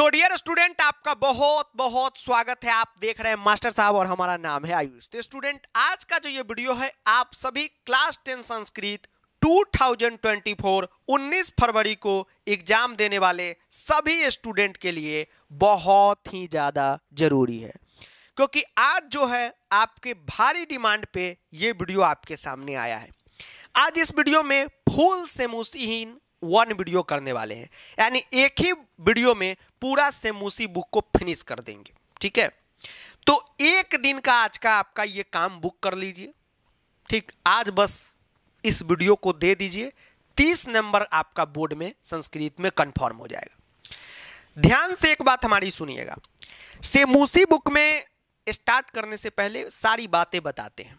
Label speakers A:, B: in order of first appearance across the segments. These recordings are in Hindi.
A: तो डियर स्टूडेंट आपका बहुत बहुत स्वागत है आप देख रहे हैं मास्टर साहब और हमारा नाम है आयुष तो स्टूडेंट आज का जो ये वीडियो है आप सभी क्लास टेन संस्कृत 2024 19 फरवरी को एग्जाम देने वाले सभी स्टूडेंट के लिए बहुत ही ज़्यादा जरूरी है क्योंकि आज जो है आपके भारी डिमांड पे ये वीडियो आपके सामने आया है आज इस वीडियो में फूल से मुसीहीन वन वीडियो करने वाले हैं यानी एक ही वीडियो में पूरा सेमूसी बुक को फिनिश कर देंगे ठीक है तो एक दिन का आज का आपका ये काम बुक कर लीजिए ठीक आज बस इस वीडियो को दे दीजिए तीस नंबर आपका बोर्ड में संस्कृत में कंफर्म हो जाएगा ध्यान से एक बात हमारी सुनिएगा सेमूसी बुक में स्टार्ट करने से पहले सारी बातें बताते हैं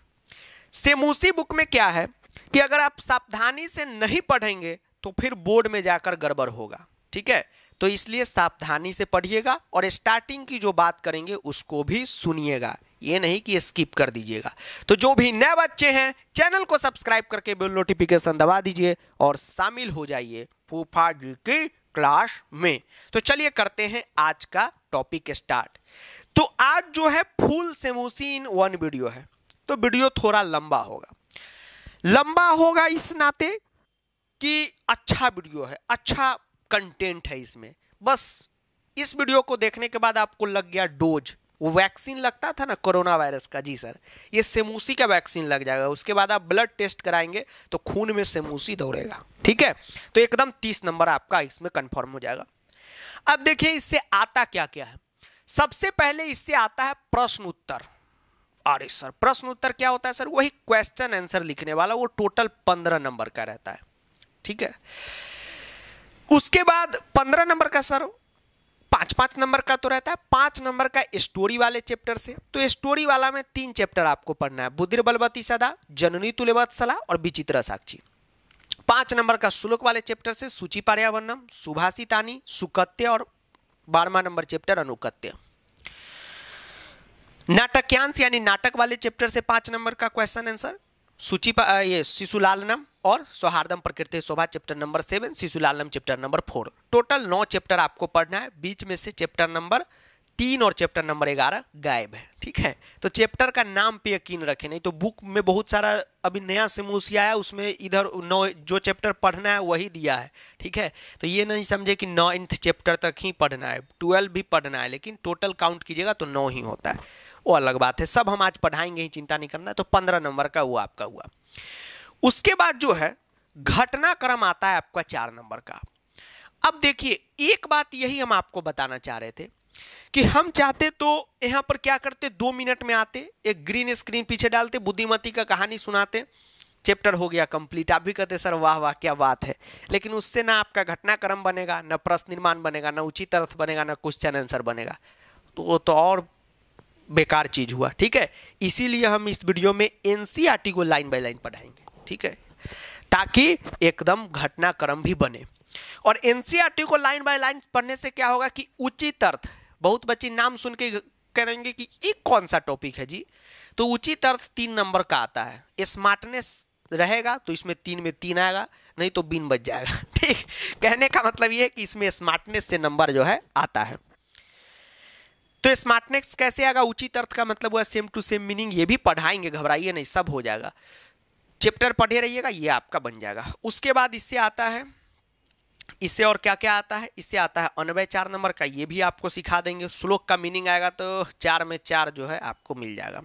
A: सेमूसी बुक में क्या है कि अगर आप सावधानी से नहीं पढ़ेंगे तो फिर बोर्ड में जाकर गड़बड़ होगा ठीक है तो इसलिए सावधानी से पढ़िएगा और स्टार्टिंग की जो बात करेंगे उसको भी सुनिएगा ये नहीं कि स्किप कर दीजिएगा तो जो भी नए बच्चे हैं चैनल को सब्सक्राइब करके बेल नोटिफिकेशन दबा दीजिए और शामिल हो जाइए फूफा जी की क्लास में तो चलिए करते हैं आज का टॉपिक स्टार्ट तो आज जो है फूल सेमोसी इन वन वीडियो है तो वीडियो थोड़ा लंबा होगा लंबा होगा इस नाते कि अच्छा वीडियो है अच्छा कंटेंट है इसमें बस इस वीडियो को देखने के बाद आपको लग गया डोज वैक्सीन लगता था ना कोरोना वायरस का जी सर ये सेमूसी का वैक्सीन लग जाएगा उसके बाद आप ब्लड टेस्ट कराएंगे तो खून में सेमूसी दौड़ेगा ठीक है तो एकदम तीस नंबर आपका इसमें कंफर्म हो जाएगा अब देखिए इससे आता क्या क्या है सबसे पहले इससे आता है प्रश्न उत्तर अरे सर प्रश्न उत्तर क्या होता है सर वही क्वेश्चन आंसर लिखने वाला वो टोटल पंद्रह नंबर का रहता है ठीक है उसके बाद पंद्रह नंबर का सर पांच पांच नंबर का तो रहता है पांच नंबर का स्टोरी वाले चैप्टर से तो स्टोरी वाला में तीन चैप्टर आपको पढ़ना है बुद्धिर बलवती सदा जननी तुलवत्सला और विचित्र साक्षी पांच नंबर का श्लोक वाले चैप्टर से सूची पर्यावरणम सुभाषितानी सुकत्य और बारहवा नंबर चैप्टर अनुकत्य नाटक्यांश यानी नाटक वाले चैप्टर से पांच नंबर का क्वेश्चन आंसर सूची ये शिशुलालनम और Sauhardam Prakriti Shobha chapter number seven Shishulalam chapter number four total नौ चैप्टर आपको पढ़ना है बीच में से चैप्टर नंबर तीन और चैप्टर नंबर ग्यारह गायब है ठीक है तो चैप्टर का नाम पे यकीन रखें नहीं तो बुक में बहुत सारा अभी नया सिमूसी आया उसमें इधर नौ जो चैप्टर पढ़ना है वही दिया है ठीक है तो ये नहीं समझे कि नाइन्थ चैप्टर तक ही पढ़ना है ट्वेल्व भी पढ़ना है लेकिन टोटल काउंट कीजिएगा तो नौ ही होता है वो अलग बात है सब हम आज पढ़ाएंगे ही चिंता नहीं करना है तो पंद्रह नंबर का हुआ आपका हुआ उसके बाद जो है घटनाक्रम आता है आपका चार नंबर का अब देखिए एक बात यही हम आपको बताना चाह रहे थे कि हम चाहते तो यहां पर क्या करते दो मिनट में आते एक ग्रीन स्क्रीन पीछे डालते बुद्धिमती का कहानी सुनाते चैप्टर हो गया कंप्लीट आप भी कहते सर वाह वाह क्या बात है लेकिन उससे ना आपका घटनाक्रम बनेगा ना प्रश्न निर्माण बनेगा ना उचित अर्थ बनेगा ना क्वेश्चन आंसर बनेगा तो वो तो और बेकार चीज़ हुआ ठीक है इसीलिए हम इस वीडियो में एनसीआरटी e को लाइन बाई लाइन पढ़ाएंगे ठीक है ताकि एकदम घटनाक्रम भी बने और एनसीईआरटी e को लाइन बाय लाइन पढ़ने से क्या होगा कि उचित अर्थ बहुत बच्चे नाम सुन के करेंगे कि ये कौन सा टॉपिक है जी तो उचित अर्थ तीन नंबर का आता है स्मार्टनेस रहेगा तो इसमें तीन में तीन आएगा नहीं तो बीन बच जाएगा ठीक कहने का मतलब ये है कि इसमें स्मार्टनेस से नंबर जो है आता है तो स्मार्टनेस कैसे आएगा उचित अर्थ का मतलब हुआ सेम टू सेम मीनिंग ये भी पढ़ाएंगे घबराइए नहीं सब हो जाएगा चैप्टर पढ़े रहिएगा ये आपका बन जाएगा उसके बाद इससे आता है इससे और क्या क्या आता है इससे आता है अनवय चार नंबर का ये भी आपको सिखा देंगे श्लोक का मीनिंग आएगा तो चार में चार जो है आपको मिल जाएगा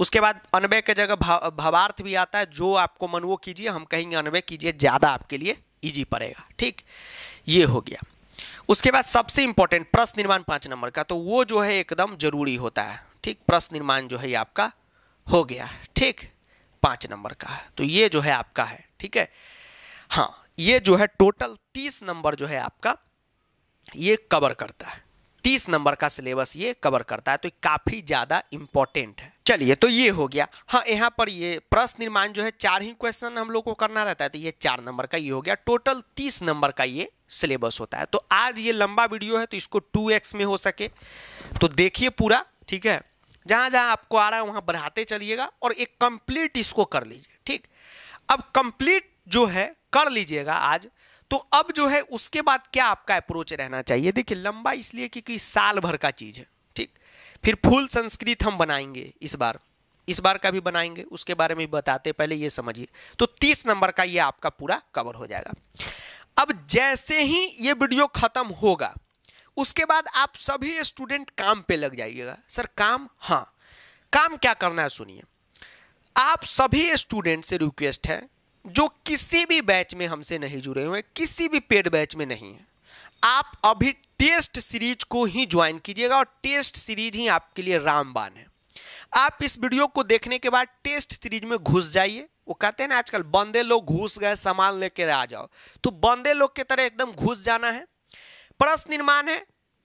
A: उसके बाद अनवय के जगह भाव भावार्थ भी आता है जो आपको मन वो कीजिए हम कहेंगे अनवय कीजिए ज़्यादा आपके लिए ईजी पड़ेगा ठीक ये हो गया उसके बाद सबसे इंपॉर्टेंट प्रश्न निर्माण पाँच नंबर का तो वो जो है एकदम जरूरी होता है ठीक प्रश्न निर्माण जो है आपका हो गया ठीक पाँच नंबर का है तो ये जो है आपका है ठीक है हाँ ये जो है टोटल तीस नंबर जो है आपका ये कवर करता है तीस नंबर का सिलेबस ये कवर करता है तो काफ़ी ज़्यादा इंपॉर्टेंट है चलिए तो ये हो गया हाँ यहाँ पर ये प्रश्न निर्माण जो है चार ही क्वेश्चन हम लोग को करना रहता है तो ये चार नंबर का ये हो गया टोटल तीस नंबर का ये सिलेबस होता है तो आज ये लंबा वीडियो है तो इसको टू एक्स में हो सके तो देखिए पूरा ठीक है जहाँ जहाँ आपको आ रहा है वहाँ बढ़ाते चलिएगा और एक कंप्लीट इसको कर लीजिए ठीक अब कंप्लीट जो है कर लीजिएगा आज तो अब जो है उसके बाद क्या आपका अप्रोच रहना चाहिए देखिए लंबा इसलिए क्योंकि साल भर का चीज़ है ठीक फिर फुल संस्कृत हम बनाएंगे इस बार इस बार का भी बनाएंगे उसके बारे में बताते पहले ये समझिए तो तीस नंबर का ये आपका पूरा कवर हो जाएगा अब जैसे ही ये वीडियो खत्म होगा उसके बाद आप सभी स्टूडेंट काम पे लग जाइएगा सर काम हाँ काम क्या करना है सुनिए आप सभी स्टूडेंट से रिक्वेस्ट है जो किसी भी बैच में हमसे नहीं जुड़े हुए किसी भी पेड बैच में नहीं है आप अभी टेस्ट सीरीज को ही ज्वाइन कीजिएगा और टेस्ट सीरीज ही आपके लिए रामबान है आप इस वीडियो को देखने के बाद टेस्ट सीरीज में घुस जाइए वो कहते हैं ना आजकल बंदे लोग घुस गए सामान लेकर आ जाओ तो बंदे लोग के तरह एकदम घुस जाना है प्रश्न निर्माण है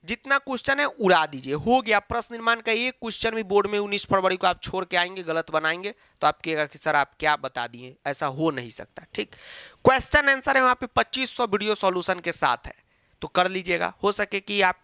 A: जितना क्वेश्चन है उड़ा दीजिए हो गया प्रश्न निर्माण का एक क्वेश्चन भी बोर्ड में 19 फरवरी को आप छोड़ के आएंगे गलत बनाएंगे तो आप कहेगा कि सर आप क्या बता दिए ऐसा हो नहीं सकता ठीक क्वेश्चन आंसर है वहाँ पे 2500 वीडियो सॉल्यूशन के साथ है तो कर लीजिएगा हो सके कि आप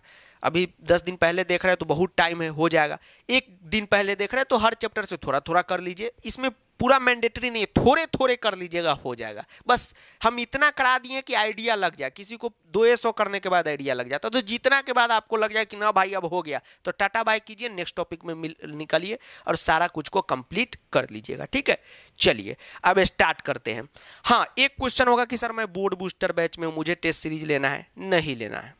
A: अभी दस दिन पहले देख रहे हैं तो बहुत टाइम है हो जाएगा एक दिन पहले देख रहे हैं तो हर चैप्टर से थोड़ा थोड़ा कर लीजिए इसमें पूरा मैंडेटरी नहीं है थोड़े थोड़े कर लीजिएगा हो जाएगा बस हम इतना करा दिए कि आइडिया लग जाए किसी को दो ए सौ करने के बाद आइडिया लग जाता तो जितना के बाद आपको लग जाए कि ना भाई अब हो गया तो टाटा बाय कीजिए नेक्स्ट टॉपिक में निकालिए और सारा कुछ को कंप्लीट कर लीजिएगा ठीक है चलिए अब स्टार्ट करते हैं हाँ एक क्वेश्चन होगा कि सर मैं बोर्ड बूस्टर बैच में मुझे टेस्ट सीरीज लेना है नहीं लेना है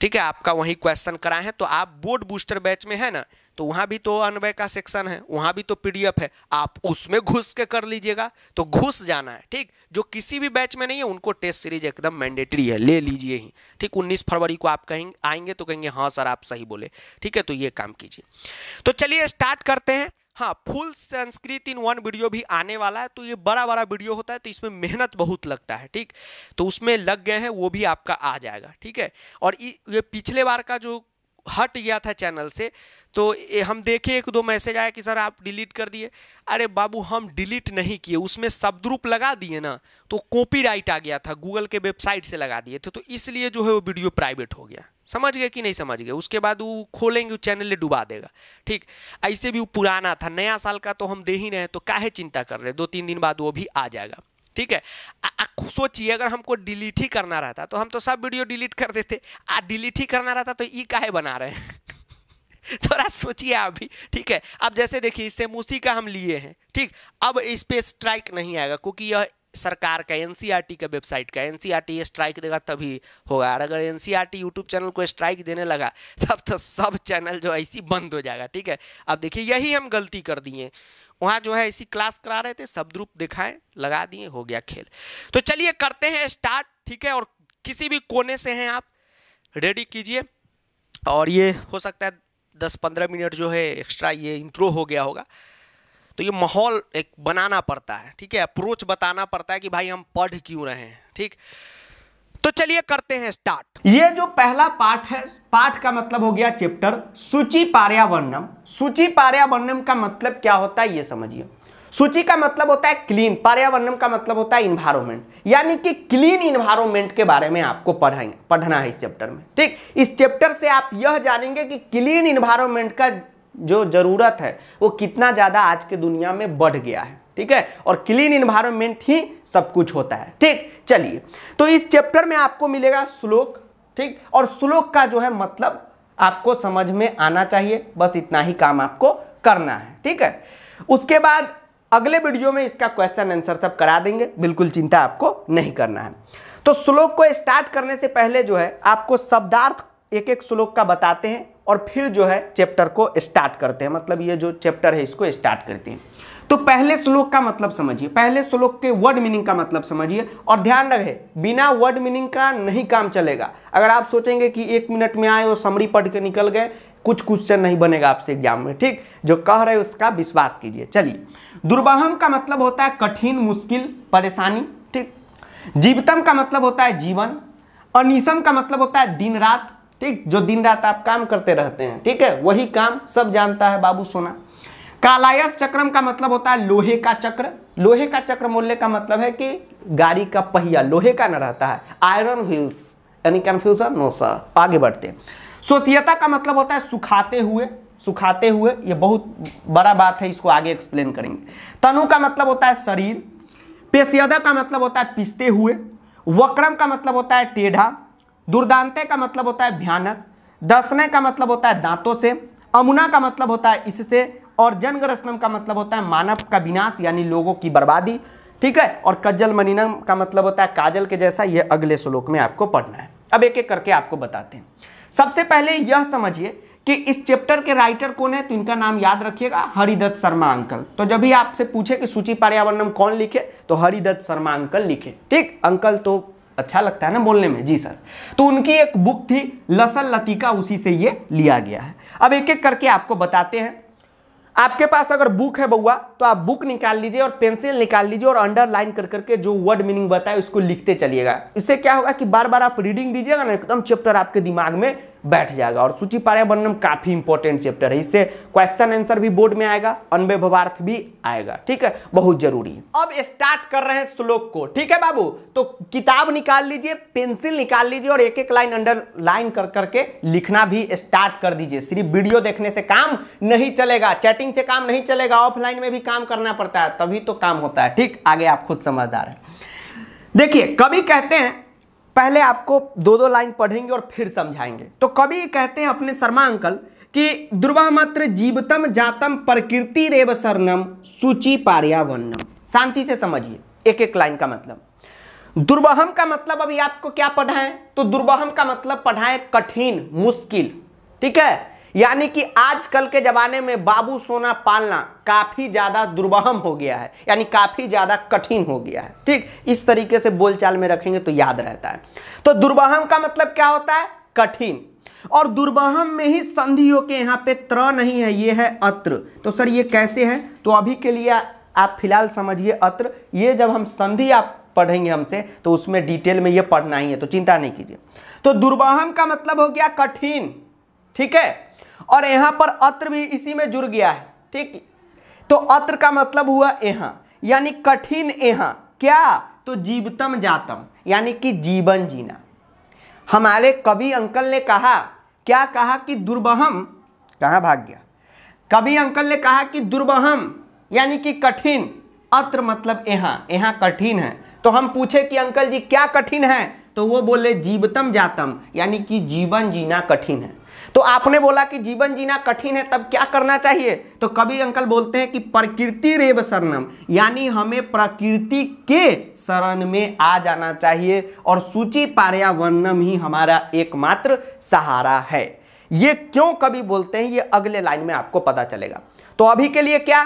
A: ठीक है आपका वही क्वेश्चन कराए हैं तो आप बोर्ड बूस्टर बैच में है ना तो वहाँ भी तो अनवय का सेक्शन है वहाँ भी तो पीडीएफ है आप उसमें घुस के कर लीजिएगा तो घुस जाना है ठीक जो किसी भी बैच में नहीं है उनको टेस्ट सीरीज एकदम मैंडेटरी है ले लीजिए ही ठीक 19 फरवरी को आप कहेंगे आएंगे तो कहेंगे हाँ सर आप सही बोले ठीक है तो ये काम कीजिए तो चलिए स्टार्ट करते हैं हाँ full Sanskrit in one video भी आने वाला है तो ये बड़ा बड़ा वीडियो होता है तो इसमें मेहनत बहुत लगता है ठीक तो उसमें लग गए हैं वो भी आपका आ जाएगा ठीक है और ये पिछले बार का जो हट गया था चैनल से तो हम देखे एक दो मैसेज आया कि सर आप डिलीट कर दिए अरे बाबू हम डिलीट नहीं किए उसमें शब्दरूप लगा दिए ना तो कॉपीराइट आ गया था गूगल के वेबसाइट से लगा दिए थे तो इसलिए जो है वो वीडियो प्राइवेट हो गया समझ गए कि नहीं समझ गए उसके बाद वो खोलेंगे वो चैनल डुबा देगा ठीक ऐसे भी वो पुराना था नया साल का तो हम दे ही रहे तो काहे चिंता कर रहे दो तीन दिन बाद वो भी आ जाएगा ठीक है सोचिए अगर हमको डिलीट ही करना रहता तो हम तो सब वीडियो डिलीट कर देते आ डिलीट ही करना रहता तो ई काहे बना रहे हैं थोड़ा सोचिए आप भी ठीक है अब जैसे देखिए इससे मूसी का हम लिए हैं ठीक अब इस पर स्ट्राइक नहीं आएगा क्योंकि यह सरकार का एन का वेबसाइट का एन स्ट्राइक देगा तभी होगा और अगर एन सी यूट्यूब चैनल को स्ट्राइक देने लगा तब तो सब चैनल जो है इसी बंद हो जाएगा ठीक है अब देखिए यही हम गलती कर दिए वहाँ जो है इसी क्लास करा रहे थे शब्द रूप दिखाएं लगा दिए हो गया खेल तो चलिए करते हैं स्टार्ट ठीक है और किसी भी कोने से हैं आप रेडी कीजिए और ये हो सकता है दस पंद्रह मिनट जो है एक्स्ट्रा ये इंट्रो हो गया होगा तो ये माहौल एक बनाना पड़ता है ठीक है अप्रोच बताना पड़ता है कि भाई हम पढ़ क्यों रहे हैं ठीक तो चलिए करते हैं स्टार्ट ये जो पहला पाठ है पाठ का मतलब हो गया चैप्टर सूची पर्यावरणम सूची पर्यावरणम का मतलब क्या होता है ये समझिए सूची का मतलब होता है क्लीन पर्यावरणम का मतलब होता है इन्वायरमेंट यानी कि क्लीन इन्वायरमेंट के बारे में आपको पढ़ाएंगे पढ़ना है इस चैप्टर में ठीक इस चैप्टर से आप यह जानेंगे कि क्लीन इन्वायरमेंट का जो ज़रूरत है वो कितना ज़्यादा आज के दुनिया में बढ़ गया है ठीक है और क्लीन इन्वायरमेंट ही सब कुछ होता है ठीक चलिए तो इस चैप्टर में आपको मिलेगा श्लोक ठीक और श्लोक का जो है मतलब आपको समझ में आना चाहिए बस इतना ही काम आपको करना है ठीक है उसके बाद अगले वीडियो में इसका क्वेश्चन आंसर सब करा देंगे बिल्कुल चिंता आपको नहीं करना है तो श्लोक को स्टार्ट करने से पहले जो है आपको शब्दार्थ एक एक श्लोक का बताते हैं और फिर जो है चैप्टर को स्टार्ट करते हैं मतलब ये जो चैप्टर है इसको स्टार्ट करते हैं तो पहले श्लोक का मतलब समझिए पहले श्लोक के वर्ड मीनिंग का मतलब समझिए और ध्यान रहे बिना वर्ड मीनिंग का नहीं काम चलेगा अगर आप सोचेंगे कि एक मिनट में आए और समरी पढ़ के निकल गए कुछ क्वेश्चन नहीं बनेगा आपसे एग्जाम में ठीक जो कह रहे उसका विश्वास कीजिए चलिए दुर्वाहम का मतलब होता है कठिन मुश्किल परेशानी ठीक जीवतम का मतलब होता है जीवन अनिशम का मतलब होता है दिन रात ठीक जो दिन रात आप काम करते रहते हैं ठीक है वही काम सब जानता है बाबू सोना कालायस चक्रम का मतलब होता है लोहे का चक्र लोहे का चक्र मूल्य का मतलब है कि गाड़ी का पहिया लोहे का ना रहता है आयरन व्हील्स यानी कंफ्यूजन नो सर आगे बढ़ते हैं सोसियता का मतलब होता है सुखाते हुए सुखाते हुए ये बहुत बड़ा बात है इसको आगे एक्सप्लेन करेंगे तनु का मतलब होता है शरीर पेशियदा का मतलब होता है पिसते हुए वक्रम का मतलब होता है टेढ़ा दुर्दांते का मतलब होता है भयानक दसने का मतलब होता है दांतों से अमुना का मतलब होता है इससे और जनग्रसनम का मतलब होता है मानव का विनाश यानी लोगों की बर्बादी ठीक है और कज्जल मनीनम का मतलब होता है काजल के जैसा यह अगले श्लोक में आपको पढ़ना है अब एक एक करके आपको बताते हैं सबसे पहले यह समझिए कि इस चैप्टर के राइटर कौन है तो इनका नाम याद रखिएगा हरिदत्त शर्मा अंकल तो जब भी आपसे पूछे कि सूची पर्यावरण कौन लिखे तो हरिदत्त शर्मा अंकल लिखे ठीक अंकल तो अच्छा लगता है ना बोलने में जी सर तो उनकी एक बुक थी लसन लतीका उसी से ये लिया गया है अब एक एक करके आपको बताते हैं आपके पास अगर बुक है बउआ तो आप बुक निकाल लीजिए और पेंसिल निकाल लीजिए और अंडरलाइन कर करके जो वर्ड मीनिंग बताए उसको लिखते चलिएगा इससे क्या होगा कि बार बार आप रीडिंग दीजिएगा ना एकदम चैप्टर आपके दिमाग में बैठ जाएगा और सूची पर्यावरण काफी इंपॉर्टेंट चैप्टर है इससे क्वेश्चन आंसर भी बोर्ड में आएगा अनवैभवार्थ भी आएगा ठीक है बहुत जरूरी अब स्टार्ट कर रहे हैं श्लोक को ठीक है बाबू तो किताब निकाल लीजिए पेंसिल निकाल लीजिए और एक एक लाइन अंडर लाइन कर करके लिखना भी स्टार्ट कर दीजिए सिर्फ वीडियो देखने से काम नहीं चलेगा चैटिंग से काम नहीं चलेगा ऑफलाइन में भी काम करना पड़ता है तभी तो काम होता है ठीक आगे आप खुद समझदार है देखिए कभी कहते हैं पहले आपको दो दो लाइन पढ़ेंगे और फिर समझाएंगे तो कभी कहते हैं अपने शर्मा अंकल कि दुर्वा मात्र जीवतम जातम प्रकृति रेव सरनम सूची पार्यावन्नम शांति से समझिए एक एक लाइन का मतलब दुर्वहम का मतलब अभी आपको क्या पढ़ाएं तो दुर्वहम का मतलब पढ़ाएं कठिन मुश्किल ठीक है यानी कि आजकल के ज़माने में बाबू सोना पालना काफ़ी ज़्यादा दुर्बहम हो गया है यानी काफ़ी ज़्यादा कठिन हो गया है ठीक इस तरीके से बोलचाल में रखेंगे तो याद रहता है तो दुर्बहम का मतलब क्या होता है कठिन और दुर्बहम में ही संधि हो के यहाँ पे त्र नहीं है ये है अत्र तो सर ये कैसे है तो अभी के लिए आप फिलहाल समझिए अत्र ये जब हम संधि आप पढ़ेंगे हमसे तो उसमें डिटेल में ये पढ़ना ही है तो चिंता नहीं कीजिए तो दुर्बहम का मतलब हो गया कठिन ठीक है और यहां पर अत्र भी इसी में जुड़ गया है ठीक तो अत्र का मतलब हुआ यहां यानी कठिन यहां क्या तो जीवतम जातम यानी कि जीवन जीना हमारे कवि अंकल ने कहा क्या कहा कि दुर्बहम कहा भाग गया कवि अंकल ने कहा कि दुर्बहम यानी कि कठिन अत्र मतलब यहां यहां कठिन है तो हम पूछे कि अंकल जी क्या कठिन है तो वो बोले जीवतम जातम यानी कि जीवन जीना कठिन है तो आपने बोला कि जीवन जीना कठिन है तब क्या करना चाहिए तो कभी अंकल बोलते हैं कि प्रकृति रेव शरणम यानी हमें प्रकृति के शरण में आ जाना चाहिए और सूची पर्यावरणम ही हमारा एकमात्र सहारा है ये क्यों कभी बोलते हैं ये अगले लाइन में आपको पता चलेगा तो अभी के लिए क्या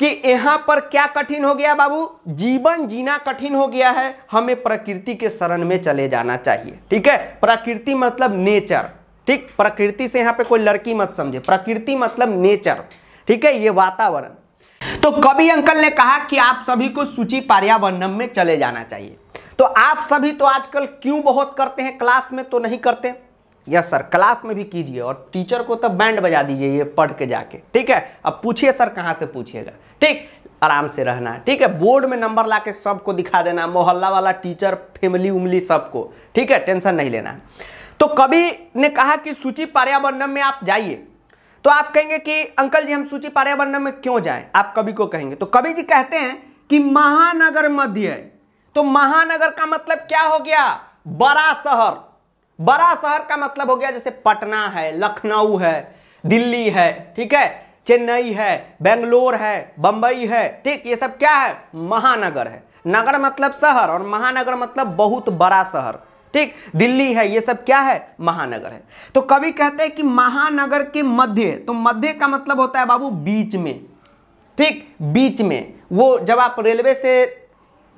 A: कि यहां पर क्या कठिन हो गया बाबू जीवन जीना कठिन हो गया है हमें प्रकृति के शरण में चले जाना चाहिए ठीक है प्रकृति मतलब नेचर ठीक प्रकृति से यहाँ पे कोई लड़की मत समझे प्रकृति मतलब नेचर ठीक है ये वातावरण तो कवि अंकल ने कहा कि आप सभी को सूची पर्यावरणम में चले जाना चाहिए तो आप सभी तो आजकल क्यों बहुत करते हैं क्लास में तो नहीं करते यस सर क्लास में भी कीजिए और टीचर को तो बैंड बजा दीजिए ये पढ़ के जाके ठीक है अब पूछिए सर कहाँ से पूछिएगा ठीक आराम से रहना ठीक है बोर्ड में नंबर ला के सबको दिखा देना मोहल्ला वाला टीचर फैमिली उमली सबको ठीक है टेंशन नहीं लेना तो कवि ने कहा कि सूची पर्यावरणम में आप जाइए तो आप कहेंगे कि अंकल जी हम सूची पर्यावरणम में क्यों जाएं आप कवि को कहेंगे तो कवि जी कहते हैं कि महानगर मध्य है तो महानगर का मतलब क्या हो गया बड़ा शहर बड़ा शहर का मतलब हो गया जैसे पटना है लखनऊ है दिल्ली है ठीक है चेन्नई है बेंगलोर है बंबई है ठीक ये सब क्या है महानगर है नगर मतलब शहर और महानगर मतलब बहुत बड़ा शहर ठीक दिल्ली है ये सब क्या है महानगर है तो कभी कहते हैं कि महानगर के मध्य तो मध्य का मतलब होता है बाबू बीच में ठीक बीच में वो जब आप रेलवे से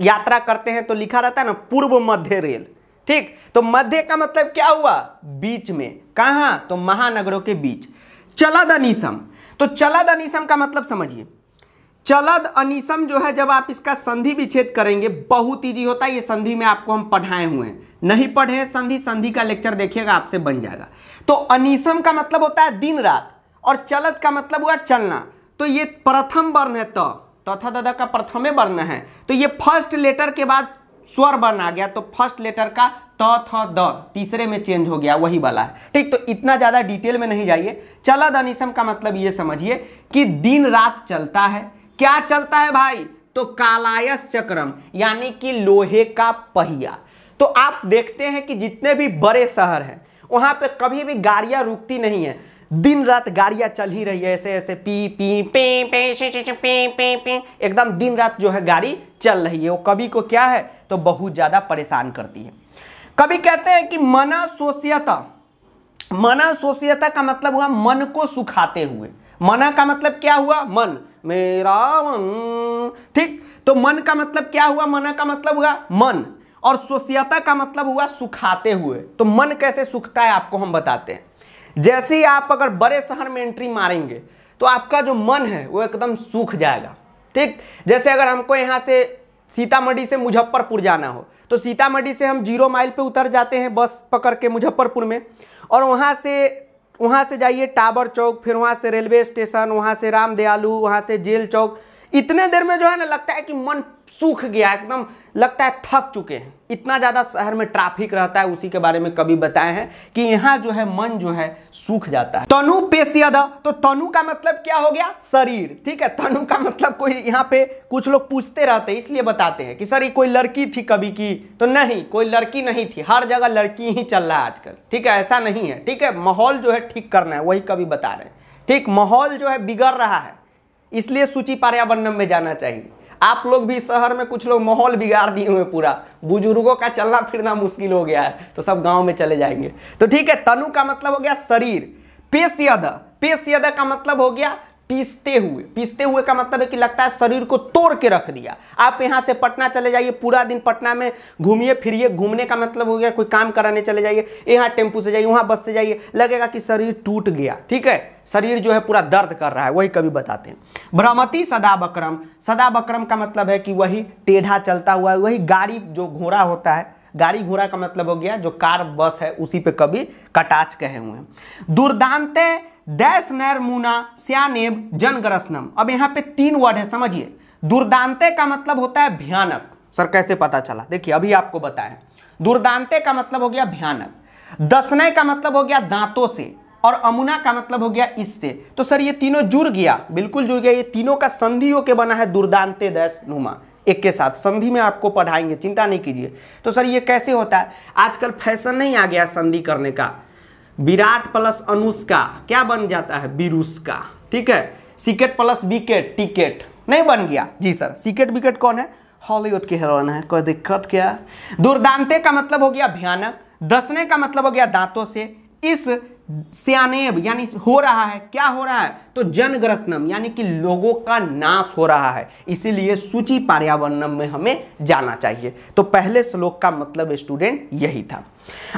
A: यात्रा करते हैं तो लिखा रहता है ना पूर्व मध्य रेल ठीक तो मध्य का मतलब क्या हुआ बीच में कहा तो महानगरों के बीच चलद अनिसम तो चलद अनिसम का मतलब समझिए चलद अनिसम जो है जब आप इसका संधि विच्छेद करेंगे बहुत ईजी होता है ये संधि में आपको हम पढ़ाए हुए हैं नहीं पढ़े संधि संधि का लेक्चर देखिएगा आपसे बन जाएगा तो अनिसम का मतलब होता है दिन रात और चलत का मतलब हुआ चलना तो ये प्रथम वर्ण है त तो, तथा तो दादा का प्रथमे वर्ण है तो ये फर्स्ट लेटर के बाद स्वर वर्ण आ गया तो फर्स्ट लेटर का त थ द तीसरे में चेंज हो गया वही वाला है ठीक तो इतना ज़्यादा डिटेल में नहीं जाइए चलद अनिसम का मतलब ये समझिए कि दिन रात चलता है क्या चलता है भाई तो कालायस चक्रम यानी कि लोहे का पहिया तो आप देखते हैं कि जितने भी बड़े शहर हैं वहां पे कभी भी गाड़ियां रुकती नहीं है दिन रात गाड़ियां चल ही रही है ऐसे ऐसे पी पी पे पे शे, शे, शे, पे पे पे एकदम दिन रात जो है गाड़ी चल रही है वो कभी को क्या है तो बहुत ज़्यादा परेशान करती है कभी कहते हैं कि मना सोशियता मना सोशियता का मतलब हुआ मन को सुखाते हुए मना का मतलब क्या हुआ मन मेरा मन ठीक तो मन का मतलब क्या हुआ मन का मतलब हुआ मन और सोसियता का मतलब हुआ सुखाते हुए तो मन कैसे सुखता है आपको हम बताते हैं जैसे ही आप अगर बड़े शहर में एंट्री मारेंगे तो आपका जो मन है वो एकदम सूख जाएगा ठीक जैसे अगर हमको यहाँ से सीतामढ़ी से मुजफ्फरपुर जाना हो तो सीतामढ़ी से हम जीरो माइल पे उतर जाते हैं बस पकड़ के मुजफ्फरपुर में और वहाँ से वहाँ से जाइए टावर चौक फिर वहाँ से रेलवे स्टेशन वहाँ से रामदयालु वहाँ से जेल चौक इतने देर में जो है ना लगता है कि मन सूख गया एकदम लगता है थक चुके हैं इतना ज़्यादा शहर में ट्रैफिक रहता है उसी के बारे में कभी बताए हैं कि यहाँ जो है मन जो है सूख जाता है तनु पेशियद तो तनु का मतलब क्या हो गया शरीर ठीक है तनु का मतलब कोई यहाँ पे कुछ लोग पूछते रहते हैं इसलिए बताते हैं कि सर ये कोई लड़की थी कभी की तो नहीं कोई लड़की नहीं थी हर जगह लड़की ही चल रहा है आजकल ठीक है ऐसा नहीं है ठीक है माहौल जो है ठीक करना है वही कभी बता रहे हैं ठीक माहौल जो है बिगड़ रहा है इसलिए सूची पर्यावरण में जाना चाहिए आप लोग भी शहर में कुछ लोग माहौल बिगाड़ दिए हुए पूरा बुजुर्गों का चलना फिरना मुश्किल हो गया है तो सब गांव में चले जाएंगे तो ठीक है तनु का मतलब हो गया शरीर पेशयद पेशयद का मतलब हो गया पीसते हुए पीसते हुए का मतलब है कि लगता है शरीर को तोड़ के रख दिया आप यहाँ से पटना चले जाइए पूरा दिन पटना में घूमिए फिरिए घूमने का मतलब हो गया कोई काम कराने चले जाइए यहाँ टेम्पू से जाइए वहाँ बस से जाइए लगेगा कि शरीर टूट गया ठीक है शरीर जो है पूरा दर्द कर रहा है वही कभी बताते हैं भ्रमती सदा बक्रम सदा बक्रम का मतलब है कि वही टेढ़ा चलता हुआ है वही गाड़ी जो घोड़ा होता है गाड़ी घोड़ा का मतलब हो गया जो कार बस है उसी पे कभी कटाच कहे हुए हैं दुर्दांत नैर मुना श्यानेब जनगरसनम अब यहाँ पे तीन वर्ड है समझिए दुर्दांते का मतलब होता है भयानक सर कैसे पता चला देखिए अभी आपको बताएं दुर्दांते का मतलब हो गया भयानक दसने का मतलब हो गया दांतों से और अमुना का मतलब हो गया इससे तो सर ये तीनों जुड़ गया बिल्कुल जुड़ गया ये तीनों का संधि होके बना है दुर्दांते दैस नुमा एक के साथ संधि में आपको पढ़ाएंगे चिंता नहीं कीजिए तो सर ये कैसे होता है आजकल फैशन नहीं आ गया संधि करने का विराट प्लस अनुष्का क्या बन जाता है बिरुष्का ठीक है सिकेट प्लस विकेट टिकेट नहीं बन गया जी सर सिकेट विकेट कौन है हॉलीवुड की हेरोइन है कोई दिक्कत क्या दुर्दांते का मतलब हो गया भयानक दसने का मतलब हो गया दांतों से इस यानी हो रहा है क्या हो रहा है तो जनग्रसनम यानी कि लोगों का नाश हो रहा है इसीलिए सूची पर्यावरणम में हमें जाना चाहिए तो पहले श्लोक का मतलब स्टूडेंट यही था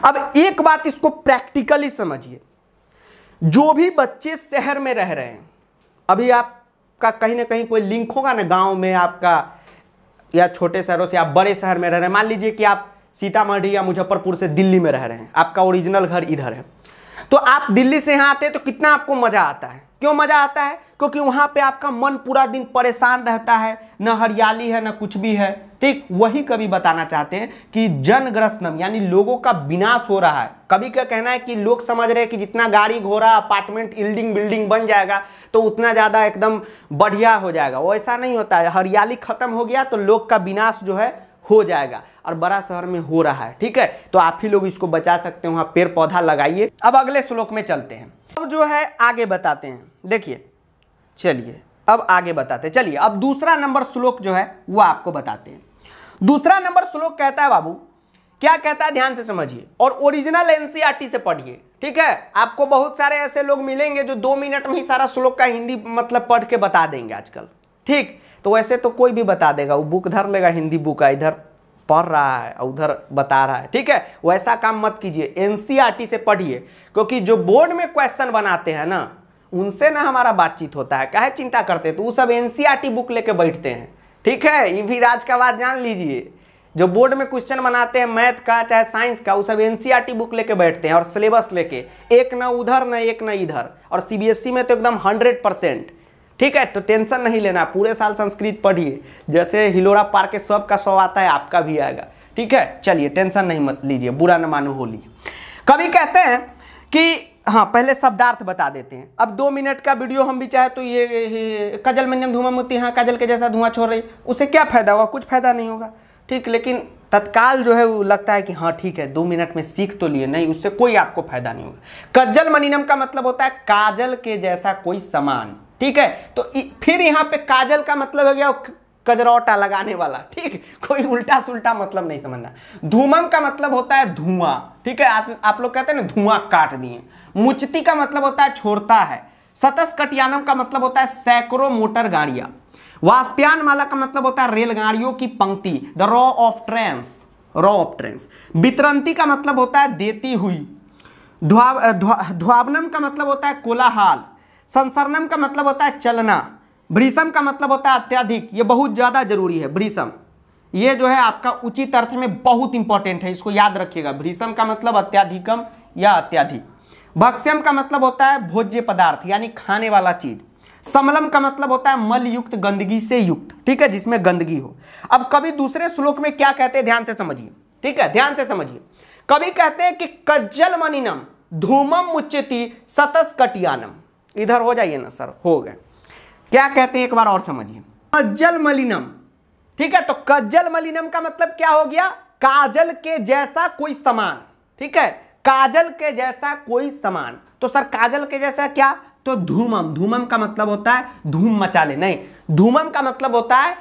A: अब एक बात इसको प्रैक्टिकली समझिए जो भी बच्चे शहर में रह रहे हैं अभी आपका कहीं ना कहीं कोई लिंक होगा ना गांव में आपका या छोटे शहरों से आप बड़े शहर में रह रहे हैं मान लीजिए कि आप सीतामढ़ी या मुजफ्फरपुर से दिल्ली में रह रहे हैं आपका ओरिजिनल घर इधर है तो आप दिल्ली से यहाँ आते हैं तो कितना आपको मज़ा आता है क्यों मज़ा आता है क्योंकि वहाँ पे आपका मन पूरा दिन परेशान रहता है न हरियाली है न कुछ भी है ठीक वही कभी बताना चाहते हैं कि जनग्रस्तम यानी लोगों का विनाश हो रहा है कभी का कहना है कि लोग समझ रहे हैं कि जितना गाड़ी घोड़ा अपार्टमेंट बिल्डिंग बिल्डिंग बन जाएगा तो उतना ज़्यादा एकदम बढ़िया हो जाएगा वो ऐसा नहीं होता है हरियाली खत्म हो गया तो लोग का विनाश जो है हो जाएगा और बड़ा शहर में हो रहा है ठीक है तो आप ही लोग इसको बचा सकते हो पेड़ पौधा लगाइए अब अगले श्लोक में चलते हैं अब जो है आगे बताते हैं देखिए चलिए अब आगे बताते हैं चलिए अब दूसरा नंबर श्लोक जो है वो आपको बताते हैं दूसरा नंबर श्लोक कहता है बाबू क्या कहता है ध्यान से समझिए और ओरिजिनल एनसीईआरटी e से पढ़िए ठीक है आपको बहुत सारे ऐसे लोग मिलेंगे जो दो मिनट में ही सारा श्लोक का हिंदी मतलब पढ़ के बता देंगे आजकल ठीक तो वैसे तो कोई भी बता देगा वो बुक धर लेगा हिंदी बुक का इधर पढ़ रहा है और उधर बता रहा है ठीक है वैसा काम मत कीजिए एनसीईआरटी e से पढ़िए क्योंकि जो बोर्ड में क्वेश्चन बनाते हैं ना उनसे ना हमारा बातचीत होता है काहे चिंता करते हैं तो वो सब एनसीईआरटी बुक e लेके बैठते हैं ठीक है ये भी राज का बात जान लीजिए जो बोर्ड में क्वेश्चन बनाते हैं मैथ का चाहे साइंस का वो सब एन बुक e लेके बैठते हैं और सिलेबस लेके एक न उधर न एक न इधर और सी में तो एकदम हंड्रेड परसेंट ठीक है तो टेंशन नहीं लेना पूरे साल संस्कृत पढ़िए जैसे हिलोरा पार्क के सब का सौ आता है आपका भी आएगा ठीक है चलिए टेंशन नहीं मत लीजिए बुरा न मानो होली कभी कहते हैं कि हाँ पहले शब्दार्थ बता देते हैं अब दो मिनट का वीडियो हम भी चाहे तो ये कजल मंजम धुआं मोती हाँ कजल के जैसा धुआं छोड़ रही उसे क्या फायदा होगा कुछ फायदा नहीं होगा ठीक लेकिन तत्काल जो है वो लगता है कि हाँ ठीक है दो मिनट में सीख तो लिए नहीं उससे कोई आपको फायदा नहीं होगा कज्जल मनीनम का मतलब होता है काजल के जैसा कोई सामान ठीक है तो फिर यहाँ पे काजल का मतलब हो गया कजरौटा लगाने वाला ठीक कोई उल्टा सुल्टा मतलब नहीं समझना धूमम का मतलब होता है धुआं ठीक है आप, आप लोग कहते हैं ना धुआं काट दिए मुचती का मतलब होता है छोड़ता है सतस कटियानम का मतलब होता है सैकड़ों मोटर गाड़िया वास्प्यान माला का मतलब होता है रेलगाड़ियों की पंक्ति the row of trains row of trains वितरंती का मतलब होता है देती हुई ध्वावनम का मतलब होता है कोलाहाल संसरणम का मतलब होता है चलना भ्रीषम का मतलब होता है अत्याधिक ये बहुत ज़्यादा जरूरी है भ्रीषम ये जो है आपका उचित अर्थ में बहुत इंपॉर्टेंट है इसको याद रखिएगा भ्रीषम का मतलब अत्याधिकम या अत्याधिक भक्ष्यम का मतलब होता है भोज्य पदार्थ यानी खाने वाला चीज समलम का मतलब होता है मल युक्त गंदगी से युक्त ठीक है जिसमें गंदगी हो अब कभी दूसरे श्लोक में क्या कहते हैं ध्यान से समझिए ठीक है ध्यान से समझिए कभी कहते हैं कि कज्जल मनिनम धूमम मुच्यति सतस कटियानम इधर हो जाइए ना सर हो गए क्या कहते हैं एक बार और समझिए कज्जल मलिनम ठीक है तो कज्जल मलिनम का मतलब क्या हो गया काजल के जैसा कोई समान ठीक है काजल के जैसा कोई समान तो सर काजल के जैसा क्या तो धूमम धूमम का मतलब होता है धूम मचा ले नहीं धूमम का मतलब होता है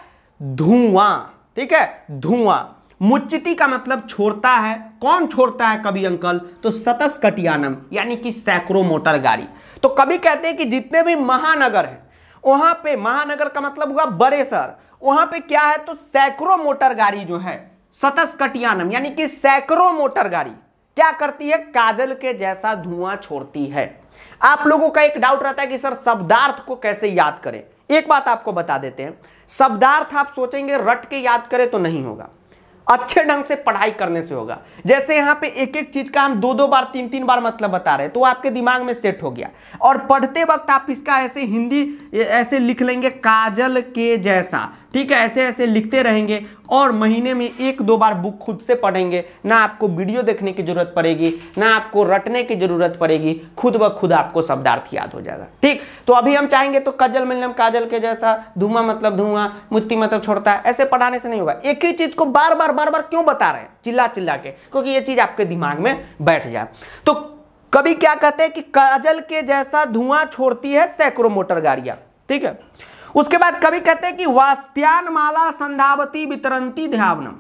A: धुआं ठीक है धुआं मुच्चिती का मतलब छोड़ता है कौन छोड़ता है कभी अंकल तो सतस कटियानम यानी कि सैकड़ों मोटर गाड़ी तो कभी कहते हैं कि जितने भी महानगर हैं वहां पे महानगर का मतलब हुआ बड़े शहर वहां पे क्या है तो सैकड़ों मोटर गाड़ी जो है सतस कटियानम यानी कि सैकड़ों मोटर गाड़ी क्या करती है काजल के जैसा धुआं छोड़ती है आप लोगों का एक डाउट रहता है कि सर शब्दार्थ को कैसे याद करें एक बात आपको बता देते हैं शब्दार्थ आप सोचेंगे रट के याद करें तो नहीं होगा अच्छे ढंग से पढ़ाई करने से होगा जैसे यहां पे एक एक चीज का हम दो दो बार तीन तीन बार मतलब बता रहे हैं तो आपके दिमाग में सेट हो गया और पढ़ते वक्त आप इसका ऐसे हिंदी ऐसे लिख लेंगे काजल के जैसा ठीक है ऐसे ऐसे लिखते रहेंगे और महीने में एक दो बार बुक खुद से पढ़ेंगे ना आपको वीडियो देखने की जरूरत पड़ेगी ना आपको रटने की जरूरत पड़ेगी खुद ब खुद आपको शब्दार्थ याद हो जाएगा ठीक तो अभी हम चाहेंगे तो कजल मिलनम काजल के जैसा धुआं मतलब धुआं मुझती मतलब छोड़ता है ऐसे पढ़ाने से नहीं होगा एक ही चीज को बार बार बार बार क्यों बता रहे हैं चिल्ला चिल्ला के क्योंकि ये चीज आपके दिमाग में बैठ जाए तो कभी क्या कहते हैं कि काजल के जैसा धुआं छोड़ती है सैकड़ों मोटर गाड़ियां ठीक है उसके बाद कभी कहते हैं कि वास्प्यान माला संधावती वितरंती ध्यावनम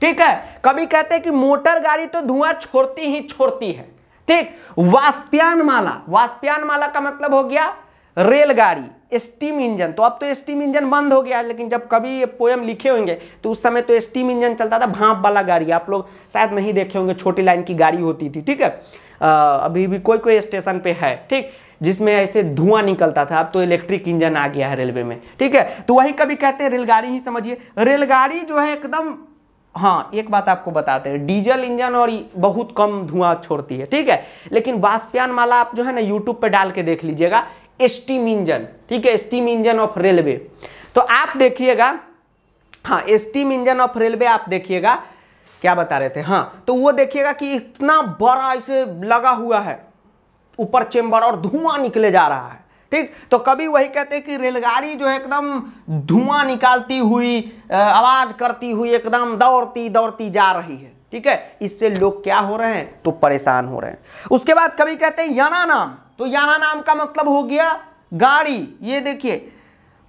A: ठीक है कवि कहते हैं कि मोटर गाड़ी तो धुआं छोड़ती ही छोड़ती है ठीक वास्प्यान माला वास्प्यान माला का मतलब हो गया रेलगाड़ी स्टीम इंजन तो अब तो स्टीम इंजन बंद हो गया लेकिन जब कभी ये पोएम लिखे होंगे तो उस समय तो स्टीम इंजन चलता था भाप वाला गाड़ी आप लोग शायद नहीं देखे होंगे छोटी लाइन की गाड़ी होती थी ठीक है आ, अभी भी कोई कोई स्टेशन पे है ठीक जिसमें ऐसे धुआं निकलता था अब तो इलेक्ट्रिक इंजन आ गया है रेलवे में ठीक है तो वही कभी कहते हैं रेलगाड़ी ही समझिए रेलगाड़ी जो है एकदम हाँ एक बात आपको बताते हैं डीजल इंजन और बहुत कम धुआं छोड़ती है ठीक है लेकिन वास्प्यान माला आप जो है ना यूट्यूब पर डाल के देख लीजिएगा स्टीम इंजन ठीक है स्टीम इंजन ऑफ रेलवे तो आप देखिएगा हाँ स्टीम इंजन ऑफ रेलवे आप देखिएगा क्या बता रहे थे हाँ तो वो देखिएगा कि इतना बड़ा इसे लगा हुआ है ऊपर चेंबर और धुआं निकले जा रहा है ठीक तो कभी वही कहते हैं कि रेलगाड़ी जो है एकदम धुआं निकालती हुई आवाज़ करती हुई एकदम दौड़ती दौड़ती जा रही है ठीक है इससे लोग क्या हो रहे हैं तो परेशान हो रहे हैं उसके बाद कभी कहते हैं याना नाम तो याना नाम का मतलब हो गया गाड़ी ये देखिए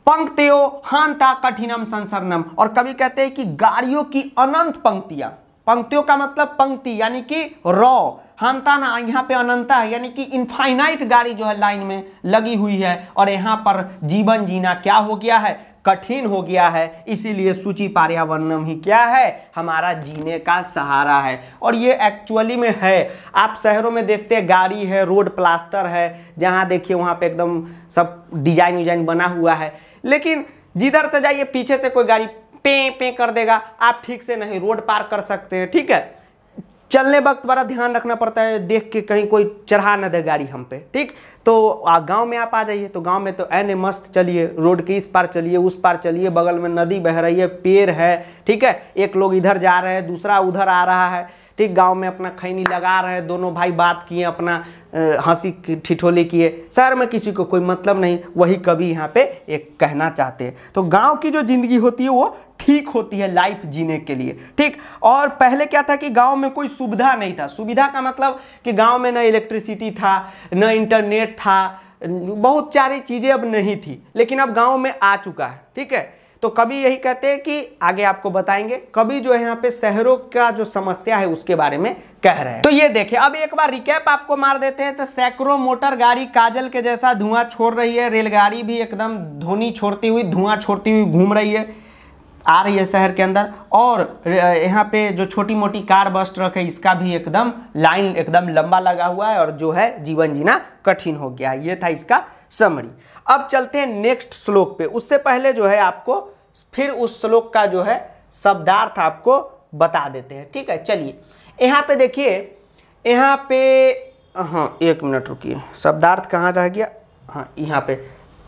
A: पंक्तियों हांता कठिनम संसरनम और कभी कहते हैं कि गाड़ियों की अनंत पंक्तियां पंक्तियों का मतलब पंक्ति यानी कि रॉ हंता ना यहाँ पे अनंता है यानी कि इनफाइनाइट गाड़ी जो है लाइन में लगी हुई है और यहाँ पर जीवन जीना क्या हो गया है कठिन हो गया है इसीलिए सूची पर्यावरणम ही क्या है हमारा जीने का सहारा है और ये एक्चुअली में है आप शहरों में देखते हैं गाड़ी है रोड प्लास्टर है जहाँ देखिए वहाँ पे एकदम सब डिजाइन विजाइन बना हुआ है लेकिन जिधर से जाइए पीछे से कोई गाड़ी पे पे कर देगा आप ठीक से नहीं रोड पार कर सकते हैं ठीक है चलने वक्त बड़ा ध्यान रखना पड़ता है देख के कहीं कोई चढ़ा ना दे गाड़ी हम पे ठीक तो गांव में आप आ जाइए तो गांव में तो ऐने मस्त चलिए रोड के इस पार चलिए उस पार चलिए बगल में नदी बह रही है पेड़ है ठीक है एक लोग इधर जा रहे हैं दूसरा उधर आ रहा है ठीक गांव में अपना खैनी लगा रहे हैं दोनों भाई बात किए अपना हंसी ठिठोली किए शहर में किसी को कोई मतलब नहीं वही कवि यहाँ पे एक कहना चाहते हैं तो गांव की जो ज़िंदगी होती है वो ठीक होती है लाइफ जीने के लिए ठीक और पहले क्या था कि गांव में कोई सुविधा नहीं था सुविधा का मतलब कि गांव में न इलेक्ट्रिसिटी था न इंटरनेट था बहुत सारी चीज़ें अब नहीं थी लेकिन अब गाँव में आ चुका है ठीक है तो कभी यही कहते हैं कि आगे आपको बताएंगे कभी जो है यहाँ पे शहरों का जो समस्या है उसके बारे में कह रहे हैं तो ये देखिए अब एक बार रिकैप आपको मार देते हैं तो सैकड़ों मोटर गाड़ी काजल के जैसा धुआं छोड़ रही है रेलगाड़ी भी एकदम धोनी छोड़ती हुई धुआं छोड़ती हुई घूम रही है आ रही है शहर के अंदर और यहाँ पे जो छोटी मोटी कार बस ट्रक है इसका भी एकदम लाइन एकदम लंबा लगा हुआ है और जो है जीवन जीना कठिन हो गया ये था इसका समरी अब चलते हैं नेक्स्ट श्लोक पे उससे पहले जो है आपको फिर उस श्लोक का जो है शब्दार्थ आपको बता देते हैं ठीक है चलिए यहाँ पे देखिए यहाँ पे हाँ एक मिनट रुकिए शब्दार्थ कहाँ रह गया हाँ यहाँ पे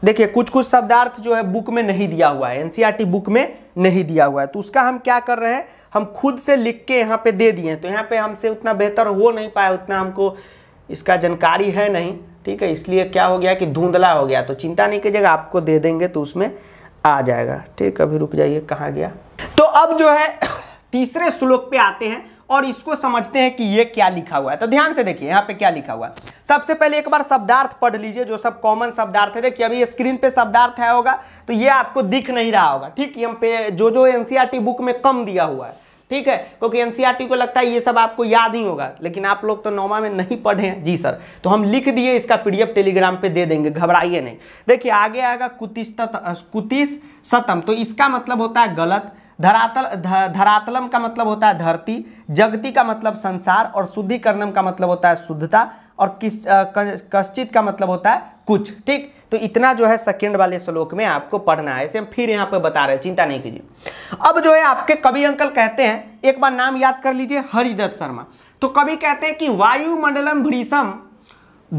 A: देखिए कुछ कुछ शब्दार्थ जो है बुक में नहीं दिया हुआ है एनसीईआरटी बुक में नहीं दिया हुआ है तो उसका हम क्या कर रहे हैं हम खुद से लिख के यहाँ पे दे दिए तो यहाँ पे हमसे उतना बेहतर हो नहीं पाया उतना हमको इसका जानकारी है नहीं ठीक है इसलिए क्या हो गया कि धुंधला हो गया तो चिंता नहीं कीजिएगा आपको दे देंगे तो उसमें आ जाएगा ठीक अभी रुक जाइए कहाँ गया तो अब जो है तीसरे श्लोक पे आते हैं और इसको समझते हैं कि ये क्या लिखा हुआ है तो ध्यान से देखिए यहाँ पे क्या लिखा हुआ है सबसे पहले एक बार शब्दार्थ पढ़ लीजिए जो सब कॉमन शब्दार्थ है देखिए अभी स्क्रीन पे शब्दार्थ है होगा तो ये आपको दिख नहीं रहा होगा ठीक हम पे जो जो एनसीईआरटी बुक में कम दिया हुआ है ठीक है क्योंकि एनसीईआरटी e को लगता है ये सब आपको याद ही होगा लेकिन आप लोग तो नौवा में नहीं पढ़े हैं जी सर तो हम लिख दिए इसका पीडीएफ टेलीग्राम पे दे देंगे घबराइए नहीं देखिए आगे आएगा कुतिस सतम तो इसका मतलब होता है गलत धरातल धरातलम का मतलब होता है धरती जगती का मतलब संसार और शुद्धिकरणम का मतलब होता है शुद्धता और किस कश्चित का मतलब होता है कुछ ठीक तो इतना जो है सेकेंड वाले श्लोक में आपको पढ़ना है ऐसे हम फिर यहाँ पर बता रहे हैं चिंता नहीं कीजिए अब जो है आपके कवि अंकल कहते हैं एक बार नाम याद कर लीजिए हरिदत्त शर्मा तो कवि कहते हैं कि वायुमंडलम भ्रीषम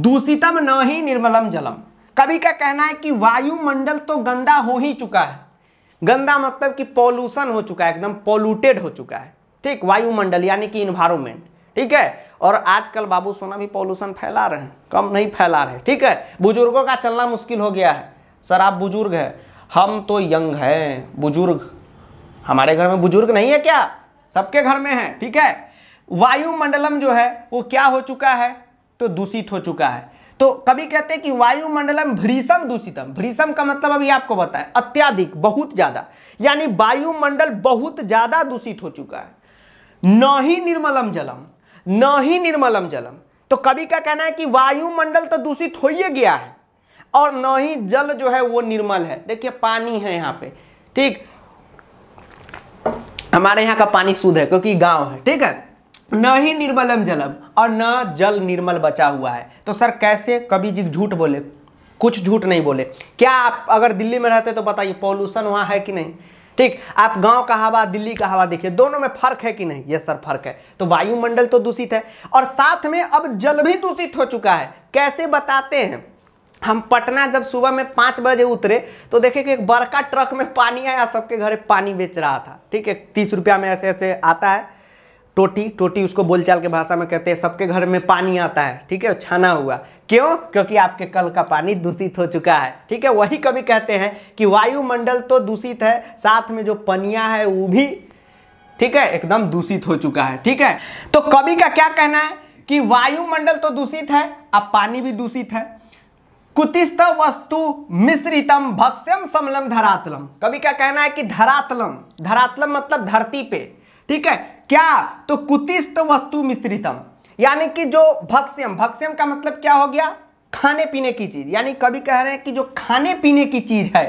A: दूषितम न ही निर्मलम जलम कवि का कहना है कि वायुमंडल तो गंदा हो ही चुका है गंदा मतलब कि पॉल्यूशन हो चुका है एकदम पॉल्यूटेड हो चुका है ठीक वायुमंडल यानी कि इन्वायरमेंट ठीक है और आजकल बाबू सोना भी पॉल्यूशन फैला रहे हैं कम नहीं फैला रहे ठीक है बुजुर्गों का चलना मुश्किल हो गया है सर आप बुजुर्ग हैं हम तो यंग हैं बुजुर्ग हमारे घर में बुजुर्ग नहीं है क्या सबके घर में है ठीक है वायुमंडलम जो है वो क्या हो चुका है तो दूषित हो चुका है तो कभी कहते हैं कि वायुमंडलम भ्रीषम दूषितम भ्रीषम का मतलब अभी आपको बताएं अत्याधिक बहुत ज़्यादा यानी वायुमंडल बहुत ज़्यादा दूषित हो चुका है न ही निर्मलम जलम न ही निर्मलम जलम तो कवि का कहना है कि वायुमंडल तो दूषित हो ही गया है और न ही जल जो है वो निर्मल है देखिए पानी है यहाँ पे ठीक हमारे यहाँ का पानी शुद्ध है क्योंकि गांव है ठीक है न ही निर्मलम जलम और न जल निर्मल बचा हुआ है तो सर कैसे कभी जी झूठ बोले कुछ झूठ नहीं बोले क्या आप अगर दिल्ली में रहते तो बताइए पॉल्यूशन वहां है कि नहीं ठीक आप गांव का हवा दिल्ली का हवा देखिए दोनों में फर्क है कि नहीं ये सर फर्क है तो वायुमंडल तो दूषित है और साथ में अब जल भी दूषित हो चुका है कैसे बताते हैं हम पटना जब सुबह में पाँच बजे उतरे तो देखे कि एक बड़का ट्रक में पानी आया सबके घर पानी बेच रहा था ठीक है तीस रुपया में ऐसे ऐसे आता है टोटी टोटी उसको बोलचाल के भाषा में कहते हैं सबके घर में पानी आता है ठीक है छाना हुआ क्यों क्योंकि आपके कल का पानी दूषित हो चुका है ठीक है वही कभी कहते हैं कि वायुमंडल तो दूषित है साथ में जो पनिया है वो भी ठीक है एकदम दूषित हो चुका है ठीक है तो कवि का क्या कहना है कि वायुमंडल तो दूषित है अब पानी भी दूषित है कुतिस्थ वस्तु मिश्रितम भक्ष्यम समलम धरातलम कभी क्या कहना है कि धरातलम धरातलम मतलब धरती पे ठीक है क्या तो कुतिस्थ वस्तु मिश्रितम यानी कि जो भक्ष्यम भक्स्यम का मतलब क्या हो गया खाने पीने की चीज यानी कभी कह रहे हैं कि जो खाने पीने की चीज है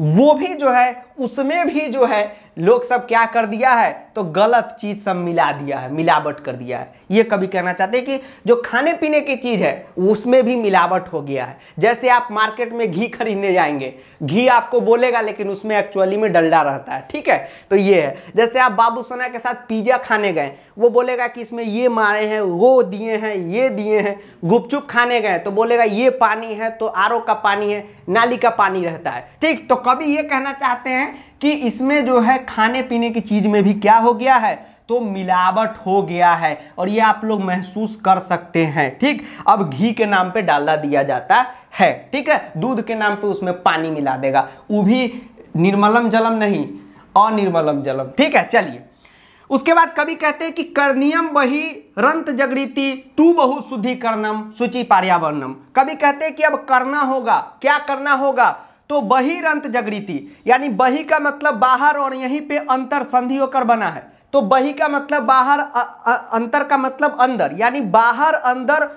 A: वो भी जो है उसमें भी जो है लोग सब क्या कर दिया है तो गलत चीज़ सब मिला दिया है मिलावट कर दिया है ये कभी कहना चाहते हैं कि जो खाने पीने की चीज़ है उसमें भी मिलावट हो गया है जैसे आप मार्केट में घी खरीदने जाएंगे घी आपको बोलेगा लेकिन उसमें एक्चुअली में डलडा रहता है ठीक है तो ये है जैसे आप बाबू सोना के साथ पिज्ज़ा खाने गए वो बोलेगा कि इसमें ये मारे हैं वो दिए हैं ये दिए हैं गुपचुप खाने गए तो बोलेगा ये पानी है तो आर का पानी है नाली का पानी रहता है ठीक तो कभी ये कहना चाहते हैं कि इसमें जो है खाने पीने की चीज़ में भी क्या हो गया है तो मिलावट हो गया है और ये आप लोग महसूस कर सकते हैं ठीक अब घी के नाम पे डाला दिया जाता है ठीक है दूध के नाम पे उसमें पानी मिला देगा वो भी निर्मलम जलम नहीं अनिर्मलम जलम ठीक है चलिए उसके बाद कभी कहते हैं कि कर्नियम बही रंत जगृति तू बहु शुद्धि कर्णम पर्यावरणम कभी कहते हैं कि अब करना होगा क्या करना होगा तो बहिर अंत जगृति यानी बही का मतलब बाहर और यहीं पे अंतर संधि होकर बना है तो बही का मतलब बाहर अ, अ, अंतर का मतलब अंदर यानी बाहर अंदर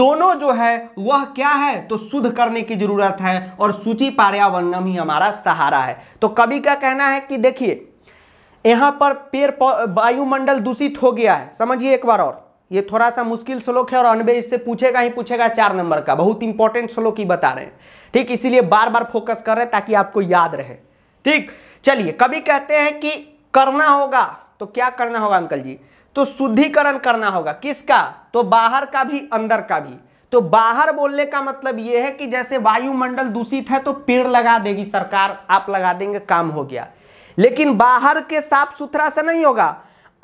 A: दोनों जो है वह क्या है तो शुद्ध करने की जरूरत है और सूची पार्यावरणम ही हमारा सहारा है तो कवि का कहना है कि देखिए यहां पर पेड़ वायुमंडल दूषित हो गया है समझिए एक बार और ये थोड़ा सा मुश्किल श्लोक है और अनबे इससे पूछेगा ही पूछेगा चार नंबर का बहुत इंपॉर्टेंट श्लोक ही बता रहे हैं ठीक इसीलिए बार बार फोकस कर रहे हैं ताकि आपको याद रहे ठीक चलिए कभी कहते हैं कि करना होगा तो क्या करना होगा अंकल जी तो शुद्धिकरण करना होगा किसका तो बाहर का भी अंदर का भी तो बाहर बोलने का मतलब यह है कि जैसे वायुमंडल दूषित है तो पेड़ लगा देगी सरकार आप लगा देंगे काम हो गया लेकिन बाहर के साफ सुथरा से नहीं होगा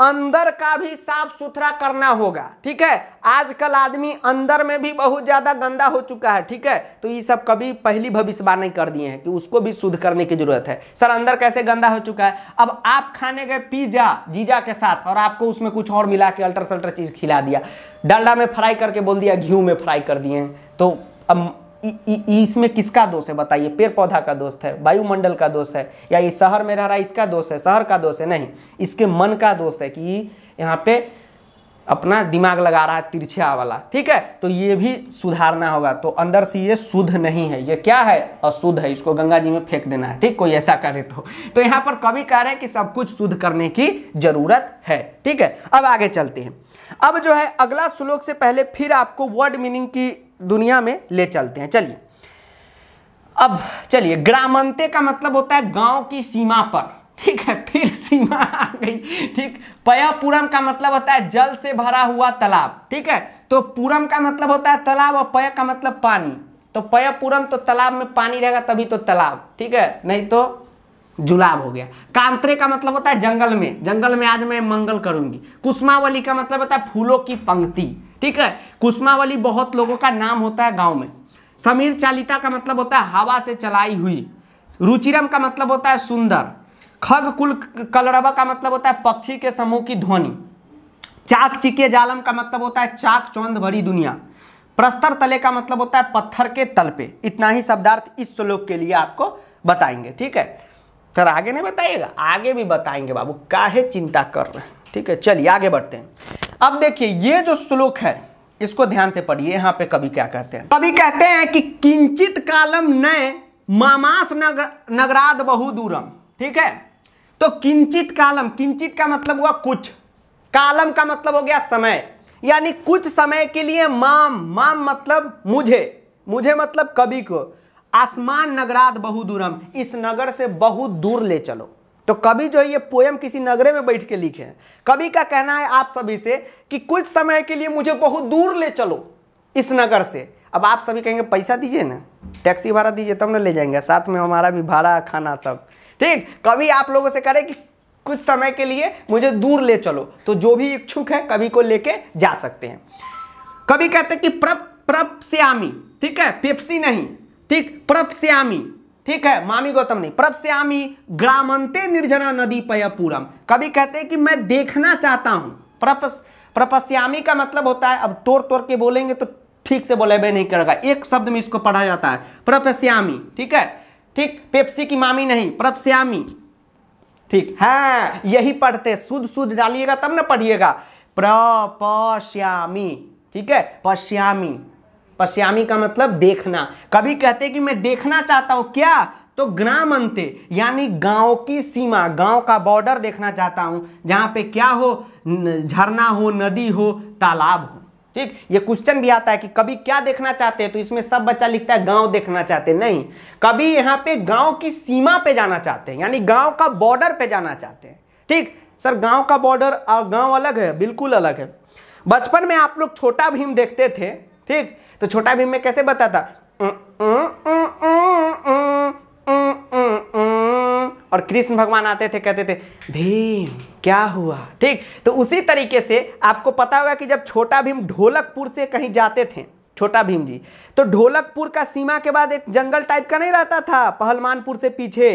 A: अंदर का भी साफ सुथरा करना होगा ठीक है आजकल आदमी अंदर में भी बहुत ज़्यादा गंदा हो चुका है ठीक है तो ये सब कभी पहली भविष्यवाणी कर दिए हैं कि उसको भी शुद्ध करने की जरूरत है सर अंदर कैसे गंदा हो चुका है अब आप खाने गए पिज्जा जीजा के साथ और आपको उसमें कुछ और मिला के अल्टर सल्टर चीज़ खिला दिया डंडा में फ्राई करके बोल दिया घी में फ्राई कर दिए तो अब इसमें किसका दोष है बताइए पेड़ पौधा का दोष है वायुमंडल का दोष है या ये शहर में रह रहा है इसका दोष है शहर का दोष है नहीं इसके मन का दोष है कि यहाँ पे अपना दिमाग लगा रहा है तिरछा वाला ठीक है तो ये भी सुधारना होगा तो अंदर से ये शुद्ध नहीं है ये क्या है अशुद्ध है इसको गंगा जी में फेंक देना है ठीक कोई ऐसा करे तो तो यहाँ पर कवि कह रहे हैं कि सब कुछ शुद्ध करने की जरूरत है ठीक है अब आगे चलते हैं अब जो है अगला श्लोक से पहले फिर आपको वर्ड मीनिंग की दुनिया में ले चलते हैं चलिए अब चलिए ग्रामंते का मतलब होता है गांव की सीमा पर ठीक है फिर सीमा आ गई ठीक पयापुरम का मतलब होता है जल से भरा हुआ तालाब ठीक है तो पूरम का मतलब होता है तालाब और पय का मतलब पानी तो पयपुरम तो तालाब में पानी रहेगा तभी तो तालाब ठीक है नहीं तो जुलाब हो गया कांतरे का मतलब होता है जंगल में जंगल में आज मैं मंगल करूंगी कुष्मावली का मतलब होता है फूलों की पंक्ति ठीक है कुसमावली बहुत लोगों का नाम होता है गांव में समीर चालिता का मतलब होता है हवा से चलाई हुई रुचिरम का मतलब होता है सुंदर खग कुल कलरबा का मतलब होता है पक्षी के समूह की ध्वनि चाक चिके जालम का मतलब होता है चाक चौंद भरी दुनिया प्रस्तर तले का मतलब होता है पत्थर के तल पे इतना ही शब्दार्थ इस श्लोक के लिए आपको बताएंगे ठीक है सर आगे नहीं बताइएगा आगे भी बताएंगे बाबू काहे चिंता कर रहे हैं ठीक है चलिए आगे बढ़ते हैं अब देखिए ये जो श्लोक है इसको ध्यान से पढ़िए यहाँ पे कभी क्या कहते हैं कभी कहते हैं कि किंचित कालम न मामास नगर नगराद बहु दूरम ठीक है तो किंचित कालम किंचित का मतलब हुआ कुछ कालम का मतलब हो गया समय यानी कुछ समय के लिए माम माम मतलब मुझे मुझे मतलब कभी को आसमान नगराद बहु दूरम इस नगर से बहुत दूर ले चलो तो कभी जो है ये पोएम किसी नगरे में बैठ के लिखे हैं कभी का कहना है आप सभी से कि कुछ समय के लिए मुझे बहुत दूर ले चलो इस नगर से अब आप सभी कहेंगे पैसा दीजिए ना टैक्सी भाड़ा दीजिए तब ना ले जाएंगे साथ में हमारा भी भाड़ा खाना सब ठीक कभी आप लोगों से करें कि कुछ समय के लिए मुझे दूर ले चलो तो जो भी इच्छुक है कभी को लेके जा सकते हैं कभी कहते हैं कि प्रप प्रप श्यामी ठीक है पेप्सी नहीं ठीक प्रप श्यामी ठीक है मामी गौतम नहीं प्रभश्यामी ग्रामंते निर्जना नदी पय पूरम कभी कहते हैं कि मैं देखना चाहता हूं प्रपस प्रपस्यामी का मतलब होता है अब तोड़ तोड़ के बोलेंगे तो ठीक से बोले भी नहीं करेगा एक शब्द में इसको पढ़ा जाता है प्रपस्यामी ठीक है ठीक पेप्सी की मामी नहीं प्रपस्यामी ठीक है हाँ, यही पढ़ते शुद्ध शुद्ध डालिएगा तब ना पढ़िएगा प्रपश्यामी ठीक है पश्यामी पश्यामी का मतलब देखना कभी कहते कि मैं देखना चाहता हूं क्या तो ग्राम अंत यानी गांव की सीमा गांव का बॉर्डर देखना चाहता हूं जहां पे क्या हो झरना हो नदी हो तालाब हो ठीक ये क्वेश्चन भी आता है कि कभी क्या देखना चाहते हैं तो इसमें सब बच्चा लिखता है गांव देखना चाहते नहीं कभी यहाँ पे गांव की सीमा पे जाना चाहते हैं यानी गांव का बॉर्डर पे जाना चाहते हैं ठीक सर गांव का बॉर्डर और गांव अलग है बिल्कुल अलग है बचपन में आप लोग छोटा भीम देखते थे ठीक तो छोटा भीम में कैसे बताता और कृष्ण भगवान आते थे कहते थे भीम क्या हुआ ठीक तो उसी तरीके से आपको पता होगा कि जब छोटा भीम ढोलकपुर से कहीं जाते थे छोटा भीम जी तो ढोलकपुर का सीमा के बाद एक जंगल टाइप का नहीं रहता था पहलमानपुर से पीछे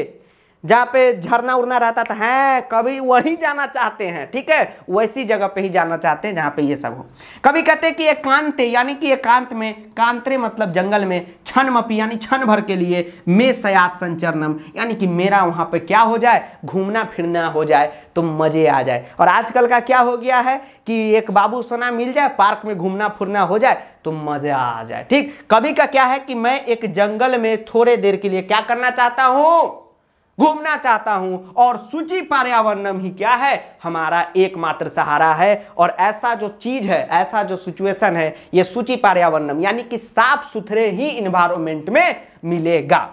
A: जहाँ पे झरना उरना रहता था हैं कभी वहीं जाना चाहते हैं ठीक है वैसी जगह पे ही जाना चाहते हैं जहाँ पे ये सब हो कभी कहते हैं कि एकांत यानी कि एकांत में कांतरे मतलब जंगल में क्षण मपी यानी क्षण भर के लिए मे सयात संचरनम यानी कि मेरा वहाँ पे क्या हो जाए घूमना फिरना हो जाए तो मज़े आ जाए और आजकल का क्या हो गया है कि एक बाबू सोना मिल जाए पार्क में घूमना फिरना हो जाए तो मज़ा आ जाए ठीक कभी का क्या है कि मैं एक जंगल में थोड़े देर के लिए क्या करना चाहता हूँ घूमना चाहता हूं और सूची पर्यावरणम ही क्या है हमारा एकमात्र सहारा है और ऐसा जो चीज है ऐसा जो सिचुएशन है ये सूची पर्यावरणम यानी कि साफ सुथरे ही इन्वायरमेंट में मिलेगा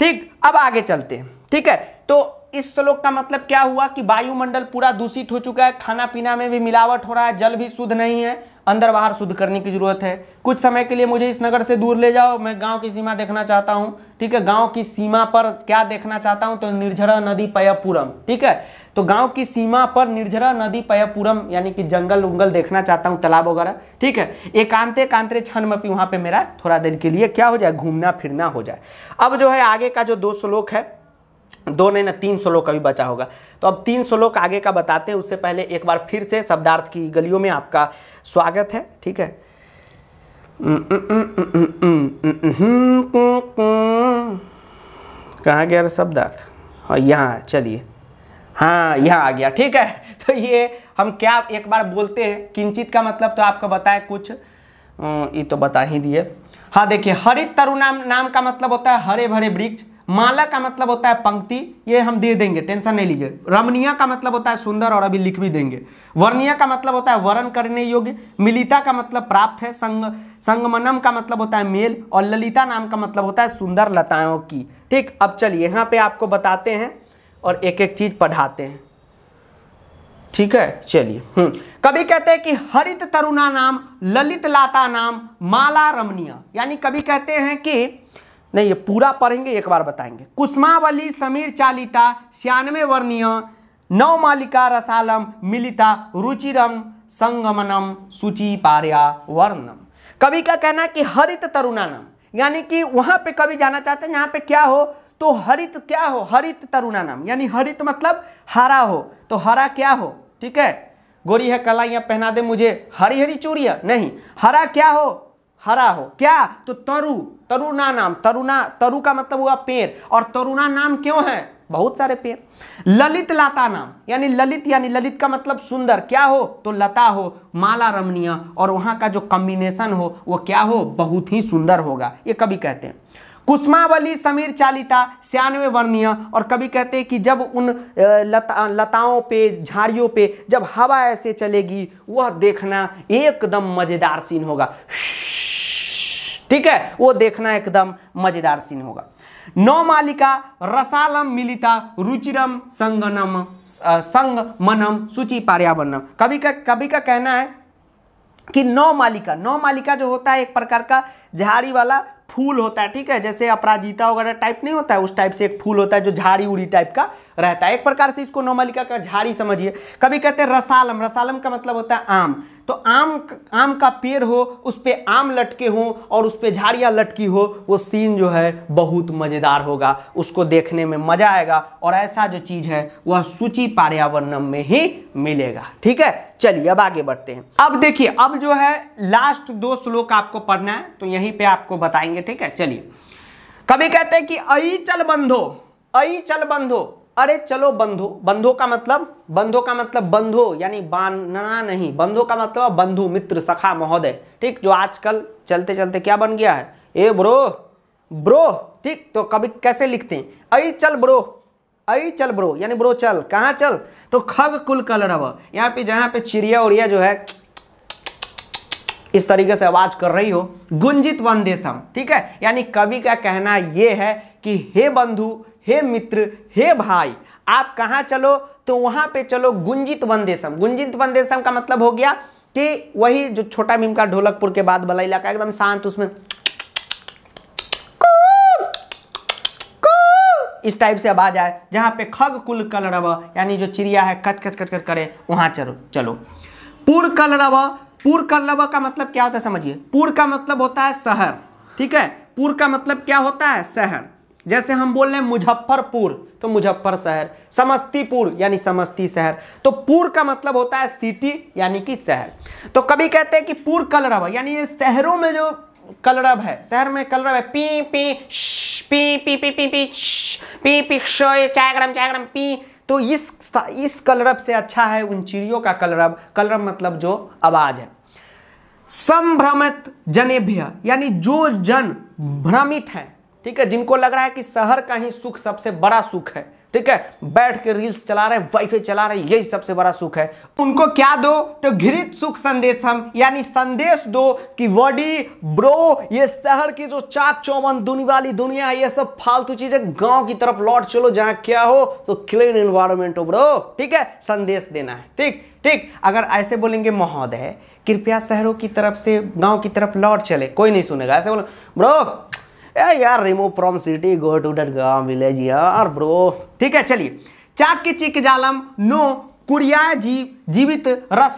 A: ठीक अब आगे चलते हैं ठीक है तो इस श्लोक का मतलब क्या हुआ कि वायुमंडल पूरा दूषित हो चुका है खाना पीना में भी मिलावट हो रहा है जल भी शुद्ध नहीं है अंदर बाहर शुद्ध करने की ज़रूरत है कुछ समय के लिए मुझे इस नगर से दूर ले जाओ मैं गांव की सीमा देखना चाहता हूँ ठीक है गांव की सीमा पर क्या देखना चाहता हूँ तो निर्झरा नदी पयपुरम ठीक है तो गांव की सीमा पर निर्झरा नदी पयपुरम यानी कि जंगल उंगल देखना चाहता हूँ तालाब वगैरह ठीक है एकांत एकांतरे क्षण में भी वहाँ पर मेरा थोड़ा देर के लिए क्या हो जाए घूमना फिरना हो जाए अब जो है आगे का जो दो श्लोक है दो नहीं ना तीन श्लोक अभी बचा होगा तो अब तीन श्लोक आगे का बताते हैं उससे पहले एक बार फिर से शब्दार्थ की गलियों में आपका स्वागत है ठीक है कहाँ गया शब्दार्थ हाँ यहाँ चलिए हाँ यहाँ आ गया ठीक है तो ये हम क्या एक बार बोलते हैं किंचित का मतलब तो आपको बताए कुछ ये तो बता ही दिए हाँ देखिए हरित तरुणाम नाम का मतलब होता है हरे भरे वृक्ष माला का मतलब होता है पंक्ति ये हम दे देंगे टेंशन नहीं लीजिए रमणीय का मतलब होता है सुंदर और अभी लिख भी देंगे वर्णीय का मतलब होता है वर्ण करने योग्य मिलिता का मतलब प्राप्त है संग संगमनम का मतलब होता है मेल और ललिता नाम का मतलब होता है सुंदर लताओं की ठीक अब चलिए यहाँ पे आपको बताते हैं और एक एक चीज पढ़ाते हैं ठीक है चलिए हम्म। कभी कहते हैं कि हरित तरुणा नाम ललित लाता नाम माला रमणीय यानी कभी कहते हैं कि नहीं ये पूरा पढ़ेंगे एक बार बताएंगे कुष्मावली समीर चालिता छियानवे वर्णीय नव मालिका रसालम मिलिता रुचिरम संगमनम सूची पार्या वर्णम कवि का कहना कि हरित तरुणानम यानी कि वहां पे कवि जाना चाहते हैं यहाँ पे क्या हो तो हरित क्या हो हरित तरुणानम यानी हरित मतलब हरा हो तो हरा क्या हो ठीक है गोरी है कला या पहना दे मुझे हरी हरी चूड़िया नहीं हरा क्या हो हरा हो क्या तो तरु तरुणा नाम तरुणा तरु का मतलब हुआ पेड़ और तरुणा नाम क्यों है बहुत सारे पेड़ ललित लता नाम यानी ललित यानी ललित का मतलब सुंदर क्या हो तो लता हो माला रमणीय और वहां का जो कॉम्बिनेशन हो वो क्या हो बहुत ही सुंदर होगा ये कभी कहते हैं कुष्मावली समीर चालिता सियानवे वर्णीय और कभी कहते हैं कि जब उन लता लताओं पे झाड़ियों पे जब हवा ऐसे चलेगी वह देखना एकदम मज़ेदार सीन होगा ठीक है वो देखना एकदम मजेदार सीन होगा नौ मालिका रसालम मिलिता रुचिरम संगनम संग मनम सूची पर्यावरणम कभी का कभी का कहना है कि नौ मालिका नौ मालिका जो होता है एक प्रकार का झाड़ी वाला फूल होता है ठीक है जैसे अपराजिता वगैरह टाइप नहीं होता है उस टाइप से एक फूल होता है जो झाड़ी उड़ी टाइप का रहता है एक प्रकार से इसको नौमालिका का झाड़ी समझिए कभी कहते हैं रसालम रसालम का मतलब होता है आम तो आम आम का पेड़ हो उस पर आम लटके हों और उस पर झाड़ियाँ लटकी हो वो सीन जो है बहुत मज़ेदार होगा उसको देखने में मज़ा आएगा और ऐसा जो चीज़ है वह सूची पर्यावरणम में ही मिलेगा ठीक है चलिए अब आगे बढ़ते हैं अब देखिए अब जो है लास्ट दो श्लोक आपको पढ़ना है तो यहीं पर आपको बताएंगे ठीक है चलिए कभी कहते हैं कि अई चल बंधो अई चल बंधो अरे चलो बंधु बंधु का मतलब बंधु का मतलब बंधु यानी बांधना नहीं बंधु का मतलब बंधु मित्र सखा महोदय ठीक जो आजकल चलते चलते क्या बन गया है ए ब्रो ब्रो ठीक तो कभी कैसे लिखते हैं अई चल ब्रो अई चल ब्रो यानी ब्रो चल कहाँ चल तो खग कुल कलरव यहाँ पे जहाँ पे चिड़िया उड़िया जो है इस तरीके से आवाज कर रही हो गुंजित वंदेशम ठीक है यानी कवि का कहना यह है कि हे बंधु हे मित्र हे भाई आप कहाँ चलो तो वहाँ पे चलो गुंजित वंदेशम गुंजित वंदेशम का मतलब हो गया कि वही जो छोटा भीम का ढोलकपुर के बाद वाला इलाका एकदम शांत उसमें इस टाइप से आवाज आए जहां पे खग कुल कलरव यानी जो चिड़िया है कच कच कच कर करे वहां चलो चलो पूर कलरव पूर कलरव का मतलब क्या होता है समझिए पूर का मतलब होता है शहर ठीक है पूर का मतलब क्या होता है शहर जैसे हम बोल रहे हैं मुजफ्फरपुर तो मुजफ्फर शहर समस्तीपुर यानी समस्ती शहर तो पुर का मतलब होता है सिटी यानी कि शहर तो कभी कहते हैं कि पुर कलरव यानी ये शहरों में जो कलरव है शहर में कलरव है पी पी पी पी पी पी पी पी पी शोय चायग्राम पी तो इस इस कलरव से अच्छा है उन चिड़ियों का कलरव कलरव मतलब जो आवाज़ है संभ्रमित जनेभ्य यानी जो जन भ्रमित हैं ठीक है जिनको लग रहा है कि शहर का ही सुख सबसे बड़ा सुख है ठीक है बैठ के रील्स चला रहे वाईफाई चला रहे यही सबसे बड़ा सुख है उनको क्या दो तो घृत सुख संदेश हम यानी संदेश दो कि वडी ब्रो ये शहर की जो चाक चौबन दुनी वाली दुनिया है ये सब फालतू चीजें गांव की तरफ लौट चलो जहां क्या हो तो क्लीन एनवायरमेंट हो ब्रो ठीक है संदेश देना है ठीक ठीक अगर ऐसे बोलेंगे महोदय कृपया शहरों की तरफ से गांव की तरफ लौट चले कोई नहीं सुनेगा ऐसे बोलो ब्रो यार remove from city go to that गाँव विलेज यार ब्रो ठीक है चलिए चाक चाक्य चिक जालम नो कुरिया जी जीवित रस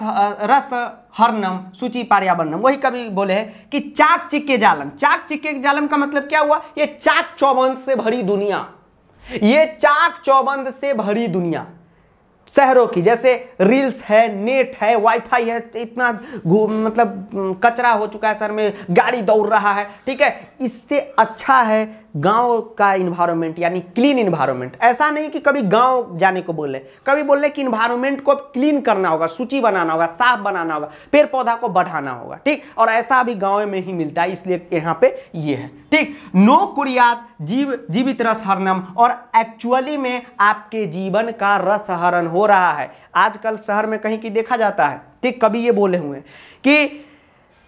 A: रस हरनम सूची पार्यावरणम वही कभी बोले हैं कि चाक चिक्के जालम चाक चिक्के जालम का मतलब क्या हुआ ये चाक चौबंद से भरी दुनिया ये चाक चौबंद से भरी दुनिया शहरों की जैसे रील्स है नेट है वाईफाई है इतना मतलब कचरा हो चुका है शहर में गाड़ी दौड़ रहा है ठीक है इससे अच्छा है गांव का इन्वायरमेंट यानी क्लीन इन्वायरमेंट ऐसा नहीं कि कभी गांव जाने को बोले कभी बोले कि इन्वायरमेंट को क्लीन करना होगा सूची बनाना होगा साफ बनाना होगा पेड़ पौधा को बढ़ाना होगा ठीक और ऐसा अभी गाँव में ही मिलता है इसलिए यहाँ पे ये है ठीक नो कुरियात जीव जीवित रस हरनम और एक्चुअली में आपके जीवन का रस हरण हो रहा है आजकल शहर में कहीं की देखा जाता है ठीक कभी ये बोले हुए कि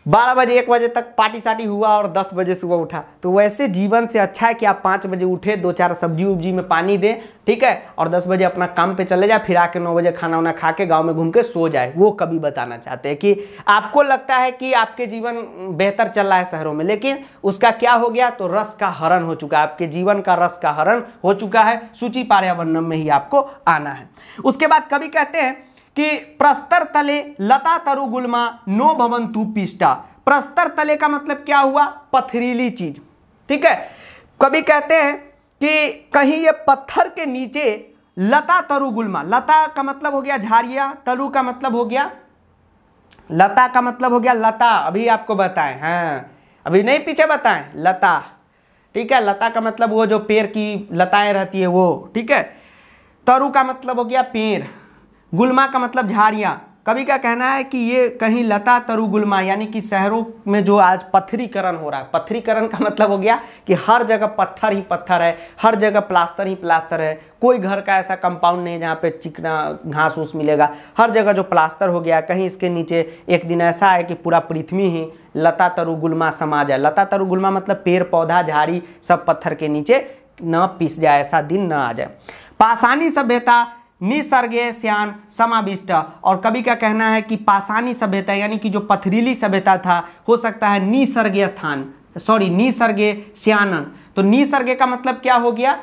A: बारह बजे एक बजे तक पार्टी साटी हुआ और दस बजे सुबह उठा तो वैसे जीवन से अच्छा है कि आप पाँच बजे उठे दो चार सब्जी उब्जी में पानी दें ठीक है और दस बजे अपना काम पे चले जाए फिर आके नौ बजे खाना वाना खा के गाँव में घूम के सो जाए वो कभी बताना चाहते हैं कि आपको लगता है कि आपके जीवन बेहतर चल रहा है शहरों में लेकिन उसका क्या हो गया तो रस का हरण हो चुका है आपके जीवन का रस का हरण हो चुका है सूची पर्यावरण में ही आपको आना है उसके बाद कभी कहते हैं कि प्रस्तर तले लता तरु गुलमा नो तू पिस्टा प्रस्तर तले का मतलब क्या हुआ पथरीली चीज ठीक है कभी कहते हैं कि कहीं ये पत्थर के नीचे लता तरु गुलमा लता का मतलब हो गया झारिया तरु का मतलब हो गया लता का मतलब हो गया लता अभी आपको बताएं हाँ अभी नहीं पीछे बताएं लता ठीक है लता का मतलब वो जो पेड़ की लताएं रहती है वो ठीक है तरु का मतलब हो गया पेड़ गुलमा का मतलब झाड़ियाँ कवि का कहना है कि ये कहीं लता तरु गुलमा यानी कि शहरों में जो आज पत्थरीकरण हो रहा है पत्थरीकरण का मतलब हो गया कि हर जगह पत्थर ही पत्थर है हर जगह प्लास्टर ही प्लास्टर है कोई घर का ऐसा कंपाउंड नहीं जहाँ पे चिकना घास उस मिलेगा हर जगह जो प्लास्टर हो गया कहीं इसके नीचे एक दिन ऐसा है कि पूरा पृथ्वी ही लता तरु गुलमा समा जाए लता तरु गुलमा मतलब पेड़ पौधा झाड़ी सब पत्थर के नीचे न पिस जाए ऐसा दिन न आ जाए पासानी सभ्यता निसर्गीय श्यान समाविष्ट और कभी का कहना है कि पाषाणी सभ्यता यानी कि जो पथरीली सभ्यता था हो सकता है निसर्गीय स्थान सॉरी निसर्गे श्यानन तो निसर्गे का मतलब क्या हो गया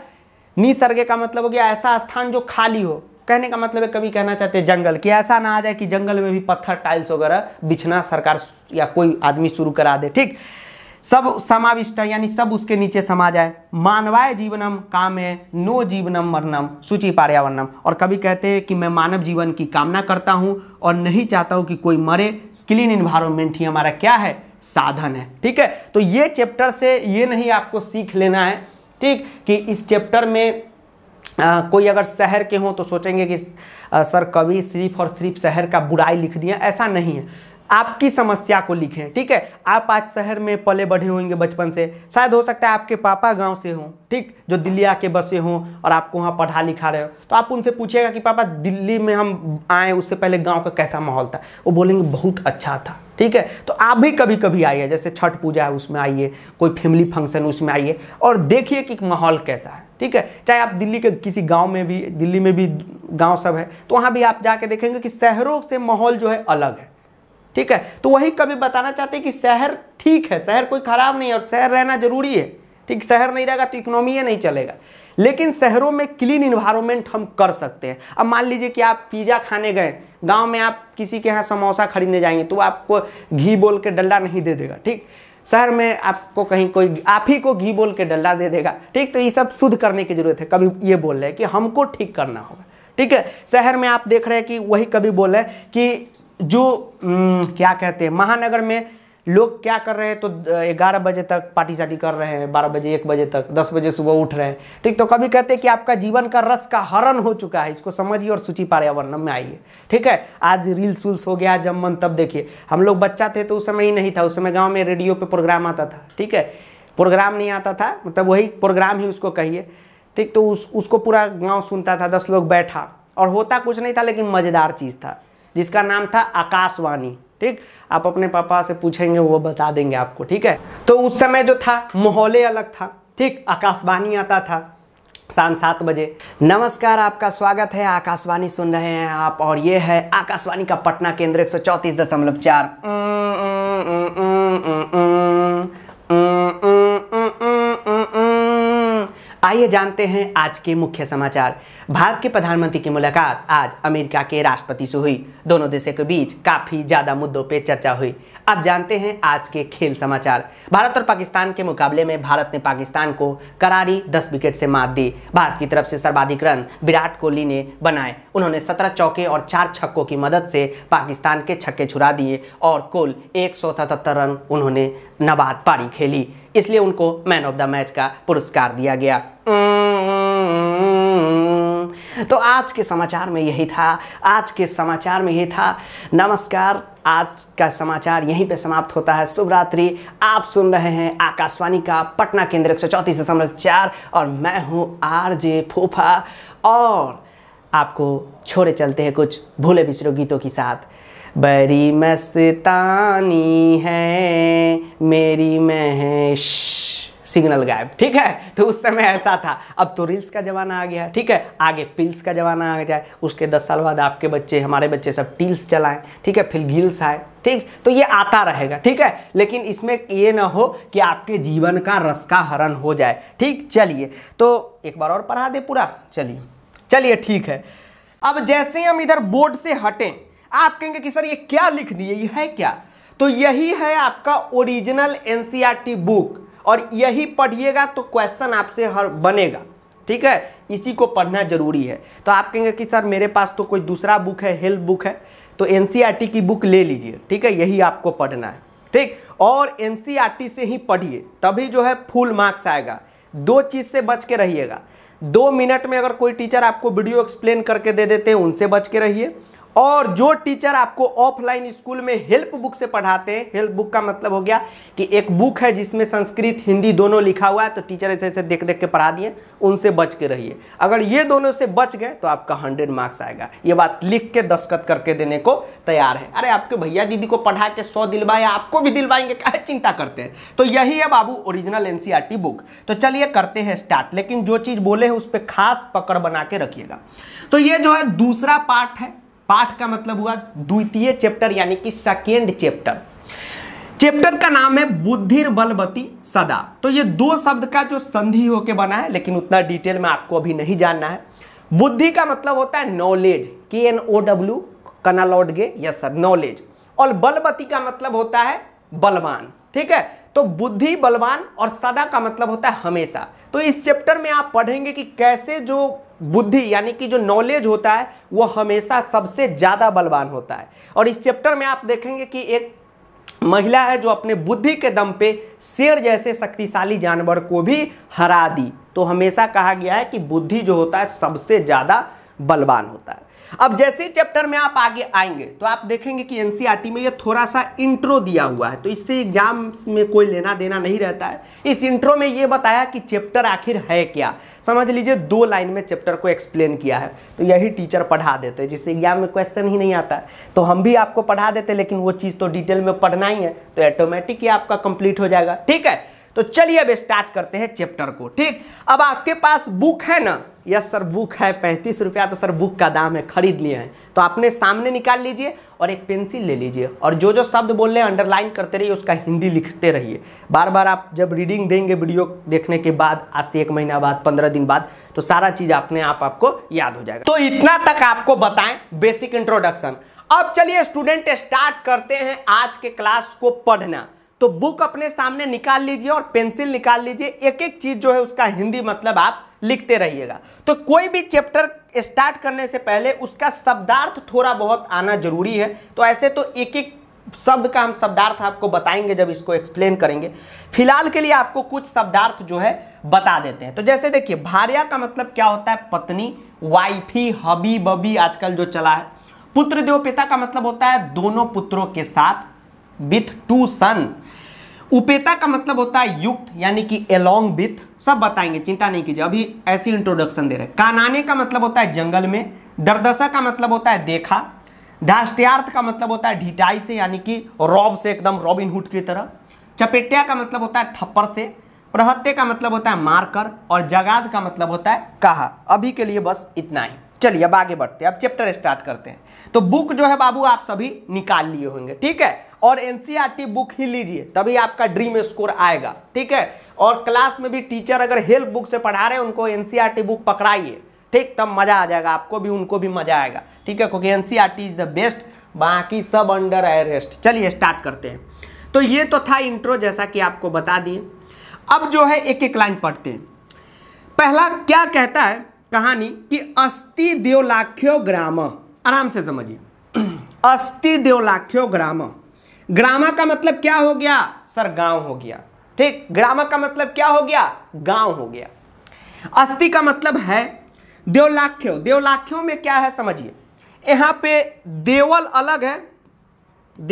A: निसर्गे का मतलब हो गया ऐसा स्थान जो खाली हो कहने का मतलब है कभी कहना चाहते हैं जंगल कि ऐसा ना आ जाए कि जंगल में भी पत्थर टाइल्स वगैरह बिछना सरकार या कोई आदमी शुरू करा दे ठीक सब समाविष्ट है यानी सब उसके नीचे समा जाए मानवाय जीवनम काम है नो जीवनम मरनम सूची पर्यावरणम और कभी कहते हैं कि मैं मानव जीवन की कामना करता हूँ और नहीं चाहता हूँ कि कोई मरे क्लीन इन्वायरमेंट ही हमारा क्या है साधन है ठीक है तो ये चैप्टर से ये नहीं आपको सीख लेना है ठीक कि इस चैप्टर में आ, कोई अगर शहर के हों तो सोचेंगे कि आ, सर कवि सिर्फ और सिर्फ शहर का बुराई लिख दिया ऐसा नहीं है आपकी समस्या को लिखें ठीक है आप आज शहर में पले बढ़े होंगे बचपन से शायद हो सकता है आपके पापा गांव से हों ठीक जो दिल्ली आके बसे हों और आपको वहाँ पढ़ा लिखा रहे हो तो आप उनसे पूछिएगा कि पापा दिल्ली में हम आए उससे पहले गांव का कैसा माहौल था वो बोलेंगे बहुत अच्छा था ठीक है तो आप भी कभी कभी आइए जैसे छठ पूजा है उसमें आइए कोई फैमिली फंक्शन उसमें आइए और देखिए कि माहौल कैसा है ठीक है चाहे आप दिल्ली के किसी गांव में भी दिल्ली में भी गांव सब है तो वहाँ भी आप जाके देखेंगे कि शहरों से माहौल जो है अलग है ठीक है तो वही कभी बताना चाहते हैं कि शहर ठीक है शहर कोई खराब नहीं है और शहर रहना जरूरी है ठीक शहर नहीं रहेगा तो इकोनॉमी नहीं चलेगा लेकिन शहरों में क्लीन इन्वायरमेंट हम कर सकते हैं अब मान लीजिए कि आप पिज़्ज़ा खाने गए गांव में आप किसी के यहाँ समोसा खरीदने जाएंगे तो आपको घी बोल के डंडा नहीं दे देगा ठीक शहर में आपको कहीं कोई आप ही को घी बोल के डंडा दे देगा ठीक तो ये सब शुद्ध करने की ज़रूरत है कभी ये बोल रहे हैं कि हमको ठीक करना होगा ठीक है शहर में आप देख रहे हैं कि वही कभी बोल रहे हैं कि जो हम्म, क्या कहते हैं महानगर में लोग क्या कर रहे हैं तो ग्यारह बजे तक पार्टी शार्टी कर रहे हैं बारह बजे एक बजे तक दस बजे सुबह उठ रहे हैं ठीक तो कभी कहते हैं कि आपका जीवन का रस का हरण हो चुका है इसको समझिए और सूची पर्यावरण में आइए ठीक है आज रील्स वुल्स हो गया जब मन तब देखिए हम लोग बच्चा थे तो उस समय ही नहीं था उस समय गाँव में रेडियो पर प्रोग्राम आता था ठीक है प्रोग्राम नहीं आता था मतलब वही प्रोग्राम ही उसको कहिए ठीक तो उस उसको पूरा गाँव सुनता था दस लोग बैठा और होता कुछ नहीं था लेकिन मज़ेदार चीज़ था जिसका नाम था आकाशवाणी ठीक आप अपने पापा से पूछेंगे वो बता देंगे आपको ठीक है तो उस समय जो था माहौले अलग था ठीक आकाशवाणी आता था शाम सात बजे नमस्कार आपका स्वागत है आकाशवाणी सुन रहे हैं आप और ये है आकाशवाणी का पटना केंद्र एक सौ दशमलव चार आइए जानते हैं आज के मुख्य समाचार भारत के प्रधानमंत्री की मुलाकात आज अमेरिका के राष्ट्रपति से हुई दोनों देशों के बीच काफी ज्यादा मुद्दों पर चर्चा हुई अब जानते हैं आज के खेल समाचार भारत और पाकिस्तान के मुकाबले में भारत ने पाकिस्तान को करारी 10 विकेट से मात दी भारत की तरफ से सर्वाधिक रन विराट कोहली ने बनाए उन्होंने 17 चौके और चार छक्कों की मदद से पाकिस्तान के छक्के छुड़ा दिए और कुल एक रन उन्होंने नबाद पारी खेली इसलिए उनको मैन ऑफ द मैच का पुरस्कार दिया गया तो आज के समाचार में यही था आज के समाचार में यही था नमस्कार आज का समाचार यहीं पे समाप्त होता है शुभ रात्रि आप सुन रहे हैं आकाशवाणी का पटना केंद्र एक सौ चौंतीस दशमलव चार और मैं हूँ आर जे फूफा और आपको छोड़े चलते हैं कुछ भूले बिसरो गीतों के साथ बड़ी मस्तानी है मेरी महेश सिग्नल गायब ठीक है तो उस समय ऐसा था अब तो रील्स का ज़माना आ गया ठीक है आगे पिल्स का ज़माना आ जाए उसके दस साल बाद आपके बच्चे हमारे बच्चे सब टील्स चलाएं ठीक है फिर गिल्स आए ठीक तो ये आता रहेगा ठीक है लेकिन इसमें ये ना हो कि आपके जीवन का रस का हरण हो जाए ठीक चलिए तो एक बार और पढ़ा दे पूरा चलिए चलिए ठीक है अब जैसे हम इधर बोर्ड से हटें आप कहेंगे कि सर ये क्या लिख दिए ये है क्या तो यही है आपका ओरिजिनल एनसीईआरटी बुक और यही पढ़िएगा तो क्वेश्चन आपसे हर बनेगा ठीक है इसी को पढ़ना जरूरी है तो आप कहेंगे कि सर मेरे पास तो कोई दूसरा बुक है हेल्प बुक है तो एन e की बुक ले लीजिए ठीक है यही आपको पढ़ना है ठीक और एन e से ही पढ़िए तभी जो है फुल मार्क्स आएगा दो चीज़ से बच के रहिएगा दो मिनट में अगर कोई टीचर आपको वीडियो एक्सप्लेन करके दे देते हैं उनसे बच के रहिए और जो टीचर आपको ऑफलाइन स्कूल में हेल्प बुक से पढ़ाते हैं हेल्प बुक का मतलब हो गया कि एक बुक है जिसमें संस्कृत हिंदी दोनों लिखा हुआ है तो टीचर ऐसे ऐसे देख देख के पढ़ा दिए उनसे बच के रहिए अगर ये दोनों से बच गए तो आपका हंड्रेड मार्क्स आएगा ये बात लिख के दस्खत करके देने को तैयार है अरे आपके भैया दीदी को पढ़ा के सौ दिलवाए आपको भी दिलवाएंगे क्या चिंता करते हैं तो यही है बाबू ओरिजिनल एन बुक तो चलिए करते हैं स्टार्ट लेकिन जो चीज़ बोले हैं उस पर खास पकड़ बना के रखिएगा तो ये जो है दूसरा पार्ट है पाठ का मतलब हुआ द्वितीय चैप्टर यानी कि सेकेंड चैप्टर चैप्टर का नाम है बुद्धिर बलवती सदा तो ये दो शब्द का जो संधि होके बना है लेकिन उतना डिटेल में आपको अभी नहीं जानना है बुद्धि का मतलब होता है नॉलेज के एन ओ डब्ल्यू कना लौट गए यस सर नॉलेज और बलवती का मतलब होता है बलवान ठीक है तो बुद्धि बलवान और सदा का मतलब होता है हमेशा तो इस चैप्टर में आप पढ़ेंगे कि कैसे जो बुद्धि यानी कि जो नॉलेज होता है वो हमेशा सबसे ज़्यादा बलवान होता है और इस चैप्टर में आप देखेंगे कि एक महिला है जो अपने बुद्धि के दम पे शेर जैसे शक्तिशाली जानवर को भी हरा दी तो हमेशा कहा गया है कि बुद्धि जो होता है सबसे ज़्यादा बलवान होता है अब जैसे चैप्टर में आप आगे आएंगे तो आप देखेंगे कि एनसीईआरटी e में ये थोड़ा सा इंट्रो दिया हुआ है तो इससे एग्जाम में कोई लेना देना नहीं रहता है इस इंट्रो में ये बताया कि चैप्टर आखिर है क्या समझ लीजिए दो लाइन में चैप्टर को एक्सप्लेन किया है तो यही टीचर पढ़ा देते हैं जिससे एग्जाम में क्वेश्चन ही नहीं आता तो हम भी आपको पढ़ा देते लेकिन वो चीज़ तो डिटेल में पढ़ना ही है तो ऑटोमेटिक ही आपका कंप्लीट हो जाएगा ठीक है तो चलिए अब स्टार्ट करते हैं चैप्टर को ठीक अब आपके पास बुक है ना यस सर बुक है पैंतीस रुपया तो सर बुक का दाम है खरीद लिए हैं तो आपने सामने निकाल लीजिए और एक पेंसिल ले लीजिए और जो जो शब्द बोल रहे हैं अंडरलाइन करते रहिए उसका हिंदी लिखते रहिए बार बार आप जब रीडिंग देंगे वीडियो देखने के बाद आज से एक महीना बाद पंद्रह दिन बाद तो सारा चीज़ अपने आप आपको याद हो जाएगा तो इतना तक आपको बताएं बेसिक इंट्रोडक्शन अब चलिए स्टूडेंट स्टार्ट करते हैं आज के क्लास को पढ़ना तो बुक अपने सामने निकाल लीजिए और पेंसिल निकाल लीजिए एक एक चीज़ जो है उसका हिंदी मतलब आप लिखते रहिएगा तो कोई भी चैप्टर स्टार्ट करने से पहले उसका शब्दार्थ थोड़ा बहुत आना जरूरी है तो ऐसे तो एक एक शब्द का हम शब्दार्थ आपको बताएंगे जब इसको एक्सप्लेन करेंगे फिलहाल के लिए आपको कुछ शब्दार्थ जो है बता देते हैं तो जैसे देखिए भार्या का मतलब क्या होता है पत्नी वाइफी हबी बबी आजकल जो चला है पुत्र देव पिता का मतलब होता है दोनों पुत्रों के साथ विथ टू सन उपेता का मतलब होता है युक्त यानी कि एलोंग विथ सब बताएंगे चिंता नहीं कीजिए अभी ऐसी इंट्रोडक्शन दे रहे कानाने का मतलब होता है जंगल में दरदशा का मतलब होता है देखा धाष्ट्यार्थ का मतलब होता है ढिटाई से यानी कि रॉब से एकदम रॉबिन हुड की तरह चपेटिया का मतलब होता है थप्पड़ से प्रहत्य का मतलब होता है मारकर और जगाद का मतलब होता है कहा अभी के लिए बस इतना ही चलिए अब आगे बढ़ते हैं अब चैप्टर स्टार्ट करते हैं तो बुक जो है बाबू आप सभी निकाल लिए होंगे ठीक है और एनसीईआरटी बुक e ही लीजिए तभी आपका ड्रीम स्कोर आएगा ठीक है और क्लास में भी टीचर अगर हेल्प बुक से पढ़ा रहे हैं उनको एनसीईआरटी बुक e पकड़ाइए ठीक तब मजा आ जाएगा आपको भी उनको भी मजा आएगा ठीक है क्योंकि एनसीआर इज द बेस्ट बाकी सब अंडर एरेस्ट चलिए स्टार्ट करते हैं तो ये तो था इंट्रो जैसा कि आपको बता दिए अब जो है एक एक लाइन पढ़ते हैं पहला क्या कहता है कहानी कि अस्थि देवलाख्यो ग्राम आराम से समझिए अस्थि देवलाख्यो ग्राम ग्रामा का मतलब क्या हो गया सर गांव हो गया ठीक ग्रामा का मतलब क्या हो गया गांव हो गया अस्थि का मतलब है देवलाख्यो देवलाख्यो में क्या है समझिए यहां पे देवल अलग है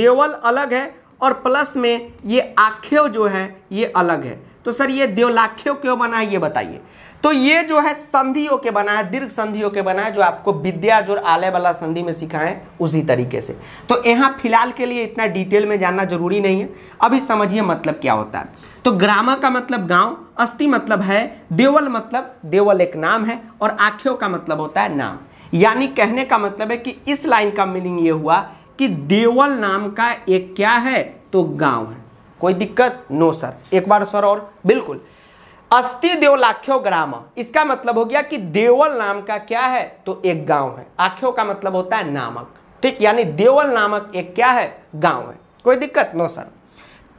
A: देवल अलग है और प्लस में ये आख्यो जो है ये अलग है तो सर ये देवलाख्यो क्यों बना है ये बताइए तो ये जो है संधि होके बना है दीर्घ संधि होके बना है जो आपको विद्या जो आलय वाला संधि में सिखाए उसी तरीके से तो यहाँ फिलहाल के लिए इतना डिटेल में जानना जरूरी नहीं है अभी समझिए मतलब क्या होता है तो ग्रामा का मतलब गांव अस्थि मतलब है देवल मतलब देवल एक नाम है और आख्यों का मतलब होता है नाम यानी कहने का मतलब है कि इस लाइन का मीनिंग ये हुआ कि देवल नाम का एक क्या है तो गांव है कोई दिक्कत नो सर एक बार सर और बिल्कुल अस्थि देवलाख्यो ग्राम इसका मतलब हो गया कि देवल नाम का क्या है तो एक गांव है आख्यो का मतलब होता है नामक ठीक यानी देवल नामक एक क्या है गांव है कोई दिक्कत नो सर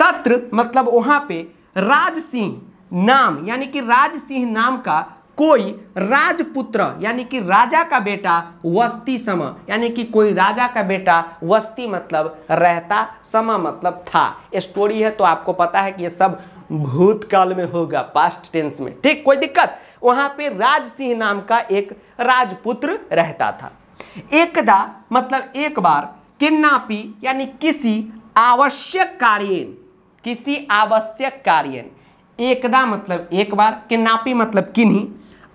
A: तत्र मतलब वहां पे राज सिंह नाम यानी कि राज सिंह नाम का कोई राजपुत्र यानी कि राजा का बेटा वस्ती सम यानी कि कोई राजा का बेटा वस्ती मतलब रहता सम मतलब था स्टोरी है तो आपको पता है कि ये सब भूतकाल में होगा पास्ट टेंस में ठीक कोई दिक्कत वहां पे राज सिंह नाम का एक राजपुत्र रहता था एकदा मतलब एक बार किन्नापी यानी किसी आवश्यक कार्य किसी आवश्यक कार्य एकदा मतलब एक बार किन्नापी मतलब किन्हीं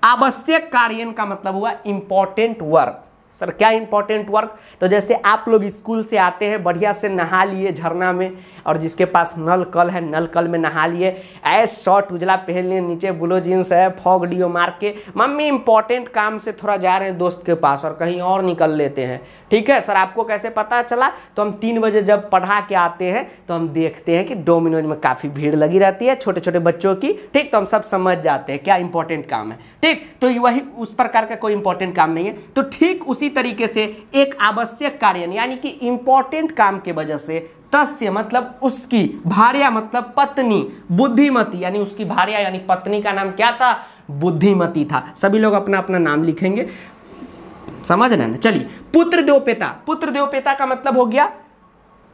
A: आवश्यक कार्य का मतलब हुआ इंपॉर्टेंट वर्क सर क्या इंपॉर्टेंट वर्क तो जैसे आप लोग स्कूल से आते हैं बढ़िया से नहा लिए झरना में और जिसके पास नल कल है नल कल में नहा लिए ऐस शॉर्ट उजला पहन लिए नीचे ब्लू जीन्स है फॉग डीओ मार के मम्मी इंपॉर्टेंट काम से थोड़ा जा रहे हैं दोस्त के पास और कहीं और निकल लेते हैं ठीक है सर आपको कैसे पता चला तो हम तीन बजे जब पढ़ा के आते हैं तो हम देखते हैं कि डोमिनोज में काफ़ी भीड़ लगी रहती है छोटे छोटे बच्चों की ठीक तो हम सब समझ जाते हैं क्या इंपॉर्टेंट काम है ठीक तो वही उस प्रकार का कोई इंपॉर्टेंट काम नहीं है तो ठीक उस उसी तरीके से एक आवश्यक कार्य यानी कि इंपॉर्टेंट काम के वजह से तस्य मतलब उसकी भार्या मतलब पत्नी बुद्धिमती यानी उसकी भार्या यानी पत्नी का नाम क्या था बुद्धिमती था सभी लोग अपना अपना नाम लिखेंगे समझ रहे ना चलिए पुत्र देवपेता पुत्र देवपेता का मतलब हो गया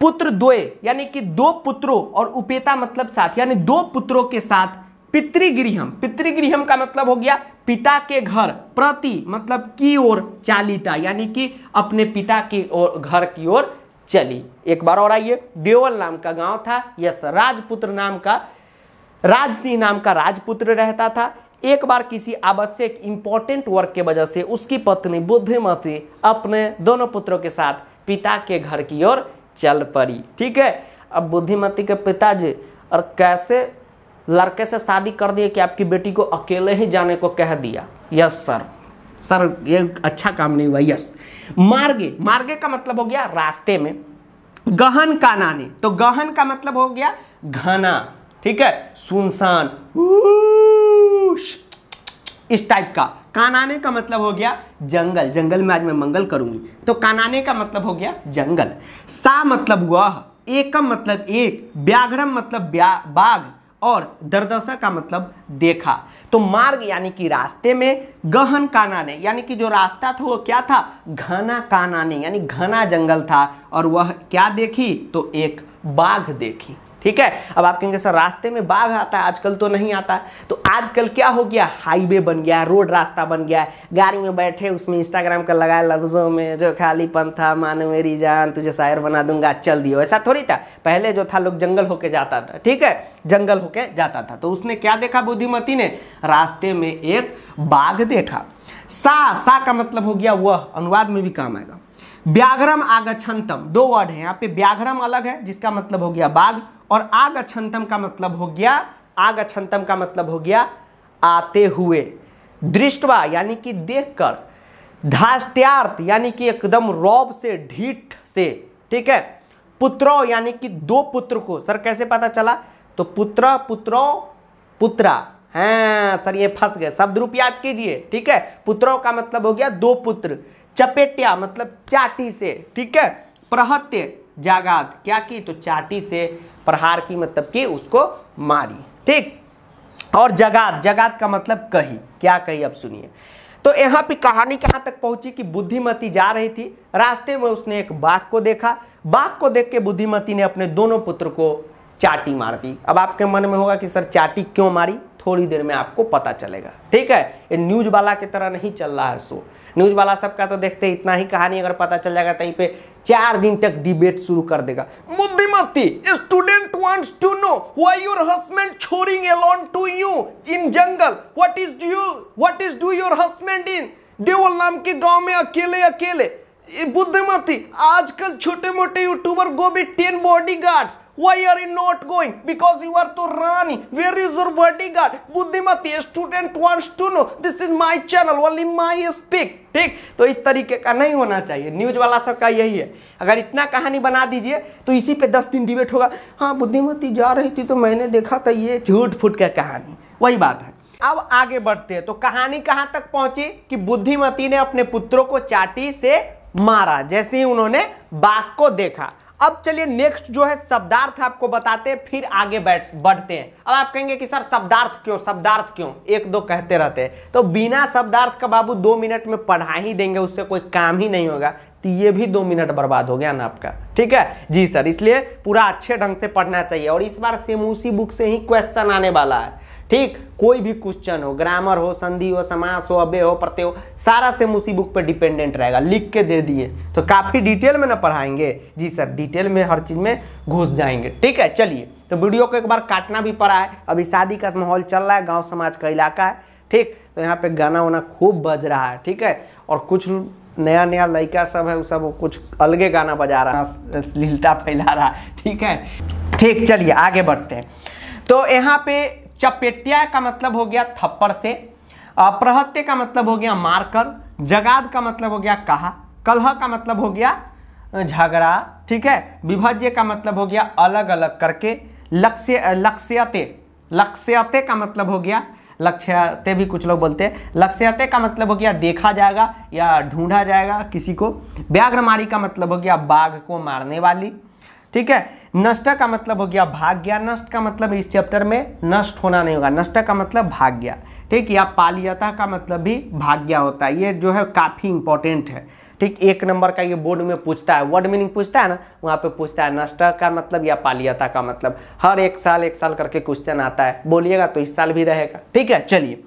A: पुत्र द्वे यानी कि दो पुत्रों और उपेता मतलब साथ यानी दो पुत्रों के साथ पितृगृहम पितृगृहम का मतलब हो गया पिता के घर प्रति मतलब की ओर चालिता यानी कि अपने पिता की ओर घर की ओर चली एक बार और आइए देवल नाम का गांव था यस राजपुत्र नाम का राजसिंह नाम का राजपुत्र रहता था एक बार किसी आवश्यक इंपॉर्टेंट वर्क के वजह से उसकी पत्नी बुद्धिमती अपने दोनों पुत्रों के साथ पिता के घर की ओर चल पड़ी ठीक है अब बुद्धिमती के पिताजी और कैसे लड़के से शादी कर दिए कि आपकी बेटी को अकेले ही जाने को कह दिया यस सर सर ये अच्छा काम नहीं हुआ यस मार्गे मार्गे का मतलब हो गया रास्ते में गहन कानाने तो गहन का मतलब हो गया घना ठीक है सुनसान इस टाइप का कानाने का मतलब हो गया जंगल जंगल में आज मैं मंगल करूंगी तो कानाने का मतलब हो गया जंगल सा मतलब वह एकम मतलब एक व्याघ्रम मतलब बाघ और दरदशा का मतलब देखा तो मार्ग यानी कि रास्ते में गहन काना ने यानी कि जो रास्ता था वो क्या था घना काना ने यानी घना जंगल था और वह क्या देखी तो एक बाघ देखी ठीक है अब आप कहेंगे सर रास्ते में बाघ आता है आजकल तो नहीं आता तो आजकल क्या हो गया हाईवे बन गया रोड रास्ता बन गया गाड़ी में बैठे उसमें इंस्टाग्राम का लगाए लफ्जों में जो खाली पन था मानो मेरी जान तुझे शायर बना दूंगा चल दियो ऐसा थोड़ी था पहले जो था लोग जंगल होके जाता था ठीक है जंगल होके जाता था तो उसने क्या देखा बुद्धिमती ने रास्ते में एक बाघ देखा सा सा का मतलब हो गया वह अनुवाद में भी काम आएगा व्याघ्रम आगछंतम दो वर्ड है यहाँ पे व्याघ्रम अलग है जिसका मतलब हो गया बाघ और आगछंतम का मतलब हो गया आगछंतम का मतलब हो गया आते हुए दृष्टवा यानी कि देखकर धास्त्यार्थ यानी कि एकदम रौब से ढीठ से ठीक है पुत्रो यानी कि दो पुत्र को सर कैसे पता चला तो पुत्र पुत्रो पुत्रा हाँ सर ये फंस गए शब्द रूप याद कीजिए ठीक है पुत्रों का मतलब हो गया दो पुत्र चपेटिया मतलब चाटी से ठीक है प्रहत्य जागात क्या की तो चाटी से प्रहार की मतलब कि उसको मारी ठीक और जगात जगात का मतलब कही क्या कही अब सुनिए तो यहाँ पे कहानी कहाँ तक पहुंची कि बुद्धिमती जा रही थी रास्ते में उसने एक बाघ को देखा बाघ को देख के बुद्धिमती ने अपने दोनों पुत्र को चाटी मार दी अब आपके मन में होगा कि सर चाटी क्यों मारी थोड़ी देर में आपको पता चलेगा ठीक है ये न्यूज वाला की तरह नहीं चल रहा है सो न्यूज़ वाला सबका तो देखते इतना ही कहानी अगर पता चल जाएगा कहीं पे चार दिन तक डिबेट शुरू कर देगा Buddhimati student wants to know why your husband छोरिंग alone to you in jungle what is you what is do your husband in Deval नाम के गांव में अकेले अकेले बुद्धिमती आजकल छोटे मोटे YouTuber go be ten bodyguards why are you not going because you are to run where is your vertical Buddhimati student wants to know this is my channel only my speak ठीक तो इस तरीके का नहीं होना चाहिए न्यूज वाला सब का यही है अगर इतना कहानी बना दीजिए तो इसी पे दस दिन डिबेट होगा हाँ बुद्धिमती जा रही थी तो मैंने देखा था ये झूठ फूट का कहानी वही बात है अब आगे बढ़ते हैं तो कहानी कहाँ तक पहुंची कि बुद्धिमती ने अपने पुत्रों को चाटी से मारा जैसे ही उन्होंने बाघ को देखा अब चलिए नेक्स्ट जो है शब्दार्थ आपको बताते हैं फिर आगे बैठ बढ़ते हैं अब आप कहेंगे कि सर शब्दार्थ क्यों शब्दार्थ क्यों एक दो कहते रहते हैं तो बिना शब्दार्थ का बाबू दो मिनट में पढ़ा ही देंगे उससे कोई काम ही नहीं होगा तो ये भी दो मिनट बर्बाद हो गया ना आपका ठीक है जी सर इसलिए पूरा अच्छे ढंग से पढ़ना चाहिए और इस बार सेम उसी बुक से ही क्वेश्चन आने वाला है ठीक कोई भी क्वेश्चन हो ग्रामर हो संधि हो समास हो अबे हो प्रत्यय हो सारा से उसी बुक पर डिपेंडेंट रहेगा लिख के दे दिए तो काफ़ी डिटेल में ना पढ़ाएंगे जी सर डिटेल में हर चीज़ में घुस जाएंगे ठीक है चलिए तो वीडियो को एक बार काटना भी पड़ा है अभी शादी का माहौल चल रहा है गाँव समाज का इलाका है ठीक तो यहाँ पे गाना वाना खूब बज रहा है ठीक है और कुछ नया नया लड़का सब है वो सब कुछ अलगे गाना बजा रहा है श्लीलता फैला रहा है ठीक है ठीक चलिए आगे बढ़ते हैं तो यहाँ पे चपेटिया का मतलब हो गया थप्पड़ से प्रहत्य का मतलब हो गया मारकर जगाद का मतलब हो गया कहा कलह का मतलब हो गया झगड़ा ठीक है विभज्य का मतलब हो गया अलग अलग करके लक्ष्य लक्ष्यते लक्ष्यते का मतलब हो गया लक्ष्यते भी कुछ लोग बोलते हैं लक्ष्यते का मतलब हो गया देखा जाएगा या ढूंढा जाएगा किसी को व्याघ्रमारी का मतलब हो गया बाघ को मारने वाली ठीक है नष्ट का मतलब हो गया भाग गया नष्ट का मतलब इस चैप्टर में नष्ट होना नहीं होगा नष्ट का मतलब भाग गया ठीक या पालियता का मतलब भी भाग्या होता है ये जो है काफ़ी इंपॉर्टेंट है ठीक एक नंबर का ये बोर्ड में पूछता है वर्ड मीनिंग पूछता है ना वहाँ पे पूछता है नष्ट का मतलब या पालियता का मतलब हर एक साल एक साल करके क्वेश्चन आता है बोलिएगा तो इस साल भी रहेगा ठीक है चलिए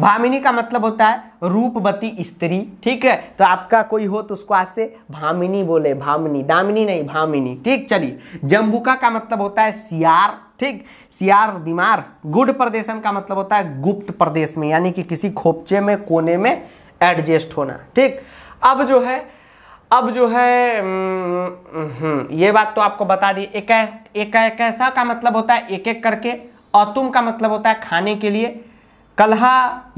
A: भामिनी का मतलब होता है रूपवती स्त्री ठीक है तो आपका कोई हो तो उसको आज से भामिनी बोले भामिनी दामिनी नहीं भामिनी ठीक चलिए जम्बुका का मतलब होता है सियार ठीक सियार बीमार गुड प्रदेशन का मतलब होता है गुप्त प्रदेश में यानी कि किसी खोपचे में कोने में एडजस्ट होना ठीक अब जो है अब जो है ये बात तो आपको बता दी एक, एक, एक ऐसा का मतलब होता है एक एक करके अतुम का मतलब होता है खाने के लिए कलहा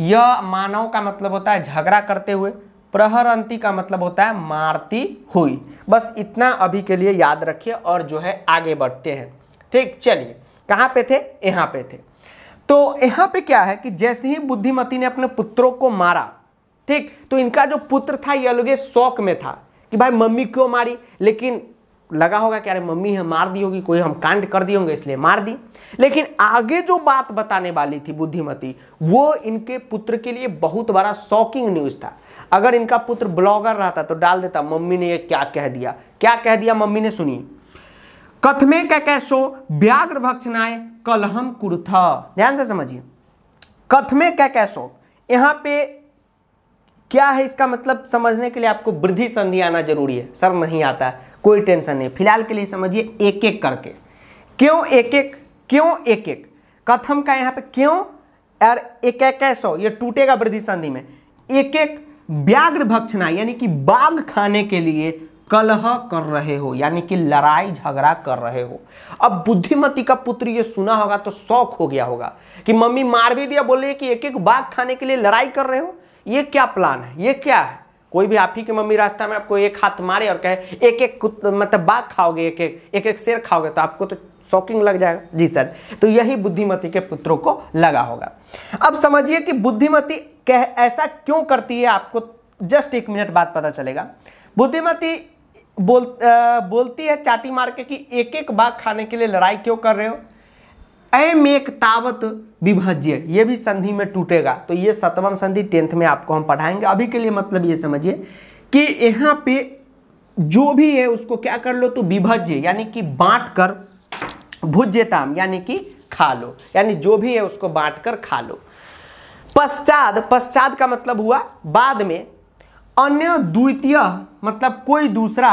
A: यह मानव का मतलब होता है झगड़ा करते हुए प्रहरंती का मतलब होता है मारती हुई बस इतना अभी के लिए याद रखिए और जो है आगे बढ़ते हैं ठीक चलिए कहाँ पे थे यहाँ पे थे तो यहाँ पे क्या है कि जैसे ही बुद्धिमती ने अपने पुत्रों को मारा ठीक तो इनका जो पुत्र था यह लोग शौक में था कि भाई मम्मी क्यों मारी लेकिन लगा होगा कि अरे मम्मी है मार दी होगी कोई हम कांड कर दिए होंगे इसलिए मार दी लेकिन आगे जो बात बताने वाली थी बुद्धिमती वो इनके पुत्र के लिए बहुत बड़ा शॉकिंग न्यूज़ था अगर इनका पुत्र ब्लॉगर रहता तो डाल देता मम्मी ने ये क्या कह दिया क्या कह दिया मम्मी ने सुनी कथमे कै कैसो व्याघ्र भक्षणाए कलहम कुर्थ ध्यान से समझिए कथमे कै कैसो यहाँ पे क्या है इसका मतलब समझने के लिए आपको वृद्धि संधि आना जरूरी है सर नहीं आता है कोई टेंशन नहीं फिलहाल के लिए समझिए एक एक करके क्यों एक एक क्यों एक एक कथम का यहाँ पे क्यों यार एक एक कैसो ये टूटेगा वृद्धि संधि में एक एक व्याघ्र भक्षणा यानी कि बाघ खाने के लिए कलह कर रहे हो यानी कि लड़ाई झगड़ा कर रहे हो अब बुद्धिमती का पुत्र ये सुना होगा तो शौक हो गया होगा कि मम्मी मार भी दिया बोले कि एक एक बाघ खाने के लिए लड़ाई कर रहे हो ये क्या प्लान है ये क्या है कोई भी आप ही की मम्मी रास्ता में आपको एक हाथ मारे और कहे एक एक मतलब बाघ खाओगे एक एक एक एक शेर खाओगे तो आपको तो शॉकिंग लग जाएगा जी सर तो यही बुद्धिमती के पुत्रों को लगा होगा अब समझिए कि बुद्धिमती कह ऐसा क्यों करती है आपको जस्ट एक मिनट बाद पता चलेगा बुद्धिमती बोल आ, बोलती है चाटी मार के कि एक एक बाघ खाने के लिए लड़ाई क्यों कर रहे हो अमेक तावत विभाज्य ये भी संधि में टूटेगा तो ये सतवम संधि टेंथ में आपको हम पढ़ाएंगे अभी के लिए मतलब ये समझिए कि यहाँ पे जो भी है उसको क्या कर लो तो विभज्य यानी कि बांट कर भुज्यताम यानी कि खा लो यानी जो भी है उसको बांट कर खा लो पश्चात पश्चात का मतलब हुआ बाद में अन्य द्वितीय मतलब कोई दूसरा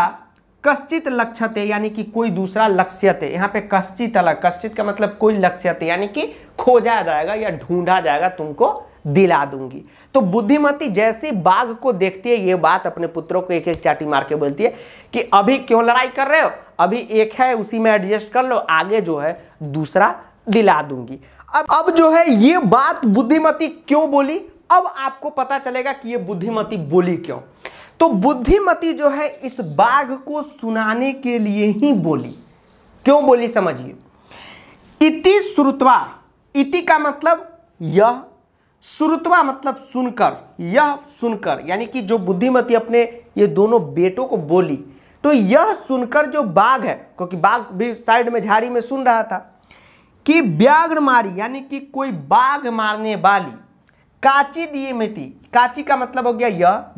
A: कश्चित लक्ष्यते यानी कि कोई दूसरा लक्ष्यते यहाँ पे कश्चित अलग कश्चित का मतलब कोई लक्ष्यते यानी कि खोजा जाएगा या ढूंढा जाएगा तुमको दिला दूंगी तो बुद्धिमती जैसे बाघ को देखती है ये बात अपने पुत्रों को एक एक चाटी मार के बोलती है कि अभी क्यों लड़ाई कर रहे हो अभी एक है उसी में एडजस्ट कर लो आगे जो है दूसरा दिला दूंगी अब अब जो है ये बात बुद्धिमती क्यों बोली अब आपको पता चलेगा कि ये बुद्धिमती बोली क्यों तो बुद्धिमती जो है इस बाघ को सुनाने के लिए ही बोली क्यों बोली समझिए इति श्रुतवा इति का मतलब यह श्रुतवा मतलब सुनकर यह सुनकर यानी कि जो बुद्धिमती अपने ये दोनों बेटों को बोली तो यह सुनकर जो बाघ है क्योंकि बाघ भी साइड में झाड़ी में सुन रहा था कि व्याघ्र मारी यानी कि कोई बाघ मारने वाली काची दियमति काची का मतलब हो गया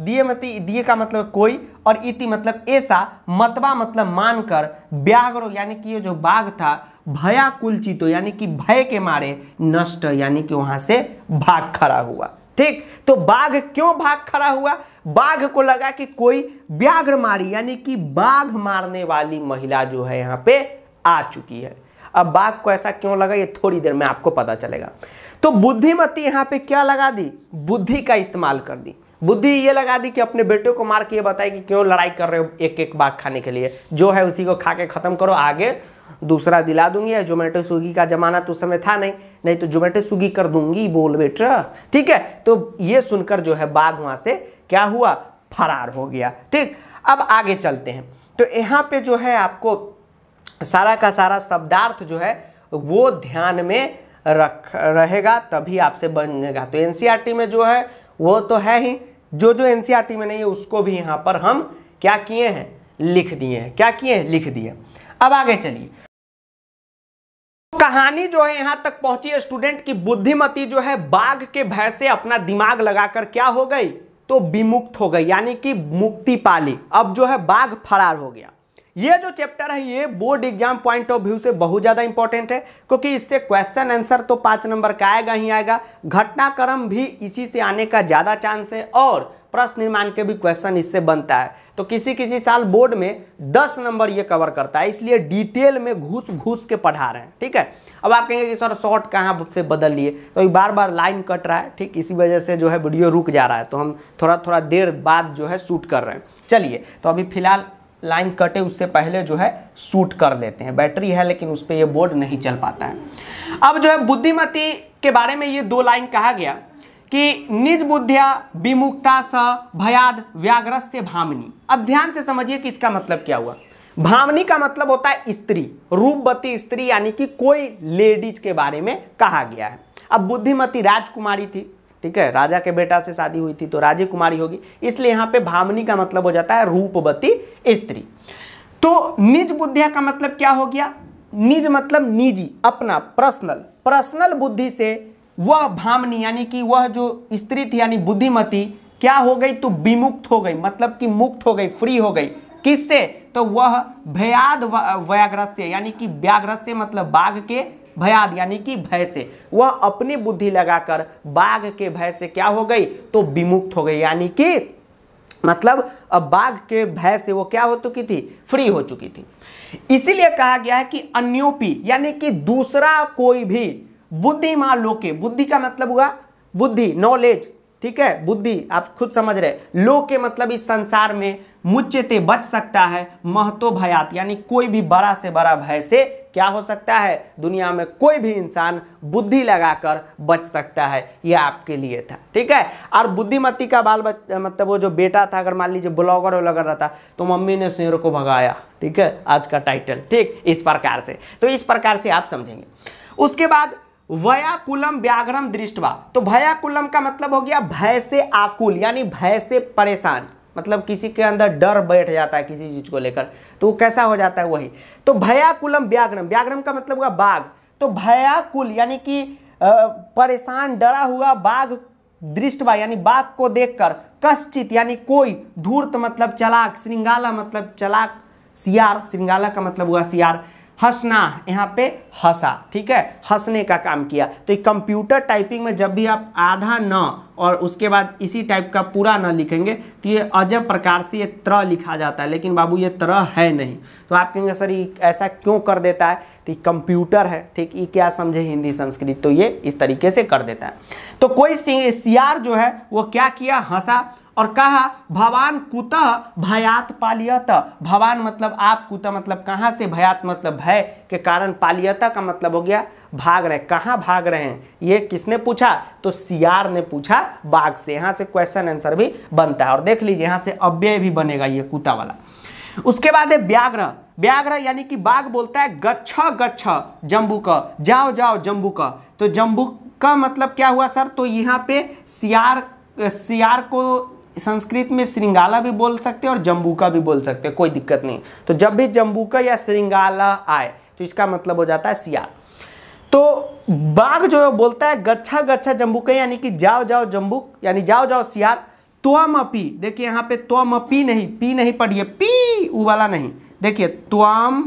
A: यह मती दिए का मतलब कोई और इति मतलब ऐसा मतवा मतलब मानकर व्याघ्रो यानी कि ये जो बाघ था भया कुलचितो यानी कि भय के मारे नष्ट यानी कि वहां से भाग खड़ा हुआ ठीक तो बाघ क्यों भाग खड़ा हुआ बाघ को लगा कि कोई व्याघ्र मारी यानी कि बाघ मारने वाली महिला जो है यहाँ पे आ चुकी है अब बाघ को ऐसा क्यों लगा ये थोड़ी देर में आपको पता चलेगा तो बुद्धिमती यहाँ पे क्या लगा दी बुद्धि का इस्तेमाल कर दी बुद्धि ये लगा दी कि अपने बेटे को मार के ये बताए कि क्यों लड़ाई कर रहे हो एक एक बाग खाने के लिए जो है उसी को खा के ख़त्म करो आगे दूसरा दिला दूंगी जोमेटो स्विगी का ज़माना तो उस समय था नहीं नहीं तो जोमेटो स्विगी कर दूंगी बोल बेटा ठीक है तो ये सुनकर जो है बाघ वहां से क्या हुआ फरार हो गया ठीक अब आगे चलते हैं तो यहाँ पे जो है आपको सारा का सारा शब्दार्थ जो है वो ध्यान में रख रहेगा तभी आपसे बनेगा तो एनसीईआरटी e में जो है वो तो है ही जो जो एनसीईआरटी e में नहीं है उसको भी यहाँ पर हम क्या किए हैं लिख दिए हैं क्या किए हैं लिख दिए अब आगे चलिए कहानी जो है यहां तक पहुंची स्टूडेंट की बुद्धिमती जो है बाघ के भय से अपना दिमाग लगाकर क्या हो गई तो विमुक्त हो गई यानी कि मुक्ति पाली अब जो है बाघ फरार हो गया ये जो चैप्टर है ये board exam point of view से बहुत ज़्यादा इंपॉर्टेंट है क्योंकि इससे क्वेश्चन आंसर तो पाँच नंबर का आएगा ही आएगा घटनाक्रम भी इसी से आने का ज़्यादा चांस है और प्रश्न निर्माण के भी क्वेश्चन इससे बनता है तो किसी किसी साल बोर्ड में दस नंबर ये कवर करता है इसलिए डिटेल में घुस घुस के पढ़ा रहे हैं ठीक है अब आप कहेंगे कि सर शॉर्ट कहाँ से बदल लिए तो ये बार बार लाइन कट रहा है ठीक इसी वजह से जो है वीडियो रुक जा रहा है तो हम थोड़ा थोड़ा देर बाद जो है शूट कर रहे हैं चलिए तो अभी फिलहाल लाइन कटे उससे पहले जो है सूट कर लेते हैं बैटरी है लेकिन उस पर यह बोर्ड नहीं चल पाता है अब जो है बुद्धिमती के बारे में ये दो लाइन कहा गया कि निज बुद्धिया विमुक्ता स भयाद व्याग्रस्त भामनी अब ध्यान से समझिए कि इसका मतलब क्या हुआ भामनी का मतलब होता है स्त्री रूपवती स्त्री यानी कि कोई लेडीज के बारे में कहा गया है अब बुद्धिमती राजकुमारी थी ठीक है राजा के बेटा से शादी हुई थी तो राजी कुमारी होगी इसलिए यहाँ पे भामनी का मतलब हो जाता है रूपवती स्त्री तो निज बुद्धिया का मतलब क्या हो गया निज मतलब निजी अपना पर्सनल पर्सनल बुद्धि से वह भामनी यानी कि वह जो स्त्री थी यानी बुद्धिमती क्या हो गई तो विमुक्त हो गई मतलब कि मुक्त हो गई फ्री हो गई किससे तो वह भयाद व्याग्रस्य यानी कि व्याग्रस्य मतलब बाघ के भयाद यानी कि भय से वह अपनी बुद्धि लगाकर बाघ के भय से क्या हो गई तो विमुक्त हो गई यानी कि मतलब अब बाघ के भय से वो क्या हो चुकी थी फ्री हो चुकी थी इसीलिए कहा गया है कि अन्योपी यानी कि दूसरा कोई भी बुद्धिमान लोके बुद्धि का मतलब हुआ बुद्धि नॉलेज ठीक है बुद्धि आप खुद समझ रहे लोके के मतलब इस संसार में मुच्चते बच सकता है महतो भयात यानी कोई भी बड़ा से बड़ा भय से क्या हो सकता है दुनिया में कोई भी इंसान बुद्धि लगाकर बच सकता है यह आपके लिए था ठीक है और बुद्धिमती का बाल बच मतलब वो जो बेटा था अगर मान लीजिए ब्लॉगर व्लॉगर रहता तो मम्मी ने शेर को भगाया ठीक है आज का टाइटल ठीक इस प्रकार से तो इस प्रकार से आप समझेंगे उसके बाद वयाकुलम व्याघ्रम दृष्टवा तो भयाकुलम का मतलब हो गया भय से आकुल यानी भय से परेशान मतलब किसी के अंदर डर बैठ जाता है किसी चीज़ को लेकर तो वो कैसा हो जाता है वही तो भयाकुलम व्याग्रम व्याग्रम का मतलब हुआ बाघ तो भयाकुल यानी कि परेशान डरा हुआ बाघ दृष्टवा यानी बाघ को देखकर कश्चित यानी कोई धूर्त मतलब चलाक श्रृंगाला मतलब चलाक सियार श्रृंगाला का मतलब हुआ सियार हंसना यहाँ पे हंसा ठीक है हंसने का काम किया तो कंप्यूटर टाइपिंग में जब भी आप आधा न और उसके बाद इसी टाइप का पूरा न लिखेंगे तो ये अजब प्रकार से ये त्र लिखा जाता है लेकिन बाबू ये त्र है नहीं तो आप कहेंगे सर ये ऐसा क्यों कर देता है तो कंप्यूटर है ठीक ये क्या समझे हिंदी संस्कृत तो ये इस तरीके से कर देता है तो कोई सियार जो है वो क्या किया हंसा और कहा भवान कुत भयात पालियत भवान मतलब आप कुत मतलब कहाँ से भयात मतलब भय के कारण पालियत का मतलब हो गया भाग रहे कहाँ भाग रहे हैं ये किसने पूछा तो सियार ने पूछा बाघ से यहाँ से क्वेश्चन आंसर भी बनता है और देख लीजिए यहाँ से अव्यय भी बनेगा ये कुता वाला उसके बाद है व्याघ्र व्याघ्र यानी कि बाघ बोलता है गच्छ गच्छ जम्बू का जाओ जाओ जम्बू का तो जम्बू का मतलब क्या हुआ सर तो यहाँ पे सियार सियार को संस्कृत में श्रृंगाला भी बोल सकते हैं और जम्बूका भी बोल सकते हैं कोई दिक्कत नहीं तो जब भी जम्बूका या श्रृंगाला आए तो इसका मतलब हो जाता है सिया तो बाघ जो है बोलता है गच्छा गच्छा जम्बूका यानी कि जाओ जाओ जम्बूक यानी जाओ जाओ सियार त्वम अपी देखिए यहाँ पे त्वम अपी नहीं पी नहीं पढ़िए पी ऊ वाला नहीं देखिए त्वम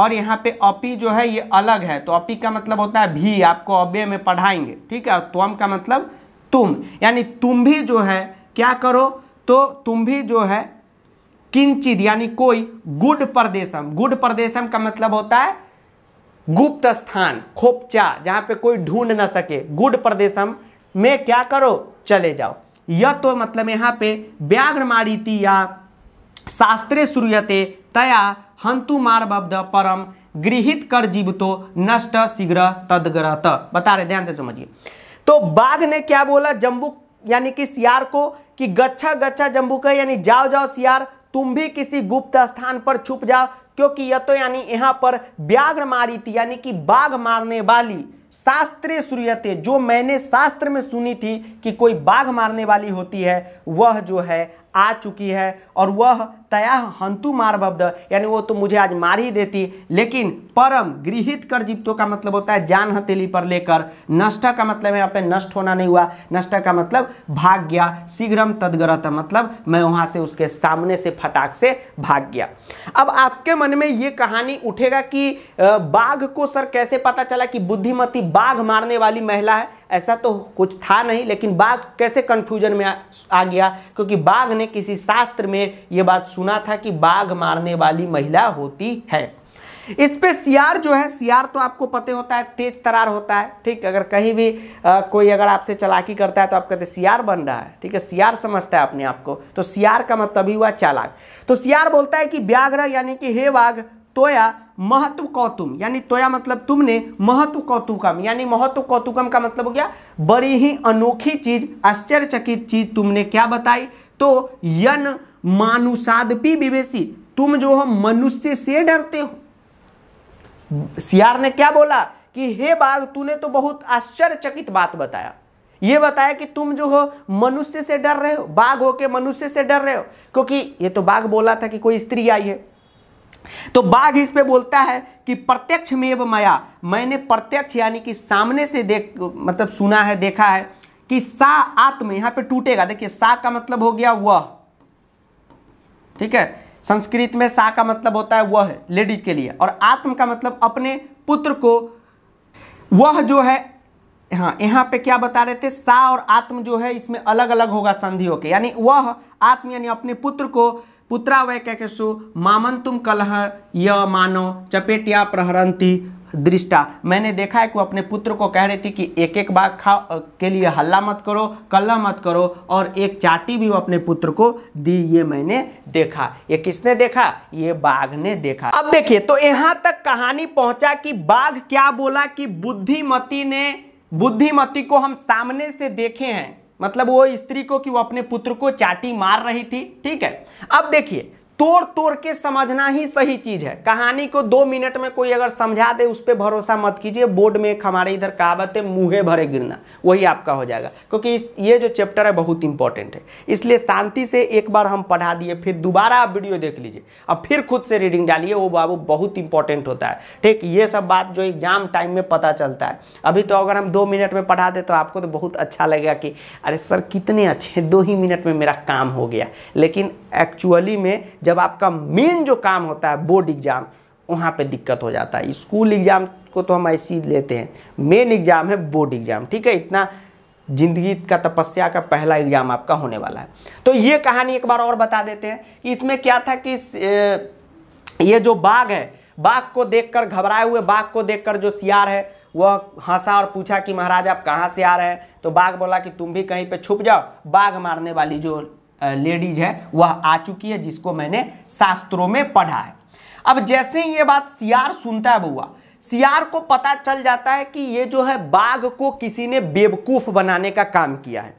A: और यहाँ पे अपी जो है ये अलग है तो अपी का मतलब होता है भी आपको अबे में पढ़ाएंगे ठीक है और त्वम का मतलब तुम यानी तुम भी जो है क्या करो तो तुम भी जो है किंचित यानी कोई गुड प्रदेशम गुड प्रदेशम का मतलब होता है गुप्त स्थान खोपचा जहां पे कोई ढूंढ ना सके गुड प्रदेशम में क्या करो चले जाओ यह तो मतलब यहाँ पे व्याघ्र व्याघ्रमारीति या शास्त्रे सूर्यते तया हंतु मार बब्द परम गृहित कर जीव तो नष्ट शीघ्र तदग्रत बता रहे ध्यान से समझिए तो बाघ ने क्या बोला जम्बू यानी कि सियार को कि गच्छा गच्छा का यानी जाओ जाओ सियार तुम भी किसी गुप्त स्थान पर छुप जाओ क्योंकि यह तो यानी यहाँ पर व्याघ्र मारी थी यानी कि बाघ मारने वाली शास्त्रीय सूर्यते जो मैंने शास्त्र में सुनी थी कि कोई बाघ मारने वाली होती है वह जो है आ चुकी है और वह तया हंतु मार बब्द यानी वो तो मुझे आज मार ही देती लेकिन परम गृहित कर जीप्तो का मतलब होता है जान हथेली पर लेकर नष्ट का मतलब यहाँ पे नष्ट होना नहीं हुआ नष्ट का मतलब भाग गया शीघ्रम तदग्रत मतलब मैं वहाँ से उसके सामने से फटाक से भाग गया अब आपके मन में ये कहानी उठेगा कि बाघ को सर कैसे पता चला कि बुद्धिमती बाघ मारने वाली महिला है ऐसा तो कुछ था नहीं लेकिन बाघ कैसे कन्फ्यूजन में आ, गया क्योंकि बाघ ने किसी शास्त्र में ये बात सुना था कि बाघ मारने वाली महिला होती है इस पे सियार जो है सियार तो आपको पते होता है तेज तरार होता है ठीक अगर कहीं भी आ, कोई अगर आपसे चलाकी करता है तो आप कहते सियार बन रहा है ठीक है सियार समझता है अपने आप को तो सियार का मतलब ही हुआ चालाक तो सियार बोलता है कि व्याघ्र यानी कि हे वाघ तोया महत्व कौतुम यानी तोया मतलब तुमने महत्व कौतुकम यानी महत्व कौतुकम का मतलब हो गया बड़ी ही अनोखी चीज आश्चर्यचकित चीज तुमने क्या बताई तो यन मानुषादपी विवेशी तुम जो हो मनुष्य से डरते हो सियार ने क्या बोला कि हे बाल तूने तो बहुत आश्चर्यचकित बात बताया ये बताया कि तुम जो हो मनुष्य से डर रहे हो बाघ होके मनुष्य से डर रहे हो क्योंकि ये तो बाघ बोला था कि कोई स्त्री आई है तो बाघ इस पे बोलता है कि प्रत्यक्ष में माया मैंने प्रत्यक्ष यानी कि सामने से देख मतलब सुना है देखा है कि सा आत्म यहां पे टूटेगा देखिए सा का मतलब हो गया वह ठीक है संस्कृत में सा का मतलब होता है वह लेडीज के लिए और आत्म का मतलब अपने पुत्र को वह जो है हाँ यहाँ पे क्या बता रहे थे सा और आत्म जो है इसमें अलग अलग होगा संधि होके यानी वह आत्म यानी अपने पुत्र को पुत्रा वै कैकेशु मामंतुम कलह य मानो चपेटिया प्रहरंती दृष्टा मैंने देखा है कि वो अपने पुत्र को कह रही थी कि एक एक बाग खाओ के लिए हल्ला मत करो कल्ला मत करो और एक चाटी भी वो अपने पुत्र को दी ये मैंने देखा ये किसने देखा ये बाघ ने देखा अब देखिए तो यहाँ तक कहानी पहुंचा कि बाघ क्या बोला कि बुद्धिमती ने बुद्धिमती को हम सामने से देखे हैं मतलब वो स्त्री को कि वो अपने पुत्र को चाटी मार रही थी ठीक है अब देखिए तोड़ तोड़ के समझना ही सही चीज है कहानी को दो मिनट में कोई अगर समझा दे उस पर भरोसा मत कीजिए बोर्ड में एक हमारे इधर कहावत है मुँहे भरे गिरना वही आपका हो जाएगा क्योंकि इस ये जो चैप्टर है बहुत इंपॉर्टेंट है इसलिए शांति से एक बार हम पढ़ा दिए फिर दोबारा आप वीडियो देख लीजिए अब फिर खुद से रीडिंग डालिए वो बाबू बहुत इंपॉर्टेंट होता है ठीक ये सब बात जो एग्जाम टाइम में पता चलता है अभी तो अगर हम दो मिनट में पढ़ा दे तो आपको तो बहुत अच्छा लगेगा कि अरे सर कितने अच्छे दो ही मिनट में मेरा काम हो गया लेकिन एक्चुअली में जब आपका मेन जो काम होता है बोर्ड एग्ज़ाम वहाँ पे दिक्कत हो जाता है स्कूल एग्ज़ाम को तो हम ऐसे ही लेते हैं मेन एग्ज़ाम है बोर्ड एग्ज़ाम ठीक है इतना जिंदगी का तपस्या का पहला एग्ज़ाम आपका होने वाला है तो ये कहानी एक बार और बता देते हैं कि इसमें क्या था कि ये जो बाघ है बाघ को देखकर घबराए हुए बाघ को देखकर जो सियार है वह हंसा और पूछा कि महाराज आप कहाँ से आ रहे हैं तो बाघ बोला कि तुम भी कहीं पे छुप जाओ बाघ मारने वाली जो लेडीज है वह आ चुकी है जिसको मैंने शास्त्रों में पढ़ा है अब जैसे ही ये बात सियार सुनता है बउआ सियार को पता चल जाता है कि ये जो है बाघ को किसी ने बेवकूफ बनाने का काम किया है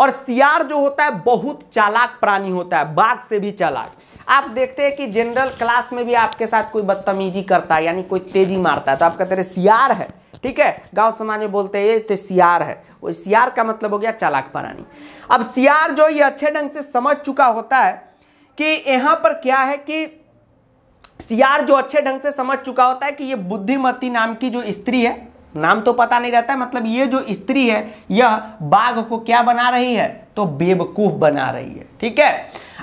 A: और सियार जो होता है बहुत चालाक प्राणी होता है बाघ से भी चालाक आप देखते हैं कि जनरल क्लास में भी आपके साथ कोई बदतमीजी करता है यानी कोई तेजी मारता है तो आपका तेरे सियार है ठीक है गांव समाज में बोलते हैं ये तो सियार है वो सियार का मतलब हो गया चालाक परानी अब सियार जो ये अच्छे ढंग से समझ चुका होता है कि यहाँ पर क्या है कि सियार जो अच्छे ढंग से समझ चुका होता है कि ये बुद्धिमती नाम की जो स्त्री है नाम तो पता नहीं रहता है मतलब ये जो स्त्री है यह बाघ को क्या बना रही है तो बेवकूफ बना रही है ठीक है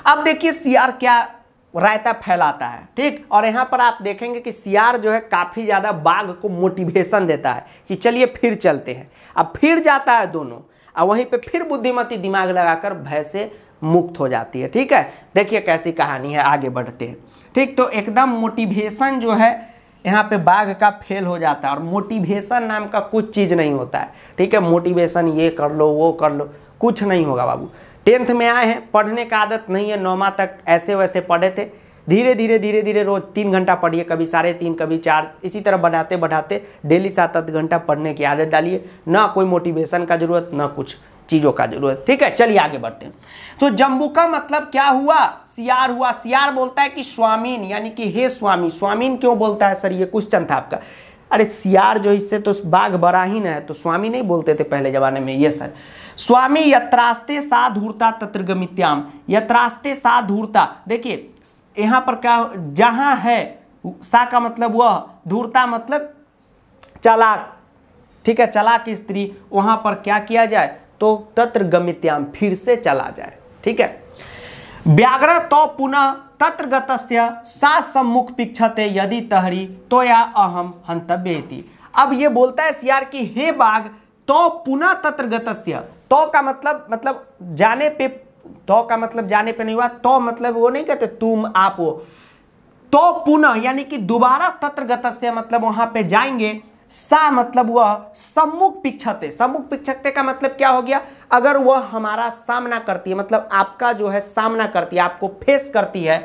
A: अब देखिए सीआर क्या रायता फैलाता है ठीक और यहाँ पर आप देखेंगे कि सियार जो है काफ़ी ज़्यादा बाघ को मोटिवेशन देता है कि चलिए फिर चलते हैं अब फिर जाता है दोनों और वहीं पे फिर बुद्धिमती दिमाग लगाकर भय से मुक्त हो जाती है ठीक है देखिए कैसी कहानी है आगे बढ़ते हैं ठीक तो एकदम मोटिवेशन जो है यहाँ पे बाघ का फेल हो जाता है और मोटिवेशन नाम का कुछ चीज़ नहीं होता है ठीक है मोटिवेशन ये कर लो वो कर लो कुछ नहीं होगा बाबू टेंथ में आए हैं पढ़ने का आदत नहीं है नौमा तक ऐसे वैसे पढ़े थे धीरे धीरे धीरे धीरे रोज तीन घंटा पढ़िए कभी साढ़े तीन कभी चार इसी तरह बढ़ाते बढ़ाते डेली सात आठ घंटा पढ़ने की आदत डालिए ना कोई मोटिवेशन का जरूरत ना कुछ चीज़ों का जरूरत ठीक है चलिए आगे बढ़ते हैं तो जम्बू का मतलब क्या हुआ सियार हुआ सियार बोलता है कि स्वामीन यानी कि हे स्वामी स्वामीन क्यों बोलता है सर ये क्वेश्चन था आपका अरे सियार जो इससे तो बाघ ना है तो स्वामी नहीं बोलते थे पहले ज़माने में ये सर स्वामी यत्रास्ते तत्र तत्रगमित्याम यत्रास्ते साधूरता देखिए यहाँ पर क्या जहां है सा का मतलब वह धूर्ता मतलब चलाक ठीक है चलाक स्त्री वहां पर क्या किया जाए तो तत्र गमित्याम फिर से चला जाए ठीक है व्याग्र तो पुनः तत्र गतस्य सा सम्मुख पिक्षते यदि तहरी तो या अहम हंतव्य अब ये बोलता है सियार की हे बाघ तो पुनः तत्र गतस्य तो का मतलब मतलब जाने पे तो का मतलब जाने पे नहीं हुआ तो मतलब वो नहीं कहते तुम आप वो तो पुनः यानी कि दोबारा तत्र से मतलब वहां पे जाएंगे सा मतलब वह सम्मुख पिक्षते सम्मुख पिक्षते का मतलब क्या हो गया अगर वह हमारा सामना करती है मतलब आपका जो है सामना करती है आपको फेस करती है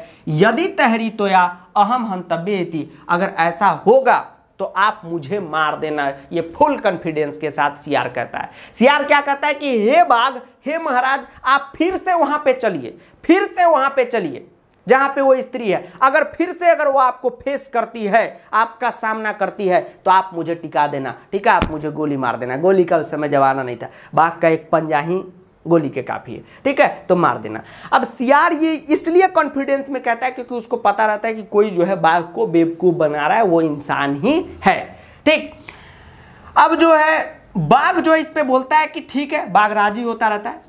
A: यदि तहरी तो या अहम हंतव्य अगर ऐसा होगा तो आप मुझे मार देना ये फुल कॉन्फिडेंस के साथ सियार कहता है सियार क्या कहता है कि हे बाघ हे महाराज आप फिर से वहां पे चलिए फिर से वहां पे चलिए जहां पे वो स्त्री है अगर फिर से अगर वो आपको फेस करती है आपका सामना करती है तो आप मुझे टिका देना ठीक है आप मुझे गोली मार देना गोली का उस समय जवाना नहीं था बाघ का एक पंजा ही गोली के काफ़ी है ठीक है तो मार देना अब सीआर ये इसलिए कॉन्फिडेंस में कहता है क्योंकि उसको पता रहता है कि कोई जो है बाघ को बेवकूफ़ बना रहा है वो इंसान ही है ठीक अब जो है बाघ जो है इस पर बोलता है कि ठीक है बाघ राजी होता रहता है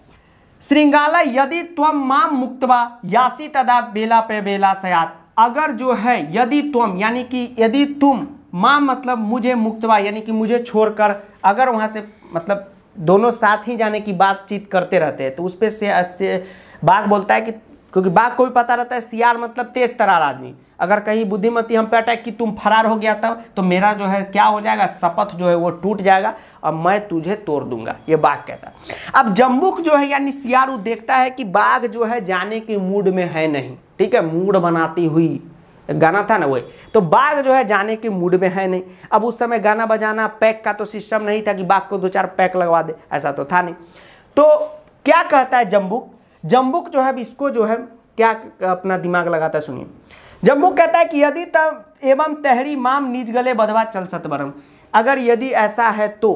A: श्रृंगाला यदि तुम माम मुक्तवा यासी तदा बेला पे बेला सयात अगर जो है यदि तुम यानी कि यदि तुम माँ मतलब मुझे मुक्तवा यानी कि मुझे छोड़कर अगर वहां से मतलब दोनों साथ ही जाने की बातचीत करते रहते हैं तो उस पर से, से बाघ बोलता है कि क्योंकि बाघ को भी पता रहता है सियार मतलब तेज तरार आदमी अगर कहीं बुद्धिमती हम पे अटैक कि तुम फरार हो गया तब तो मेरा जो है क्या हो जाएगा शपथ जो है वो टूट जाएगा अब मैं तुझे तोड़ दूंगा ये बाघ कहता है अब जम्बुक जो है यानी सियारू देखता है कि बाघ जो है जाने के मूड में है नहीं ठीक है मूड बनाती हुई गाना था ना वो तो बाघ जो है जाने के मूड में है नहीं अब उस समय गाना बजाना पैक का तो सिस्टम नहीं था कि बाघ को दो चार पैक लगवा दे ऐसा तो था नहीं तो क्या कहता है जम्बुक जम्बुक जो है इसको जो है क्या अपना दिमाग लगाता है सुनिए जम्बुक कहता है कि यदि तब एवं तहरी माम निज गले बधवा चल सतवरम अगर यदि ऐसा है तो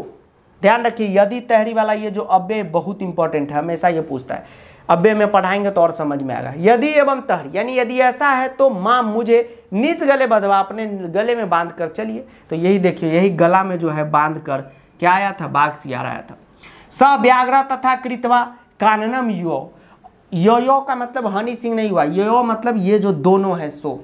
A: ध्यान रखिए यदि तहरी वाला ये जो अव्यय बहुत इंपॉर्टेंट है हमेशा ये पूछता है अब में पढ़ाएंगे तो और समझ में आएगा यदि एवं तहर यानी यदि ऐसा है तो माँ मुझे नीच गले बधवा अपने गले में बांध कर चलिए तो यही देखिए यही गला में जो है बांध कर क्या आया था बाघ सियार आया था स व्याघ्रा तथा कृतवा काननम यो यो यो का मतलब हनी सिंह नहीं हुआ यो यो मतलब ये जो दोनों है सो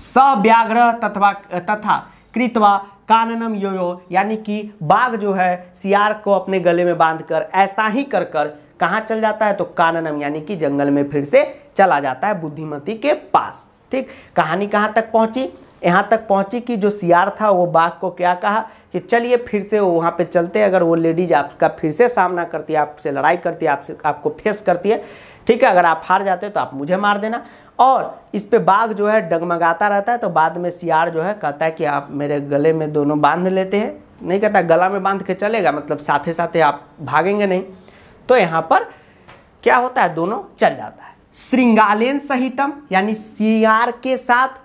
A: स व्याघ्र तथा तथा कृतवा काननम यो यो यानी कि बाघ जो है सियार को अपने गले में बांध कर ऐसा ही कर कर कहाँ चल जाता है तो काननम यानी कि जंगल में फिर से चला जाता है बुद्धिमती के पास ठीक कहानी कहाँ तक पहुँची यहाँ तक पहुँची कि जो सियार था वो बाघ को क्या कहा कि चलिए फिर से वो वहाँ पर चलते अगर वो लेडीज आपका फिर से सामना करती है आपसे लड़ाई करती है आपसे आपको फेस करती है ठीक है अगर आप हार जाते हैं तो आप मुझे मार देना और इस पे बाघ जो है डगमगाता रहता है तो बाद में सियार जो है कहता है कि आप मेरे गले में दोनों बांध लेते हैं नहीं कहता गला में बांध के चलेगा मतलब साथे साथे आप भागेंगे नहीं तो यहाँ पर क्या होता है दोनों चल जाता है श्रृंगालेन सहितम यानी सियार के साथ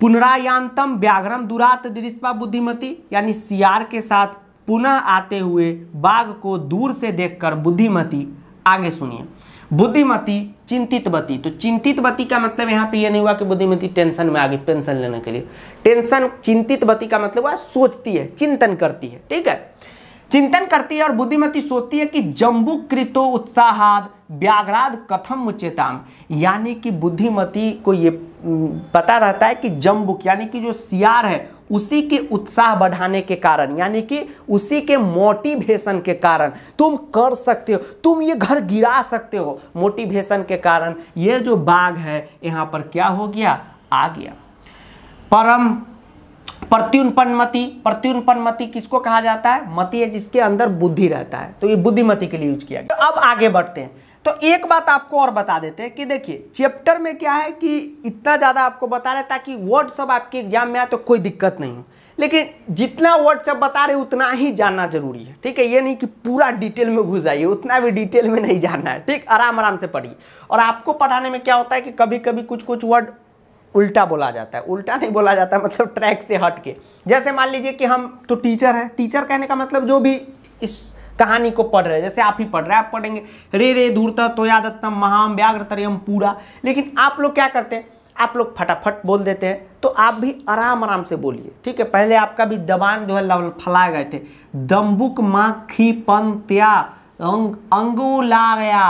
A: पुनरायांतम व्याघ्रम दुरात दृष्पा बुद्धिमती यानी सियार के साथ पुनः आते हुए बाघ को दूर से देखकर बुद्धिमती आगे सुनिए बुद्धिमती चिंतित बती तो चिंतित बती का मतलब यहाँ पे ये नहीं हुआ कि बुद्धिमती टेंशन में आ गई पेंशन लेने के लिए टेंशन चिंतित बती का मतलब हुआ सोचती है चिंतन करती है ठीक है चिंतन करती है और बुद्धिमती सोचती है कि जम्बू कृतो उत्साहाद व्याघ्राद कथम मुचेताम यानी कि बुद्धिमती को ये पता रहता है कि जम्बुक यानी कि जो सियार है उसी के उत्साह बढ़ाने के कारण यानी कि उसी के मोटिवेशन के कारण तुम कर सकते हो तुम ये घर गिरा सकते हो मोटिवेशन के कारण ये जो बाघ है यहाँ पर क्या हो गया आ गया परम प्रत्युनपन मति प्रत्युनपन मति किसको कहा जाता है मति है जिसके अंदर बुद्धि रहता है तो ये बुद्धिमती के लिए यूज किया गया तो अब आगे बढ़ते हैं तो एक बात आपको और बता देते हैं कि देखिए चैप्टर में क्या है कि इतना ज़्यादा आपको बता रहे ताकि वर्ड सब आपके एग्जाम में आए तो कोई दिक्कत नहीं हो लेकिन जितना वर्ड सब बता रहे उतना ही जानना जरूरी है ठीक है ये नहीं कि पूरा डिटेल में घुस जाइए उतना भी डिटेल में नहीं जानना है ठीक आराम आराम से पढ़िए और आपको पढ़ाने में क्या होता है कि कभी कभी कुछ कुछ वर्ड उल्टा बोला जाता है उल्टा नहीं बोला जाता है मतलब ट्रैक से हट के जैसे मान लीजिए कि हम तो टीचर हैं टीचर कहने का मतलब जो भी इस कहानी को पढ़ रहे हैं जैसे आप ही पढ़ रहे हैं आप पढ़ेंगे रे रे धूर्त तोयादत्तम महाम तरियम पूरा लेकिन आप लोग क्या करते हैं आप लोग फटाफट बोल देते हैं तो आप भी आराम आराम से बोलिए ठीक है पहले आपका भी दबान जो है लवल फैलाए गए थे दम्बुक माखी पंत्या अंग अंगू ला गया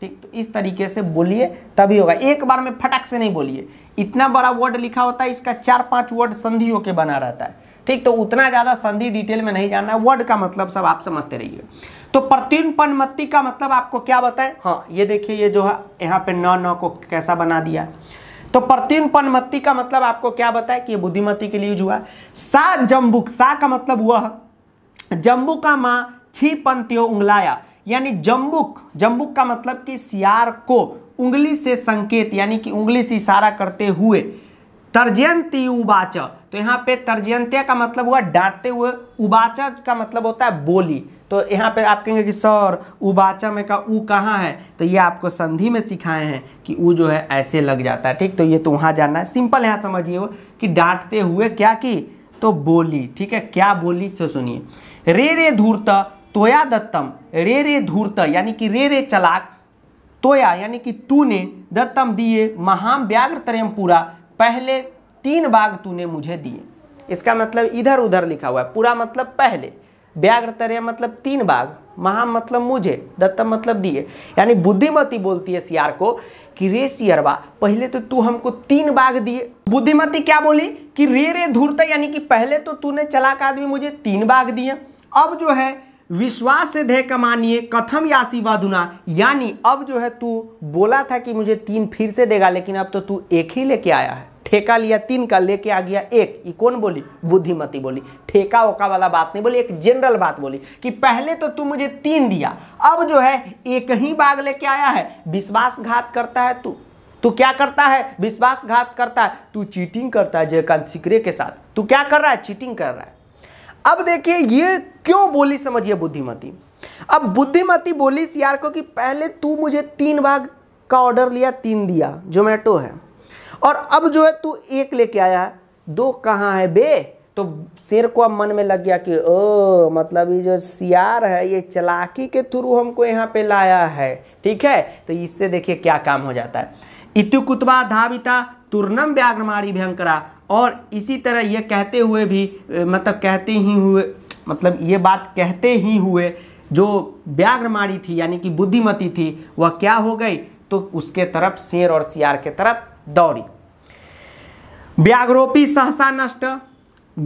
A: ठीक तो इस तरीके से बोलिए तभी होगा एक बार में फटक से नहीं बोलिए इतना बड़ा वर्ड लिखा होता है इसका चार पांच वर्ड संधि होकर बना रहता है ठीक तो उतना ज़्यादा संधि डिटेल में नहीं जानना वर्ड का मतलब सब आप समझते रहिए तो प्रतिनपन्मत्ति का मतलब आपको क्या बताए हाँ ये देखिए ये जो है यहाँ पे न न को कैसा बना दिया तो प्रतिनपन्मत्ति का मतलब आपको क्या बताए कि ये बुद्धिमत्ती के लिए यूज हुआ सा जम्बुक सा का मतलब वह जम्बू का माँ छी पंतियों उंगलाया यानी जम्बुक जम्बुक का मतलब कि सियार को उंगली से संकेत यानी कि उंगली से इशारा करते हुए तर्जयंती उबाच तो यहाँ पे तर्जयंत्या का मतलब हुआ डांटते हुए उबाचा का मतलब होता है बोली तो यहाँ पे आप कहेंगे कि सर उबाचा में का ऊ कहाँ है तो ये आपको संधि में सिखाए हैं कि ऊ जो है ऐसे लग जाता है ठीक तो ये तो वहाँ जानना है सिंपल यहाँ समझिए वो कि डांटते हुए क्या की तो बोली ठीक है क्या बोली से सुनिए रे रे धूर्त तोया दत्तम रे रे धूर्त यानी कि रे रे चलाक तोया यानी कि तूने दत्तम दिए महाम व्याघ्र त्रयम पूरा पहले तीन बाघ तूने मुझे दिए इसका मतलब इधर उधर लिखा हुआ है पूरा मतलब पहले व्याघ्र तरह मतलब तीन बाघ महा मतलब मुझे दत्तम मतलब दिए यानी बुद्धिमती बोलती है सियार को कि रे सियरवा पहले तो तू हमको तीन बाघ दिए बुद्धिमती क्या बोली कि रे रे धूर्त यानी कि पहले तो तूने चलाक आदमी मुझे तीन बाघ दिए अब जो है विश्वास से ध्येय कमानिए कथम यासी बाधुना यानी अब जो है तू बोला था कि मुझे तीन फिर से देगा लेकिन अब तो तू एक ही लेके आया है ठेका लिया तीन का लेके आ गया एक ये कौन बोली बुद्धिमती बोली ठेका ओका वाला बात नहीं बोली एक जनरल बात बोली कि पहले तो तू मुझे तीन दिया अब जो है एक ही बाग लेके आया है विश्वासघात करता है तू तू क्या करता है विश्वासघात करता है तू चीटिंग करता है जयकांत सिकरे के साथ तू क्या कर रहा है चीटिंग कर रहा है अब देखिए ये क्यों बोली समझिए बुद्धिमती अब बुद्धिमती बोली को कि पहले तू मुझे तीन भाग का ऑर्डर लिया तीन दिया जोमेटो है और अब जो है तू एक लेके आया दो कहाँ है बे तो शेर को अब मन में लग गया कि ओ मतलब ये जो सियार है ये चलाकी के थ्रू हमको यहाँ पे लाया है ठीक है तो इससे देखिए क्या काम हो जाता है इतु कुतबा धाविता तुर्नम व्याघ्रमारी भयंकरा और इसी तरह ये कहते हुए भी मतलब कहते ही हुए मतलब ये बात कहते ही हुए जो व्याग्रमाणी थी यानी कि बुद्धिमती थी वह क्या हो गई तो उसके तरफ शेर और सियार के तरफ दौड़ी व्याघ्रोपी सहसा नष्ट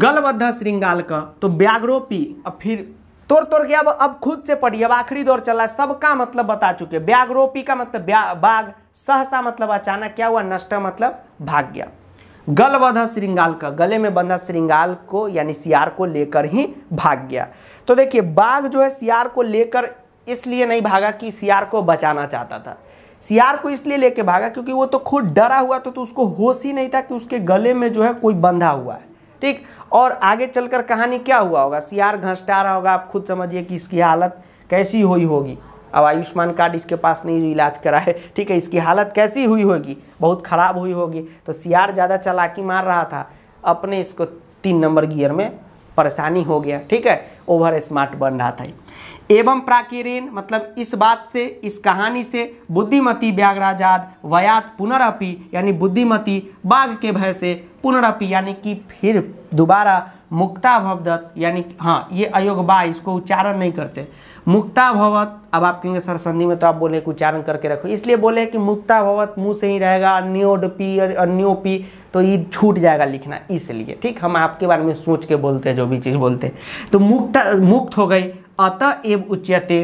A: गलबद्ध श्रृंगाल का तो व्याघ्रोपी अब फिर तोड़ तोड़ के अब अब खुद से पढ़िए अब आखिरी दौर चला है सबका मतलब बता चुके व्याघ्रोपी का मतलब बाघ सहसा मतलब अचानक क्या हुआ नष्ट मतलब भाग गया गल बंधा श्रृंगाल का गले में बंधा श्रृंगाल को यानी सियार को लेकर ही भाग गया तो देखिए बाघ जो है सियार को लेकर इसलिए नहीं भागा कि सियार को बचाना चाहता था सियार को इसलिए लेके भागा क्योंकि वो तो खुद डरा हुआ था तो उसको होश ही नहीं था कि उसके गले में जो है कोई बंधा हुआ है ठीक और आगे चलकर कहानी क्या हुआ होगा सियार घंसटा रहा होगा आप खुद समझिए कि इसकी हालत कैसी हुई होगी अब आयुष्मान कार्ड इसके पास नहीं इलाज करा है ठीक है इसकी हालत कैसी हुई होगी बहुत ख़राब हुई होगी तो सियार ज़्यादा चलाकी मार रहा था अपने इसको तीन नंबर गियर में परेशानी हो गया ठीक है ओवर स्मार्ट बन रहा था एवं प्राकिरेन मतलब इस बात से इस कहानी से बुद्धिमती व्याघ्राजाद वयात पुनरअपि यानी बुद्धिमती बाघ के भय से पुनरअपि यानी कि फिर दोबारा मुक्ता भवदत्त यानी हाँ ये अयोग बा इसको उच्चारण नहीं करते मुक्ता भवत अब आप कहेंगे सर संधि में तो आप बोले उच्चारण करके रखो इसलिए बोले कि मुक्ता भवत मुँह से ही रहेगा अन्योडपी अन्योपी तो ये छूट जाएगा लिखना इसलिए ठीक हम आपके बारे में सोच के बोलते हैं जो भी चीज़ बोलते हैं तो मुक्त मुक्त हो गई अत एव उच्यते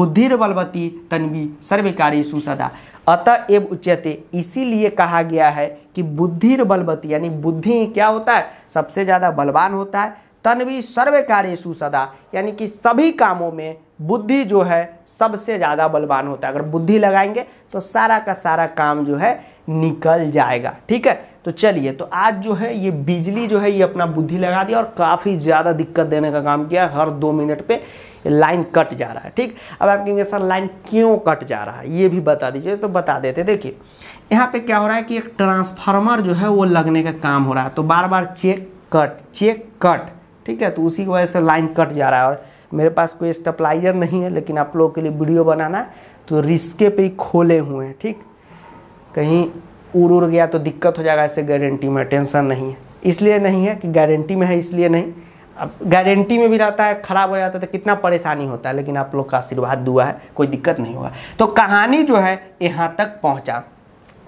A: बुद्धिर बलवती तनवी सर्वकारी सुसदा अत एव उच्यते इसीलिए कहा गया है कि बुद्धिर बलवती यानी बुद्धि क्या होता है सबसे ज़्यादा बलवान होता है तनवी सर्व कार्य सुसदा यानी कि सभी कामों में बुद्धि जो है सबसे ज़्यादा बलवान होता है अगर बुद्धि लगाएंगे तो सारा का सारा काम जो है निकल जाएगा ठीक है तो चलिए तो आज जो है ये बिजली जो है ये अपना बुद्धि लगा दिया और काफ़ी ज़्यादा दिक्कत देने का काम किया हर दो मिनट पे लाइन कट जा रहा है ठीक अब आप कहेंगे सर लाइन क्यों कट जा रहा है ये भी बता दीजिए तो बता देते देखिए यहाँ पे क्या हो रहा है कि एक ट्रांसफार्मर जो है वो लगने का काम हो रहा है तो बार बार चेक कट चेक कट ठीक है तो उसी की वजह से लाइन कट जा रहा है और मेरे पास कोई स्टेप्लाइजर नहीं है लेकिन आप लोगों के लिए वीडियो बनाना तो रिस्के पे ही खोले हुए हैं ठीक कहीं उड़ उड़ गया तो दिक्कत हो जाएगा ऐसे गारंटी में टेंशन नहीं है इसलिए नहीं है कि गारंटी में है इसलिए नहीं अब गारंटी में भी रहता है ख़राब हो जाता है तो कितना परेशानी होता है लेकिन आप लोग का आशीर्वाद दुआ है कोई दिक्कत नहीं होगा तो कहानी जो है यहाँ तक पहुँचा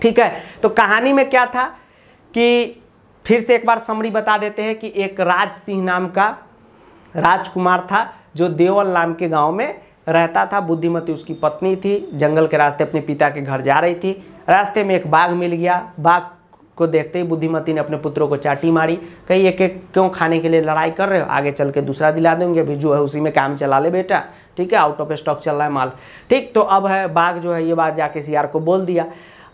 A: ठीक है तो कहानी में क्या था कि फिर से एक बार समरी बता देते हैं कि एक राज सिंह नाम का राजकुमार था जो देवल नाम के गांव में रहता था बुद्धिमती उसकी पत्नी थी जंगल के रास्ते अपने पिता के घर जा रही थी रास्ते में एक बाघ मिल गया बाघ को देखते ही बुद्धिमती ने अपने पुत्रों को चाटी मारी कहीं एक एक क्यों खाने के लिए लड़ाई कर रहे हो आगे चल के दूसरा दिला देंगे अभी जो है उसी में काम चला ले बेटा ठीक है आउट ऑफ स्टॉक चल रहा है माल ठीक तो अब है बाघ जो है ये बात जाके सियार को बोल दिया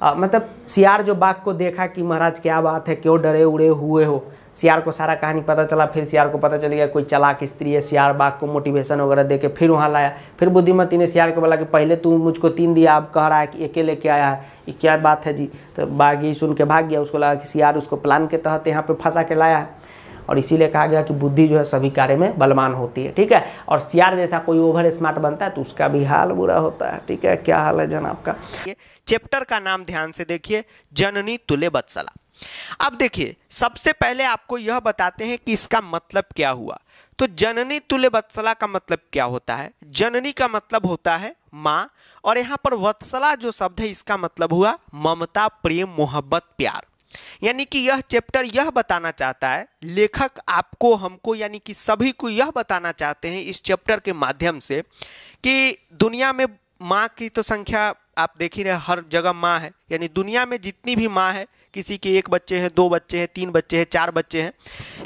A: आ, मतलब सियार जो बाघ को देखा कि महाराज क्या बात है क्यों डरे उड़े हुए हो सियार को सारा कहानी पता चला फिर सियार को पता चल गया कोई चलाक स्त्री है सियार बाग को मोटिवेशन वगैरह देके फिर वहाँ लाया फिर बुद्धिमती ने सियार को बोला कि पहले तू मुझको तीन दिया अब कह रहा है कि एके लेके आया है ये क्या बात है जी तो बाघ सुन के भाग गया उसको लगा कि सियार उसको प्लान के तहत यहाँ पर फंसा के लाया है और इसीलिए कहा गया कि बुद्धि जो है सभी कार्य में बलवान होती है ठीक है और सियार जैसा कोई ओवर स्मार्ट बनता है तो उसका भी हाल बुरा होता है ठीक है क्या हाल है जनाब का चैप्टर का नाम ध्यान से देखिए जननी तुले बत्सला अब देखिए सबसे पहले आपको यह बताते हैं कि इसका मतलब क्या हुआ तो जननी तुल्य वत्सला का मतलब क्या होता है जननी का मतलब होता है माँ और यहाँ पर वत्सला जो शब्द है इसका मतलब हुआ ममता प्रेम मोहब्बत प्यार यानी कि यह चैप्टर यह बताना चाहता है लेखक आपको हमको यानी कि सभी को यह बताना चाहते हैं इस चैप्टर के माध्यम से कि दुनिया में माँ की तो संख्या आप देख ही रहे हर जगह माँ है यानी दुनिया में जितनी भी माँ है किसी के एक बच्चे हैं दो बच्चे हैं तीन बच्चे हैं चार बच्चे हैं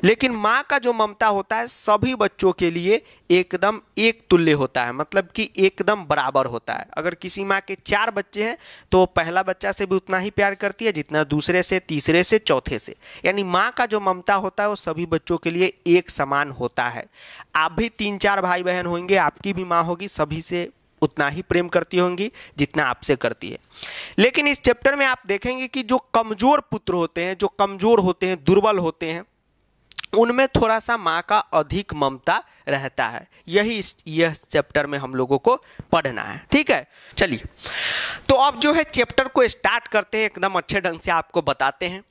A: लेकिन माँ का जो ममता होता है सभी बच्चों के लिए एकदम एक तुल्य होता है मतलब कि एकदम बराबर होता है अगर किसी माँ के चार बच्चे हैं तो पहला बच्चा से भी उतना ही प्यार करती है जितना दूसरे से तीसरे से चौथे से यानी माँ का जो ममता होता है वो सभी बच्चों के लिए एक समान होता है आप भी तीन चार भाई बहन होंगे आपकी भी माँ होगी सभी से उतना ही प्रेम करती होंगी जितना आपसे करती है लेकिन इस चैप्टर में आप देखेंगे कि जो कमज़ोर पुत्र होते हैं जो कमज़ोर होते हैं दुर्बल होते हैं उनमें थोड़ा सा माँ का अधिक ममता रहता है यही इस यह चैप्टर में हम लोगों को पढ़ना है ठीक है चलिए तो अब जो है चैप्टर को स्टार्ट करते हैं एकदम अच्छे ढंग से आपको बताते हैं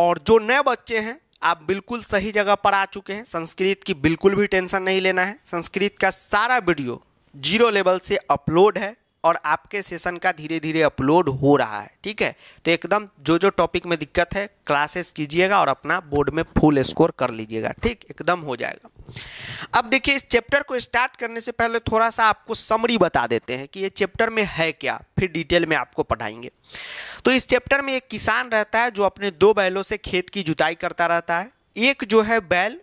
A: और जो नए बच्चे हैं आप बिल्कुल सही जगह पर आ चुके हैं संस्कृत की बिल्कुल भी टेंशन नहीं लेना है संस्कृत का सारा वीडियो जीरो लेवल से अपलोड है और आपके सेशन का धीरे धीरे अपलोड हो रहा है ठीक है तो एकदम जो जो टॉपिक में दिक्कत है क्लासेस कीजिएगा और अपना बोर्ड में फुल स्कोर कर लीजिएगा ठीक एकदम हो जाएगा अब देखिए इस चैप्टर को स्टार्ट करने से पहले थोड़ा सा आपको समरी बता देते हैं कि ये चैप्टर में है क्या फिर डिटेल में आपको पढ़ाएंगे तो इस चैप्टर में एक किसान रहता है जो अपने दो बैलों से खेत की जुताई करता रहता है एक जो है बैल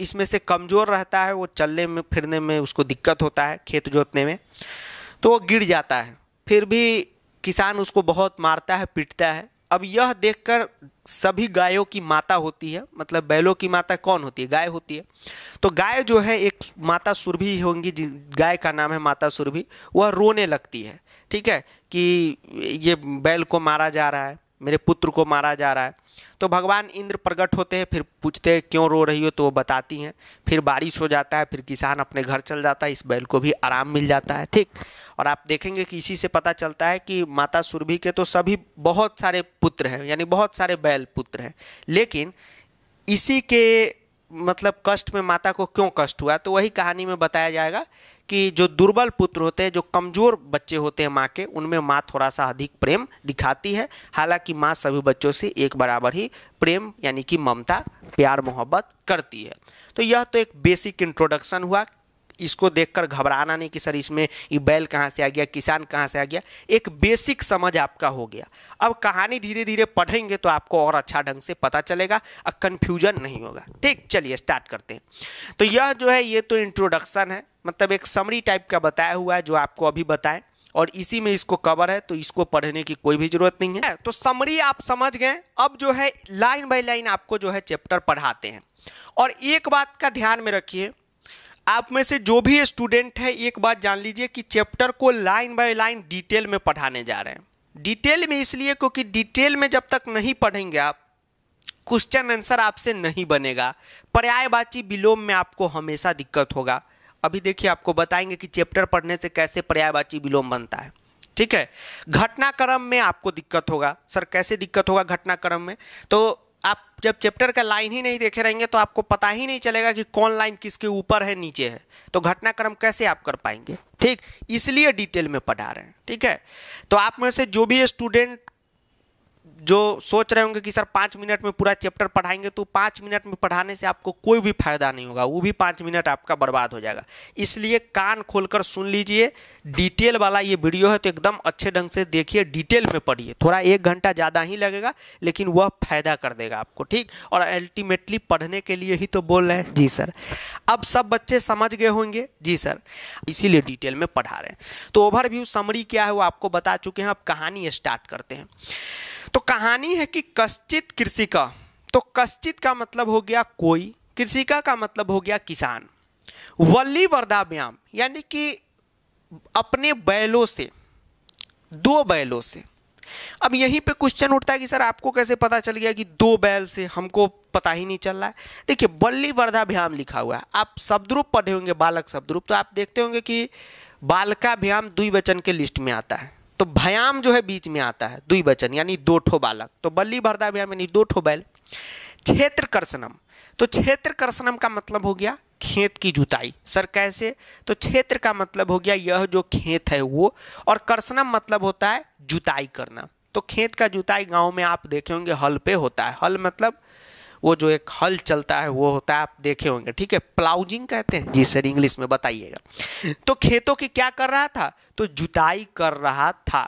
A: इसमें से कमज़ोर रहता है वो चलने में फिरने में उसको दिक्कत होता है खेत जोतने में तो वो गिर जाता है फिर भी किसान उसको बहुत मारता है पीटता है अब यह देखकर सभी गायों की माता होती है मतलब बैलों की माता कौन होती है गाय होती है तो गाय जो है एक माता सुरभि होंगी जिन गाय का नाम है माता सुरभि वह रोने लगती है ठीक है कि ये बैल को मारा जा रहा है मेरे पुत्र को मारा जा रहा है तो भगवान इंद्र प्रकट होते हैं फिर पूछते हैं क्यों रो रही हो तो वो बताती हैं फिर बारिश हो जाता है फिर किसान अपने घर चल जाता है इस बैल को भी आराम मिल जाता है ठीक और आप देखेंगे कि इसी से पता चलता है कि माता सुरभि के तो सभी बहुत सारे पुत्र हैं यानी बहुत सारे बैल पुत्र हैं लेकिन इसी के मतलब कष्ट में माता को क्यों कष्ट हुआ तो वही कहानी में बताया जाएगा कि जो दुर्बल पुत्र होते हैं जो कमज़ोर बच्चे होते हैं माँ के उनमें माँ थोड़ा सा अधिक प्रेम दिखाती है हालांकि माँ सभी बच्चों से एक बराबर ही प्रेम यानी कि ममता प्यार मोहब्बत करती है तो यह तो एक बेसिक इंट्रोडक्शन हुआ इसको देखकर घबराना नहीं कि सर इसमें ये बैल कहाँ से आ गया किसान कहाँ से आ गया एक बेसिक समझ आपका हो गया अब कहानी धीरे धीरे पढ़ेंगे तो आपको और अच्छा ढंग से पता चलेगा और कन्फ्यूजन नहीं होगा ठीक चलिए स्टार्ट करते हैं तो यह जो है ये तो इंट्रोडक्शन है मतलब एक समरी टाइप का बताया हुआ है जो आपको अभी बताएं और इसी में इसको कवर है तो इसको पढ़ने की कोई भी जरूरत नहीं है तो समरी आप समझ गए अब जो है लाइन बाय लाइन आपको जो है चैप्टर पढ़ाते हैं और एक बात का ध्यान में रखिए आप में से जो भी स्टूडेंट है एक बात जान लीजिए कि चैप्टर को लाइन बाय लाइन डिटेल में पढ़ाने जा रहे हैं डिटेल में इसलिए क्योंकि डिटेल में जब तक नहीं पढ़ेंगे आप क्वेश्चन आंसर आपसे नहीं बनेगा पर्यायवाची विलोम में आपको हमेशा दिक्कत होगा अभी देखिए आपको बताएंगे कि चैप्टर पढ़ने से कैसे पर्यायवाची विलोम बनता है ठीक है घटनाक्रम में आपको दिक्कत होगा सर कैसे दिक्कत होगा घटनाक्रम में तो आप जब चैप्टर का लाइन ही नहीं देखे रहेंगे तो आपको पता ही नहीं चलेगा कि कौन लाइन किसके ऊपर है नीचे है तो घटनाक्रम कैसे आप कर पाएंगे ठीक इसलिए डिटेल में पढ़ा रहे हैं ठीक है तो आप में से जो भी स्टूडेंट जो सोच रहे होंगे कि सर पाँच मिनट में पूरा चैप्टर पढ़ाएंगे तो पाँच मिनट में पढ़ाने से आपको कोई भी फायदा नहीं होगा वो भी पाँच मिनट आपका बर्बाद हो जाएगा इसलिए कान खोलकर सुन लीजिए डिटेल वाला ये वीडियो है तो एकदम अच्छे ढंग से देखिए डिटेल में पढ़िए थोड़ा एक घंटा ज़्यादा ही लगेगा लेकिन वह फायदा कर देगा आपको ठीक और अल्टीमेटली पढ़ने के लिए ही तो बोल रहे हैं जी सर अब सब बच्चे समझ गए होंगे जी सर इसीलिए डिटेल में पढ़ा रहे हैं तो ओवरव्यू समरी क्या है वो आपको बता चुके हैं अब कहानी स्टार्ट करते हैं तो कहानी है कि कश्चित कृषिका तो कश्चित का मतलब हो गया कोई कृषिका का मतलब हो गया किसान वल्ली वर्दाभ्याम यानी कि अपने बैलों से दो बैलों से अब यहीं पे क्वेश्चन उठता है कि सर आपको कैसे पता चल गया कि दो बैल से हमको पता ही नहीं चल रहा है देखिए बल्ली वर्धाभ्याम लिखा हुआ है आप शब्द रूप पढ़े होंगे बालक शब्द रूप तो आप देखते होंगे कि बालकाभ्याम द्विवचन के लिस्ट में आता है तो भयाम जो है बीच में आता है दुई बचन यानी दो ठो बालक तो बल्ली भरदा भयाम यानी दो ठो बैल क्षेत्र कर्षणम तो क्षेत्र कर्षणम का मतलब हो गया खेत की जुताई सर कैसे तो क्षेत्र का मतलब हो गया यह जो खेत है वो और कर्षणम मतलब होता है जुताई करना तो खेत का जुताई गांव में आप देखे होंगे हल पे होता है हल मतलब वो जो एक हल चलता है वो होता है आप देखे होंगे ठीक है प्लाउजिंग कहते हैं जी सर इंग्लिश में बताइएगा तो खेतों की क्या कर रहा था तो जुताई कर रहा था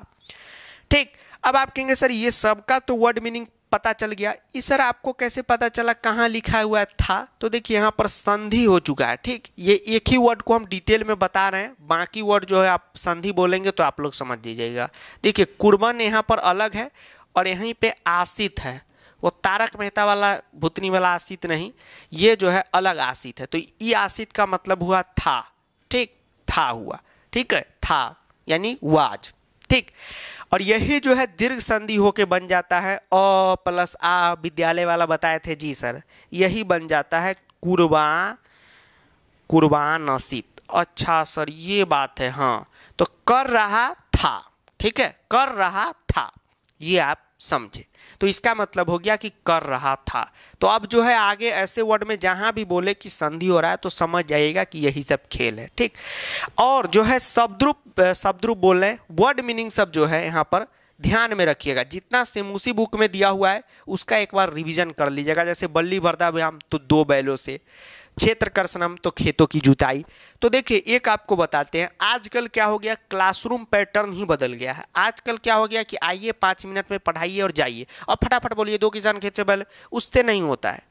A: ठीक अब आप कहेंगे सर ये सबका तो वर्ड मीनिंग पता चल गया इस सर आपको कैसे पता चला कहाँ लिखा हुआ था तो देखिए यहाँ पर संधि हो चुका है ठीक ये एक ही वर्ड को हम डिटेल में बता रहे हैं बाकी वर्ड जो है आप संधि बोलेंगे तो आप लोग समझ लीजिएगा देखिए कुर्बन यहाँ पर अलग है और यहीं पे आसित है वो तारक मेहता वाला भूतनी वाला आशित नहीं ये जो है अलग आशित है तो ई आशित का मतलब हुआ था ठीक था हुआ ठीक है था यानी वाज ठीक और यही जो है दीर्घ संधि होके बन जाता है अ प्लस आ विद्यालय वाला बताए थे जी सर यही बन जाता है कुर्बा कुर्बानसित अच्छा सर ये बात है हाँ तो कर रहा था ठीक है कर रहा था ये आप समझे तो इसका मतलब हो गया कि कर रहा था तो अब जो है आगे ऐसे वर्ड में जहां भी बोले कि संधि हो रहा है तो समझ जाइएगा कि यही सब खेल है ठीक और जो है शब्द शब्द बोल रहे वर्ड मीनिंग सब जो है यहाँ पर ध्यान में रखिएगा जितना सेमूसी बुक में दिया हुआ है उसका एक बार रिवीजन कर लीजिएगा जैसे बल्ली भरदा व्यायाम तो दो बैलों से क्षेत्र कर्षणम तो खेतों की जुताई तो देखिए एक आपको बताते हैं आजकल क्या हो गया क्लासरूम पैटर्न ही बदल गया है आजकल क्या हो गया कि आइए पाँच मिनट में पढ़ाइए और जाइए और फटाफट बोलिए दो किसान खेत से बैल उससे नहीं होता है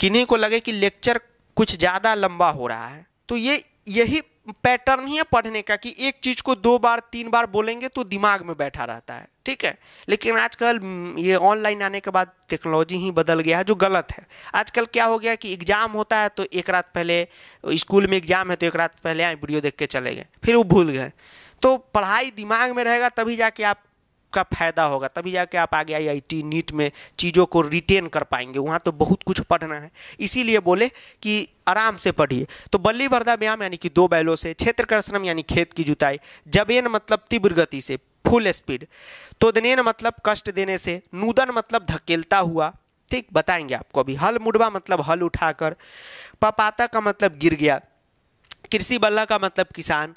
A: किन्हीं को लगे कि लेक्चर कुछ ज़्यादा लंबा हो रहा है तो ये यही पैटर्न ही है पढ़ने का कि एक चीज को दो बार तीन बार बोलेंगे तो दिमाग में बैठा रहता है ठीक है लेकिन आजकल ये ऑनलाइन आने के बाद टेक्नोलॉजी ही बदल गया है जो गलत है आजकल क्या हो गया कि एग्जाम होता है तो एक रात पहले स्कूल में एग्जाम है तो एक रात पहले आए वीडियो देख के चले गए फिर वो भूल गए तो पढ़ाई दिमाग में रहेगा तभी जाके आप का फायदा होगा तभी जाके आप आगे आई आई टी नीट में चीज़ों को रिटेन कर पाएंगे वहाँ तो बहुत कुछ पढ़ना है इसीलिए बोले कि आराम से पढ़िए तो बल्ली वर्धा व्यायाम यानी कि दो बैलों से क्षेत्र कर्षणम यानी खेत की जुताई जबेन मतलब तीव्र गति से फुल स्पीड तो दनेन मतलब कष्ट देने से नूदन मतलब धकेलता हुआ ठीक बताएंगे आपको अभी हल मुडवा मतलब हल उठाकर पपाता का मतलब गिर गया कृषि बल्ला का मतलब किसान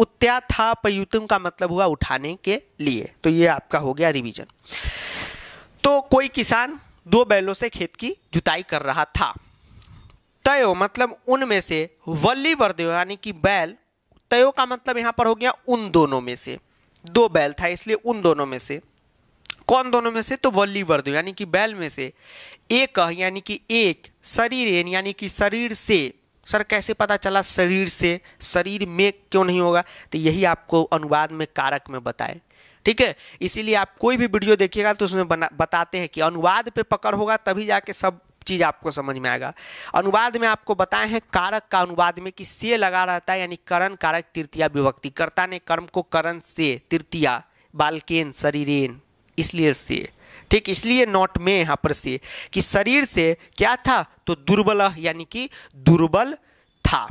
A: उत्याथापयुतम का मतलब हुआ उठाने के लिए तो ये आपका हो गया रिवीजन तो कोई किसान दो बैलों से खेत की जुताई कर रहा था तयो मतलब उनमें से वल्ली वर्देव यानी कि बैल तयो का मतलब यहां पर हो गया उन दोनों में से दो बैल था इसलिए उन दोनों में से कौन दोनों में से तो वल्ली वर्देव यानी कि बैल में से एक यानी कि एक शरीर यानी कि शरीर से सर कैसे पता चला शरीर से शरीर में क्यों नहीं होगा तो यही आपको अनुवाद में कारक में बताए ठीक है इसीलिए आप कोई भी वीडियो देखिएगा तो उसमें बना बताते हैं कि अनुवाद पे पकड़ होगा तभी जाके सब चीज़ आपको समझ में आएगा अनुवाद में आपको बताए हैं कारक का अनुवाद में कि से लगा रहता है यानी करण कारक तृतीया विभक्ति कर्ता ने कर्म को करण से तृतीया बालकेन शरीरेन इसलिए से ठीक इसलिए नॉट में यहाँ पर से कि शरीर से क्या था तो दुर्बल यानी कि दुर्बल था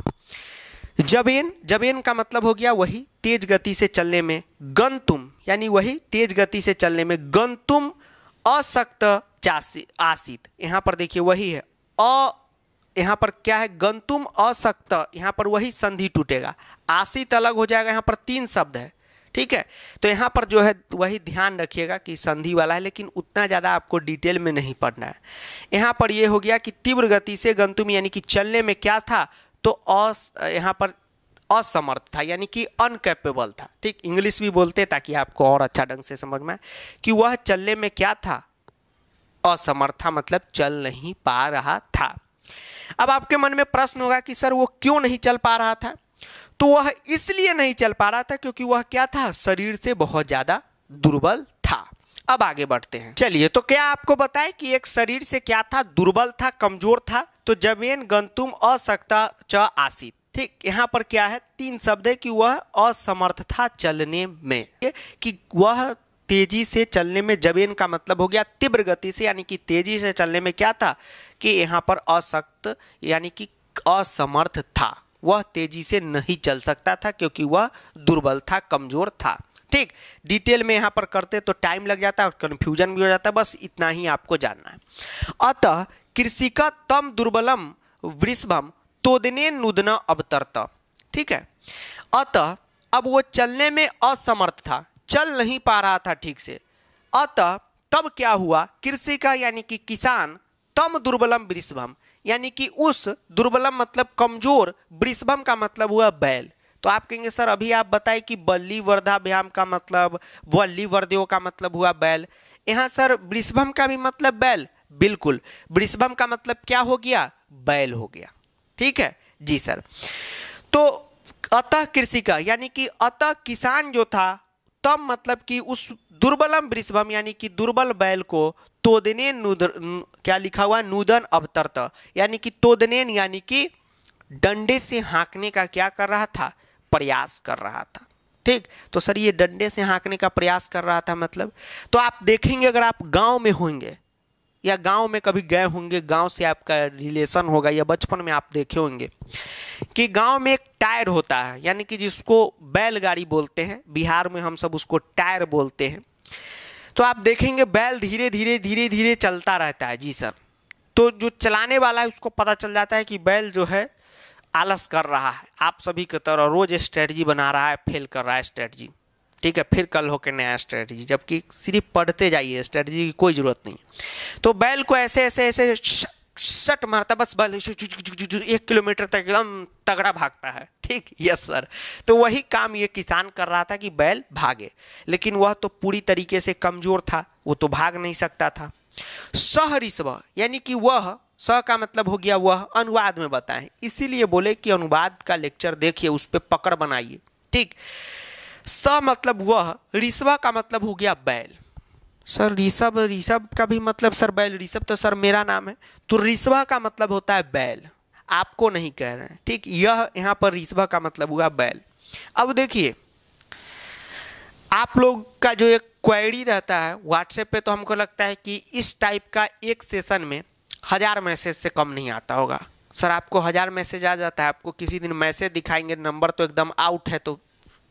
A: जबेन जबेन का मतलब हो गया वही तेज गति से चलने में गंतुम यानी वही तेज गति से चलने में गंतुम अशक्त आसित यहाँ पर देखिए वही है अ यहाँ पर क्या है गंतुम अशक्त यहाँ पर वही संधि टूटेगा आसित अलग हो जाएगा यहाँ पर तीन शब्द है ठीक है तो यहाँ पर जो है वही ध्यान रखिएगा कि संधि वाला है लेकिन उतना ज़्यादा आपको डिटेल में नहीं पढ़ना है यहाँ पर यह हो गया कि तीव्र गति से गंतुम यानी कि चलने में क्या था तो अस यहाँ पर असमर्थ था यानी कि अनकैपेबल था ठीक इंग्लिश भी बोलते ताकि आपको और अच्छा ढंग से समझ में आए कि वह चलने में क्या था असमर्था मतलब चल नहीं पा रहा था अब आपके मन में प्रश्न होगा कि सर वो क्यों नहीं चल पा रहा था तो वह इसलिए नहीं चल पा रहा था क्योंकि वह क्या था शरीर से बहुत ज़्यादा दुर्बल था अब आगे बढ़ते हैं चलिए तो क्या आपको बताएं कि एक शरीर से क्या था दुर्बल था कमजोर था तो जमेन गंतुम असक्ता च आसित ठीक यहाँ पर क्या है तीन शब्द है कि वह असमर्थ था चलने में कि वह तेजी से चलने में जबेन का मतलब हो गया तीव्र गति से यानी कि तेजी से चलने में क्या था कि यहाँ पर असक्त यानी कि असमर्थ था वह तेजी से नहीं चल सकता था क्योंकि वह दुर्बल था कमज़ोर था ठीक डिटेल में यहाँ पर करते तो टाइम लग जाता है और कन्फ्यूजन भी हो जाता है बस इतना ही आपको जानना है अतः कृषिका तम दुर्बलम वृषभम तोदने नुदन अवतरत ठीक है अतः अब वो चलने में असमर्थ था चल नहीं पा रहा था ठीक से अतः तब क्या हुआ कृषि का यानी कि किसान तम दुर्बलम वृषभम यानी कि उस दुर्बलम मतलब कमजोर वृषभम का मतलब हुआ बैल तो आप कहेंगे सर अभी आप बताए कि बल्ली वर्धाभ्याम का मतलब वल्ली वर्देव का मतलब हुआ बैल यहाँ सर वृषभम का भी मतलब बैल बिल्कुल वृषभम का मतलब क्या हो गया बैल हो गया ठीक है जी सर तो अतः कृषि का यानी कि अतः किसान जो था तब मतलब कि उस दुर्बलम वृषभम यानी कि दुर्बल बैल को तोदनेन नूदर क्या लिखा हुआ नूदन अवतरत यानी कि तोदनेन यानी कि डंडे से हाँकने का क्या कर रहा था प्रयास कर रहा था ठीक तो सर ये डंडे से हाँकने का प्रयास कर रहा था मतलब तो आप देखेंगे अगर आप गांव में होंगे या गांव में कभी गए होंगे गांव से आपका रिलेशन होगा या बचपन में आप देखे होंगे कि गांव में एक टायर होता है यानी कि जिसको बैलगाड़ी बोलते हैं बिहार में हम सब उसको टायर बोलते हैं तो आप देखेंगे बैल धीरे धीरे धीरे धीरे चलता रहता है जी सर तो जो चलाने वाला है उसको पता चल जाता है कि बैल जो है आलस कर रहा है आप सभी की तरह रोज़ स्ट्रेटजी बना रहा है फेल कर रहा है स्ट्रेटजी ठीक है फिर कल होकर नया स्ट्रेटजी जबकि सिर्फ पढ़ते जाइए स्ट्रेटजी की कोई ज़रूरत नहीं तो बैल को ऐसे ऐसे ऐसे शट मारता बस बैल एक किलोमीटर तक एकदम तगड़ा भागता है ठीक यस सर तो वही काम ये किसान कर रहा था कि बैल भागे लेकिन वह तो पूरी तरीके से कमज़ोर था वो तो भाग नहीं सकता था सहरिस्व यानी कि वह स का मतलब हो गया वह अनुवाद में बताएं इसीलिए बोले कि अनुवाद का लेक्चर देखिए उस पर पकड़ बनाइए ठीक स मतलब वह ऋषभ का मतलब हो गया बैल सर ऋषभ ऋषभ का भी मतलब सर बैल ऋषभ तो सर मेरा नाम है तो ऋषभ का मतलब होता है बैल आपको नहीं कह रहे हैं ठीक यह यहाँ पर ऋषभ का मतलब हुआ बैल अब देखिए आप लोग का जो एक क्वेरी रहता है व्हाट्सएप पे तो हमको लगता है कि इस टाइप का एक सेशन में हज़ार मैसेज से कम नहीं आता होगा सर आपको हज़ार मैसेज आ जाता है आपको किसी दिन मैसेज दिखाएंगे नंबर तो एकदम आउट है तो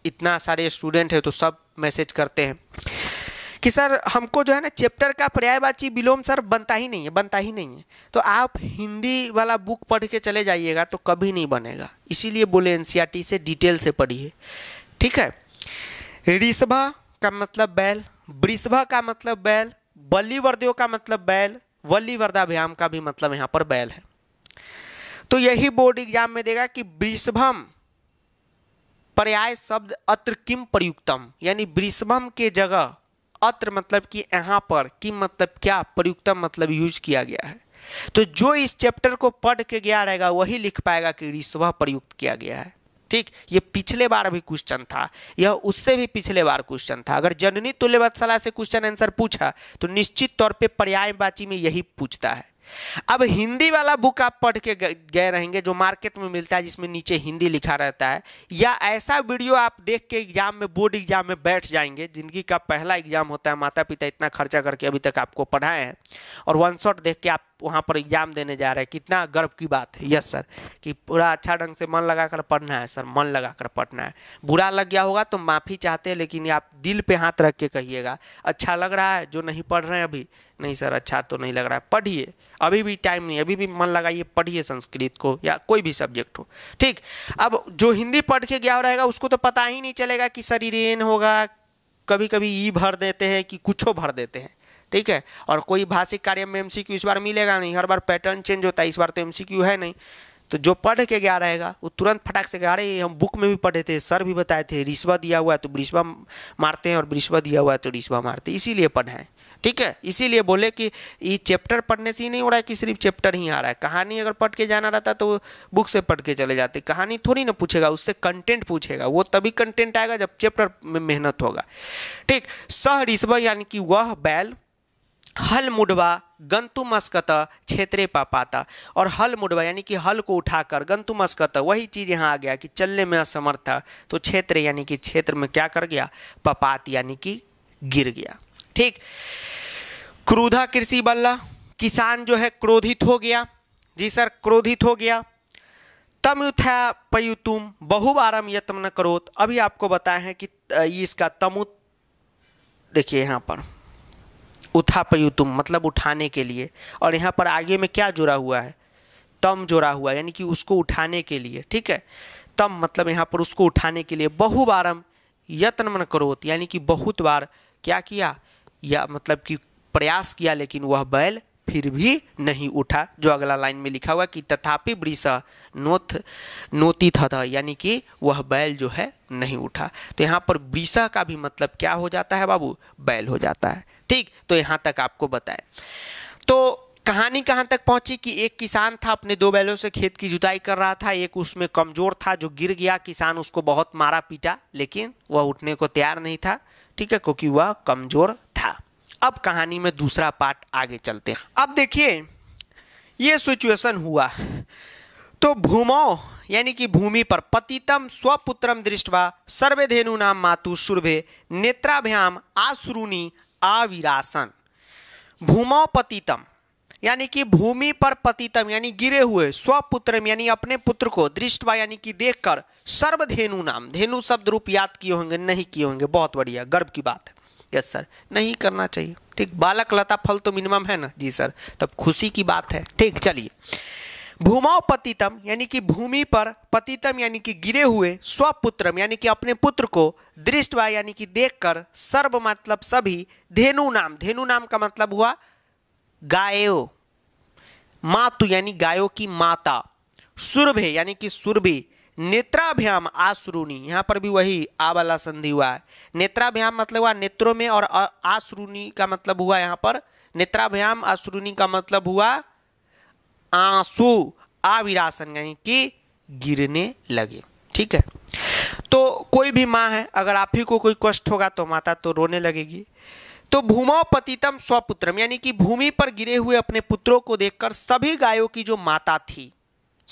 A: इतना सारे स्टूडेंट है तो सब मैसेज करते हैं कि सर हमको जो है ना चैप्टर का पर्यायवाची विलोम सर बनता ही नहीं है बनता ही नहीं है तो आप हिंदी वाला बुक पढ़ के चले जाइएगा तो कभी नहीं बनेगा इसीलिए बोले एन e से डिटेल से पढ़िए ठीक है ऋषभा का मतलब बैल वृषभा का मतलब बैल बलिवर्दियों का मतलब बैल वल्लीवर्दाभ्याम का भी मतलब यहाँ पर बैल है तो यही बोर्ड एग्जाम में देगा कि वृषभम पर्याय शब्द अत्र किम प्रयुक्तम यानी वृषभम के जगह अत्र मतलब कि यहाँ पर किम मतलब क्या प्रयुक्तम मतलब यूज किया गया है तो जो इस चैप्टर को पढ़ के गया रहेगा वही लिख पाएगा कि ऋषभ प्रयुक्त किया गया है ठीक ये पिछले बार भी क्वेश्चन था यह उससे भी पिछले बार क्वेश्चन था अगर जननी तुल्यवत्सला से क्वेश्चन आंसर पूछा तो निश्चित तौर पे पर्यायवाची में यही पूछता है अब हिंदी वाला बुक आप पढ़ के गए रहेंगे जो मार्केट में मिलता है जिसमें नीचे हिंदी लिखा रहता है या ऐसा वीडियो आप देख के एग्जाम में बोर्ड एग्जाम में बैठ जाएंगे जिंदगी का पहला एग्जाम होता है माता पिता इतना खर्चा करके अभी तक आपको पढ़ाए हैं और वन शॉट देख के आप वहाँ पर एग्ज़ाम देने जा रहे हैं कितना गर्व की बात है यस सर कि पूरा अच्छा ढंग से मन लगा कर पढ़ना है सर मन लगा कर पढ़ना है बुरा लग गया होगा तो माफ़ी चाहते हैं लेकिन आप दिल पे हाथ रख के कहिएगा अच्छा लग रहा है जो नहीं पढ़ रहे हैं अभी नहीं सर अच्छा तो नहीं लग रहा है पढ़िए अभी भी टाइम नहीं अभी भी मन लगाइए पढ़िए संस्कृत को या कोई भी सब्जेक्ट हो ठीक अब जो हिंदी पढ़ के गया रहेगा उसको तो पता ही नहीं चलेगा कि सर इरेन होगा कभी कभी ई भर देते हैं कि कुछ भर देते हैं ठीक है और कोई भाषिक कार्य में एमसीक्यू इस बार मिलेगा नहीं हर बार पैटर्न चेंज होता है इस बार तो एमसीक्यू है नहीं तो जो पढ़ के गया रहेगा वो तुरंत फटाक से गया अरे हम बुक में भी पढ़े थे सर भी बताए थे रिश्वा दिया हुआ है तो रिश्वा मारते हैं और रिश्वा दिया हुआ है तो रिश्वा मारते हैं इसीलिए पढ़ाएँ ठीक है इसीलिए बोले कि ये चैप्टर पढ़ने से ही नहीं हो रहा है कि सिर्फ चैप्टर ही आ रहा है कहानी अगर पढ़ के जाना रहता तो बुक से पढ़ के चले जाते कहानी थोड़ी ना पूछेगा उससे कंटेंट पूछेगा वो तभी कंटेंट आएगा जब चैप्टर में मेहनत होगा ठीक सह रिश्वा यानी कि वह बैल हल मुडवा गंतु मस्कत क्षेत्रे पाता और हल मुडवा यानी कि हल को उठाकर गंतु मस्कत वही चीज़ यहाँ आ गया कि चलने में असमर्थ था तो क्षेत्र यानी कि क्षेत्र में क्या कर गया पपात यानी कि गिर गया ठीक क्रोधा कृषि बल्ला किसान जो है क्रोधित हो गया जी सर क्रोधित हो गया तम युथा तुम बहुबारम यत्न न करोत अभी आपको बताए हैं कि इसका तमु देखिए यहाँ पर उथापयुतुम मतलब उठाने के लिए और यहाँ पर आगे में क्या जुड़ा हुआ है तम जुड़ा हुआ यानी कि उसको उठाने के लिए ठीक है तम मतलब यहाँ पर उसको उठाने के लिए बहुबारम यत्न मन करोत यानी कि बहुत बार क्या किया या मतलब कि प्रयास किया लेकिन वह बैल फिर भी नहीं उठा जो अगला लाइन में लिखा हुआ कि तथापि वृष नोत नोती था यानी कि वह बैल जो है नहीं उठा तो यहाँ पर वृषा का भी मतलब क्या हो जाता है बाबू बैल हो जाता है ठीक तो यहाँ तक आपको बताए तो कहानी कहाँ तक पहुंची कि एक किसान था अपने दो बैलों से खेत की जुताई कर रहा था एक उसमें कमज़ोर था जो गिर गया किसान उसको बहुत मारा पीटा लेकिन वह उठने को तैयार नहीं था ठीक है क्योंकि वह कमज़ोर अब कहानी में दूसरा पार्ट आगे चलते हैं अब देखिए ये सिचुएशन हुआ तो भूमो यानी कि भूमि पर पतितम स्वपुत्रम दृष्टवा सर्वधेनु नाम मातु सुरभे नेत्राभ्याम आश्रुनी आविरासन भूमो पतितम यानी कि भूमि पर पतितम यानी गिरे हुए स्वपुत्रम यानी अपने पुत्र को दृष्टवा यानी कि देखकर सर्वधेनु नाम धेनु शब्द रूप याद किए होंगे नहीं किए होंगे बहुत बढ़िया गर्व की बात है यस सर नहीं करना चाहिए ठीक बालक लता फल तो मिनिमम है ना जी सर तब खुशी की बात है ठीक चलिए भूमाओ पतितम यानी कि भूमि पर पतितम यानी कि गिरे हुए स्वपुत्रम यानी कि अपने पुत्र को दृष्ट यानी कि देखकर सर्व मतलब सभी धेनु नाम धेनु नाम का मतलब हुआ गायो मातु यानी गायों की माता सुरभे यानी कि सुरभि नेत्राभ्याम आश्रुणी यहाँ पर भी वही आ वाला संधि हुआ है नेत्राभ्याम मतलब हुआ नेत्रों में और आश्रुणी का मतलब हुआ यहाँ पर नेत्राभ्याम आश्रुणी का मतलब हुआ आंसू आविरासन यानी कि गिरने लगे ठीक है तो कोई भी माँ है अगर आप ही को कोई कष्ट होगा तो माता तो रोने लगेगी तो भूमो पतितम स्वपुत्रम यानी कि भूमि पर गिरे हुए अपने पुत्रों को देखकर सभी गायों की जो माता थी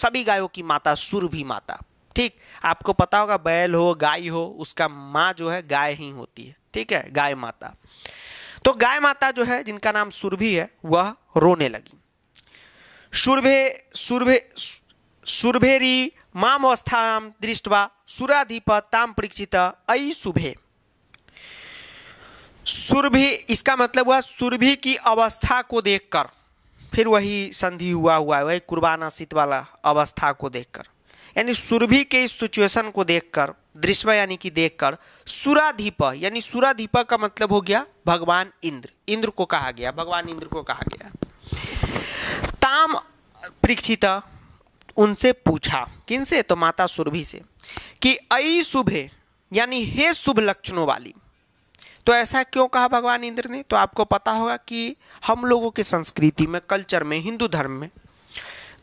A: सभी गायों की माता सुर भी माता ठीक आपको पता होगा बैल हो गाय हो उसका माँ जो है गाय ही होती है ठीक है गाय माता तो गाय माता जो है जिनका नाम सुरभि है वह रोने लगी सुरभे सुरभे सुरभेरी माम अवस्थाम दृष्टवा सुराधिप ताम परीक्षित अई सुभे सुरभि इसका मतलब हुआ सुरभि की अवस्था को देखकर फिर वही संधि हुआ हुआ है वही कुर्बाना सित वाला अवस्था को देखकर यानी सुरभि के इस सिचुएशन को देखकर दृश्य यानी कि देखकर सुराधिप यानी सुराधिप का मतलब हो गया भगवान इंद्र इंद्र को कहा गया भगवान इंद्र को कहा गया ताम परीक्षित उनसे पूछा किनसे तो माता सुरभि से कि अई शुभ यानी हे शुभ लक्षणों वाली तो ऐसा क्यों कहा भगवान इंद्र ने तो आपको पता होगा कि हम लोगों के संस्कृति में कल्चर में हिंदू धर्म में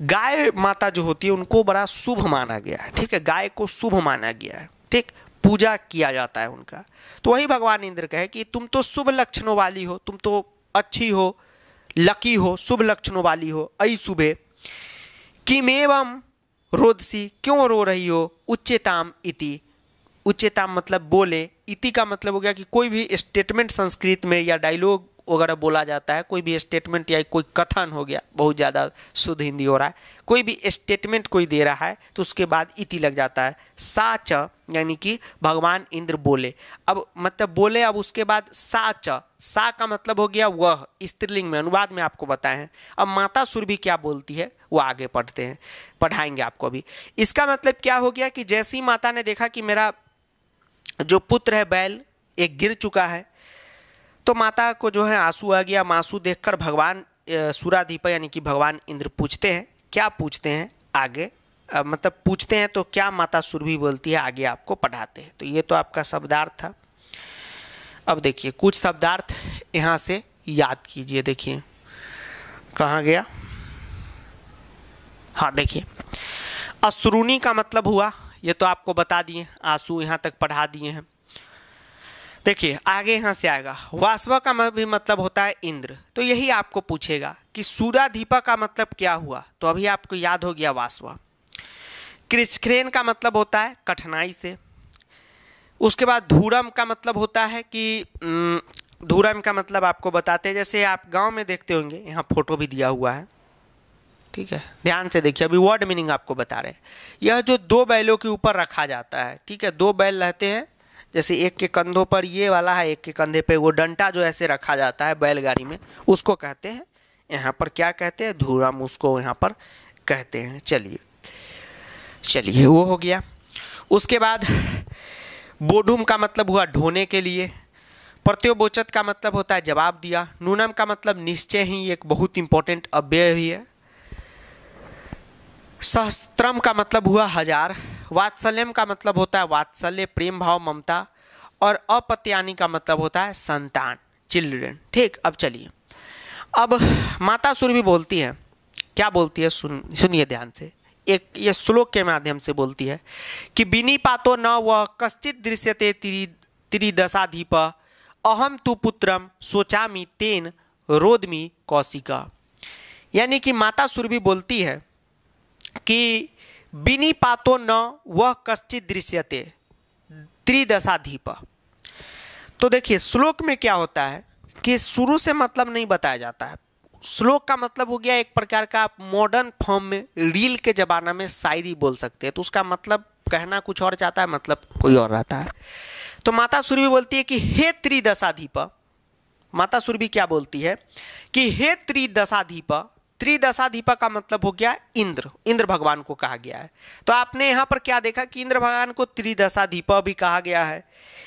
A: गाय माता जो होती है उनको बड़ा शुभ माना गया है ठीक है गाय को शुभ माना गया है ठीक पूजा किया जाता है उनका तो वही भगवान इंद्र कहे कि तुम तो शुभ लक्षणों वाली हो तुम तो अच्छी हो लकी हो शुभ लक्षणों वाली हो ऐ शुभ किम एवं रोदसी क्यों रो रही हो उच्चताम इति उच्चताम मतलब बोले इति का मतलब हो गया कि कोई भी स्टेटमेंट संस्कृत में या डायलॉग वगैरह बोला जाता है कोई भी स्टेटमेंट या कोई कथन हो गया बहुत ज़्यादा शुद्ध हिंदी हो रहा है कोई भी स्टेटमेंट कोई दे रहा है तो उसके बाद इति लग जाता है साच यानी कि भगवान इंद्र बोले अब मतलब बोले अब उसके बाद साच सा का मतलब हो गया वह स्त्रीलिंग में अनुवाद में आपको बताए हैं अब माता सुर भी क्या बोलती है वो आगे पढ़ते हैं पढ़ाएंगे आपको अभी इसका मतलब क्या हो गया कि जैसी माता ने देखा कि मेरा जो पुत्र है बैल एक गिर चुका है तो माता को जो है आंसू आ गया मांसू देखकर भगवान सूराधिप यानी कि भगवान इंद्र पूछते हैं क्या पूछते हैं आगे आ, मतलब पूछते हैं तो क्या माता सुरभि बोलती है आगे आपको पढ़ाते हैं तो ये तो आपका शब्दार्थ था अब देखिए कुछ शब्दार्थ यहाँ से याद कीजिए देखिए कहाँ गया हाँ देखिए अश्रुणी का मतलब हुआ ये तो आपको बता दिए आंसू यहाँ तक पढ़ा दिए हैं देखिए आगे यहाँ से आएगा वासवा का भी मतलब होता है इंद्र तो यही आपको पूछेगा कि सूराधीपा का मतलब क्या हुआ तो अभी आपको याद हो गया वासवा क्रिस्ख्रेन का मतलब होता है कठिनाई से उसके बाद धूरम का मतलब होता है कि धूरम का मतलब आपको बताते हैं जैसे आप गांव में देखते होंगे यहाँ फोटो भी दिया हुआ है ठीक है ध्यान से देखिए अभी वर्ड मीनिंग आपको बता रहे हैं यह जो दो बैलों के ऊपर रखा जाता है ठीक है दो बैल रहते हैं जैसे एक के कंधों पर ये वाला है एक के कंधे पे वो डंटा जो ऐसे रखा जाता है बैलगाड़ी में उसको कहते हैं यहाँ पर क्या कहते हैं धूराम उसको यहाँ पर कहते हैं चलिए चलिए वो हो गया उसके बाद बोडूम का मतलब हुआ ढोने के लिए प्रत्योबोचत का मतलब होता है जवाब दिया नूनम का मतलब निश्चय ही एक बहुत इंपॉर्टेंट अव्यय भी है सहस्त्रम का मतलब हुआ हजार वात्सल्यम का मतलब होता है वात्सल्य प्रेम भाव ममता और अपत्यानी का मतलब होता है संतान चिल्ड्रन ठीक अब चलिए अब माता भी बोलती है क्या बोलती है सुन सुनिए ध्यान से एक ये श्लोक के माध्यम से बोलती है कि बिनी पातो न वह कश्चित दृश्यते त्रि त्रिदशाधिप अहम तु पुत्रम सोचामी तेन रोदमी कौशिका यानी कि माता सुरभि बोलती है कि बिनी पातो न वह कश्चित दृश्यते त्रिदशाधीप तो देखिए श्लोक में क्या होता है कि शुरू से मतलब नहीं बताया जाता है श्लोक का मतलब हो गया एक प्रकार का मॉडर्न फॉर्म में रील के ज़माना में शायरी बोल सकते हैं तो उसका मतलब कहना कुछ और जाता है मतलब कोई और रहता है तो माता सूर्य बोलती है कि हे त्रिदशाधीप माता सूर्य क्या बोलती है कि हे त्रिदशाधीप त्रिदशाधिपक का मतलब हो गया इंद्र इंद्र भगवान को कहा गया है तो आपने यहाँ पर क्या देखा कि इंद्र भगवान को त्रिदशाधिप भी कहा गया है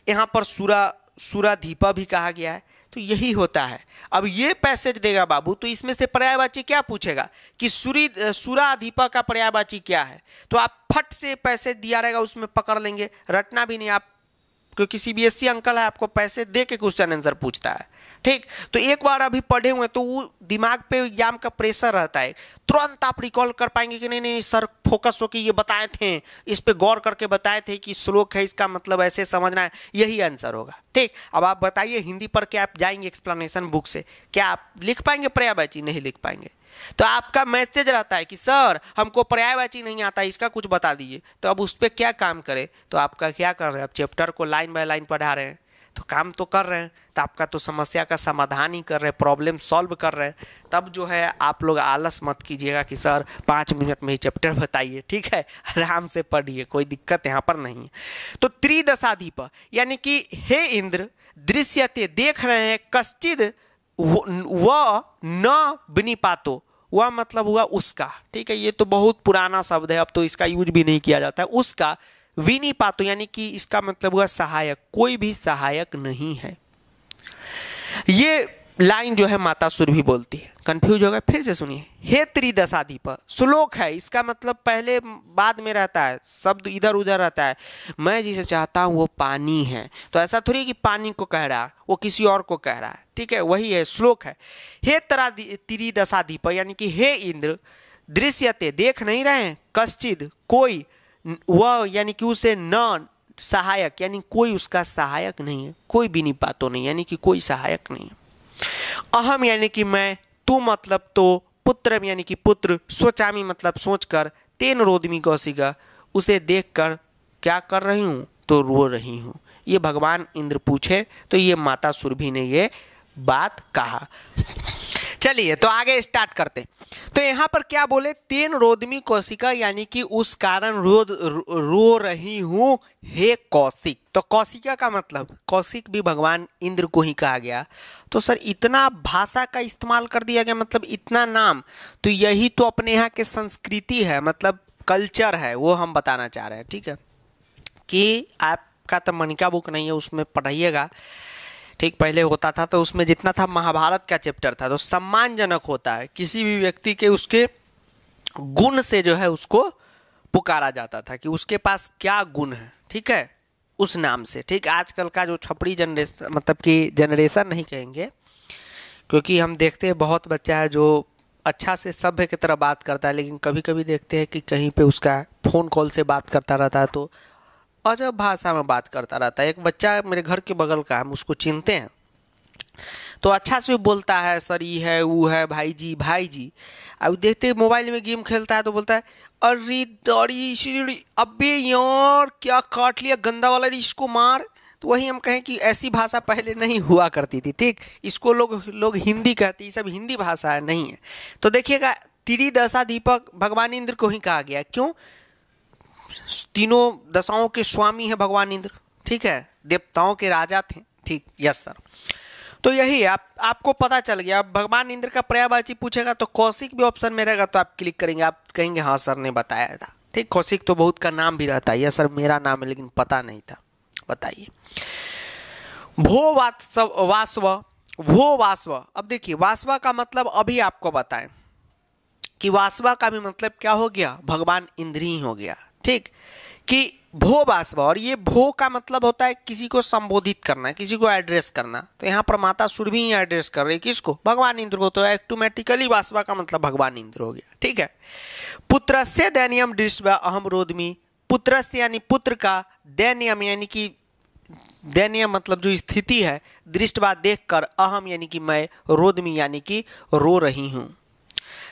A: यहाँ पर सूरा सूराधिप भी कहा गया है तो यही होता है अब ये पैसेज देगा बाबू तो इसमें से पर्यायवाची क्या पूछेगा कि सूरी सूराधिप का पर्यायवाची क्या है तो आप फट से पैसेज दिया रहेगा उसमें पकड़ लेंगे रटना भी नहीं आप क्योंकि सी अंकल है आपको पैसे दे के क्वेश्चन आंसर पूछता है ठीक तो एक बार अभी पढ़े हुए तो वो दिमाग पे एग्जाम का प्रेशर रहता है तुरंत आप रिकॉल कर पाएंगे कि नहीं नहीं सर फोकस हो कि ये बताए थे इस पे गौर करके बताए थे कि श्लोक है इसका मतलब ऐसे समझना है यही आंसर होगा ठीक अब आप बताइए हिंदी पढ़ के आप जाएंगे एक्सप्लेनेशन बुक से क्या आप लिख पाएंगे पर्यायवाची नहीं लिख पाएंगे तो आपका मैसेज रहता है कि सर हमको पर्यायवाची नहीं आता इसका कुछ बता दीजिए तो अब उस पर क्या काम करें तो आपका क्या कर रहे हैं आप चैप्टर को लाइन बाय लाइन पढ़ा रहे हैं तो काम तो कर रहे हैं तो आपका तो समस्या का समाधान ही कर रहे हैं प्रॉब्लम सॉल्व कर रहे हैं तब जो है आप लोग आलस मत कीजिएगा कि सर पाँच मिनट में ही चैप्टर बताइए ठीक है आराम से पढ़िए कोई दिक्कत यहाँ पर नहीं है तो त्रिदशाधिप यानी कि हे इंद्र दृश्यते देख रहे हैं कश्चिद व न बनी पातो वह मतलब हुआ उसका ठीक है ये तो बहुत पुराना शब्द है अब तो इसका यूज भी नहीं किया जाता है उसका विनी पातो यानी कि इसका मतलब हुआ सहायक कोई भी सहायक नहीं है ये लाइन जो है माता सुर भी बोलती है कंफ्यूज हो गया फिर से सुनिए हे त्रिदशाधिप श्लोक है इसका मतलब पहले बाद में रहता है शब्द इधर उधर रहता है मैं जिसे चाहता हूँ वो पानी है तो ऐसा थोड़ी कि पानी को कह रहा वो किसी और को कह रहा है ठीक है वही है श्लोक है हे तरा त्रिदशाधिप यानी कि हे इंद्र दृश्यते देख नहीं रहे हैं कोई वह यानी कि उसे न सहायक यानी कोई उसका सहायक नहीं है कोई भी नहीं पातो तो नहीं यानी कि कोई सहायक नहीं है अहम यानी कि मैं तू मतलब तो पुत्र यानी कि पुत्र सोचामी मतलब सोचकर तेन रोदमी गौसीगा उसे देखकर क्या कर रही हूँ तो रो रही हूँ ये भगवान इंद्र पूछे तो ये माता सुरभि ने ये बात कहा चलिए तो आगे स्टार्ट करते तो यहाँ पर क्या बोले तीन रोदमी कौशिका यानी कि उस कारण रो रो रही हूँ हे कौशिक तो कौशिका का मतलब कौशिक भी भगवान इंद्र को ही कहा गया तो सर इतना भाषा का इस्तेमाल कर दिया गया मतलब इतना नाम तो यही तो अपने यहाँ के संस्कृति है मतलब कल्चर है वो हम बताना चाह रहे हैं ठीक है कि आपका तो मनिका बुक नहीं है उसमें पढ़ाइएगा ठीक पहले होता था तो उसमें जितना था महाभारत का चैप्टर था तो सम्मानजनक होता है किसी भी व्यक्ति के उसके गुण से जो है उसको पुकारा जाता था कि उसके पास क्या गुण है ठीक है उस नाम से ठीक आजकल का जो छपड़ी जनरेशन मतलब कि जनरेशन नहीं कहेंगे क्योंकि हम देखते हैं बहुत बच्चा है जो अच्छा से सभ्य की तरह बात करता है लेकिन कभी कभी देखते हैं कि कहीं पे उसका फ़ोन कॉल से बात करता रहता है तो अजब भाषा में बात करता रहता है एक बच्चा मेरे घर के बगल का हम उसको चिनते हैं तो अच्छा से बोलता है सर ये है वो है भाई जी भाई जी अब देखते मोबाइल में गेम खेलता है तो बोलता है अरे दौड़ी सीढ़ी अबे यार क्या काट लिया गंदा वाला इसको मार तो वही हम कहें कि ऐसी भाषा पहले नहीं हुआ करती थी ठीक इसको लोग लोग हिंदी कहते ये सब हिंदी भाषा है नहीं है तो देखिएगा त्रिदशा दीपक भगवान इंद्र को ही कहा गया क्यों तीनों दशाओं के स्वामी हैं भगवान इंद्र ठीक है देवताओं के राजा थे ठीक यस सर तो यही आप आपको पता चल गया अब भगवान इंद्र का पर्यायवाची पूछेगा तो कौशिक भी ऑप्शन में रहेगा तो आप क्लिक करेंगे आप कहेंगे हाँ सर ने बताया था ठीक कौशिक तो बहुत का नाम भी रहता है यह सर मेरा नाम है लेकिन पता नहीं था बताइए भो वास्व भो वास्व अब देखिए वास्वा का मतलब अभी आपको बताएं कि वास्वा का भी मतलब क्या हो गया भगवान इंद्र ही हो गया ठीक कि भो बासवा और ये भो का मतलब होता है किसी को संबोधित करना किसी को एड्रेस करना तो यहाँ पर माता सुरभि ही एड्रेस कर रही है किसको भगवान इंद्र को तो एक्टोमेटिकली बासवा का मतलब भगवान इंद्र हो गया ठीक है पुत्र से दैनियम दृश्य अहम रोदमी पुत्र से यानी पुत्र का दैनियम यानी कि दैनीय मतलब जो स्थिति है दृष्टवा देखकर अहम यानी कि मैं रोदमी यानी कि रो रही हूँ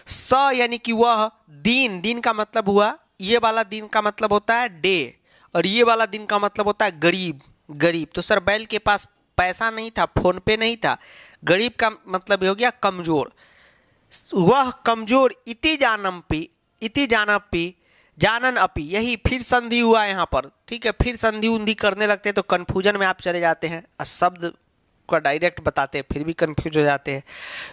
A: स यानी कि वह दीन दीन का मतलब हुआ ये वाला दिन का मतलब होता है डे और ये वाला दिन का मतलब होता है गरीब गरीब तो सर बैल के पास पैसा नहीं था फोन पे नहीं था गरीब का मतलब हो गया कमज़ोर वह कमज़ोर इति जानम पी इति जानम पी जानन अपी यही फिर संधि हुआ यहाँ पर ठीक है फिर संधि उन्धि करने लगते हैं तो कन्फ्यूजन में आप चले जाते हैं शब्द का डायरेक्ट बताते हैं फिर भी कन्फ्यूज हो जाते हैं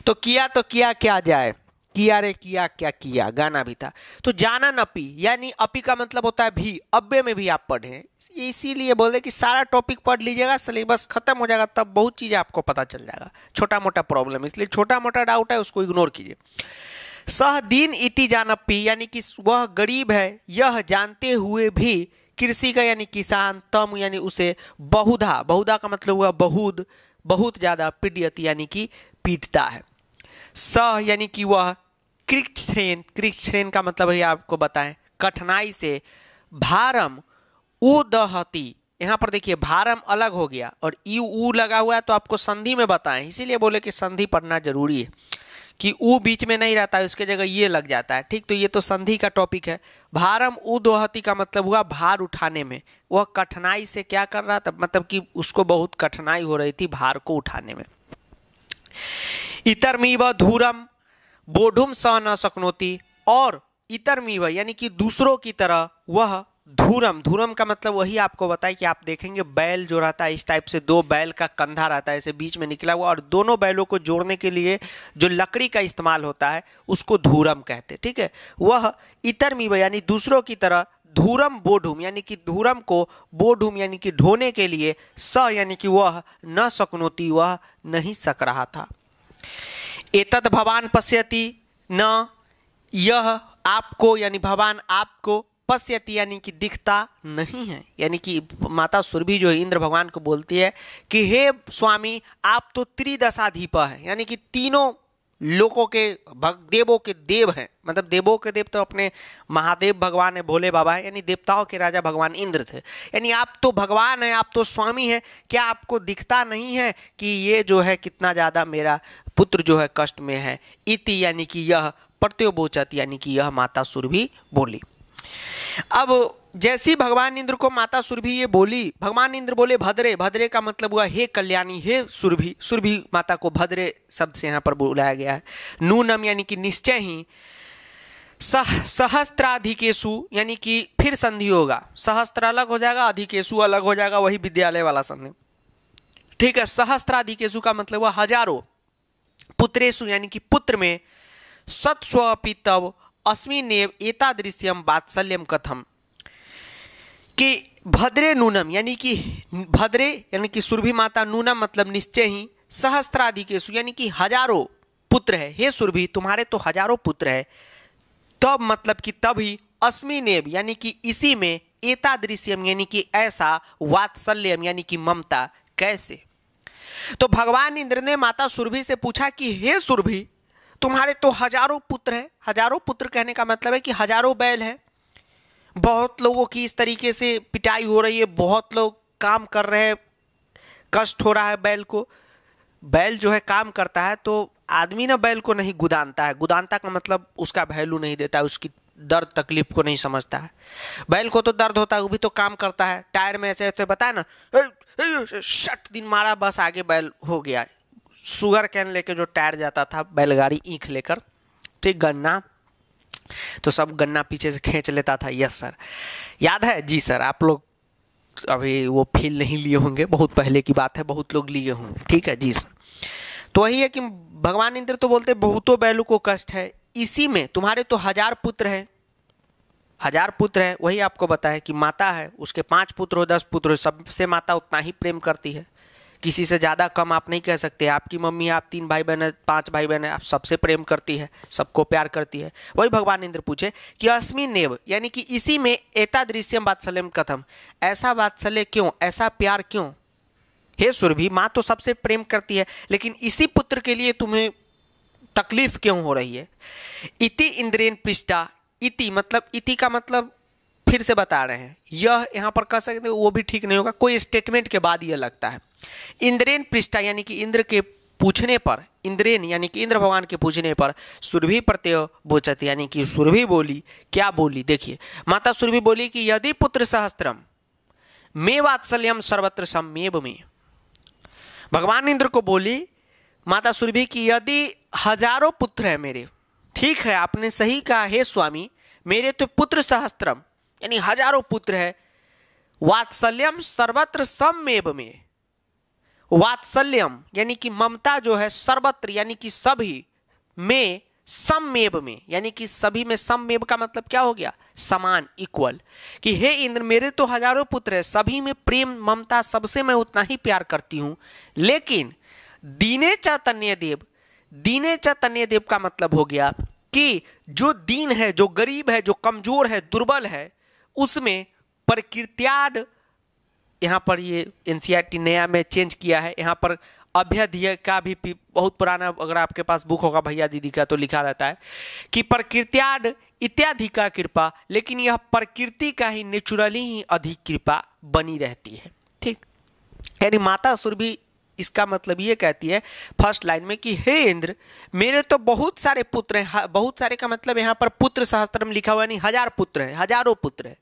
A: तो किया तो किया क्या जाए किया रे किया क्या किया गाना भी था तो जाना नपी यानी अपी का मतलब होता है भी अब्बे में भी आप पढ़ें इसीलिए बोले कि सारा टॉपिक पढ़ लीजिएगा सिलेबस खत्म हो जाएगा तब बहुत चीज़ें आपको पता चल जाएगा छोटा मोटा प्रॉब्लम इसलिए छोटा मोटा डाउट है उसको इग्नोर कीजिए सह दीन इति जानपी यानी कि वह गरीब है यह जानते हुए भी कृषि का यानी किसान तम यानी उसे बहुधा बहुधा का मतलब हुआ बहुत बहुत ज़्यादा पीडियत यानी कि पीटता है सह यानी कि वह कृक्षण कृच्छ्रेन का मतलब है आपको बताएं कठिनाई से भारम उदहती यहाँ पर देखिए भारम अलग हो गया और ई उ लगा हुआ है तो आपको संधि में बताएं इसीलिए बोले कि संधि पढ़ना जरूरी है कि ऊ बीच में नहीं रहता है उसके जगह ये लग जाता है ठीक तो ये तो संधि का टॉपिक है भारम ऊ दोहती का मतलब हुआ भार उठाने में वह कठिनाई से क्या कर रहा था मतलब कि उसको बहुत कठिनाई हो रही थी भार को उठाने में व धूरम बोढ़ुम स न सकनोती और इतरमीव यानी कि दूसरों की तरह वह धूरम धूरम का मतलब वही आपको बताए कि आप देखेंगे बैल जो रहता है इस टाइप से दो बैल का कंधा रहता है ऐसे बीच में निकला हुआ और दोनों बैलों को जोड़ने के लिए जो लकड़ी का इस्तेमाल होता है उसको धूरम कहते हैं ठीक है वह इतरमीव यानी दूसरों की तरह धूरम बोढ़ुम यानी कि धूरम को बोढ़ुम यानी कि ढोने के लिए स यानी कि वह न सकनोती वह नहीं सक रहा था एतद भवान पश्यति न यह आपको यानी भगवान आपको पश्यति यानी कि दिखता नहीं है यानी कि माता सुरभि जो है इंद्र भगवान को बोलती है कि हे स्वामी आप तो त्रिदशाधिप है यानी कि तीनों लोगों के भग देवों के देव हैं मतलब देवों के देव तो अपने महादेव भगवान है भोले बाबा है यानी देवताओं के राजा भगवान इंद्र थे यानी आप तो भगवान हैं आप तो स्वामी हैं क्या आपको दिखता नहीं है कि ये जो है कितना ज़्यादा मेरा पुत्र जो है कष्ट में है इति यानी कि यह बोचत यानी कि यह माता सुरभि बोली अब जैसी भगवान इंद्र को माता सुरभि ये बोली भगवान इंद्र बोले भद्रे भद्रे का मतलब हुआ हे कल्याणी हे सुरभि सुरभि माता को भद्रे शब्द से यहाँ पर बुलाया गया है नूनम यानी कि निश्चय ही सह सहस्त्राधिकेशु यानी कि फिर संधि होगा सहस्त्र अलग हो जाएगा अधिकेशु अलग हो जाएगा वही विद्यालय वाला संधि ठीक है सहस्त्राधिकेशु का मतलब हुआ हजारों पुत्रेशु यानी कि पुत्र में सत्स्वी अश्मी अस्मिनेव एतादृश्यम वात्सल्यम कथम कि भद्रे नूनम यानी कि भद्रे यानी कि सुरभि माता नूनम मतलब निश्चय ही सहस्त्राधिकेशु यानी कि हजारों पुत्र है हे सुरभि तुम्हारे तो हजारों पुत्र है तब मतलब कि तभी अस्मिनेव यानी कि इसी में एतादृश्यम यानी कि ऐसा वात्सल्यम यानी कि ममता कैसे तो भगवान इंद्र ने माता सुरभि से पूछा कि हे सुरभि तुम्हारे तो हजारों पुत्र हैं हजारों पुत्र कहने का मतलब है कि हजारों बैल हैं बहुत लोगों की इस तरीके से पिटाई हो रही है बहुत लोग काम कर रहे हैं कष्ट हो रहा है बैल को बैल जो है काम करता है तो आदमी ना बैल को नहीं गुदानता है गुदानता का मतलब उसका वैल्यू नहीं देता है उसकी दर्द तकलीफ को नहीं समझता है बैल को तो दर्द होता है वो भी तो काम करता है टायर में ऐसे तो बताए ना शट दिन मारा बस आगे बैल हो गया शुगर कैन लेके जो टायर जाता था बैलगाड़ी ईख लेकर तो गन्ना तो सब गन्ना पीछे से खींच लेता था यस सर याद है जी सर आप लोग अभी वो फील नहीं लिए होंगे बहुत पहले की बात है बहुत लोग लिए होंगे ठीक है जी सर तो वही है कि भगवान इंद्र तो बोलते बहुतों बैलों को कष्ट है इसी में तुम्हारे तो हजार पुत्र हैं हजार पुत्र है वही आपको बताया कि माता है उसके पांच पुत्र हो दस पुत्र हो सबसे माता उतना ही प्रेम करती है किसी से ज़्यादा कम आप नहीं कह सकते आपकी मम्मी आप तीन भाई बहन है पाँच भाई बहन है आप सबसे प्रेम करती है सबको प्यार करती है वही भगवान इंद्र पूछे कि अस्मी नेव यानी कि इसी में एतादृश्यम वात्सल्यम कथम ऐसा वात्सल्य क्यों ऐसा प्यार क्यों हे सुरभि माँ तो सबसे प्रेम करती है लेकिन इसी पुत्र के लिए तुम्हें तकलीफ क्यों हो रही है इति इंद्रेन पृष्ठा इति मतलब इति का मतलब फिर से बता रहे हैं यह यहाँ पर कह सकते वो भी ठीक नहीं होगा कोई स्टेटमेंट के बाद यह लगता है इंद्रेन पृष्ठा यानी कि इंद्र के पूछने पर इंद्रेन यानी कि इंद्र भगवान के पूछने पर सुरभि प्रत्यय बोचत यानी कि सुरभि बोली क्या बोली देखिए माता सुरभि बोली कि यदि पुत्र सहस्त्रम मे वात्सल्यम सर्वत्र सम्मेव में भगवान इंद्र को बोली माता सुरभि की यदि हजारों पुत्र है मेरे ठीक है आपने सही कहा हे स्वामी मेरे तो पुत्र सहस्त्रम यानी हजारों पुत्र है वात्सल्यम सर्वत्र समेव में वात्सल्यम यानी कि ममता जो है सर्वत्र यानी कि सभी में सममेव में यानी कि सभी में सममेव का मतलब क्या हो गया समान इक्वल कि हे इंद्र मेरे तो हजारों पुत्र है सभी में प्रेम ममता सबसे मैं उतना ही प्यार करती हूँ लेकिन दीने चैतन्य देव दीने चैतन्य देव का मतलब हो गया कि जो दीन है जो गरीब है जो कमज़ोर है दुर्बल है उसमें प्रकृत्याड यहाँ पर ये एन e नया में चेंज किया है यहाँ पर अभ्यधीय का भी बहुत पुराना अगर आपके पास बुक होगा भैया दीदी का तो लिखा रहता है कि प्रकृत्याड इत्यादि का कृपा लेकिन यह प्रकृति का ही नेचुरली ही अधिक कृपा बनी रहती है ठीक यानी माता सुर भी इसका मतलब ये कहती है फर्स्ट लाइन में कि हे इंद्र मेरे तो बहुत सारे पुत्र हैं बहुत सारे का मतलब यहाँ पर पुत्र सहस्त्र में लिखा हुआ यानी हजार पुत्र हैं हजारों पुत्र हैं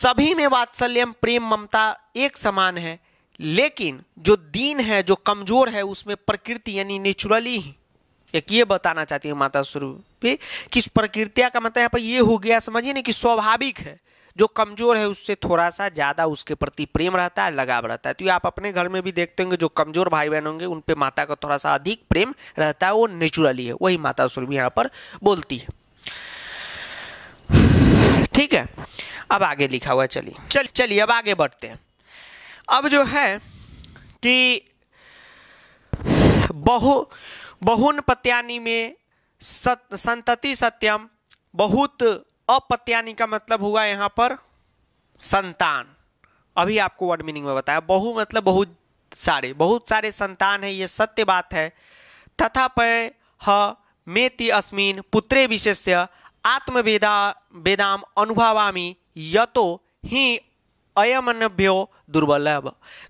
A: सभी में वात्सल्यम प्रेम ममता एक समान है लेकिन जो दीन है जो कमजोर है उसमें प्रकृति यानी नेचुरली एक ये बताना चाहती है माता स्वरूप कि प्रकृतिया का मतलब यहाँ पर ये हो गया समझिए ना कि स्वाभाविक है जो कमज़ोर है उससे थोड़ा सा ज़्यादा उसके प्रति प्रेम रहता है लगाव रहता है तो ये आप अपने घर में भी देखते होंगे जो कमज़ोर भाई बहन होंगे उन पर माता का थोड़ा सा अधिक प्रेम रहता है वो नेचुरली है वही माता स्वरूप यहाँ पर बोलती है ठीक है अब आगे लिखा हुआ है चलिए चल चलिए अब आगे बढ़ते हैं अब जो है कि बहु बहुन पत्यानी में सत, संतति सत्यम बहुत अपत्यानी का मतलब हुआ यहाँ पर संतान अभी आपको वर्ड मीनिंग में बताया बहु मतलब बहुत सारे बहुत सारे संतान है ये सत्य बात है तथा पय ह मेति अस्मिन पुत्रे विशेष्य आत्मवेदा वेदाम अनुभवामी यतो ही अयमनभ्यो दुर्बल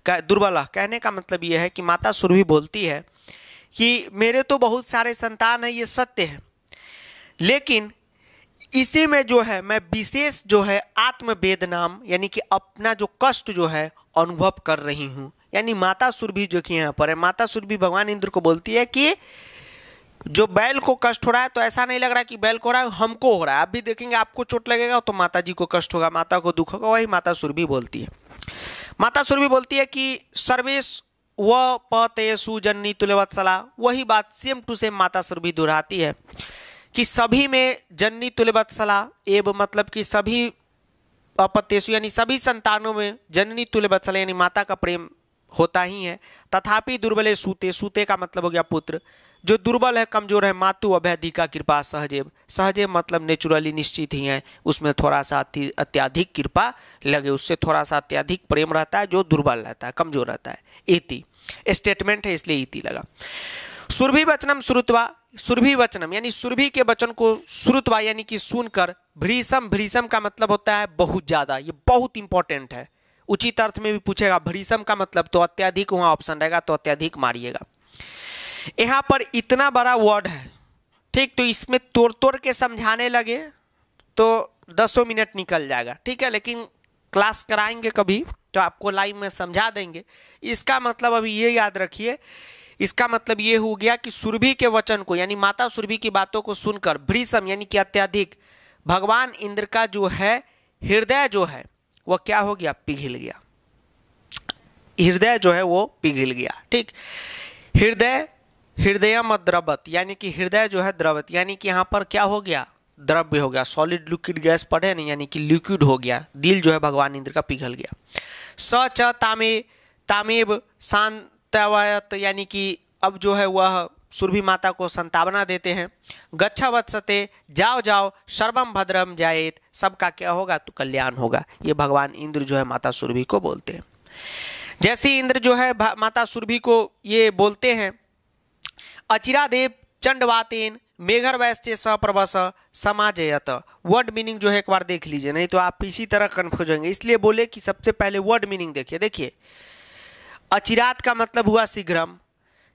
A: दुर्बल कहने का मतलब यह है कि माता सुरभि बोलती है कि मेरे तो बहुत सारे संतान है ये सत्य है लेकिन इसी में जो है मैं विशेष जो है आत्मवेद नाम यानी कि अपना जो कष्ट जो है अनुभव कर रही हूँ यानी माता सुरभि जो कि यहाँ पर है माता सुरभि भगवान इंद्र को बोलती है कि जो बैल को कष्ट हो रहा है तो ऐसा नहीं लग रहा कि बैल को हो रहा है हमको हो रहा है आप भी देखेंगे आपको चोट लगेगा तो माता जी को कष्ट होगा माता को दुख होगा वही माता सुरभि बोलती है माता सुरभि बोलती है कि सर्वेश व पते सुजन्नी तुलवत्सला वही बात सेम टू सेम माता सुरभि दोहराती है कि सभी में जननी तुल्यवत्सला एवं मतलब कि सभी अपत्यसु यानी सभी संतानों में जननी तुल्यवत्सला यानी माता का प्रेम होता ही है तथापि दुर्बले सूते सूते का मतलब हो गया पुत्र जो दुर्बल है कमजोर है मातु अभ्यधिका कृपा सहजेव सहजेव मतलब नेचुरली निश्चित ही है उसमें थोड़ा सा अत्याधिक कृपा लगे उससे थोड़ा सा अत्याधिक प्रेम रहता है जो दुर्बल रहता है कमजोर रहता है इति स्टेटमेंट है इसलिए इति लगा सुरभि वचनम श्रुतवा सुरभि वचनम यानी सुरभि के वचन को श्रुतवा यानी कि सुनकर भ्रीसम भ्रीसम का मतलब होता है बहुत ज्यादा ये बहुत इंपॉर्टेंट है उचित अर्थ में भी पूछेगा भ्रीसम का मतलब तो अत्यधिक वहां ऑप्शन रहेगा तो अत्याधिक मारिएगा यहाँ पर इतना बड़ा वर्ड है ठीक तो इसमें तोड़ तोड़ के समझाने लगे तो दसों मिनट निकल जाएगा ठीक है लेकिन क्लास कराएंगे कभी तो आपको लाइव में समझा देंगे इसका मतलब अभी ये याद रखिए इसका मतलब ये हो गया कि सुरभि के वचन को यानी माता सुरभि की बातों को सुनकर भ्रीसम यानी कि अत्याधिक भगवान इंद्र का जो है हृदय जो है वह क्या हो गया पिघिल गया हृदय जो है वो पिघिल गया ठीक हृदय हृदय द्रवत यानी कि हृदय जो है द्रवत यानी कि यहाँ पर क्या हो गया द्रव्य हो गया सॉलिड लिक्विड गैस पढ़े नहीं यानी कि लिक्विड हो गया दिल जो है भगवान इंद्र का पिघल गया स च तामे तामेव शांत तवायत तो यानी कि अब जो है वह सुरभि माता को संतावना देते हैं गच्छा वत्सते जाओ जाओ सर्वम भद्रम जायेत सबका क्या होगा तो कल्याण होगा ये भगवान इंद्र जो है माता सुरभि को बोलते हैं जैसे इंद्र जो है माता सुरभि को ये बोलते हैं अचिरादेव चंडवातेन मेघर वैश्य सप्रवस समाजयत वर्ड मीनिंग जो है एक बार देख लीजिए नहीं तो आप इसी तरह कन्फ्यूज होंगे इसलिए बोले कि सबसे पहले वर्ड मीनिंग देखिए देखिए अचिरात का मतलब हुआ शीघ्रम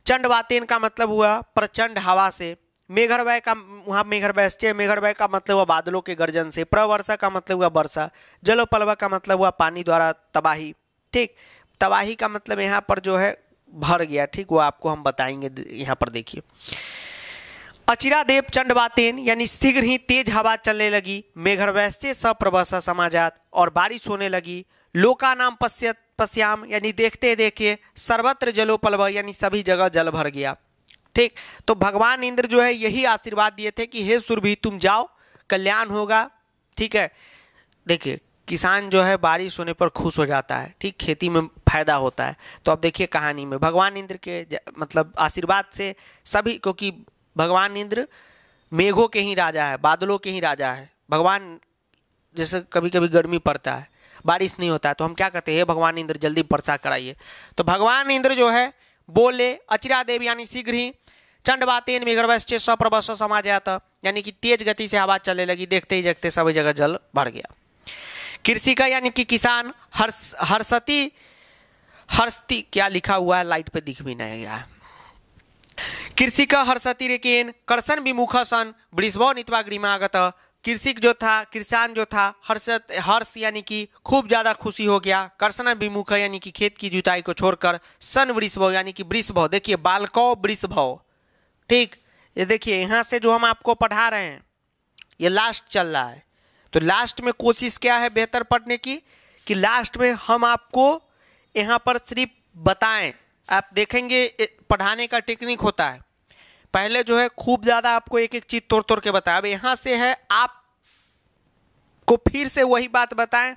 A: चंडवातेन का मतलब हुआ प्रचंड हवा से मेघरवय का वहाँ मेघर मेघर वय का मतलब हुआ बादलों के गर्जन से प्रवर्षा का मतलब हुआ वर्षा जलोपलवा का मतलब हुआ पानी द्वारा तबाही ठीक तबाही का मतलब यहाँ पर जो है भर गया ठीक वो आपको हम बताएंगे यहाँ पर देखिए अचिरा देव चंडवातेन यानी शीघ्र ही तेज हवा चलने लगी मेघर वैश्य सप्रवर्षा समाजात और बारिश होने लगी लोका नाम पश्यत पश्याम यानी देखते देखिए सर्वत्र जलोपलव यानी सभी जगह जल भर गया ठीक तो भगवान इंद्र जो है यही आशीर्वाद दिए थे कि हे सुरभि तुम जाओ कल्याण होगा ठीक है देखिए किसान जो है बारिश होने पर खुश हो जाता है ठीक खेती में फायदा होता है तो अब देखिए कहानी में भगवान इंद्र के मतलब आशीर्वाद से सभी क्योंकि भगवान इंद्र मेघों के ही राजा है बादलों के ही राजा है भगवान जैसे कभी कभी गर्मी पड़ता है बारिश नहीं होता है तो हम क्या कहते हैं भगवान इंद्र जल्दी वर्षा कराइए तो भगवान इंद्र जो है बोले अचिरा देव यानी शीघ्र ही चंडवातेन मेघरवश्चे सप्रवश समाज जाता यानी कि तेज गति से हवा चलने लगी देखते ही देखते सभी जगह जल भर गया कृषि का यानी कि किसान हर्ष हर्षती हर्षती क्या लिखा हुआ है लाइट पे दिख भी नहीं गया कृषि का हर्षति रेकेन कर्षण विमुख सन वृषभ नित्वा गृहमागत कृषिक जो था किसान जो था हर्ष हर्ष यानी कि खूब ज़्यादा खुशी हो गया कर्षण विमुख यानी कि खेत की जुताई को छोड़कर सन वृषभव यानी कि वृषभव देखिए बालकौ वृषभव ठीक ये देखिए यहाँ से जो हम आपको पढ़ा रहे हैं ये लास्ट चल रहा है तो लास्ट में कोशिश क्या है बेहतर पढ़ने की कि लास्ट में हम आपको यहाँ पर सिर्फ बताएं आप देखेंगे पढ़ाने का टेक्निक होता है पहले जो है खूब ज़्यादा आपको एक एक चीज़ तोड़ तोड़ के बताया अब यहाँ से है आप को फिर से वही बात बताएं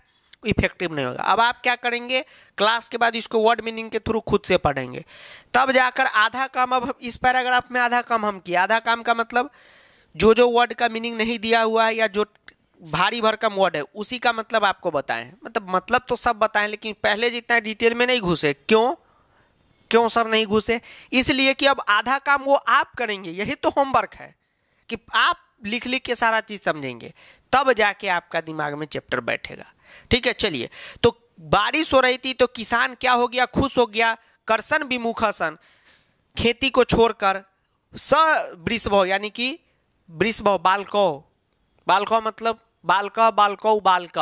A: इफेक्टिव नहीं होगा अब आप क्या करेंगे क्लास के बाद इसको वर्ड मीनिंग के थ्रू खुद से पढ़ेंगे तब जाकर आधा काम अब इस पैराग्राफ में आधा काम हम किए आधा काम का मतलब जो जो वर्ड का मीनिंग नहीं दिया हुआ है या जो भारी भरकम वर्ड है उसी का मतलब आपको बताएं मतलब मतलब तो सब बताएं लेकिन पहले जितना डिटेल में नहीं घुसे क्यों क्यों सर नहीं घुसे इसलिए कि अब आधा काम वो आप करेंगे यही तो होमवर्क है कि आप लिख लिख के सारा चीज़ समझेंगे तब जाके आपका दिमाग में चैप्टर बैठेगा ठीक है चलिए तो बारिश हो रही थी तो किसान क्या हो गया खुश हो गया कर्षण विमुखसन खेती को छोड़कर स वृषभ यानी कि वृषभ बालको बालको मतलब बालक बालकौ बालक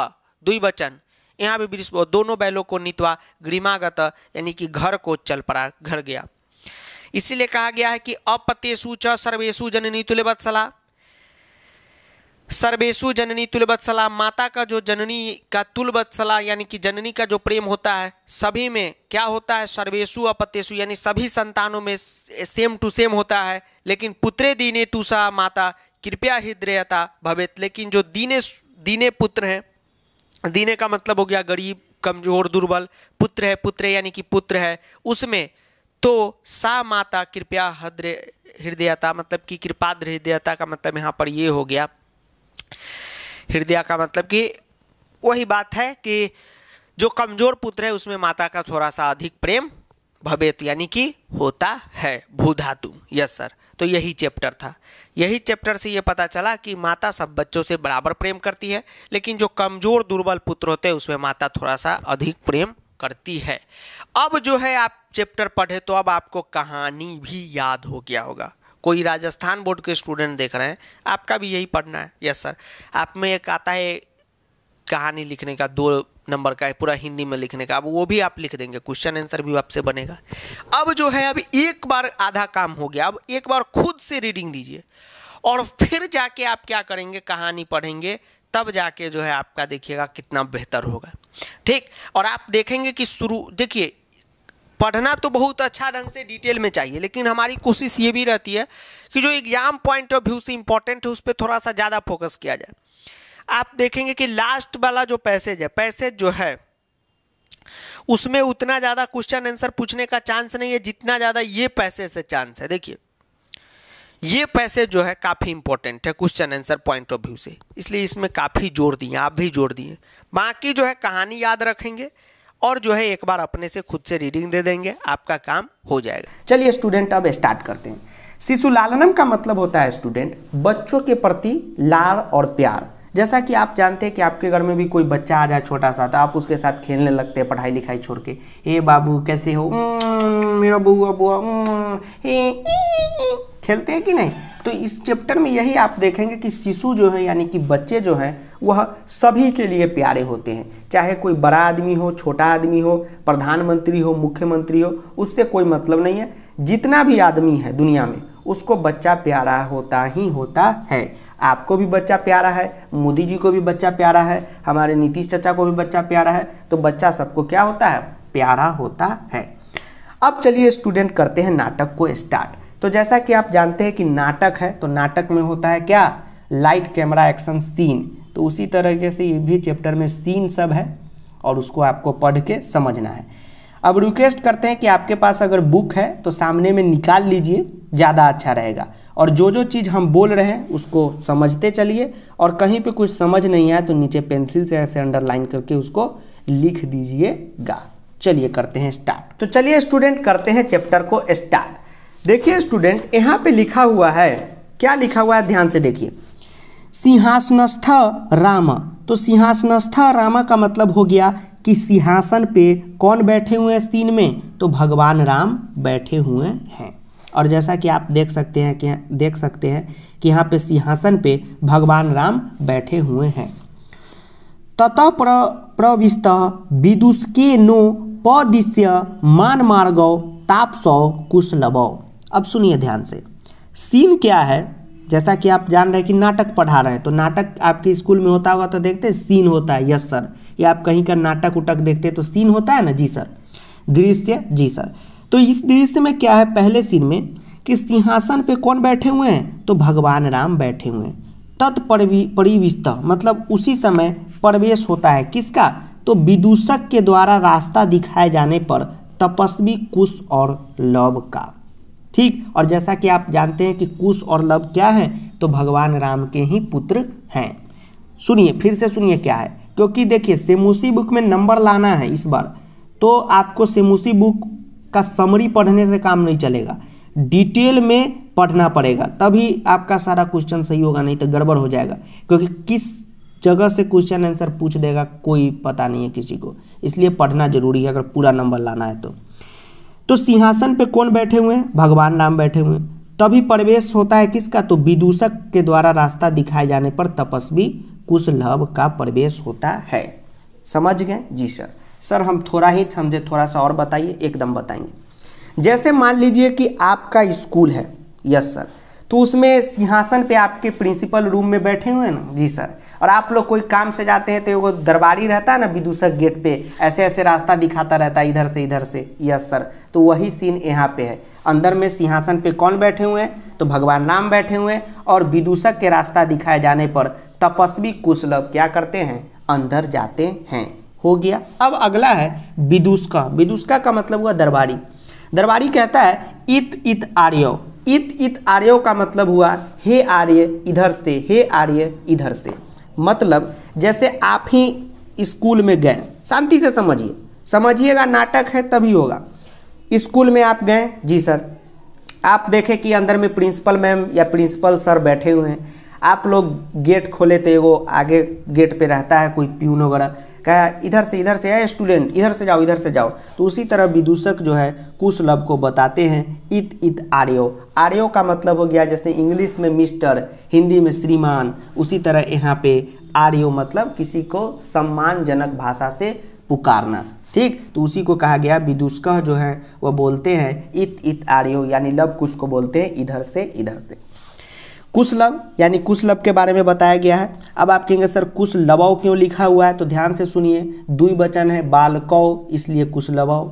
A: बचन यहाँ भी वृषभो दोनों बैलों को नीतवा गृमागत यानी कि घर को चल पड़ा घर गया इसीलिए कहा गया है कि अपतेषु च सर्वेशु जननी तुल्य सर्वेशु जननी तुल माता का जो जननी का तुल यानी कि जननी का जो प्रेम होता है सभी में क्या होता है सर्वेशु अपत्यसु यानी सभी संतानों में सेम टू सेम होता है लेकिन पुत्रे दीने तुषा माता कृपया हृदयता भवेत लेकिन जो दीने दीने पुत्र हैं दीने का मतलब हो गया गरीब कमजोर दुर्बल पुत्र है पुत्र यानी कि पुत्र है उसमें तो सा माता कृपया हृदय हृदयता मतलब कि कृपाद्र हृदयता का मतलब यहाँ पर ये हो गया हृदय का मतलब कि वही बात है कि जो कमजोर पुत्र है उसमें माता का थोड़ा सा अधिक प्रेम भवेत यानी कि होता है भू धातु यस सर तो यही चैप्टर था यही चैप्टर से ये पता चला कि माता सब बच्चों से बराबर प्रेम करती है लेकिन जो कमज़ोर दुर्बल पुत्र होते हैं उसमें माता थोड़ा सा अधिक प्रेम करती है अब जो है आप चैप्टर पढ़े तो अब आपको कहानी भी याद हो गया होगा कोई राजस्थान बोर्ड के स्टूडेंट देख रहे हैं आपका भी यही पढ़ना है यस सर आप में एक आता है कहानी लिखने का दो नंबर का है पूरा हिंदी में लिखने का अब वो भी आप लिख देंगे क्वेश्चन आंसर भी आपसे बनेगा अब जो है अब एक बार आधा काम हो गया अब एक बार खुद से रीडिंग दीजिए और फिर जाके आप क्या करेंगे कहानी पढ़ेंगे तब जाके जो है आपका देखिएगा कितना बेहतर होगा ठीक और आप देखेंगे कि शुरू देखिए पढ़ना तो बहुत अच्छा ढंग से डिटेल में चाहिए लेकिन हमारी कोशिश ये भी रहती है कि जो एग्जाम पॉइंट ऑफ व्यू से इम्पॉर्टेंट है उस पर थोड़ा सा ज़्यादा फोकस किया जाए आप देखेंगे कि लास्ट वाला जो पैसेज है पैसेज जो है उसमें उतना ज़्यादा क्वेश्चन आंसर पूछने का चांस नहीं है जितना ज़्यादा ये पैसे से चांस है देखिए ये पैसे जो है काफ़ी इंपॉर्टेंट है question answer point of view से इसलिए इसमें काफ़ी जोर दिए आप भी जोर दिए बाकी जो है कहानी याद रखेंगे और जो है एक बार अपने से खुद से रीडिंग दे देंगे आपका काम हो जाएगा चलिए स्टूडेंट अब स्टार्ट करते हैं शिशु लालनम का मतलब होता है स्टूडेंट बच्चों के प्रति लाड़ और प्यार जैसा कि आप जानते हैं कि आपके घर में भी कोई बच्चा आ जाए छोटा सा तो आप उसके साथ खेलने लगते हैं पढ़ाई लिखाई छोड़ के हे बाबू कैसे हो हम्म, मेरा बुआ बुआ हम्म, खेलते हैं कि नहीं तो इस चैप्टर में यही आप देखेंगे कि शिशु जो है यानी कि बच्चे जो हैं वह सभी के लिए प्यारे होते हैं चाहे कोई बड़ा आदमी हो छोटा आदमी हो प्रधानमंत्री हो मुख्यमंत्री हो उससे कोई मतलब नहीं है जितना भी आदमी है दुनिया में उसको बच्चा प्यारा होता ही होता है आपको भी बच्चा प्यारा है मोदी जी को भी बच्चा प्यारा है हमारे नीतीश चाचा को भी बच्चा प्यारा है तो बच्चा सबको क्या होता है प्यारा होता है अब चलिए स्टूडेंट करते हैं नाटक को स्टार्ट तो जैसा कि आप जानते हैं कि नाटक है तो नाटक में होता है क्या लाइट कैमरा एक्शन सीन तो उसी तरीके से ये भी चैप्टर में सीन सब है और उसको आपको पढ़ के समझना है अब रिक्वेस्ट करते हैं कि आपके पास अगर बुक है तो सामने में निकाल लीजिए ज़्यादा अच्छा रहेगा और जो जो चीज़ हम बोल रहे हैं उसको समझते चलिए और कहीं पे कुछ समझ नहीं आए तो नीचे पेंसिल से ऐसे अंडरलाइन करके उसको लिख दीजिएगा चलिए करते हैं स्टार्ट तो चलिए स्टूडेंट करते हैं चैप्टर को स्टार्ट देखिए स्टूडेंट यहाँ पे लिखा हुआ है क्या लिखा हुआ है ध्यान से देखिए सिंहासनस्थ रामा तो सिंहासनस्थ रामा का मतलब हो गया कि सिंहासन पे कौन बैठे हुए हैं सीन में तो भगवान राम बैठे हुए हैं और जैसा कि आप देख सकते हैं कि देख सकते हैं कि यहाँ पे सिंहासन पे भगवान राम बैठे हुए हैं तत प्र प्रविष्ट विदुष के नो पदिश्य मान मार्गव तापसौ कुशलवौ अब सुनिए ध्यान से सीन क्या है जैसा कि आप जान रहे हैं कि नाटक पढ़ा रहे हैं तो नाटक आपके स्कूल में होता होगा तो देखते हैं सीन होता है यस सर या आप कहीं का नाटक उटक देखते हैं तो सीन होता है ना जी सर दृश्य जी सर तो इस दृश्य में क्या है पहले सीन में कि सिंहासन पे कौन बैठे हुए हैं तो भगवान राम बैठे हुए हैं तत्परवी परिविस्त मतलब उसी समय प्रवेश होता है किसका तो विदूषक के द्वारा रास्ता दिखाए जाने पर तपस्वी कुश और लव का ठीक और जैसा कि आप जानते हैं कि कुश और लव क्या है तो भगवान राम के ही पुत्र हैं सुनिए फिर से सुनिए क्या है क्योंकि देखिए सेमूसी बुक में नंबर लाना है इस बार तो आपको सेमूसी बुक का समरी पढ़ने से काम नहीं चलेगा डिटेल में पढ़ना पड़ेगा तभी आपका सारा क्वेश्चन सही होगा नहीं तो गड़बड़ हो जाएगा क्योंकि किस जगह से क्वेश्चन आंसर पूछ देगा कोई पता नहीं है किसी को इसलिए पढ़ना जरूरी है अगर पूरा नंबर लाना है तो तो सिंहासन पे कौन बैठे हुए हैं भगवान राम बैठे हुए हैं तभी प्रवेश होता है किसका तो विदूषक के द्वारा रास्ता दिखाए जाने पर तपस्वी कुशलभ का प्रवेश होता है समझ गए जी सर सर हम थोड़ा ही समझे थोड़ा सा और बताइए एकदम बताएंगे जैसे मान लीजिए कि आपका स्कूल है यस सर तो उसमें सिंहासन पे आपके प्रिंसिपल रूम में बैठे हुए हैं ना जी सर और आप लोग कोई काम से जाते हैं तो वो दरबारी रहता है ना विदूषक गेट पे ऐसे ऐसे रास्ता दिखाता रहता है इधर से इधर से यस सर तो वही सीन यहाँ पे है अंदर में सिंहासन पे कौन बैठे हुए हैं तो भगवान राम बैठे हुए हैं और विदूषक के रास्ता दिखाए जाने पर तपस्वी कुशलभ क्या करते हैं अंदर जाते हैं हो गया अब अगला है विदुष्का विदुष्का का मतलब हुआ दरबारी दरबारी कहता है इत इत आर्य इत इत आर्यो का मतलब हुआ हे आर्य इधर से हे आर्य इधर से मतलब जैसे आप ही स्कूल में गए शांति से समझिए समझिएगा नाटक है तभी होगा स्कूल में आप गए जी सर आप देखें कि अंदर में प्रिंसिपल मैम या प्रिंसिपल सर बैठे हुए हैं आप लोग गेट खोले थे वो तो आगे गेट पे रहता है कोई प्यून वगैरह क्या इधर से इधर से है स्टूडेंट इधर से जाओ इधर से जाओ तो उसी तरह विदूषक जो है कुशलभ को बताते हैं इत इत आर्यो आर्यो का मतलब हो गया जैसे इंग्लिश में मिस्टर हिंदी में श्रीमान उसी तरह यहाँ पे आर्यो मतलब किसी को सम्मानजनक भाषा से पुकारना ठीक तो उसी को कहा गया विदुष्कह जो है वह बोलते हैं इत इत आर्यो यानी लव कुश को बोलते हैं इधर से इधर से कुशलव यानी कुशलव के बारे में बताया गया है अब आप कहेंगे सर कुश लवाओ क्यों लिखा हुआ है तो ध्यान से सुनिए दुई वचन है बालकौ इसलिए कुशलवाओ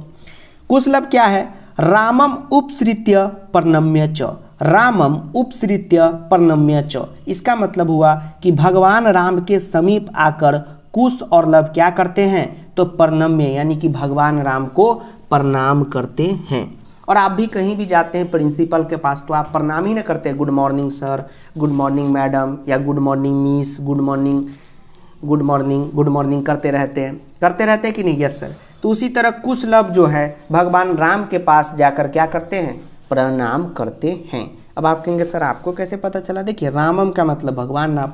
A: कुशलव क्या है रामम उपसृत्य प्रणम्य च रामम उपसृत्य प्रणम्य च इसका मतलब हुआ कि भगवान राम के समीप आकर कुश और लव क्या करते हैं तो प्रणम्य यानी कि भगवान राम को प्रणाम करते हैं और आप भी कहीं भी जाते हैं प्रिंसिपल के पास तो आप प्रणाम ही ना करते good morning sir good morning madam या good morning miss good morning good morning good morning करते रहते हैं करते रहते हैं कि नहीं यस सर तो उसी तरह कुछ लव जो है भगवान राम के पास जाकर क्या करते हैं प्रणाम करते हैं अब आप कहेंगे सर आपको कैसे पता चला देखिए रामम का मतलब भगवान राम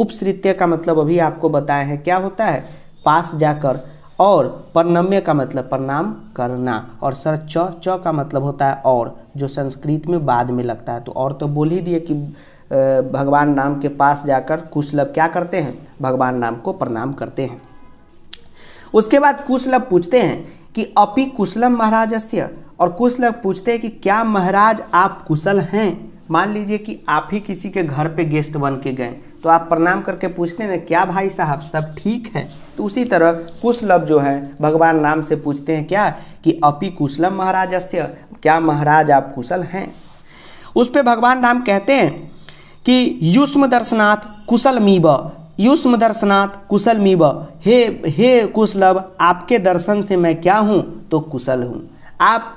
A: उपसृत्य का मतलब अभी आपको बताया है क्या होता है पास जाकर और परनम्य का मतलब प्रणाम करना और सर च च का मतलब होता है और जो संस्कृत में बाद में लगता है तो और तो बोल ही दिए कि भगवान नाम के पास जाकर कुशलभ क्या करते हैं भगवान नाम को प्रणाम करते हैं उसके बाद कुशलभ पूछते हैं कि अपि कुशलम महाराजस्य और कुशलभ पूछते हैं कि क्या महाराज आप कुशल हैं मान लीजिए कि आप ही किसी के घर पे गेस्ट बन के गए तो आप प्रणाम करके पूछते हैं क्या भाई साहब सब ठीक है तो उसी तरह कुशलभ जो है भगवान राम से पूछते हैं क्या कि अपि कुशलम महाराज से क्या महाराज आप कुशल हैं उस पर भगवान राम कहते हैं कि युष्म दर्शनाथ कुशल मीब युष्म दर्शनाथ कुशल मीब हे हे कुशलभ आपके दर्शन से मैं क्या हूँ तो कुशल हूँ आप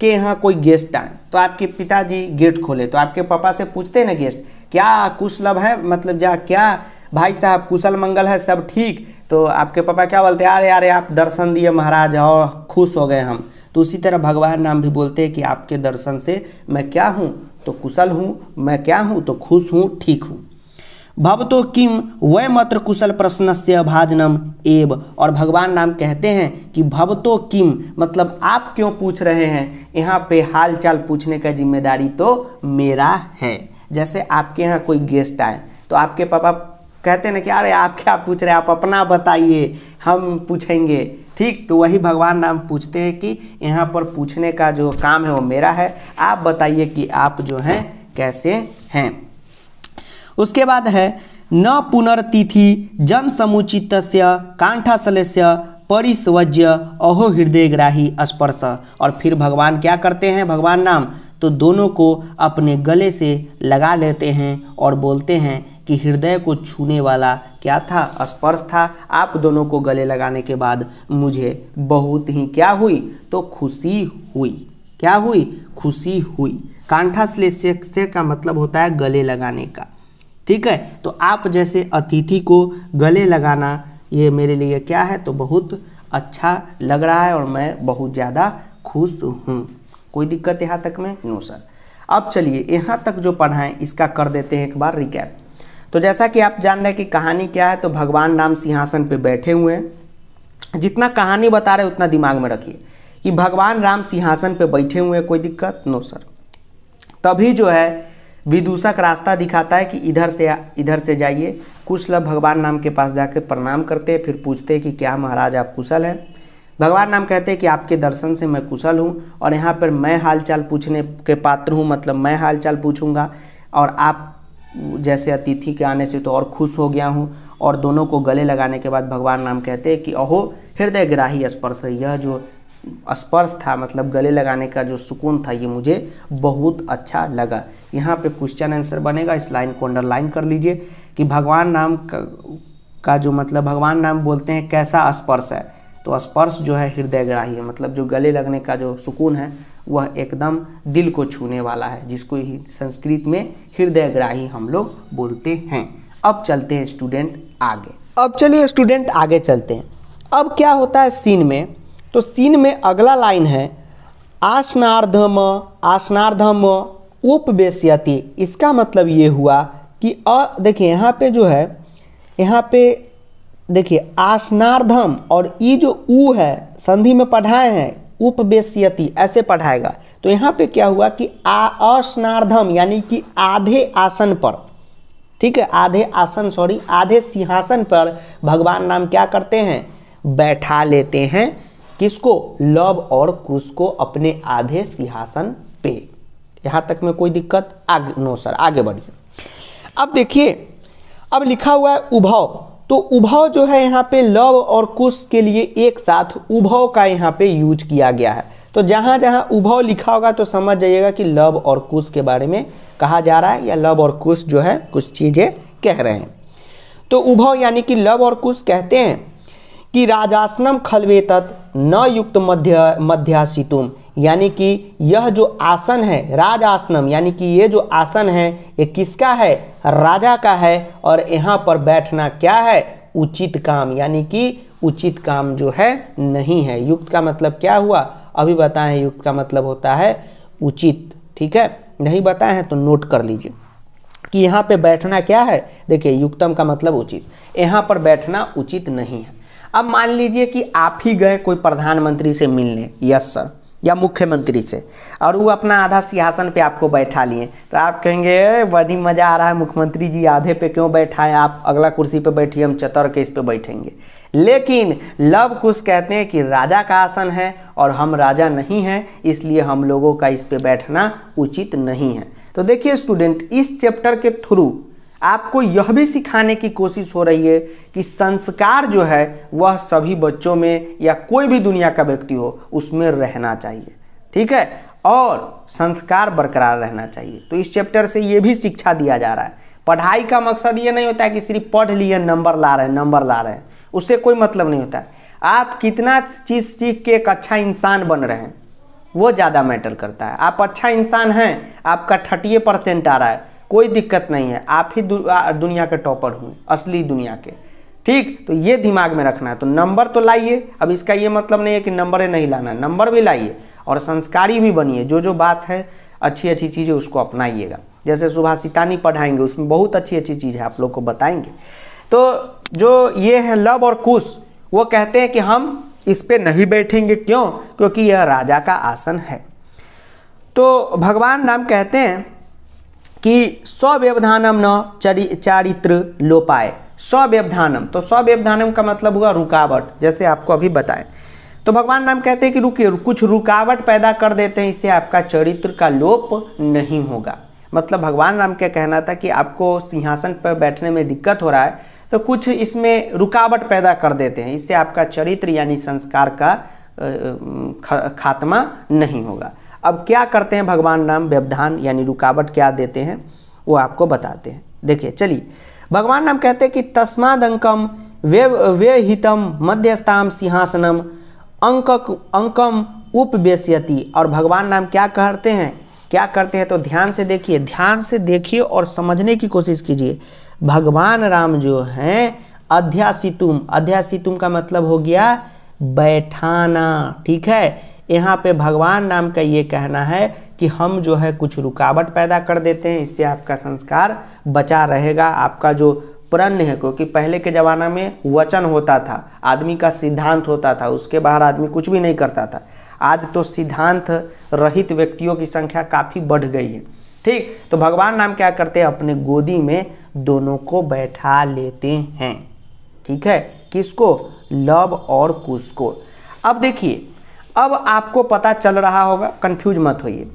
A: के यहाँ कोई गेस्ट आए तो आपके पिताजी गेट खोले तो आपके पापा से पूछते ना गेस्ट क्या कुशलभ है मतलब जा क्या भाई साहब कुशल मंगल है सब ठीक तो आपके पापा क्या बोलते हैं अरे यार आप दर्शन दिए महाराज और खुश हो गए हम तो उसी तरह भगवान नाम भी बोलते हैं कि आपके दर्शन से मैं क्या हूँ तो कुशल हूँ मैं क्या हूँ तो खुश हूँ ठीक हूँ भव तो किम वय मत्र कुशल प्रश्न से अभाजनम एव और भगवान नाम कहते हैं कि भव तो किम मतलब आप क्यों पूछ रहे हैं यहाँ पे हालचाल पूछने का जिम्मेदारी तो मेरा है जैसे आपके यहाँ कोई गेस्ट आए तो आपके पापा कहते ना कि अरे आप क्या पूछ रहे हैं आप अपना बताइए हम पूछेंगे ठीक तो वही भगवान नाम पूछते हैं कि यहाँ पर पूछने का जो काम है वो मेरा है आप बताइए कि आप जो हैं कैसे हैं उसके बाद है न पुनर्तिथि जन समुचित सलस्य परिसवज्य अहो हृदय ग्राही स्पर्श और फिर भगवान क्या करते हैं भगवान नाम तो दोनों को अपने गले से लगा लेते हैं और बोलते हैं कि हृदय को छूने वाला क्या था स्पर्श था आप दोनों को गले लगाने के बाद मुझे बहुत ही क्या हुई तो खुशी हुई क्या हुई खुशी हुई कांठा कांठाश्लेष्य का मतलब होता है गले लगाने का ठीक है तो आप जैसे अतिथि को गले लगाना ये मेरे लिए क्या है तो बहुत अच्छा लग रहा है और मैं बहुत ज़्यादा खुश हूँ कोई दिक्कत यहाँ तक में नो सर अब चलिए यहाँ तक जो पढ़ाएं इसका कर देते हैं एक बार रिकैप तो जैसा कि आप जान रहे हैं कि कहानी क्या है तो भगवान राम सिंहासन पर बैठे हुए हैं जितना कहानी बता रहे उतना दिमाग में रखिए कि भगवान राम सिंहासन पर बैठे हुए हैं कोई दिक्कत नो सर तभी जो है विदूषक रास्ता दिखाता है कि इधर से इधर से जाइए कुछ लोग भगवान राम के पास जाकर प्रणाम करते हैं फिर पूछते हैं कि क्या महाराज आप कुशल हैं भगवान नाम कहते हैं कि आपके दर्शन से मैं कुशल हूँ और यहाँ पर मैं हालचाल पूछने के पात्र हूँ मतलब मैं हालचाल पूछूंगा और आप जैसे अतिथि के आने से तो और खुश हो गया हूँ और दोनों को गले लगाने के बाद भगवान नाम कहते हैं कि अहो हृदय ग्राही स्पर्श यह जो स्पर्श था मतलब गले लगाने का जो सुकून था ये मुझे बहुत अच्छा लगा यहाँ पे क्वेश्चन आंसर बनेगा इस लाइन को अंडरलाइन कर लीजिए कि भगवान नाम का, का जो मतलब भगवान नाम बोलते हैं कैसा स्पर्श है तो स्पर्श जो है हृदयग्राही है मतलब जो गले लगने का जो सुकून है वह एकदम दिल को छूने वाला है जिसको ही संस्कृत में हृदयग्राही हम लोग बोलते हैं अब चलते हैं स्टूडेंट आगे अब चलिए स्टूडेंट आगे चलते हैं अब क्या होता है सीन में तो सीन में अगला लाइन है आसनार्धम आसनार्धम उपवेश्यति इसका मतलब ये हुआ कि अ देखिए यहाँ पे जो है यहाँ पे देखिए आसनार्धम और ये जो ऊ है संधि में पढ़ाए हैं उपवेश्यति ऐसे पढ़ाएगा तो यहाँ पे क्या हुआ कि आ अस्नार्धम यानी कि आधे आसन पर ठीक है आधे आसन सॉरी आधे सिंहासन पर भगवान नाम क्या करते हैं बैठा लेते हैं किसको लव और कुश को अपने आधे सिंहासन पे यहाँ तक में कोई दिक्कत आगे नो सर आगे बढ़िए अब देखिए अब लिखा हुआ है उभव तो उभव जो है यहाँ पे लव और कुश के लिए एक साथ उभव का यहाँ पे यूज किया गया है तो जहाँ जहाँ उभव लिखा होगा तो समझ जाइएगा कि लव और कुश के बारे में कहा जा रहा है या लव और कुश जो है कुछ चीज़ें कह रहे हैं तो उभव यानी कि लव और कुश कहते हैं कि राजासनम खलवेतत न युक्त मध्य मध्यासितुम यानी कि यह जो आसन है राज आसनम यानी कि ये जो आसन है ये किसका है राजा का है और यहाँ पर बैठना क्या है उचित काम यानी कि उचित काम जो है नहीं है युक्त का मतलब क्या हुआ अभी बताएं युक्त का मतलब होता है उचित ठीक है नहीं बताए हैं तो नोट कर लीजिए कि यहाँ पे बैठना क्या है देखिए युक्तम का मतलब उचित यहाँ पर बैठना उचित नहीं है अब मान लीजिए कि आप ही गए कोई प्रधानमंत्री से मिलने यस सर या मुख्यमंत्री से और वो अपना आधा सिंहासन पे आपको बैठा लिए तो आप कहेंगे बड़ी मज़ा आ रहा है मुख्यमंत्री जी आधे पे क्यों है आप अगला कुर्सी पे बैठिए हम चतर के इस पे बैठेंगे लेकिन लव कुश कहते हैं कि राजा का आसन है और हम राजा नहीं हैं इसलिए हम लोगों का इस पे बैठना उचित नहीं है तो देखिए स्टूडेंट इस चैप्टर के थ्रू आपको यह भी सिखाने की कोशिश हो रही है कि संस्कार जो है वह सभी बच्चों में या कोई भी दुनिया का व्यक्ति हो उसमें रहना चाहिए ठीक है और संस्कार बरकरार रहना चाहिए तो इस चैप्टर से ये भी शिक्षा दिया जा रहा है पढ़ाई का मकसद ये नहीं होता है कि सिर्फ पढ़ लिए नंबर ला रहे हैं नंबर ला रहे हैं उससे कोई मतलब नहीं होता है आप कितना चीज़ सीख के एक अच्छा इंसान बन रहे हैं वो ज़्यादा मैटर करता है आप अच्छा इंसान हैं आपका थर्टी परसेंट आ रहा है कोई दिक्कत नहीं है आप ही दु, आ, दुनिया के टॉपर हुए असली दुनिया के ठीक तो ये दिमाग में रखना है तो नंबर तो लाइए अब इसका ये मतलब नहीं है कि नंबर नहीं लाना नंबर भी लाइए और संस्कारी भी बनिए जो जो बात है अच्छी अच्छी चीज़ें उसको अपनाइएगा जैसे सितानी पढ़ाएंगे उसमें बहुत अच्छी अच्छी चीज़ है आप लोग को बताएंगे तो जो ये है लव और कुश वो कहते हैं कि हम इस पर नहीं बैठेंगे क्यों क्योंकि यह राजा का आसन है तो भगवान राम कहते हैं कि सव्यवधानम न चरि चारित्र लोपाए सव्यवधानम तो सव्यवधानम का मतलब हुआ रुकावट जैसे आपको अभी बताएं तो भगवान राम कहते हैं कि रुकिए कुछ रुकावट पैदा कर देते हैं इससे आपका चरित्र का लोप नहीं होगा मतलब भगवान राम का कहना था कि आपको सिंहासन पर बैठने में दिक्कत हो रहा है तो कुछ इसमें रुकावट पैदा कर देते हैं इससे आपका चरित्र यानी संस्कार का खात्मा नहीं होगा अब क्या करते हैं भगवान राम व्यवधान यानी रुकावट क्या देते हैं वो आपको बताते हैं देखिए चलिए भगवान राम कहते हैं कि तस्माद अंकम वे व्यहितम मध्यस्थाम सिंहासनम अंक अंकम उपवेश्यति और भगवान राम क्या कहते हैं क्या करते हैं तो ध्यान से देखिए ध्यान से देखिए और समझने की कोशिश कीजिए भगवान राम जो हैं अध्यासितुम अध्यासितुम का मतलब हो गया बैठाना ठीक है यहाँ पे भगवान नाम का ये कहना है कि हम जो है कुछ रुकावट पैदा कर देते हैं इससे आपका संस्कार बचा रहेगा आपका जो प्रण्य है क्योंकि पहले के ज़माना में वचन होता था आदमी का सिद्धांत होता था उसके बाहर आदमी कुछ भी नहीं करता था आज तो सिद्धांत रहित व्यक्तियों की संख्या काफ़ी बढ़ गई है ठीक तो भगवान नाम क्या करते हैं अपने गोदी में दोनों को बैठा लेते हैं ठीक है किसको लव और कुश को अब देखिए अब आपको पता चल रहा होगा कंफ्यूज मत होइए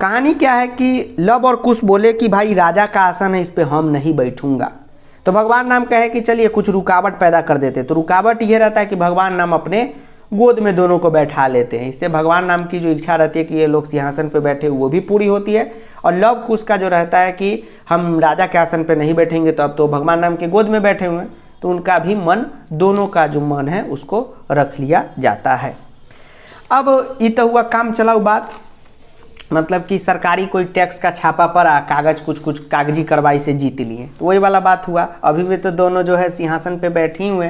A: कहानी क्या है कि लव और कुश बोले कि भाई राजा का आसन है इस पर हम नहीं बैठूंगा तो भगवान राम कहे कि चलिए कुछ रुकावट पैदा कर देते तो रुकावट ये रहता है कि भगवान राम अपने गोद में दोनों को बैठा लेते हैं इससे भगवान राम की जो इच्छा रहती है कि ये लोग सिंहासन पे बैठे वो भी पूरी होती है और लव कुश का जो रहता है कि हम राजा के आसन पे नहीं बैठेंगे तो अब तो भगवान नाम के गोद में बैठे हुए हैं तो उनका भी मन दोनों का जो मन है उसको रख लिया जाता है अब ये तो हुआ काम चलाऊ बात मतलब कि सरकारी कोई टैक्स का छापा पड़ा कागज कुछ कुछ कागजी कार्रवाई से जीत लिए तो वही वाला बात हुआ अभी भी तो दोनों जो है सिंहासन पे बैठे हुए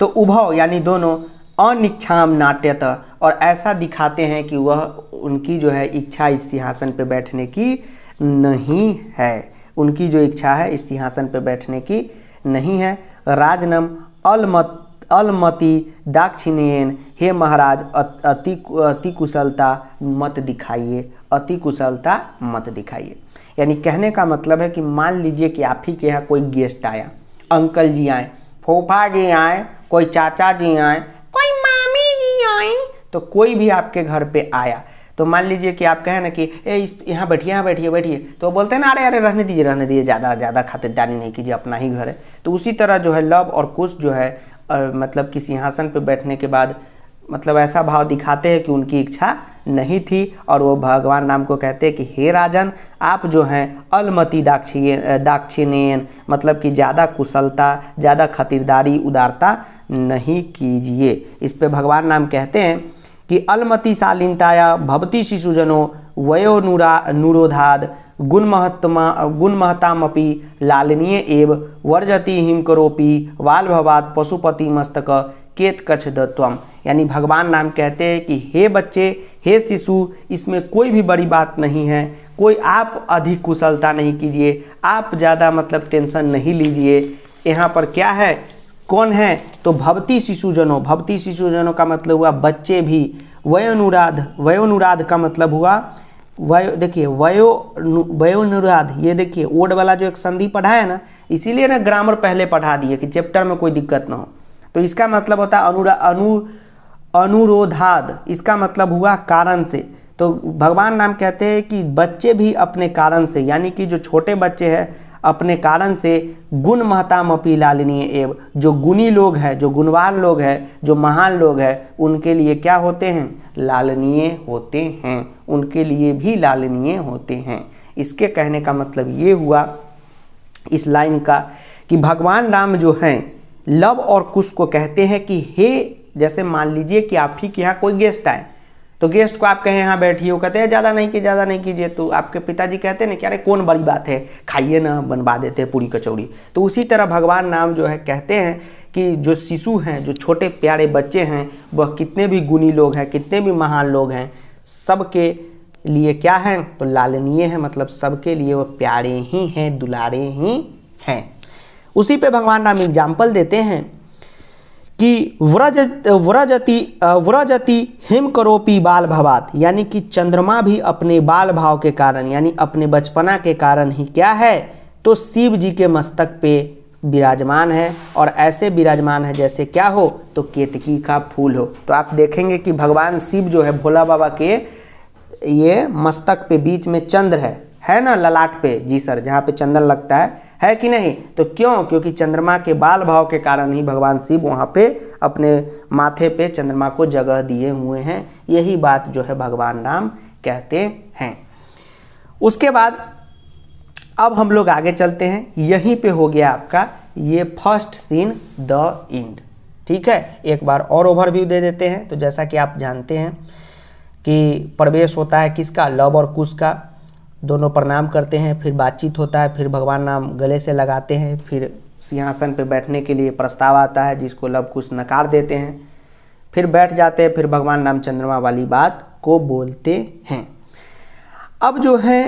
A: तो उभव यानी दोनों अनिक्षाम नाट्यत और ऐसा दिखाते हैं कि वह उनकी जो है इच्छा इस सिंहासन पे बैठने की नहीं है उनकी जो इच्छा है इस सिंहासन पे बैठने की नहीं है राजनम अलमत अलमति दाक्षिण्यन हे महाराज अति अति कुशलता मत दिखाइए अति कुशलता मत दिखाइए यानी कहने का मतलब है कि मान लीजिए कि आप ही के यहाँ कोई गेस्ट आया अंकल जी आए फोफा जी आए कोई चाचा जी आए कोई मामी जी आए तो कोई भी आपके घर पे आया तो मान लीजिए कि आप कहें ना कि ए इस यहाँ बैठिए यहाँ बैठिए बैठिए तो बोलते हैं ना अरे अरे रहने दीजिए रहने दीजिए ज़्यादा ज़्यादा खातिरदारी नहीं कीजिए अपना ही घर है तो उसी तरह जो है लव और कुश जो है और मतलब कि सिंहासन पर बैठने के बाद मतलब ऐसा भाव दिखाते हैं कि उनकी इच्छा नहीं थी और वो भगवान राम को कहते हैं कि हे राजन आप जो हैं अलमति दाक्षी दाक्षिणेन मतलब कि ज़्यादा कुशलता ज़्यादा खतिरदारी उदारता नहीं कीजिए इस पे भगवान राम कहते हैं कि अलमति शालीनताया भवती शिशुजनों वयोनुरा अनुरोधाद गुण महत्मा गुण महतामपी लालनीय एव वर्जति हिम वाल भवात पशुपति मस्तक केत कच्छ दत्वम यानी भगवान नाम कहते हैं कि हे बच्चे हे शिशु इसमें कोई भी बड़ी बात नहीं है कोई आप अधिक कुशलता नहीं कीजिए आप ज़्यादा मतलब टेंशन नहीं लीजिए यहाँ पर क्या है कौन है तो भवती शिशुजनों भवती शिशुजनों का मतलब हुआ बच्चे भी वयोनुराध वयोनुराध का मतलब हुआ वयो देखिए वयो अनुराध ये देखिए ओड वाला जो एक संधि पढ़ा है ना इसीलिए ना ग्रामर पहले पढ़ा दिए कि चैप्टर में कोई दिक्कत ना हो तो इसका मतलब होता है अनुरा अनु अनुरोधाद इसका मतलब हुआ कारण से तो भगवान नाम कहते हैं कि बच्चे भी अपने कारण से यानी कि जो छोटे बच्चे हैं अपने कारण से गुण महता मपी लालनीय एव जो गुणी लोग हैं जो गुणवान लोग हैं जो महान लोग हैं उनके लिए क्या होते हैं लालनीय होते हैं उनके लिए भी लालनीय होते हैं इसके कहने का मतलब ये हुआ इस लाइन का कि भगवान राम जो हैं लव और कुश को कहते हैं कि हे जैसे मान लीजिए कि आप ही के यहाँ कोई गेस्ट आए तो गेस्ट को आप कहें यहाँ बैठिए वो कहते हैं ज़्यादा नहीं कि ज़्यादा नहीं कीजिए तो आपके पिताजी कहते हैं ना कि अरे कौन बड़ी बात है खाइए ना बनवा देते हैं पूरी कचौड़ी तो उसी तरह भगवान नाम जो है कहते हैं कि जो शिशु हैं जो छोटे प्यारे बच्चे हैं वह कितने भी गुणी लोग हैं कितने भी महान लोग हैं सबके लिए क्या हैं तो लालनीय हैं मतलब सबके लिए वह प्यारे ही हैं दुलारे ही हैं उसी पर भगवान राम एग्जाम्पल देते हैं कि व्रज व्रजति व्रजति हिम करोपी बाल भवात यानी कि चंद्रमा भी अपने बाल भाव के कारण यानी अपने बचपना के कारण ही क्या है तो शिव जी के मस्तक पे विराजमान है और ऐसे विराजमान है जैसे क्या हो तो केतकी का फूल हो तो आप देखेंगे कि भगवान शिव जो है भोला बाबा के ये मस्तक पे बीच में चंद्र है है ना ललाट पे जी सर जहाँ पे चंदन लगता है है कि नहीं तो क्यों क्योंकि चंद्रमा के बाल भाव के कारण ही भगवान शिव वहाँ पे अपने माथे पे चंद्रमा को जगह दिए हुए हैं यही बात जो है भगवान राम कहते हैं उसके बाद अब हम लोग आगे चलते हैं यहीं पे हो गया आपका ये फर्स्ट सीन द इंड ठीक है एक बार और ओवरव्यू दे देते हैं तो जैसा कि आप जानते हैं कि प्रवेश होता है किसका लव और कुश का दोनों प्रणाम करते हैं फिर बातचीत होता है फिर भगवान नाम गले से लगाते हैं फिर सिंहासन पर बैठने के लिए प्रस्ताव आता है जिसको लव कुछ नकार देते हैं फिर बैठ जाते हैं फिर भगवान चंद्रमा वाली बात को बोलते हैं अब जो है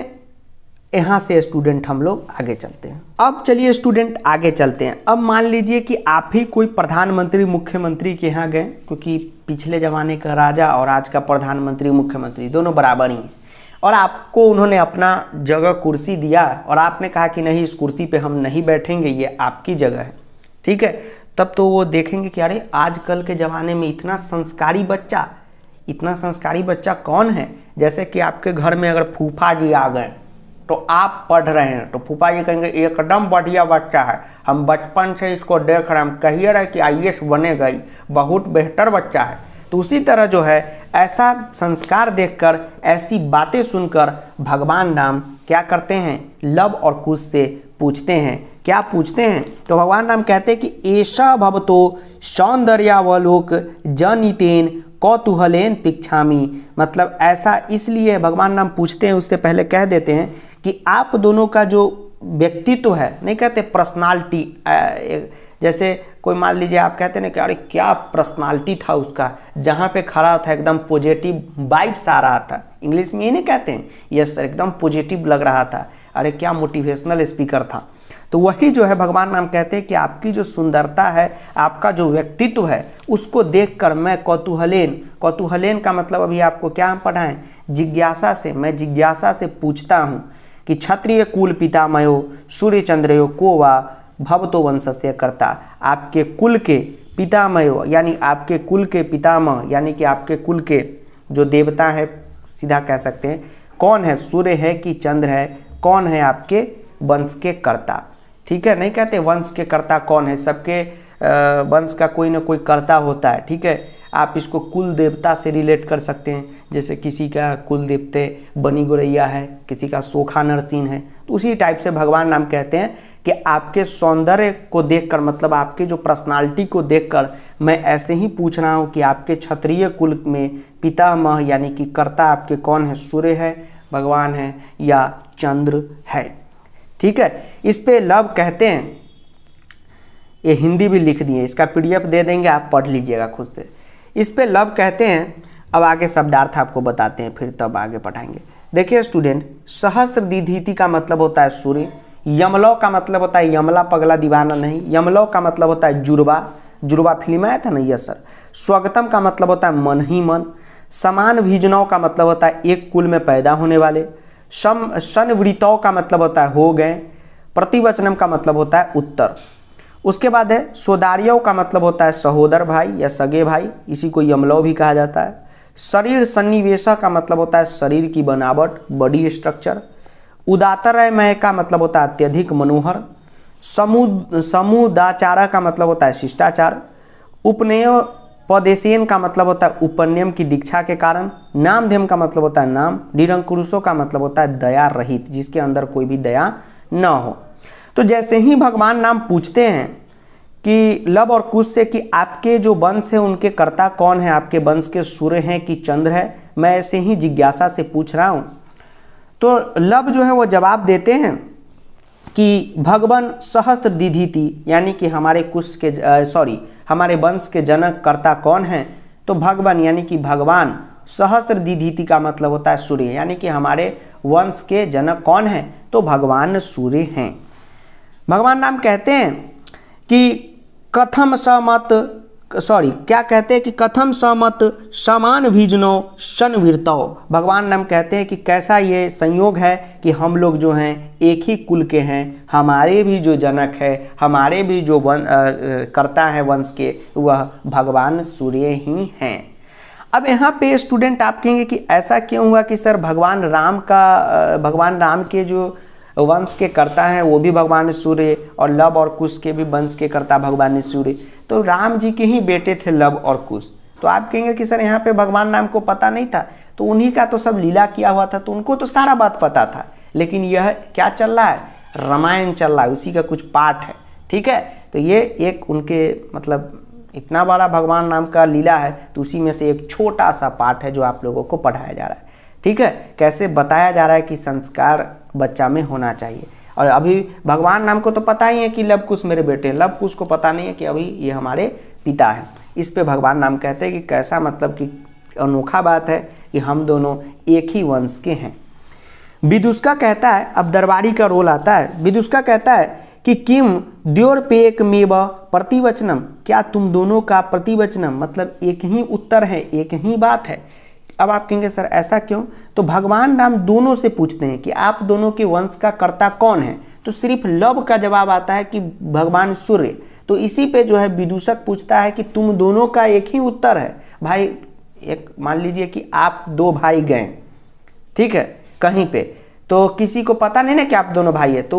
A: यहाँ से स्टूडेंट हम लोग आगे चलते हैं अब चलिए स्टूडेंट आगे चलते हैं अब मान लीजिए कि आप ही कोई प्रधानमंत्री मुख्यमंत्री के यहाँ गए क्योंकि पिछले ज़माने का राजा और आज का प्रधानमंत्री मुख्यमंत्री दोनों बराबर ही हैं और आपको उन्होंने अपना जगह कुर्सी दिया और आपने कहा कि नहीं इस कुर्सी पे हम नहीं बैठेंगे ये आपकी जगह है ठीक है तब तो वो देखेंगे कि अरे आजकल के ज़माने में इतना संस्कारी बच्चा इतना संस्कारी बच्चा कौन है जैसे कि आपके घर में अगर फूफा जी आ गए तो आप पढ़ रहे हैं तो फूफा जी कहेंगे एकदम बढ़िया बच्चा है हम बचपन से इसको देख रहे हैं हम कहिए रहे कि आई बनेगा ही बहुत बेहतर बच्चा है तो उसी तरह जो है ऐसा संस्कार देखकर ऐसी बातें सुनकर भगवान राम क्या करते हैं लव और कुश से पूछते हैं क्या पूछते हैं तो भगवान राम कहते हैं कि ऐसा भवतो सौंदर्यावलोक जनितेन कौतूहलेन पिक्षामी मतलब ऐसा इसलिए भगवान राम पूछते हैं उससे पहले कह देते हैं कि आप दोनों का जो व्यक्तित्व है नहीं कहते पर्सनालिटी जैसे कोई मान लीजिए आप कहते ना कि अरे क्या पर्सनालिटी था उसका जहाँ पे खड़ा था एकदम पॉजिटिव वाइब्स आ रहा था इंग्लिश में ये नहीं कहते हैं यस सर एकदम पॉजिटिव लग रहा था अरे क्या मोटिवेशनल स्पीकर था तो वही जो है भगवान नाम कहते हैं कि आपकी जो सुंदरता है आपका जो व्यक्तित्व है उसको देखकर मैं कौतूहलेन कौतूहलेन का मतलब अभी आपको क्या पढ़ाएं जिज्ञासा से मैं जिज्ञासा से पूछता हूँ कि क्षत्रिय कुल पितामयो सूर्यचंद्रयो को वा भवतो वंशस्य कर्ता आपके कुल के पितामय यानी आपके कुल के पितामह यानी कि आपके कुल के जो देवता है सीधा कह सकते हैं कौन है सूर्य है कि चंद्र है कौन है आपके वंश के कर्ता ठीक है नहीं कहते वंश के कर्ता कौन है सबके वंश का कोई ना कोई कर्ता होता है ठीक है आप इसको कुल देवता से रिलेट कर सकते हैं जैसे किसी का कुल देवते बनी गुरैया है किसी का सोखा नरसिंह है तो उसी टाइप से भगवान नाम कहते हैं कि आपके सौंदर्य को देखकर मतलब आपके जो पर्सनालिटी को देखकर मैं ऐसे ही पूछ रहा हूँ कि आपके क्षत्रिय कुल में पितामह यानी कि कर्ता आपके कौन है सूर्य है भगवान है या चंद्र है ठीक है इस पर लव कहते हैं ये हिंदी भी लिख दिए इसका पीडीएफ दे देंगे आप पढ़ लीजिएगा खुद से इस पर लव कहते हैं अब आगे शब्दार्थ आपको बताते हैं फिर तब आगे पढ़ाएंगे देखिए स्टूडेंट सहस्त्र दिधिति का मतलब होता है सूर्य यमलव का मतलब होता है यमला पगला दीवाना नहीं यमलव का मतलब होता है जुड़वा जुड़वा फिल्म आया था ना यस सर स्वागतम का मतलब होता है मन ही मन समान भिजनाओं का मतलब होता है एक कुल में पैदा होने वाले सम संवृतों का मतलब होता है हो गए प्रतिवचनम का मतलब होता है उत्तर उसके बाद है सोदारियो का मतलब होता है सहोदर भाई या सगे भाई इसी को यमलव भी कहा जाता है शरीर सन्निवेशा का मतलब होता है शरीर की बनावट बॉडी स्ट्रक्चर उदातरमय का मतलब होता है अत्यधिक मनोहर समू समुदाचारा का मतलब होता है शिष्टाचार उपनय पदेशन का मतलब होता है उपनयम की दीक्षा के कारण नामधेम का मतलब होता है नाम निरंकुरुषों का मतलब होता है दया रहित जिसके अंदर कोई भी दया न हो तो जैसे ही भगवान नाम पूछते हैं कि लव और कुश से कि आपके जो वंश हैं उनके कर्ता कौन है आपके वंश के सूर्य हैं कि चंद्र है मैं ऐसे ही जिज्ञासा से पूछ रहा हूँ तो लव जो है वो जवाब देते हैं कि भगवान सहस्त्र दिधिति यानी कि हमारे कुश के सॉरी हमारे वंश के जनक कर्ता कौन हैं तो भगवान यानी कि भगवान सहस्त्र दिधिति का मतलब होता है सूर्य यानी कि हमारे वंश के जनक कौन हैं तो भगवान सूर्य हैं भगवान राम कहते हैं कि कथम समत सॉरी क्या कहते हैं कि कथम समत समान भिजनो सनवीरतो भगवान राम कहते हैं कि कैसा ये संयोग है कि हम लोग जो हैं एक ही कुल के हैं हमारे भी जो जनक है हमारे भी जो वन आ, करता है वंश के वह भगवान सूर्य ही हैं अब यहाँ पे स्टूडेंट आप कहेंगे कि ऐसा क्यों हुआ कि सर भगवान राम का भगवान राम के जो वंश के करता है वो भी भगवान सूर्य और लव और कुश के भी वंश के करता भगवान सूर्य तो राम जी के ही बेटे थे लव और कुश तो आप कहेंगे कि सर यहाँ पे भगवान नाम को पता नहीं था तो उन्हीं का तो सब लीला किया हुआ था तो उनको तो सारा बात पता था लेकिन यह क्या चल रहा है रामायण चल रहा है उसी का कुछ पाठ है ठीक है तो ये एक उनके मतलब इतना बड़ा भगवान नाम का लीला है तो उसी में से एक छोटा सा पाठ है जो आप लोगों को पढ़ाया जा रहा है ठीक है कैसे बताया जा रहा है कि संस्कार बच्चा में होना चाहिए और अभी भगवान नाम को तो पता ही है कि लव कुश मेरे बेटे हैं लव कुश को पता नहीं है कि अभी ये हमारे पिता हैं इस पे भगवान नाम कहते हैं कि कैसा मतलब कि अनोखा बात है कि हम दोनों एक ही वंश के हैं विदुष्का कहता है अब दरबारी का रोल आता है विदुष्का कहता है कि किम द्योर एक मेव प्रतिवचनम क्या तुम दोनों का प्रतिवचनम मतलब एक ही उत्तर है एक ही बात है अब आप कहेंगे सर ऐसा क्यों तो भगवान राम दोनों से पूछते हैं कि आप दोनों के वंश का कर्ता कौन है तो सिर्फ लव का जवाब आता है कि भगवान सूर्य तो इसी पे जो है विदूषक पूछता है कि तुम दोनों का एक ही उत्तर है भाई एक मान लीजिए कि आप दो भाई गए ठीक है कहीं पे तो किसी को पता नहीं ना कि आप दोनों भाई है तो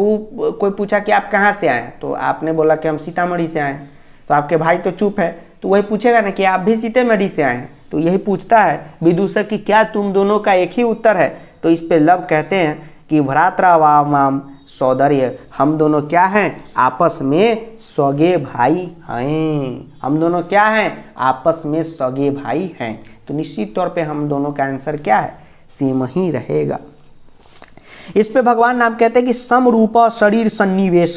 A: कोई पूछा कि आप कहाँ से आए तो आपने बोला कि हम सीतामढ़ी से आए तो आपके भाई तो चुप है तो वही पूछेगा ना कि आप भी सीतामढ़ी से आए हैं तो यही पूछता है विदूषक कि क्या तुम दोनों का एक ही उत्तर है तो इस पे लव कहते हैं कि वाम सौदर्य हम दोनों क्या हैं आपस में सगे भाई हैं हम दोनों क्या हैं आपस में सगे भाई हैं तो निश्चित तौर पे हम दोनों का आंसर क्या है सेम ही रहेगा इस पे भगवान नाम कहते हैं कि समरूप शरीर सन्निवेश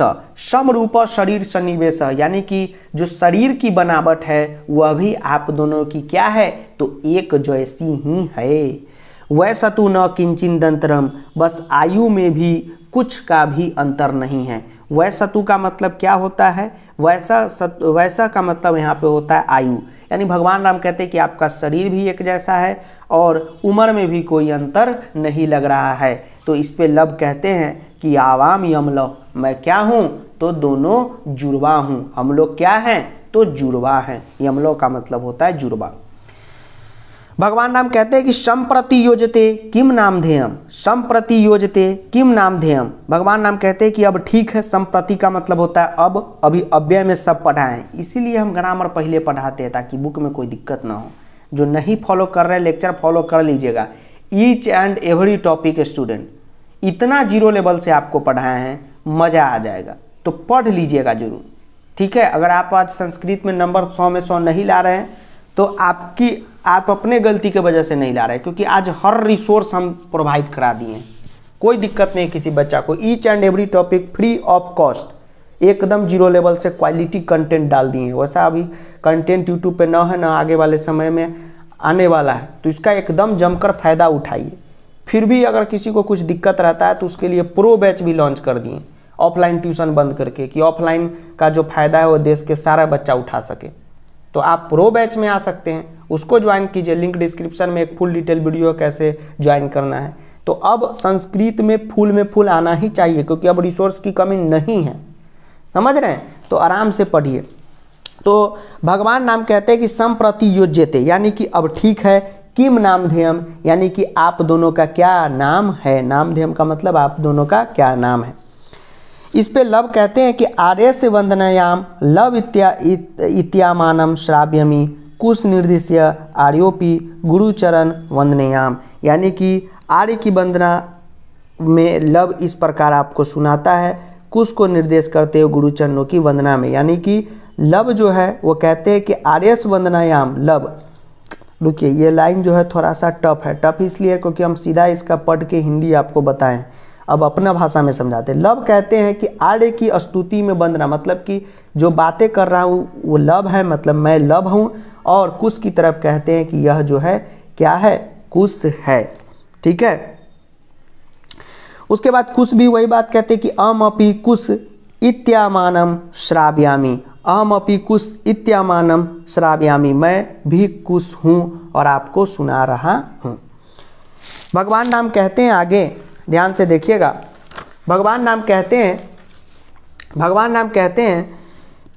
A: समरूप शरीर सन्निवेश यानी कि जो शरीर की बनावट है वह भी आप दोनों की क्या है तो एक जैसी ही है वैसा तो न किंचन दंतरम बस आयु में भी कुछ का भी अंतर नहीं है वह सतु का मतलब क्या होता है वैसा सत वैसा का मतलब यहाँ पे होता है आयु यानी भगवान राम कहते हैं कि आपका शरीर भी एक जैसा है और उम्र में भी कोई अंतर नहीं लग रहा है तो इस पे लब कहते हैं कि आवाम यमल मैं क्या हूँ तो दोनों जुड़वा हूँ हम लोग क्या हैं तो जुड़वा हैं यमलो का मतलब होता है जुड़वा भगवान राम कहते हैं कि संप्रति योजते किम नाम ध्येयम संप्रति योजते किम नाम ध्येयम भगवान राम कहते हैं कि अब ठीक है संप्रति का मतलब होता है अब अभी अव्यय में सब पढ़ाएं इसीलिए हम ग्रामर पहले पढ़ाते हैं ताकि बुक में कोई दिक्कत ना हो जो नहीं फॉलो कर रहे लेक्चर फॉलो कर लीजिएगा each and every topic student इतना जीरो लेवल से आपको पढ़ाए हैं मज़ा आ जाएगा तो पढ़ लीजिएगा ज़रूर ठीक है अगर आप आज संस्कृत में नंबर सौ में सौ नहीं ला रहे हैं तो आपकी आप अपने गलती के वजह से नहीं ला रहे क्योंकि आज हर रिसोर्स हम प्रोवाइड करा दिए हैं कोई दिक्कत नहीं किसी बच्चा को each and every topic free of cost एकदम जीरो लेवल से क्वालिटी कंटेंट डाल दिए हैं वैसा अभी कंटेंट यूट्यूब पर ना है ना आगे वाले समय में आने वाला है तो इसका एकदम जमकर फ़ायदा उठाइए फिर भी अगर किसी को कुछ दिक्कत रहता है तो उसके लिए प्रो बैच भी लॉन्च कर दिए ऑफलाइन ट्यूशन बंद करके कि ऑफलाइन का जो फायदा है वो देश के सारा बच्चा उठा सके तो आप प्रो बैच में आ सकते हैं उसको ज्वाइन कीजिए लिंक डिस्क्रिप्शन में एक फुल डिटेल वीडियो कैसे ज्वाइन करना है तो अब संस्कृत में फुल में फुल आना ही चाहिए क्योंकि अब रिसोर्स की कमी नहीं है समझ रहे हैं तो आराम से पढ़िए तो भगवान नाम कहते हैं कि संप्रति योज्यते यानी कि अब ठीक है किम नामधेयम यानी कि आप दोनों का क्या नाम है नामधेयम का मतलब आप दोनों का क्या नाम है इस पे लव कहते हैं कि आर्य से वंदनायाम लव इत्या इत, इत्यामानम श्राव्यमी कुश निर्देश्य आर्योपी गुरुचरण वंदनयाम यानी कि आर्य की वंदना में लव इस प्रकार आपको सुनाता है कुश को निर्देश करते हुए गुरुचरणों की वंदना में यानी कि लव जो है वो कहते हैं कि आर्यस वंदनायाम लव रुकिए ये लाइन जो है थोड़ा सा टफ है टफ इसलिए क्योंकि हम सीधा इसका पढ़ के हिंदी आपको बताएं अब अपना भाषा में समझाते हैं लव कहते हैं कि आर्य की स्तुति में बंदना मतलब कि जो बातें कर रहा हूँ वो लव है मतलब मैं लव हूँ और कुश की तरफ कहते हैं कि यह जो है क्या है कुश है ठीक है उसके बाद कुश भी वही बात कहते हैं कि अम अपी कुश इत्यामानम श्राव्यामी अहम अपी कुश इत्यामानम श्राव्यामी मैं भी कुश हूँ और आपको सुना रहा हूँ भगवान नाम कहते हैं आगे ध्यान से देखिएगा भगवान नाम कहते हैं भगवान नाम कहते हैं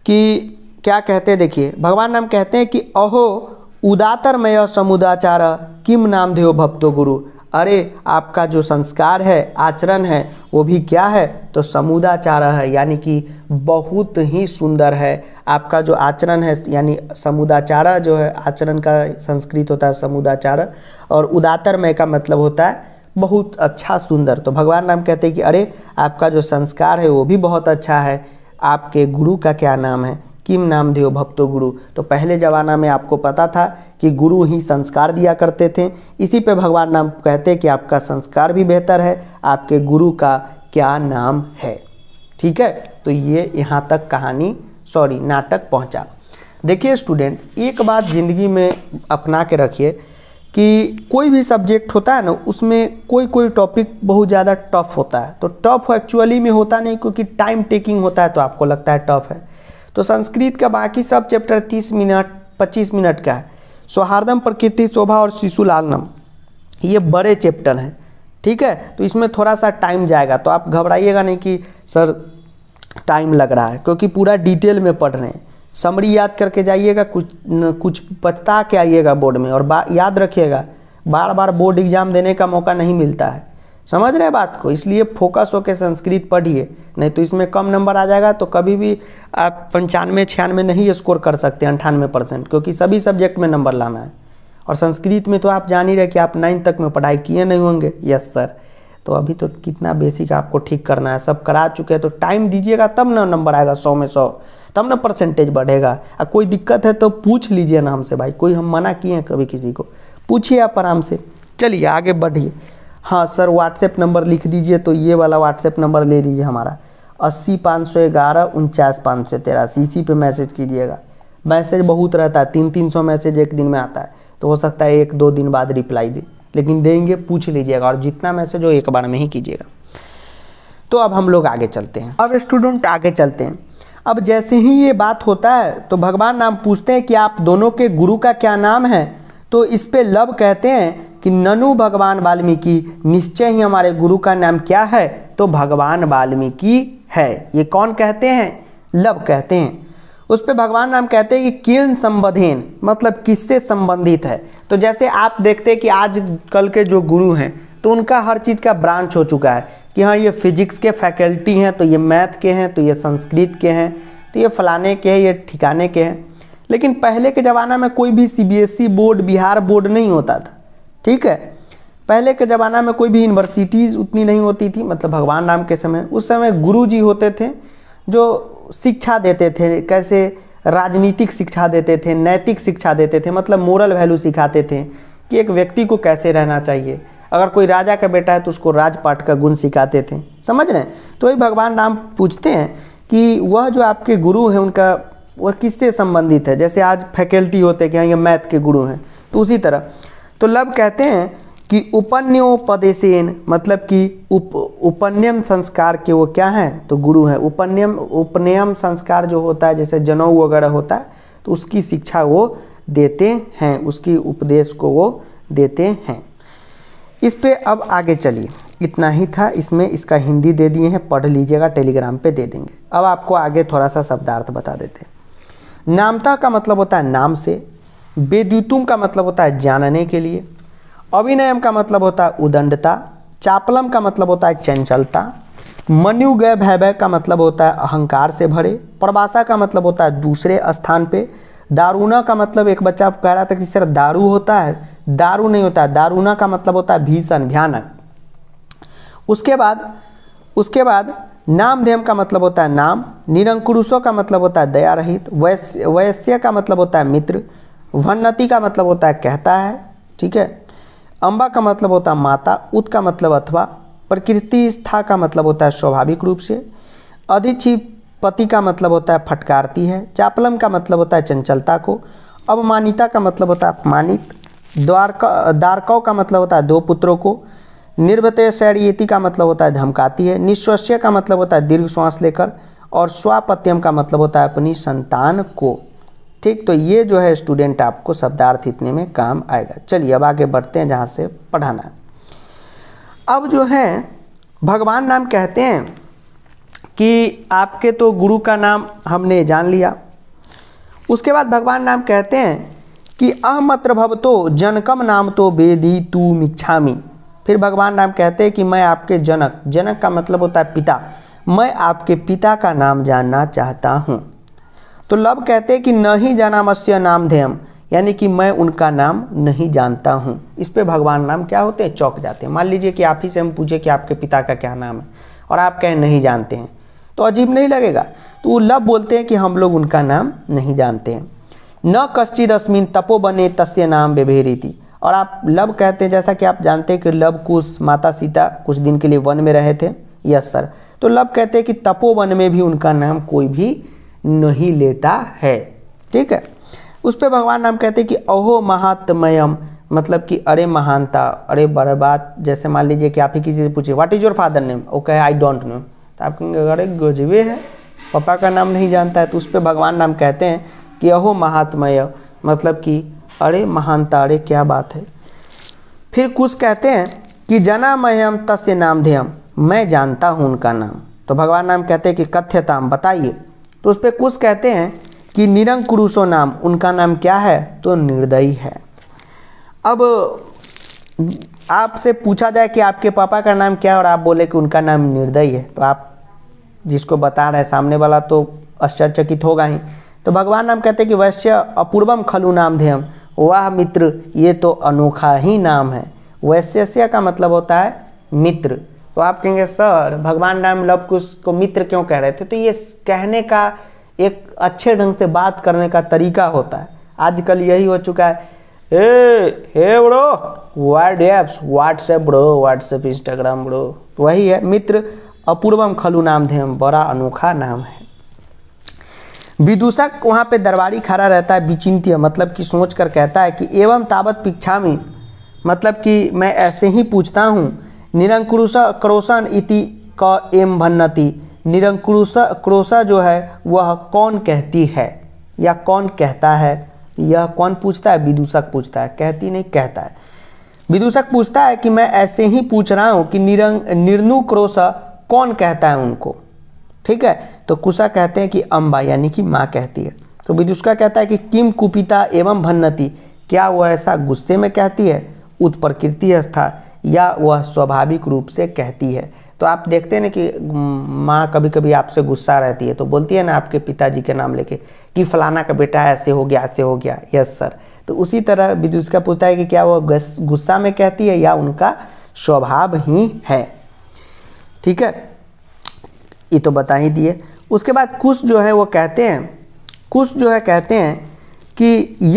A: कि क्या कहते हैं देखिए भगवान नाम कहते हैं कि अहो उदातरमय समुदाचार किम नाम देव भक्तो गुरु अरे आपका जो संस्कार है आचरण है वो भी क्या है तो समुदाचार है यानी कि बहुत ही सुंदर है आपका जो आचरण है यानी समुदाचारा जो है आचरण का संस्कृत होता है समुदाचार और उदातरमय का मतलब होता है बहुत अच्छा सुंदर तो भगवान राम कहते हैं कि अरे आपका जो संस्कार है वो भी बहुत अच्छा है आपके गुरु का क्या नाम है किम नाम दे भक्तो गुरु तो पहले ज़माना में आपको पता था कि गुरु ही संस्कार दिया करते थे इसी पे भगवान नाम कहते कि आपका संस्कार भी बेहतर है आपके गुरु का क्या नाम है ठीक है तो ये यहाँ तक कहानी सॉरी नाटक पहुँचा देखिए स्टूडेंट एक बात ज़िंदगी में अपना के रखिए कि कोई भी सब्जेक्ट होता है ना उसमें कोई कोई टॉपिक बहुत ज़्यादा टफ होता है तो टफ एक्चुअली में होता नहीं क्योंकि टाइम टेकिंग होता है तो आपको लगता है टफ है तो संस्कृत का बाकी सब चैप्टर तीस मिनट पच्चीस मिनट का है सौहार्दम प्रकृति शोभा और शिशु लालनम ये बड़े चैप्टर हैं ठीक है तो इसमें थोड़ा सा टाइम जाएगा तो आप घबराइएगा नहीं कि सर टाइम लग रहा है क्योंकि पूरा डिटेल में पढ़ रहे हैं समरी याद करके जाइएगा कुछ न, कुछ पछता के आइएगा बोर्ड में और बा, याद रखिएगा बार बार बोर्ड एग्ज़ाम देने का मौका नहीं मिलता है समझ रहे बात को इसलिए फोकस होकर संस्कृत पढ़िए नहीं तो इसमें कम नंबर आ जाएगा तो कभी भी आप पंचानवे छियानवे नहीं स्कोर कर सकते अंठानवे परसेंट क्योंकि सभी सब्जेक्ट में नंबर लाना है और संस्कृत में तो आप जान ही रहे कि आप नाइन्थ तक में पढ़ाई किए नहीं होंगे यस सर तो अभी तो कितना बेसिक आपको ठीक करना है सब करा चुके हैं तो टाइम दीजिएगा तब ना नंबर आएगा सौ में सौ तब ना परसेंटेज बढ़ेगा और कोई दिक्कत है तो पूछ लीजिए ना हमसे भाई कोई हम मना किए हैं कभी किसी को पूछिए आप आराम से चलिए आगे बढ़िए हाँ सर व्हाट्सएप नंबर लिख दीजिए तो ये वाला व्हाट्सएप नंबर ले लीजिए हमारा अस्सी पाँच सौ ग्यारह उनचास पाँच सौ तेरासी इसी पर मैसेज कीजिएगा मैसेज बहुत रहता है तीन तीन सौ मैसेज एक दिन में आता है तो हो सकता है एक दो दिन बाद रिप्लाई दे लेकिन देंगे पूछ लीजिएगा और जितना मैसेज हो एक बार में ही कीजिएगा तो अब हम लोग आगे चलते हैं अब स्टूडेंट आगे चलते हैं अब जैसे ही ये बात होता है तो भगवान नाम पूछते हैं कि आप दोनों के गुरु का क्या नाम है तो इस पर लव कहते हैं कि ननु भगवान वाल्मीकि निश्चय ही हमारे गुरु का नाम क्या है तो भगवान वाल्मीकि है ये कौन कहते हैं लव कहते हैं उस पर भगवान राम कहते हैं कि किन संबधेन मतलब किससे संबंधित है तो जैसे आप देखते हैं कि आज कल के जो गुरु हैं तो उनका हर चीज़ का ब्रांच हो चुका है कि हाँ ये फिजिक्स के फैकल्टी हैं तो ये मैथ के हैं तो ये संस्कृत के हैं तो ये फलाने के हैं ये ठिकाने के हैं लेकिन पहले के ज़माना में कोई भी CBSE e board Bihar board नहीं होता था ठीक है पहले के ज़माना में कोई भी यूनिवर्सिटीज़ उतनी नहीं होती थी मतलब भगवान राम के समय उस समय गुरु जी होते थे जो शिक्षा देते थे कैसे राजनीतिक शिक्षा देते थे नैतिक शिक्षा देते थे मतलब मोरल वैल्यू सिखाते थे कि एक व्यक्ति को कैसे रहना चाहिए अगर कोई राजा का बेटा है तो उसको राजपाट का गुण सिखाते थे समझ रहे तो वही भगवान राम पूछते हैं कि वह जो आपके गुरु हैं उनका वह किससे संबंधित है जैसे आज फैकल्टी होते हैं कि हाँ, ये मैथ के गुरु हैं तो उसी तरह तो लव कहते हैं कि उपन्योपदेशन मतलब कि उप उपन्यम संस्कार के वो क्या हैं तो गुरु हैं उपन्यम उपनयम संस्कार जो होता है जैसे जनऊ वगैरह होता है तो उसकी शिक्षा वो देते हैं उसकी उपदेश को वो देते हैं इस पे अब आगे चलिए इतना ही था इसमें इसका हिंदी दे दिए हैं पढ़ लीजिएगा टेलीग्राम पे दे देंगे अब आपको आगे थोड़ा सा शब्दार्थ बता देते हैं नामता का मतलब होता है नाम से वेद्युतुम का मतलब होता है जानने के लिए अभिनयम का मतलब होता है उदंडता चापलम का मतलब होता है चंचलता मनु गय भय का मतलब होता है अहंकार से भरे प्रवासा का मतलब होता है दूसरे स्थान पे दारूना का मतलब एक बच्चा कह रहा था कि सिर्फ दारू होता है दारू नहीं होता है दारूना का मतलब होता है भीषण भयानक उसके बाद उसके बाद नामधेम का मतलब होता है नाम निरंकुरुषों का मतलब होता है दया रहित वैश्य वैश्य का मतलब होता है मित्र वन्नति का मतलब होता है कहता है ठीक है अम्बा का मतलब होता है माता उत का मतलब अथवा प्रकृति स्था का मतलब होता है स्वाभाविक रूप से अधिक्षिपति का मतलब होता है फटकारती है चापलम का मतलब होता है चंचलता को अवमानिता का मतलब होता है अपमानित द्वारका द्वारकाओं का मतलब होता है दो पुत्रों को निर्वतय शैरियति का मतलब होता है धमकाती है निश्वस्य का मतलब होता है दीर्घ श्वास लेकर और स्वापत्यम का मतलब होता है अपनी संतान को ठीक तो ये जो है स्टूडेंट आपको शब्दार्थ इतने में काम आएगा चलिए अब आगे बढ़ते हैं जहाँ से पढ़ाना अब जो है भगवान नाम कहते हैं कि आपके तो गुरु का नाम हमने जान लिया उसके बाद भगवान नाम कहते हैं कि अहमत्र भव तो जनकम नाम तो बेदी तू मिच्छामी फिर भगवान नाम कहते हैं कि मैं आपके जनक जनक का मतलब होता है पिता मैं आपके पिता का नाम जानना चाहता हूँ तो लव कहते हैं कि न ही जाना मस्य नाम धेयम यानी कि मैं उनका नाम नहीं जानता हूँ इस पे भगवान नाम क्या होते हैं चौक जाते हैं मान लीजिए कि आप ही से हम पूछे कि आपके पिता का क्या नाम है और आप कहें नहीं जानते हैं तो अजीब नहीं लगेगा तो वो लव बोलते हैं कि हम लोग उनका नाम नहीं जानते हैं न कश्चित अस्मिन तपो बने तस्य नाम बेभेरी थी और आप लव कहते हैं जैसा कि आप जानते हैं कि लव कुश माता सीता कुछ दिन के लिए वन में रहे थे यस सर तो लव कहते हैं कि तपोवन में भी उनका नाम कोई भी नहीं लेता है ठीक है उस पर भगवान राम कहते हैं कि अहो महात्मयम मतलब कि अरे महानता अरे बर्बाद जैसे मान लीजिए कि आप ही किसी से पूछे what is your father name वो कहे आई डोंट नो तो आप कहेंगे अरे गजबे है पापा का नाम नहीं जानता है तो उस पर भगवान राम कहते हैं कि अहो महात्मय मतलब कि अरे महानता अरे क्या बात है फिर कुछ कहते हैं कि जनामयम तस्य नामधेयम मैं जानता हूँ उनका नाम तो भगवान नाम कहते हैं कि कथ्यताम बताइए तो उस पर कुछ कहते हैं कि निरंकुरुषो नाम उनका नाम क्या है तो निर्दयी है अब आपसे पूछा जाए कि आपके पापा का नाम क्या है और आप बोले कि उनका नाम निर्दयी है तो आप जिसको बता रहे हैं सामने वाला तो आश्चर्यचकित होगा ही तो भगवान नाम कहते हैं कि वैश्य अपूर्वम खलु नाम ध्येयम वाह मित्र ये तो अनोखा ही नाम है वैश्य का मतलब होता है मित्र तो आप कहेंगे सर भगवान राम लव कुश को मित्र क्यों कह रहे थे तो ये कहने का एक अच्छे ढंग से बात करने का तरीका होता है आजकल यही हो चुका है ए hey bro what apps WhatsApp bro WhatsApp Instagram bro वही है मित्र अपूर्वम खलु नाम धेम बड़ा अनोखा नाम है विदूषक वहाँ पे दरबारी खड़ा रहता है विचिंत्य मतलब कि सोच कर कहता है कि एवं ताबत पिछा में मतलब कि मैं ऐसे ही पूछता हूँ निरंकुरुषा क्रोशन इति क एम भन्नति निरंकुरुषा क्रोशा जो है वह कौन कहती है या कौन कहता है यह कौन पूछता है विदूषक पूछता है कहती नहीं कहता है विदूषक पूछता है कि मैं ऐसे ही पूछ रहा हूँ कि निरंग निर्नु क्रोश कौन कहता है उनको ठीक है तो कुशा कहते हैं कि अम्बा यानी कि माँ कहती है तो विदुषका कहता है कि किम कुपिता एवं भन्नति क्या वह ऐसा गुस्से में कहती है उत्प्रकृति स्था या वह स्वाभाविक रूप से कहती है तो आप देखते हैं ना कि माँ कभी कभी आपसे गुस्सा रहती है तो बोलती है ना आपके पिताजी के नाम लेके कि फलाना का बेटा ऐसे हो गया ऐसे हो गया यस सर तो उसी तरह विद्युष का पूछता है कि क्या वह गुस्सा में कहती है या उनका स्वभाव ही है ठीक है ये तो बता ही दिए उसके बाद कुछ जो है वो कहते हैं कुश जो है कहते हैं कि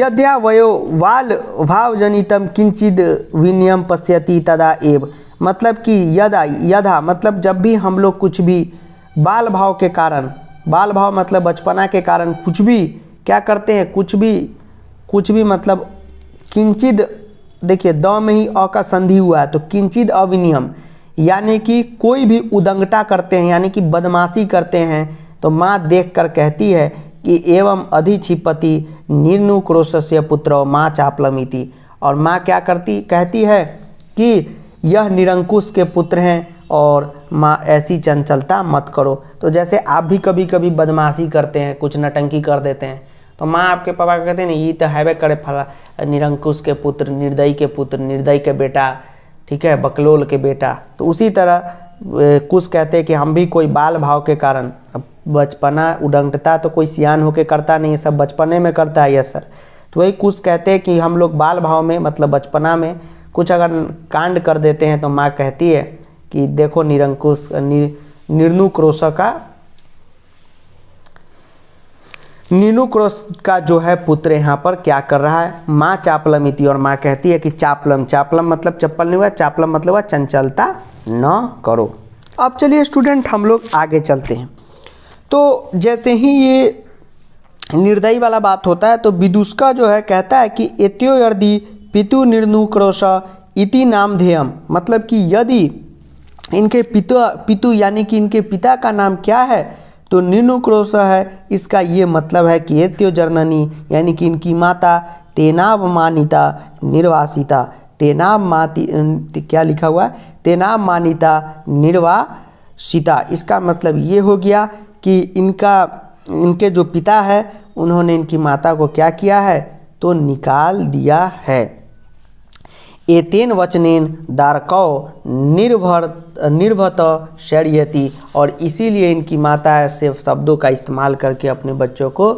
A: यद्यावयो वाल भाव जनितम किंचित विनियम पश्यति तदा एव मतलब कि यदा यदा मतलब जब भी हम लोग कुछ भी बाल भाव के कारण बाल भाव मतलब बचपना के कारण कुछ भी क्या करते हैं कुछ भी कुछ भी मतलब किंचित देखिए द में ही अ का संधि हुआ है तो किंचित अविनियम यानी कि कोई भी उदंगटा करते हैं यानी कि बदमाशी करते हैं तो माँ देख कर कहती है कि एवं अधिक्षिपति निर्नु से पुत्र माँ चापलमिति और माँ क्या करती कहती है कि यह निरंकुश के पुत्र हैं और माँ ऐसी चंचलता मत करो तो जैसे आप भी कभी कभी बदमाशी करते हैं कुछ नटंकी कर देते हैं तो माँ आपके पापा कहते हैं ना ये तो हैवे करे फला निरंकुश के पुत्र निर्दयी के पुत्र निर्दयी के बेटा ठीक है बकलोल के बेटा तो उसी तरह कुछ कहते हैं कि हम भी कोई बाल भाव के कारण बचपना उडंगता तो कोई सियान होके करता नहीं है सब बचपने में करता है यस सर तो वही कुछ कहते हैं कि हम लोग बाल भाव में मतलब बचपना में कुछ अगर कांड कर देते हैं तो माँ कहती है कि देखो निरंकुश नि, निर्नु क्रोश का नीनू क्रोश का जो है पुत्र यहाँ पर क्या कर रहा है माँ चापलम इति और माँ कहती है कि चापलम चापलम मतलब चप्पल नहीं हुआ चापलम मतलब हुआ चंचलता न करो अब चलिए स्टूडेंट हम लोग आगे चलते हैं तो जैसे ही ये निर्दयी वाला बात होता है तो विदुष्का जो है कहता है कि एत्यो यदि पितु निर्नुक्रोश क्रोश इति नाम ध्येयम मतलब कि यदि इनके पिता पितु यानी कि इनके पिता का नाम क्या है तो निर्नुक्रोश है इसका ये मतलब है कि एत्यो जर्ननी यानी कि इनकी माता तेनावमानिता निर्वासिता तेनाम माती क्या लिखा हुआ है तेनाम मानिता सीता इसका मतलब ये हो गया कि इनका इनके जो पिता है उन्होंने इनकी माता को क्या किया है तो निकाल दिया है एतेन वचनेन दारकौ निर्भर निर्भत शर्यति और इसीलिए इनकी माता ऐसे शब्दों का इस्तेमाल करके अपने बच्चों को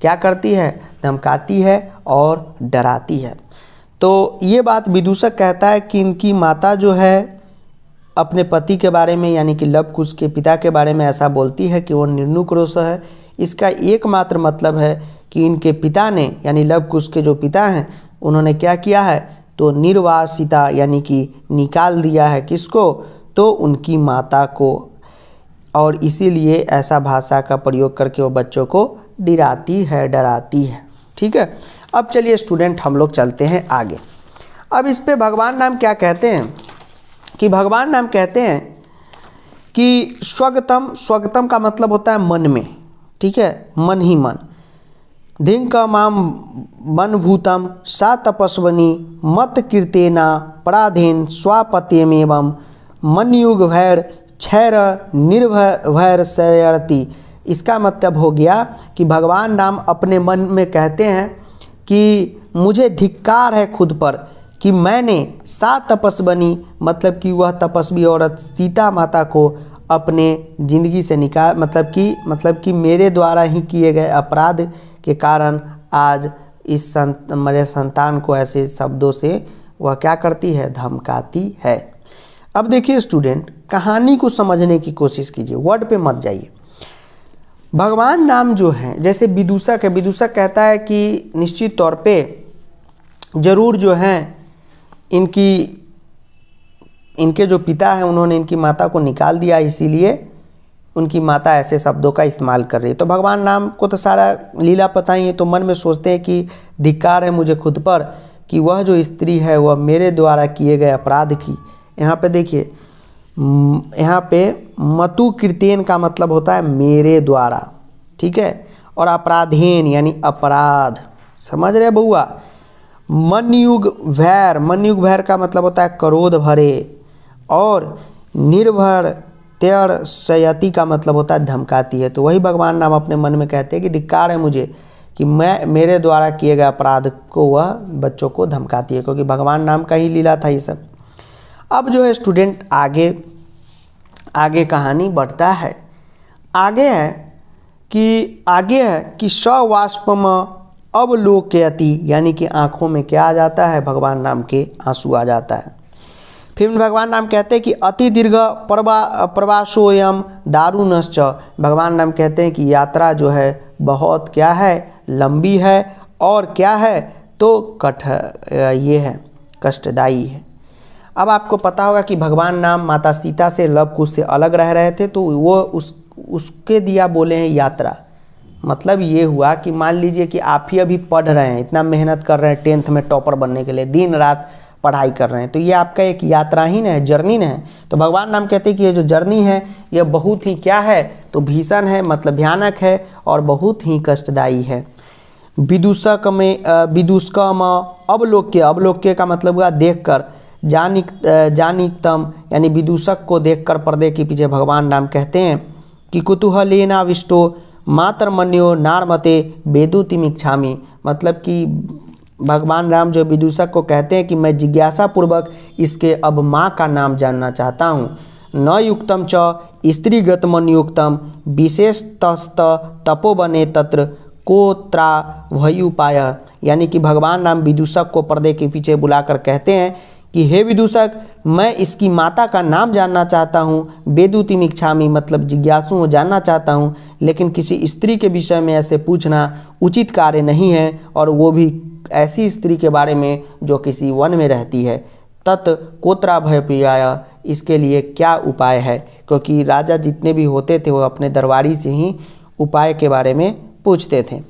A: क्या करती है धमकाती है और डराती है तो ये बात विदूषक कहता है कि इनकी माता जो है अपने पति के बारे में यानी कि लव कुश के पिता के बारे में ऐसा बोलती है कि वो निर्णुक्रोश है इसका एकमात्र मतलब है कि इनके पिता ने यानी लव कुश के जो पिता हैं उन्होंने क्या किया है तो निर्वासिता यानी कि निकाल दिया है किसको तो उनकी माता को और इसीलिए ऐसा भाषा का प्रयोग करके वो बच्चों को डिराती है डराती है ठीक है अब चलिए स्टूडेंट हम लोग चलते हैं आगे अब इस पर भगवान नाम क्या कहते हैं कि भगवान नाम कहते हैं कि स्वगतम स्वगतम का मतलब होता है मन में ठीक है मन ही मन धिंक माम मन भूतम सा तपस्वनी मत कीर्तेना पराधीन एवं मनयुग भैर क्षैर निर्भय भैर शैरती इसका मतलब हो गया कि भगवान नाम अपने मन में कहते हैं कि मुझे धिक्कार है खुद पर कि मैंने सा तपस बनी मतलब कि वह तपस्वी औरत सीता माता को अपने ज़िंदगी से निकाल मतलब कि मतलब कि मेरे द्वारा ही किए गए अपराध के कारण आज इस संत मेरे संतान को ऐसे शब्दों से वह क्या करती है धमकाती है अब देखिए स्टूडेंट कहानी को समझने की कोशिश कीजिए वर्ड पे मत जाइए भगवान नाम जो है जैसे विदूषक है विदूषक कहता है कि निश्चित तौर पे ज़रूर जो है इनकी इनके जो पिता हैं उन्होंने इनकी माता को निकाल दिया इसीलिए उनकी माता ऐसे शब्दों का इस्तेमाल कर रही है तो भगवान नाम को तो सारा लीला पता ही है तो मन में सोचते हैं कि धिक्कार है मुझे खुद पर कि वह जो स्त्री है वह मेरे द्वारा किए गए अपराध की यहाँ पे देखिए हम्म, यहाँ पे मतु कृत्यन का मतलब होता है मेरे द्वारा ठीक है और अपराधीन यानी अपराध समझ रहे बउआ मनयुग भैर मनयुग भैर का मतलब होता है क्रोध भरे और निर्भर त्यर सयति का मतलब होता है धमकाती है तो वही भगवान नाम अपने मन में कहते हैं कि धिक्कार है मुझे कि मैं मेरे द्वारा किए गए अपराध को वह बच्चों को धमकाती है क्योंकि भगवान नाम का ही लीला था ये सब अब जो है स्टूडेंट आगे आगे कहानी बढ़ता है आगे है कि आगे है कि सवाष्प अब के अति यानी कि आँखों में क्या आ जाता है भगवान राम के आंसू आ जाता है फिर भगवान राम कहते हैं कि अति दीर्घ प्रवा प्रवासोयम दारुणश्च भगवान राम कहते हैं कि यात्रा जो है बहुत क्या है लंबी है और क्या है तो कठ ये है कष्टदायी है अब आपको पता होगा कि भगवान नाम माता सीता से लव कुश से अलग रह रहे थे तो वो उस उसके दिया बोले हैं यात्रा मतलब ये हुआ कि मान लीजिए कि आप ही अभी पढ़ रहे हैं इतना मेहनत कर रहे हैं टेंथ में टॉपर बनने के लिए दिन रात पढ़ाई कर रहे हैं तो ये आपका एक यात्रा यात्राहीन है जर्नी है तो भगवान नाम कहते हैं कि ये जो जर्नी है ये बहुत ही क्या है तो भीषण है मतलब भयानक है और बहुत ही कष्टदायी है विदुषक में विदूषक अवलोक्य अवलोक्य का मतलब हुआ देखकर जानिक जानिकतम यानी विदूषक को देखकर पर्दे के पीछे भगवान राम कहते हैं कि कुतूहलेन आविष्टो मातर्मण्यो नारमते वेदुतिमिक्षामी मतलब कि भगवान राम जो विदूषक को कहते हैं कि मैं जिज्ञासा पूर्वक इसके अब माँ का नाम जानना चाहता हूँ न युक्तम च स्त्रीगत मनयुक्तम तपो बने तत्र कोत्रा उपाय यानी कि भगवान राम विदूषक को पर्दे के पीछे बुलाकर कहते हैं कि हे विदूषक मैं इसकी माता का नाम जानना चाहता हूँ बेदूति में मतलब जिज्ञासु जानना चाहता हूँ लेकिन किसी स्त्री के विषय में ऐसे पूछना उचित कार्य नहीं है और वो भी ऐसी स्त्री के बारे में जो किसी वन में रहती है तत् कोतरा भय पियाया इसके लिए क्या उपाय है क्योंकि राजा जितने भी होते थे वो अपने दरबारी से ही उपाय के बारे में पूछते थे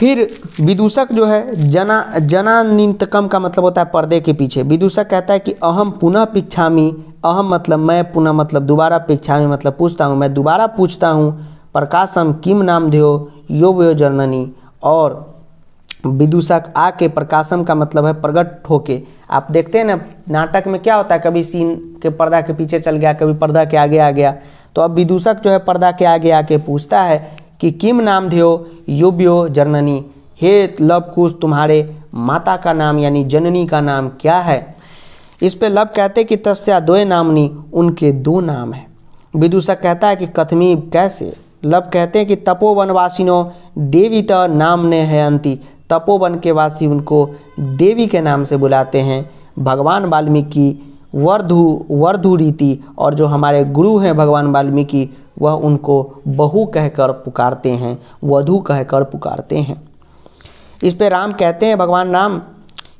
A: फिर विदूषक जो है जना जनानिंतकम का मतलब होता है पर्दे के पीछे विदूषक कहता है कि अहम पुनः पिक्षामी अहम मतलब मैं पुनः मतलब दोबारा पिक्षामी मतलब पूछता हूँ मैं दोबारा पूछता हूँ प्रकाशम किम नाम ध्यो यो व्यो जननी और विदूषक आके प्रकाशम का मतलब है प्रगट होके आप देखते हैं ना नाटक में क्या होता है कभी सीन के पर्दा के पीछे चल गया कभी पर्दा के आगे आ गया तो अब विदूषक जो है पर्दा के आगे आके पूछता है कि किम नाम ध्यो युब्यो जननी हे लव कुश तुम्हारे माता का नाम यानी जननी का नाम क्या है इस पे लव कहते कि तस्या दोए नामनी उनके दो नाम हैं विदुषा कहता है कि कथमी कैसे लव कहते हैं कि तपोवनवासिनो देवी त नाम ने है अंति तपोवन के वासी उनको देवी के नाम से बुलाते हैं भगवान वाल्मीकि वर्धु वर्धु रीति और जो हमारे गुरु हैं भगवान वाल्मीकि वह उनको बहू कहकर पुकारते हैं वधु कहकर पुकारते हैं इस पे राम कहते हैं भगवान राम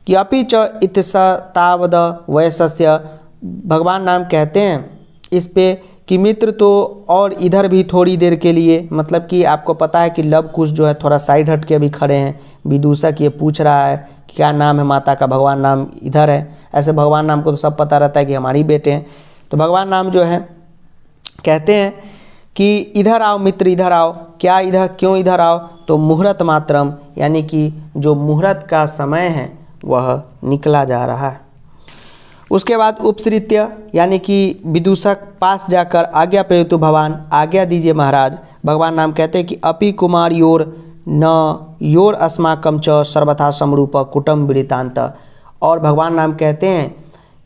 A: कि अपि च इतसा वयस्य भगवान राम कहते हैं इस पे कि मित्र तो और इधर भी थोड़ी देर के लिए मतलब कि आपको पता है कि लव कुश जो है थोड़ा साइड हट के अभी खड़े हैं विदूषक ये पूछ रहा है कि क्या नाम है माता का भगवान नाम इधर है ऐसे भगवान नाम को तो सब पता रहता है कि हमारी बेटे हैं तो भगवान नाम जो है कहते हैं कि इधर आओ मित्र इधर आओ क्या इधर क्यों इधर आओ तो मुहूर्त मात्रम यानी कि जो मुहूर्त का समय है वह निकला जा रहा है उसके बाद उपसृत्य यानी कि विदूषक पास जाकर आज्ञा तो भगवान आज्ञा दीजिए महाराज भगवान नाम कहते हैं कि अपि कुमार योर न योर अस्माकम च सर्वथा समरूप कुटुम्ब वृतांत और भगवान नाम कहते हैं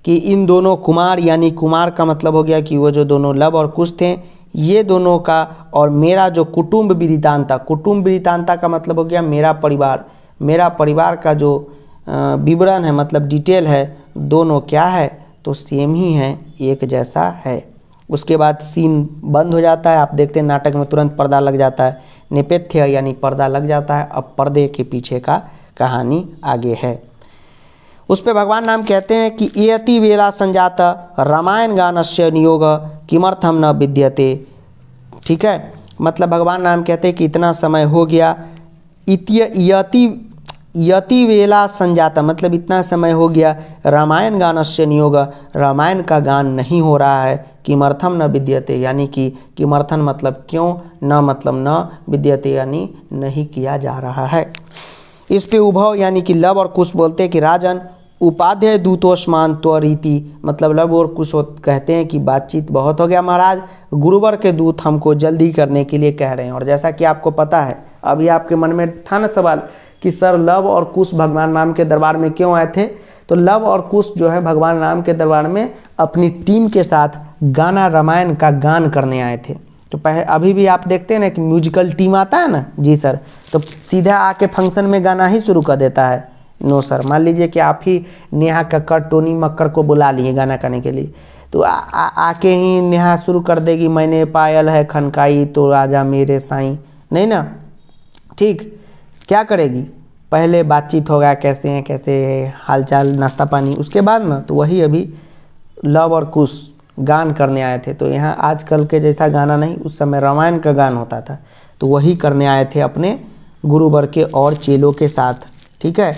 A: कि इन दोनों कुमार यानी कुमार का मतलब हो गया कि वो जो दोनों लव और कुश थे ये दोनों का और मेरा जो कुटुम्ब वृतांता कुटुम्ब वृतांता का मतलब हो गया मेरा परिवार मेरा परिवार का जो विवरण है मतलब डिटेल है दोनों क्या है तो सेम ही है एक जैसा है उसके बाद सीन बंद हो जाता है आप देखते हैं नाटक में तुरंत पर्दा लग जाता है नेपेथ्य यानी पर्दा लग जाता है अब पर्दे के पीछे का कहानी आगे है उस पर भगवान नाम कहते हैं कि यति वेला संजात रामायण गानस्य नियोग किमर्थम न विद्यते ठीक है मतलब भगवान नाम कहते हैं कि इतना समय हो गया इति यति यति वेला संजाता मतलब इतना समय हो गया रामायण गानस्य नियोग रामायण का गान नहीं हो रहा है किमर्थम न विद्यते यानी कि किमर्थन मतलब क्यों न मतलब न विद्यते यानी नहीं किया जा रहा है इस पे उभव यानी कि लव और कुश बोलते हैं कि राजन उपाध्याय दूतोष्मान रीति मतलब लव और कुश कहते हैं कि बातचीत बहुत हो गया महाराज गुरुवर के दूत हमको जल्दी करने के लिए कह रहे हैं और जैसा कि आपको पता है अभी आपके मन में था ना सवाल कि सर लव और कुश भगवान राम के दरबार में क्यों आए थे तो लव और कुश जो है भगवान राम के दरबार में अपनी टीम के साथ गाना रामायण का गान करने आए थे तो पह अभी भी आप देखते हैं ना कि म्यूजिकल टीम आता है ना जी सर तो सीधा आके फंक्शन में गाना ही शुरू कर देता है नो सर मान लीजिए कि आप ही नेहा कक्कर टोनी मक्कर को बुला लिए गाना गाने के लिए तो आ, आ, आके ही नेहा शुरू कर देगी मैंने पायल है खनकाई तो राजा मेरे साई नहीं ना ठीक क्या करेगी पहले बातचीत होगा कैसे हैं कैसे है हालचाल नाश्ता पानी उसके बाद ना तो वही अभी लव और कुश गान करने आए थे तो यहाँ आजकल के जैसा गाना नहीं उस समय रामायण का गान होता था तो वही करने आए थे अपने गुरुवर के और चेलों के साथ ठीक है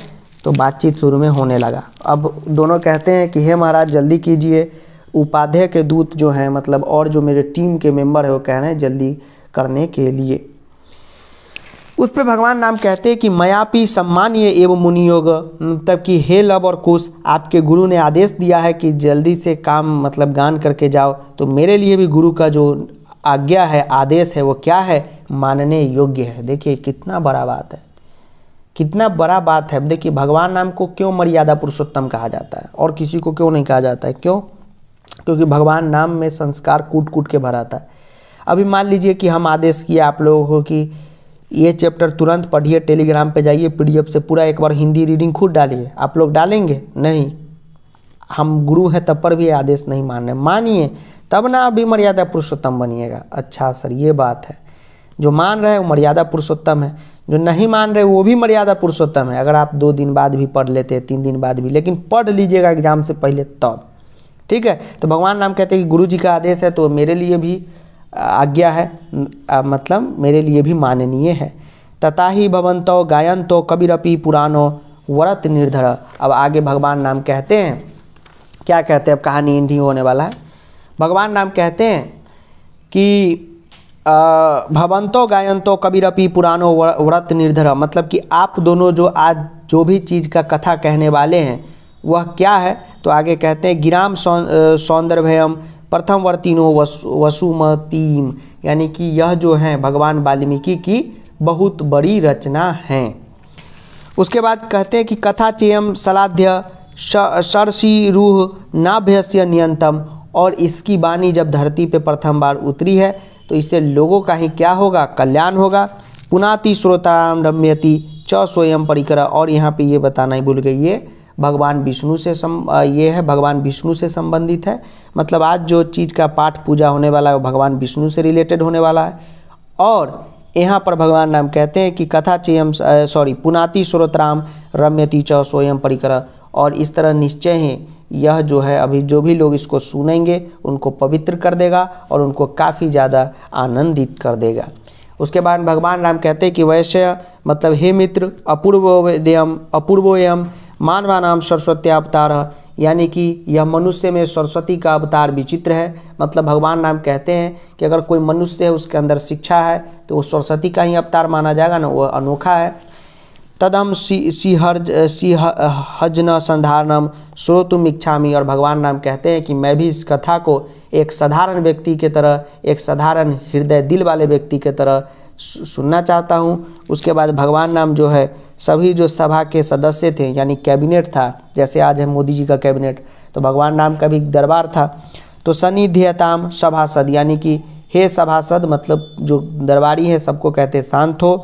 A: तो बातचीत शुरू में होने लगा अब दोनों कहते हैं कि हे महाराज जल्दी कीजिए उपाध्याय के दूत जो हैं मतलब और जो मेरे टीम के मेंबर है वो कह रहे हैं जल्दी करने के लिए उस पर भगवान नाम कहते हैं कि मयापी सम्मानीय एवं मुनियोग तब कि हे लव और कुश आपके गुरु ने आदेश दिया है कि जल्दी से काम मतलब गान करके जाओ तो मेरे लिए भी गुरु का जो आज्ञा है आदेश है वो क्या है मानने योग्य है देखिए कितना बड़ा बात है कितना बड़ा बात है देखिए भगवान नाम को क्यों मर्यादा पुरुषोत्तम कहा जाता है और किसी को क्यों नहीं कहा जाता है क्यों क्योंकि भगवान नाम में संस्कार कूट कूट के भरा था अभी मान लीजिए कि हम आदेश किया आप लोगों को कि ये चैप्टर तुरंत पढ़िए टेलीग्राम पे जाइए पीडीएफ से पूरा एक बार हिंदी रीडिंग खुद डालिए आप लोग डालेंगे नहीं हम गुरु हैं तब पर भी आदेश नहीं मानने मानिए तब ना अभी मर्यादा पुरुषोत्तम बनिएगा अच्छा सर ये बात है जो मान रहे हैं वो मर्यादा पुरुषोत्तम है जो नहीं मान रहे वो भी मर्यादा पुरुषोत्तम है अगर आप दो दिन बाद भी पढ़ लेते हैं तीन दिन बाद भी लेकिन पढ़ लीजिएगा एग्जाम से पहले तब ठीक है तो भगवान राम कहते हैं कि गुरु जी का आदेश है तो मेरे लिए भी आज्ञा है मतलब मेरे लिए भी माननीय है तथा ही भवंतो गायंतो कबीरपि पुरानो व्रत निर्धर अब आगे भगवान राम कहते हैं क्या कहते हैं अब कहानी इंडी होने वाला है भगवान राम कहते हैं कि भवंतो गायंतो कबीरपी पुरानो व्रत निर्धर मतलब कि आप दोनों जो आज जो भी चीज़ का कथा कहने वाले हैं वह क्या है तो आगे कहते हैं गिराम सौंदर्भयम प्रथम वर्तिनो वसु वसुमतीम यानी कि यह जो है भगवान वाल्मीकि की बहुत बड़ी रचना है उसके बाद कहते हैं कि कथा चेयम सलाध्य सरसी रूह नाभ्यस्य नियंतम और इसकी वाणी जब धरती पर प्रथम बार उतरी है तो इससे लोगों का ही क्या होगा कल्याण होगा पुनाति श्रोताराम रम्यति च स्वयं परिकरा और यहाँ पे ये बताना ही भूल गई ये भगवान विष्णु से सम ये है भगवान विष्णु से संबंधित है मतलब आज जो चीज़ का पाठ पूजा होने वाला है वो भगवान विष्णु से रिलेटेड होने वाला है और यहाँ पर भगवान राम कहते हैं कि कथा चयम सॉरी पुनाति श्रोतराम रम्यति च स्वयं परिकर और इस तरह निश्चय हैं यह जो है अभी जो भी लोग इसको सुनेंगे उनको पवित्र कर देगा और उनको काफ़ी ज़्यादा आनंदित कर देगा उसके बाद भगवान राम कहते हैं कि वैश्य मतलब हे मित्र अपूर्वोदयम अपूर्वोयम नाम सरस्वती अवतार यानी कि यह मनुष्य में सरस्वती का अवतार विचित्र है मतलब भगवान राम कहते हैं कि अगर कोई मनुष्य है उसके अंदर शिक्षा है तो वो सरस्वती का ही अवतार माना जाएगा ना वह अनोखा है तदम सी सीहर सीहजन संधारणम श्रोतुम इच्छा और भगवान नाम कहते हैं कि मैं भी इस कथा को एक साधारण व्यक्ति के तरह एक साधारण हृदय दिल वाले व्यक्ति के तरह सुनना चाहता हूँ उसके बाद भगवान नाम जो है सभी जो सभा के सदस्य थे यानी कैबिनेट था जैसे आज है मोदी जी का कैबिनेट तो भगवान नाम का भी दरबार था तो सनिध्यताम सभासद यानी कि हे सभासद मतलब जो दरबारी है सबको कहते शांत हो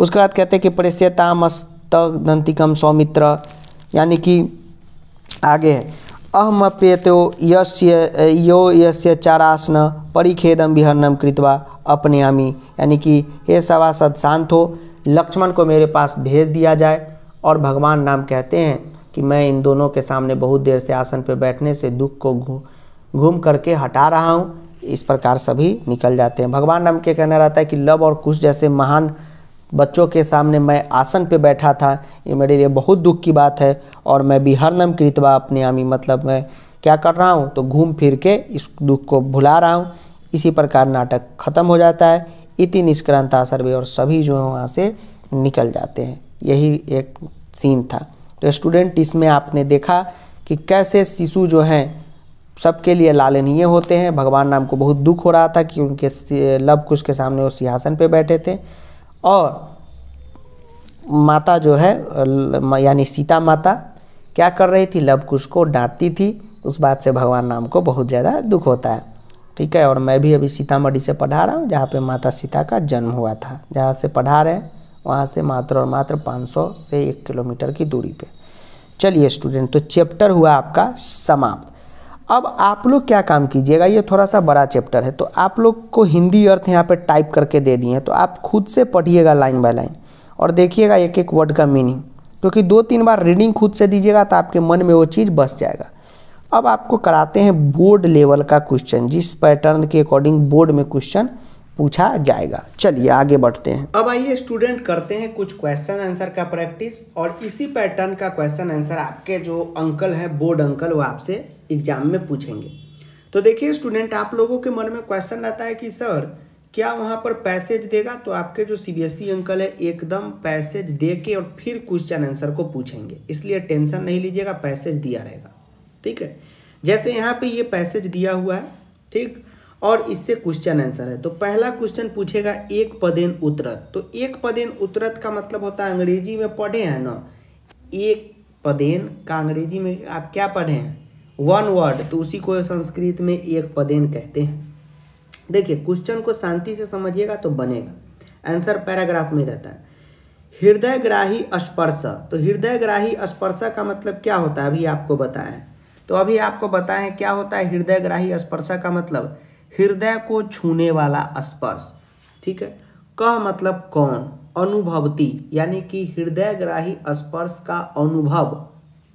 A: उसके बाद कहते हैं कि परिस्थिता मस्त दंतिकम सौमित्र यानी कि आगे है अहमप्यतो यस्य यो यस्य चारासन परिखेदम विहरणम कृतवा आमी यानी कि हे सवासद शांत हो लक्ष्मण को मेरे पास भेज दिया जाए और भगवान नाम कहते हैं कि मैं इन दोनों के सामने बहुत देर से आसन पर बैठने से दुख को घूम करके हटा रहा हूँ इस प्रकार सभी निकल जाते हैं भगवान नाम के कहना रहता है कि लव और कुश जैसे महान बच्चों के सामने मैं आसन पे बैठा था ये मेरे लिए बहुत दुख की बात है और मैं भी हर नम कृतवा अपने आमी मतलब मैं क्या कर रहा हूँ तो घूम फिर के इस दुख को भुला रहा हूँ इसी प्रकार नाटक खत्म हो जाता है इति निष्क्रांता सर्वे और सभी जो है वहाँ से निकल जाते हैं यही एक सीन था तो स्टूडेंट इसमें आपने देखा कि कैसे शिशु जो हैं सबके लिए लालनीय होते हैं भगवान नाम को बहुत दुख हो रहा था कि उनके लव कुश के सामने वो सिंहासन पे बैठे थे और माता जो है यानी सीता माता क्या कर रही थी लव कुश को डांटती थी उस बात से भगवान राम को बहुत ज़्यादा दुख होता है ठीक है और मैं भी अभी सीतामढ़ी से पढ़ा रहा हूँ जहाँ पे माता सीता का जन्म हुआ था जहाँ से पढ़ा रहे हैं वहाँ से मात्र और मात्र 500 से एक किलोमीटर की दूरी पे चलिए स्टूडेंट तो चैप्टर हुआ आपका समाप्त अब आप लोग क्या काम कीजिएगा ये थोड़ा सा बड़ा चैप्टर है तो आप लोग को हिंदी अर्थ यहाँ पे टाइप करके दे दिए हैं तो आप खुद से पढ़िएगा लाइन बाय लाइन और देखिएगा एक एक वर्ड का मीनिंग क्योंकि दो तीन बार रीडिंग खुद से दीजिएगा तो आपके मन में वो चीज़ बस जाएगा अब आपको कराते हैं बोर्ड लेवल का क्वेश्चन जिस पैटर्न के अकॉर्डिंग बोर्ड में क्वेश्चन पूछा जाएगा चलिए आगे बढ़ते हैं अब आइए स्टूडेंट करते हैं कुछ क्वेश्चन आंसर का प्रैक्टिस और इसी पैटर्न का क्वेश्चन आंसर आपके जो अंकल है बोर्ड अंकल वो आपसे एग्जाम में पूछेंगे तो देखिए स्टूडेंट आप लोगों के मन में क्वेश्चन रहता है कि सर क्या वहाँ पर पैसेज देगा तो आपके जो सीबीएसई अंकल e है एकदम पैसेज दे के और फिर क्वेश्चन आंसर को पूछेंगे इसलिए टेंशन नहीं लीजिएगा पैसेज दिया रहेगा ठीक है जैसे यहाँ पे ये पैसेज दिया हुआ है ठीक और इससे क्वेश्चन आंसर है तो पहला क्वेश्चन पूछेगा एक पदेन उतरत तो एक पदेन उतरत का मतलब होता है अंग्रेजी में पढ़े हैं ना एक पदेन का अंग्रेजी में आप क्या पढ़े हैं वन वर्ड तो उसी को संस्कृत में एक पदेन कहते हैं देखिए क्वेश्चन को शांति से समझिएगा तो बनेगा आंसर पैराग्राफ में रहता है हृदयग्राही स्पर्श तो हृदयग्राही स्पर्श का मतलब क्या होता है अभी आपको बताएं तो अभी आपको बताएं क्या होता है हृदयग्राही स्पर्श का मतलब हृदय को छूने वाला स्पर्श ठीक है कह मतलब कौन अनुभवती यानी कि हृदयग्राही स्पर्श का अनुभव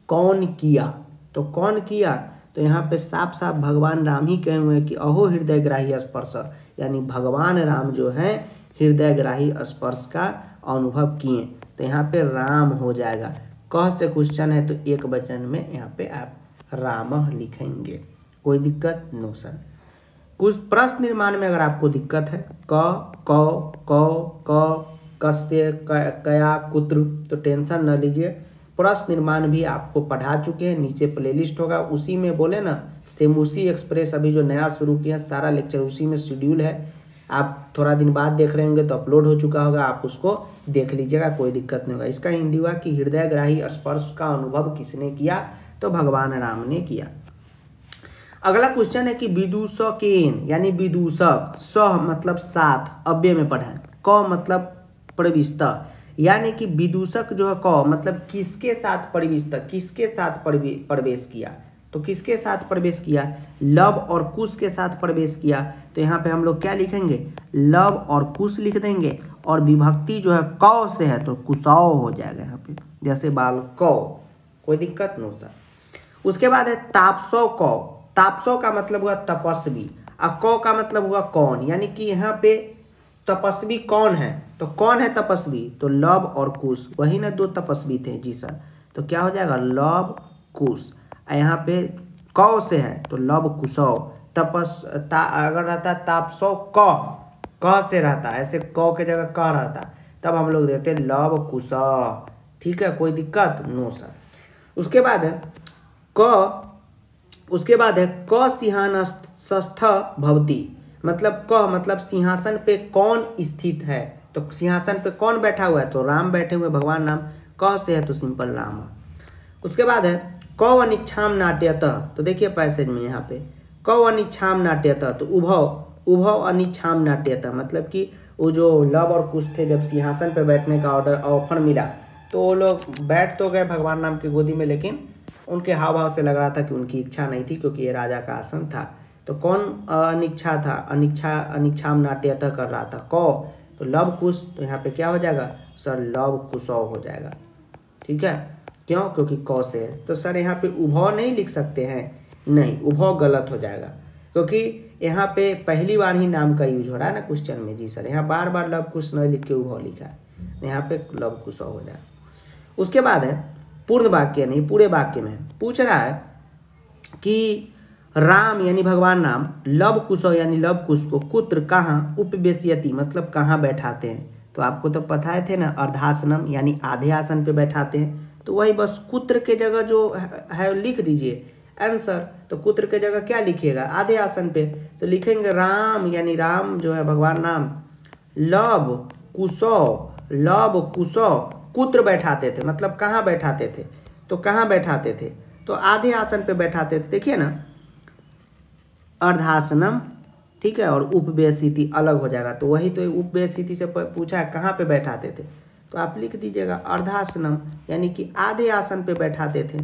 A: कौन किया तो कौन किया तो यहाँ पे साफ साफ भगवान राम ही कहे हुए हैं कि अहो हृदयग्राही स्पर्श यानी भगवान राम जो हृदय हृदयग्राही स्पर्श का अनुभव किए तो यहाँ पे राम हो जाएगा कह से क्वेश्चन है तो एक वचन में यहाँ पे आप राम लिखेंगे कोई दिक्कत नो सर कुछ प्रश्न निर्माण में अगर आपको दिक्कत है क क क क कस्य कया कुत्र तो टेंशन न लीजिए प्रश्न निर्माण भी आपको पढ़ा चुके हैं नीचे प्लेलिस्ट होगा उसी में बोले ना सेम उसी एक्सप्रेस अभी जो नया शुरू किया सारा लेक्चर उसी में शेड्यूल है आप थोड़ा दिन बाद देख रहे होंगे तो अपलोड हो चुका होगा आप उसको देख लीजिएगा कोई दिक्कत नहीं होगा इसका हिंदी हुआ कि हृदयग्राही स्पर्श का अनुभव किसने किया तो भगवान राम ने किया अगला क्वेश्चन है कि विदूषकेन यानी विदूषक स मतलब सात अव्यय में पढ़ा क मतलब प्रविष्ट यानी कि विदूषक जो है क मतलब किसके साथ प्रविष्ट किसके साथ प्रवेश किया तो किसके साथ प्रवेश किया लव और कुश के साथ प्रवेश किया तो यहाँ पे हम लोग क्या लिखेंगे लव और कुश लिख देंगे और विभक्ति जो है कौ से है तो कुशाओ हो जाएगा यहाँ पे जैसे बाल कौ कोई दिक्कत नहीं होता उसके बाद है तापसो कौ तापसो का मतलब हुआ तपस्वी और कौ का मतलब हुआ कौन यानी कि यहाँ पे तपस्वी कौन है तो कौन है तपस्वी तो लव और कुश वही ना दो तपस्वी थे जी सर तो क्या हो जाएगा लव कुश यहाँ पे कौ से है तो लव कुशौ तपस ता अगर रहता तापसौ क कह से रहता ऐसे कौ के जगह क रहता तब हम लोग देते हैं लव कुश ठीक है कोई दिक्कत नो सर उसके बाद क उसके बाद है क सिंहानस्थ भवती मतलब क मतलब सिंहासन पे कौन स्थित है तो सिंहासन पे कौन बैठा हुआ है तो राम बैठे हुए भगवान नाम क से है तो सिंपल राम उसके बाद है कौ अनिच्छाम नाट्यतः तो देखिए पैसेज में यहाँ पे कौ तो अनिच्छाम नाट्यतः तो उभव उभव अनिच्छाम नाट्यतः मतलब कि वो जो लव और कुश थे जब सिंहासन पे बैठने का ऑर्डर ऑफर मिला तो वो लोग बैठ तो गए भगवान नाम की गोदी में लेकिन उनके हाव भाव से लग रहा था कि उनकी इच्छा नहीं थी क्योंकि ये राजा का आसन था तो कौन अनिच्छा था अनिच्छा अनिच्छाम अतः कर रहा था कौ तो लव कुश तो यहाँ पे क्या हो जाएगा सर लव कुशौ हो जाएगा ठीक है क्यों क्योंकि कौ से है तो सर यहाँ पे उभव नहीं लिख सकते हैं नहीं उभव गलत हो जाएगा क्योंकि यहाँ पे पहली बार ही नाम का यूज हो रहा है ना क्वेश्चन में जी सर यहाँ बार बार लव कुश न लिख के उभव लिखा है यहाँ पे लव कुशौ हो जाएगा उसके बाद है पूर्ण वाक्य नहीं पूरे वाक्य में पूछ रहा है कि राम यानी भगवान राम लव कुशो यानी लव कुश को कुत्र कहाँ उपवेशयति मतलब कहाँ बैठाते हैं तो आपको तो पता है थे ना अर्धासनम यानी आधे आसन पे बैठाते हैं तो वही बस कुत्र के जगह जो है लिख दीजिए आंसर तो कुत्र के जगह क्या लिखिएगा आधे आसन पे तो लिखेंगे राम यानी राम जो है भगवान राम लव कुशो लव कुशो कुत्र बैठाते थे मतलब कहाँ बैठाते थे तो कहाँ बैठाते थे तो आधे आसन पे बैठाते थे देखिए ना अर्धासनम ठीक है और उपवेशिति अलग हो जाएगा तो वही तो उपवेशिति से पूछा है कहाँ पे बैठाते थे तो आप लिख दीजिएगा अर्धासनम यानी कि आधे आसन पे बैठाते थे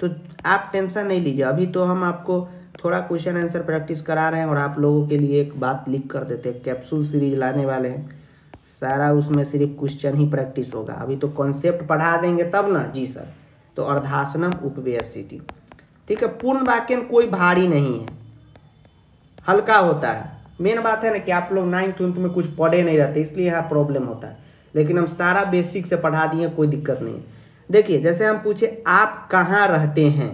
A: तो आप टेंशन नहीं लीजिए अभी तो हम आपको थोड़ा क्वेश्चन आंसर प्रैक्टिस करा रहे हैं और आप लोगों के लिए एक बात लिख कर देते हैं कैप्सूल सीरीज लाने वाले हैं सारा उसमें सिर्फ क्वेश्चन ही प्रैक्टिस होगा अभी तो कॉन्सेप्ट पढ़ा देंगे तब ना जी सर तो अर्धासनम उपवेय स्थिति ठीक है पूर्ण वाक्यन कोई भारी नहीं है हल्का होता है मेन बात है ना कि आप लोग नाइन्थ उन्थ में कुछ पढ़े नहीं रहते इसलिए यहाँ प्रॉब्लम होता है लेकिन हम सारा बेसिक से पढ़ा दिए कोई दिक्कत नहीं है देखिए जैसे हम पूछे आप कहाँ रहते हैं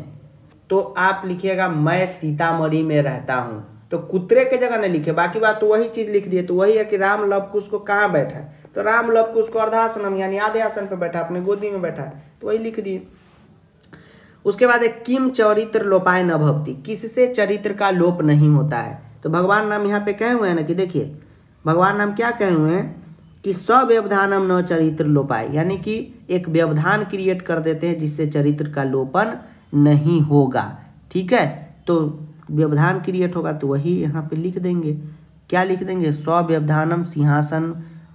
A: तो आप लिखिएगा मैं सीतामढ़ी में रहता हूँ तो कुत्रे के जगह नहीं लिखे बाकी बात तो वही चीज लिख दिए तो वही है कि राम कुश को कहाँ बैठा है तो राम कुश को अर्धासनम यानी आधे आसन पर बैठा अपने गोदी में बैठा है तो वही लिख दिए उसके बाद है किम चरित्र लोपाय न भक्ति किससे चरित्र का लोप नहीं होता है तो भगवान नाम यहाँ पे कहे हुए हैं ना कि देखिए भगवान नाम क्या कहे हुए हैं कि सव्यवधानम न चरित्र लोपाय यानी कि एक व्यवधान क्रिएट कर देते हैं जिससे चरित्र का लोपन नहीं होगा ठीक है तो व्यवधान क्रिएट होगा तो वही यहाँ पे लिख देंगे क्या लिख देंगे सौ व्यवधानम सिंहासन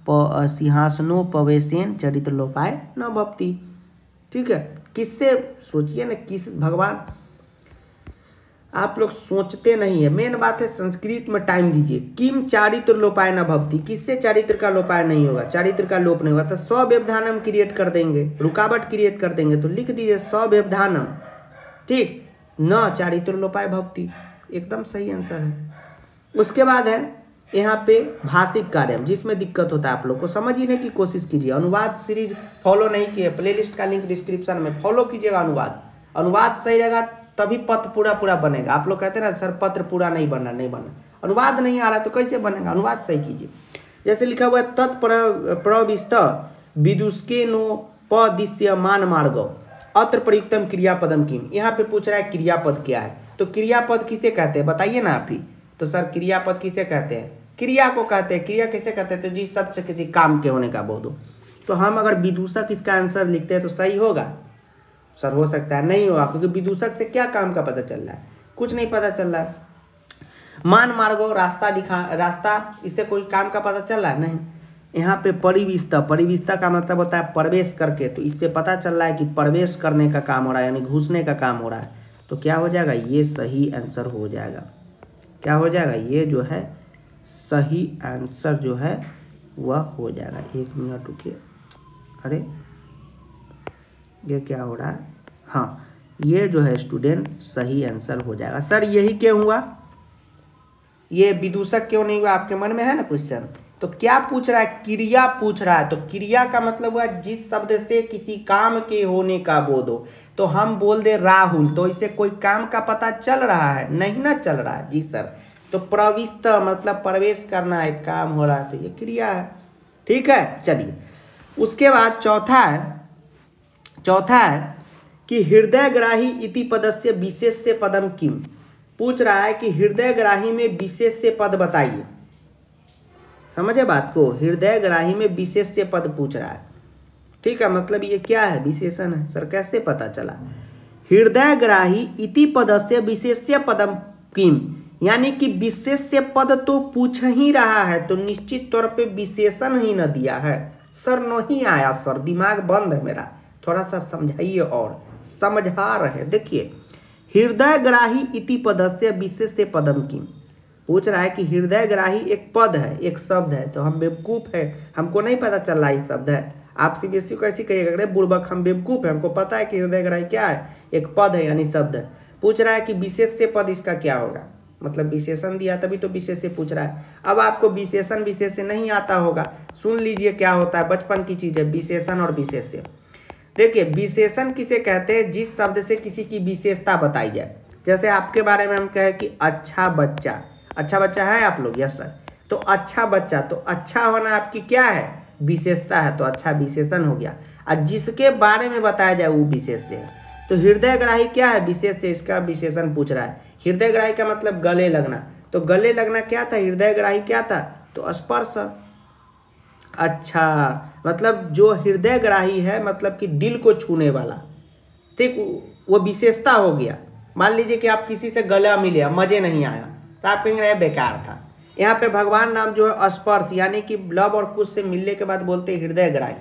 A: प सिंहासनो चरित्र लोपाय न भक्ति ठीक है किससे सोचिए ना किस भगवान आप लोग सोचते नहीं है मेन बात है संस्कृत में टाइम दीजिए किम चारित्र लोपाय न भक्ति किससे चारित्र का लोपाय नहीं होगा चारित्र का लोप नहीं होगा तो सौ व्यवधान हम क्रिएट कर देंगे रुकावट क्रिएट कर देंगे तो लिख दीजिए सौ व्यवधान ठीक न चारित्र लोपाय भक्ति एकदम सही आंसर है उसके बाद है यहाँ पे भाषिक कार्य जिसमें दिक्कत होता है आप लोग को समझने की कोशिश कीजिए अनुवाद सीरीज फॉलो नहीं किए प्लेलिस्ट का लिंक डिस्क्रिप्शन में फॉलो कीजिएगा अनुवाद अनुवाद सही रहेगा तभी पत्र पूरा पूरा बनेगा आप लोग कहते हैं ना सर पत्र पूरा नहीं बनना नहीं बनना अनुवाद नहीं आ रहा तो कैसे बनेगा अनुवाद सही कीजिए जैसे लिखा हुआ है तत्प्रविस्त विदुष्के नो पदिश्य मान मार्ग अत्र प्रयुक्तम क्रियापदम किम यहाँ पे पूछ रहा है क्रियापद क्या है तो क्रियापद किसे कहते हैं बताइए ना आप ही तो सर क्रियापद किसे कहते हैं क्रिया को कहते हैं क्रिया किसे कहते हैं तो जिस शब्द से किसी काम के होने का बोल दो तो हम अगर विदूषक इसका आंसर लिखते हैं तो सही होगा सर हो सकता है नहीं होगा क्योंकि विदूषक से क्या काम का पता चल रहा है कुछ नहीं पता चल रहा है मान मार्गो रास्ता दिखा रास्ता इससे कोई काम का पता चल रहा है नहीं यहाँ पे परिविस्ता परिविस्ता का मतलब होता है प्रवेश करके तो इससे पता चल रहा है कि प्रवेश करने का काम हो रहा है यानी घुसने का काम हो रहा है तो क्या हो जाएगा ये सही आंसर हो जाएगा क्या हो जाएगा ये जो है सही आंसर जो है वह हो जाएगा एक मिनट रुकिए अरे ये क्या हो रहा है हाँ ये जो है स्टूडेंट सही आंसर हो जाएगा सर यही क्यों हुआ ये विदूषक क्यों नहीं हुआ आपके मन में है ना क्वेश्चन तो क्या पूछ रहा है क्रिया पूछ रहा है तो क्रिया का मतलब हुआ जिस शब्द से किसी काम के होने का बोध हो तो हम बोल दे राहुल तो इससे कोई काम का पता चल रहा है नहीं ना चल रहा है जी सर तो प्रविष्ट मतलब प्रवेश करना है काम हो रहा है तो ये क्रिया है ठीक है चलिए उसके बाद चौथा है चौथा है कि हृदयग्राही इति पद से विशेष से पदम किम पूछ रहा है कि हृदयग्राही में विशेष से पद बताइए समझे बात को हृदयग्राही में विशेष से पद पूछ रहा है ठीक है मतलब ये क्या है विशेषण है सर कैसे पता चला हृदयग्राही इति पद से विशेष्य पदम किम यानी कि विशेष्य पद तो पूछ ही रहा है तो निश्चित तौर पे विशेषण ही न दिया है सर नहीं आया सर दिमाग बंद है मेरा थोड़ा सा समझाइए और समझा रहे देखिए हृदयग्राही इति पद से विशेष्य पदम किम पूछ रहा है कि हृदयग्राही एक पद है एक शब्द है तो हम बेवकूफ़ है हमको नहीं पता चल रहा ये शब्द है आप सीबीएसई e को ऐसे कहिएगा अरे बुड़बक हम बेवकूफ़ है हमको पता है कि हृदय ग्राही क्या है एक पद है यानी शब्द पूछ रहा है कि विशेष से पद इसका क्या होगा मतलब विशेषण दिया तभी तो विशेष से पूछ रहा है अब आपको विशेषण विशेष से नहीं आता होगा सुन लीजिए क्या होता है बचपन की चीज़ है विशेषण और विशेष से देखिए विशेषण किसे कहते हैं जिस शब्द से किसी की विशेषता बताई जाए जैसे आपके बारे में हम कहें कि अच्छा बच्चा अच्छा बच्चा है आप लोग यस सर तो अच्छा बच्चा तो अच्छा होना आपकी क्या है विशेषता है तो अच्छा विशेषण हो गया और जिसके बारे में बताया जाए वो विशेष्य है तो हृदयग्राही क्या है विशेष इसका विशेषण पूछ रहा है हृदयग्राही का मतलब गले लगना तो गले लगना क्या था हृदयग्राही क्या था तो स्पर्श अच्छा मतलब जो हृदयग्राही है मतलब कि दिल को छूने वाला ठीक वो विशेषता हो गया मान लीजिए कि आप किसी से गला मिले मज़े नहीं आया तो आप कहेंगे बेकार था यहाँ पे भगवान नाम जो है स्पर्श यानी कि लव और कुश से मिलने के बाद बोलते हृदय ग्राही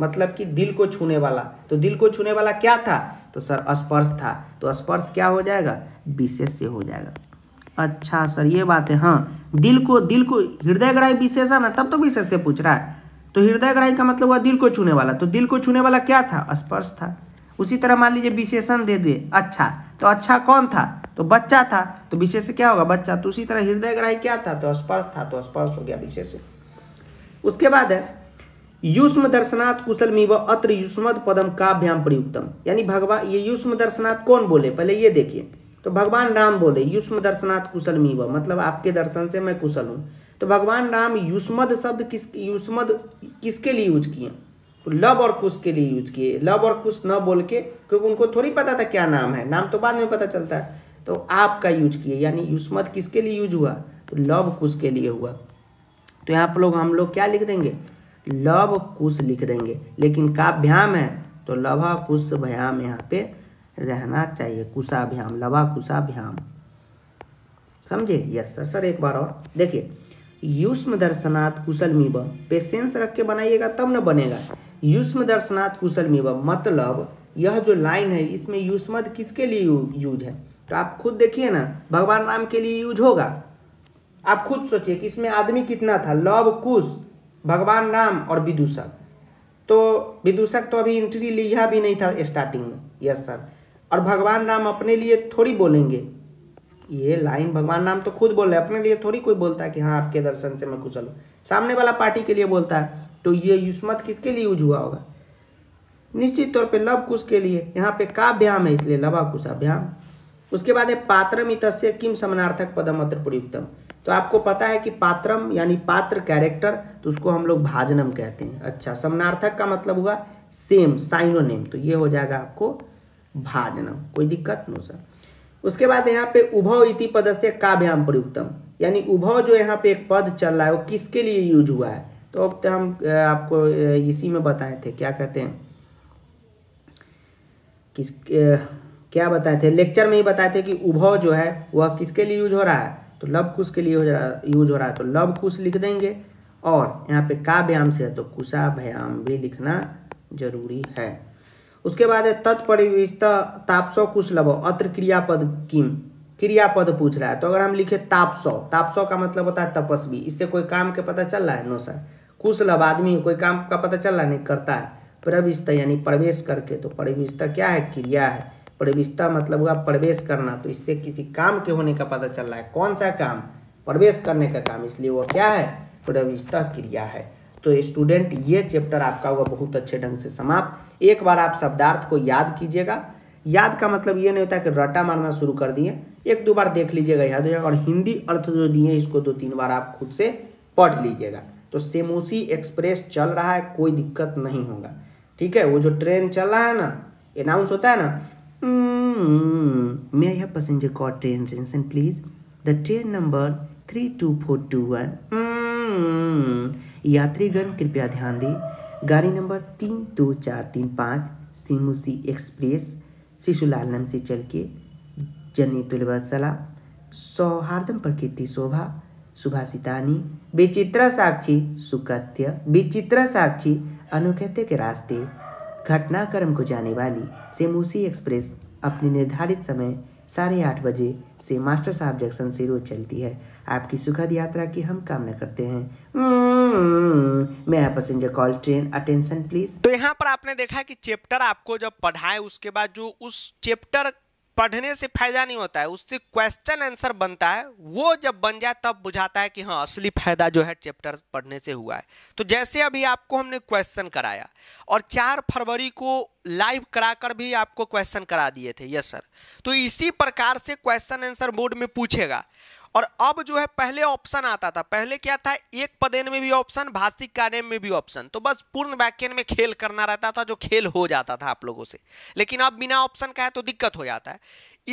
A: मतलब कि दिल को छूने वाला तो दिल को छूने वाला क्या था तो सर स्पर्श था तो स्पर्श क्या हो जाएगा विशेष से हो जाएगा अच्छा सर ये बात है हाँ दिल को दिल को हृदय ग्राही विशेष है ना तब तो विशेष से पूछ रहा है तो हृदय ग्राही का मतलब हुआ दिल को छूने वाला तो दिल को छूने वाला क्या था स्पर्श था उसी तरह मान लीजिए विशेषण दे दिए अच्छा तो अच्छा कौन था तो बच्चा था तो विशेष क्या होगा बच्चा तो उसी तरह हृदय ग्राही क्या था तो स्पर्श था तो स्पर्श हो गया विशेष उसके बाद है युष्म दर्शनाथ कुशल मीव अत्र युष्मद पदम काभ्याम प्रयुक्तम यानी भगवान ये युष्म दर्शनाथ कौन बोले पहले ये देखिए तो भगवान राम बोले युष्म दर्शनाथ कुशल मीव मतलब आपके दर्शन से मैं कुशल हूँ तो भगवान राम युष्मद शब्द किस युष्मद किसके लिए यूज किए तो लव और कुश के लिए यूज किए लव और कुश न बोल के क्योंकि उनको थोड़ी पता था क्या नाम है नाम तो बाद में पता चलता है तो आपका यूज किए यानी युष्मत किसके लिए यूज हुआ तो लव कुश के लिए हुआ तो यहाँ पर लोग हम लोग क्या लिख देंगे लव कुश लिख देंगे लेकिन काभ्याम है तो लवा कुश भयाम यहाँ पे रहना चाहिए कुशाभ्याम लभा कुशाभ्याम समझे यस सर सर एक बार और देखिए युष्म दर्शनात् कुशल मीब पेशेंस रख के बनाइएगा तब न बनेगा युष्म दर्शनात् कुशल मीब मतलब यह जो लाइन है इसमें युष्मद किसके लिए यूज है तो आप खुद देखिए ना भगवान राम के लिए यूज होगा आप खुद सोचिए कि इसमें आदमी कितना था लव कुश भगवान राम और विदूषक तो विदूषक तो अभी इंट्री लिया भी नहीं था स्टार्टिंग में यस सर और भगवान राम अपने लिए थोड़ी बोलेंगे ये लाइन भगवान राम तो खुद बोल रहे अपने लिए थोड़ी कोई बोलता है कि हाँ आपके दर्शन से मैं कुशल हूँ सामने वाला पार्टी के लिए बोलता है तो ये युष्मत किसके लिए यूज हुआ होगा निश्चित तौर पे लव कुश के लिए यहाँ पे काव्याम है इसलिए लवा कुश अभ्याम उसके बाद है पात्रम इतस्य किम समानार्थक पदम अत्र प्रयुक्तम तो आपको पता है कि पात्रम यानी पात्र कैरेक्टर तो उसको हम लोग भाजनम कहते हैं अच्छा समानार्थक का मतलब हुआ सेम साइनोनेम तो ये हो जाएगा आपको भाजनम कोई दिक्कत नो सर उसके बाद यहाँ पे उभव इति पद से काभ्याम प्रयुक्तम यानी उभव जो यहाँ पे एक पद चल रहा है वो किसके लिए यूज हुआ है तो अब तो हम आपको इसी में बताए थे क्या कहते हैं किस क्या बताए थे लेक्चर में ही बताए थे कि उभव जो है वह किसके लिए यूज हो रहा है तो लव कुश के लिए हो रहा यूज हो रहा है तो लव कुश लिख देंगे और यहाँ पे का व्यायाम से है तो कुशा व्यायाम भी लिखना जरूरी है उसके बाद है तत्परिविष्ट तापसौ कुश लभ अत्र क्रियापद किम क्रियापद पूछ रहा है तो अगर हम लिखे तापसौ तापसौ का मतलब होता है तपस्वी इससे कोई काम के पता चल रहा है नो सर कुश लभ आदमी कोई काम का पता चल रहा नहीं करता है प्रविष्ट यानी प्रवेश करके तो परिविष्ट क्या है क्रिया है प्रविष्टा मतलब हुआ प्रवेश करना तो इससे किसी काम के होने का पता चल रहा है कौन सा काम प्रवेश करने का काम इसलिए वो क्या है प्रविष्टा क्रिया है तो स्टूडेंट ये चैप्टर आपका हुआ बहुत अच्छे ढंग से समाप्त एक बार आप शब्दार्थ को याद कीजिएगा याद का मतलब ये नहीं होता कि रटा मारना शुरू कर दिए एक दो बार देख लीजिएगा याद हो जाएगा और हिंदी अर्थ जो दिए इसको दो तीन बार आप खुद से पढ़ लीजिएगा तो सेमोसी एक्सप्रेस चल रहा है कोई दिक्कत नहीं होगा ठीक है वो जो ट्रेन चल रहा है ना अनाउंस होता है ना Mm, may I have passenger car train attention please? The train number 32421. Mm, यात्रीगण कृपया ध्यान दें गाड़ी नंबर तीन दो चार तीन पाँच सिमुसी एक्सप्रेस नाम से चल के जनी तुलवासला सौहार्दम प्रकृति शोभा सुभाषितानी विचित्रा साक्षी सुकत्य विचित्रा साक्षी अनुकथ्य के रास्ते घटनाक्रम को जाने वाली सेमूसी एक्सप्रेस अपने निर्धारित समय साढ़े आठ बजे से मास्टर साहब जंक्शन से रोज चलती है आपकी सुखद यात्रा की हम कामना करते हैं हम्म, मैं passenger call train attention please तो यहाँ पर आपने देखा कि चैप्टर आपको जब पढ़ाए उसके बाद जो उस चैप्टर पढ़ने से फायदा नहीं होता है उससे क्वेश्चन आंसर बनता है वो जब बन जाए तब बुझाता है कि हाँ असली फायदा जो है चैप्टर पढ़ने से हुआ है तो जैसे अभी आपको हमने क्वेश्चन कराया और चार फरवरी को लाइव कराकर भी आपको क्वेश्चन करा दिए थे यस सर तो इसी प्रकार से क्वेश्चन आंसर बोर्ड में पूछेगा और अब जो है पहले ऑप्शन आता था पहले क्या था एक पदेन में भी ऑप्शन भाषिक कार्य में भी ऑप्शन तो बस पूर्ण व्याख्यान में खेल करना रहता था जो खेल हो जाता था आप लोगों से लेकिन अब बिना ऑप्शन का है तो दिक्कत हो जाता है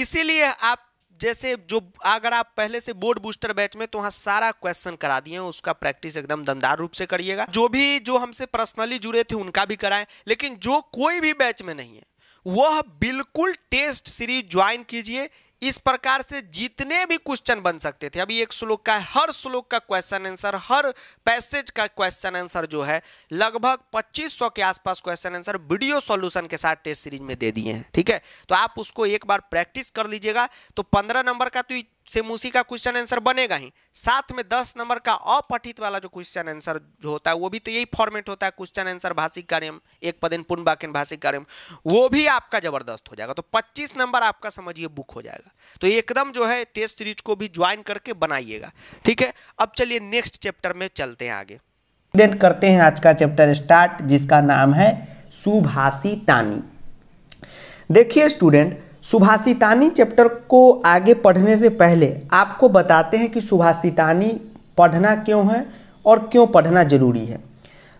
A: इसीलिए आप जैसे जो अगर आप पहले से बोर्ड बूस्टर बैच में तो वहाँ सारा क्वेश्चन करा दिए उसका प्रैक्टिस एकदम दमदार रूप से करिएगा जो भी जो हमसे पर्सनली जुड़े थे उनका भी कराएं लेकिन जो कोई भी बैच में नहीं है वह बिल्कुल टेस्ट सीरीज ज्वाइन कीजिए इस प्रकार से जितने भी क्वेश्चन बन सकते थे अभी एक श्लोक का है हर श्लोक का क्वेश्चन आंसर हर पैसेज का क्वेश्चन आंसर जो है लगभग 2500 के आसपास क्वेश्चन आंसर वीडियो सॉल्यूशन के साथ टेस्ट सीरीज में दे दिए हैं ठीक है तो आप उसको एक बार प्रैक्टिस कर लीजिएगा तो 15 नंबर का तो से मुसी का क्वेश्चन आंसर बनेगा ही साथ में दस नंबर का अपठित वाला जो क्वेश्चन आंसर जो होता है वो भी तो यही फॉर्मेट होता है क्वेश्चन आंसर भाषिक कार्य एक पदिन पूर्ण वाक्य भाषिक कार्य वो भी आपका जबरदस्त हो जाएगा तो पच्चीस नंबर आपका समझिए बुक हो जाएगा तो एकदम जो है टेस्ट सीरीज को भी ज्वाइन करके बनाइएगा ठीक है अब चलिए नेक्स्ट चैप्टर में चलते हैं आगे स्टूडेंट करते हैं आज का चैप्टर स्टार्ट जिसका नाम है सुभाषितानी देखिए स्टूडेंट सुभाषितानी चैप्टर को आगे पढ़ने से पहले आपको बताते हैं कि सुभाषितानी पढ़ना क्यों है और क्यों पढ़ना ज़रूरी है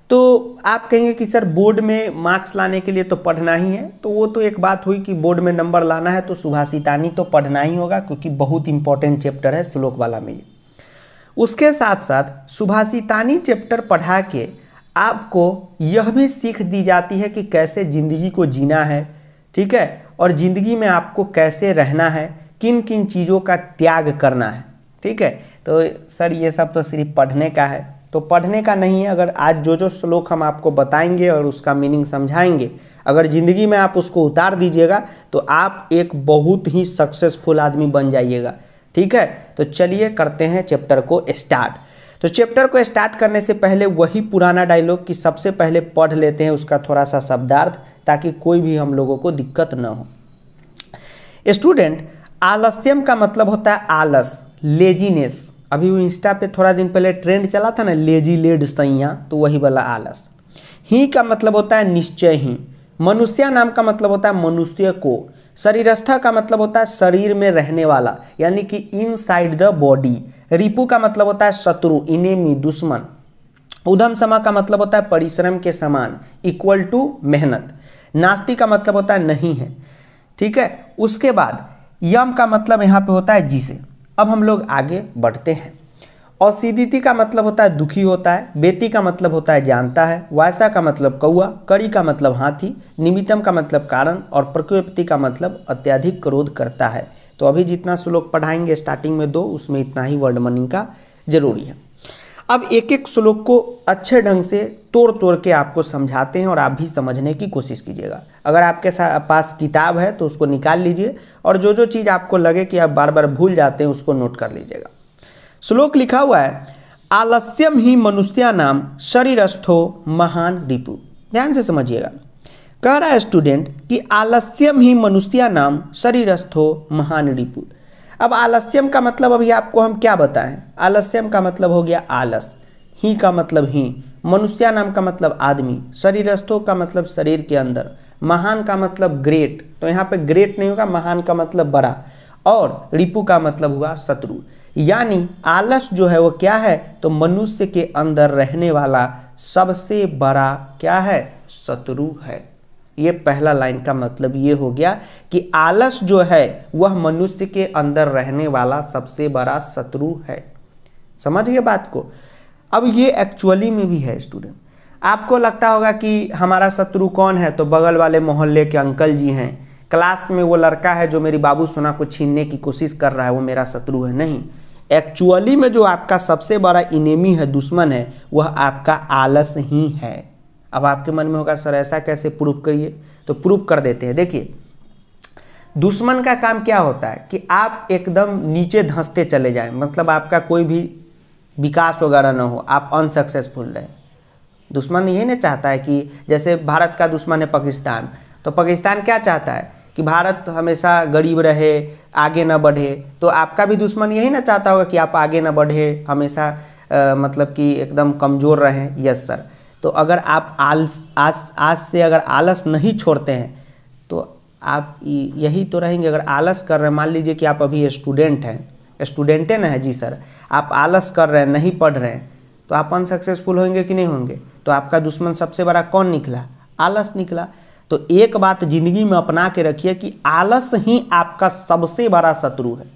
A: तो आप कहेंगे कि सर बोर्ड में मार्क्स लाने के लिए तो पढ़ना ही है तो वो तो एक बात हुई कि बोर्ड में नंबर लाना है तो सुभाषितानी तो पढ़ना ही होगा क्योंकि बहुत इंपॉर्टेंट चैप्टर है श्लोक वाला में ये उसके साथ साथ सुभाषितानी चैप्टर पढ़ा के आपको यह भी सीख दी जाती है कि कैसे ज़िंदगी को जीना है ठीक है और ज़िंदगी में आपको कैसे रहना है किन किन चीज़ों का त्याग करना है ठीक है तो सर ये सब तो सिर्फ पढ़ने का है तो पढ़ने का नहीं है अगर आज जो जो श्लोक हम आपको बताएंगे और उसका मीनिंग समझाएंगे अगर ज़िंदगी में आप उसको उतार दीजिएगा तो आप एक बहुत ही सक्सेसफुल आदमी बन जाइएगा ठीक है तो चलिए करते हैं चैप्टर को स्टार्ट तो चैप्टर को स्टार्ट करने से पहले वही पुराना डायलॉग की सबसे पहले पढ़ लेते हैं उसका थोड़ा सा शब्दार्थ ताकि कोई भी हम लोगों को दिक्कत न हो स्टूडेंट आलस्यम का मतलब होता है आलस लेजीनेस अभी वो इंस्टा पे थोड़ा दिन पहले ट्रेंड चला था ना लेजी लेड सैया तो वही वाला आलस ही का मतलब होता है निश्चय ही मनुष्य नाम का मतलब होता है मनुष्य को शरीरस्था का मतलब होता है शरीर में रहने वाला यानी कि इनसाइड द बॉडी रिपु का मतलब होता है शत्रु इनेमी दुश्मन उधम समा का मतलब होता है परिश्रम के समान इक्वल टू मेहनत नास्ती का मतलब होता है नहीं है ठीक है उसके बाद यम का मतलब यहाँ पे होता है जिसे अब हम लोग आगे बढ़ते हैं और का मतलब होता है दुखी होता है बेती का मतलब होता है जानता है वायसा का मतलब कौआ कड़ी का मतलब हाथी निमितम का मतलब कारण और प्रकृपति का मतलब अत्याधिक क्रोध करता है तो अभी जितना श्लोक पढ़ाएंगे स्टार्टिंग में दो उसमें इतना ही वर्ड मनिंग का जरूरी है अब एक एक श्लोक को अच्छे ढंग से तोड़ तोड़ के आपको समझाते हैं और आप भी समझने की कोशिश कीजिएगा अगर आपके पास किताब है तो उसको निकाल लीजिए और जो जो चीज़ आपको लगे कि आप बार बार भूल जाते हैं उसको नोट कर लीजिएगा श्लोक लिखा हुआ है आलस्यम ही मनुष्या नाम शरीरस्थो महान रिपु ध्यान से समझिएगा कह रहा है स्टूडेंट कि आलस्यम ही मनुष्या नाम शरीरस्थो महान रिपु अब आलस्यम का मतलब अभी आपको हम क्या बताएं आलस्यम का मतलब हो गया आलस ही का मतलब ही मनुष्या नाम का मतलब आदमी शरीरस्थो का मतलब शरीर के अंदर महान का मतलब ग्रेट तो यहाँ पे ग्रेट नहीं होगा महान का मतलब बड़ा और रिपु का मतलब हुआ शत्रु यानी आलस जो है वो क्या है तो मनुष्य के अंदर रहने वाला सबसे बड़ा क्या है शत्रु है ये पहला लाइन का मतलब ये हो गया कि आलस जो है वह मनुष्य के अंदर रहने वाला सबसे बड़ा शत्रु है समझिए बात को अब ये एक्चुअली में भी है स्टूडेंट आपको लगता होगा कि हमारा शत्रु कौन है तो बगल वाले मोहल्ले के अंकल जी हैं क्लास में वो लड़का है जो मेरी बाबू सोना को छीनने की कोशिश कर रहा है वो मेरा शत्रु है नहीं एक्चुअली में जो आपका सबसे बड़ा इनेमी है दुश्मन है वह आपका आलस ही है अब आपके मन में होगा सर ऐसा कैसे प्रूफ करिए तो प्रूफ कर देते हैं देखिए दुश्मन का काम क्या होता है कि आप एकदम नीचे धंसते चले जाएं मतलब आपका कोई भी विकास वगैरह ना हो आप अनसक्सेसफुल रहें दुश्मन यही ना चाहता है कि जैसे भारत का दुश्मन है पाकिस्तान तो पाकिस्तान क्या चाहता है कि भारत हमेशा गरीब रहे आगे ना बढ़े तो आपका भी दुश्मन यही ना चाहता होगा कि आप आगे ना बढ़े हमेशा आ, मतलब कि एकदम कमज़ोर रहें यस सर तो अगर आप आलस आज आज से अगर आलस नहीं छोड़ते हैं तो आप यही तो रहेंगे अगर आलस कर रहे हैं मान लीजिए कि आप अभी स्टूडेंट हैं स्टूडेंटे ना है जी सर आप आलस कर रहे हैं नहीं पढ़ रहे हैं तो आप अनसक्सेसफुल होंगे कि नहीं होंगे तो आपका दुश्मन सबसे बड़ा कौन निकला आलस निकला तो एक बात जिंदगी में अपना के रखिए कि आलस ही आपका सबसे बड़ा शत्रु है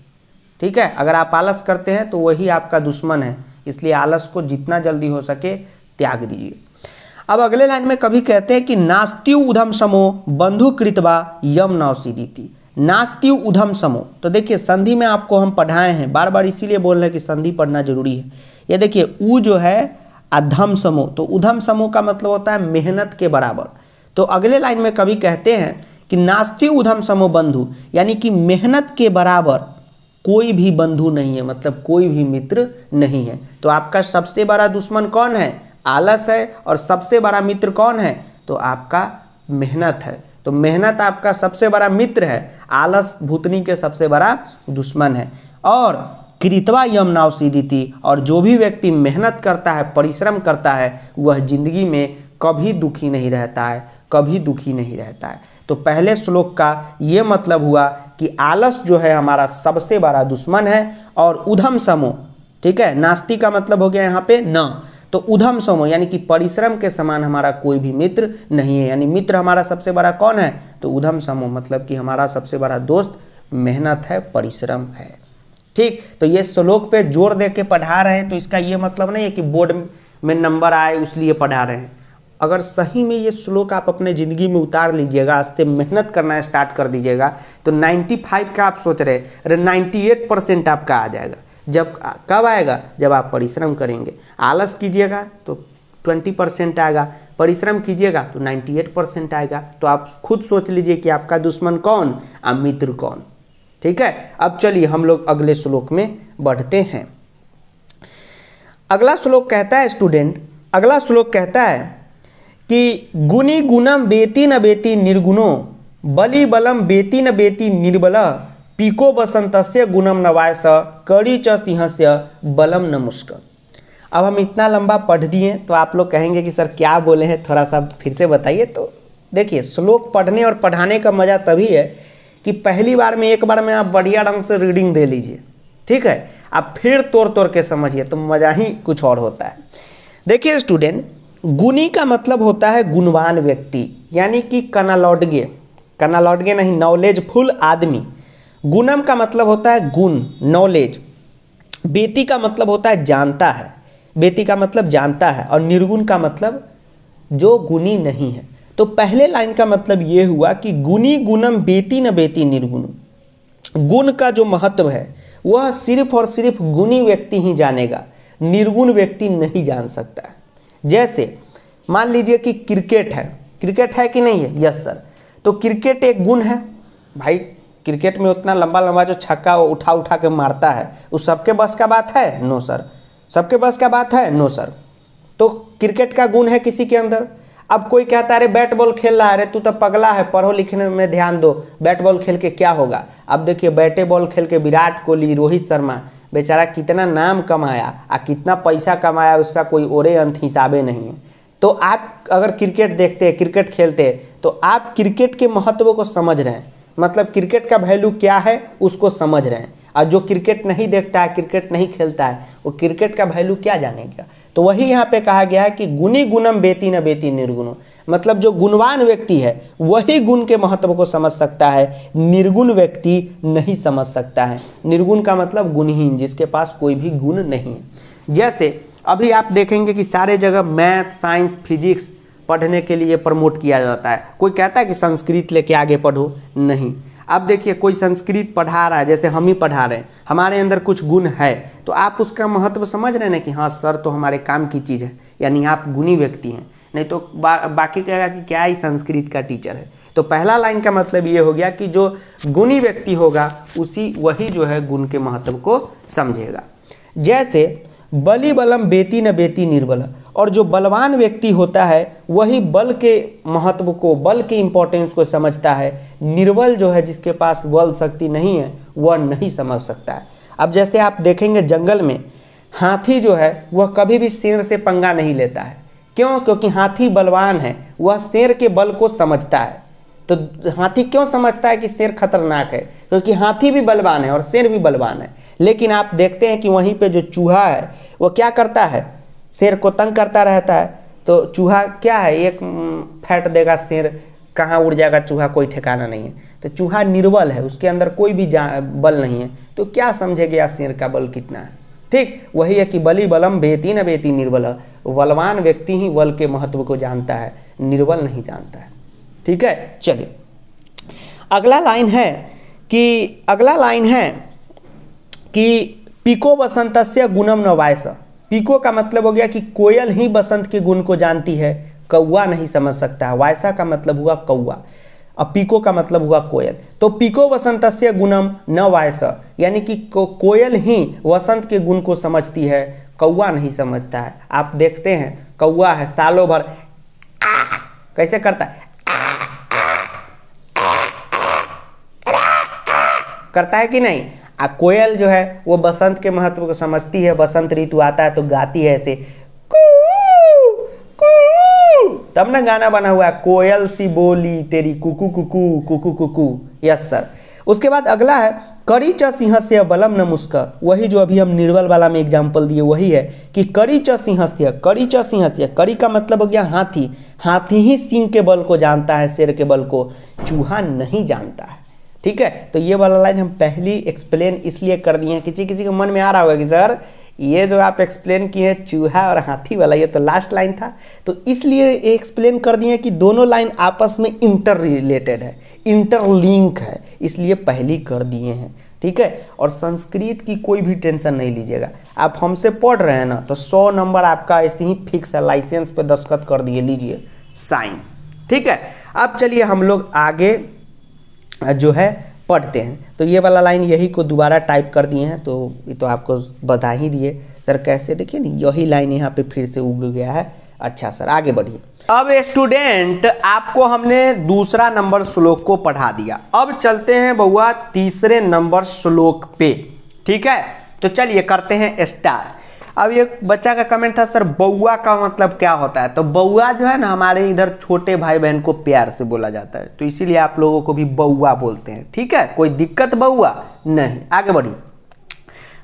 A: ठीक है अगर आप आलस करते हैं तो वही आपका दुश्मन है इसलिए आलस को जितना जल्दी हो सके त्याग दीजिए अब अगले लाइन में कभी कहते हैं कि नास्ती उधम समो बंधु कृतवा यम नौसीदीति नास्तिव उधम समो तो देखिए संधि में आपको हम पढ़ाए हैं बार बार इसीलिए बोल रहे हैं कि संधि पढ़ना जरूरी है ये देखिए ऊ जो है अधम समो तो उधम समो का मतलब होता है मेहनत के बराबर तो अगले लाइन में कवि कहते हैं कि नास्ति उधम समो बंधु यानी कि मेहनत के बराबर कोई भी बंधु नहीं है मतलब कोई भी मित्र नहीं है तो आपका सबसे बड़ा दुश्मन कौन है आलस है और सबसे बड़ा मित्र कौन है तो आपका मेहनत है तो मेहनत आपका सबसे बड़ा मित्र है आलस भूतनी के सबसे बड़ा दुश्मन है और कृतवा यम नाव थी और जो भी व्यक्ति मेहनत करता है परिश्रम करता है वह जिंदगी में कभी दुखी नहीं रहता है कभी दुखी नहीं रहता है तो पहले श्लोक का ये मतलब हुआ कि आलस जो है हमारा सबसे बड़ा दुश्मन है और उधम समो ठीक है नास्ती का मतलब हो गया यहाँ पे न तो उधम समो यानी कि परिश्रम के समान हमारा कोई भी मित्र नहीं है यानी मित्र हमारा सबसे बड़ा कौन है तो उधम समो मतलब कि हमारा सबसे बड़ा दोस्त मेहनत है परिश्रम है ठीक तो ये श्लोक पे जोर दे के पढ़ा रहे हैं तो इसका ये मतलब नहीं है कि बोर्ड में नंबर आए उस पढ़ा रहे हैं अगर सही में ये श्लोक आप अपने ज़िंदगी में उतार लीजिएगा आज से मेहनत करना स्टार्ट कर दीजिएगा तो 95 का आप सोच रहे अरे 98 परसेंट आपका आ जाएगा जब कब आएगा जब आप परिश्रम करेंगे आलस कीजिएगा तो 20 परसेंट आएगा परिश्रम कीजिएगा तो 98 परसेंट आएगा तो आप खुद सोच लीजिए कि आपका दुश्मन कौन और मित्र कौन ठीक है अब चलिए हम लोग अगले श्लोक में बढ़ते हैं अगला श्लोक कहता है स्टूडेंट अगला श्लोक कहता है कि गुनी गुनम बेती न बेती निर्गुणो बलि बलम बेती न बेती निर्बल पीको बसंतस्य गुणम नवाय स करी च सिंहस्य बलम न मुस्क अब हम इतना लंबा पढ़ दिए तो आप लोग कहेंगे कि सर क्या बोले हैं थोड़ा सा फिर से बताइए तो देखिए श्लोक पढ़ने और पढ़ाने का मज़ा तभी है कि पहली बार में एक बार में आप बढ़िया ढंग से रीडिंग दे लीजिए ठीक है आप फिर तोड़ तोड़ के समझिए तो मज़ा ही कुछ और होता है देखिए स्टूडेंट गुणी का मतलब होता है गुणवान व्यक्ति यानी कि कनालौडगे लौटगे नहीं नॉलेज फुल आदमी गुणम का मतलब होता है गुण नॉलेज बेटी का मतलब होता है जानता है बेटी का मतलब जानता है और निर्गुण का मतलब जो गुणी नहीं है तो पहले लाइन का मतलब ये हुआ कि गुणी गुणम बेटी न बेटी निर्गुण गुण का जो महत्व है वह सिर्फ और सिर्फ गुणी व्यक्ति ही जानेगा निर्गुण व्यक्ति नहीं जान सकता जैसे मान लीजिए कि क्रिकेट है क्रिकेट है कि नहीं है यस सर तो क्रिकेट एक गुण है भाई क्रिकेट में उतना लंबा लंबा जो छक्का वो उठा उठा के मारता है उस सबके बस का बात है नो सर सबके बस का बात है नो सर तो क्रिकेट का गुण है किसी के अंदर अब कोई कहता है अरे बैट बॉल खेल रहा है अरे तू तो पगला है पढ़ो लिखने में ध्यान दो बैट बॉल खेल के क्या होगा अब देखिए बैटे बॉल खेल के विराट कोहली रोहित शर्मा बेचारा कितना नाम कमाया आ कितना पैसा कमाया उसका कोई ओरे अंत हिसाबे नहीं है तो आप अगर क्रिकेट देखते हैं क्रिकेट खेलते हैं तो आप क्रिकेट के महत्व को समझ रहे हैं मतलब क्रिकेट का वैल्यू क्या है उसको समझ रहे हैं और जो क्रिकेट नहीं देखता है क्रिकेट नहीं खेलता है वो क्रिकेट का वैल्यू क्या जानेगा तो वही यहाँ पे कहा गया है कि गुनी गुनम बेती न बेती निर्गुणों मतलब जो गुणवान व्यक्ति है वही गुण के महत्व को समझ सकता है निर्गुण व्यक्ति नहीं समझ सकता है निर्गुण का मतलब गुणहीन जिसके पास कोई भी गुण नहीं है जैसे अभी आप देखेंगे कि सारे जगह मैथ साइंस फिजिक्स पढ़ने के लिए प्रमोट किया जाता है कोई कहता है कि संस्कृत लेके आगे पढ़ो नहीं अब देखिए कोई संस्कृत पढ़ा रहा है जैसे हम ही पढ़ा रहे हैं हमारे अंदर कुछ गुण है तो आप उसका महत्व समझ रहे हैं कि हाँ सर तो हमारे काम की चीज़ है यानी आप गुणी व्यक्ति हैं नहीं तो बा, बाकी कहेगा कि क्या ही संस्कृत का टीचर है तो पहला लाइन का मतलब ये हो गया कि जो गुणी व्यक्ति होगा उसी वही जो है गुण के महत्व को समझेगा जैसे बलि बलम बेती न बेती निर्बल और जो बलवान व्यक्ति होता है वही बल के महत्व को बल के इम्पोर्टेंस को समझता है निर्बल जो है जिसके पास बल शक्ति नहीं है वह नहीं समझ सकता है अब जैसे आप देखेंगे जंगल में हाथी जो है वह कभी भी शेर से पंगा नहीं लेता है क्यों क्योंकि हाथी बलवान है वह शेर के बल को समझता है तो हाथी क्यों समझता है कि शेर खतरनाक है क्योंकि हाथी भी बलवान है और शेर भी बलवान है लेकिन आप देखते हैं कि वहीं पे जो चूहा है वो क्या करता है शेर को तंग करता रहता है तो चूहा क्या है एक फैट देगा शेर कहाँ उड़ जाएगा चूहा कोई ठिकाना नहीं है तो चूहा निर्बल है उसके अंदर कोई भी बल नहीं है तो क्या समझेगा शेर का बल कितना है ठीक वही है कि बली बलम बेती न बेती निर्बल बलवान व्यक्ति ही बल के महत्व को जानता है निर्बल नहीं जानता है ठीक है चलिए अगला लाइन है कि अगला लाइन है कि पिको बसंत गुणम न वायस पिको का मतलब हो गया कि कोयल ही बसंत के गुण को जानती है कौआ नहीं समझ सकता है वायसा का मतलब हुआ कौआ पीको का मतलब हुआ कोयल तो पीको वसंत से गुणम न वायस यानी कि को, कोयल ही वसंत के गुण को समझती है कौआ नहीं समझता है आप देखते हैं कौआ है सालों भर कैसे करता है करता है कि नहीं आ कोयल जो है वो बसंत के महत्व को समझती है बसंत ऋतु आता है तो गाती है ऐसे कू कू तब ना गाना बना हुआ है कोयल सी बोली तेरी कुकु कुकु कुकु कुकु यस सर उसके बाद अगला है करी च सिंहस्य बलम न मुस्का वही जो अभी हम निर्बल वाला में एग्जाम्पल दिए वही है कि करी च सिंहस्य करी च सिंहस्य करी का मतलब हो गया हाथी हाथी ही सिंह के बल को जानता है शेर के बल को चूहा नहीं जानता है ठीक है तो ये वाला लाइन हम पहली एक्सप्लेन इसलिए कर दिए हैं किसी किसी के मन में आ रहा होगा कि सर ये जो आप एक्सप्लेन किए हैं चूहा और हाथी वाला ये तो लास्ट लाइन था तो इसलिए एक्सप्लेन कर दिए कि दोनों लाइन आपस में इंटर रिलेटेड है इंटरलिंक है इसलिए पहली कर दिए हैं ठीक है और संस्कृत की कोई भी टेंशन नहीं लीजिएगा आप हमसे पढ़ रहे हैं ना तो सौ नंबर आपका ऐसे ही फिक्स है लाइसेंस पे दस्खत कर दिए लीजिए साइन ठीक है अब चलिए हम लोग आगे जो है पढ़ते हैं तो ये वाला लाइन यही को दोबारा टाइप कर दिए हैं तो ये तो आपको बता ही दिए सर कैसे देखिए ना यही लाइन यहाँ पे फिर से उग गया है अच्छा सर आगे बढ़िए अब स्टूडेंट आपको हमने दूसरा नंबर श्लोक को पढ़ा दिया अब चलते हैं बउआ तीसरे नंबर श्लोक पे ठीक है तो चलिए करते हैं स्टार अब एक बच्चा का कमेंट था सर बउआ का मतलब क्या होता है तो बउआ जो है ना हमारे इधर छोटे भाई बहन को प्यार से बोला जाता है तो इसीलिए आप लोगों को भी बउआ बोलते हैं ठीक है कोई दिक्कत बउआ नहीं आगे बढ़ी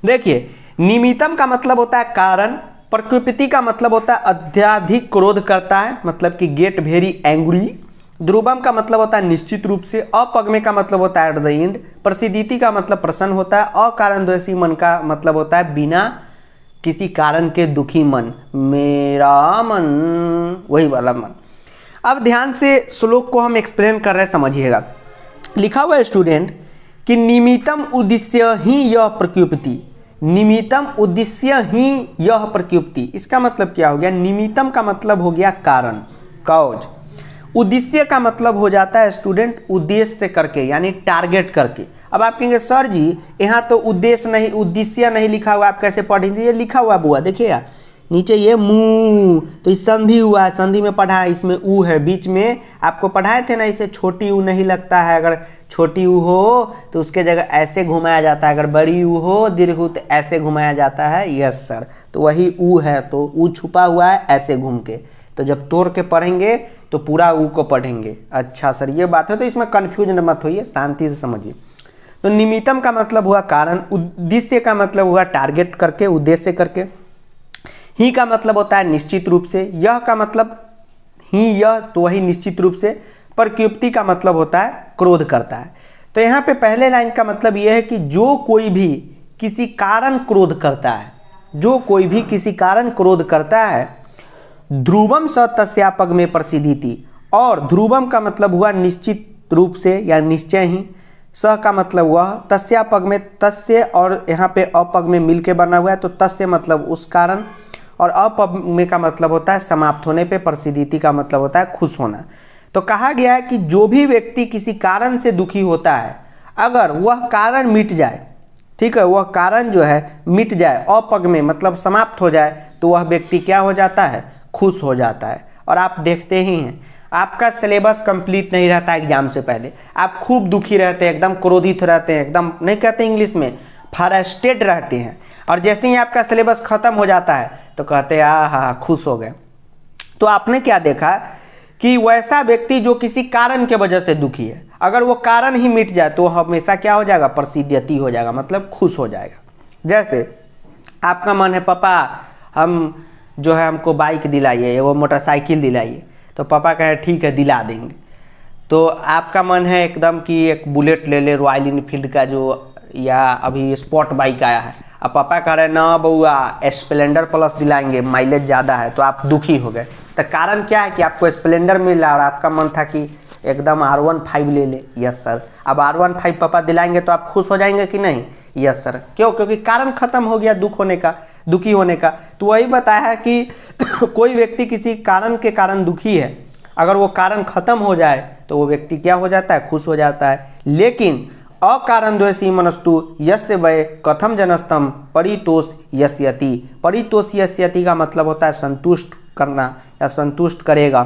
A: देखिए निमितम का मतलब होता है कारण प्रकृति का मतलब होता है अत्याधिक क्रोध करता है मतलब कि गेट वेरी एंग्री ध्रुवम का मतलब होता है निश्चित रूप से अपग्मे का मतलब होता है एट द एंड प्रसिद्धि का मतलब प्रसन्न होता है द्वेषी मन का मतलब होता है बिना किसी कारण के दुखी मन मेरा मन वही वाला मन अब ध्यान से श्लोक को हम एक्सप्लेन कर रहे समझिएगा लिखा हुआ स्टूडेंट कि निमितम उद्देश्य ही यह प्रक्युपति निमितम उद्देश्य ही यह प्रक्युपति इसका मतलब क्या हो गया निमितम का मतलब हो गया कारण काउज उद्देश्य का मतलब हो जाता है स्टूडेंट उद्देश्य करके यानी टारगेट करके अब आप कहेंगे सर जी यहाँ तो उद्देश्य नहीं उद्देश्य नहीं लिखा हुआ आप कैसे पढ़ेंगे तो ये लिखा हुआ बुआ देखिए यार नीचे ये मुँह तो इस संधि हुआ है संधि में पढ़ा है इसमें ऊ है बीच में आपको पढ़ाए थे ना इसे छोटी ऊ नहीं लगता है अगर छोटी ऊ हो तो उसके जगह ऐसे घुमाया जाता है अगर बड़ी ऊ हो दीर्घ तो ऐसे घुमाया जाता है यस सर तो वही ऊ है तो ऊ छुपा हुआ है ऐसे घूम के तो जब तोड़ के पढ़ेंगे तो पूरा ऊ को पढ़ेंगे अच्छा सर ये बात है तो इसमें कन्फ्यूजन मत होइए शांति से समझिए तो निमितम का मतलब हुआ कारण उद्देश्य का मतलब हुआ टारगेट करके उद्देश्य करके ही का मतलब होता है निश्चित रूप से यह का मतलब ही यह तो वही निश्चित रूप से प्रक्युप्ति का मतलब होता है क्रोध करता है तो यहाँ पे पहले लाइन का मतलब यह है कि जो कोई भी किसी कारण क्रोध करता है जो कोई भी किसी कारण क्रोध करता है ध्रुवम स तस्यापग में प्रसिद्धि थी और ध्रुवम का मतलब हुआ निश्चित रूप से या निश्चय ही सह का मतलब वह तस्या पग में तस्य और यहाँ पे अपग में मिल के बना हुआ है तो तस्य मतलब उस कारण और अपग में का मतलब होता है समाप्त होने पे प्रसिद्धि का मतलब होता है खुश होना तो कहा गया है कि जो भी व्यक्ति किसी कारण से दुखी होता है अगर वह कारण मिट जाए ठीक है वह कारण जो है मिट जाए अपग में मतलब समाप्त हो जाए तो वह व्यक्ति क्या हो जाता है खुश हो जाता है और आप देखते ही हैं आपका सिलेबस कंप्लीट नहीं रहता एग्जाम से पहले आप खूब दुखी रहते हैं एकदम क्रोधित रहते हैं एकदम नहीं कहते इंग्लिश में फारेस्टेड रहते हैं और जैसे ही आपका सिलेबस ख़त्म हो जाता है तो कहते हैं आ हा खुश हो गए तो आपने क्या देखा कि वैसा व्यक्ति जो किसी कारण के वजह से दुखी है अगर वो कारण ही मिट जाए तो हमेशा क्या हो जाएगा प्रसिद्धि हो जाएगा मतलब खुश हो जाएगा जैसे आपका मन है पापा हम जो है हमको बाइक दिलाइए वो मोटरसाइकिल दिलाइए तो पापा कहे ठीक है दिला देंगे तो आपका मन है एकदम कि एक बुलेट ले ले रॉयल इनफील्ड का जो या अभी स्पोर्ट बाइक आया है अब पापा कह रहे ना बउआ स्प्लेंडर प्लस दिलाएंगे माइलेज ज़्यादा है तो आप दुखी हो गए तो कारण क्या है कि आपको स्प्लेंडर मिला और आपका मन था कि एकदम आर वन फाइव ले ले यस सर अब आर वन फाइव पापा दिलाएंगे तो आप खुश हो जाएंगे कि नहीं यस सर क्यों क्योंकि कारण खत्म हो गया दुख होने का दुखी होने का तो वही बताया कि कोई व्यक्ति किसी कारण के कारण दुखी है अगर वो कारण खत्म हो जाए तो वो व्यक्ति क्या हो जाता है खुश हो जाता है लेकिन अकारण द्वेषी मनस्तु यश वय कथम जनस्तम परितोष यश्यति परितोष यश्यति का मतलब होता है संतुष्ट करना या संतुष्ट करेगा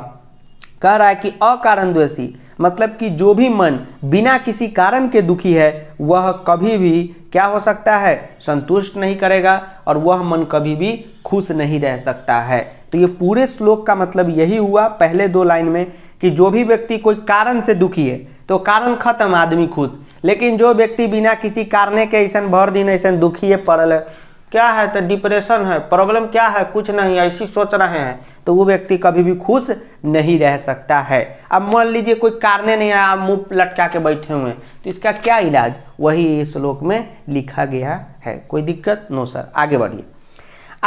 A: कह रहा है कि अकारण द्वेषी मतलब कि जो भी मन बिना किसी कारण के दुखी है वह कभी भी क्या हो सकता है संतुष्ट नहीं करेगा और वह मन कभी भी खुश नहीं रह सकता है तो ये पूरे श्लोक का मतलब यही हुआ पहले दो लाइन में कि जो भी व्यक्ति कोई कारण से दुखी है तो कारण खत्म आदमी खुश लेकिन जो व्यक्ति बिना किसी कारण के ऐसा भर दिन ऐसा दुखी है पड़ल है क्या है तो डिप्रेशन है प्रॉब्लम क्या है कुछ नहीं ऐसी सोच रहे हैं तो वो व्यक्ति कभी भी खुश नहीं रह सकता है अब मान लीजिए कोई कारने नहीं आया मुंह लटका के बैठे हुए तो इसका क्या इलाज वही श्लोक में लिखा गया है कोई दिक्कत नो सर आगे बढ़िए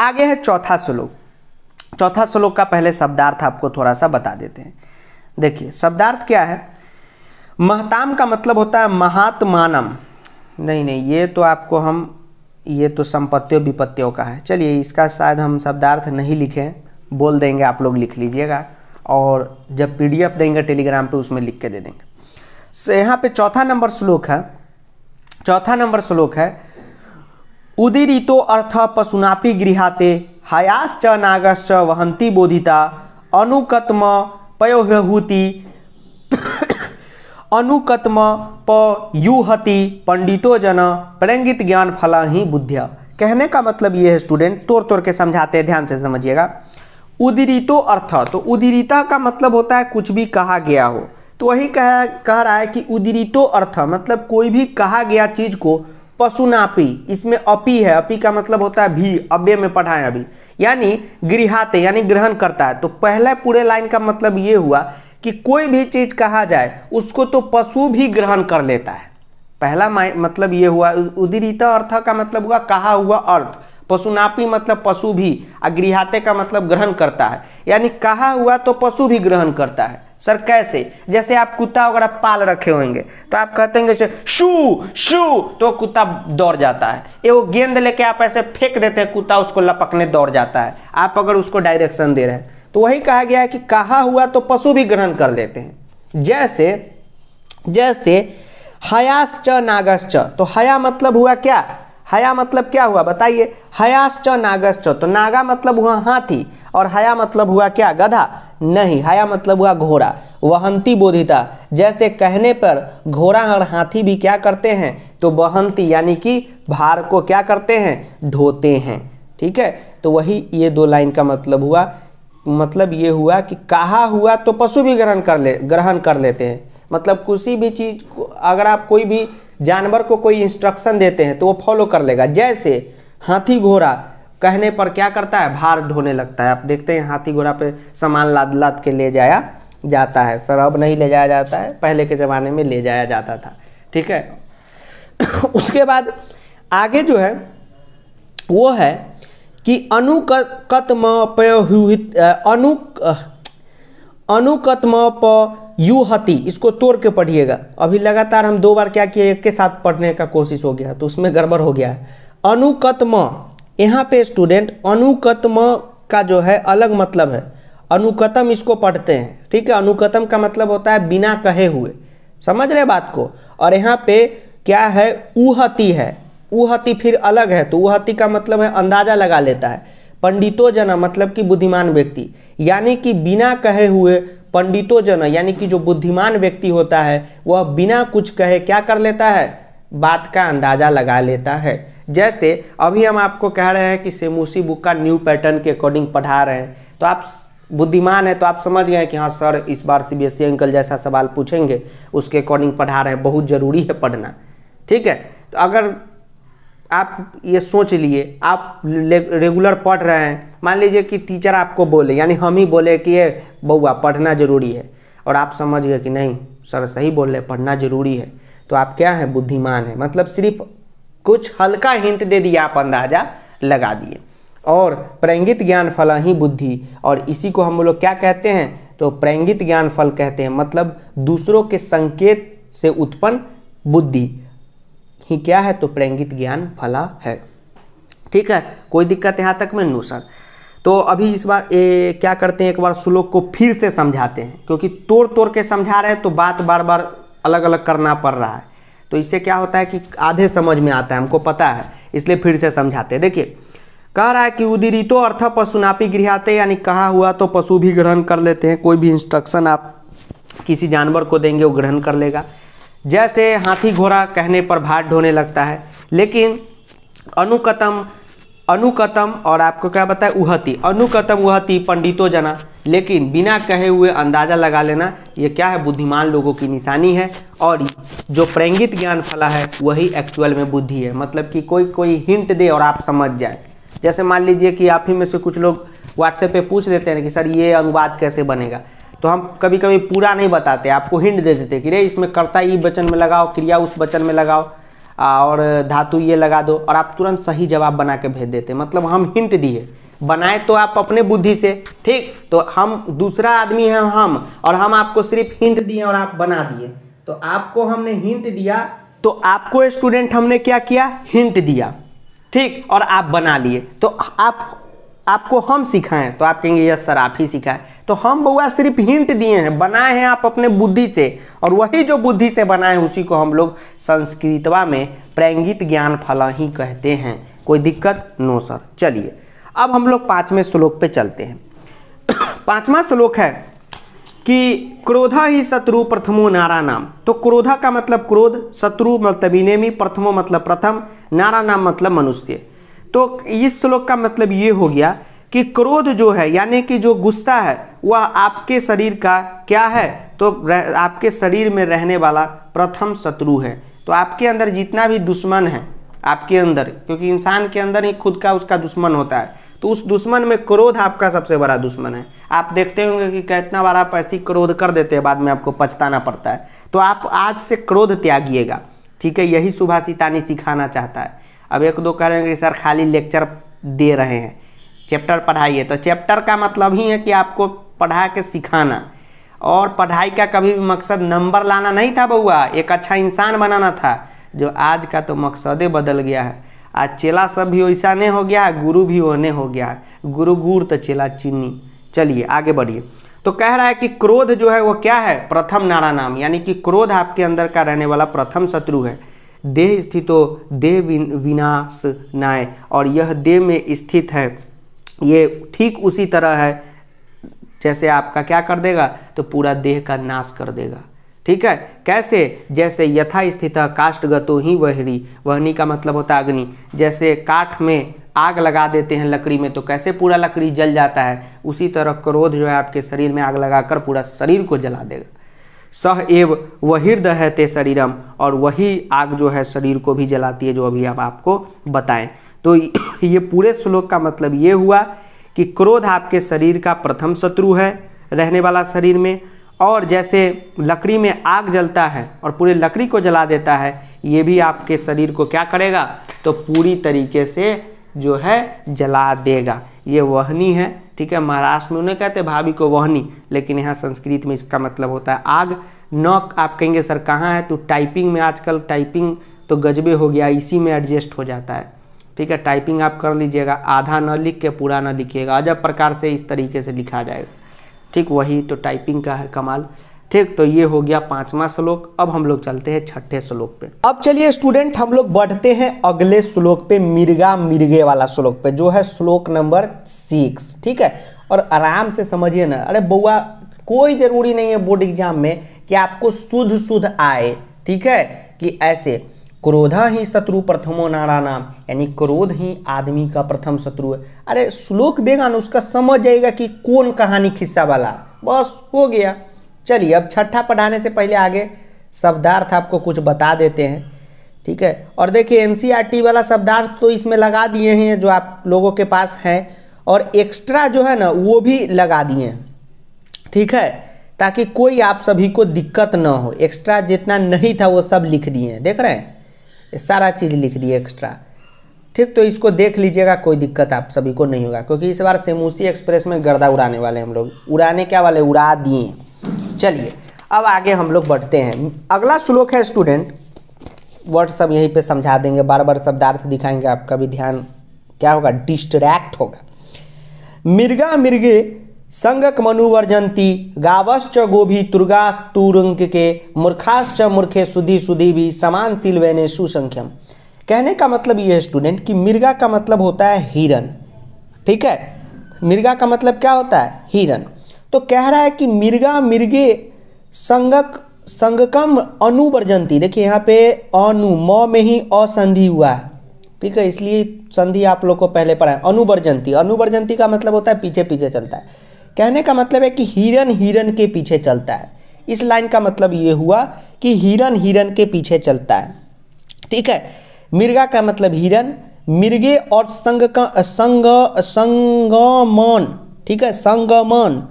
A: आगे है चौथा श्लोक चौथा श्लोक का पहले शब्दार्थ आपको थोड़ा सा बता देते हैं देखिए शब्दार्थ क्या है महताम का मतलब होता है महात्मानम नहीं नहीं ये तो आपको हम ये तो संपत्तियों विपत्तियों का है चलिए इसका शायद हम शब्दार्थ नहीं लिखें बोल देंगे आप लोग लिख लीजिएगा और जब पीडीएफ देंगे टेलीग्राम पे उसमें लिख के दे देंगे so, यहाँ पे चौथा नंबर श्लोक है चौथा नंबर श्लोक है उदीरितो अर्थ पशुनापी गृहाते हयाश्च नागश्च वहंती बोधिता अनुकत्म पयोहूति अनुकत्म पयूहति पंडितो जना प्रंगित ज्ञान फला ही बुद्धिया कहने का मतलब ये है स्टूडेंट तोड़ तोड़ के समझाते हैं ध्यान से समझिएगा उदिरितो अर्थ तो उदिरिता का मतलब होता है कुछ भी कहा गया हो तो वही कह कह रहा है कि उदिरितो अर्थ मतलब कोई भी कहा गया चीज़ को पशुनापी इसमें अपी है अपी का मतलब होता है भी अव्य में पढ़ा है अभी यानी गृहाते यानी ग्रहण करता है तो पहले पूरे लाइन का मतलब ये हुआ कि कोई भी चीज़ कहा जाए उसको तो पशु भी ग्रहण कर लेता है पहला मतलब ये हुआ उदिरित अर्थ का मतलब हुआ कहा हुआ अर्थ पशुनापी मतलब पशु भी अग्रिहाते का मतलब ग्रहण करता है यानी कहा हुआ तो पशु भी ग्रहण करता है सर कैसे जैसे आप कुत्ता वगैरह पाल रखे होंगे तो आप कहते हैं जैसे शू शू तो कुत्ता दौड़ जाता है ये गेंद लेके आप ऐसे फेंक देते हैं कुत्ता उसको लपकने दौड़ जाता है आप अगर उसको डायरेक्शन दे रहे हैं तो वही कहा गया है कि कहा हुआ तो पशु भी ग्रहण कर लेते हैं जैसे जैसे हयास नागस च तो हया मतलब हुआ क्या हया मतलब क्या हुआ बताइए हयास नागस च तो नागा मतलब हुआ हाथी और हया मतलब हुआ क्या गधा नहीं हया मतलब हुआ घोड़ा वहंती बोधिता जैसे कहने पर घोड़ा और हाथी भी क्या करते हैं तो वहंती यानी कि भार को क्या करते हैं ढोते हैं ठीक है तो वही ये दो लाइन का मतलब हुआ मतलब ये हुआ कि कहा हुआ तो पशु भी ग्रहण कर ले ग्रहण कर लेते हैं मतलब किसी भी चीज़ को अगर आप कोई भी जानवर को कोई इंस्ट्रक्शन देते हैं तो वो फॉलो कर लेगा जैसे हाथी घोड़ा कहने पर क्या करता है भार ढोने लगता है आप देखते हैं हाथी घोड़ा पे सामान लाद लाद के ले जाया जाता है सर अब नहीं ले जाया जाता है पहले के ज़माने में ले जाया जाता था ठीक है उसके बाद आगे जो है वो है कि अनुकतमपयुहित अनु युहति इसको तोड़ के पढ़िएगा अभी लगातार हम दो बार क्या किए एक के साथ पढ़ने का कोशिश हो गया तो उसमें गड़बड़ हो गया है अनुकतम यहाँ पे स्टूडेंट अनुकतम का जो है अलग मतलब है अनुकतम इसको पढ़ते हैं ठीक है अनुकतम का मतलब होता है बिना कहे हुए समझ रहे बात को और यहाँ पे क्या है उहती है हती फिर अलग है तो हती का मतलब है अंदाजा लगा लेता है पंडितो जना मतलब कि बुद्धिमान व्यक्ति यानी कि बिना कहे हुए पंडितो जना यानी कि जो बुद्धिमान व्यक्ति होता है वह बिना कुछ कहे क्या कर लेता है बात का अंदाजा लगा लेता है जैसे अभी हम आपको कह रहे हैं कि सेमूसी बुक का न्यू पैटर्न के अकॉर्डिंग पढ़ा रहे हैं तो आप बुद्धिमान है तो आप समझ गए कि हाँ सर इस बार सी बी एस अंकल जैसा सवाल पूछेंगे उसके अकॉर्डिंग पढ़ा रहे हैं बहुत ज़रूरी है पढ़ना ठीक है तो अगर आप ये सोच लिए आप रेगुलर पढ़ रहे हैं मान लीजिए कि टीचर आपको बोले यानी हम ही बोले कि ये बउआ पढ़ना ज़रूरी है और आप समझ गए कि नहीं सर सही बोल रहे पढ़ना ज़रूरी है तो आप क्या हैं बुद्धिमान है मतलब सिर्फ कुछ हल्का हिंट दे दिया आप अंदाज़ा लगा दिए और प्रेंगित ज्ञान फल ही बुद्धि और इसी को हम लोग क्या कहते हैं तो प्रेंगित ज्ञान फल कहते हैं मतलब दूसरों के संकेत से उत्पन्न बुद्धि ही क्या है तो प्रेंगित ज्ञान फला है ठीक है कोई दिक्कत यहाँ तक में नो सर तो अभी इस बार ए, क्या करते हैं एक बार श्लोक को फिर से समझाते हैं क्योंकि तोड़ तोड़ के समझा रहे हैं तो बात बार बार अलग अलग करना पड़ रहा है तो इससे क्या होता है कि आधे समझ में आता है हमको पता है इसलिए फिर से समझाते हैं देखिए कह रहा है कि उदीरितो अर्थ पशुनापी गृहते यानी कहा हुआ तो पशु भी ग्रहण कर लेते हैं कोई भी इंस्ट्रक्शन आप किसी जानवर को देंगे वो ग्रहण कर लेगा जैसे हाथी घोड़ा कहने पर भार ढोने लगता है लेकिन अनुकतम अनुकतम और आपको क्या बताए उहती अनुकतम उहती पंडितों जना लेकिन बिना कहे हुए अंदाज़ा लगा लेना ये क्या है बुद्धिमान लोगों की निशानी है और जो प्रेंगित ज्ञान फला है वही एक्चुअल में बुद्धि है मतलब कि कोई कोई हिंट दे और आप समझ जाए जैसे मान लीजिए कि आप ही में से कुछ लोग व्हाट्सएप पे पूछ देते हैं कि सर ये अनुवाद कैसे बनेगा तो हम कभी कभी पूरा नहीं बताते आपको हिंट दे देते कि रे इसमें कर्ता ई वचन में लगाओ क्रिया उस वचन में लगाओ और धातु ये लगा दो और आप तुरंत सही जवाब बना के भेज देते मतलब हम हिंट दिए बनाए तो आप अपने बुद्धि से ठीक तो हम दूसरा आदमी हैं हम और हम आपको सिर्फ हिंट दिए और आप बना दिए तो आपको हमने हिंट दिया तो आपको स्टूडेंट हमने क्या किया हिंट दिया ठीक और आप बना लिए तो आप आपको हम सिखाएं तो आप कहेंगे यस सर आप ही सिखाए तो हम बउआ सिर्फ हिंट दिए हैं बनाए हैं आप अपने बुद्धि से और वही जो बुद्धि से बनाए हैं उसी को हम लोग संस्कृतवा में प्रैंगित ज्ञान फल ही कहते हैं कोई दिक्कत नो सर चलिए अब हम लोग पाँचवें श्लोक पे चलते हैं पाँचवा श्लोक है कि क्रोधा ही शत्रु प्रथमो नारा नाम तो क्रोधा का मतलब क्रोध शत्रु मतलब इनेमी प्रथमो मतलब प्रथम नारा नाम मतलब मनुष्य तो इस श्लोक का मतलब ये हो गया कि क्रोध जो है यानी कि जो गुस्सा है वह आपके शरीर का क्या है तो आपके शरीर में रहने वाला प्रथम शत्रु है तो आपके अंदर जितना भी दुश्मन है आपके अंदर क्योंकि इंसान के अंदर ही खुद का उसका दुश्मन होता है तो उस दुश्मन में क्रोध आपका सबसे बड़ा दुश्मन है आप देखते होंगे कि कितना बार आप ऐसी क्रोध कर देते हैं बाद में आपको पछताना पड़ता है तो आप आज से क्रोध त्यागिएगा ठीक है यही सुभाषितानी सिखाना चाहता है अब एक दो कह रहे कि सर खाली लेक्चर दे रहे हैं चैप्टर पढ़ाइए तो चैप्टर का मतलब ही है कि आपको पढ़ा के सिखाना और पढ़ाई का कभी भी मकसद नंबर लाना नहीं था बउआ एक अच्छा इंसान बनाना था जो आज का तो ही बदल गया है आज चेला सब भी वैसा नहीं हो गया है गुरु भी नहीं हो गया है गुरु गुड़ तो चेला चीनी चलिए आगे बढ़िए तो कह रहा है कि क्रोध जो है वो क्या है प्रथम नारा नाम यानी कि क्रोध आपके अंदर का रहने वाला प्रथम शत्रु है देह स्थितो देह विनाश नाय और यह देह में स्थित है ये ठीक उसी तरह है जैसे आपका क्या कर देगा तो पूरा देह का नाश कर देगा ठीक है कैसे जैसे यथा स्थित काष्ट ही वहरी वहनी का मतलब होता है अग्नि जैसे काठ में आग लगा देते हैं लकड़ी में तो कैसे पूरा लकड़ी जल जाता है उसी तरह क्रोध जो है आपके शरीर में आग लगाकर पूरा शरीर को जला देगा सह एव वही दहते शरीरम और वही आग जो है शरीर को भी जलाती है जो अभी हम आपको बताएं तो ये पूरे श्लोक का मतलब ये हुआ कि क्रोध आपके शरीर का प्रथम शत्रु है रहने वाला शरीर में और जैसे लकड़ी में आग जलता है और पूरे लकड़ी को जला देता है ये भी आपके शरीर को क्या करेगा तो पूरी तरीके से जो है जला देगा ये वहनी है ठीक है महाराष्ट्र में उन्हें कहते हैं भाभी को वहनी लेकिन यहाँ संस्कृत में इसका मतलब होता है आग नौक आप कहेंगे सर कहाँ है तो टाइपिंग में आजकल टाइपिंग तो गजबे हो गया इसी में एडजस्ट हो जाता है ठीक है टाइपिंग आप कर लीजिएगा आधा न लिख के पूरा न लिखिएगा अजब प्रकार से इस तरीके से लिखा जाएगा ठीक वही तो टाइपिंग का है कमाल ठीक तो ये हो गया पांचवा श्लोक अब हम लोग चलते हैं छठे श्लोक पे अब चलिए स्टूडेंट हम लोग बढ़ते हैं अगले श्लोक पे मिर्गा मिर्गे वाला श्लोक पे जो है श्लोक नंबर सिक्स ठीक है और आराम से समझिए ना अरे बउआ कोई जरूरी नहीं है बोर्ड एग्जाम में कि आपको शुद्ध शुद्ध आए ठीक है कि ऐसे क्रोधा ही शत्रु प्रथमो नारा नाम यानी क्रोध ही आदमी का प्रथम शत्रु है अरे श्लोक देगा ना उसका समझ जाएगा कि कौन कहानी खिस्सा वाला बस हो गया चलिए अब छठा पढ़ाने से पहले आगे शब्दार्थ आपको कुछ बता देते हैं ठीक है और देखिए एन e वाला शब्दार्थ तो इसमें लगा दिए हैं जो आप लोगों के पास हैं और एक्स्ट्रा जो है ना वो भी लगा दिए हैं ठीक है ताकि कोई आप सभी को दिक्कत ना हो एक्स्ट्रा जितना नहीं था वो सब लिख दिए हैं देख रहे हैं सारा चीज़ लिख दिए एक्स्ट्रा ठीक तो इसको देख लीजिएगा कोई दिक्कत आप सभी को नहीं होगा क्योंकि इस बार सेमूसी एक्सप्रेस में गर्दा उड़ाने वाले हम लोग उड़ाने क्या वाले उड़ा दिए चलिए अब आगे हम लोग बढ़ते हैं अगला श्लोक है स्टूडेंट वर्ड सब यहीं पे समझा देंगे बार बार शब्दार्थ दिखाएंगे आपका भी ध्यान क्या होगा डिस्ट्रैक्ट होगा मिर्गा मिर्गे संगक मनुवर्जंती च गोभी तुरंग के मूर्खाश्च मूर्खे सुधी सुधी भी समान सिलवेने सुसंख्यम कहने का मतलब ये है स्टूडेंट कि मिर्गा का मतलब होता है हिरन ठीक है मिर्गा का मतलब क्या होता है हिरन तो कह रहा है कि मिर्गा मिर्गे संगक संगकम अनुवर्जंती देखिए यहाँ पे अनु म में ही असंधि हुआ है ठीक है इसलिए संधि आप लोग को पहले पढ़ा है अनुवर्जंती अनुवर्जंती का मतलब होता है पीछे पीछे चलता है कहने का मतलब है कि हिरन हिरन के पीछे चलता है इस लाइन का मतलब ये हुआ कि हिरन हिरन के पीछे चलता है ठीक है मिर्गा का मतलब हिरन मिर्गे और संग का संग संगमन ठीक है संगमन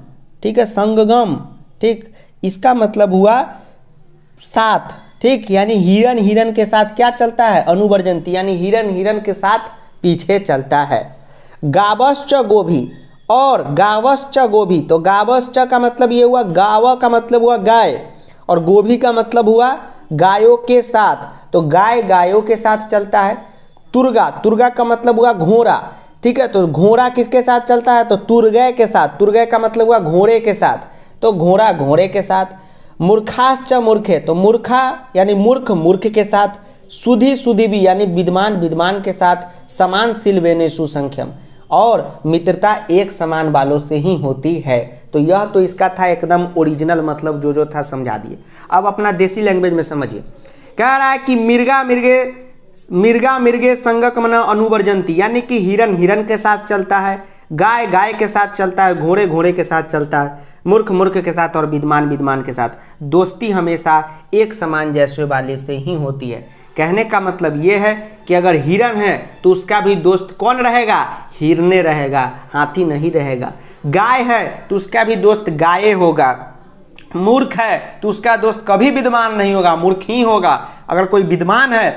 A: ठीक है संगगम ठीक इसका मतलब हुआ साथ ठीक यानी हिरण हिरण के साथ क्या चलता है अनुवर्जंती यानी हिरण हिरण के साथ पीछे चलता है गावश्च गोभी और गावश्च गोभी तो गावश्च का मतलब ये हुआ गाव का मतलब हुआ गाय और गोभी का मतलब हुआ गायों के साथ तो गाय गायों के साथ चलता है तुर्गा तुर्गा का मतलब हुआ घोड़ा ठीक है तो घोड़ा किसके साथ चलता है तो तुर्गय के साथ तुर्गय का मतलब हुआ घोड़े के साथ तो घोड़ा घोड़े के साथ मूर्खाश्च मूर्खे तो मूर्खा यानी मूर्ख मूर्ख के साथ सुधि सुधि भी यानी विद्वान विद्वान के साथ समान सिलवेने सुसंख्यम और मित्रता एक समान वालों से ही होती है तो यह तो इसका था एकदम ओरिजिनल मतलब जो जो था समझा दिए अब अपना देसी लैंग्वेज में समझिए कह रहा है कि मिर्गा मिर्गे मिर्गा मिर्गे संगक मना अनुवर्जंती यानी कि हिरन हिरन के साथ चलता है गाय गाय के साथ चलता है घोड़े घोड़े के साथ चलता है मूर्ख मूर्ख के साथ और विद्वान विद्वान के साथ दोस्ती हमेशा एक समान जैसे वाले से ही होती है कहने का मतलब ये है कि अगर हिरन है तो उसका भी दोस्त कौन रहेगा हिरने रहेगा हाथी नहीं रहेगा गाय है तो उसका भी दोस्त गाय होगा मूर्ख है तो उसका दोस्त कभी विद्वान नहीं होगा मूर्ख ही होगा अगर कोई विद्वान है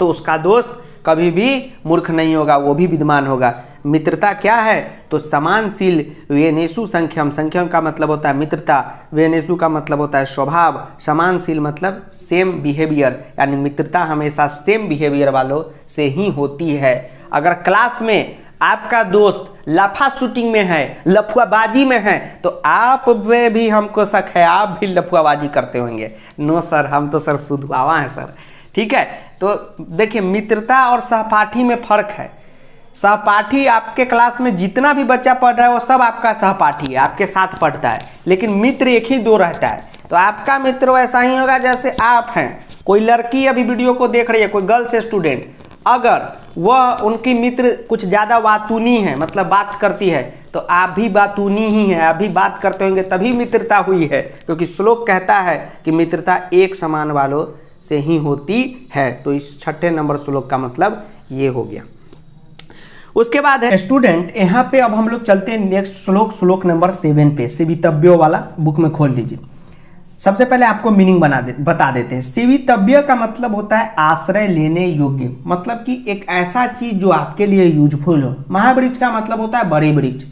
A: तो उसका दोस्त कभी भी मूर्ख नहीं होगा वो भी विद्वान होगा मित्रता क्या है तो समानशील वेनेसु संख्यम संख्यम का मतलब होता है मित्रता वेनेसु का मतलब होता है स्वभाव समानशील मतलब सेम बिहेवियर यानी मित्रता हमेशा सेम बिहेवियर वालों से ही होती है अगर क्लास में आपका दोस्त लफा शूटिंग में है लफुआबाजी में है तो आप वे भी हमको शक है आप भी लफुआबाजी करते होंगे नो सर हम तो सर सुधुआवा हैं सर ठीक है तो देखिए मित्रता और सहपाठी में फर्क है सहपाठी आपके क्लास में जितना भी बच्चा पढ़ रहा है वो सब आपका सहपाठी है आपके साथ पढ़ता है लेकिन मित्र एक ही दो रहता है तो आपका मित्र वैसा ही होगा जैसे आप हैं कोई लड़की अभी वीडियो को देख रही है कोई गर्ल्स स्टूडेंट अगर वह उनकी मित्र कुछ ज़्यादा वातूनी है मतलब बात करती है तो आप भी बातूनी ही हैं आप भी बात करते होंगे तभी मित्रता हुई है क्योंकि श्लोक कहता है कि मित्रता एक समान वालों से ही होती है तो इस छठे नंबर श्लोक का मतलब ये हो गया उसके बाद है स्टूडेंट यहाँ पे अब हम लोग चलते हैं नेक्स्ट श्लोक श्लोक नंबर सेवन पे सेवितव्यो वाला बुक में खोल लीजिए सबसे पहले आपको मीनिंग बना दे बता देते हैं सेवितव्य का मतलब होता है आश्रय लेने योग्य मतलब कि एक ऐसा चीज जो आपके लिए यूजफुल हो महावृक्ष का मतलब होता है बड़े वृक्ष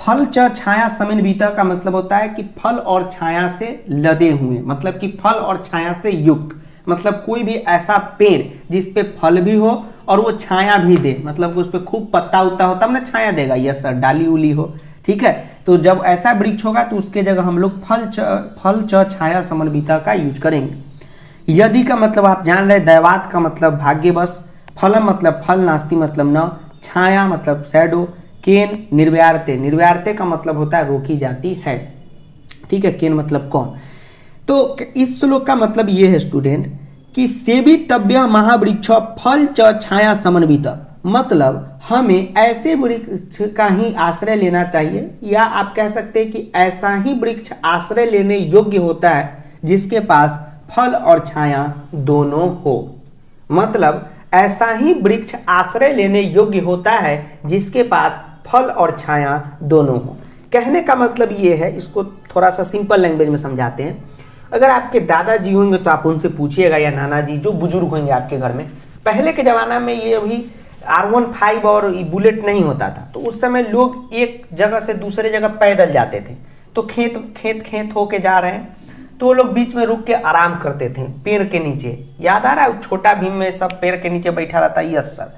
A: फल च छाया समिन बीता का मतलब होता है कि फल और छाया से लदे हुए मतलब कि फल और छाया से युक्त मतलब कोई भी ऐसा पेड़ जिस पे फल भी हो और वो छाया भी दे मतलब उस पर खूब पत्ता उत्ता हो तब मतलब ना छाया देगा यस सर डाली उली हो ठीक है तो जब ऐसा वृक्ष होगा तो उसके जगह हम लोग फल च फल च छाया समन्विता का यूज करेंगे यदि का मतलब आप जान रहे दैवात का मतलब भाग्यवश फलम मतलब फल नास्ती मतलब न छाया मतलब सैडो केन निर्व्यार्ते निर्व्यारते का मतलब होता है रोकी जाती है ठीक है केन मतलब कौन तो इस श्लोक का मतलब ये है स्टूडेंट कि सेवी तव्य महावृक्ष फल च छाया समन्वित मतलब हमें ऐसे वृक्ष का ही आश्रय लेना चाहिए या आप कह सकते हैं कि ऐसा ही वृक्ष आश्रय लेने योग्य होता है जिसके पास फल और छाया दोनों हो मतलब ऐसा ही वृक्ष आश्रय लेने योग्य होता है जिसके पास फल और छाया दोनों हो कहने का मतलब ये है इसको थोड़ा सा सिंपल लैंग्वेज में समझाते हैं अगर आपके दादाजी होंगे तो आप उनसे पूछिएगा या नाना जी जो बुजुर्ग होंगे आपके घर में पहले के ज़माना में ये अभी आर वन फाइव और बुलेट नहीं होता था तो उस समय लोग एक जगह से दूसरे जगह पैदल जाते थे तो खेत खेत खेत होके जा रहे हैं तो वो लोग बीच में रुक के आराम करते थे पेड़ के नीचे याद आ रहा है छोटा भीम में सब पेड़ के नीचे बैठा रहता है यस सर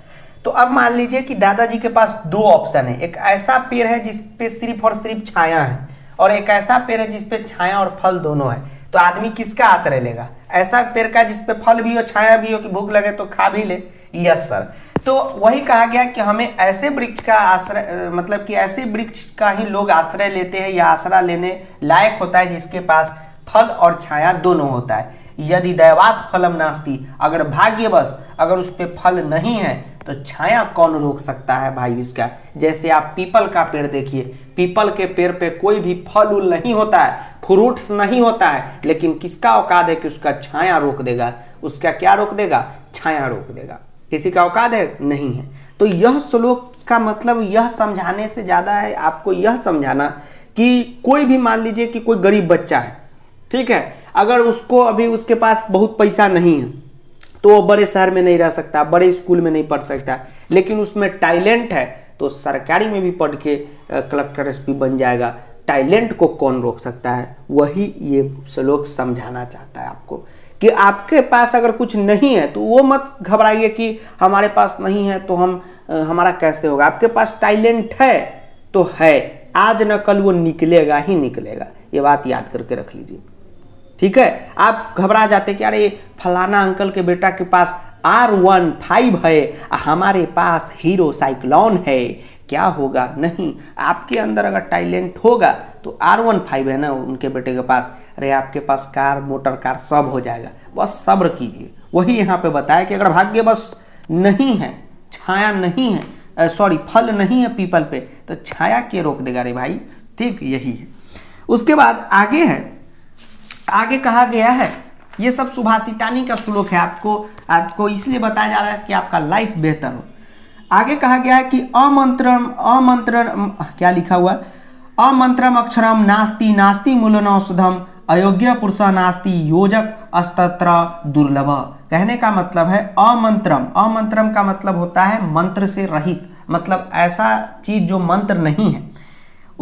A: तो अब मान लीजिए कि दादाजी के पास दो ऑप्शन है एक ऐसा पेड़ है जिसपे सिर्फ और सिर्फ छाया है और एक ऐसा पेड़ है जिसपे छाया और फल दोनों है तो आदमी किसका आश्रय लेगा ऐसा पेड़ का जिसपे फल भी हो छाया भी हो कि भूख लगे तो खा भी ले यस सर तो वही कहा गया कि हमें ऐसे वृक्ष का आश्रय मतलब कि ऐसे वृक्ष का ही लोग आश्रय लेते हैं या आश्रय लेने लायक होता है जिसके पास फल और छाया दोनों होता है यदि दैवात फलम नास्ती अगर भाग्यवश अगर उस पर फल नहीं है तो छाया कौन रोक सकता है भाई इसका जैसे आप पीपल का पेड़ देखिए पीपल के पेड़ पे कोई भी फल उल नहीं होता है फ्रूट्स नहीं होता है लेकिन किसका औकात है कि उसका छाया रोक देगा उसका क्या रोक देगा छाया रोक देगा किसी का औकात है नहीं है तो यह श्लोक का मतलब यह समझाने से ज़्यादा है आपको यह समझाना कि कोई भी मान लीजिए कि कोई गरीब बच्चा है ठीक है अगर उसको अभी उसके पास बहुत पैसा नहीं है तो वो बड़े शहर में नहीं रह सकता बड़े स्कूल में नहीं पढ़ सकता लेकिन उसमें टैलेंट है तो सरकारी में भी पढ़ के कलेक्टर एस बन जाएगा टैलेंट को कौन रोक सकता है वही ये श्लोक समझाना चाहता है आपको कि आपके पास अगर कुछ नहीं है तो वो मत घबराइए कि हमारे पास नहीं है तो हम हमारा कैसे होगा आपके पास टैलेंट है तो है आज न कल वो निकलेगा ही निकलेगा ये बात याद करके रख लीजिए ठीक है आप घबरा जाते कि अरे फलाना अंकल के बेटा के पास आर वन फाइव है हमारे पास हीरो साइक्लॉन है क्या होगा नहीं आपके अंदर अगर टैलेंट होगा तो आर वन फाइव है ना उनके बेटे के पास अरे आपके पास कार मोटर कार सब हो जाएगा बस सब्र कीजिए वही यहाँ पे बताया कि अगर भाग्य बस नहीं है छाया नहीं है सॉरी फल नहीं है पीपल पे तो छाया के रोक देगा रे भाई ठीक यही है उसके बाद आगे है आगे कहा गया है ये सब सुभाषितानी का श्लोक है आपको आपको इसलिए बताया जा रहा है कि आपका लाइफ बेहतर हो आगे कहा गया है कि अमंत्रण अमंत्रण क्या लिखा हुआ अमंत्रम अक्षरम नास्ति नास्ति मूलन औषधम अयोग्य पुरुष नास्ति योजक अस्तत्र दुर्लभ कहने का मतलब है अमंत्रम अमंत्रम का मतलब होता है मंत्र से रहित मतलब ऐसा चीज जो मंत्र नहीं है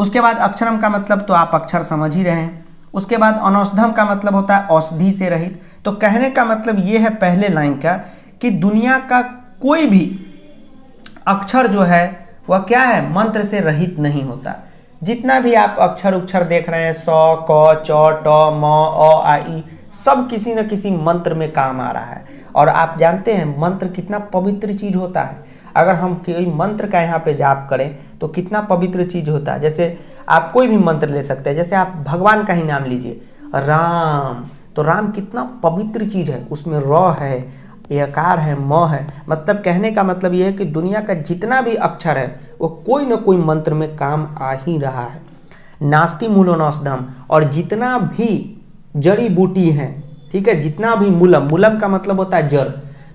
A: उसके बाद अक्षरम का मतलब तो आप अक्षर समझ ही रहे हैं उसके बाद अनौषधम का मतलब होता है औषधि से रहित तो कहने का मतलब ये है पहले लाइन का कि दुनिया का कोई भी अक्षर जो है वह क्या है मंत्र से रहित नहीं होता जितना भी आप अक्षर उक्षर देख रहे हैं सौ क च ट म अ आ ई सब किसी न किसी मंत्र में काम आ रहा है और आप जानते हैं मंत्र कितना पवित्र चीज़ होता है अगर हम कोई मंत्र का यहाँ पे जाप करें तो कितना पवित्र चीज़ होता है जैसे आप कोई भी मंत्र ले सकते हैं जैसे आप भगवान का ही नाम लीजिए राम तो राम कितना पवित्र चीज़ है उसमें र है यकार है म है मतलब कहने का मतलब यह है कि दुनिया का जितना भी अक्षर है वो कोई ना कोई मंत्र में काम आ ही रहा है नास्ति मूलो नौसदम और जितना भी जड़ी बूटी हैं ठीक है जितना भी मूलम मूलम का मतलब होता है जड़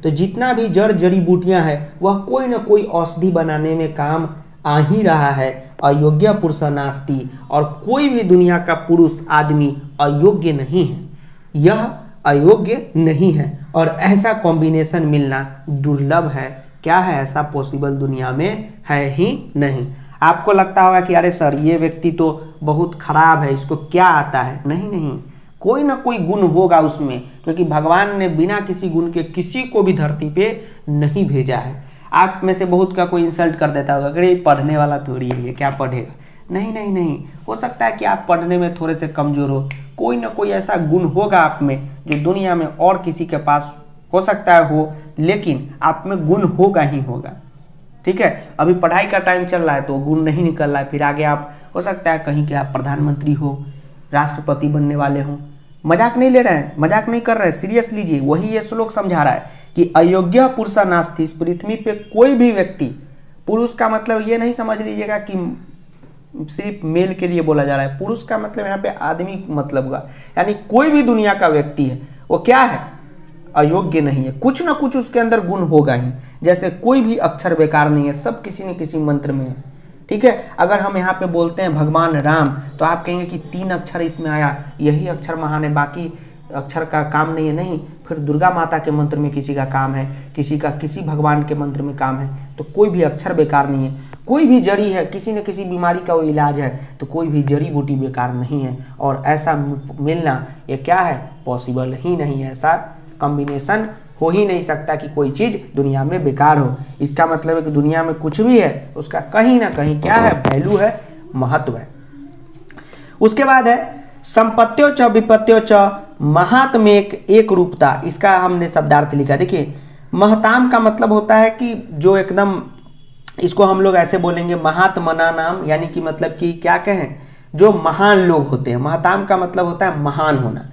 A: तो जितना भी जड़ जड़ी बूटियां हैं वह कोई ना कोई औषधि बनाने में काम आ ही रहा है अयोग्य पुरुष नास्ती और कोई भी दुनिया का पुरुष आदमी अयोग्य नहीं है यह अयोग्य नहीं है और ऐसा कॉम्बिनेशन मिलना दुर्लभ है क्या है ऐसा पॉसिबल दुनिया में है ही नहीं आपको लगता होगा कि अरे सर ये व्यक्ति तो बहुत खराब है इसको क्या आता है नहीं नहीं कोई ना कोई गुण होगा उसमें क्योंकि भगवान ने बिना किसी गुण के किसी को भी धरती पे नहीं भेजा है आप में से बहुत का कोई इंसल्ट कर देता होगा अरे पढ़ने वाला थोड़ी है ये क्या पढ़ेगा नहीं नहीं नहीं हो सकता है कि आप पढ़ने में थोड़े से कमज़ोर हो कोई ना कोई ऐसा गुण होगा आप में जो दुनिया में और किसी के पास हो सकता है हो लेकिन आप में गुण होगा ही होगा ठीक है अभी पढ़ाई का टाइम चल रहा है तो गुण नहीं निकल रहा है फिर आगे आप हो सकता है कहीं के आप प्रधानमंत्री हो राष्ट्रपति बनने वाले हों मजाक नहीं ले रहे हैं मजाक नहीं कर रहे हैं सीरियस लीजिए वही ये श्लोक समझा रहा है कि अयोग्य पुरुषानास्थिस पृथ्वी पे कोई भी व्यक्ति पुरुष का मतलब ये नहीं समझ लीजिएगा कि सिर्फ मेल के लिए बोला जा रहा है पुरुष का मतलब यहाँ पे आदमी मतलब हुआ यानी कोई भी दुनिया का व्यक्ति है वो क्या है अयोग्य नहीं है कुछ ना कुछ उसके अंदर गुण होगा ही जैसे कोई भी अक्षर बेकार नहीं है सब किसी न किसी मंत्र में है ठीक है अगर हम यहाँ पे बोलते हैं भगवान राम तो आप कहेंगे कि तीन अक्षर इसमें आया यही अक्षर महान है बाकी अक्षर का काम नहीं है नहीं फिर दुर्गा माता के मंत्र में किसी का काम है किसी का किसी भगवान के मंत्र में काम है तो कोई भी अक्षर बेकार नहीं है कोई भी जड़ी है किसी न किसी बीमारी का वो इलाज है तो कोई भी जड़ी बूटी बेकार नहीं है और ऐसा मिलना ये क्या है पॉसिबल ही नहीं है ऐसा कॉम्बिनेशन हो ही नहीं सकता कि कोई चीज़ दुनिया में बेकार हो इसका मतलब है कि दुनिया में कुछ भी है उसका कहीं ना कहीं क्या है वैल्यू है महत्व है उसके बाद है संपत्तियों च विपत्तियों च महात्मेक एक रूपता इसका हमने शब्दार्थ लिखा देखिए महताम का मतलब होता है कि जो एकदम इसको हम लोग ऐसे बोलेंगे महात्मना नाम यानी कि मतलब कि क्या कहें जो महान लोग होते हैं महताम का मतलब होता है महान होना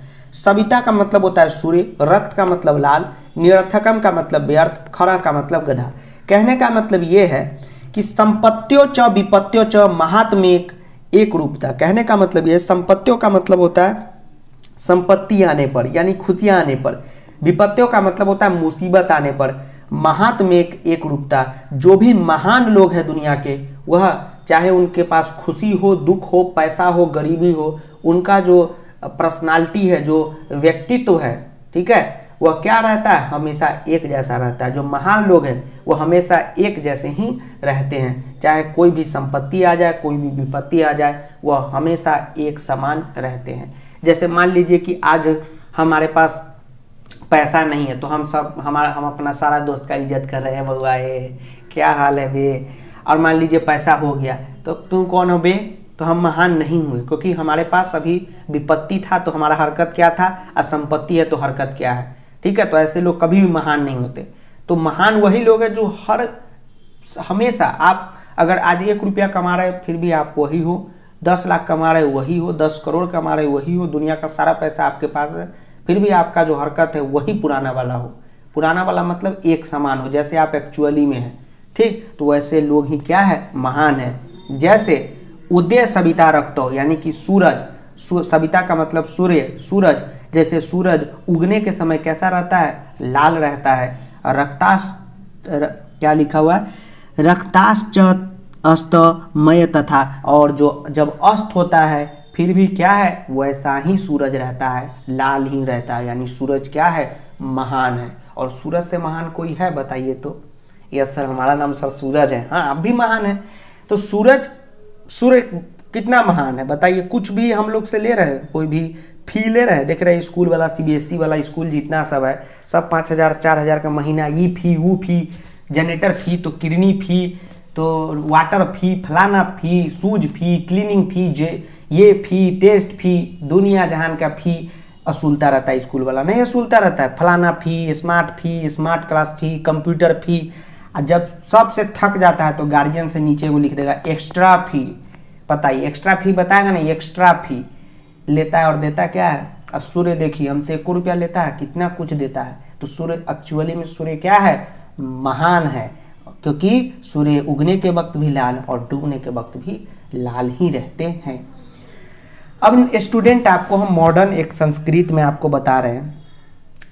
A: सविता का मतलब होता है सूर्य रक्त का मतलब लाल निरर्थकम का मतलब व्यर्थ खरा का मतलब गधा कहने का मतलब ये है कि संपत्तियों च विपत्तियों च महात्मेक एक रूपता कहने का मतलब यह संपत्तियों का मतलब होता है संपत्ति आने पर यानी खुशियां आने पर विपत्तियों का मतलब होता है मुसीबत आने पर महात्म एक एक रूपता जो भी महान लोग हैं दुनिया के वह चाहे उनके पास खुशी हो दुख हो पैसा हो गरीबी हो उनका जो पर्सनालिटी है जो व्यक्तित्व है ठीक है वह क्या रहता है हमेशा एक जैसा रहता है जो महान लोग हैं वो हमेशा एक जैसे ही रहते हैं चाहे कोई भी संपत्ति आ जाए कोई भी विपत्ति आ जाए वह हमेशा एक समान रहते हैं जैसे मान लीजिए कि आज हमारे पास पैसा नहीं है तो हम सब हमारा हम अपना सारा दोस्त का इज्जत कर रहे हैं बउआ ए क्या हाल है बे और मान लीजिए पैसा हो गया तो तुम कौन हो बे तो हम महान नहीं हुए क्योंकि हमारे पास अभी विपत्ति था तो हमारा हरकत क्या था असंपत्ति है तो हरकत क्या है ठीक है तो ऐसे लोग कभी भी महान नहीं होते तो महान वही लोग हैं जो हर हमेशा आप अगर आज एक रुपया कमा रहे फिर भी आप वही हो दस लाख कमा रहे वही हो दस करोड़ कमा रहे वही हो दुनिया का सारा पैसा आपके पास है फिर भी आपका जो हरकत है वही पुराना वाला हो पुराना वाला मतलब एक समान हो जैसे आप एक्चुअली में हैं ठीक तो वैसे लोग ही क्या है महान है जैसे उदय सविता रखता हो यानी कि सूरज सु, सविता का मतलब सूर्य सूरज जैसे सूरज उगने के समय कैसा रहता है लाल रहता है और रक्ताश र, क्या लिखा हुआ है रक्ताश्च अस्तमय तथा और जो जब अस्त होता है फिर भी क्या है वैसा ही सूरज रहता है लाल ही रहता है यानी सूरज क्या है महान है और सूरज से महान कोई है बताइए तो यस सर हमारा नाम सर सूरज है हाँ आप भी महान है तो सूरज सूर्य कितना महान है बताइए कुछ भी हम लोग से ले रहे हैं कोई भी ले रहे हैं देख रहे हैं स्कूल वाला सीबीएसई e वाला स्कूल जितना सब है सब पाँच हज़ार चार हज़ार का महीना ये फी वो फी जनरेटर फी तो किडनी फी तो वाटर फी फलाना फी सूज फी क्लीनिंग फी जे ये फी टेस्ट फी दुनिया जहान का फी असूलता रहता है स्कूल वाला नहीं असूलता रहता है फलाना fee smart fee smart class fee computer fee और जब सबसे थक जाता है तो गार्जियन से नीचे वो लिख देगा एक्स्ट्रा फी पता ही एक्स्ट्रा फी बताएगा ना एक्स्ट्रा फी लेता है और देता क्या है और सूर्य देखिए हमसे एक रुपया लेता है कितना कुछ देता है तो सूर्य एक्चुअली में सूर्य क्या है महान है क्योंकि सूर्य उगने के वक्त भी लाल और डूबने के वक्त भी लाल ही रहते हैं अब स्टूडेंट आपको हम मॉडर्न एक संस्कृत में आपको बता रहे हैं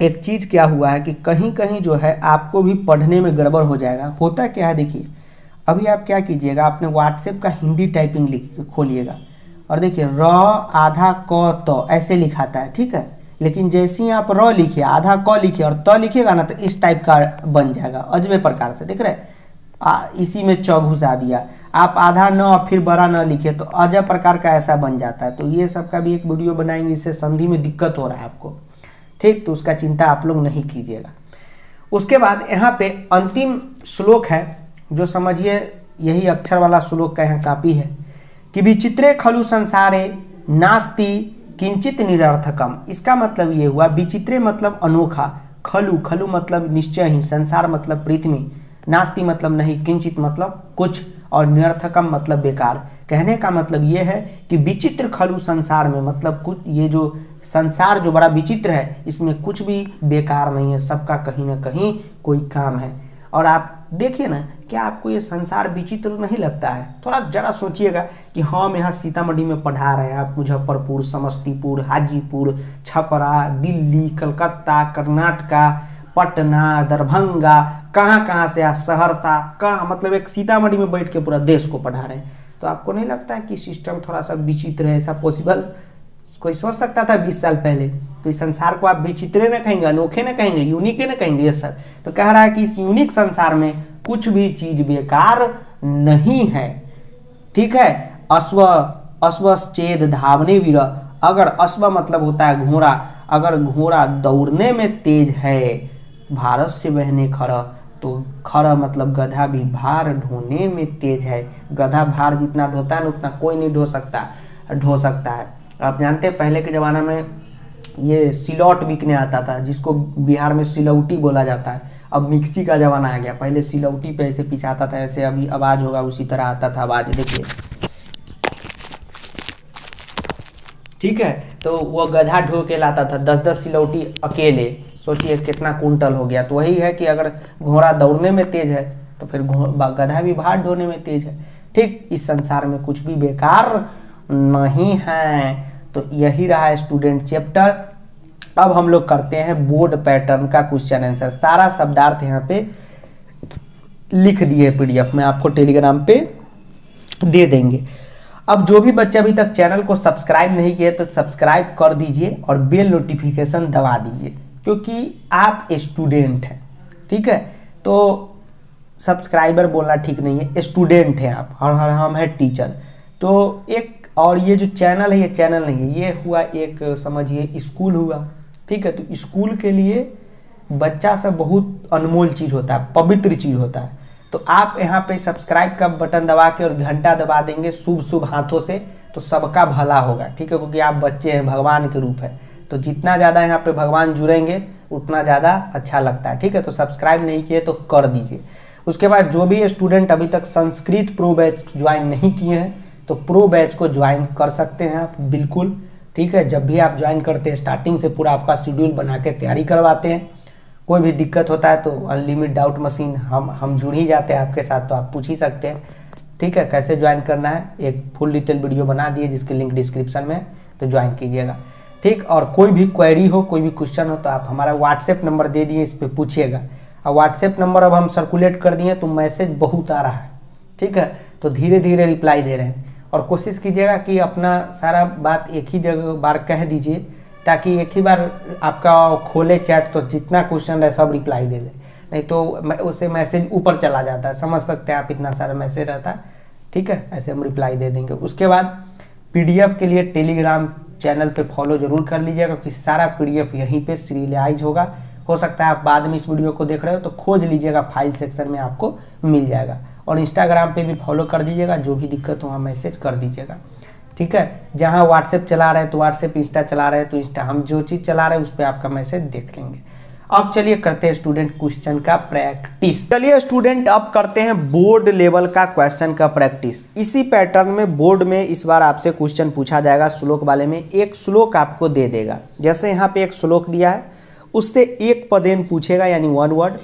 A: एक चीज़ क्या हुआ है कि कहीं कहीं जो है आपको भी पढ़ने में गड़बड़ हो जाएगा होता क्या है देखिए अभी आप क्या कीजिएगा आपने व्हाट्सएप का हिंदी टाइपिंग लिख खोलिएगा और देखिए र आधा क त ऐसे लिखाता है ठीक है लेकिन जैसे ही आप र लिखिए आधा क लिखिए और त लिखिएगा ना तो इस टाइप का बन जाएगा अजबे प्रकार से देख रहे आ, इसी में च घुसा दिया आप आधा न और फिर बड़ा न लिखे तो अजब प्रकार का ऐसा बन जाता है तो ये सब का भी एक वीडियो बनाएंगे इससे संधि में दिक्कत हो रहा है आपको ठीक तो उसका चिंता आप लोग नहीं कीजिएगा उसके बाद यहाँ पे अंतिम श्लोक है जो समझिए यही अक्षर वाला श्लोक का यहाँ कापी है कि विचित्रे खलु संसारे नास्ति किंचित निरर्थकम इसका मतलब ये हुआ विचित्रे मतलब अनोखा खलु खलु मतलब निश्चय ही संसार मतलब पृथ्वी नास्ति मतलब नहीं किंचित मतलब कुछ और निरर्थकम मतलब बेकार कहने का मतलब ये है कि विचित्र खलु संसार में मतलब कुछ ये जो संसार जो बड़ा विचित्र है इसमें कुछ भी बेकार नहीं है सबका कहीं ना कहीं कोई काम है और आप देखिए ना क्या आपको ये संसार विचित्र नहीं लगता है थोड़ा जरा सोचिएगा कि हम हाँ, यहाँ सीतामढ़ी में पढ़ा रहे हैं आप मुजफ्फरपुर समस्तीपुर हाजीपुर छपरा दिल्ली कलकत्ता कर्नाटका पटना दरभंगा कहाँ कहाँ से आ सहरसा कहाँ मतलब एक सीतामढ़ी में बैठ के पूरा देश को पढ़ा रहे हैं तो आपको नहीं लगता है कि सिस्टम थोड़ा सा विचित्र है ऐसा पॉसिबल कोई सोच सकता था बीस साल पहले तो इस संसार को आप विचित्रे न कहेंगे अनोखे न कहेंगे यूनिक न कहेंगे यस सर तो कह रहा है कि इस यूनिक संसार में कुछ भी चीज बेकार नहीं है ठीक है अश्व अश्वश्चेद धावने वीर अगर अश्व मतलब होता है घोड़ा अगर घोड़ा दौड़ने में तेज है भारत से बहने खड़ा तो खड़ा मतलब गधा भी भार ढोने में तेज है गधा भार जितना ढोता है ना उतना कोई नहीं ढो सकता ढो सकता है आप जानते हैं पहले के ज़माने में ये सिलौट बिकने आता था जिसको बिहार में सिलौटी बोला जाता है अब मिक्सी का ज़माना आ गया पहले सिलौटी पे ऐसे पिछाता था ऐसे अभी आवाज़ होगा उसी तरह आता था आवाज़ देखिए ठीक है तो वह गधा ढो के लाता था दस दस सिलौटी अकेले सोचिए कितना कुंटल हो गया तो वही है कि अगर घोड़ा दौड़ने में तेज है तो फिर गधा भी भार ढोने में तेज है ठीक इस संसार में कुछ भी बेकार नहीं है तो यही रहा स्टूडेंट चैप्टर अब हम लोग करते हैं बोर्ड पैटर्न का क्वेश्चन आंसर सारा शब्दार्थ यहाँ पे लिख दिए पीडीएफ में आपको टेलीग्राम पे दे देंगे अब जो भी बच्चे अभी तक चैनल को सब्सक्राइब नहीं किए तो सब्सक्राइब कर दीजिए और बेल नोटिफिकेशन दबा दीजिए क्योंकि आप स्टूडेंट हैं ठीक है तो सब्सक्राइबर बोलना ठीक नहीं है स्टूडेंट हैं आप और हम हैं टीचर तो एक और ये जो चैनल है ये चैनल नहीं है ये हुआ एक समझिए स्कूल हुआ ठीक है तो स्कूल के लिए बच्चा सब बहुत अनमोल चीज़ होता है पवित्र चीज़ होता है तो आप यहाँ पे सब्सक्राइब का बटन दबा के और घंटा दबा देंगे शुभ शुभ हाथों से तो सबका भला होगा ठीक है क्योंकि आप बच्चे हैं भगवान के रूप है तो जितना ज़्यादा यहाँ पे भगवान जुड़ेंगे उतना ज़्यादा अच्छा लगता है ठीक है तो सब्सक्राइब नहीं किए तो कर दीजिए उसके बाद जो भी स्टूडेंट अभी तक संस्कृत प्रो बैच ज्वाइन नहीं किए हैं तो प्रो बैच को ज्वाइन कर सकते हैं आप बिल्कुल ठीक है जब भी आप ज्वाइन करते हैं स्टार्टिंग से पूरा आपका शेड्यूल बना के तैयारी करवाते हैं कोई भी दिक्कत होता है तो अनलिमिट डाउट मशीन हम हम जुड़ ही जाते हैं आपके साथ तो आप पूछ ही सकते हैं ठीक है कैसे ज्वाइन करना है एक फुल डिटेल वीडियो बना दिए जिसकी लिंक डिस्क्रिप्शन में तो ज्वाइन कीजिएगा ठीक और कोई भी क्वेरी हो कोई भी क्वेश्चन हो तो आप हमारा व्हाट्सएप नंबर दे दिए इस पर पूछिएगा और व्हाट्सएप नंबर अब हम सर्कुलेट कर दिए तो मैसेज बहुत आ रहा है ठीक है तो धीरे धीरे रिप्लाई दे रहे हैं और कोशिश कीजिएगा कि अपना सारा बात एक ही जगह बार कह दीजिए ताकि एक ही बार आपका खोले चैट तो जितना क्वेश्चन है सब रिप्लाई दे दे नहीं तो उसे मैसेज ऊपर चला जाता है समझ सकते हैं आप इतना सारा मैसेज रहता है ठीक है ऐसे हम रिप्लाई दे देंगे उसके बाद पी के लिए टेलीग्राम चैनल पे फॉलो जरूर कर लीजिएगा क्योंकि सारा पी यहीं पे सीरियलाइज होगा हो सकता है आप बाद में इस वीडियो को देख रहे हो तो खोज लीजिएगा फाइल सेक्शन में आपको मिल जाएगा और इंस्टाग्राम पे भी फॉलो कर दीजिएगा जो भी दिक्कत हो वहाँ मैसेज कर दीजिएगा ठीक है जहाँ व्हाट्सएप चला रहे हैं तो व्हाट्सएप इंस्टा चला रहे हैं तो इंस्टा हम जो चीज़ चला रहे हैं उस पर आपका मैसेज देख लेंगे अब चलिए करते हैं स्टूडेंट क्वेश्चन का प्रैक्टिस चलिए स्टूडेंट अब करते हैं बोर्ड लेवल का क्वेश्चन का प्रैक्टिस इसी पैटर्न में बोर्ड में इस बार आपसे क्वेश्चन पूछा जाएगा श्लोक वाले में एक श्लोक आपको दे देगा जैसे यहाँ पे एक श्लोक दिया है उससे एक पदेन पूछेगा यानी वन वर्ड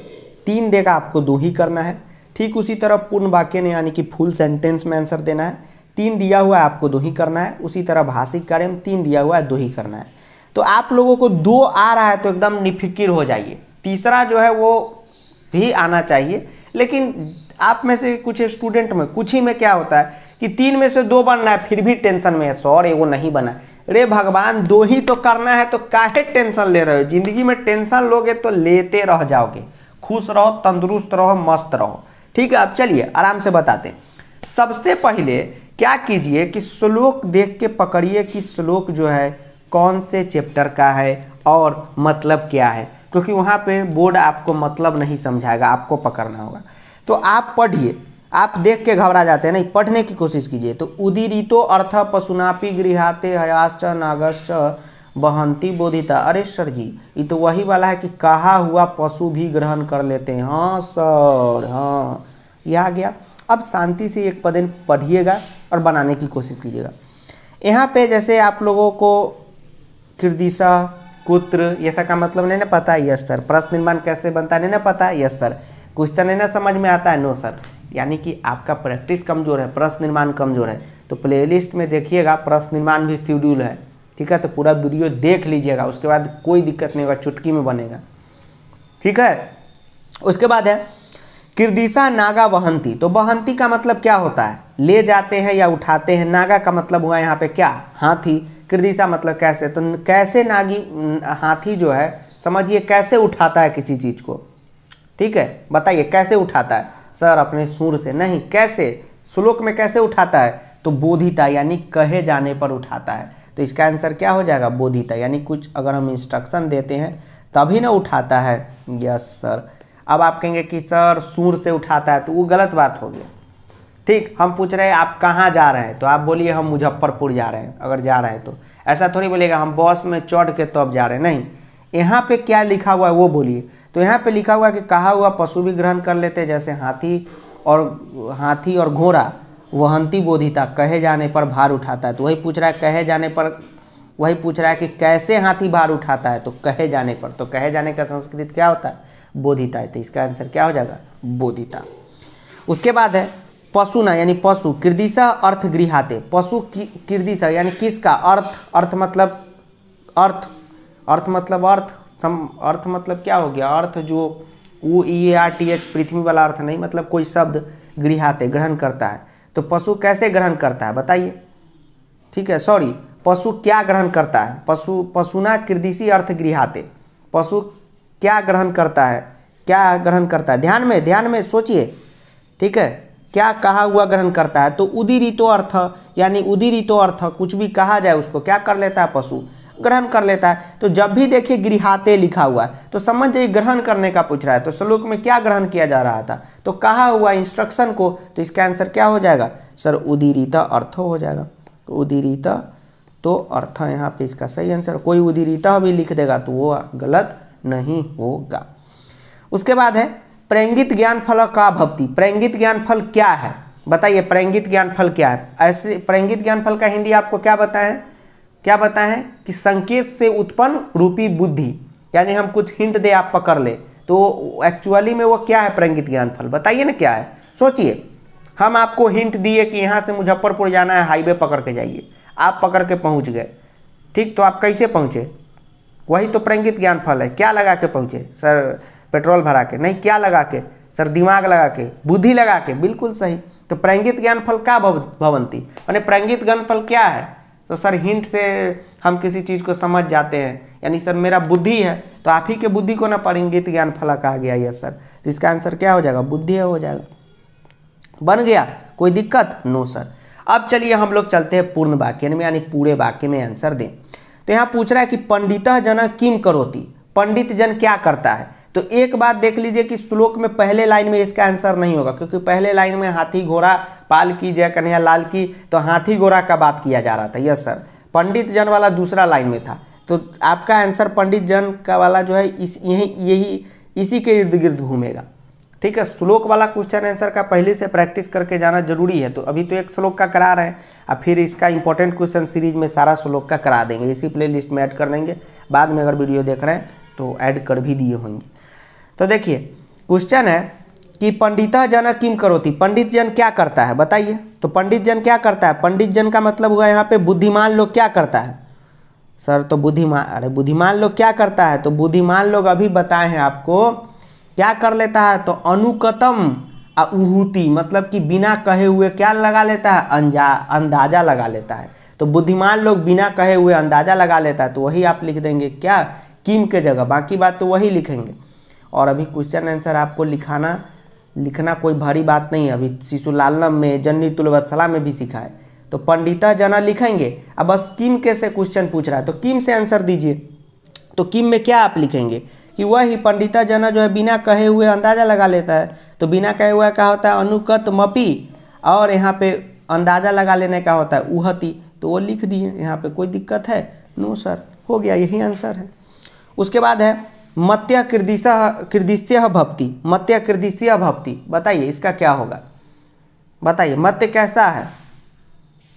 A: तीन देगा आपको दो ही करना है ठीक उसी तरह पूर्ण वाक्य ने यानी कि फुल सेंटेंस में आंसर देना है तीन दिया हुआ है आपको दो ही करना है उसी तरह भाषिक कार्य में तीन दिया हुआ है दो ही करना है तो आप लोगों को दो आ रहा है तो एकदम निफिकिर हो जाइए तीसरा जो है वो भी आना चाहिए लेकिन आप में से कुछ स्टूडेंट में कुछ ही में क्या होता है कि तीन में से दो बनना है फिर भी टेंशन में है सॉरी एगो नहीं बना अरे भगवान दो ही तो करना है तो काहे टेंशन ले रहे हो जिंदगी में टेंशन लोगे तो लेते रह जाओगे खुश रहो तंदुरुस्त रहो मस्त रहो ठीक है आप चलिए आराम से बताते हैं सबसे पहले क्या कीजिए कि श्लोक देख के पकड़िए कि श्लोक जो है कौन से चैप्टर का है और मतलब क्या है क्योंकि वहाँ पे बोर्ड आपको मतलब नहीं समझाएगा आपको पकड़ना होगा तो आप पढ़िए आप देख के घबरा जाते हैं नहीं पढ़ने की कोशिश कीजिए तो उदीरितो अर्थ पशुनापी गृहाते हयाश्च नागश्च बहंती बोधिता अरे सर जी ये तो वही वाला है कि कहा हुआ पशु भी ग्रहण कर लेते हैं हाँ सर हाँ यह आ गया अब शांति से एक पदन पढ़िएगा और बनाने की कोशिश कीजिएगा यहाँ पे जैसे आप लोगों को किर्दिशा कुत्र ये सब का मतलब नहीं ना पता यस सर प्रश्न निर्माण कैसे बनता नहीं ना पता यस सर क्वेश्चन नहीं ना समझ में आता है नो सर यानी कि आपका प्रैक्टिस कमज़ोर है प्रश्न निर्माण कमज़ोर है तो प्लेलिस्ट में देखिएगा प्रश्न निर्माण भी शेड्यूल है ठीक है तो पूरा वीडियो देख लीजिएगा उसके बाद कोई दिक्कत नहीं होगा चुटकी में बनेगा ठीक है उसके बाद है किरदिशा नागा बहंती तो बहंती का मतलब क्या होता है ले जाते हैं या उठाते हैं नागा का मतलब हुआ यहाँ पे क्या हाथी किरदिशा मतलब कैसे तो कैसे नागी हाथी जो है समझिए कैसे उठाता है किसी चीज़ को ठीक है बताइए कैसे उठाता है सर अपने सुर से नहीं कैसे श्लोक में कैसे उठाता है तो बोधिता यानी कहे जाने पर उठाता है तो इसका आंसर क्या हो जाएगा बोधिता यानी कुछ अगर हम इंस्ट्रक्शन देते हैं तभी ना उठाता है यस सर अब आप कहेंगे कि सर सूर से उठाता है तो वो गलत बात हो गया ठीक हम पूछ रहे हैं आप कहाँ जा रहे हैं तो आप बोलिए हम मुजफ्फरपुर जा रहे हैं अगर जा रहे हैं तो ऐसा थोड़ी बोलेगा हम बस में चढ़ के तब तो जा रहे हैं नहीं यहाँ पे क्या लिखा हुआ है वो बोलिए तो यहाँ पे लिखा हुआ है कि कहा हुआ पशु भी ग्रहण कर लेते हैं जैसे हाथी और हाथी और घोड़ा वहंती बोधिता कहे जाने पर भार उठाता है तो वही पूछ रहा है कहे जाने पर वही पूछ रहा है कि कैसे हाथी भार उठाता है तो कहे जाने पर तो कहे जाने का संस्कृत क्या होता है बोधिता है तो इसका आंसर क्या हो जाएगा बोधिता उसके बाद है पशुना यानी पशु किर्दिशा अर्थ गृहाते पशु किर्दिशा यानी किसका अर्थ अर्थ मतलब अर्थ अर्थ मतलब अर्थ सम अर्थ मतलब क्या हो गया अर्थ जो O E R T H पृथ्वी वाला अर्थ नहीं मतलब कोई शब्द गृहाते ग्रहण करता है तो पशु कैसे ग्रहण करता है बताइए ठीक है सॉरी पशु क्या ग्रहण करता है पशु पशुना कृदिशी अर्थ गृहाते पशु क्या ग्रहण करता है क्या ग्रहण करता है ध्यान में ध्यान में सोचिए ठीक है क्या कहा हुआ ग्रहण करता है तो उदिरितो अर्थ यानी उदिरितो अर्थ कुछ भी कहा जाए उसको क्या कर लेता है पशु ग्रहण कर लेता है तो जब भी देखिए गृहाते लिखा हुआ है तो समझ जाइए ग्रहण करने का पूछ रहा है तो श्लोक में क्या ग्रहण किया जा रहा था तो कहा हुआ इंस्ट्रक्शन को तो इसका आंसर क्या हो जाएगा सर उदीरित अर्थ हो जाएगा तो उदीरित तो अर्थ यहाँ पे इसका सही आंसर कोई उदीरित भी लिख देगा तो वो गलत नहीं होगा उसके बाद है प्रेंगित ज्ञान फल का भक्ति प्रेंगित ज्ञान फल क्या है बताइए प्रेंगित ज्ञान फल क्या है ऐसे प्रेंगित ज्ञान फल का हिंदी आपको क्या बताएं क्या बताएं कि संकेत से उत्पन्न रूपी बुद्धि यानी हम कुछ हिंट दे आप पकड़ ले तो एक्चुअली में वो क्या है प्रंगित ज्ञान फल बताइए ना क्या है सोचिए हम आपको हिंट दिए कि यहाँ से मुजफ्फरपुर जाना है हाईवे पकड़ के जाइए आप पकड़ के पहुँच गए ठीक तो आप कैसे पहुँचे वही तो प्रंगित ज्ञान फल है क्या लगा के पहुँचे सर पेट्रोल भरा के नहीं क्या लगा के सर दिमाग लगा के बुद्धि लगा के बिल्कुल सही तो प्रंगित ज्ञान फल का भवंती मैंने प्रंगित ज्ञान फल क्या है तो सर हिंट से हम किसी चीज़ को समझ जाते हैं यानी सर मेरा बुद्धि है तो आप ही के बुद्धि को ना परिंगित तो ज्ञान फलक आ गया यस सर जिसका आंसर क्या हो जाएगा बुद्धि हो जाएगा बन गया कोई दिक्कत नो सर अब चलिए हम लोग चलते हैं पूर्ण वाक्य में यानी पूरे वाक्य में आंसर दें तो यहाँ पूछ रहा है कि पंडित जना किम करोती पंडित जन क्या करता है तो एक बात देख लीजिए कि श्लोक में पहले लाइन में इसका आंसर नहीं होगा क्योंकि पहले लाइन में हाथी घोड़ा पाल की जय कन्हैया लाल की तो हाथी घोड़ा का बात किया जा रहा था यस सर पंडित जन वाला दूसरा लाइन में था तो आपका आंसर पंडित जन का वाला जो है इस यही यही इसी के इर्द गिर्द घूमेगा ठीक है श्लोक वाला क्वेश्चन आंसर का पहले से प्रैक्टिस करके जाना जरूरी है तो अभी तो एक श्लोक का करा रहे हैं और फिर इसका इंपॉर्टेंट क्वेश्चन सीरीज में सारा श्लोक का करा देंगे इसी प्ले लिस्ट में ऐड कर देंगे बाद में अगर वीडियो देख रहे हैं तो ऐड कर भी दिए होंगे तो देखिए क्वेश्चन है कि पंडिता जन किम करोती पंडित जन क्या करता है बताइए तो पंडित जन क्या करता है पंडित जन का मतलब हुआ यहाँ पे बुद्धिमान लोग क्या करता है सर तो बुद्धिमान अरे बुद्धिमान लोग क्या करता है तो बुद्धिमान लोग अभी बताए हैं आपको क्या कर लेता है तो अनुकतम आ उहूति मतलब कि बिना कहे हुए क्या लगा लेता है अंजा अंदाजा लगा लेता है तो बुद्धिमान लोग बिना कहे हुए अंदाजा लगा लेता है तो वही आप लिख देंगे क्या किम के जगह बाकी बात तो वही लिखेंगे और अभी क्वेश्चन आंसर आपको लिखाना लिखना कोई भारी बात नहीं है अभी शिशुलालम में जननी तुलवत्सला में भी सिखाए है तो पंडिता जना लिखेंगे अब बस किम के से क्वेश्चन पूछ रहा है तो किम से आंसर दीजिए तो किम में क्या आप लिखेंगे कि वही पंडिता जना जो है बिना कहे हुए अंदाज़ा लगा लेता है तो बिना कहे हुए क्या होता है अनुकत मपी और यहाँ पे अंदाज़ा लगा लेने का होता है उहती तो वो लिख दिए यहाँ पे कोई दिक्कत है नो सर हो गया यही आंसर है उसके बाद है मत्या कृदिशा कृदिश्य भक्ति मत्या कृदिश्य भक्ति बताइए इसका क्या होगा बताइए मत्य कैसा है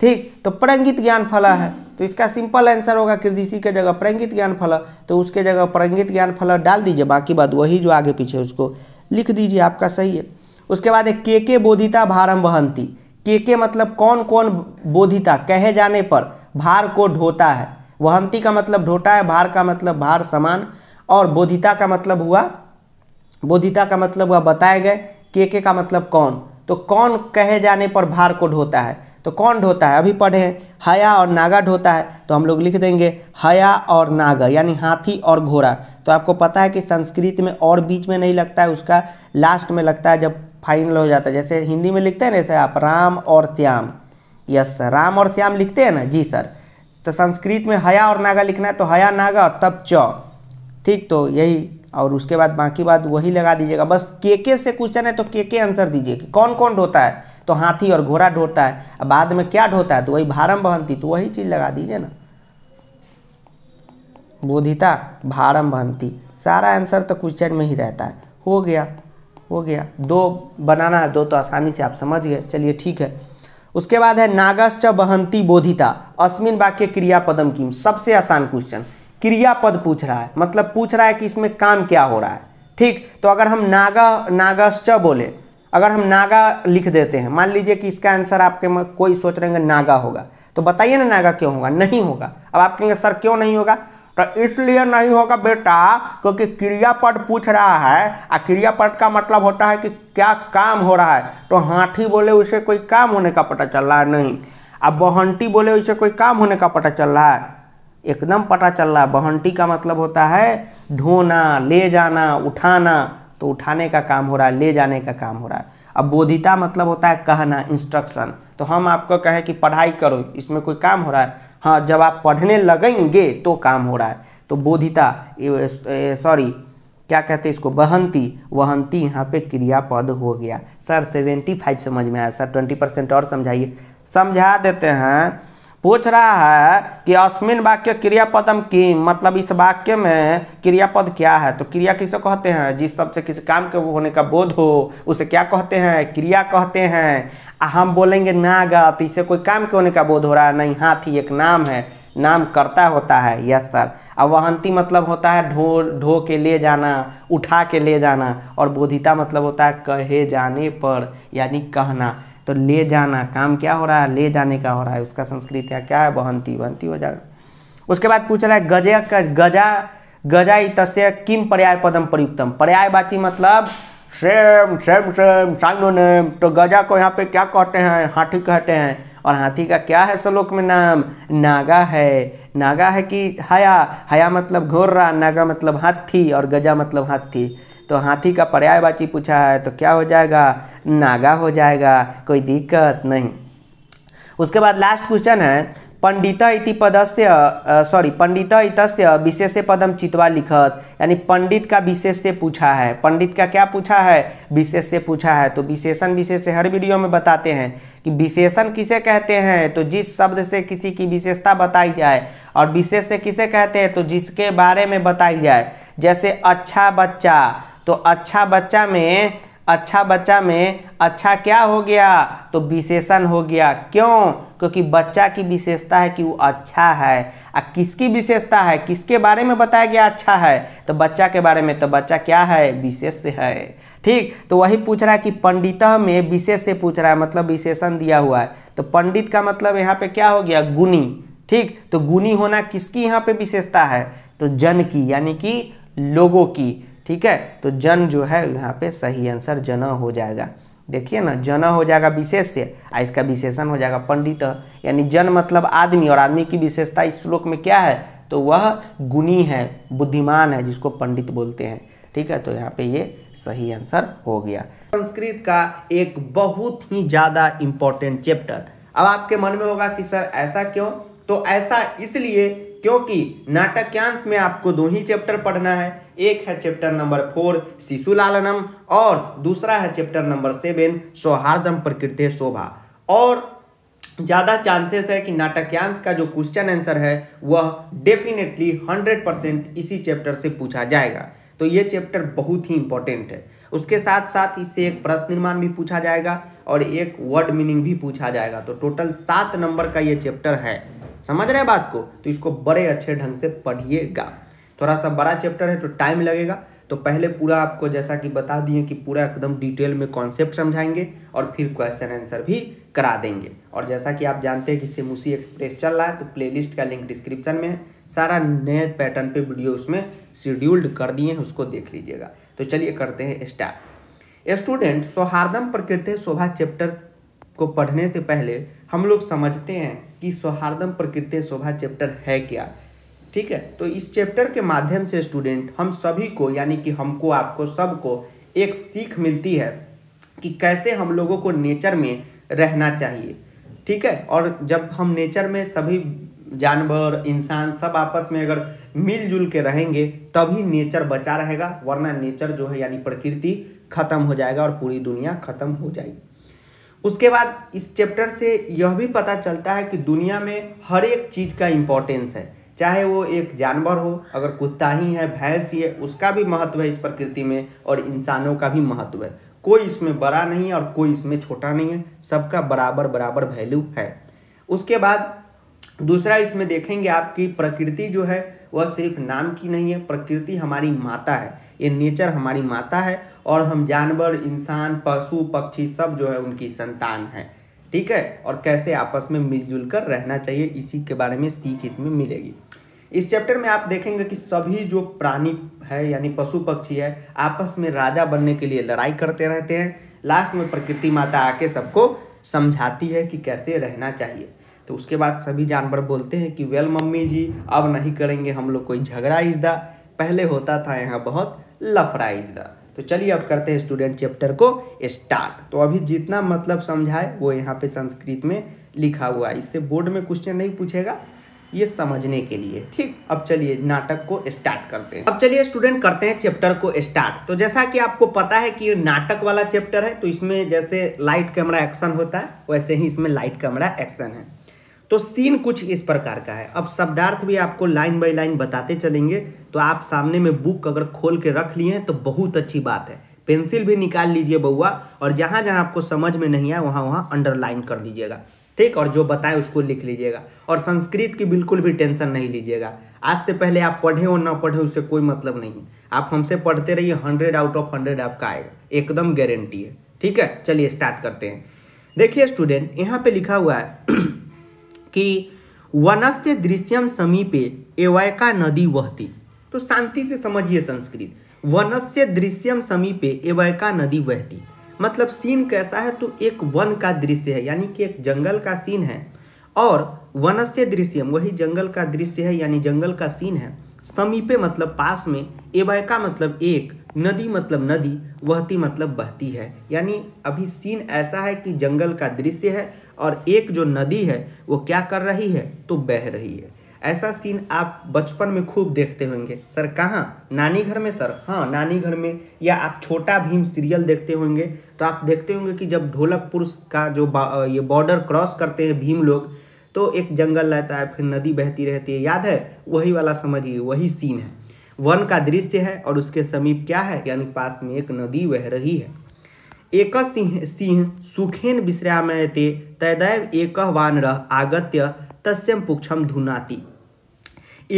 A: ठीक तो परंगित ज्ञान फला है तो इसका सिंपल आंसर होगा कृदिशी के जगह प्रंगित ज्ञान फला तो उसके जगह परंगित ज्ञान फला डाल दीजिए बाकी बात वही जो आगे पीछे उसको लिख दीजिए आपका सही है उसके बाद एक के के बोधिता भारम बहंती के के मतलब कौन कौन बोधिता कहे जाने पर भार को ढोता है वहंती का मतलब ढोता है भार का मतलब भार समान और बोधिता का मतलब हुआ बोधिता का मतलब हुआ बताए गए के के का मतलब कौन तो कौन कहे जाने पर भार को ढोता है तो कौन ढोता है अभी पढ़े हया और नागा ढोता है तो हम लोग लिख देंगे हया और नागा यानी हाथी और घोड़ा तो आपको पता है कि संस्कृत में और बीच में नहीं लगता है उसका लास्ट में लगता है जब फाइनल हो जाता है जैसे हिंदी में लिखते हैं ना जैसे आप राम और श्याम यस सर राम और श्याम लिखते हैं ना जी सर तो संस्कृत में हया और नागा लिखना है तो हया नागा और तब चौ ठीक तो यही और उसके बाद बाकी बात वही लगा दीजिएगा बस के के से क्वेश्चन है तो के के आंसर दीजिए कि कौन कौन ढोता है तो हाथी और घोड़ा ढोता है बाद में क्या ढोता है तो वही भारम बहंती तो वही चीज़ लगा दीजिए ना बोधिता भारम बहंती सारा आंसर तो क्वेश्चन में ही रहता है हो गया हो गया दो बनाना है दो तो आसानी से आप समझ गए चलिए ठीक है उसके बाद है नागश्च बहंती बोधिता अस्मिन वाक्य क्रिया पदम किम सबसे आसान क्वेश्चन क्रियापद पूछ रहा है मतलब पूछ रहा है कि इसमें काम क्या हो रहा है ठीक तो अगर हम नागा नागश्च बोले अगर हम नागा लिख देते हैं मान लीजिए कि इसका आंसर आपके में कोई सोच रहे हैं नागा होगा तो बताइए ना नागा क्यों होगा नहीं होगा अब आप कहेंगे सर क्यों नहीं होगा तो इसलिए नहीं होगा बेटा क्योंकि क्रियापद पूछ रहा है आ क्रियापद का मतलब होता है कि क्या काम हो रहा है तो हाथी बोले उसे कोई काम होने का पता चल रहा है नहीं अब बहंटी बोले उसे कोई काम होने का पता चल रहा है एकदम पता चल रहा है बहंटी का मतलब होता है ढोना ले जाना उठाना तो उठाने का काम हो रहा है ले जाने का काम हो रहा है अब बोधिता मतलब होता है कहना इंस्ट्रक्शन तो हम आपको कहें कि पढ़ाई करो इसमें कोई काम हो रहा है हाँ जब आप पढ़ने लगेंगे तो काम हो रहा है तो बोधिता सॉरी क्या कहते हैं इसको बहंती वहंती यहाँ पे क्रियापद हो गया सर सेवेंटी फाइव समझ में आया सर ट्वेंटी परसेंट और समझाइए समझा देते हैं पूछ रहा है कि अस्मिन वाक्य क्रियापदम किम मतलब इस वाक्य में क्रियापद क्या है तो क्रिया किसे कहते हैं जिस सबसे से किसी काम के होने का बोध हो उसे क्या कहते हैं क्रिया कहते हैं हम बोलेंगे नागा तो इससे कोई काम के होने का बोध हो रहा है नहीं हाथी एक नाम है नाम करता होता है यस सर अब वहंती मतलब होता है ढो ढो के ले जाना उठा के ले जाना और बोधिता मतलब होता है कहे जाने पर यानी कहना तो ले जाना काम क्या हो रहा है ले जाने का हो रहा है उसका संस्कृत या क्या है बहंती बहंती हो जाएगा उसके बाद पूछ रहा है गजय का गजा गजा तस्य किम पर्याय पदम प्रयुक्तम पर्यायवाची मतलब same same same synonym तो गजा को यहाँ पे क्या कहते हैं हाथी कहते हैं और हाथी का क्या है श्लोक में नाम नागा है नागा है कि हया हया मतलब घोर रहा नागा मतलब हाथी और गजा मतलब हाथी तो हाथी का पर्यायवाची पूछा है तो क्या हो जाएगा नागा हो जाएगा कोई दिक्कत नहीं उसके बाद लास्ट क्वेश्चन है पंडित इति पदस्य सॉरी पंडित इतस्य विशेष पदम चितवा लिखत यानी पंडित का विशेष से पूछा है पंडित का क्या पूछा है विशेष से पूछा है तो विशेषण विशेष से हर वीडियो में बताते हैं कि विशेषण किसे कहते हैं तो जिस शब्द से किसी की विशेषता बताई जाए और विशेष से किसे कहते हैं तो जिसके बारे में बताई जाए जैसे अच्छा बच्चा तो अच्छा बच्चा में अच्छा बच्चा में अच्छा क्या हो गया तो विशेषण हो गया क्यों क्योंकि बच्चा की विशेषता है कि वो अच्छा है आ किसकी विशेषता है किसके बारे में बताया गया अच्छा है तो बच्चा के बारे में तो बच्चा क्या है विशेष है ठीक तो वही पूछ रहा है कि पंडित में विशेष से पूछ रहा है मतलब विशेषण दिया हुआ है तो पंडित का मतलब यहाँ पे क्या हो गया गुनी ठीक तो गुनी होना किसकी यहाँ पे विशेषता है तो जन की यानी कि लोगों की ठीक है तो जन जो है यहाँ पे सही आंसर जन हो जाएगा देखिए ना जन हो जाएगा विशेष्य आ इसका विशेषण हो जाएगा पंडित यानी जन मतलब आदमी और आदमी की विशेषता इस श्लोक में क्या है तो वह गुणी है बुद्धिमान है जिसको पंडित बोलते हैं ठीक है तो यहाँ पे ये सही आंसर हो गया संस्कृत का एक बहुत ही ज़्यादा इम्पोर्टेंट चैप्टर अब आपके मन में होगा कि सर ऐसा क्यों तो ऐसा इसलिए क्योंकि नाटक्यांश में आपको दो ही चैप्टर पढ़ना है एक है चैप्टर नंबर फोर शिशु लालनम और दूसरा है चैप्टर नंबर सेवन सौहार्दम प्रकृति शोभा और ज़्यादा चांसेस है कि नाटक्यांश का जो क्वेश्चन आंसर है वह डेफिनेटली हंड्रेड परसेंट इसी चैप्टर से पूछा जाएगा तो ये चैप्टर बहुत ही इंपॉर्टेंट है उसके साथ साथ इससे एक प्रश्न निर्माण भी पूछा जाएगा और एक वर्ड मीनिंग भी पूछा जाएगा तो टोटल सात नंबर का ये चैप्टर है समझ रहे हैं बात को तो इसको बड़े अच्छे ढंग से पढ़िएगा थोड़ा सा बड़ा चैप्टर है तो टाइम लगेगा तो पहले पूरा आपको जैसा कि बता दिए कि पूरा एकदम डिटेल में कॉन्सेप्ट समझाएंगे और फिर क्वेश्चन आंसर भी करा देंगे और जैसा कि आप जानते हैं कि सिमुसी एक्सप्रेस चल रहा है तो प्लेलिस्ट का लिंक डिस्क्रिप्शन में है सारा नए पैटर्न पे वीडियो उसमें शेड्यूल्ड कर दिए हैं उसको देख लीजिएगा तो चलिए करते हैं start student सौहार्दम Prakriti Shobha chapter को पढ़ने से पहले हम लोग समझते हैं कि सौहार्दम प्रकृति शोभा चैप्टर है क्या ठीक है तो इस चैप्टर के माध्यम से स्टूडेंट हम सभी को यानी कि हमको आपको सबको एक सीख मिलती है कि कैसे हम लोगों को नेचर में रहना चाहिए ठीक है और जब हम नेचर में सभी जानवर इंसान सब आपस में अगर मिलजुल के रहेंगे तभी नेचर बचा रहेगा वरना नेचर जो है यानी प्रकृति खत्म हो जाएगा और पूरी दुनिया खत्म हो जाएगी उसके बाद इस चैप्टर से यह भी पता चलता है कि दुनिया में हर एक चीज़ का इम्पोर्टेंस है चाहे वो एक जानवर हो अगर कुत्ता ही है भैंस ही है उसका भी महत्व है इस प्रकृति में और इंसानों का भी महत्व है कोई इसमें बड़ा नहीं है और कोई इसमें छोटा नहीं है सबका बराबर बराबर वैल्यू है उसके बाद दूसरा इसमें देखेंगे आपकी प्रकृति जो है वह सिर्फ नाम की नहीं है प्रकृति हमारी माता है ये नेचर हमारी माता है और हम जानवर इंसान पशु पक्षी सब जो है उनकी संतान है ठीक है और कैसे आपस में मिलजुल कर रहना चाहिए इसी के बारे में सीख इसमें मिलेगी इस चैप्टर में आप देखेंगे कि सभी जो प्राणी है यानी पशु पक्षी है आपस में राजा बनने के लिए लड़ाई करते रहते हैं लास्ट में प्रकृति माता आके सबको समझाती है कि कैसे रहना चाहिए तो उसके बाद सभी जानवर बोलते हैं कि वेल मम्मी जी अब नहीं करेंगे हम लोग कोई झगड़ा इजदा पहले होता था यहाँ बहुत लफड़ा इजदा तो चलिए अब करते हैं स्टूडेंट चैप्टर को स्टार्ट तो अभी जितना मतलब समझाए वो यहाँ पे संस्कृत में लिखा हुआ है इससे बोर्ड में क्वेश्चन नहीं पूछेगा ये समझने के लिए ठीक अब चलिए नाटक को स्टार्ट करते हैं अब चलिए स्टूडेंट करते हैं चैप्टर को स्टार्ट तो जैसा कि आपको पता है कि ये नाटक वाला चैप्टर है तो इसमें जैसे लाइट कैमरा एक्शन होता है वैसे ही इसमें लाइट कैमरा एक्शन है तो सीन कुछ इस प्रकार का है अब शब्दार्थ भी आपको लाइन बाय लाइन बताते चलेंगे तो आप सामने में बुक अगर खोल के रख लिए हैं तो बहुत अच्छी बात है पेंसिल भी निकाल लीजिए बउआ और जहाँ जहाँ आपको समझ में नहीं आए वहाँ वहाँ अंडरलाइन कर लीजिएगा ठीक और जो बताए उसको लिख लीजिएगा और संस्कृत की बिल्कुल भी टेंशन नहीं लीजिएगा आज से पहले आप पढ़े और ना पढ़े उससे कोई मतलब नहीं है आप हमसे पढ़ते रहिए हंड्रेड आउट ऑफ हंड्रेड आपका आएगा एकदम गारंटी है ठीक है चलिए स्टार्ट करते हैं देखिए स्टूडेंट यहाँ पे लिखा हुआ है कि वनस्य दृश्यम समीपे एवायका नदी वहती तो शांति से समझिए संस्कृत वन से दृश्यम समीपे एवयका नदी बहती मतलब सीन कैसा है तो एक वन का दृश्य है यानी कि एक जंगल का सीन है और से दृश्यम वही जंगल का दृश्य है यानी जंगल का सीन है समीपे मतलब पास में एवयका मतलब एक नदी मतलब नदी वहती मतलब बहती है यानी अभी सीन ऐसा है कि जंगल का दृश्य है और एक जो नदी है वो क्या कर रही है तो बह रही है ऐसा सीन आप बचपन में खूब देखते होंगे सर कहाँ नानी घर में सर हाँ नानी घर में या आप छोटा भीम सीरियल देखते होंगे तो आप देखते होंगे कि जब ढोलकपुर का जो ये बॉर्डर क्रॉस करते हैं भीम लोग तो एक जंगल रहता है फिर नदी बहती रहती है याद है वही वाला समझिए वही सीन है वन का दृश्य है और उसके समीप क्या है यानी पास में एक नदी बह रही है एक सिंह सिंह सुखेन विश्रामयते तदैव एक वानर आगत्य तस्म पुक्षम धुनाती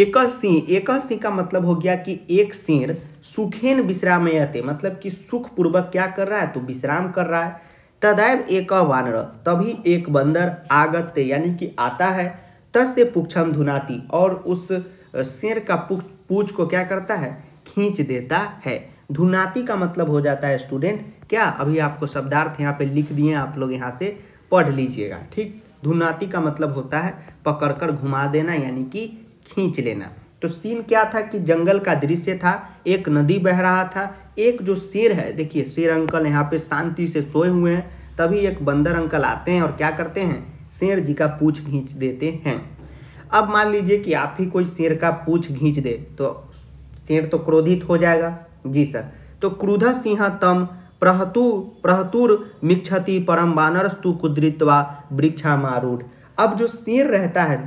A: एक सिंह एक सिंह का मतलब हो गया कि एक सिंह सुखेन विश्रामयते मतलब कि सुखपूर्वक क्या कर रहा है तो विश्राम कर रहा है तदैव एक वानर तभी एक बंदर आगत्य यानी कि आता है तस्य पुक्षम धुनाती और उस शेर का पूछ को क्या करता है खींच देता है धुनाती का मतलब हो जाता है स्टूडेंट क्या अभी आपको शब्दार्थ यहाँ पे लिख दिए आप लोग यहाँ से पढ़ लीजिएगा ठीक धुनाती का मतलब होता है पकड़कर घुमा देना यानी कि खींच लेना तो सीन क्या था कि जंगल का दृश्य था एक नदी बह रहा था एक जो शेर है देखिए शेर अंकल यहाँ पे शांति से सोए हुए हैं तभी एक बंदर अंकल आते हैं और क्या करते हैं शेर जी का पूछ खींच देते हैं अब मान लीजिए कि आप ही कोई शेर का पूछ खींच दे तो शेर तो क्रोधित हो जाएगा जी सर तो क्रुध सिंह तम प्रहतु प्रहतुर मिक्षति परम बानरस्तु कुदृत्वा वृक्षा मारूढ़ अब जो शेर रहता है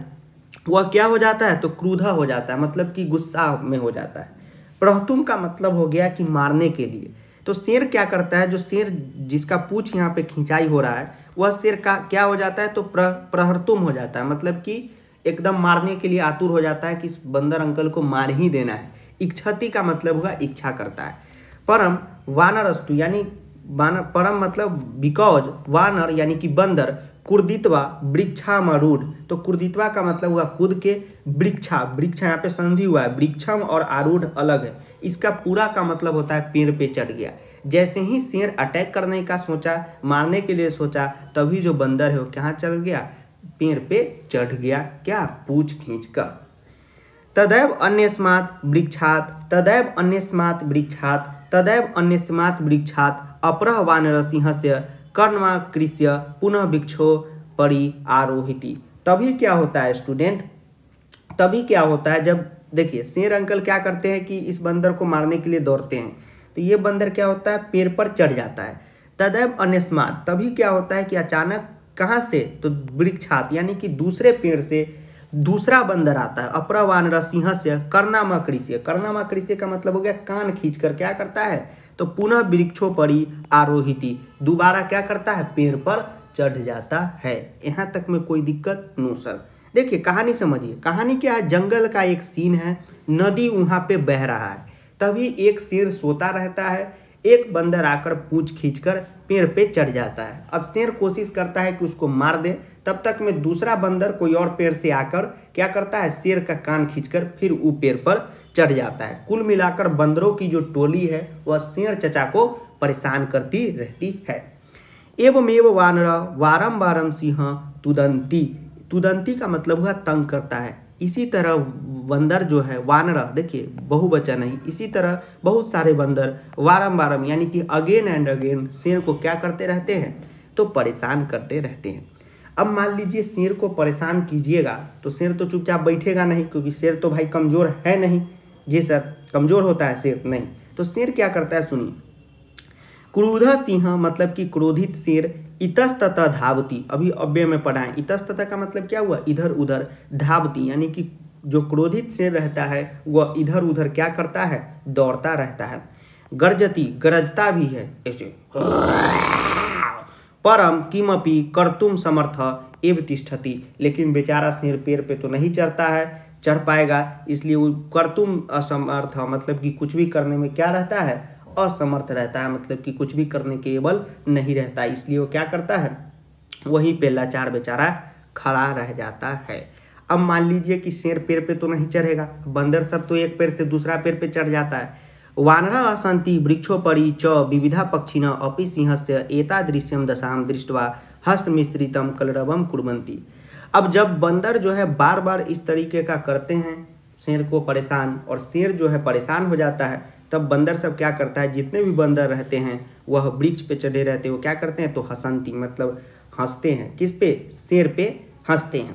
A: वह क्या हो जाता है तो क्रूधा हो जाता है मतलब कि गुस्सा में हो जाता है प्रहतुम का मतलब हो गया कि मारने के लिए तो शेर क्या करता है जो शेर जिसका पूछ यहाँ पे खिंचाई हो रहा है वह शेर का क्या हो जाता है तो प्र, प्रहरतुम हो जाता है मतलब कि एकदम मारने के लिए आतुर हो जाता है कि इस बंदर अंकल को मार ही देना है इच्छति का मतलब हुआ इच्छा करता है परम अस्तु यानी वानर परम मतलब बिकॉज वानर यानी कि बंदर कुर्दित्वा वृक्षामरूढ़ तो कुर्दित्वा का मतलब हुआ कुद के वृक्षा वृक्षा यहाँ पे संधि हुआ है वृक्षम और आरूढ़ अलग है इसका पूरा का मतलब होता है पेड़ पे चढ़ गया जैसे ही शेर अटैक करने का सोचा मारने के लिए सोचा तभी जो बंदर है वो कहाँ चढ़ गया पेड़ पे चढ़ गया क्या पूछ खींच कर तदैव अन्यस्मात वृक्षात तदैव अन्यस्मात वृक्षात तदैव अन्यस्मात् वृक्षात् अपरह वानर सिंह से कर्णवा कृष्य पुनः वृक्षो परि आरोहिति तभी क्या होता है स्टूडेंट तभी क्या होता है जब देखिए शेर अंकल क्या करते हैं कि इस बंदर को मारने के लिए दौड़ते हैं तो ये बंदर क्या होता है पेड़ पर चढ़ जाता है तदैव अनस्मात तभी क्या होता है कि अचानक कहाँ से तो वृक्षात यानी कि दूसरे पेड़ से दूसरा बंदर आता है अपरावान सिंह से करनामा कृष्य करनामा कृष्य का मतलब हो गया कान खींच कर क्या करता है तो पुनः वृक्षों पर ही आरोहिति दोबारा क्या करता है पेड़ पर चढ़ जाता है यहाँ तक में कोई दिक्कत नो सर देखिए कहानी समझिए कहानी क्या है जंगल का एक सीन है नदी वहाँ पे बह रहा है तभी एक शेर सोता रहता है एक बंदर आकर पूछ खींचकर पेड़ पे चढ़ जाता है अब शेर कोशिश करता है कि उसको मार दे तब तक में दूसरा बंदर कोई और पेड़ से आकर क्या करता है शेर का कान खींचकर फिर वो पेड़ पर चढ़ जाता है कुल मिलाकर बंदरों की जो टोली है वह शेर चचा को परेशान करती रहती है एवमेव वानर वारम वारम सिंह तुदंती तुदंती का मतलब हुआ तंग करता है इसी तरह बंदर जो है वानर देखिए बहुवचन नहीं इसी तरह बहुत सारे बंदर वारम वारम यानी कि अगेन एंड अगेन शेर को क्या करते रहते हैं तो परेशान करते रहते हैं अब मान लीजिए शेर को परेशान कीजिएगा तो शेर तो चुपचाप बैठेगा नहीं क्योंकि शेर तो भाई कमज़ोर है नहीं जी सर कमज़ोर होता है शेर नहीं तो शेर क्या करता है सुनिए क्रोध सिंह मतलब कि क्रोधित शेर इतस्तत धावती अभी अव्यय में पढ़ाएं इतस्तत का मतलब क्या हुआ इधर उधर धावती यानी कि जो क्रोधित शेर रहता है वह इधर उधर क्या करता है दौड़ता रहता है गरजती गरजता भी है ऐसे परम किमपि कर्तुम समर्थ एव तिष्ठति लेकिन बेचारा शेर पेड़ पे तो नहीं चढ़ता है चढ़ पाएगा इसलिए वो कर्तुम असमर्थ मतलब कि कुछ भी करने में क्या रहता है असमर्थ रहता है मतलब कि कुछ भी करने के केवल नहीं रहता इसलिए वो क्या करता है वही पे लाचार बेचारा खड़ा रह जाता है अब मान लीजिए कि शेर पेड़ पे तो नहीं चढ़ेगा बंदर सब तो एक पेड़ से दूसरा पेड़ पे चढ़ जाता है वानरा सन्ति वृक्षोपरी च विविधा पक्षिण अपि सिंहस्य दृश्य दशा दृष्टवा हस्तमिश्रित कलरवम कुर्वन्ति अब जब बंदर जो है बार बार इस तरीके का करते हैं शेर को परेशान और शेर जो है परेशान हो जाता है तब बंदर सब क्या करता है जितने भी बंदर रहते हैं वह वृक्ष पे चढ़े रहते हैं वो क्या करते हैं तो हसंती मतलब हंसते हैं किस पे शेर पे हंसते हैं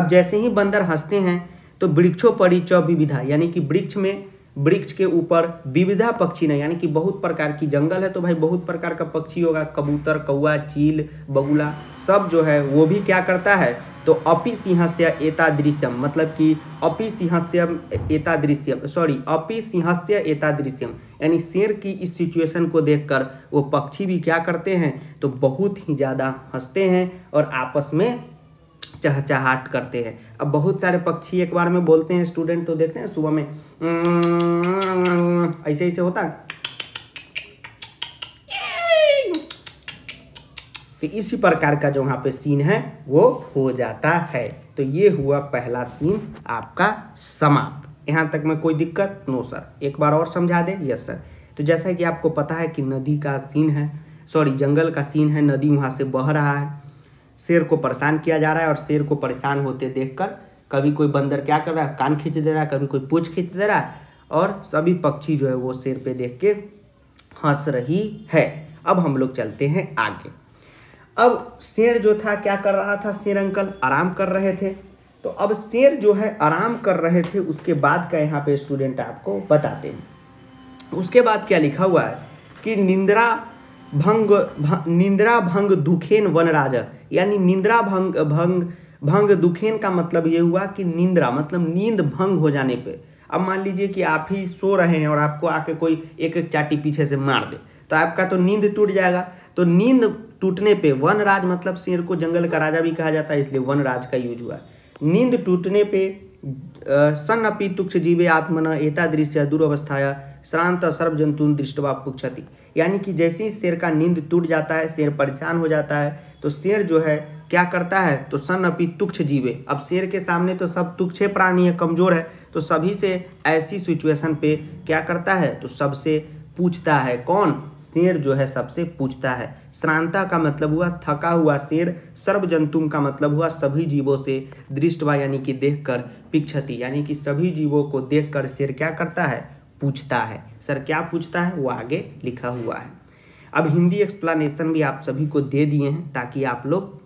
A: अब जैसे ही बंदर हंसते हैं तो वृक्षों परिचय विविधा यानी कि वृक्ष में वृक्ष के ऊपर विविधा पक्षी नहीं यानी कि बहुत प्रकार की जंगल है तो भाई बहुत प्रकार का पक्षी होगा कबूतर कौआ चील बगुला सब जो है वो भी क्या करता है तो अपि सिंहस्य एतादृश्यम मतलब कि अपि सिंहस्यम एतादृश्यम सॉरी अपि सिंहस्य एतादृश्यम यानी शेर की इस सिचुएशन को देखकर वो पक्षी भी क्या करते हैं तो बहुत ही ज़्यादा हंसते हैं और आपस में चहचहाट करते हैं अब बहुत सारे पक्षी एक बार में बोलते हैं स्टूडेंट तो देखते हैं सुबह में ऐसे ऐसे होता है तो इसी प्रकार का जो वहाँ पे सीन है वो हो जाता है तो ये हुआ पहला सीन आपका समाप्त यहाँ तक में कोई दिक्कत नो सर एक बार और समझा दे यस सर तो जैसा कि आपको पता है कि नदी का सीन है सॉरी जंगल का सीन है नदी वहाँ से बह रहा है शेर को परेशान किया जा रहा है और शेर को परेशान होते देखकर कभी कोई बंदर क्या कर रहा है कान खींच दे रहा है कभी कोई पूछ खींच दे रहा है और सभी पक्षी जो है वो शेर पे देख के हंस रही है अब हम लोग चलते हैं आगे अब शेर जो था क्या कर रहा था शेर अंकल आराम कर रहे थे तो अब शेर जो है आराम कर रहे थे उसके बाद का यहाँ पे स्टूडेंट आपको बताते हैं उसके बाद क्या लिखा हुआ है कि निंद्रा भंग निंद्रा भंग दुखेन वनराज यानी निंद्रा भंग भंग भंग दुखेन का मतलब ये हुआ कि निंद्रा मतलब नींद भंग हो जाने पे अब मान लीजिए कि आप ही सो रहे हैं और आपको आके कोई एक एक चाटी पीछे से मार दे तो आपका तो नींद टूट जाएगा तो नींद टूटने पे वन राज मतलब शेर को जंगल का राजा भी कहा जाता है इसलिए वन राज का यूज हुआ नींद टूटने पे सन अपी तुक्ष जीवे आत्मन एता दृश्य दुर्वस्थाया श्रांत सर्व जंतु दृष्टवा पुक्षति यानी कि जैसे ही शेर का नींद टूट जाता है शेर परेशान हो जाता है तो शेर जो है क्या करता है तो सन अपी तुक्ष जीवे अब शेर के सामने तो सब तुक्षे प्राणी है कमजोर है तो सभी से ऐसी सिचुएशन पे क्या करता है तो सबसे पूछता है कौन शेर जो है सबसे पूछता है श्रांता का मतलब हुआ थका हुआ शेर सर्व जंतुम का मतलब हुआ सभी जीवों से दृष्टवा यानी कि देखकर पिक्षति यानी कि सभी जीवों को देखकर शेर क्या करता है पूछता है सर क्या पूछता है वो आगे लिखा हुआ है अब हिंदी एक्सप्लेनेशन भी आप सभी को दे दिए हैं ताकि आप लोग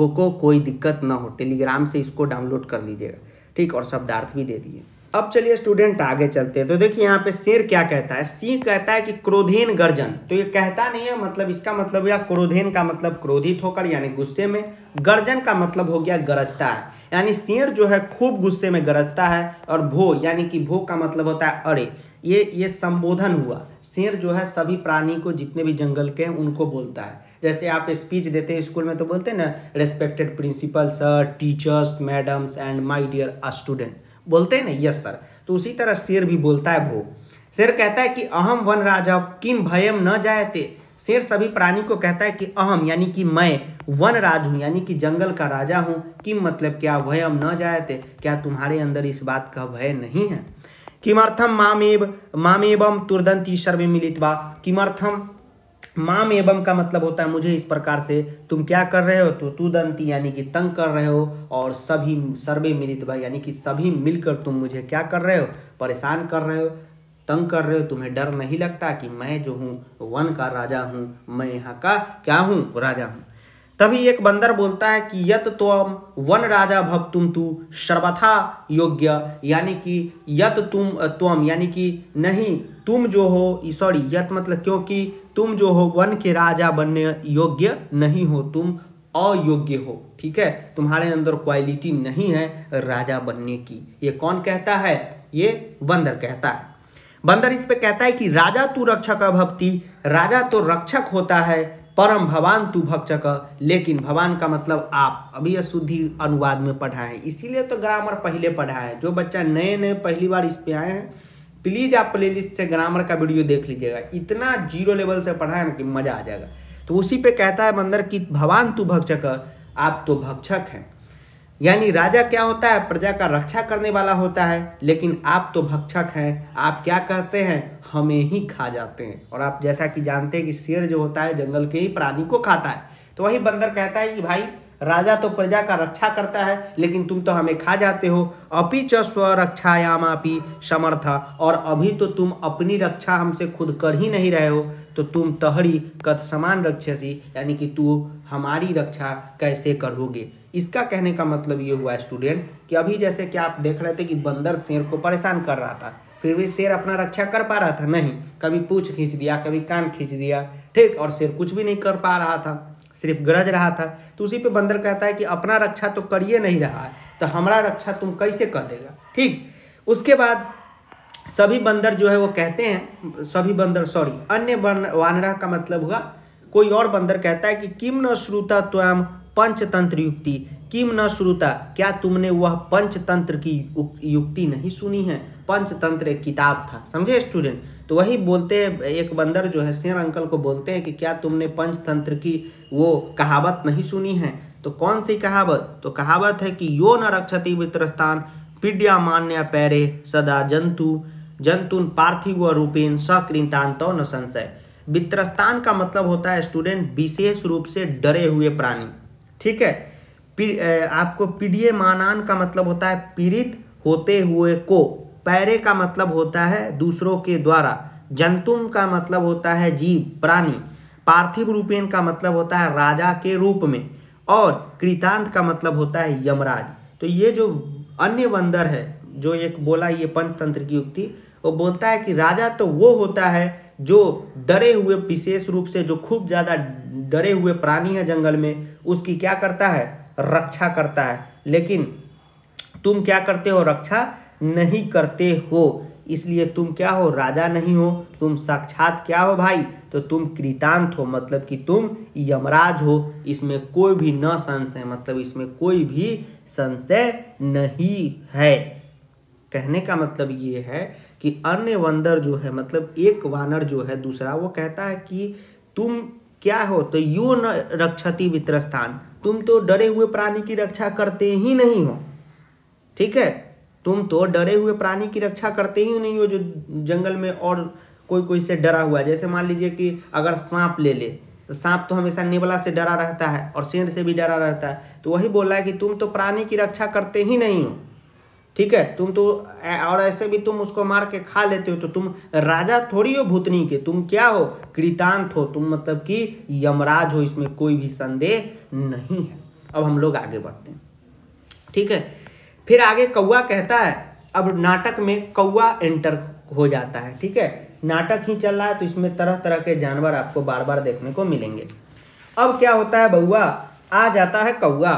A: गो को कोई दिक्कत ना हो टेलीग्राम से इसको डाउनलोड कर लीजिएगा ठीक और शब्दार्थ भी दे दिए अब चलिए स्टूडेंट आगे चलते हैं तो देखिए यहाँ पे शेर क्या कहता है सिंह कहता है कि क्रोधेन गर्जन तो ये कहता नहीं है मतलब इसका मतलब या क्रोधेन का मतलब क्रोधित होकर यानी गुस्से में गर्जन का मतलब हो गया गरजता है यानी शेर जो है खूब गुस्से में गरजता है और भो यानी कि भो का मतलब होता है अरे ये ये संबोधन हुआ शेर जो है सभी प्राणी को जितने भी जंगल के हैं उनको बोलता है जैसे आप स्पीच देते हैं स्कूल में तो बोलते हैं ना respected principal sir teachers madams and my dear student बोलते हैं ना यस सर तो उसी तरह शेर भी बोलता है भो शेर कहता है कि अहम वन राजा किम भयम न जाए शेर सभी प्राणी को कहता है कि अहम यानी कि मैं वन राज हूँ यानी कि जंगल का राजा हूँ कि मतलब क्या भय हम न जायते क्या तुम्हारे अंदर इस बात का भय नहीं है किमर्थम मामेव मामेवम तुरदंत ईश्वर में मिलित बा किमर्थम माम एवं का मतलब होता है मुझे इस प्रकार से तुम क्या कर रहे हो तो तू दंती यानी कि तंग कर रहे हो और सभी सर्वे मिलित यानी कि सभी मिलकर तुम मुझे क्या कर रहे हो परेशान कर रहे हो तंग कर रहे हो तुम्हें डर नहीं लगता कि मैं जो हूँ वन का राजा हूँ मैं यहाँ का क्या हूँ राजा हूँ तभी एक बंदर बोलता है कि यत त्वम वन राजा भव तुम तू सर्वथा योग्य यानी कि यत तुम त्वम यानी कि नहीं तुम जो हो सॉरी यत मतलब क्योंकि तुम जो हो वन के राजा बनने योग्य नहीं हो तुम अयोग्य हो ठीक है तुम्हारे अंदर क्वालिटी नहीं है राजा बनने की ये कौन कहता है ये बंदर कहता है बंदर इस पे कहता है कि राजा तू रक्षक भक्ति राजा तो रक्षक होता है परम भवान तू भक्षक लेकिन भवान का मतलब आप अभी शुद्धि अनुवाद में पढ़ा है इसीलिए तो ग्रामर पहले पढ़ा है जो बच्चा नए नए पहली बार इस पे आए हैं प्लीज़ आप प्लेलिस्ट से ग्रामर का वीडियो देख लीजिएगा इतना जीरो लेवल से पढ़ा है ना कि मज़ा आ जाएगा तो उसी पे कहता है बंदर कि भवान तू भक्षक आप तो भक्षक हैं यानी राजा क्या होता है प्रजा का रक्षा करने वाला होता है लेकिन आप तो भक्षक हैं आप क्या करते हैं हमें ही खा जाते हैं और आप जैसा कि जानते हैं कि शेर जो होता है जंगल के ही प्राणी को खाता है तो वही बंदर कहता है कि भाई राजा तो प्रजा का रक्षा करता है लेकिन तुम तो हमें खा जाते हो अपी च स्वरक्षायामापी समर्थ और अभी तो तुम अपनी रक्षा हमसे खुद कर ही नहीं रहे हो तो तुम तहरी कत समान रक्षसी यानी कि तू हमारी रक्षा कैसे करोगे इसका कहने का मतलब ये हुआ स्टूडेंट कि अभी जैसे कि आप देख रहे थे कि बंदर शेर को परेशान कर रहा था फिर भी शेर अपना रक्षा कर पा रहा था नहीं कभी पूछ खींच दिया कभी कान खींच दिया ठीक और शेर कुछ भी नहीं कर पा रहा था सिर्फ गरज रहा था तो उसी पे बंदर कहता है कि अपना रक्षा तो करिए नहीं रहा है तो हमारा रक्षा तुम कैसे कर देगा ठीक उसके बाद सभी बंदर जो है वो कहते हैं सभी बंदर सॉरी अन्य वानरा का मतलब हुआ कोई और बंदर कहता है कि किम न श्रुता त्वयम पंचतंत्र युक्ति किम न श्रुता क्या तुमने वह पंचतंत्र की युक्ति नहीं सुनी है पंचतंत्र एक किताब था समझे स्टूडेंट तो वही बोलते हैं एक बंदर जो है शेर अंकल को बोलते हैं कि क्या तुमने पंचतंत्र की वो कहावत नहीं सुनी है तो कौन सी कहावत तो कहावत है कि यो न रक्षति वित्रस्तान पीड्या मान्य पैरे सदा जंतु जंतुन पार्थिव रूपेण तो न संशय वित्रस्तान का मतलब होता है स्टूडेंट विशेष रूप से डरे हुए प्राणी ठीक है पी, आपको पीडीए मानान का मतलब होता है पीड़ित होते हुए को पैरे का मतलब होता है दूसरों के द्वारा जंतुम का मतलब होता है जीव प्राणी पार्थिव रूपेण का मतलब होता है राजा के रूप में और कृतांत का मतलब होता है यमराज तो ये जो अन्य बंदर है जो एक बोला ये पंचतंत्र की युक्ति वो बोलता है कि राजा तो वो होता है जो डरे हुए विशेष रूप से जो खूब ज़्यादा डरे हुए प्राणी है जंगल में उसकी क्या करता है रक्षा करता है लेकिन तुम क्या करते हो रक्षा नहीं करते हो इसलिए तुम क्या हो राजा नहीं हो तुम साक्षात क्या हो भाई तो तुम कृतांत हो मतलब कि तुम यमराज हो इसमें कोई भी न संशय मतलब इसमें कोई भी संशय नहीं है कहने का मतलब ये है कि अन्य वंदर जो है मतलब एक वानर जो है दूसरा वो कहता है कि तुम क्या हो तो यो न रक्षति वित्र तुम तो डरे हुए प्राणी की रक्षा करते ही नहीं हो ठीक है तुम तो डरे हुए प्राणी की रक्षा करते ही नहीं हो जो जंगल में और कोई कोई से डरा हुआ है जैसे मान लीजिए कि अगर सांप ले ले तो सांप तो हमेशा निबला से डरा रहता है और शेर से भी डरा रहता है तो वही बोला है कि तुम तो प्राणी की रक्षा करते ही नहीं हो ठीक है तुम तो और ऐसे भी तुम उसको मार के खा लेते हो तो तुम राजा थोड़ी हो भूतनी के तुम क्या हो कृतांत हो तुम मतलब कि यमराज हो इसमें कोई भी संदेह नहीं है अब हम लोग आगे बढ़ते हैं ठीक है फिर आगे कौआ कहता है अब नाटक में कौआ एंटर हो जाता है ठीक है नाटक ही चल रहा है तो इसमें तरह तरह के जानवर आपको बार बार देखने को मिलेंगे अब क्या होता है बउआ आ जाता है कौआ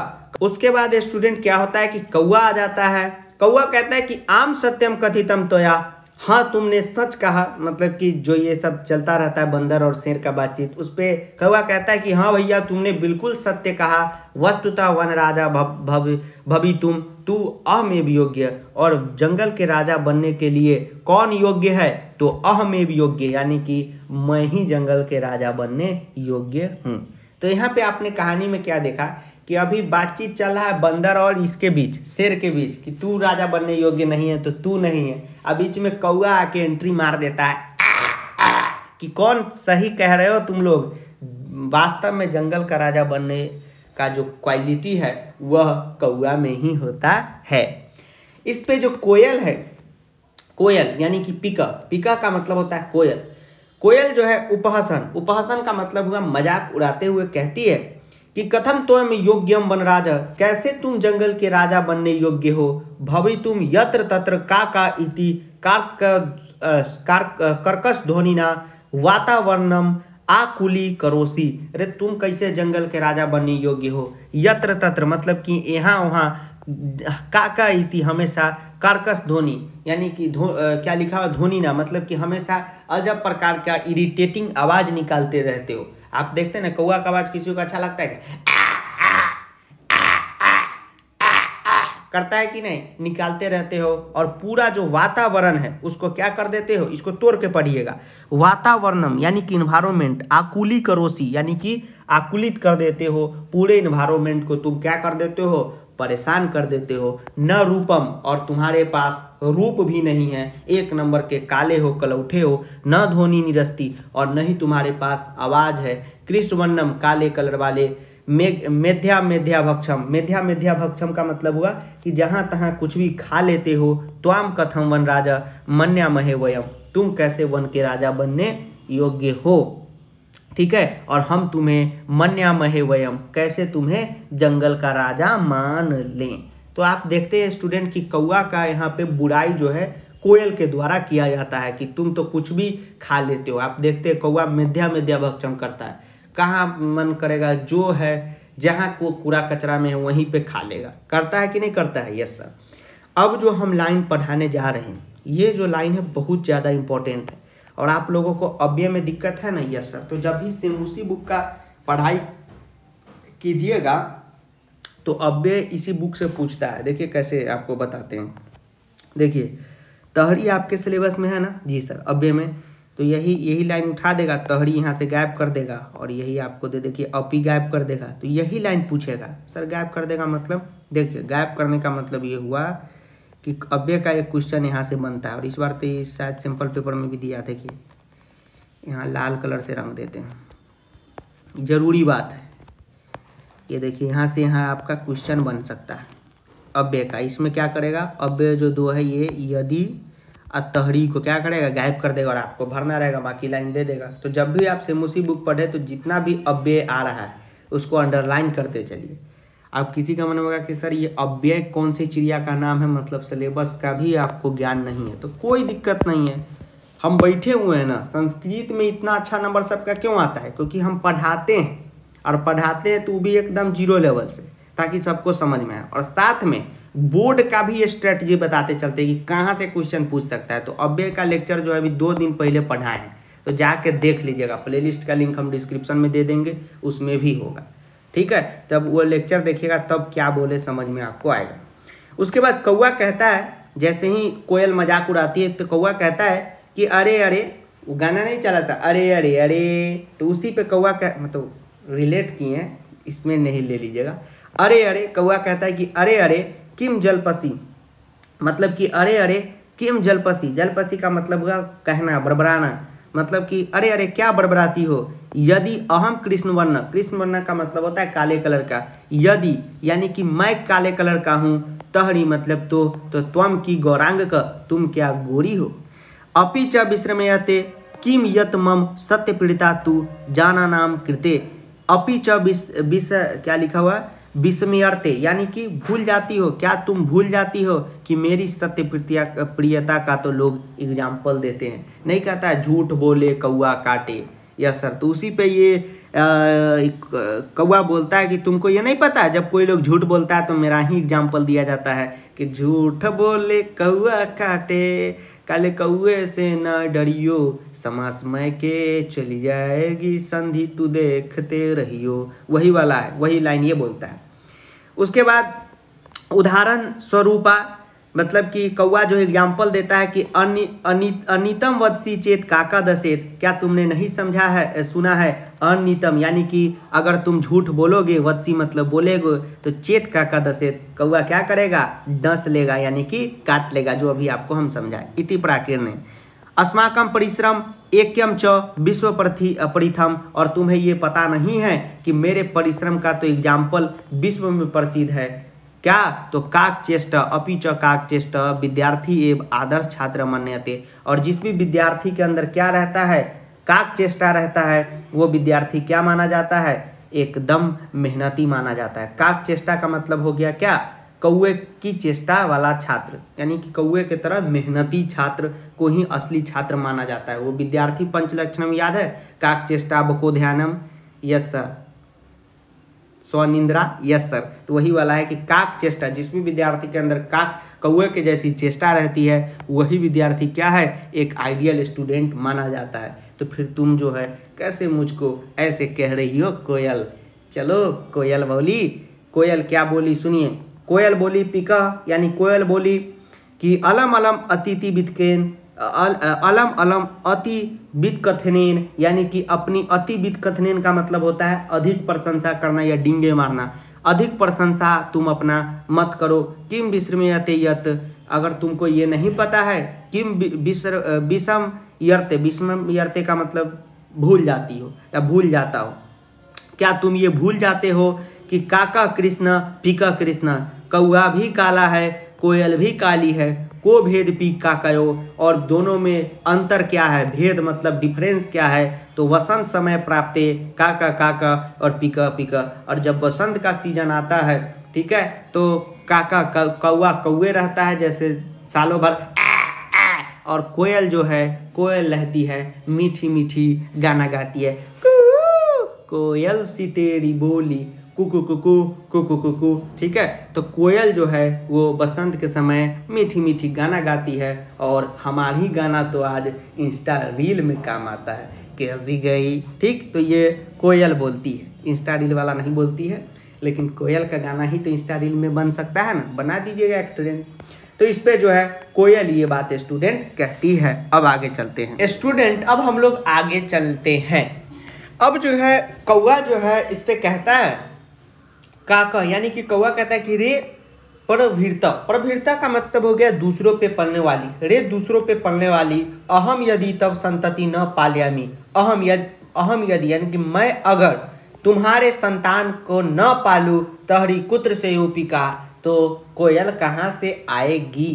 A: उसके बाद स्टूडेंट क्या होता है कि कौआ आ जाता है कौआ कहता है कि आम सत्यम कथितम तोया हाँ तुमने सच कहा मतलब कि जो ये सब चलता रहता है बंदर और शेर का बातचीत उस पर कौआ कहता है कि हाँ भैया तुमने बिल्कुल सत्य कहा वस्तुतः वन राजा भव भव भवी तुम तू अहमेव योग्य और जंगल के राजा बनने के लिए कौन योग्य है तो अहमेव योग्य यानी कि मैं ही जंगल के राजा बनने योग्य हूँ तो यहाँ पे आपने कहानी में क्या देखा कि अभी बातचीत चल रहा है बंदर और इसके बीच शेर के बीच कि तू राजा बनने योग्य नहीं है तो तू नहीं है अब बीच में कौआ आके एंट्री मार देता है आ, आ, कि कौन सही कह रहे हो तुम लोग वास्तव में जंगल का राजा बनने का जो क्वालिटी है वह कौआ में ही होता है इस पे जो कोयल है कोयल यानी कि पिका पिका का मतलब होता है कोयल कोयल जो है उपहसन उपहसन का मतलब हुआ मजाक उड़ाते हुए कहती है कि कथम त्वम योग्यम बन राजा कैसे तुम जंगल के राजा बनने योग्य हो भवि तुम यत्र तत्र का का इति कार, कर, कर, कर्कश वातावरणम कुली करोसी अरे तुम कैसे जंगल के राजा बनने योग्य हो यत्र तत्र मतलब कि यहाँ वहाँ का इति हमेशा कारकस ध्वनि यानी कि धो क्या लिखा हुआ ध्वनि ना मतलब कि हमेशा अजब प्रकार का इरिटेटिंग आवाज़ निकालते रहते हो आप देखते हैं ना कौआ का आवाज़ किसी को अच्छा लगता है करता है कि नहीं निकालते रहते हो और पूरा जो वातावरण है उसको क्या कर देते हो इसको तोड़ के पढ़िएगा वातावरणम यानी कि इन्वायरमेंट आकुली करोसी यानी कि आकुलित कर देते हो पूरे इन्वायरमेंट को तुम क्या कर देते हो परेशान कर देते हो न रूपम और तुम्हारे पास रूप भी नहीं है एक नंबर के काले हो कलौठे हो न ध्वनि निरस्ती और न ही तुम्हारे पास आवाज़ है कृष्णवर्णम काले कलर वाले मेध्या मेध्या भक्षम मेध्या मेध्या भक्षम का मतलब हुआ कि जहाँ तहाँ कुछ भी खा लेते हो त्वाम कथम वन राजा मन्या महे वयम तुम कैसे वन के राजा बनने योग्य हो ठीक है और हम तुम्हें मन्या महे वयम कैसे तुम्हें जंगल का राजा मान लें तो आप देखते हैं स्टूडेंट कि कौआ का यहाँ पे बुराई जो है कोयल के द्वारा किया जाता है कि तुम तो कुछ भी खा लेते हो आप देखते हैं कौआ मेध्या मेध्या भक्षम करता है कहाँ मन करेगा जो है जहाँ को कूड़ा कचरा में है वहीं पे खा लेगा करता है कि नहीं करता है यस सर अब जो हम लाइन पढ़ाने जा रहे हैं ये जो लाइन है बहुत ज़्यादा इम्पोर्टेंट है और आप लोगों को अव्यय में दिक्कत है ना यस सर तो जब भी उसी बुक का पढ़ाई कीजिएगा तो अव्यय इसी बुक से पूछता है देखिए कैसे आपको बताते हैं देखिए तहरी आपके सिलेबस में है ना जी सर अव्यय में तो यही यही लाइन उठा देगा तहरी यहाँ से गैप कर देगा और यही आपको दे देखिए अपी गैप कर देगा तो यही लाइन पूछेगा सर गैप कर देगा मतलब देखिए गैप करने का मतलब ये हुआ कि अव्य का एक क्वेश्चन यहाँ से बनता है और इस बार तो शायद सिंपल पेपर में भी दिया देखिए यहाँ लाल कलर से रंग देते हैं ज़रूरी बात है ये देखिए यहाँ से यहाँ आपका क्वेश्चन बन सकता है अव्य का इसमें क्या करेगा अव्य जो दो है ये यदि तहरी को क्या करेगा गायब कर देगा और आपको भरना रहेगा बाकी लाइन दे देगा तो जब भी आप सेमुसी बुक पढ़े तो जितना भी अव्यय आ रहा है उसको अंडरलाइन करते चलिए अब किसी का मन होगा कि सर ये अव्यय कौन सी चिड़िया का नाम है मतलब सिलेबस का भी आपको ज्ञान नहीं है तो कोई दिक्कत नहीं है हम बैठे हुए हैं ना संस्कृत में इतना अच्छा नंबर सबका क्यों आता है क्योंकि हम पढ़ाते हैं और पढ़ाते हैं तो भी एकदम जीरो लेवल से ताकि सबको समझ में आए और साथ में बोर्ड का भी स्ट्रेटजी बताते चलते कि कहाँ से क्वेश्चन पूछ सकता है तो अबे का लेक्चर जो है अभी दो दिन पहले पढ़ा है तो जाके देख लीजिएगा प्लेलिस्ट का लिंक हम डिस्क्रिप्शन में दे देंगे उसमें भी होगा ठीक है तब वो लेक्चर देखिएगा तब क्या बोले समझ में आपको आएगा उसके बाद कौआ कहता है जैसे ही कोयल मजाक उड़ाती है तो कौआ कहता है कि अरे अरे वो गाना नहीं चला था अरे अरे अरे तो उसी पे कौआ कह मतलब रिलेट किए हैं इसमें नहीं ले लीजिएगा अरे अरे कौआ कहता है कि अरे अरे किम जलपसी मतलब कि अरे अरे किम जलपसी जलपसी का मतलब हुआ कहना बड़बड़ाना मतलब कि अरे अरे क्या बड़बड़ाती हो यदि अहम कृष्ण वर्ण कृष्ण वर्ण का मतलब होता है काले कलर का यदि यानी कि मैं काले कलर का हूँ तहरी मतलब तो तो त्वम की गौरांग का तुम क्या गोरी हो अपि च यते किम यत मम सत्य पीड़िता तू जाना नाम कृते अपि च विश्र क्या लिखा हुआ है विस्मयते यानी कि भूल जाती हो क्या तुम भूल जाती हो कि मेरी सत्य प्रियता का तो लोग एग्जाम्पल देते हैं नहीं कहता है झूठ बोले कौआ काटे यस सर तो उसी पे ये कौआ बोलता है कि तुमको ये नहीं पता जब कोई लोग झूठ बोलता है तो मेरा ही एग्जाम्पल दिया जाता है कि झूठ बोले कौआ काटे काले कौए से ना डरियो समासमय के चली जाएगी संधि तू देखते रहियो वही वाला है वही लाइन ये बोलता है उसके बाद उदाहरण स्वरूपा मतलब कि कौवा जो एग्जाम्पल देता है कि अनितम अनि, वत्सी चेत काका दशेत क्या तुमने नहीं समझा है सुना है अनितम यानी कि अगर तुम झूठ बोलोगे वत्सी मतलब बोलेगे तो चेत काका दशेत कौवा क्या करेगा डस लेगा यानी कि काट लेगा जो अभी आपको हम समझाए इति प्राकीर्ण अस्माक परिश्रम एक्यम च विश्व प्रति परिथम और तुम्हें ये पता नहीं है कि मेरे परिश्रम का तो एग्जाम्पल विश्व में प्रसिद्ध है क्या तो काक चेष्ट अपी च काक चेष्ट विद्यार्थी एवं आदर्श छात्र मन्यते और जिस भी विद्यार्थी के अंदर क्या रहता है काक चेष्टा रहता है वो विद्यार्थी क्या माना जाता है एकदम मेहनती माना जाता है काक चेष्टा का मतलब हो गया क्या कौए की चेष्टा वाला छात्र यानी कि कौए के तरह मेहनती छात्र को ही असली छात्र माना जाता है वो विद्यार्थी पंचलक्षणम याद है काक चेष्टा बको ध्यानम यस सर स्वनिंद्रा यस सर तो वही वाला है कि काक चेष्टा जिस भी विद्यार्थी के अंदर काक कौए के जैसी चेष्टा रहती है वही विद्यार्थी क्या है एक आइडियल स्टूडेंट माना जाता है तो फिर तुम जो है कैसे मुझको ऐसे कह रही हो कोयल चलो कोयल बोली कोयल क्या बोली सुनिए कोयल बोली पिका यानी कोयल बोली कि अलम अलम अतिथि बितकेन अल, अलम अलम अति बित कथनेन यानी कि अपनी अति बित कथनेन का मतलब होता है अधिक प्रशंसा करना या डिंगे मारना अधिक प्रशंसा तुम अपना मत करो किम विश्रम यत अगर तुमको ये नहीं पता है किम विश्र विषम यर्ते विषम यर्ते का मतलब भूल जाती हो या भूल जाता हो क्या तुम ये भूल जाते हो कि काका कृष्ण पिका कृष्ण कौआ भी काला है कोयल भी काली है को भेद पी का कयो और दोनों में अंतर क्या है भेद मतलब डिफरेंस क्या है तो वसंत समय प्राप्ते काका काका और पिक पिक और जब वसंत का सीजन आता है ठीक है तो काका कौआ कौए रहता है जैसे सालों भर और कोयल जो है कोयल रहती है मीठी मीठी गाना गाती है कोयल सी तेरी बोली कुकू कुकू कुकू कुकू ठीक है तो कोयल जो है वो बसंत के समय मीठी मीठी गाना गाती है और हमारी गाना तो आज इंस्टा रील में काम आता है कैसी गई ठीक तो ये कोयल बोलती है इंस्टा रील वाला नहीं बोलती है लेकिन कोयल का गाना ही तो इंस्टा रील में बन सकता है ना बना दीजिएगा स्टूडेंट तो इस पे जो है कोयल ये बात स्टूडेंट कहती है अब आगे चलते हैं स्टूडेंट अब हम लोग आगे चलते हैं अब जो है कौआ जो है इस पे कहता है काक यानी कि कौआ कहता है कि रे प्रभीरता प्रभीरता का मतलब हो गया दूसरों पे पलने वाली रे दूसरों पे पलने वाली अहम यदि तब संतति न पाल्यामी अहम यद अहम यदि यानी कि मैं अगर तुम्हारे संतान को न पालू तहरी कुत्र से का तो कोयल कहाँ से आएगी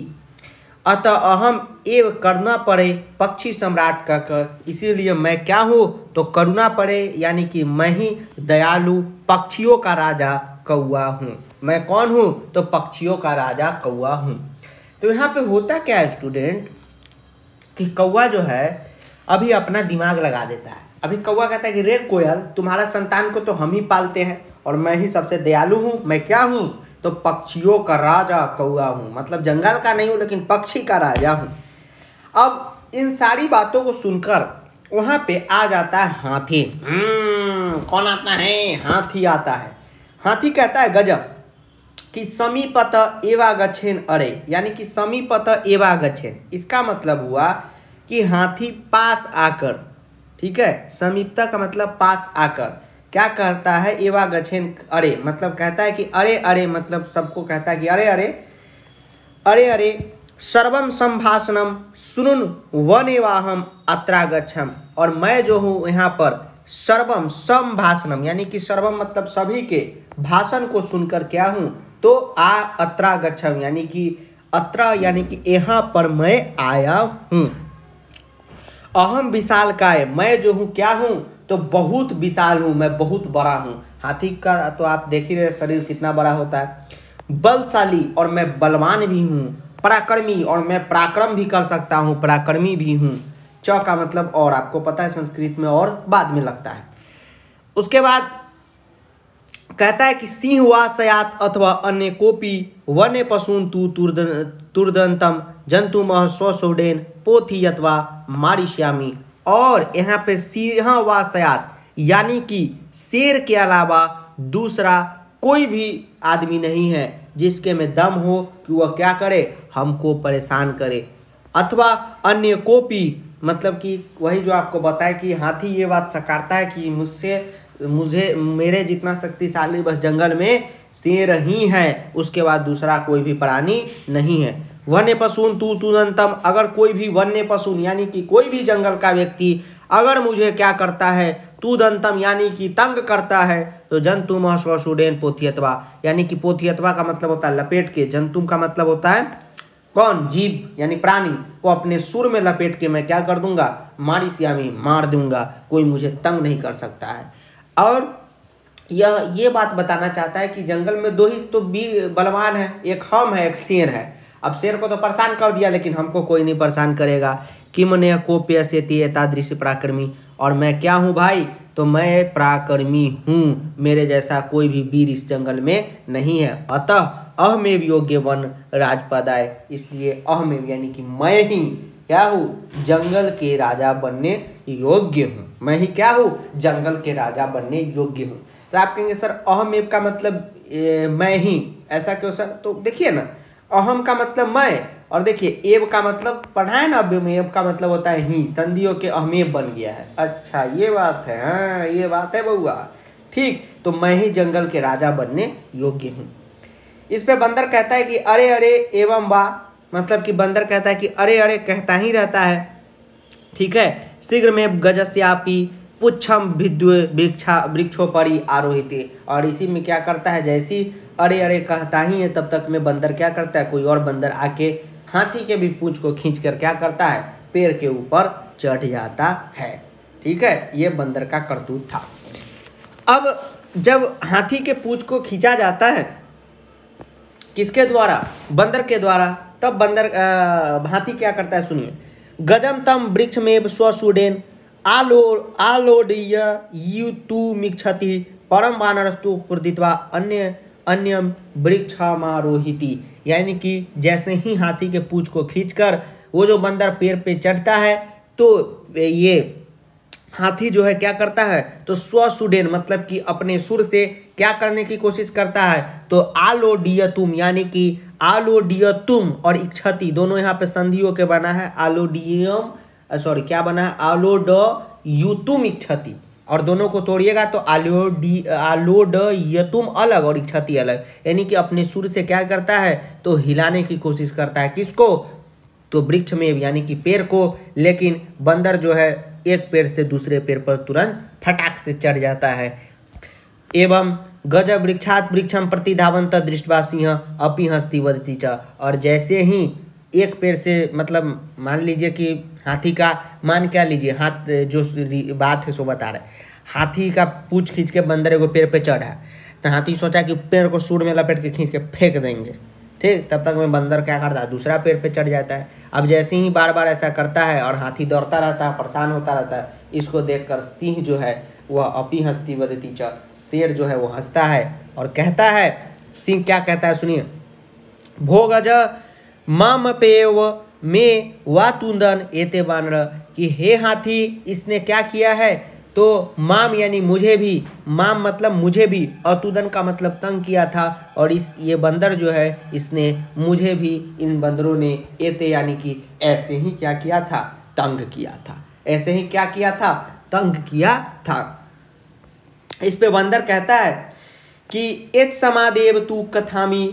A: अतः अहम एव करना पड़े पक्षी सम्राट का कर इसीलिए मैं क्या हूँ तो करुणा पड़े यानी कि मैं ही दयालु पक्षियों का राजा कौआ हूँ मैं कौन हूँ तो पक्षियों का राजा कौआ हूँ तो यहाँ पे होता क्या है स्टूडेंट कि कौआ जो है अभी अपना दिमाग लगा देता है अभी कौआ कहता है कि रे कोयल तुम्हारा संतान को तो हम ही पालते हैं और मैं ही सबसे दयालु हूँ मैं क्या हूँ तो पक्षियों का राजा कौआ हूँ मतलब जंगल का नहीं हूँ लेकिन पक्षी का राजा हूँ अब इन सारी बातों को सुनकर वहाँ पे आ जाता है हाथी हम्म, कौन आता है हाथी आता है हाथी कहता है गजब कि समीपत एवा गछेन अरे यानी कि समीपत एवा गछेन इसका मतलब हुआ कि हाथी पास आकर ठीक है समीपता का मतलब पास आकर क्या कहता है एवा गछेन अरे मतलब कहता है कि अरे अरे मतलब सबको कहता है कि अरे अरे अरे अरे सर्वम संभाषणम सुनुन वनेवाहम अत्रा गच्छम और मैं जो हूँ यहाँ पर सर्वम संभाषणम यानी कि सर्वम मतलब सभी के भाषण को सुनकर क्या हूँ तो आ अत्रा गच्छम यानी कि अत्रा यानी कि यहाँ पर मैं आया हूँ अहम विशाल काय मैं जो हूँ क्या हूँ तो बहुत विशाल हूँ मैं बहुत बड़ा हूँ हाथी का तो आप देख ही रहे शरीर कितना बड़ा होता है बलशाली और मैं बलवान भी हूँ पराक्रमी और मैं पराक्रम भी कर सकता हूँ पराक्रमी भी हूँ च का मतलब और आपको पता है संस्कृत में और बाद में लगता है उसके बाद कहता है कि सिंह वा सयात अथवा अन्य कोपी वन्य पशुन तु तुर्दंतम जंतु मह स्वसोडेन पोथी अथवा मारिश्यामी और यहाँ पे सिंह वा सयात यानी कि शेर के अलावा दूसरा कोई भी आदमी नहीं है जिसके में दम हो कि वह क्या करे हमको परेशान करे अथवा अन्य कोपी मतलब कि वही जो आपको बताए कि हाथी ये बात सकारता है कि मुझसे मुझे मेरे जितना शक्तिशाली बस जंगल में शेर ही है उसके बाद दूसरा कोई भी प्राणी नहीं है वन्य पशुन तू तुरंतम अगर कोई भी वन्य पशुन यानी कि कोई भी जंगल का व्यक्ति अगर मुझे क्या करता है तू दंतम यानी कि तंग करता है तो जंतु महसूडेन पोथियतवा यानी कि पोथियतवा का मतलब होता है लपेट के जंतु का मतलब होता है कौन जीव यानी प्राणी को अपने सुर में लपेट के मैं क्या कर दूंगा मारिस मार दूंगा कोई मुझे तंग नहीं कर सकता है और यह ये बात बताना चाहता है कि जंगल में दो ही तो बी बलवान है एक हम है एक शेर है अब शेर को तो परेशान कर दिया लेकिन हमको कोई नहीं परेशान करेगा कि मन को कोप्य से एतादृशी पराक्रमी और मैं क्या हूँ भाई तो मैं पराक्रमी हूँ मेरे जैसा कोई भी वीर इस जंगल में नहीं है अतः अहमेव योग्य वन राजपद आए इसलिए अहमेव यानी कि मैं ही क्या हूँ जंगल के राजा बनने योग्य हूँ मैं ही क्या हूँ जंगल के राजा बनने योग्य हूँ तो आप कहेंगे सर अहम एव का मतलब ए, मैं ही ऐसा क्यों सर तो देखिए ना अहम का मतलब मैं और देखिए एव का मतलब पढ़ाए ना अव्यम एव का मतलब होता है ही संधियों के अहमेव बन गया है अच्छा ये बात है हाँ ये बात है बउआ ठीक तो मैं ही जंगल के राजा बनने योग्य हूँ इस पे बंदर कहता है कि अरे अरे एवं वाह मतलब कि बंदर कहता है कि अरे अरे कहता ही रहता है ठीक है शीघ्र गजस्यापि पुच्छम विद्व वृक्षा वृक्षों पर ही आरोहित और इसी में क्या करता है जैसी अरे अरे कहता ही है तब तक में बंदर क्या करता है कोई और बंदर आके हाथी के भी पूंछ को खींच कर क्या करता है पेड़ के ऊपर चढ़ जाता है ठीक है ये बंदर का करतूत था अब जब हाथी के पूंछ को खींचा जाता है किसके द्वारा बंदर के द्वारा तब बंदर आ, हाथी क्या करता है सुनिए गजम तम वृक्ष में स्वसुडेन आलो आलोडीय यु तू मिक्षति परम वानरस्तु कुर्दित्वा अन्य अन्यम वृक्षमारोहिति यानी कि जैसे ही हाथी के पूछ को खींचकर वो जो बंदर पेड़ पे चढ़ता है तो ये हाथी जो है क्या करता है तो स्वसुडेन मतलब कि अपने सुर से क्या करने की कोशिश करता है तो आलोडीय तुम यानी कि आलोडियतुम और इक्षति दोनों यहाँ पे संधियों के बना है आलोडियम सॉरी क्या बना है आलोड युतुम इक्षति और दोनों को तोड़िएगा तो आलोडी आलोड यतुम अलग और इच्छति अलग यानी कि अपने सुर से क्या करता है तो हिलाने की कोशिश करता है किसको तो वृक्ष में यानी कि पेड़ को लेकिन बंदर जो है एक पेड़ से दूसरे पेड़ पर तुरंत फटाक से चढ़ जाता है एवं गज वृक्षात वृक्षम प्रतिधावंत दृष्टवा सिंह अपी हस्ती वी और जैसे ही एक पेड़ से मतलब मान लीजिए कि हाथी का मान क्या लीजिए हाथ जो बात है सो बता रहे हाथी का पूछ खींच के बंदर एगो पेड़ पे चढ़ा तो हाथी सोचा कि पेड़ को सूर में लपेट के खींच के फेंक देंगे ठीक तब तक मैं बंदर क्या करता है दूसरा पेड़ पे चढ़ जाता है अब जैसे ही बार बार ऐसा करता है और हाथी दौड़ता रहता है परेशान होता रहता है इसको देख सिंह जो है वह अपी हस्ती बदती चल शेर जो है वो हंसता है और कहता है सिंह क्या कहता है सुनिए भोग अज माम पेव मे वा तुंदन एते बानर कि हे हाथी इसने क्या किया है तो माम यानी मुझे भी माम मतलब मुझे भी अतुदन का मतलब तंग किया था और इस ये बंदर जो है इसने मुझे भी इन बंदरों ने एते यानी कि ऐसे ही क्या किया था तंग किया था ऐसे ही क्या किया था तंग किया था इस पे बंदर कहता है कि एत समादेव तू कथामी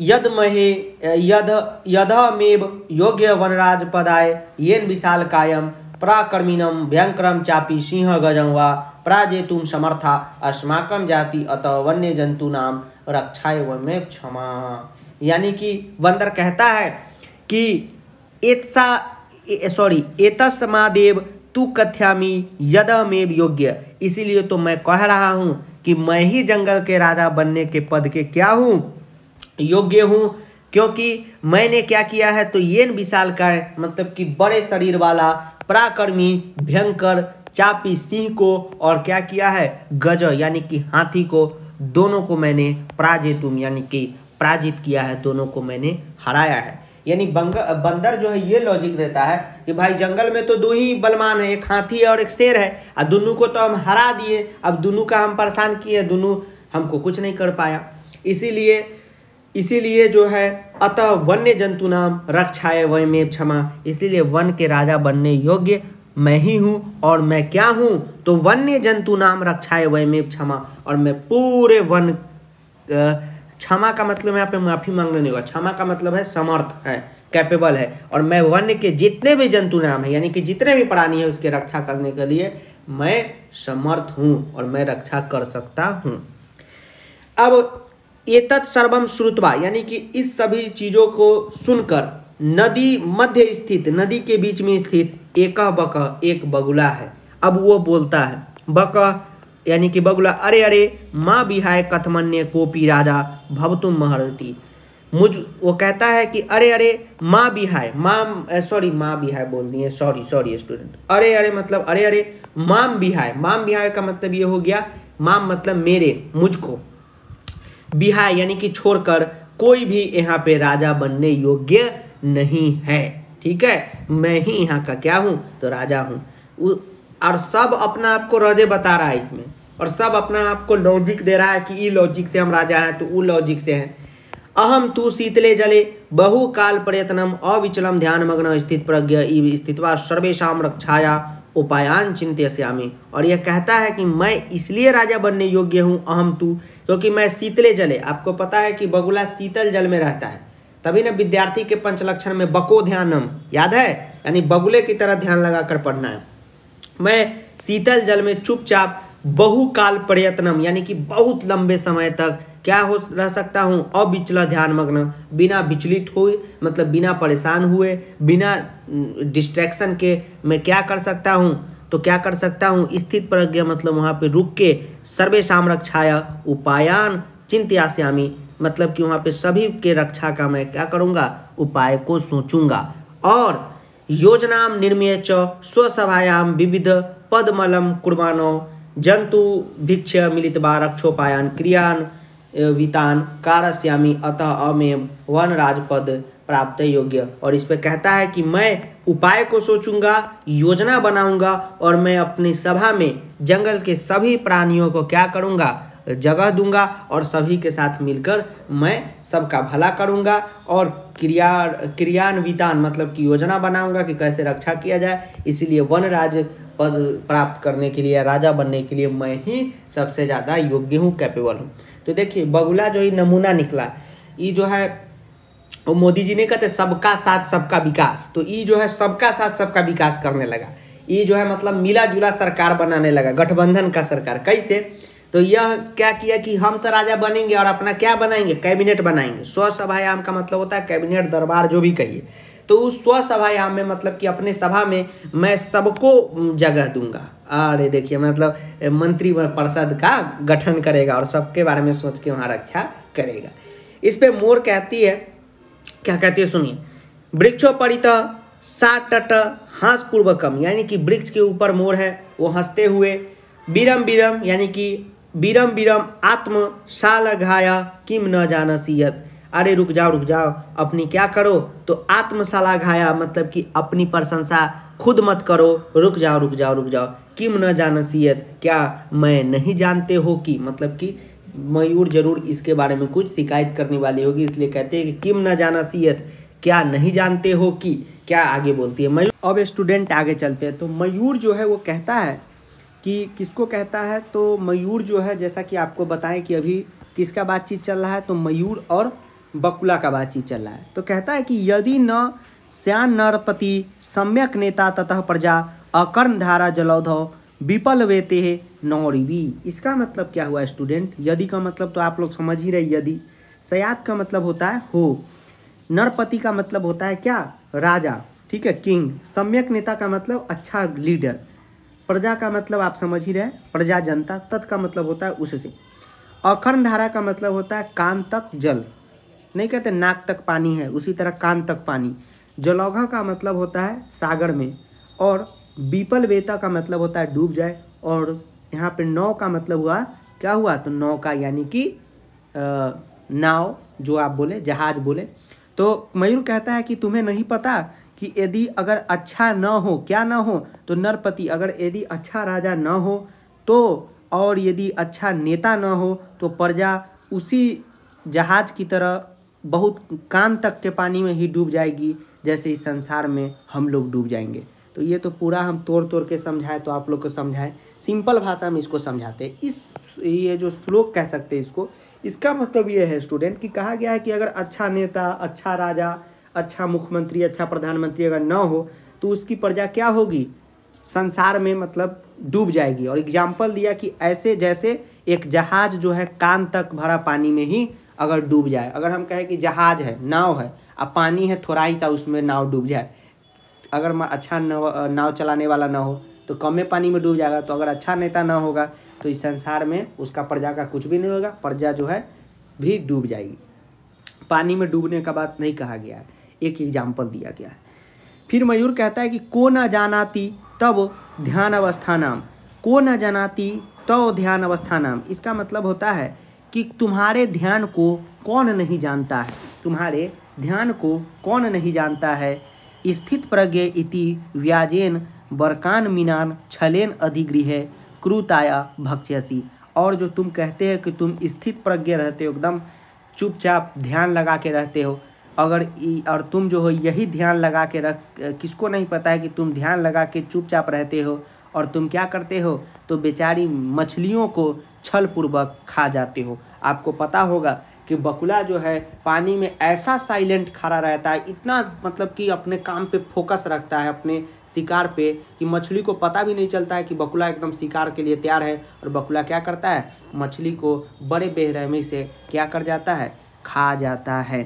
A: यद महे यद मेव योग्य वनराज पदाय येन विशाल कायम प्राकर्मिनम भयंकरम चापी सिंह गजं वा तुम समर्था अस्माकम जाति अत वन्य जंतु नाम रक्षा एवं क्षमा यानी कि बंदर कहता है कि एतसा सॉरी एतस्मादेव तू कथ्यामी यदा में योग्य इसीलिए तो मैं कह रहा हूं कि मैं ही जंगल के राजा बनने के पद के क्या हूँ योग्य हूँ क्योंकि मैंने क्या किया है तो ये विशाल का है मतलब कि बड़े शरीर वाला पराक्रमी भयंकर चापी सिंह को और क्या किया है गज यानी कि हाथी को दोनों को मैंने पराजितुम यानी कि पराजित किया है दोनों को मैंने हराया है यानी बंदर जो है ये लॉजिक देता है कि भाई जंगल में तो दो ही बलवान है एक हाथी और एक शेर है और दोनों को तो हम हरा दिए अब दोनों का हम परेशान किए दोनों हमको कुछ नहीं कर पाया इसीलिए इसीलिए जो है अतः वन्य जंतु नाम रक्षाए वय में क्षमा इसीलिए वन के राजा बनने योग्य मैं ही हूँ और मैं क्या हूँ तो वन्य जंतु नाम रक्षाए वय में क्षमा और मैं पूरे वन क्षमा का मतलब यहाँ पे माफी मांगना नहीं होगा क्षमा का मतलब है समर्थ है कैपेबल है और मैं वन्य के जितने भी जंतु नाम है यानी कि जितने भी प्राणी है उसके रक्षा करने के लिए मैं समर्थ हूँ और मैं रक्षा कर सकता हूँ अब ये सर्वम श्रुतवा यानी कि इस सभी चीज़ों को सुनकर नदी मध्य स्थित नदी के बीच में स्थित एक बक एक बगुला है अब वो बोलता है बक यानी कि बगुला अरे अरे माँ बिहाय कथमन्य कोपी राजा भवतुम महारती मुझ वो कहता है कि अरे अरे माँ बिहाय माम सॉरी माँ बिहाय बोल दिए सॉरी सॉरी स्टूडेंट अरे अरे मतलब अरे अरे माम बिहाय माम बिहाय का मतलब ये हो गया माम मतलब मेरे मुझको बिहाय यानी कि छोड़कर कोई भी यहाँ पे राजा बनने योग्य नहीं है ठीक है मैं ही यहाँ का क्या हूँ तो राजा हूँ और सब अपना आपको रजे बता रहा है इसमें और सब अपना आपको लॉजिक दे रहा है कि ई लॉजिक से हम राजा हैं तो ऊ लॉजिक से हैं अहम तू शीतले जले काल प्रयत्नम अविचलम मग्न स्थित प्रज्ञ स्थितवा सर्वेशा रक्षाया उपायान श्यामी और यह कहता है कि मैं इसलिए राजा बनने योग्य हूँ अहम तू क्योंकि मैं शीतले जले आपको पता है कि बगुला शीतल जल में रहता है तभी ना विद्यार्थी के पंचलक्षण में बको ध्यानम याद है यानी बगुले की तरह ध्यान लगाकर पढ़ना है मैं शीतल जल में चुपचाप बहुकाल प्रयत्नम यानी कि बहुत लंबे समय तक क्या हो रह सकता हूँ अविचला ध्यान मग्न बिना विचलित हुए मतलब बिना परेशान हुए बिना डिस्ट्रैक्शन के मैं क्या कर सकता हूँ तो क्या कर सकता हूँ स्थित प्रज्ञा मतलब वहाँ पे रुक के सर्वे शाम रक्षाया उपायान चिंत्यास्यामी मतलब कि वहाँ पे सभी के रक्षा का मैं क्या करूँगा उपाय को सोचूंगा और योजनाम निर्मय च स्वसभायाम विविध पदमलम कुर्बानो जंतु भिक्ष मिलित रक्षोपायन क्रियान वितान कारस्यामी अतः अमेव वन राजपद प्राप्त योग्य और इस पर कहता है कि मैं उपाय को सोचूंगा योजना बनाऊंगा और मैं अपनी सभा में जंगल के सभी प्राणियों को क्या करूंगा जगह दूंगा और सभी के साथ मिलकर मैं सबका भला करूंगा और क्रिया क्रियान्वितान मतलब कि योजना बनाऊंगा कि कैसे रक्षा किया जाए इसीलिए वन राज्य पद प्राप्त करने के लिए राजा बनने के लिए मैं ही सबसे ज़्यादा योग्य हूँ कैपेबल हूँ तो देखिए बगुला जो ही नमूना निकला ये जो है और मोदी जी ने कहते सबका साथ सबका विकास तो ये जो है सबका साथ सबका विकास करने लगा ये जो है मतलब मिला जुला सरकार बनाने लगा गठबंधन का सरकार कैसे तो यह क्या किया कि हम तो राजा बनेंगे और अपना क्या बनाएंगे कैबिनेट बनाएंगे स्वसभायाम का मतलब होता है कैबिनेट दरबार जो भी कहिए तो उस स्वसभायाम में मतलब कि अपने सभा में मैं सबको जगह दूंगा अरे देखिए मतलब मंत्री परिषद का गठन करेगा और सबके बारे में सोच के वहाँ रक्षा करेगा इस पे मोर कहती है क्या कहती है सुनिए वृक्षों परित सात तट हंस पूर्वकम यानी कि वृक्ष के ऊपर मोर है वो हंसते हुए बीरम बीरम यानी कि विरम विरम आत्म साल घाया किम न जाना सीयत अरे रुक जाओ रुक जाओ अपनी क्या करो तो आत्मशाला घाया मतलब कि अपनी प्रशंसा खुद मत करो रुक जाओ रुक जाओ रुक जाओ किम न जाना सीयत क्या मैं नहीं जानते हो कि मतलब कि मयूर जरूर इसके बारे में कुछ शिकायत करने वाली होगी इसलिए कहते हैं कि किम न जाना जानसीयत क्या नहीं जानते हो कि क्या आगे बोलती है मयूर अब स्टूडेंट आगे चलते हैं तो मयूर जो है वो कहता है कि किसको कहता है तो मयूर जो है जैसा कि आपको बताएं कि अभी किसका बातचीत चल रहा है तो मयूर और बकुला का बातचीत चल रहा है तो कहता है कि यदि न श्यान नरपति सम्यक नेता ततः प्रजा अकर्ण धारा जलौधव विपल वेते है नौरीवी इसका मतलब क्या हुआ स्टूडेंट यदि का मतलब तो आप लोग समझ ही रहे यदि सयाद का मतलब होता है हो नरपति का मतलब होता है क्या राजा ठीक है किंग सम्यक नेता का मतलब अच्छा लीडर प्रजा का मतलब आप समझ ही रहे प्रजा जनता तत् का मतलब होता है उससे अखंड धारा का मतलब होता है कान तक जल नहीं कहते नाक तक पानी है उसी तरह कान तक पानी जलौघा का मतलब होता है सागर में और बीपल वेता का मतलब होता है डूब जाए और यहाँ पे नौ का मतलब हुआ क्या हुआ तो नौ का यानी कि नाव जो आप बोले जहाज बोले तो मयूर कहता है कि तुम्हें नहीं पता कि यदि अगर अच्छा न हो क्या न हो तो नरपति अगर यदि अच्छा राजा न हो तो और यदि अच्छा नेता न हो तो प्रजा उसी जहाज की तरह बहुत कान तक के पानी में ही डूब जाएगी जैसे इस संसार में हम लोग डूब जाएंगे तो ये तो पूरा हम तोड़ तोड़ के समझाए तो आप लोग को समझाएं सिंपल भाषा में इसको समझाते हैं इस ये जो श्लोक कह सकते हैं इसको इसका मतलब ये है स्टूडेंट कि कहा गया है कि अगर अच्छा नेता अच्छा राजा अच्छा मुख्यमंत्री अच्छा प्रधानमंत्री अगर ना हो तो उसकी प्रजा क्या होगी संसार में मतलब डूब जाएगी और एग्जाम्पल दिया कि ऐसे जैसे एक जहाज जो है कान तक भरा पानी में ही अगर डूब जाए अगर हम कहें कि जहाज है नाव है अब पानी है थोड़ा ही सा उसमें नाव डूब जाए अगर अच्छा नाव नाव चलाने वाला ना हो तो में पानी में डूब जाएगा तो अगर अच्छा नेता ना होगा तो इस संसार में उसका प्रजा का कुछ भी नहीं होगा प्रजा जो है भी डूब जाएगी पानी में डूबने का बात नहीं कहा गया है एक एग्जाम्पल दिया गया है फिर मयूर कहता है कि को न जानाती तब ध्यान अवस्था नाम को न जानाती तब ध्यान अवस्था नाम इसका मतलब होता है कि तुम्हारे ध्यान को कौन नहीं जानता है तुम्हारे ध्यान को कौन नहीं जानता है स्थित प्रज्ञ इति व्याजेन बरकान मीनान छलेन अधिगृह क्रूताया भक्ष्यसी और जो तुम कहते हैं कि तुम स्थित प्रज्ञ रहते हो एकदम चुपचाप ध्यान लगा के रहते हो अगर और तुम जो हो यही ध्यान लगा के रख किसको नहीं पता है कि तुम ध्यान लगा के चुपचाप रहते हो और तुम क्या करते हो तो बेचारी मछलियों को छल पूर्वक खा जाते हो आपको पता होगा कि बकुला जो है पानी में ऐसा साइलेंट खड़ा रहता है इतना मतलब कि अपने काम पे फोकस रखता है अपने शिकार पे कि मछली को पता भी नहीं चलता है कि बकुला एकदम शिकार के लिए तैयार है और बकुला क्या करता है मछली को बड़े बेरहमी से क्या कर जाता है खा जाता है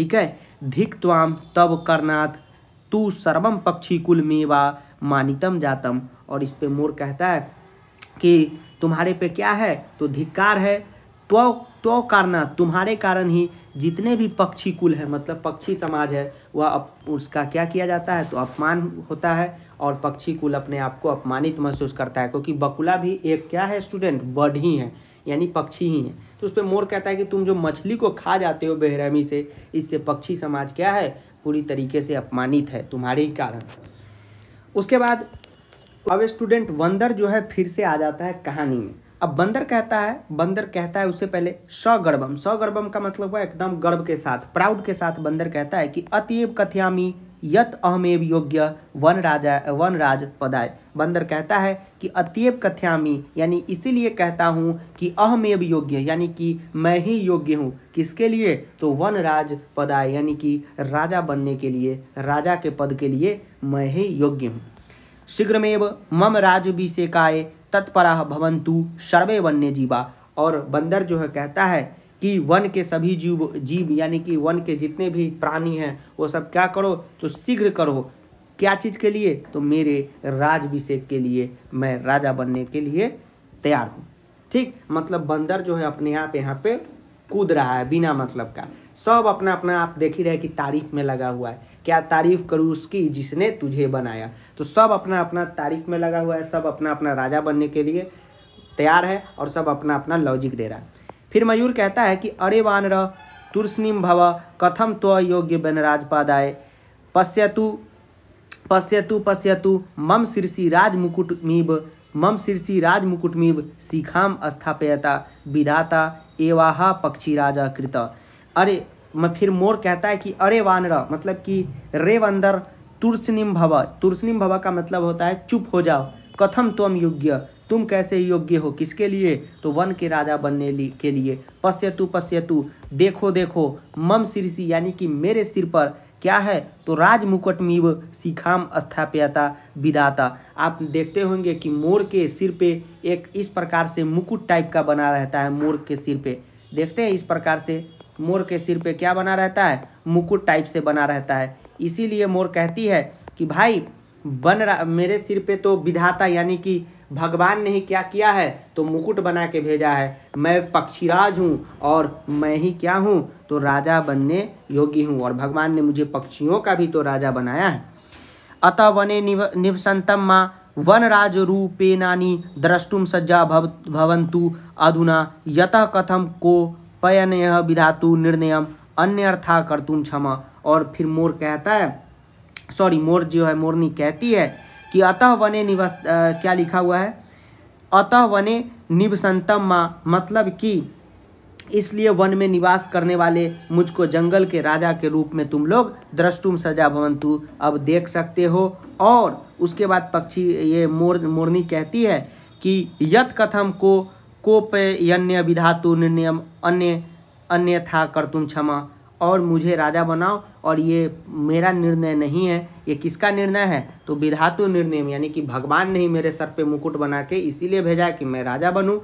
A: ठीक है धिक त्वाम तब करनाथ तू सर्वम पक्षी कुल मेवा मानितम जातम और इस पे मोर कहता है कि तुम्हारे पे क्या है तो धिक्कार है तो तो कारना तुम्हारे कारण ही जितने भी पक्षी कुल है मतलब पक्षी समाज है वह अप, उसका क्या किया जाता है तो अपमान होता है और पक्षी कुल अपने आप को अपमानित महसूस करता है क्योंकि बकुला भी एक क्या है स्टूडेंट बर्ड ही है यानी पक्षी ही है तो उस पर मोर कहता है कि तुम जो मछली को खा जाते हो बेहरमी से इससे पक्षी समाज क्या है पूरी तरीके से अपमानित है तुम्हारे ही कारण उसके बाद अब स्टूडेंट बंदर जो है फिर से आ जाता है कहानी में अब बंदर कहता है बंदर कहता है उससे पहले सगर्भम सगर्भम का मतलब हुआ एकदम गर्व के साथ प्राउड के साथ बंदर कहता है कि अतीब कथ्यामी यत अहमेव योग्य वन राजा वन राज पदाय बंदर कहता है कि अत्येव कथ्यामी यानी इसीलिए कहता हूँ कि अहमेव योग्य यानी कि मैं ही योग्य हूँ किसके लिए तो वन राज पदाय यानी कि राजा बनने के लिए राजा के पद के लिए मैं ही योग्य हूँ शीघ्रमेव मम राजभिषेकाय तत्परा भवंतु सर्वे वन्य जीवा और बंदर जो है कहता है कि वन के सभी जीव जीव यानी कि वन के जितने भी प्राणी हैं वो सब क्या करो तो शीघ्र करो क्या चीज़ के लिए तो मेरे राजभिषेक के लिए मैं राजा बनने के लिए तैयार हूँ ठीक मतलब बंदर जो है अपने आप यहाँ पे कूद रहा है बिना मतलब का सब अपना अपना आप देख ही रहे कि तारीफ में लगा हुआ है क्या तारीफ करूँ उसकी जिसने तुझे बनाया तो सब अपना अपना तारीफ में लगा हुआ है सब अपना अपना राजा बनने के लिए तैयार है और सब अपना अपना लॉजिक दे रहा है फिर मयूर कहता है कि अरे वानर तुर्सनिम भव कथम तो योग्य बनराजपादाय पश्यतु पश्यतु पश्यतु मम शीर्षि राजमुकुटमीब मम शीर्षि राजमुकुटमीब शिखाम स्थापयता विधाता एवाहा पक्षी राजा कृत अरे मैं फिर मोर कहता है कि अरे वानर मतलब कि रे वंदर तुर्सनिम भव तुर्सनिम भव का मतलब होता है चुप हो जाओ कथम तुम योग्य तुम कैसे योग्य हो किसके लिए तो वन के राजा बनने ली, के लिए पश्यतु पश्यतु देखो देखो मम शीर्षि यानी कि मेरे सिर पर क्या है तो राज मुकुटमीव शिखाम स्थापयता विदाता आप देखते होंगे कि मोर के सिर पे एक इस प्रकार से मुकुट टाइप का बना रहता है मोर के सिर पे देखते हैं इस प्रकार से मोर के सिर पे क्या बना रहता है मुकुट टाइप से बना रहता है इसीलिए मोर कहती है कि भाई बन रहा मेरे सिर पे तो विधाता यानी कि भगवान ने ही क्या किया है तो मुकुट बना के भेजा है मैं पक्षीराज हूँ और मैं ही क्या हूँ तो राजा बनने योगी हूँ और भगवान ने मुझे पक्षियों का भी तो राजा बनाया है अतः वने निव निवसंतम माँ रूपे नानी द्रष्टुम सज्जा भव भवंतु अधुना यत कथम को पयन विधातु निर्णय अन्य अर्था कर्तुम क्षमा और फिर मोर कहता है सॉरी मोर जो है मोरनी कहती है कि अतः वने निवस क्या लिखा हुआ है अतः वने निवसंतम माँ मतलब कि इसलिए वन में निवास करने वाले मुझको जंगल के राजा के रूप में तुम लोग दृष्टुम सजा भवंतु अब देख सकते हो और उसके बाद पक्षी ये मोर मोरनी कहती है कि यत कथम को कोप अन्य विधातु निर्णय अन्य अन्य था कर तुम क्षमा और मुझे राजा बनाओ और ये मेरा निर्णय नहीं है ये किसका निर्णय है तो विधातु निर्णय यानी कि भगवान ने ही मेरे सर पे मुकुट बना के इसीलिए भेजा कि मैं राजा बनूँ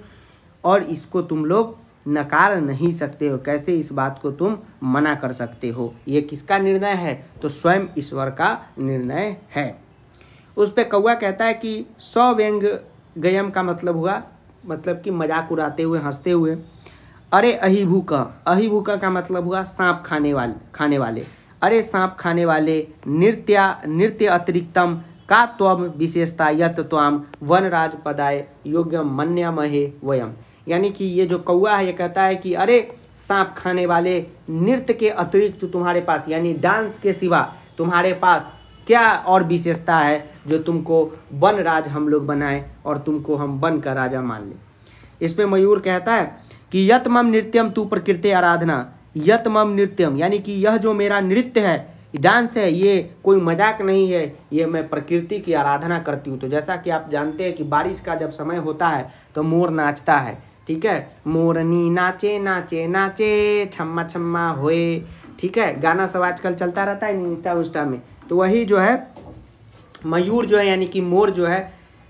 A: और इसको तुम लोग नकार नहीं सकते हो कैसे इस बात को तुम मना कर सकते हो ये किसका निर्णय है तो स्वयं ईश्वर का निर्णय है उस पर कौआ कहता है कि सौ व्यंग गयम का मतलब हुआ मतलब कि मजाक उड़ाते हुए हंसते हुए अरे अहिभूका अहिभूका का मतलब हुआ सांप खाने वाले खाने वाले अरे सांप खाने वाले नृत्या नृत्य अतिरिक्तम का त्वम विशेषता यत त्वाम वनराज पदाय योग्य महे वयम यानी कि ये जो कौआ है ये कहता है कि अरे सांप खाने वाले नृत्य के अतिरिक्त तुम्हारे पास यानी डांस के सिवा तुम्हारे पास क्या और विशेषता है जो तुमको वन राज हम लोग बनाए और तुमको हम वन का राजा मान लें इस पर मयूर कहता है कि यत मम नृत्यम तू प्रकृति आराधना यत मम नृत्यम यानी कि यह जो मेरा नृत्य है डांस है ये कोई मजाक नहीं है ये मैं प्रकृति की आराधना करती हूँ तो जैसा कि आप जानते हैं कि बारिश का जब समय होता है तो मोर नाचता है ठीक है मोरनी नाचे नाचे नाचे छम्मा छम्मा होए ठीक है गाना सब आजकल चलता रहता है इंस्टा उंस्टा में तो वही जो है मयूर जो है यानी कि मोर जो है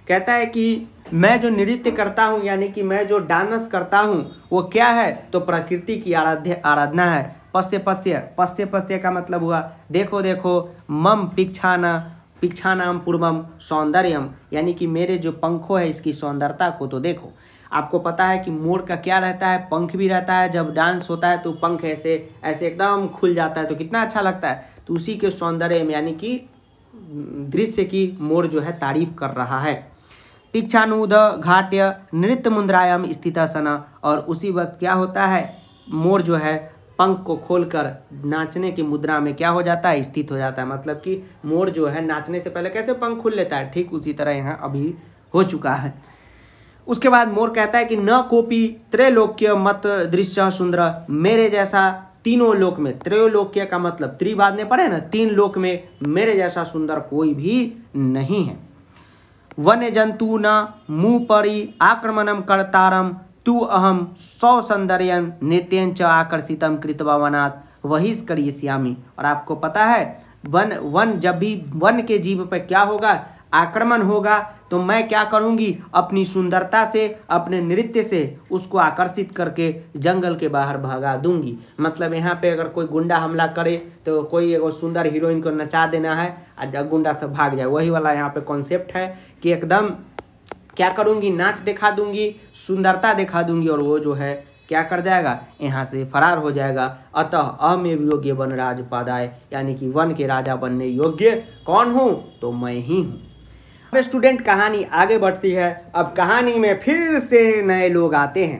A: कहता है कि मैं जो नृत्य करता हूँ यानी कि मैं जो डांस करता हूँ वो क्या है तो प्रकृति की आराध्य आराधना है पस्ते पस्त्य पस्ते पस्त्य का मतलब हुआ देखो देखो मम पिक्छाना पिछानाम पूर्वम सौंदर्यम यानी कि मेरे जो पंखों है इसकी सौंदर्यता को तो देखो आपको पता है कि मोर का क्या रहता है पंख भी रहता है जब डांस होता है तो पंख ऐसे ऐसे एकदम खुल जाता है तो कितना अच्छा लगता है तो उसी के सौंदर्य यानी कि दृश्य की मोर जो है तारीफ कर रहा है पिक्षानुद घाट्य नृत्य मुद्रायाम सना और उसी वक्त क्या होता है मोर जो है पंख को खोलकर नाचने की मुद्रा में क्या हो जाता है स्थित हो जाता है मतलब कि मोर जो है नाचने से पहले कैसे पंख खुल लेता है ठीक उसी तरह यहाँ अभी हो चुका है उसके बाद मोर कहता है कि न कोपी त्रैलोक्य मत दृश्य सुंदर मेरे जैसा तीनों लोक में त्रयोलोक्य का मतलब त्रिवाद ने पढ़े ना तीन लोक में मेरे जैसा सुंदर कोई भी नहीं है वन्य जंतु न मुपरि आक्रमणम करतारम तु अहम सौसौंदर्यन नेत्यन च आकर्षितम कृतवा वनात् वहिष् करिष्यामी और आपको पता है वन वन जब भी वन के जीव पर क्या होगा आक्रमण होगा तो मैं क्या करूंगी अपनी सुंदरता से अपने नृत्य से उसको आकर्षित करके जंगल के बाहर भगा दूंगी मतलब यहाँ पे अगर कोई गुंडा हमला करे तो कोई एगो सुंदर हीरोइन को नचा देना है और गुंडा से भाग जाए वही वाला यहाँ पे कॉन्सेप्ट है कि एकदम क्या करूँगी नाच दिखा दूंगी सुंदरता दिखा दूंगी और वो जो है क्या कर जाएगा यहाँ से फरार हो जाएगा अतः अमेव योग्य वन राजपादाय यानी कि वन के राजा बनने योग्य कौन हूँ तो मैं ही हूँ पे स्टूडेंट कहानी आगे बढ़ती है अब कहानी में फिर से नए लोग आते हैं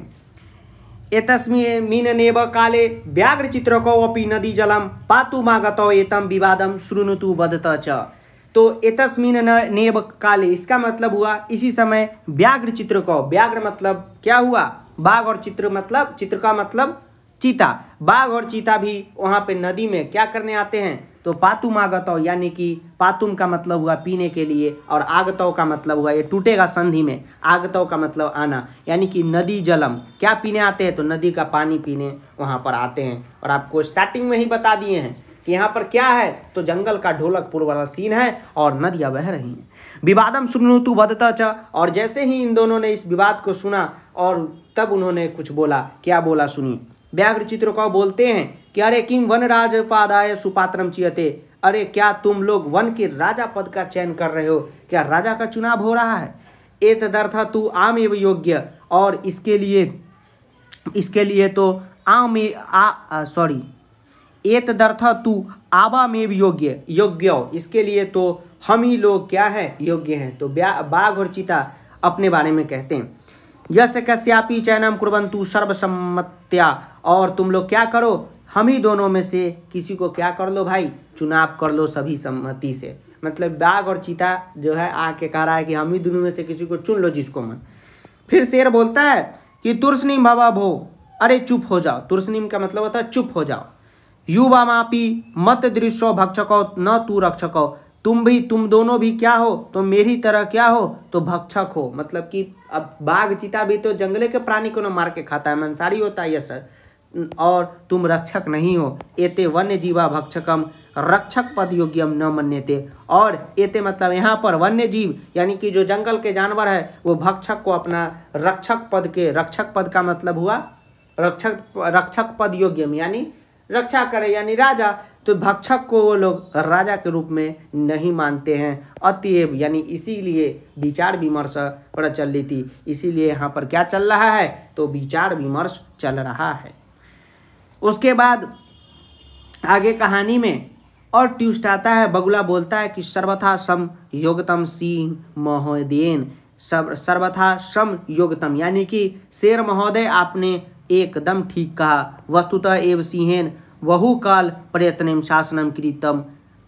A: ए तस्मी मीन ने व काले व्याघ्र चित्र को अपी नदी जलम पातु मागतौ एतम विवादम तु बदत च तो एतस्मिन व काले इसका मतलब हुआ इसी समय व्याघ्र चित्र को व्याघ्र मतलब क्या हुआ बाघ और चित्र मतलब चित्र का मतलब चीता बाघ और चीता भी वहाँ पे नदी में क्या करने आते हैं तो पातुम आगतव यानी कि पातुम का मतलब हुआ पीने के लिए और आगतव का मतलब हुआ ये टूटेगा संधि में आगतव का मतलब आना यानी कि नदी जलम क्या पीने आते हैं तो नदी का पानी पीने वहाँ पर आते हैं और आपको स्टार्टिंग में ही बता दिए हैं कि यहाँ पर क्या है तो जंगल का ढोलक पूर्व सीन है और नदियाँ बह रही हैं विवादम सुनू तू बदता च और जैसे ही इन दोनों ने इस विवाद को सुना और तब उन्होंने कुछ बोला क्या बोला सुनिए व्याघ्र चित्र को बोलते हैं कि अरे किम वन राज सुपात्रम चियते अरे क्या तुम लोग वन के राजा पद का चयन कर रहे हो क्या राजा का चुनाव हो रहा है तदर्थ तू आम एवं योग्य और इसके लिए इसके लिए तो आम सॉरी तदर्थ तू आवा में भी योग्य योग्य हो इसके लिए तो हम ही लोग क्या है योग्य हैं तो बाघ और चीता अपने बारे में कहते हैं यश कश्यापी चयनम कुरबंतु सर्वसम्मत्या और तुम लोग क्या करो हम ही दोनों में से किसी को क्या कर लो भाई चुनाव कर लो सभी सम्मति से मतलब बाघ और चीता जो है आके कह रहा है कि हम ही दोनों में से किसी को चुन लो जिसको मन फिर शेर बोलता है कि तुर्सनीम बाबा भो अरे चुप हो जाओ तुर्सनीम का मतलब होता है चुप हो जाओ युवा मापी मत दृश्यो भक्षको न तू रक्षको तुम भी तुम दोनों भी क्या हो तो मेरी तरह क्या हो तो भक्षक हो मतलब कि अब बाघ चीता भी तो जंगले के प्राणी को ना मार के खाता है मंसारी होता है यह सर और तुम रक्षक नहीं हो एते वन्य जीवा भक्षकम रक्षक पद योग्यम न मन्यते और एते मतलब यहाँ पर वन्य जीव यानी कि जो जंगल के जानवर है वो भक्षक को अपना रक्षक पद के रक्षक पद का मतलब हुआ रक्षक रक्षक पद योग्यम यानी रक्षा करे यानी राजा तो भक्षक को वो लोग राजा के रूप में नहीं मानते हैं अतएव यानी इसीलिए विचार विमर्श प्रचलित इसीलिए यहाँ पर क्या चल रहा है तो विचार विमर्श चल रहा है उसके बाद आगे कहानी में और ट्यूस्ट आता है बगुला बोलता है कि सर्वथा सम योगतम सिंह महोदयन सर्व सर्वथा सम योगतम यानी कि शेर महोदय आपने एकदम ठीक कहा वस्तुतः एव बहु बहुकाल प्रयत्न शासनम कृतम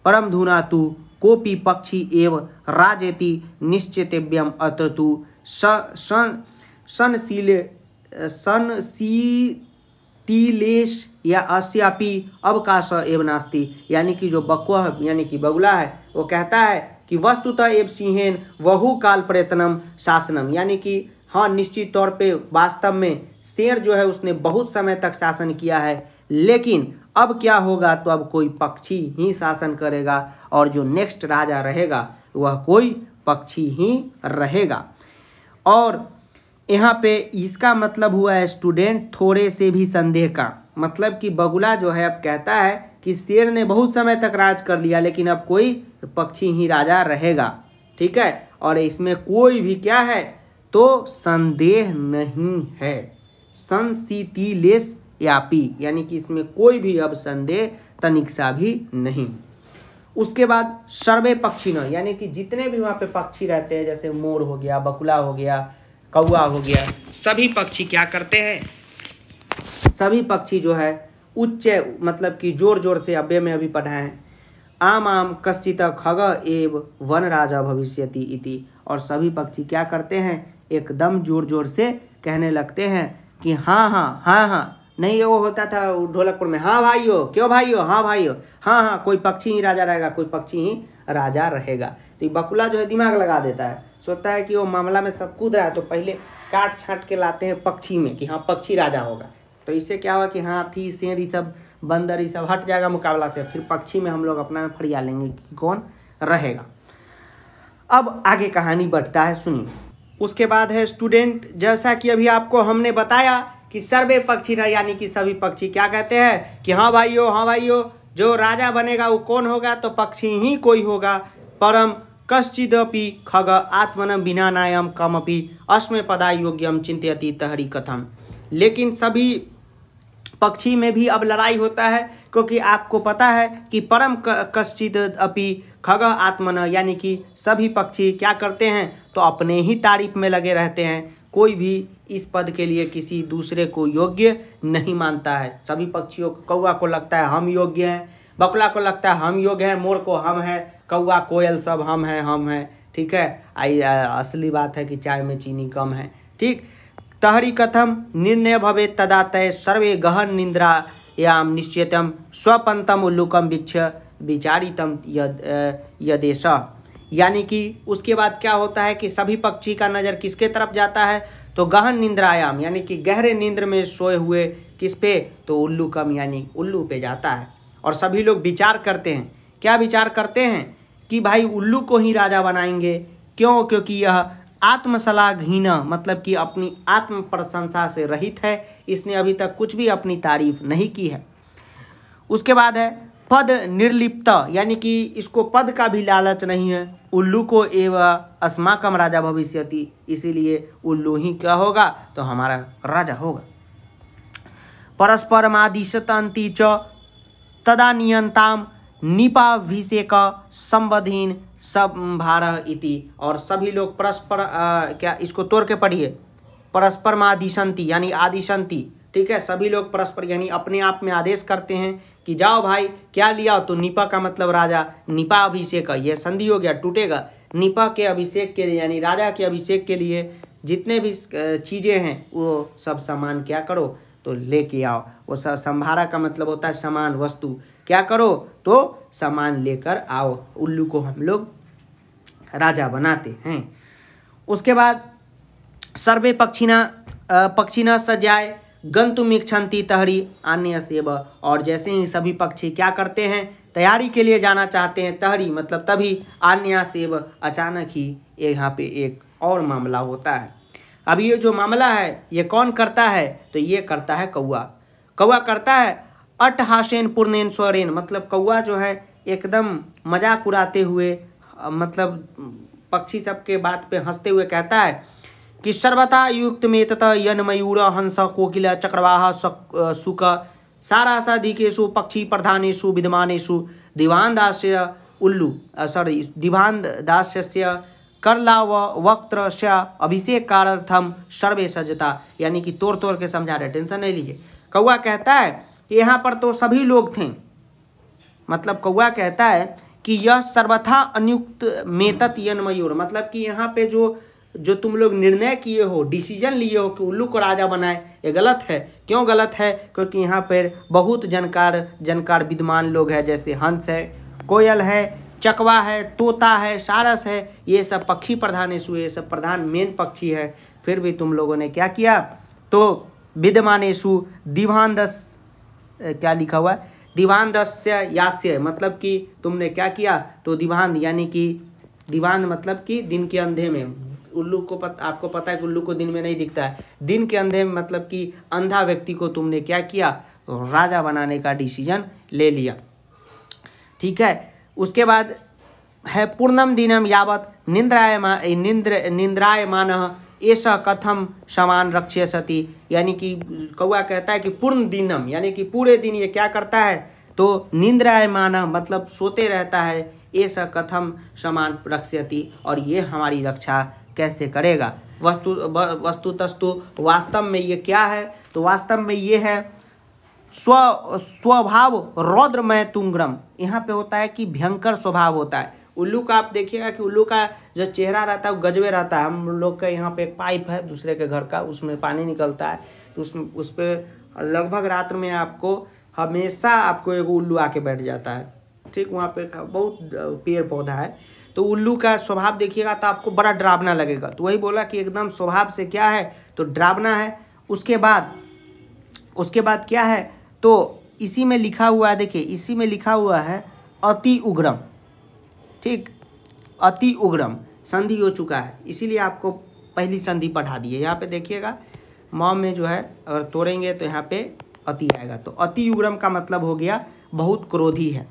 A: परम धुना तु कोपी पक्षी एव राजेति निश्चितव्यम अत तु सनशील सनशी तिलेश या अस्यापी अवकाश एव नास्ती यानी कि जो बक्वा यानी कि बगुला है वो कहता है कि वस्तुतः एव सिंहन वहु काल प्रयत्नम शासनम यानी कि हाँ निश्चित तौर पे वास्तव में शेर जो है उसने बहुत समय तक शासन किया है लेकिन अब क्या होगा तो अब कोई पक्षी ही शासन करेगा और जो नेक्स्ट राजा रहेगा वह कोई पक्षी ही रहेगा और यहाँ पे इसका मतलब हुआ है स्टूडेंट थोड़े से भी संदेह का मतलब कि बगुला जो है अब कहता है कि शेर ने बहुत समय तक राज कर लिया लेकिन अब कोई पक्षी ही राजा रहेगा ठीक है और इसमें कोई भी क्या है तो संदेह नहीं है संसितिलेस यापी यानी कि इसमें कोई भी अब संदेह तनिक सा भी नहीं उसके बाद सर्वे पक्षी न यानी कि जितने भी वहाँ पे पक्षी रहते हैं जैसे मोर हो गया बकुला हो गया कौआ हो गया सभी पक्षी क्या करते हैं सभी पक्षी जो है उच्च मतलब कि जोर जोर से अब्य में अभी पढ़ाए हैं आम आम कश्चित खग एव वन राजा भविष्यति इति और सभी पक्षी क्या करते हैं एकदम जोर जोर से कहने लगते हैं कि हाँ हाँ हाँ हाँ नहीं वो होता था ढोलकपुर में हाँ भाई हो क्यों भाई हो हाँ भाई हो हाँ हाँ कोई पक्षी ही राजा रहेगा कोई पक्षी ही राजा रहेगा तो बकुला जो है दिमाग लगा देता है सोचता है कि वो मामला में सब कूद रहा है तो पहले काट छाट के लाते हैं पक्षी में कि हाँ पक्षी राजा होगा तो इससे क्या होगा कि हाथी शेर ये सब बंदर ये सब हट जाएगा मुकाबला से फिर पक्षी में हम लोग अपना में लेंगे कि कौन रहेगा अब आगे कहानी बढ़ता है सुनिए उसके बाद है स्टूडेंट जैसा कि अभी आपको हमने बताया कि सर्वे पक्षी यानी कि सभी पक्षी क्या कहते हैं कि हाँ भाइयों हाँ भाइयों जो राजा बनेगा वो कौन होगा तो पक्षी ही कोई होगा परम कश्चिदी खग आत्मन विनानायम कमपि अश्म पदा योग्यम चिंतती तहरी कथम लेकिन सभी पक्षी में भी अब लड़ाई होता है क्योंकि आपको पता है कि परम कश्चित अपि खग आत्मन यानी कि सभी पक्षी क्या करते हैं तो अपने ही तारीफ में लगे रहते हैं कोई भी इस पद के लिए किसी दूसरे को योग्य नहीं मानता है सभी पक्षियों को कौआ को लगता है हम योग्य हैं बकुला को लगता है हम योग्य हैं मोर को हम हैं कौआ कोयल सब हम हैं हम हैं ठीक है आई असली बात है कि चाय में चीनी कम है ठीक तहरी कथम निर्णय भवे तदा तय सर्वे गहन निंद्रा याम निश्चितम स्वपंतम उल्लुकम विक्ष विचारितम यद यदेश यानी कि उसके बाद क्या होता है कि सभी पक्षी का नज़र किसके तरफ जाता है तो गहन निंद्रायाम यानी कि गहरे नींद्र में सोए हुए किस पे तो उल्लू कम यानी उल्लू पे जाता है और सभी लोग विचार करते हैं क्या विचार करते हैं कि भाई उल्लू को ही राजा बनाएंगे क्यों क्योंकि यह आत्मसला घीना मतलब कि अपनी आत्म प्रशंसा से रहित है इसने अभी तक कुछ भी अपनी तारीफ नहीं की है उसके बाद है पद निर्लिप्त यानी कि इसको पद का भी लालच नहीं है उल्लू को एव अस्माकम राजा भविष्यति इसीलिए उल्लू ही क्या होगा तो हमारा राजा होगा परस्परमादिशतंती च तदा नियंताम निपाभिषेक संबधीन संभार इति और सभी लोग परस्पर क्या इसको तोड़ के पढ़िए परस्पर मादिशंति यानी आदिशंति ठीक है सभी लोग परस्पर यानी अपने आप में आदेश करते हैं कि जाओ भाई क्या लिया तो निपा का मतलब राजा निपा अभिषेक यह संधि हो गया टूटेगा निपा के अभिषेक के लिए यानी राजा के अभिषेक के लिए जितने भी चीज़ें हैं वो सब सामान क्या करो तो लेके आओ वो संभारा का मतलब होता है समान वस्तु क्या करो तो सामान लेकर आओ उल्लू को हम लोग राजा बनाते हैं उसके बाद सर्वे पक्षिना पक्षिना सजाए गंतुम इच्छन्ति तहरी अन्य सेब और जैसे ही सभी पक्षी क्या करते हैं तैयारी के लिए जाना चाहते हैं तहरी मतलब तभी अन्य सेब अचानक ही यहाँ पे एक और मामला होता है अब ये जो मामला है ये कौन करता है तो ये करता है कौआ कौआ करता है अटहासेन पूर्णेन स्वरेन मतलब कौआ जो है एकदम मजाक उड़ाते हुए मतलब पक्षी सबके बात पे हंसते हुए कहता है कि सर्वथा युक्त में तथा यन मयूर हंस कोकिला चक्रवाह सुक सारा साधिकेशु पक्षी प्रधानेशु विद्यमानेशु दिवान दास्य उल्लू सॉरी दिवान दास करला व वक्त अभिषेक कारार्थम सर्वे सजता यानी कि तोड़ तोड़ के समझा रहे टेंशन नहीं लीजिए कौआ कहता है कि यहाँ पर तो सभी लोग थे मतलब कौआ कहता है कि यह सर्वथा अनियुक्त मेतत यन मयूर मतलब कि यहाँ पे जो जो तुम लोग निर्णय किए हो डिसीजन लिए हो कि उल्लू को राजा बनाए ये गलत है क्यों गलत है क्योंकि यहाँ पर बहुत जनकार जनकार विद्वान लोग हैं जैसे हंस है कोयल है चकवा है तोता है सारस है ये सब पक्षी प्रधान यशु ये सब प्रधान मेन पक्षी है फिर भी तुम लोगों ने क्या किया तो विद्यमान यशु दीवान दस क्या लिखा हुआ है दीवान दस्य यास्य मतलब कि तुमने क्या किया तो दीवान यानी कि दीवान मतलब कि दिन के अंधे में उल्लू को पत, आपको पता है कि उल्लू को दिन में नहीं दिखता है दिन के अंधे में मतलब कि अंधा व्यक्ति को तुमने क्या किया राजा बनाने का डिसीजन ले लिया ठीक है उसके बाद है पूर्णम दिनम यावत निंद्राय निंद्र निंद्राय मान ऐसा कथम समान रक्षे सती यानी कि कौआ कहता है कि पूर्ण दिनम यानी कि पूरे दिन ये क्या करता है तो निंद्राय मानव मतलब सोते रहता है ऐसा कथम समान रक्ष्यति और ये हमारी रक्षा कैसे करेगा वस्तु वस्तु तस्तु वास्तव में ये क्या है तो वास्तव में ये है स्व स्वभाव रौद्रमय तुंग्रम यहाँ पे होता है कि भयंकर स्वभाव होता है उल्लू का आप देखिएगा कि उल्लू का जो चेहरा रहता है वो गजबे रहता है हम लोग का यहाँ पे एक पाइप है दूसरे के घर का उसमें पानी निकलता है तो उस उस पर लगभग रात्र में आपको हमेशा आपको एक उल्लू आके बैठ जाता है ठीक वहाँ पे बहुत पेड़ पौधा है तो उल्लू का स्वभाव देखिएगा तो आपको बड़ा डरावना लगेगा तो वही बोला कि एकदम स्वभाव से क्या है तो डरावना है उसके बाद उसके बाद क्या है तो इसी में लिखा हुआ है देखिए इसी में लिखा हुआ है अति उग्रम ठीक अति उग्रम संधि हो चुका है इसीलिए आपको पहली संधि पढ़ा दी है यहाँ पे देखिएगा माँ में जो है अगर तोड़ेंगे तो यहाँ पे अति आएगा तो अति उग्रम का मतलब हो गया बहुत क्रोधी है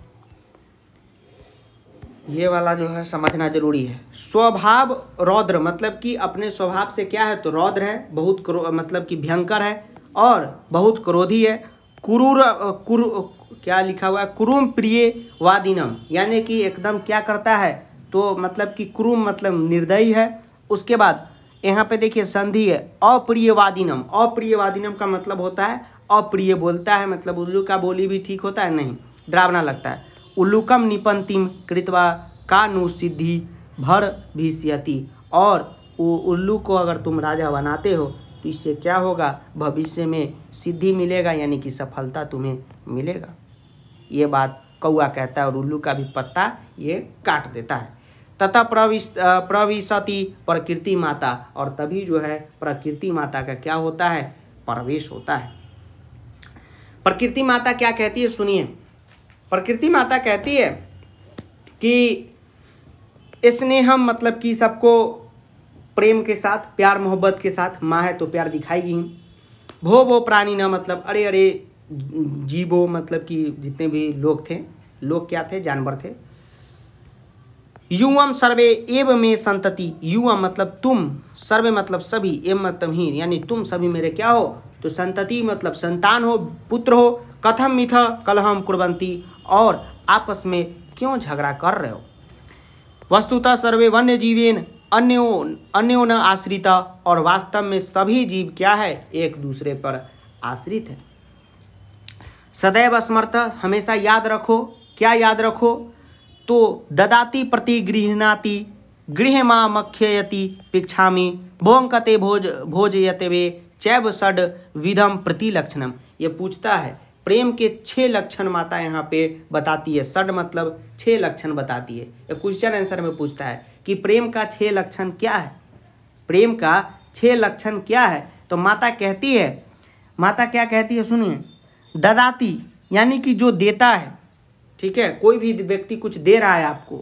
A: ये वाला जो है समझना जरूरी है स्वभाव रौद्र मतलब कि अपने स्वभाव से क्या है तो रौद्र है बहुत मतलब कि भयंकर है और बहुत क्रोधी है कुरूर कुरू क्या लिखा हुआ है क्रूम प्रिय वादिनम यानी कि एकदम क्या करता है तो मतलब कि क्रूम मतलब निर्दयी है उसके बाद यहाँ पे देखिए संधि है अप्रिय वादिनम अप्रिय वादिनम का मतलब होता है अप्रिय बोलता है मतलब उल्लू का बोली भी ठीक होता है नहीं डरावना लगता है उल्लुकम निपंतिम कृतवा कानु सिद्धि भर भीष्यति और उल्लू को अगर तुम राजा बनाते हो तो इससे क्या होगा भविष्य में सिद्धि मिलेगा यानी कि सफलता तुम्हें मिलेगा ये बात कौआ कहता है और उल्लू का भी पत्ता ये काट देता है तथा प्रविश प्रविशति प्रकृति माता और तभी जो है प्रकृति माता का क्या होता है प्रवेश होता है प्रकृति माता क्या कहती है सुनिए प्रकृति माता कहती है कि स्नेहम मतलब कि सबको प्रेम के साथ प्यार मोहब्बत के साथ माँ है तो प्यार दिखाएगी ही भो वो प्राणी ना मतलब अरे अरे जीवो मतलब कि जितने भी लोग थे लोग क्या थे जानवर थे युवम सर्वे एव में संतति युवम मतलब तुम सर्वे मतलब सभी एव मतलब ही यानी तुम सभी मेरे क्या हो तो संतति मतलब संतान हो पुत्र हो कथम मिथ कलहम कुरबंती और आपस में क्यों झगड़ा कर रहे हो वस्तुतः सर्वे वन्य जीवेन अन्यो अन्यो न आश्रित और वास्तव में सभी जीव क्या है एक दूसरे पर आश्रित है सदैव स्मर्थ हमेशा याद रखो क्या याद रखो तो ददाति प्रति गृहणाति गृह मा मख्ययति पिछामी भोंकते भोज भोजयते वे चैव षड विधम प्रति लक्षणम ये पूछता है प्रेम के छह लक्षण माता यहाँ पे बताती है षड मतलब छह लक्षण बताती है क्वेश्चन आंसर में पूछता है कि प्रेम का छह लक्षण क्या है प्रेम का छह लक्षण क्या है तो माता कहती है माता क्या कहती है सुनिए ददाती यानी कि जो देता है ठीक है कोई भी व्यक्ति कुछ दे रहा है आपको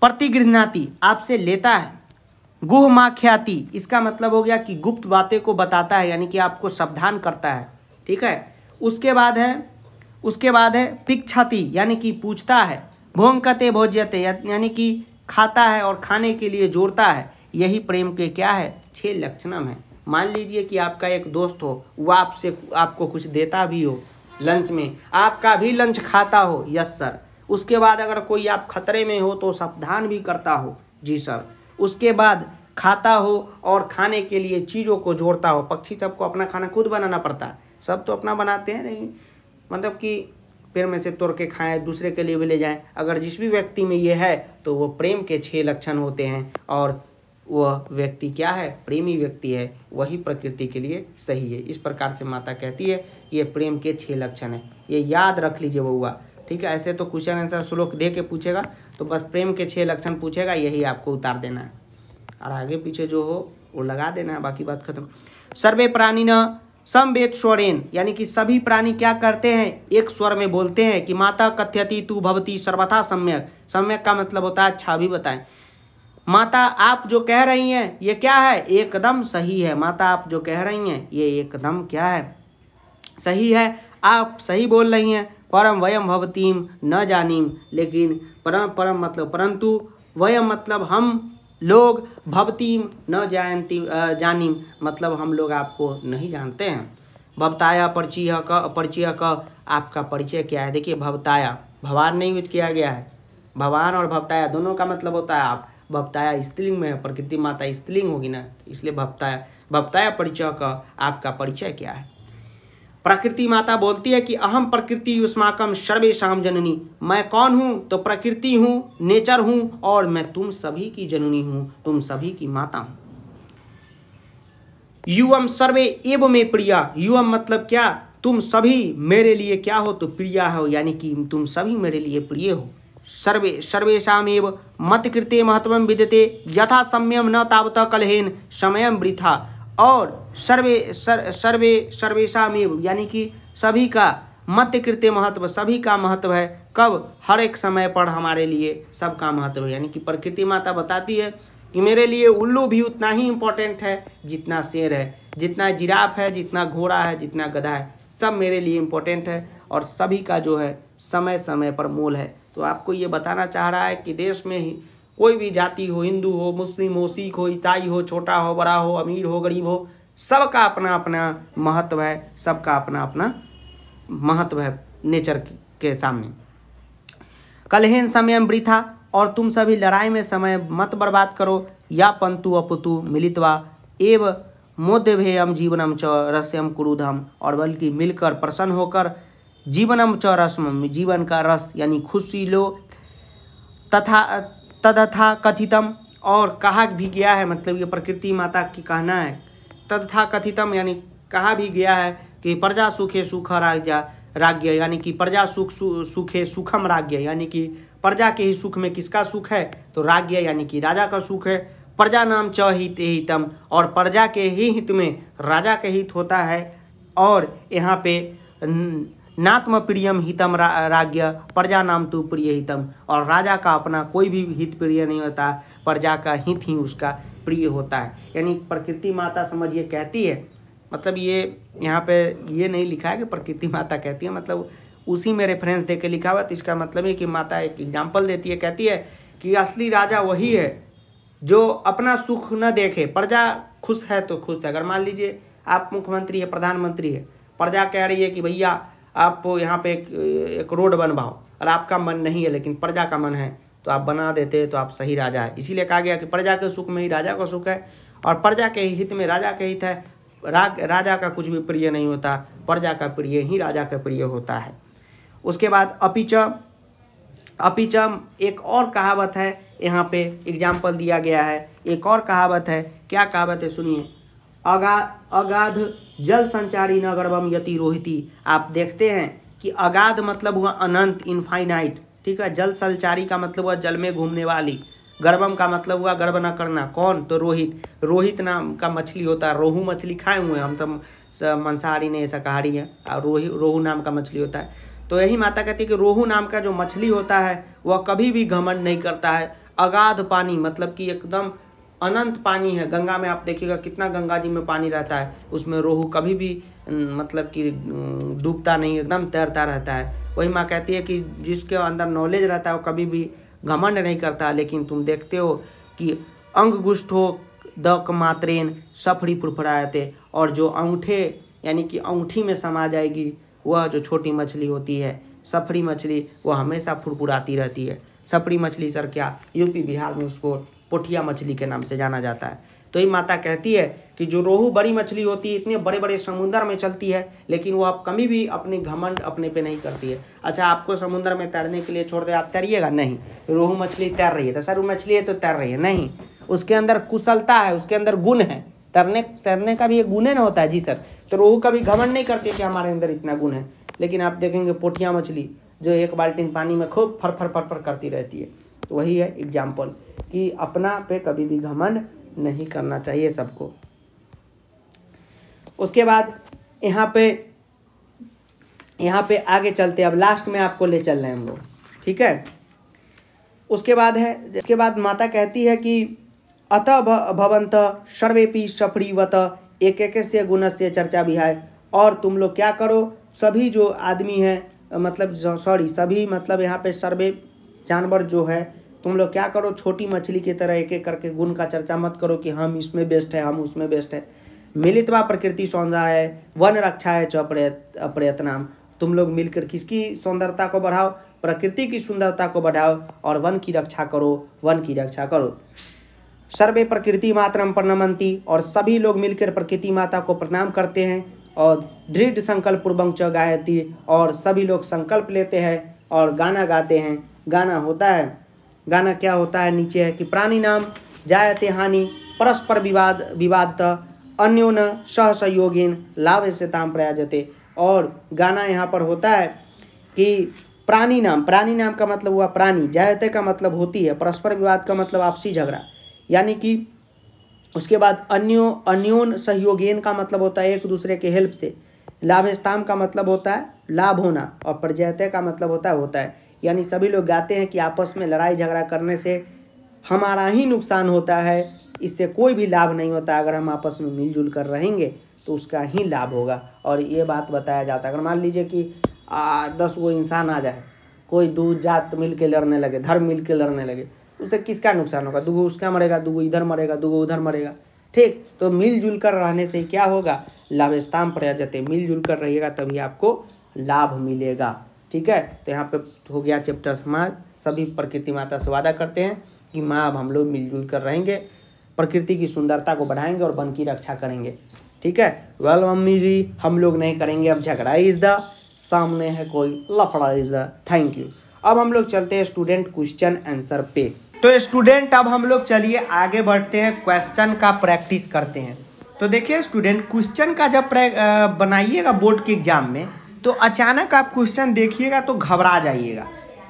A: प्रतिगृहनाती आपसे लेता है गुह माख्याति इसका मतलब हो गया कि गुप्त बातें को बताता है यानी कि आपको सावधान करता है ठीक है उसके बाद है उसके बाद है पिक्षाती यानी कि पूछता है भोंकते भोज्यते यानी कि खाता है और खाने के लिए जोड़ता है यही प्रेम के क्या है छह लक्षणम है मान लीजिए कि आपका एक दोस्त हो वो आपसे आपको कुछ देता भी हो लंच में आपका भी लंच खाता हो यस सर उसके बाद अगर कोई आप खतरे में हो तो सावधान भी करता हो जी सर उसके बाद खाता हो और खाने के लिए चीज़ों को जोड़ता हो पक्षी सबको अपना खाना खुद बनाना पड़ता है सब तो अपना बनाते हैं नहीं मतलब कि पेड़ में से तोड़ के खाएं दूसरे के लिए भी ले जाएं अगर जिस भी व्यक्ति में ये है तो वो प्रेम के छह लक्षण होते हैं और वह व्यक्ति क्या है प्रेमी व्यक्ति है वही प्रकृति के लिए सही है इस प्रकार से माता कहती है ये प्रेम के छह लक्षण है ये याद रख लीजिए बउआ ठीक है ऐसे तो क्वेश्चन आंसर श्लोक दे के पूछेगा तो बस प्रेम के छह लक्षण पूछेगा यही आपको उतार देना है और आगे पीछे जो हो वो लगा देना है बाकी बात खत्म सर्वे प्राणी न समवेद स्वरेन यानी कि सभी प्राणी क्या करते हैं एक स्वर में बोलते हैं कि माता कथ्यति तू भवती सर्वथा सम्यक सम्यक का मतलब होता है अच्छा भी बताएं माता आप जो कह रही हैं ये क्या है एकदम सही है माता आप जो कह रही हैं ये एकदम क्या है सही है आप सही बोल रही हैं परम वयम भवतीम न जानीम लेकिन परम परम मतलब परंतु वयम मतलब हम लोग भवतीम न जयंती जानीम मतलब हम लोग आपको नहीं जानते हैं भवताया परिचय का परिचय का आपका परिचय क्या है देखिए भवताया भवान नहीं यूज किया गया है भवान और भवताया दोनों का मतलब होता है आप भवताया स्त्रीलिंग में है प्रकृति माता स्त्रीलिंग होगी ना इसलिए भवताया भवताया परिचय का आपका परिचय क्या है प्रकृति माता बोलती है कि अहम प्रकृति युष्माकम सर्वेशाम जननी मैं कौन हूँ तो प्रकृति हूँ नेचर हूँ और मैं तुम सभी की जननी हूँ तुम सभी की माता हूँ युवम सर्वे एव में प्रिया युवम मतलब क्या तुम सभी मेरे लिए क्या हो तो प्रिया हो यानी कि तुम सभी मेरे लिए प्रिय हो सर्वे एव मत कृत्य महत्व विदते यथा सम्यम न तावत कलहेन समय वृथा और सर्वे सर, सर्वे में यानी कि सभी का मत कृत्य महत्व सभी का महत्व है कब हर एक समय पर हमारे लिए सबका महत्व है यानी कि प्रकृति माता बताती है कि मेरे लिए उल्लू भी उतना ही इम्पोर्टेंट है जितना शेर है जितना जिराफ है जितना घोड़ा है जितना गधा है सब मेरे लिए इम्पोर्टेंट है और सभी का जो है समय समय पर मोल है तो आपको ये बताना चाह रहा है कि देश में ही कोई भी जाति हो हिंदू हो मुस्लिम हो सिख हो ईसाई हो छोटा हो बड़ा हो अमीर हो गरीब हो सबका अपना अपना महत्व है सबका अपना अपना महत्व है नेचर के सामने कलहेन समय वृथा और तुम सभी लड़ाई में समय मत बर्बाद करो या पंतु अपुतु मिलितवा एव भेयम जीवनम च रस्यम कुरुधम और बल्कि मिलकर प्रसन्न होकर जीवनम च रसम जीवन का रस यानी खुशी लो तथा तदथा कथितम और कहा भी गया है मतलब ये प्रकृति माता की कहना है तदथा कथितम यानी कहा भी गया है कि प्रजा सुखे सुख राजा राज्य यानी कि प्रजा सुख सुखे सुखम राज्य यानी कि प्रजा के ही सुख में किसका सुख है तो राज्य यानी कि राजा का सुख है प्रजा नाम च हित हितम और प्रजा के ही हित में राजा के हित होता है और यहाँ पे न, नात्म प्रियम हितम रा, राज्य प्रजा नाम तो प्रिय हितम और राजा का अपना कोई भी हित प्रिय नहीं होता प्रजा का हित ही उसका प्रिय होता है यानी प्रकृति माता समझिए कहती है मतलब ये यहाँ पे ये नहीं लिखा है कि प्रकृति माता कहती है मतलब उसी में रेफरेंस दे के लिखा हुआ तो इसका मतलब है कि माता एक एग्जाम्पल देती है कहती है कि असली राजा वही है जो अपना सुख न देखे प्रजा खुश है तो खुश है अगर मान लीजिए आप मुख्यमंत्री है प्रधानमंत्री है प्रजा कह रही है कि भैया आप यहाँ पे एक, एक रोड बनवाओ और आपका मन नहीं है लेकिन प्रजा का मन है तो आप बना देते तो आप सही राजा है इसीलिए कहा गया कि प्रजा के सुख में ही राजा का सुख है और प्रजा के हित में राजा के हित है रा, राजा का कुछ भी प्रिय नहीं होता प्रजा का प्रिय ही राजा का प्रिय होता है उसके बाद अपिचम अपिचम एक और कहावत है यहाँ पे एग्जाम्पल दिया गया है एक और कहावत है क्या कहावत है सुनिए अगा अगाध जल संचारी नगरवम यति रोहिती आप देखते हैं कि अगाध मतलब हुआ अनंत इनफाइनाइट ठीक है जल संचारी का मतलब हुआ जल में घूमने वाली गर्भम का मतलब हुआ गर्भ न करना कौन तो रोहित रोहित नाम का मछली होता है रोहू मछली खाए हुए हम तो मांसाहारी नहीं शाकाहारी हैं और रोही रोहू नाम का मछली होता है तो यही माता कहती है कि रोहू नाम का जो मछली होता है वह कभी भी घमंड नहीं करता है अगाध पानी मतलब कि एकदम अनंत पानी है गंगा में आप देखिएगा कितना गंगा जी में पानी रहता है उसमें रोहू कभी भी मतलब कि डूबता नहीं एकदम तैरता रहता है वही माँ कहती है कि जिसके अंदर नॉलेज रहता है वो कभी भी घमंड नहीं करता लेकिन तुम देखते हो कि अंग गुष्ठ हो दक मात्रेन सफरी फुरफुराते और जो अंगूठे यानी कि अंगूठी में समा जाएगी वह जो छोटी मछली होती है सफरी मछली वह हमेशा फुरफुराती रहती है सफरी मछली सर क्या यूपी बिहार में उसको पोठिया मछली के नाम से जाना जाता है तो ये माता कहती है कि जो रोहू बड़ी मछली होती है इतने बड़े बड़े समुद्र में चलती है लेकिन वो आप कभी भी अपने घमंड अपने पे नहीं करती है अच्छा आपको समुद्र में तैरने के लिए छोड़ दे आप तैरिएगा नहीं रोहू मछली तैर रही है तो सर वो मछली है तो तैर रही है नहीं उसके अंदर कुशलता है उसके अंदर गुण है तैरने तैरने का भी एक गुण ना होता है जी सर तो रोहू कभी घमंड नहीं करती कि हमारे अंदर इतना गुण है लेकिन आप देखेंगे पोठिया मछली जो एक बाल्टीन पानी में खूब फर फर फर फर करती रहती है तो वही है एग्जाम्पल कि अपना पे कभी भी घमंड नहीं करना चाहिए सबको उसके बाद यहाँ पे यहाँ पे आगे चलते अब लास्ट में आपको ले चल रहे हैं हम लोग ठीक है उसके बाद है उसके बाद माता कहती है कि अत भवंत सर्वेपी सफरीवत एक एक से गुण से चर्चा भी है और तुम लोग क्या करो सभी जो आदमी हैं मतलब सॉरी सभी मतलब यहाँ पे सर्वे जानवर जो है तुम लोग क्या करो छोटी मछली की तरह एक एक करके गुण का चर्चा मत करो कि हम इसमें बेस्ट है हम उसमें बेस्ट है मिलितवा प्रकृति सौंदर्य है वन रक्षा है चौप्रयत्नाम तुम लोग मिलकर किसकी सौंदरता को बढ़ाओ प्रकृति की सुंदरता को बढ़ाओ और वन की रक्षा करो वन की रक्षा करो सर्वे प्रकृति मातरम प्रणमंती और सभी लोग मिलकर प्रकृति माता को प्रणाम करते हैं और दृढ़ संकल्प पूर्वक चौगायती और सभी लोग संकल्प लेते हैं और गाना गाते हैं गाना होता है गाना क्या होता है नीचे है कि प्राणी नाम जायते हानि परस्पर विवाद विवाद त अन्योन सह सहयोगिन लाभ से ताम प्रयाजते और गाना यहाँ पर होता है कि प्राणी नाम प्राणी नाम का मतलब हुआ प्राणी जायते का मतलब होती है परस्पर विवाद का मतलब आपसी झगड़ा यानी कि उसके बाद अन्यो अन्योन सहयोगेन का मतलब होता है एक दूसरे के हेल्प से लाभ स्थान का मतलब होता है लाभ होना और प्रजयते का मतलब होता है होता है यानी सभी लोग गाते हैं कि आपस में लड़ाई झगड़ा करने से हमारा ही नुकसान होता है इससे कोई भी लाभ नहीं होता अगर हम आपस में मिलजुल कर रहेंगे तो उसका ही लाभ होगा और ये बात बताया जाता है अगर मान लीजिए कि आ, दस वो इंसान आ जाए कोई दो जात मिल के लड़ने लगे धर्म मिल के लड़ने लगे उसे किसका नुकसान होगा दुगो उसका मरेगा दुगो इधर मरेगा दुगो उधर मरेगा ठीक तो मिलजुल कर रहने से क्या होगा लाभ स्थान पर जाते मिलजुल कर रहिएगा तभी आपको लाभ मिलेगा ठीक है तो यहाँ पे हो गया चैप्टर समाज सभी प्रकृति माता से वादा करते हैं कि माँ अब हम लोग मिलजुल कर रहेंगे प्रकृति की सुंदरता को बढ़ाएंगे और वन की रक्षा करेंगे ठीक है वेल मम्मी जी हम लोग नहीं करेंगे अब झगड़ा इज द सामने है कोई लफड़ा इज द थैंक यू अब हम लोग चलते हैं स्टूडेंट क्वेश्चन आंसर पे तो स्टूडेंट अब हम लोग चलिए आगे बढ़ते हैं क्वेश्चन का प्रैक्टिस करते हैं तो देखिए स्टूडेंट क्वेश्चन का जब बनाइएगा बोर्ड के एग्जाम में तो अचानक आप क्वेश्चन देखिएगा तो घबरा जाइएगा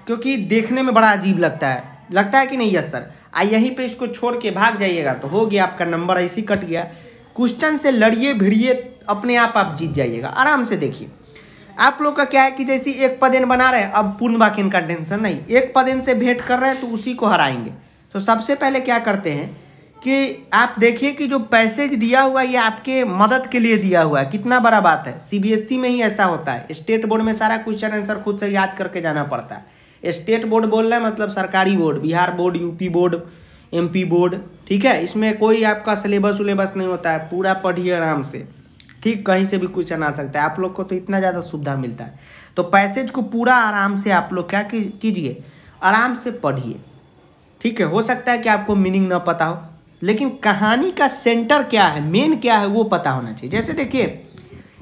A: क्योंकि देखने में बड़ा अजीब लगता है लगता है कि नहीं यस सर आ यहीं पे इसको छोड़ के भाग जाइएगा तो हो गया आपका नंबर ऐसे ही कट गया क्वेश्चन से लड़िए भिड़िए अपने आप आप जीत जाइएगा आराम से देखिए आप लोग का क्या है कि जैसे एक पदेन बना रहे हैं अब पूर्ण वाक्य का टेंशन नहीं एक पदेन से भेंट कर रहे हैं तो उसी को हराएंगे तो सबसे पहले क्या करते हैं कि आप देखिए कि जो पैसेज दिया हुआ है ये आपके मदद के लिए दिया हुआ है कितना बड़ा बात है सीबीएसई e में ही ऐसा होता है स्टेट बोर्ड में सारा क्वेश्चन आंसर खुद से याद करके जाना पड़ता है स्टेट बोर्ड बोल रहे हैं मतलब सरकारी board Bihar board UP board MP board ठीक है इसमें कोई आपका सिलेबस उलेबस नहीं होता है पूरा पढ़िए आराम से ठीक कहीं से भी क्वेश्चन आ सकता है आप लोग को तो इतना ज़्यादा सुविधा मिलता है तो पैसेज को पूरा आराम से आप लोग क्या कीजिए आराम से पढ़िए ठीक है हो सकता है कि आपको मीनिंग ना पता हो लेकिन कहानी का सेंटर क्या है मेन क्या है वो पता होना चाहिए जैसे देखिए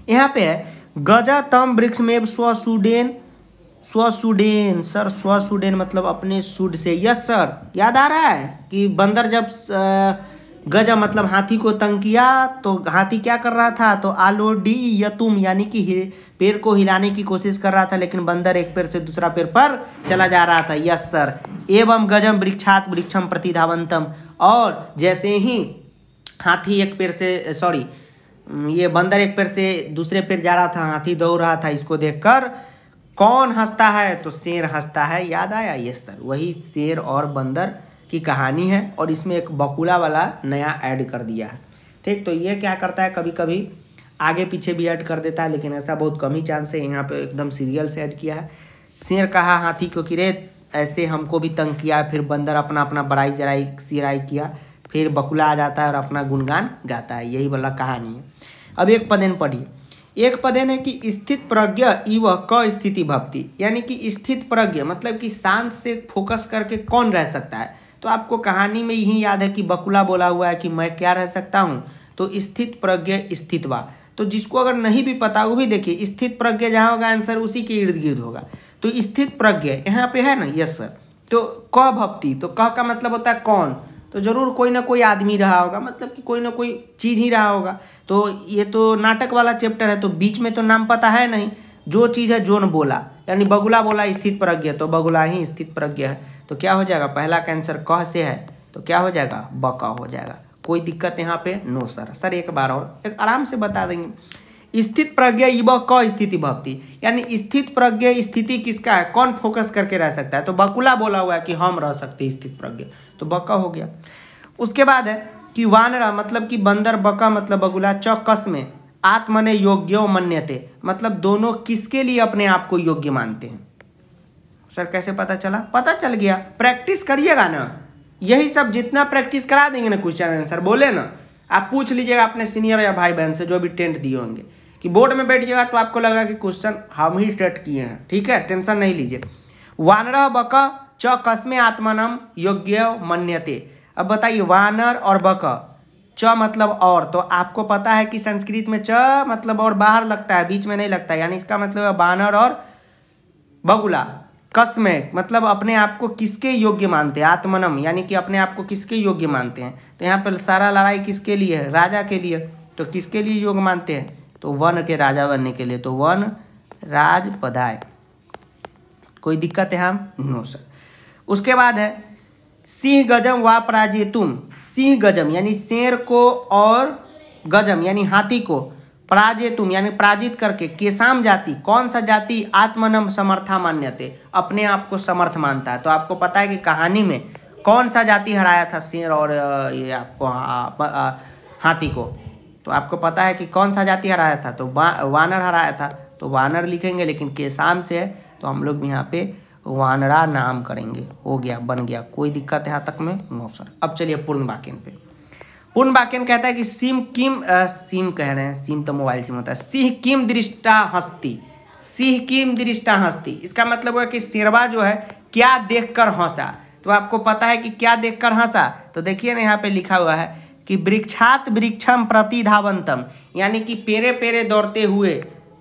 A: यहाँ पे है गजा तम वृक्ष में स्वसुडेन स्वसुडेन सर स्वसुडेन मतलब अपने सुड से यस सर याद आ रहा है कि बंदर जब गजा मतलब हाथी को तंग किया तो हाथी क्या कर रहा था तो आलो डी यतुम यानी कि पेड़ को हिलाने की कोशिश कर रहा था लेकिन बंदर एक पेड़ से दूसरा पेड़ पर चला जा रहा था यस सर एवं गजम वृक्षात वृक्षम प्रतिधावंतम और जैसे ही हाथी एक पेड़ से सॉरी ये बंदर एक पेड़ से दूसरे पेड़ जा रहा था हाथी दौड़ रहा था इसको देखकर कौन हंसता है तो शेर हंसता है याद आया ये सर वही शेर और बंदर की कहानी है और इसमें एक बकुला वाला नया ऐड कर दिया है ठीक तो ये क्या करता है कभी कभी आगे पीछे भी ऐड कर देता है लेकिन ऐसा बहुत कम ही चांस है यहाँ पे एकदम सीरियल से ऐड किया है शेर कहा हाथी को कि रे ऐसे हमको भी तंग किया फिर बंदर अपना अपना बड़ाई जराई सिराई किया फिर बकुला आ जाता है और अपना गुणगान गाता है यही वाला कहानी है अब एक पदेन पढ़िए एक पदेन है कि स्थित प्रज्ञ इव क स्थिति भक्ति यानी कि स्थित प्रज्ञ मतलब कि शांत से फोकस करके कौन रह सकता है तो आपको कहानी में यही याद है कि बकुला बोला हुआ है कि मैं क्या रह सकता हूँ तो स्थित प्रज्ञ स्थित तो जिसको अगर नहीं भी पता वो भी देखिए स्थित प्रज्ञ जहाँ होगा आंसर उसी के इर्द गिर्द होगा तो स्थित प्रज्ञ यहाँ पे है ना यस सर तो क भक्ति तो क का मतलब होता है कौन तो ज़रूर कोई ना कोई आदमी रहा होगा मतलब कि कोई ना कोई चीज़ ही रहा होगा तो ये तो नाटक वाला चैप्टर है तो बीच में तो नाम पता है नहीं जो चीज़ है जोन बोला यानी बगुला बोला स्थित प्रज्ञ तो बगुला ही स्थित प्रज्ञ है तो क्या हो जाएगा पहला कैंसर कह से है तो क्या हो जाएगा बका हो जाएगा कोई दिक्कत यहाँ पे नो सर सर एक बार और एक आराम से बता देंगे स्थित प्रज्ञा इव क स्थिति भक्ति यानी स्थित प्रज्ञा स्थिति किसका है कौन फोकस करके रह सकता है तो बकुला बोला हुआ है कि हम रह सकते स्थित प्रज्ञा तो बका हो गया उसके बाद है कि वानरा मतलब कि बंदर बका मतलब बगुला चौकस में आत्मने योग्यो मन्यते मतलब दोनों किसके लिए अपने आप को योग्य मानते हैं सर कैसे पता चला पता चल गया प्रैक्टिस करिएगा ना यही सब जितना प्रैक्टिस करा देंगे ना क्वेश्चन आंसर बोले ना आप पूछ लीजिएगा अपने सीनियर या भाई बहन से जो भी टेंट दिए होंगे कि बोर्ड में बैठिएगा तो आपको लगा कि क्वेश्चन हम ही टेट किए हैं ठीक है टेंशन नहीं लीजिए वानर बक च कस्मे आत्मनम योग्य मन्यते अब बताइए वानर और बक च मतलब और तो आपको पता है कि संस्कृत में च मतलब और बाहर लगता है बीच में नहीं लगता है यानी इसका मतलब है वानर और बगुला है मतलब अपने आप को किसके योग्य मानते हैं आत्मनम यानी कि अपने आप को किसके योग्य मानते हैं तो यहाँ पर सारा लड़ाई किसके लिए है राजा के लिए तो किसके लिए योग मानते हैं तो वन के राजा बनने के लिए तो वन राज पधाय कोई दिक्कत है हम नो सर उसके बाद है सिंह गजम व तुम सिंह गजम यानी शेर को और गजम यानी हाथी को पराजयतुम यानी पराजित करके केसाम जाति कौन सा जाति आत्मनम समर्था मान्यते अपने आप को समर्थ मानता है तो आपको पता है कि कहानी में कौन सा जाति हराया था शेर और ये आपको हाथी को तो आपको पता है कि कौन सा जाति हराया था तो वा, वानर हराया था तो वानर लिखेंगे लेकिन केसाम से है तो हम लोग यहाँ पे वानरा नाम करेंगे हो गया बन गया कोई दिक्कत यहाँ तक में नो सर अब चलिए पूर्ण वाक्य पे पूर्ण वाक्य में कहता है कि सिम किम आ, सिम कह रहे हैं सिम तो मोबाइल सिम होता है सिंह किम दृष्टा हस्ती सिंह किम दृष्टा हस्ती इसका मतलब हुआ कि शेरवा जो है क्या देखकर हंसा तो आपको पता है कि क्या देखकर हंसा तो देखिए ना यहाँ पे लिखा हुआ है कि वृक्षात वृक्षम प्रतिधावंतम यानी कि पेरे पेरे दौड़ते हुए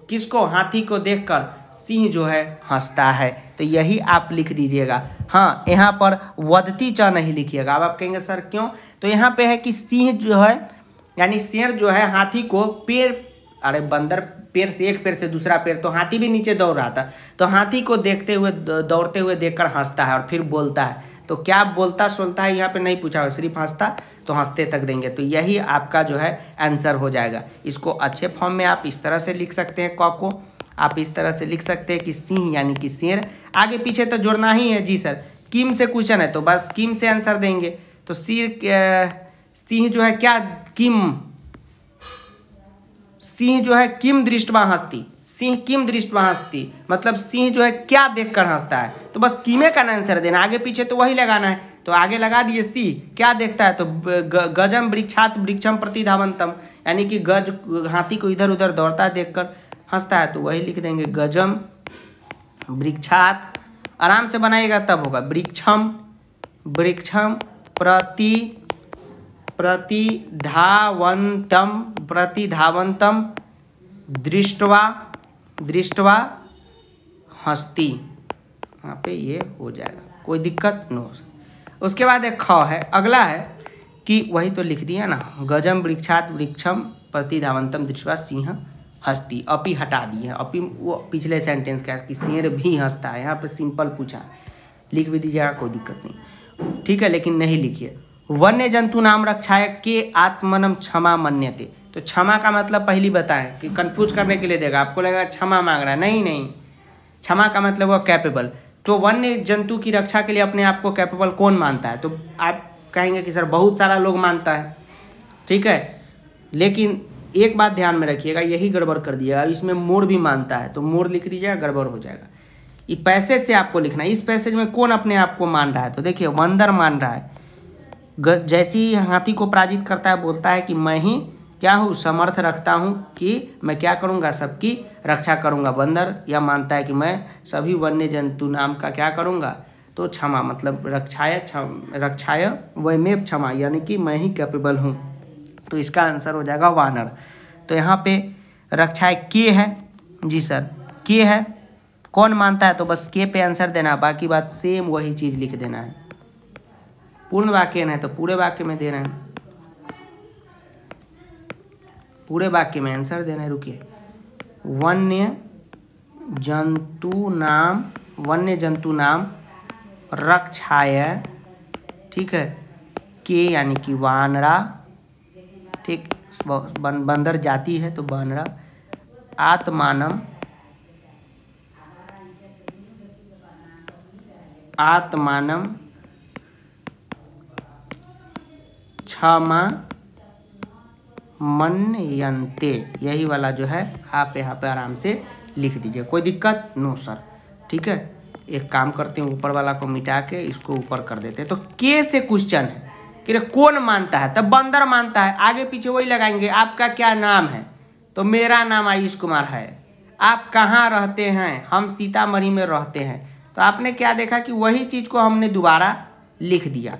A: किसको हाथी को देखकर सिंह जो है हंसता है तो यही आप लिख दीजिएगा हाँ यहाँ पर वदती च नहीं लिखिएगा अब आप कहेंगे सर क्यों तो यहाँ पे है कि सिंह जो है यानी शेर जो है हाथी को पेड़ अरे बंदर पेड़ से एक पेड़ से दूसरा पेड़ तो हाथी भी नीचे दौड़ रहा था तो हाथी को देखते हुए दौड़ते हुए देखकर हंसता है और फिर बोलता है तो क्या बोलता सोलता है यहाँ पर नहीं पूछा हुआ सिर्फ हंसता तो हंसते तक देंगे तो यही आपका जो है आंसर हो जाएगा इसको अच्छे फॉर्म में आप इस तरह से लिख सकते हैं कॉ को आप इस तरह से लिख सकते हैं कि सिंह यानी कि शेर आगे पीछे तो जोड़ना ही है जी सर किम से क्वेश्चन है तो बस किम से आंसर देंगे तो सिर सिंह जो है क्या किम सिंह जो है किम दृष्टवा हस्ती सिंह किम दृष्टवा हस्ती मतलब सिंह जो है क्या देखकर हंसता है तो बस किमे का आंसर देना आगे पीछे तो वही लगाना है तो आगे लगा दिए सिंह क्या देखता है तो गजम वृक्षात वृक्षम प्रतिधावंतम यानी कि गज हाथी को इधर उधर दौड़ता देखकर हंसता है तो वही लिख देंगे गजम वृक्षात आराम से बनाएगा तब होगा वृक्षम वृक्षम प्रति प्रतिधावंतम प्रतिधावंतम दृष्टवा दृष्टवा हस्ती यहाँ पे ये हो जाएगा कोई दिक्कत न हो उसके बाद एक ख है अगला है कि वही तो लिख दिया ना गजम वृक्षात वृक्षम प्रतिधावंतम दृष्टवा सिंह हंसती अपी हटा दी है अपी वो पिछले सेंटेंस का कि शेर भी हंसता है यहाँ पर सिंपल पूछा लिख भी दीजिएगा कोई दिक्कत नहीं ठीक है लेकिन नहीं लिखिए वन्य जंतु नाम रक्षाय के आत्मनम क्षमा मन्यते तो क्षमा का मतलब पहली बताएं कि कंफ्यूज करने के लिए देगा आपको लगेगा क्षमा मांग रहा है नहीं नहीं क्षमा का मतलब हुआ कैपेबल तो वन्य जंतु की रक्षा के लिए अपने आप को कैपेबल कौन मानता है तो आप कहेंगे कि सर बहुत सारा लोग मानता है ठीक है लेकिन एक बात ध्यान में रखिएगा यही गड़बड़ कर दिएगा इसमें मोड़ भी मानता है तो मोड़ लिख दीजिएगा गड़बड़ हो जाएगा ये पैसेज से आपको लिखना है इस पैसेज में कौन अपने आप को मान रहा है तो देखिए बंदर मान रहा है जैसी हाथी को पराजित करता है बोलता है कि मैं ही क्या हूँ समर्थ रखता हूँ कि मैं क्या करूँगा सबकी रक्षा करूँगा बंदर या मानता है कि मैं सभी वन्य जंतु नाम का क्या करूँगा तो क्षमा मतलब रक्षाय रक्षाय वैमेव में क्षमा यानी कि मैं ही कैपेबल हूँ तो इसका आंसर हो जाएगा वानर तो यहाँ पे रक्षाएँ के है जी सर के है कौन मानता है तो बस के पे आंसर देना बाकी बात सेम वही चीज़ लिख देना है पूर्ण वाक्य है तो पूरे वाक्य में देना है पूरे वाक्य में आंसर देना है रुकिए वन्य जंतु नाम वन्य जंतु नाम रक्षाय ठीक है के यानी कि वानरा ठीक बन, बंदर जाती है तो बनरा आत्मानम आत्मानम क्षमा मनयंते यही वाला जो है आप यहाँ पे आराम से लिख दीजिए कोई दिक्कत नो सर ठीक है एक काम करते हैं ऊपर वाला को मिटा के इसको ऊपर कर देते हैं तो के से क्वेश्चन है कि रे कौन मानता है तब बंदर मानता है आगे पीछे वही लगाएंगे आपका क्या नाम है तो मेरा नाम आयुष कुमार है आप कहाँ रहते हैं हम सीतामढ़ी में रहते हैं तो आपने क्या देखा कि वही चीज़ को हमने दोबारा लिख दिया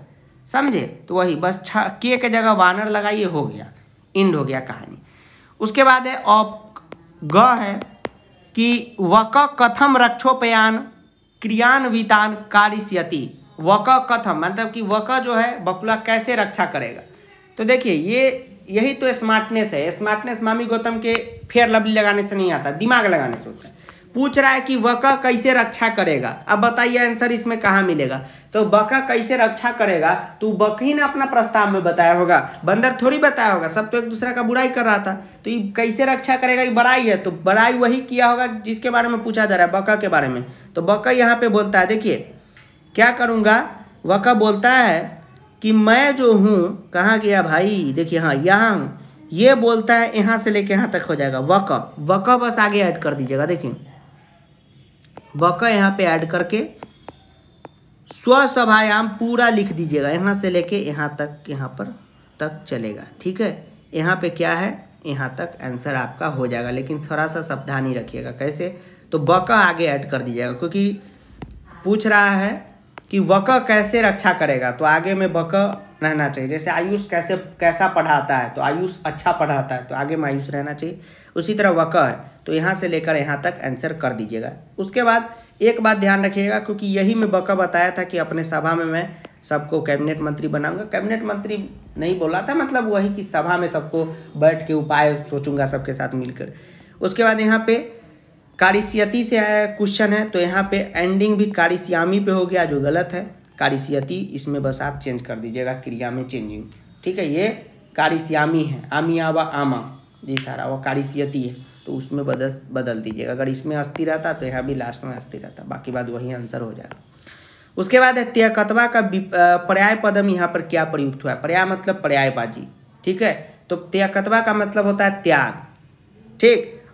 A: समझे तो वही बस छ के के जगह वानर लगाइए हो गया इंड हो गया कहानी उसके बाद है ऑप ग है कि वक कथम रक्षोपयान क्रियान्वितान कार्यति वका कथम मतलब कि वका जो है बकुला कैसे रक्षा करेगा तो देखिए ये यही तो स्मार्टनेस है स्मार्टनेस मामी गौतम के फेयर लवली लगाने से नहीं आता दिमाग लगाने से होता है पूछ रहा है कि वका कैसे रक्षा करेगा अब बताइए आंसर इसमें कहाँ मिलेगा तो बका कैसे रक्षा करेगा तो बक ही ने अपना प्रस्ताव में बताया होगा बंदर थोड़ी बताया होगा सब तो एक दूसरे का बुराई कर रहा था तो ये कैसे रक्षा करेगा ये बड़ाई है तो बड़ाई वही किया होगा जिसके बारे में पूछा जा रहा है बका के बारे में तो बका यहाँ पे बोलता है देखिए क्या करूँगा वक़ा बोलता है कि मैं जो हूँ कहाँ गया भाई देखिए हाँ यहाँ हूँ ये बोलता है यहाँ से लेके यहाँ तक हो जाएगा वक़ वक़ बस आगे ऐड कर दीजिएगा देखिए वक़ यहाँ पे ऐड करके स्वसभायाम पूरा लिख दीजिएगा यहाँ से लेके यहाँ तक यहाँ पर तक चलेगा ठीक है यहाँ पे क्या है यहाँ तक आंसर आपका हो जाएगा लेकिन थोड़ा सा सावधानी रखिएगा कैसे तो बका आगे ऐड कर दीजिएगा क्योंकि पूछ रहा है कि वक कैसे रक्षा करेगा तो आगे में वक रहना चाहिए जैसे आयुष कैसे कैसा पढ़ाता है तो आयुष अच्छा पढ़ाता है तो आगे में आयुष रहना चाहिए उसी तरह वक है तो यहाँ से लेकर यहाँ तक आंसर कर दीजिएगा उसके बाद एक बात ध्यान रखिएगा क्योंकि यही मैं बका बताया था कि अपने सभा में मैं सबको कैबिनेट मंत्री बनाऊंगा कैबिनेट मंत्री नहीं बोला था मतलब वही कि सभा में सबको बैठ के उपाय सोचूंगा सबके साथ मिलकर उसके बाद यहाँ पे कारिसियती से आया क्वेश्चन है तो यहाँ पे एंडिंग भी कारिसियामी पे हो गया जो गलत है कारिसियती इसमें बस आप चेंज कर दीजिएगा क्रिया में चेंजिंग ठीक है ये कारिसियामी है आमिया व आमा जी सारा वो कारिसियती है तो उसमें बदल बदल दीजिएगा अगर इसमें अस्थि रहता तो यहाँ भी लास्ट में अस्थि रहता बाकी बाद वही आंसर हो जाएगा उसके बाद है त्यकतवा का पर्याय पदम यहाँ पर क्या प्रयुक्त हुआ है पर्याय मतलब पर्यायबाजी ठीक है तो त्यकतवा का मतलब होता है त्याग ठीक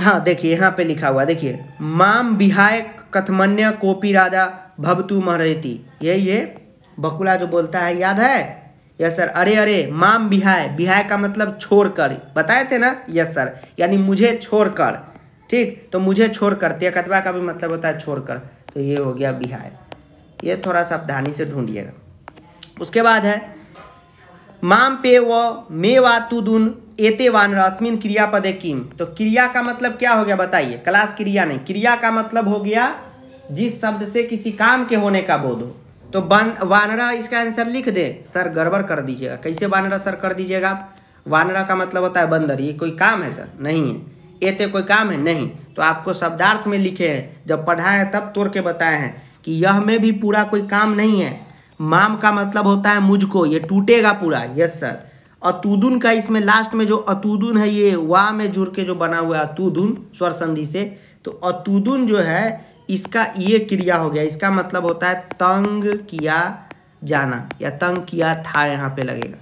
A: हाँ देखिए यहाँ पे लिखा हुआ देखिए माम बिहाय कथमन्य कोपी राजा भवतु महरेती ये ये बकुला जो बोलता है याद है यस सर अरे अरे माम बिहाय बिहाय का मतलब छोड़कर बताए थे ना यस सर यानी मुझे छोड़कर ठीक तो मुझे छोड़कर त्यकतवा का भी मतलब होता है छोड़कर तो ये हो गया बिहाय ये थोड़ा सावधानी से ढूंढिएगा उसके बाद है माम पे व मे वातुदुन एते एतेवान रश्मिन क्रियापदे किम तो क्रिया का मतलब क्या हो गया बताइए क्लास क्रिया नहीं क्रिया का मतलब हो गया जिस शब्द से किसी काम के होने का बोध हो तो बन वानरा इसका आंसर लिख दे सर गड़बड़ कर दीजिएगा कैसे वानरा सर कर दीजिएगा आप वानरा का मतलब होता है बंदर ये कोई काम है सर नहीं है एते कोई काम है नहीं तो आपको शब्दार्थ में लिखे हैं जब पढ़ाए हैं तब तोड़ के बताए हैं कि यह में भी पूरा कोई काम नहीं है माम का मतलब होता है मुझको ये टूटेगा पूरा यस सर अतुदुन का इसमें लास्ट में जो अतुदुन है ये वा में जुड़ के जो बना हुआ है अतुदुन स्वर संधि से तो अतुदुन जो है इसका ये क्रिया हो गया इसका मतलब होता है तंग किया जाना या तंग किया था यहाँ पे लगेगा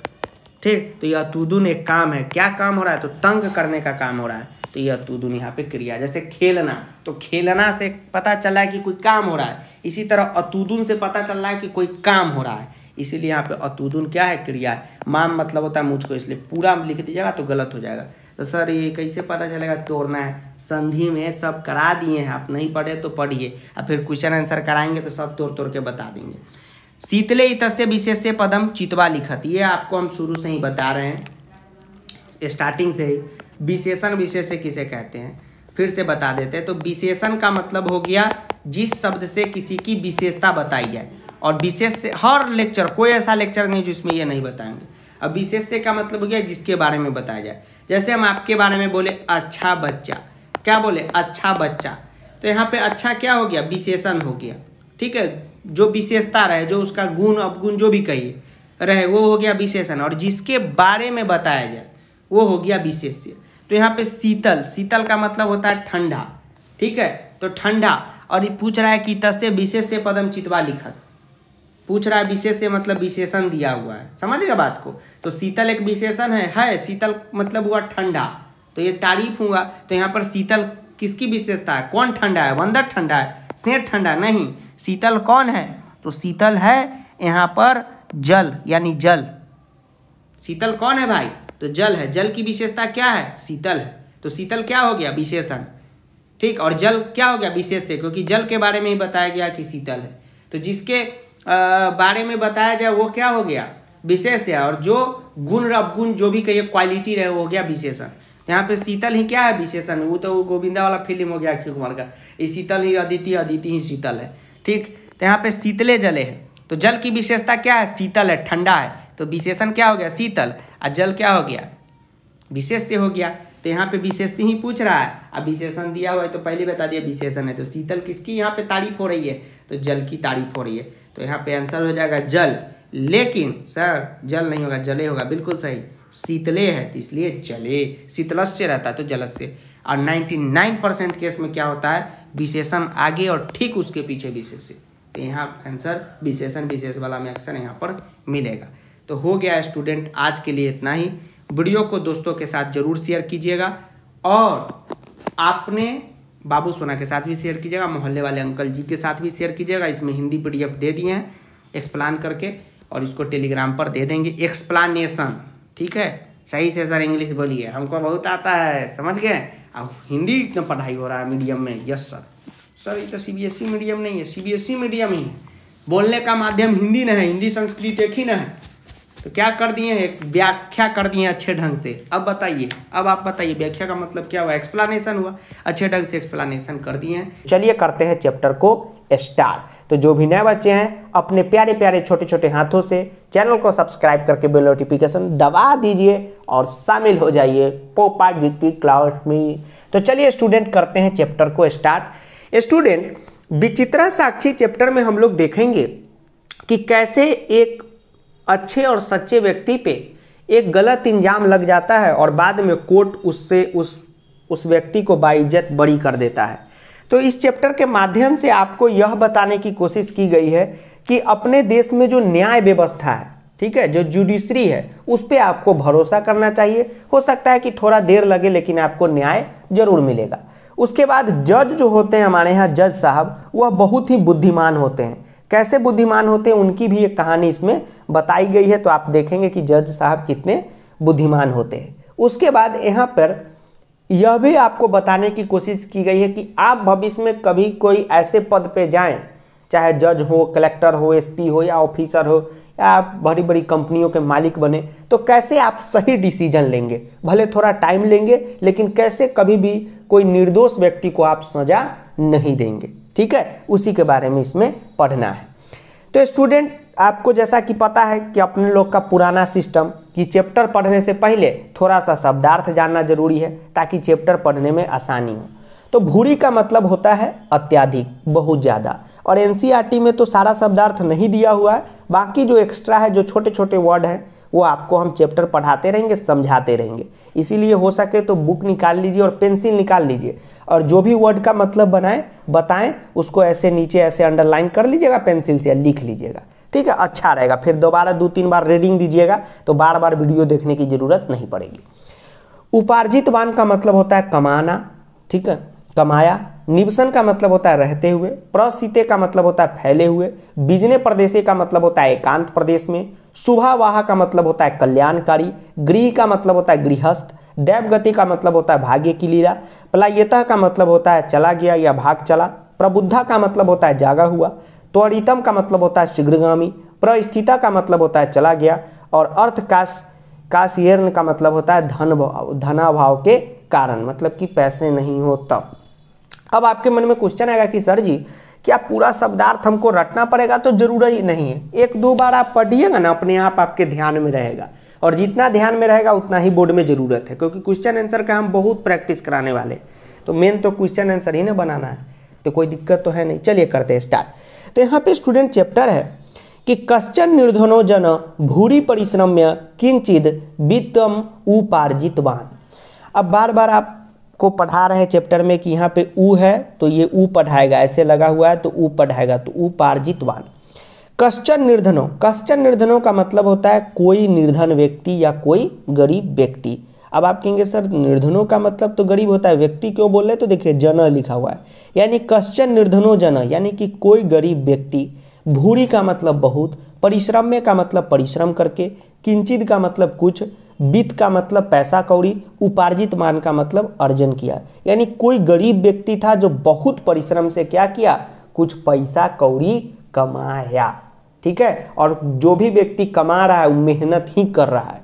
A: ठीक तो यह अतुदुन एक काम है क्या काम हो रहा है तो तंग करने का काम हो रहा है तो यह अतुदुन यहाँ पे क्रिया जैसे खेलना तो खेलना से पता चला है कि कोई काम हो रहा है इसी तरह अतुदुन से पता चल रहा है कि कोई काम हो रहा है इसीलिए यहाँ पे अतुदुन क्या है क्रिया है माम मतलब होता है मुझको इसलिए पूरा लिख दीजिएगा तो गलत हो जाएगा तो सर ये कैसे पता चलेगा तोड़ना है संधि में सब करा दिए हैं आप नहीं पढ़े तो पढ़िए और फिर क्वेश्चन आंसर कराएंगे तो सब तोड़ तोड़ के बता देंगे शीतले इतस्य विशेष पदम चितवा लिखत ये आपको हम शुरू से ही बता रहे हैं स्टार्टिंग से ही विशेषण विशेष किसे कहते हैं फिर से बता देते हैं तो विशेषण का मतलब हो गया जिस शब्द से किसी की विशेषता बताई जाए और विशेष से हर लेक्चर कोई ऐसा लेक्चर नहीं जिसमें ये नहीं बताएंगे अब विशेषते का मतलब हो गया जिसके बारे में बताया जाए जैसे हम आपके बारे में बोले अच्छा बच्चा क्या बोले अच्छा बच्चा तो यहाँ पे अच्छा क्या हो गया विशेषण हो गया ठीक है जो विशेषता रहे जो उसका गुण अवगुण जो भी कहिए रहे वो हो गया विशेषण और जिसके बारे में बताया जाए वो हो गया विशेष्य तो यहाँ पे शीतल शीतल का मतलब होता है ठंडा ठीक है तो ठंडा और ये पूछ रहा है कि तस्य विशेष पदम चितवा लिखा पूछ रहा है विशेष से मतलब विशेषण दिया हुआ है समझिएगा बात को तो शीतल एक विशेषण है है शीतल मतलब हुआ ठंडा तो ये तारीफ हुआ तो यहाँ पर शीतल किसकी विशेषता है कौन ठंडा है बंदर ठंडा है सेठ ठंडा नहीं शीतल कौन है तो शीतल है यहाँ पर जल यानी जल शीतल कौन है भाई तो जल है जल की विशेषता क्या है शीतल है तो शीतल क्या हो गया विशेषण ठीक और जल क्या हो गया विशेष से क्योंकि जल के बारे में ही बताया गया कि शीतल है तो जिसके बारे में बताया जाए वो क्या हो गया विशेष है और जो गुण और अवगुण जो भी कहिए क्वालिटी रहे हो गया विशेषण तो यहाँ पे शीतल ही क्या है विशेषण वो तो गोविंदा वाला फिल्म हो गया अक्षय कुमार का ये शीतल ही अदिति अदिति ही शीतल है ठीक तो यहाँ पे शीतले जले है तो जल की विशेषता क्या है शीतल है ठंडा है तो विशेषण क्या हो गया शीतल और जल क्या हो गया विशेष से हो गया तो यहाँ पे विशेष ही पूछ रहा है अब विशेषण दिया हुआ है तो पहले बता दिया विशेषण है तो शीतल किसकी यहाँ पे तारीफ हो रही है तो जल की तारीफ हो रही है तो यहाँ पे आंसर हो जाएगा जल लेकिन सर जल नहीं होगा जले होगा बिल्कुल सही शीतले है तो इसलिए जले से रहता है तो जलस से और 99 परसेंट केस में क्या होता है विशेषण आगे और ठीक उसके पीछे से तो यहाँ आंसर विशेषण विशेष वाला में अक्सर यहाँ पर मिलेगा तो हो गया स्टूडेंट आज के लिए इतना ही वीडियो को दोस्तों के साथ जरूर शेयर कीजिएगा और आपने बाबू सोना के साथ भी शेयर कीजिएगा मोहल्ले वाले अंकल जी के साथ भी शेयर कीजिएगा इसमें हिंदी पीडीएफ दे दिए हैं एक्सप्लान करके और इसको टेलीग्राम पर दे देंगे एक्सप्लानेशन ठीक है सही से सर इंग्लिश बोलिए हमको बहुत आता है समझ गए अब हिंदी में पढ़ाई हो रहा है मीडियम में यस सर सर ये तो C B S E medium नहीं है C B S E medium ही है बोलने का माध्यम हिंदी न है हिंदी संस्कृत एक ही न है तो क्या कर दिए हैं व्याख्या कर दिए अच्छे ढंग से अब बताइए अब आप बताइए व्याख्या का मतलब क्या हुआ एक्सप्लानेशन हुआ अच्छे ढंग से एक्सप्लानेशन कर दिए हैं चलिए करते हैं चैप्टर को स्टार्ट तो जो भी नए बच्चे हैं अपने प्यारे प्यारे छोटे छोटे हाथों से चैनल को सब्सक्राइब करके बेल नोटिफिकेशन दबा दीजिए और शामिल हो जाइए पोपा विक्पी क्लाउड मी तो चलिए स्टूडेंट करते हैं चैप्टर को स्टार्ट स्टूडेंट विचित्रा साक्षी चैप्टर में हम लोग देखेंगे कि कैसे एक अच्छे और सच्चे व्यक्ति पे एक गलत इंजाम लग जाता है और बाद में कोर्ट उससे उस उस व्यक्ति को बाइज्जत बड़ी कर देता है तो इस चैप्टर के माध्यम से आपको यह बताने की कोशिश की गई है कि अपने देश में जो न्याय व्यवस्था है ठीक है जो जुडिशरी है उस पर आपको भरोसा करना चाहिए हो सकता है कि थोड़ा देर लगे लेकिन आपको न्याय जरूर मिलेगा उसके बाद जज जो होते हैं हमारे यहाँ जज साहब वह बहुत ही बुद्धिमान होते हैं कैसे बुद्धिमान होते हैं उनकी भी एक कहानी इसमें बताई गई है तो आप देखेंगे कि जज साहब कितने बुद्धिमान होते हैं उसके बाद यहाँ पर यह भी आपको बताने की कोशिश की गई है कि आप भविष्य में कभी कोई ऐसे पद पे जाएं चाहे जज हो कलेक्टर हो एसपी हो या ऑफिसर हो या बड़ी बड़ी कंपनियों के मालिक बने तो कैसे आप सही डिसीजन लेंगे भले थोड़ा टाइम लेंगे लेकिन कैसे कभी भी कोई निर्दोष व्यक्ति को आप सजा नहीं देंगे ठीक है उसी के बारे में इसमें पढ़ना है तो स्टूडेंट आपको जैसा कि पता है कि अपने लोग का पुराना सिस्टम कि चैप्टर पढ़ने से पहले थोड़ा सा शब्दार्थ जानना जरूरी है ताकि चैप्टर पढ़ने में आसानी हो तो भूरी का मतलब होता है अत्याधिक बहुत ज़्यादा और एन e में तो सारा शब्दार्थ नहीं दिया हुआ है बाकी जो एक्स्ट्रा है जो छोटे छोटे वर्ड हैं वो आपको हम चैप्टर पढ़ाते रहेंगे समझाते रहेंगे इसीलिए हो सके तो बुक निकाल लीजिए और पेंसिल निकाल लीजिए और जो भी वर्ड का मतलब बनाए बताएं उसको ऐसे नीचे ऐसे अंडरलाइन कर लीजिएगा पेंसिल से लिख लीजिएगा ठीक है अच्छा रहेगा फिर दोबारा दो तीन बार रीडिंग दीजिएगा तो बार बार वीडियो देखने की ज़रूरत नहीं पड़ेगी उपार्जित वान का मतलब होता है कमाना ठीक है कमाया निवसन का मतलब होता है रहते हुए प्रसिते का मतलब होता है फैले हुए बिजने प्रदेशे का मतलब होता है एकांत प्रदेश में शुभावाह का मतलब होता है कल्याणकारी गृह का मतलब होता है गृहस्थ देव गति का मतलब होता है भाग्य की लीला प्लायता का मतलब होता है चला गया या भाग चला प्रबुद्धा का मतलब होता है जागा हुआ त्वरितम का मतलब होता है शीघ्रगामी प्रस्थिता का मतलब होता है चला गया और अर्थ काश काशियर्न का मतलब होता है धन धनाभाव के कारण मतलब कि पैसे नहीं हो तब अब आपके मन में क्वेश्चन आएगा कि सर जी क्या पूरा शब्दार्थ हमको रटना पड़ेगा तो जरूरी ही नहीं है एक दो बार आप पढ़िएगा ना अपने आप आपके ध्यान में रहेगा और जितना ध्यान में रहेगा उतना ही बोर्ड में ज़रूरत है क्योंकि क्वेश्चन आंसर का हम बहुत प्रैक्टिस कराने वाले तो मेन तो क्वेश्चन आंसर ही ना बनाना है तो कोई दिक्कत तो है नहीं चलिए करते हैं स्टार्ट तो यहाँ पे स्टूडेंट चैप्टर है कि कश्चन निर्धनो जन भूरी परिश्रम्य किंचित वित्तम उपार्जितवान अब बार बार आप को पढ़ा रहे हैं चैप्टर में कि यहाँ पे ऊ है तो ये ऊ पढ़ाएगा ऐसे लगा हुआ है तो ऊ पढ़ाएगा तो ऊ पार्जितवान कश्चन निर्धनों कश्चन निर्धनों का मतलब होता है कोई निर्धन व्यक्ति या कोई गरीब व्यक्ति अब आप कहेंगे सर निर्धनों का मतलब तो गरीब होता है व्यक्ति क्यों बोल रहे तो देखिए जन लिखा हुआ है यानी कश्चन निर्धनों जन यानी कि कोई गरीब व्यक्ति भूरी का मतलब बहुत परिश्रम्य का मतलब परिश्रम करके किंचित का मतलब कुछ वित्त का मतलब पैसा कौड़ी उपार्जित मान का मतलब अर्जन किया यानी कोई गरीब व्यक्ति था जो बहुत परिश्रम से क्या किया कुछ पैसा कौड़ी कमाया ठीक है और जो भी व्यक्ति कमा रहा है वो मेहनत ही कर रहा है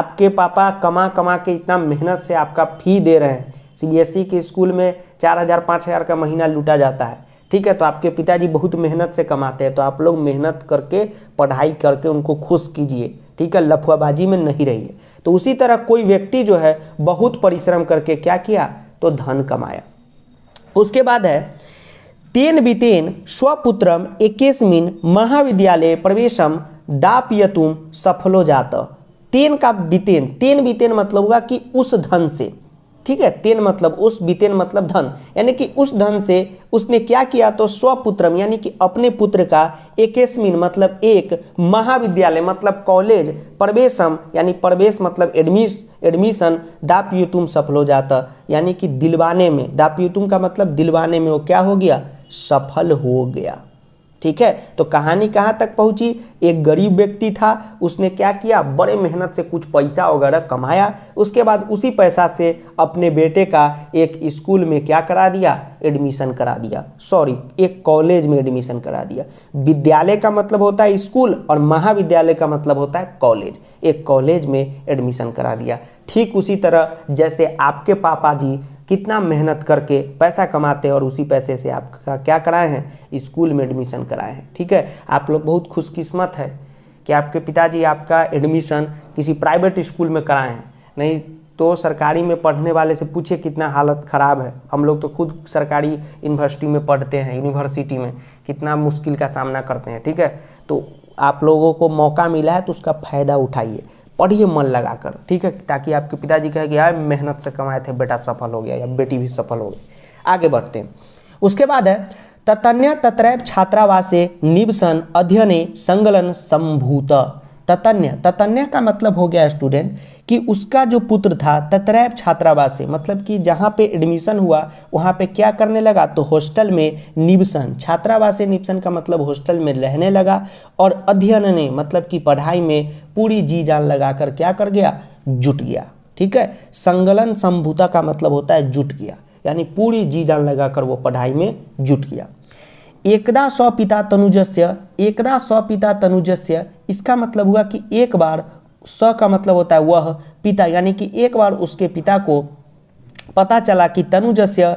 A: आपके पापा कमा कमा के इतना मेहनत से आपका फी दे रहे हैं सीबीएसई e के स्कूल में चार हज़ार पाँच हज़ार का महीना लूटा जाता है ठीक है तो आपके पिताजी बहुत मेहनत से कमाते हैं तो आप लोग मेहनत करके पढ़ाई करके उनको खुश कीजिए ठीक है लफुआबाजी में नहीं रहिए तो उसी तरह कोई व्यक्ति जो है बहुत परिश्रम करके क्या किया तो धन कमाया उसके बाद है तेन बीतेन स्वपुत्र एकेस्मिन महाविद्यालय प्रवेशम दापयतुम सफलो जात तेन का बीतेन तेन बीतेन मतलब हुआ कि उस धन से ठीक है तेन मतलब उस बीतेन मतलब धन यानी कि उस धन से उसने क्या किया तो स्वपुत्र यानी कि अपने पुत्र का एकेस्मिन मतलब एक महाविद्यालय मतलब कॉलेज प्रवेशम यानी प्रवेश मतलब एडमिश एडमिशन दापयुतुम सफल हो जाता यानी कि दिलवाने में दापयुतुम का मतलब दिलवाने में वो क्या हो गया सफल हो गया ठीक है तो कहानी कहाँ तक पहुंची एक गरीब व्यक्ति था उसने क्या किया बड़े मेहनत से कुछ पैसा वगैरह कमाया उसके बाद उसी पैसा से अपने बेटे का एक स्कूल में क्या करा दिया एडमिशन करा दिया सॉरी एक कॉलेज में एडमिशन करा दिया विद्यालय का मतलब होता है स्कूल और महाविद्यालय का मतलब होता है कॉलेज एक कॉलेज में एडमिशन करा दिया ठीक उसी तरह जैसे आपके पापा जी कितना मेहनत करके पैसा कमाते हैं और उसी पैसे से आपका क्या कराए हैं स्कूल में एडमिशन कराए हैं ठीक है आप लोग बहुत खुशकिस्मत है कि आपके पिताजी आपका एडमिशन किसी प्राइवेट स्कूल में कराए हैं नहीं तो सरकारी में पढ़ने वाले से पूछे कितना हालत ख़राब है हम लोग तो खुद सरकारी यूनिवर्सिटी में पढ़ते हैं यूनिवर्सिटी में कितना मुश्किल का सामना करते हैं ठीक है तो आप लोगों को मौका मिला है तो उसका फ़ायदा उठाइए पढ़िए मन लगाकर ठीक है ताकि आपके पिताजी कहे कि यार मेहनत से कमाए थे बेटा सफल हो गया या बेटी भी सफल हो गई आगे बढ़ते हैं उसके बाद है ततन्य तत्रैव छात्रावासे निवसन अध्ययने संगलन संभूत ततन्य ततन्य का मतलब हो गया स्टूडेंट कि उसका जो पुत्र था तत्रैव छात्रावास से मतलब कि जहाँ पे एडमिशन हुआ वहाँ पे क्या करने लगा तो हॉस्टल में निबसन छात्रावास से निबसन का मतलब हॉस्टल में रहने लगा और अध्ययन ने मतलब कि पढ़ाई में पूरी जी जान लगा कर क्या कर गया जुट गया ठीक है संगलन संभुता का मतलब होता है जुट गया यानी पूरी जी जान लगाकर वो पढ़ाई में जुट गया एकदा सौ पिता तनुजस्य एकदा सौ पिता तनुजस्य इसका मतलब हुआ कि एक बार स का मतलब होता है वह पिता यानी कि एक बार उसके पिता को पता चला कि तनुजस्य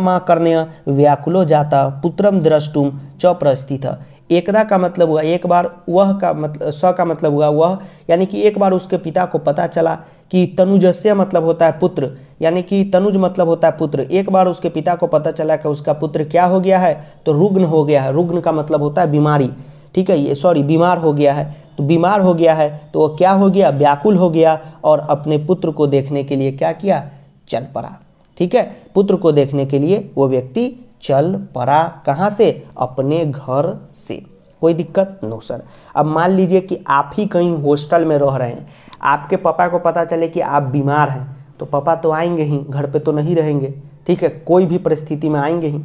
A: माँ करने व्याकुलो जाता पुत्रम द्रष्टुम चौप्रस्थित एकदा का मतलब हुआ एक बार वह का मतलब स का मतलब हुआ वह यानी कि एक बार उसके पिता को पता चला कि तनुजस्य मतलब होता है पुत्र यानी कि तनुज मतलब होता है पुत्र एक बार उसके पिता को पता चला कि उसका पुत्र क्या हो गया है तो रुग्ण हो गया है रुग्ण का मतलब होता है बीमारी ठीक है ये सॉरी बीमार हो गया है तो बीमार हो गया है तो वो क्या हो गया व्याकुल हो गया और अपने पुत्र को देखने के लिए क्या किया चल पड़ा ठीक है पुत्र को देखने के लिए वो व्यक्ति चल पड़ा कहाँ से अपने घर से कोई दिक्कत नो सर अब मान लीजिए कि आप ही कहीं हॉस्टल में रह रहे हैं आपके पापा को पता चले कि आप बीमार हैं तो पापा तो आएंगे ही घर पे तो नहीं रहेंगे ठीक है कोई भी परिस्थिति में आएंगे ही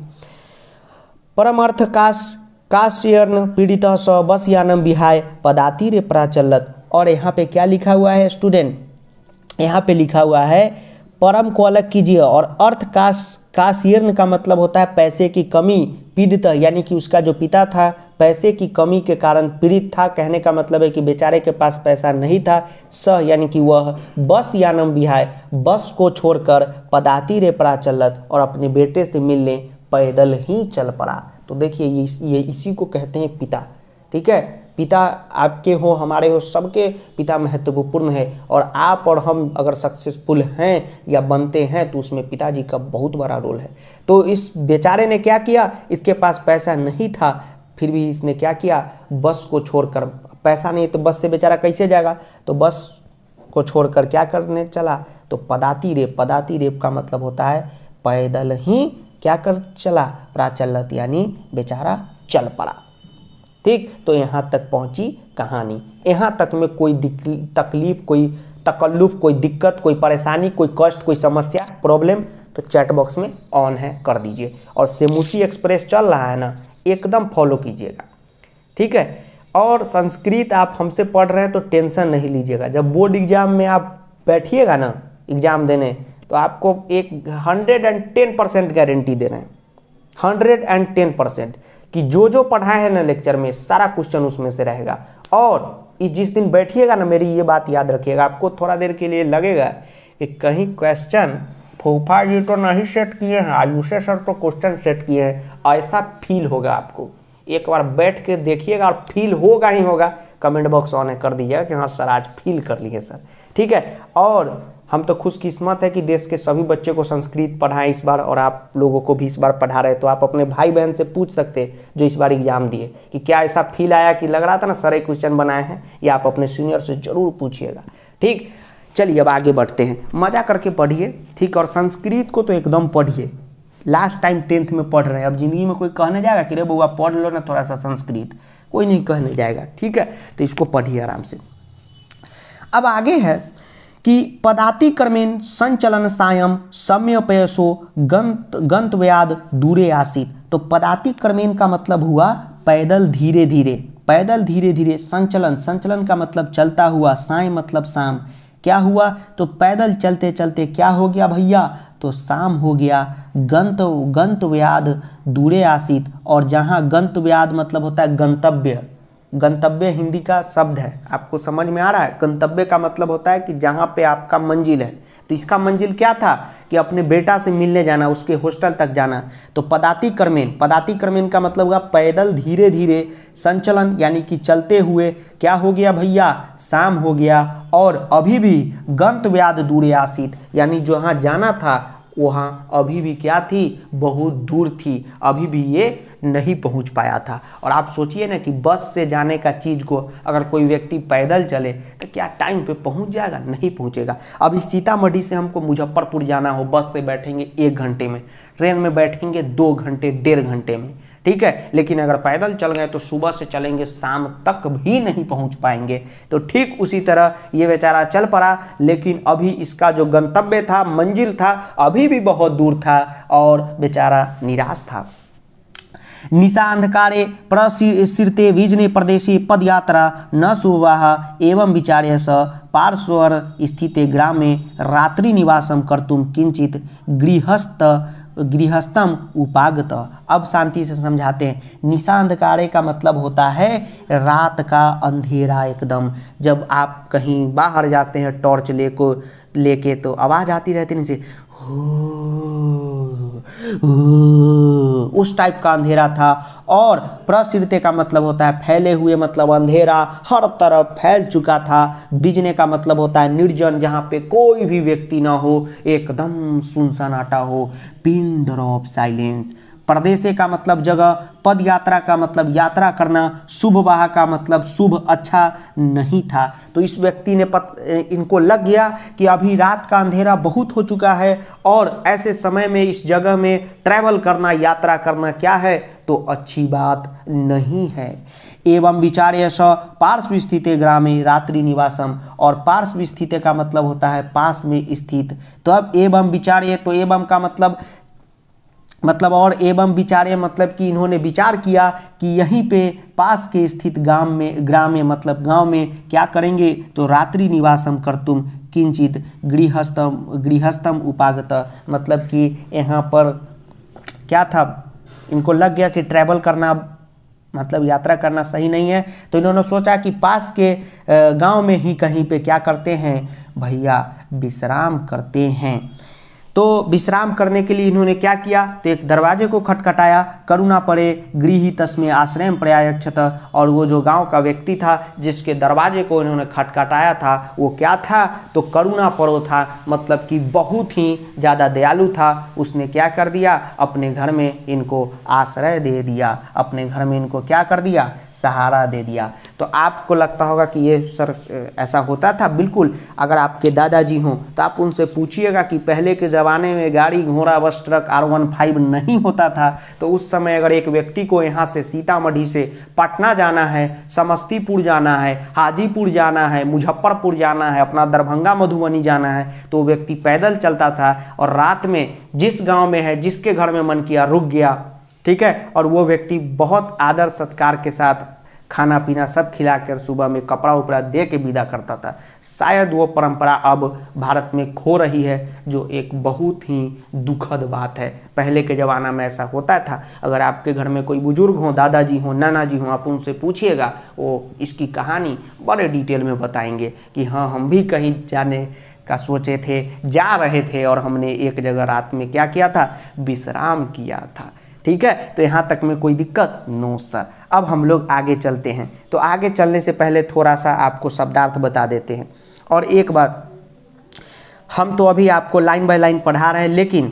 A: परमार्थ काश काश्यर्ण पीड़ित स बस यानम विहाय रे प्राचलत और यहाँ पे क्या लिखा हुआ है स्टूडेंट यहाँ पे लिखा हुआ है परम को अलग कीजिए और अर्थ काश काश्यर्ण का मतलब होता है पैसे की कमी पीड़ित यानी कि उसका जो पिता था पैसे की कमी के कारण पीड़ित था कहने का मतलब है कि बेचारे के पास पैसा नहीं था स यानी कि वह बस यानम बिहाय बस को छोड़कर पदाति रे प्राचलत चलत और अपने बेटे से मिलने पैदल ही चल पड़ा तो देखिए ये ये इसी को कहते हैं पिता ठीक है पिता आपके हो हमारे हो सबके पिता महत्वपूर्ण है और आप और हम अगर सक्सेसफुल हैं या बनते हैं तो उसमें पिताजी का बहुत बड़ा रोल है तो इस बेचारे ने क्या किया इसके पास पैसा नहीं था फिर भी इसने क्या किया बस को छोड़कर पैसा नहीं तो बस से बेचारा कैसे जाएगा तो बस को छोड़कर क्या करने चला तो पदाती रेप पदाती रेप का मतलब होता है पैदल ही क्या कर चला प्राचलत यानी बेचारा चल पड़ा ठीक तो यहाँ तक पहुँची कहानी यहाँ तक में कोई तकलीफ कोई तकल्लुफ कोई दिक्कत कोई परेशानी कोई कष्ट कोई समस्या प्रॉब्लम तो चैट बॉक्स में ऑन है कर दीजिए और सेमुसी एक्सप्रेस चल रहा है ना एकदम फॉलो कीजिएगा ठीक है और संस्कृत आप हमसे पढ़ रहे हैं तो टेंशन नहीं लीजिएगा जब बोर्ड एग्ज़ाम में आप बैठिएगा ना एग्ज़ाम देने तो आपको एक hundred and ten percent guarantee दे रहे हैं हंड्रेड एंड टेन परसेंट कि जो जो पढ़ाए हैं ना लेक्चर में सारा क्वेश्चन उसमें से रहेगा और जिस दिन बैठिएगा ना मेरी ये बात याद रखिएगा आपको थोड़ा देर के लिए लगेगा कि कहीं क्वेश्चन फूफा जी तो नहीं सेट किए हैं आयुषे सर तो क्वेश्चन सेट किए हैं ऐसा फील होगा आपको एक बार बैठ के देखिएगा और फील होगा ही होगा कमेंट बॉक्स ऑन कर दीजिएगा कि हाँ सर आज फील कर लिए सर ठीक है और हम तो खुशकिस्मत है कि देश के सभी बच्चे को संस्कृत पढ़ाएं इस बार और आप लोगों को भी इस बार पढ़ा रहे तो आप अपने भाई बहन से पूछ सकते जो इस बार एग्जाम दिए कि क्या ऐसा फील आया कि लग रहा था ना सारे क्वेश्चन बनाए हैं या आप अपने सीनियर से ज़रूर पूछिएगा ठीक चलिए अब आगे बढ़ते हैं मज़ा करके पढ़िए ठीक और संस्कृत को तो एकदम पढ़िए लास्ट टाइम टेंथ में पढ़ रहे हैं अब ज़िंदगी में कोई कहने जाएगा कि रे बउआ पढ़ लो ना थोड़ा सा संस्कृत कोई नहीं कहने जाएगा ठीक है तो इसको पढ़िए आराम से अब आगे है कि पदातिक्रमेण संचलन सायम सम्य पयसो गंत गंतव्याद दूरे आसित तो पदातिक्रमेण का मतलब हुआ पैदल धीरे धीरे पैदल धीरे धीरे संचलन संचलन का मतलब चलता हुआ साय मतलब शाम क्या हुआ तो पैदल चलते चलते क्या हो गया भैया तो शाम हो गया गंत गंतव्याद दूरे आसित और जहाँ गंतव्याद मतलब होता है गंतव्य गंतव्य हिंदी का शब्द है आपको समझ में आ रहा है गंतव्य का मतलब होता है कि जहाँ पे आपका मंजिल है तो इसका मंजिल क्या था कि अपने बेटा से मिलने जाना उसके हॉस्टल तक जाना तो पदाती क्रमेन पदाती का मतलब हुआ पैदल धीरे धीरे संचलन यानी कि चलते हुए क्या हो गया भैया शाम हो गया और अभी भी गंतव्याद दूर आसित यानी जहाँ जाना था वहाँ अभी भी क्या थी बहुत दूर थी अभी भी ये नहीं पहुंच पाया था और आप सोचिए ना कि बस से जाने का चीज़ को अगर कोई व्यक्ति पैदल चले तो क्या टाइम पे पहुंच जाएगा नहीं पहुंचेगा अब इस सीतामढ़ी से हमको मुजफ्फरपुर जाना हो बस से बैठेंगे एक घंटे में ट्रेन में बैठेंगे दो घंटे डेढ़ घंटे में ठीक है लेकिन अगर पैदल चल गए तो सुबह से चलेंगे शाम तक भी नहीं पहुंच पाएंगे तो ठीक उसी तरह ये बेचारा चल पड़ा लेकिन अभी इसका जो गंतव्य था मंजिल था अभी भी बहुत दूर था और बेचारा निराश था निशांधकारे प्रशीर्ते विजने प्रदेशी पदयात्रा न सुबह एवं विचार्य स पार्श्वर स्थित ग्रामे रात्रि निवासम कर्तुम किंचित गृहस्थ गृहस्थम उपागत अब शांति से समझाते हैं निशांधकारे का मतलब होता है रात का अंधेरा एकदम जब आप कहीं बाहर जाते हैं टॉर्च ले को लेके तो आवाज़ आती रहती नहीं उस टाइप का अंधेरा था और प्रसृत्य का मतलब होता है फैले हुए मतलब अंधेरा हर तरफ फैल चुका था बिजने का मतलब होता है निर्जन जहाँ पे कोई भी व्यक्ति ना हो एकदम सुनसनाटा हो पिन ड्रॉप साइलेंस प्रदेशे का मतलब जगह पद यात्रा का मतलब यात्रा करना शुभ वाह का मतलब शुभ अच्छा नहीं था तो इस व्यक्ति ने पत, इनको लग गया कि अभी रात का अंधेरा बहुत हो चुका है और ऐसे समय में इस जगह में ट्रैवल करना यात्रा करना क्या है तो अच्छी बात नहीं है एवं विचार यश पार्श्व स्थित ग्रामे रात्रि निवासम और पार्श्व स्थित का मतलब होता है पास में स्थित तो अब एवं विचार्य तो एवं का मतलब मतलब और एवं विचारे मतलब कि इन्होंने विचार किया कि यहीं पे पास के स्थित गांव में ग्राम में मतलब गांव में क्या करेंगे तो रात्रि निवासम तुम किंचित गृहस्थम गृहस्थम उपागत मतलब कि यहाँ पर क्या था इनको लग गया कि ट्रैवल करना मतलब यात्रा करना सही नहीं है तो इन्होंने सोचा कि पास के गांव में ही कहीं पे क्या करते हैं भैया विश्राम करते हैं तो विश्राम करने के लिए इन्होंने क्या किया तो एक दरवाजे को खटखटाया करुणा पड़े गृही तस्में आश्रय प्रयाक्षत और वो जो गांव का व्यक्ति था जिसके दरवाजे को इन्होंने खटखटाया था वो क्या था तो करुणा पड़ो था मतलब कि बहुत ही ज़्यादा दयालु था उसने क्या कर दिया अपने घर में इनको आश्रय दे दिया अपने घर में इनको क्या कर दिया सहारा दे दिया तो आपको लगता होगा कि ये सर ऐसा होता था बिल्कुल अगर आपके दादाजी हों तो आप उनसे पूछिएगा कि पहले के जब ज़माने में गाड़ी घोड़ा bus truck are one five नहीं होता था तो उस समय अगर एक व्यक्ति को यहाँ से सीतामढ़ी से पटना जाना है समस्तीपुर जाना है हाजीपुर जाना है मुजफ्फरपुर जाना है अपना दरभंगा मधुबनी जाना है तो व्यक्ति पैदल चलता था और रात में जिस गाँव में है जिसके घर में मन किया रुक गया ठीक है और वो व्यक्ति बहुत आदर सत्कार के साथ खाना पीना सब खिला कर सुबह में कपड़ा उपड़ा दे के विदा करता था शायद वो परंपरा अब भारत में खो रही है जो एक बहुत ही दुखद बात है पहले के ज़माना में ऐसा होता था अगर आपके घर में कोई बुजुर्ग हो दादाजी हो नाना जी हो आप उनसे पूछिएगा वो इसकी कहानी बड़े डिटेल में बताएंगे कि हाँ हम भी कहीं जाने का सोचे थे जा रहे थे और हमने एक जगह रात में क्या किया था विश्राम किया था ठीक है तो यहाँ तक में कोई दिक्कत नो सर अब हम लोग आगे चलते हैं तो आगे चलने से पहले थोड़ा सा आपको शब्दार्थ बता देते हैं और एक बात हम तो अभी आपको लाइन बाय लाइन पढ़ा रहे हैं लेकिन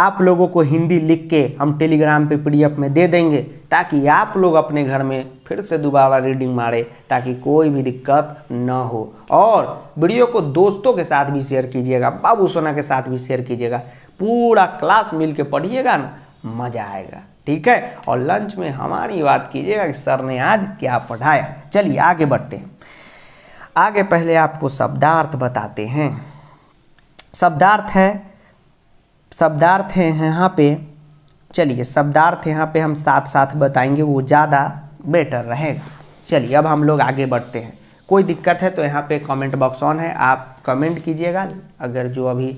A: आप लोगों को हिंदी लिख के हम टेलीग्राम पे पीडीएफ में दे देंगे ताकि आप लोग अपने घर में फिर से दोबारा रीडिंग मारे ताकि कोई भी दिक्कत ना हो और वीडियो को दोस्तों के साथ भी शेयर कीजिएगा बाबू सोना के साथ भी शेयर कीजिएगा पूरा क्लास मिल के पढ़िएगा ना मज़ा आएगा ठीक है और लंच में हमारी बात कीजिएगा कि सर ने आज क्या पढ़ाया चलिए आगे बढ़ते हैं आगे पहले आपको शब्दार्थ बताते हैं शब्दार्थ है शब्दार्थ है यहाँ पे चलिए शब्दार्थ यहाँ पे हम साथ साथ बताएंगे वो ज़्यादा बेटर रहेगा चलिए अब हम लोग आगे बढ़ते हैं कोई दिक्कत है तो यहाँ पे कमेंट बॉक्स ऑन है आप कमेंट कीजिएगा अगर जो अभी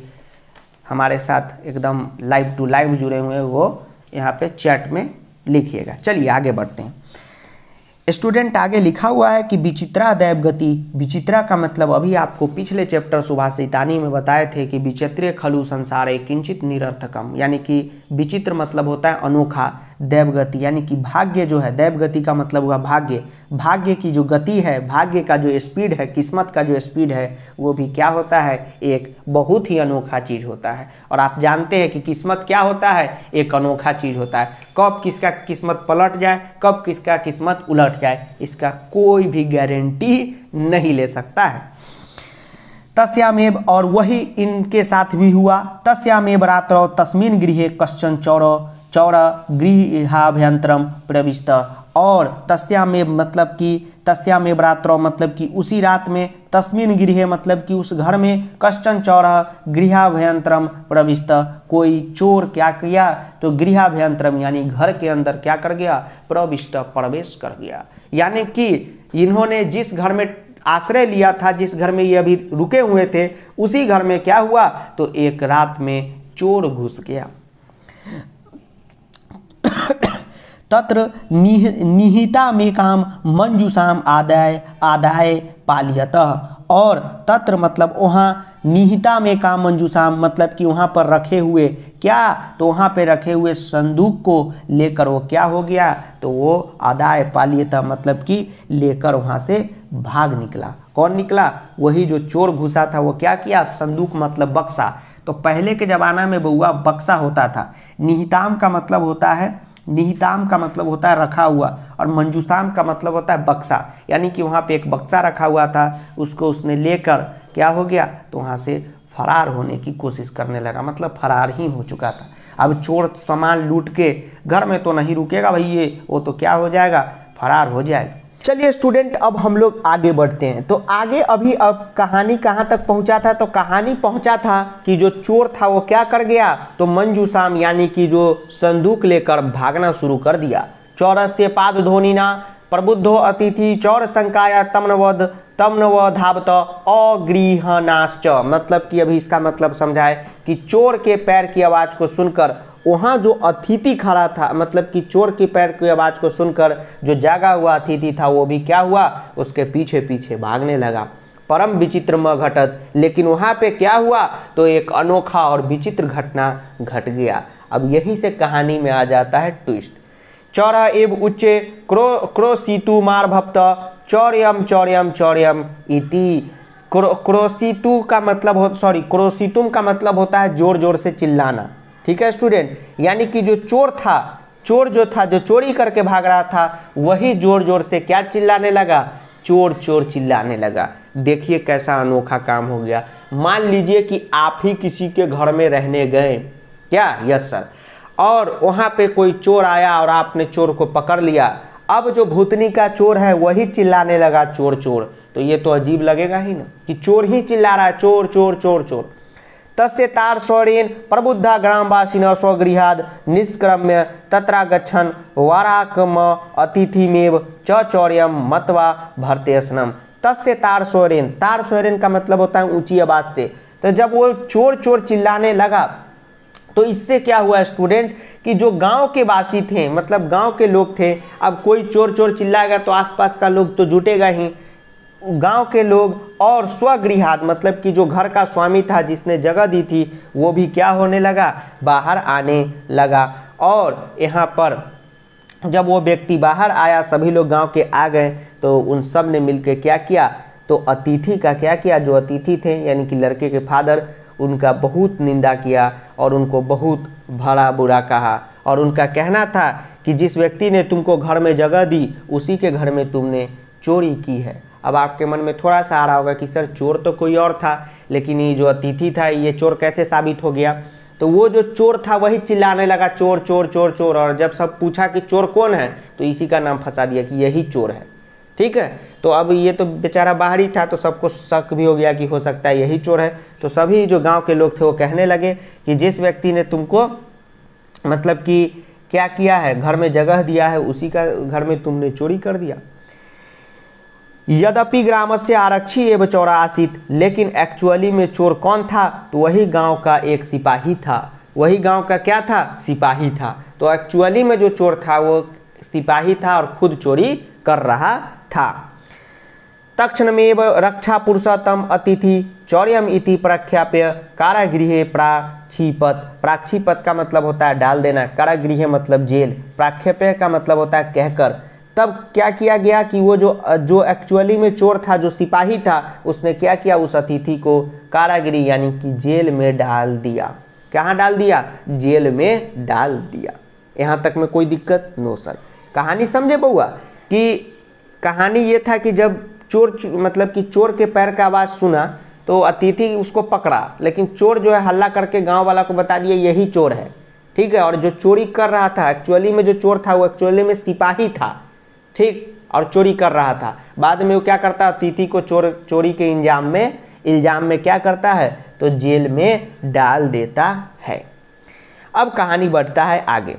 A: हमारे साथ एकदम लाइव टू लाइव जुड़े हुए हैं वो यहाँ पे चैट में लिखिएगा चलिए आगे बढ़ते हैं स्टूडेंट आगे लिखा हुआ है कि विचित्रा दैव गति विचित्रा का मतलब अभी आपको पिछले चैप्टर सुभाष सीतानी में बताए थे कि विचित्र खलु संसार एक किंचित निरर्थकम यानी कि विचित्र मतलब होता है अनोखा दैव गति यानी कि भाग्य जो है दैव गति का मतलब हुआ भाग्य भाग्य की जो गति है भाग्य का जो स्पीड है किस्मत का जो स्पीड है वो भी क्या होता है एक बहुत ही अनोखा चीज़ होता है और आप जानते हैं कि किस्मत क्या होता है एक अनोखा चीज़ होता है कब किसका किस्मत पलट जाए कब किसका किस्मत उलट जाए इसका कोई भी गारंटी नहीं ले सकता है तस्यामेव और वही इनके साथ भी हुआ तस्यामेव रात्र तस्मिन गृह कश्चन चौरव चौरा गृहाभ्यंतरम प्रविष्ट और तस्या में मतलब कि तस्या में रात्र मतलब कि उसी रात में तस्मिन गृह मतलब कि उस घर में कश्चन चौरा गृहाभ्यंतरम प्रविष्ट कोई चोर क्या किया तो गृहाभ्यंतरम यानी घर के अंदर क्या कर गया प्रविष्ट प्रवेश कर गया यानी कि इन्होंने जिस घर में आश्रय लिया था जिस घर में ये अभी रुके हुए थे उसी घर में क्या हुआ तो एक रात में चोर घुस गया तत्र निह निहिता में काम मंजूषाम आदाय आदाय पालियत और तत्र मतलब वहाँ निहिता में काम मंजूषाम मतलब कि वहाँ पर रखे हुए क्या तो वहाँ पर रखे हुए संदूक को लेकर वो क्या हो गया तो वो आदाय पालियत मतलब कि लेकर वहाँ से भाग निकला कौन निकला वही जो चोर घुसा था वो क्या किया संदूक मतलब बक्सा तो पहले के ज़माना में बउआ बक्सा होता था निहिताम का मतलब होता है निहिताम का मतलब होता है रखा हुआ और मंजूसाम का मतलब होता है बक्सा यानी कि वहाँ पे एक बक्सा रखा हुआ था उसको उसने लेकर क्या हो गया तो वहाँ से फरार होने की कोशिश करने लगा मतलब फरार ही हो चुका था अब चोर सामान लूट के घर में तो नहीं रुकेगा भाई ये वो तो क्या हो जाएगा फरार हो जाएगा चलिए स्टूडेंट अब हम लोग आगे बढ़ते हैं तो आगे अभी अब कहानी कहाँ तक पहुँचा था तो कहानी पहुँचा था कि जो चोर था वो क्या कर गया तो मंजूसाम यानी कि जो संदूक लेकर भागना शुरू कर दिया चौरस से पाद ना प्रबुद्धो अतिथि चौर संकाया तमन तमनव धावत अगृहनाश्च मतलब कि अभी इसका मतलब समझाए कि चोर के पैर की आवाज़ को सुनकर वहाँ जो अतिथि खड़ा था मतलब कि चोर की पैर की आवाज़ को सुनकर जो जागा हुआ अतिथि था वो भी क्या हुआ उसके पीछे पीछे भागने लगा परम विचित्र म घटत लेकिन वहाँ पे क्या हुआ तो एक अनोखा और विचित्र घटना घट गया अब यहीं से कहानी में आ जाता है ट्विस्ट चौर एव उच्चे क्रो सीतु मार भक्त चौर्यम चौर्यम चौर्यम इति क्रो क्रोसीतु का मतलब हो सॉरी क्रोसीतुम का मतलब होता है जोर जोर से चिल्लाना ठीक है स्टूडेंट यानी कि जो चोर था चोर जो था जो चोरी करके भाग रहा था वही जोर जोर से क्या चिल्लाने लगा चोर चोर चिल्लाने लगा देखिए कैसा अनोखा काम हो गया मान लीजिए कि आप ही किसी के घर में रहने गए क्या यस सर और वहाँ पे कोई चोर आया और आपने चोर को पकड़ लिया अब जो भूतनी का चोर है वही चिल्लाने लगा चोर चोर तो ये तो अजीब लगेगा ही ना कि चोर ही चिल्ला रहा है चोर चोर चोर चोर तस्य तारस्वरेण प्रबुद्धा ग्रामवासी न स्वगृहाद निष्क्रम्य वाराक वाराकम अतिथिमेव च चौर्यम मत्वा भरते स्नम तस्य तार तारस्वरेण का मतलब होता है ऊंची आवाज से तो जब वो चोर चोर चिल्लाने लगा तो इससे क्या हुआ स्टूडेंट कि जो गांव के वासी थे मतलब गांव के लोग थे अब कोई चोर चोर चिल्लाएगा तो आसपास का लोग तो जुटेगा ही गांव के लोग और स्वगृहात मतलब कि जो घर का स्वामी था जिसने जगह दी थी वो भी क्या होने लगा बाहर आने लगा और यहाँ पर जब वो व्यक्ति बाहर आया सभी लोग गांव के आ गए तो उन सब ने मिलकर क्या किया तो अतिथि का क्या किया जो अतिथि थे यानी कि लड़के के फादर उनका बहुत निंदा किया और उनको बहुत भरा बुरा कहा और उनका कहना था कि जिस व्यक्ति ने तुमको घर में जगह दी उसी के घर में तुमने चोरी की है अब आपके मन में थोड़ा सा आ रहा होगा कि सर चोर तो कोई और था लेकिन ये जो अतिथि था ये चोर कैसे साबित हो गया तो वो जो चोर था वही चिल्लाने लगा चोर चोर चोर चोर और जब सब पूछा कि चोर कौन है तो इसी का नाम फंसा दिया कि यही चोर है ठीक है तो अब ये तो बेचारा बाहरी था तो सबको शक भी हो गया कि हो सकता है यही चोर है तो सभी जो गांव के लोग थे वो कहने लगे कि जिस व्यक्ति ने तुमको मतलब कि क्या किया है घर में जगह दिया है उसी का घर में तुमने चोरी कर दिया यद्यपि ग्राम से आरक्षी एवं चौरासित लेकिन एक्चुअली में चोर कौन था तो वही गांव का एक सिपाही था वही गांव का क्या था सिपाही था तो एक्चुअली में जो चोर था वो सिपाही था और खुद चोरी कर रहा था तक्षणमेव रक्षा पुरुषोत्तम अतिथि चौर्यम इति प्रख्याप्य कारागृह प्राक्षीपत प्राक्षीपत का मतलब होता है डाल देना कारागृह मतलब जेल प्राख्याप्य का मतलब होता है कहकर तब क्या किया गया कि वो जो जो एक्चुअली में चोर था जो सिपाही था उसने क्या किया उस अतिथि को कारागिरी यानी कि जेल में डाल दिया कहाँ डाल दिया जेल में डाल दिया यहाँ तक में कोई दिक्कत नो सर कहानी समझे बउआ कि कहानी ये था कि जब चोर मतलब कि चोर के पैर का आवाज़ सुना तो अतिथि उसको पकड़ा लेकिन चोर जो है हल्ला करके गांव वाला को बता दिया यही चोर है ठीक है और जो चोरी कर रहा था एक्चुअली में जो चोर था वो एक्चुअली में सिपाही था ठीक और चोरी कर रहा था बाद में वो क्या करता है तीती को चोर चोरी के इंजाम में इल्ज़ाम में क्या करता है तो जेल में डाल देता है अब कहानी बढ़ता है आगे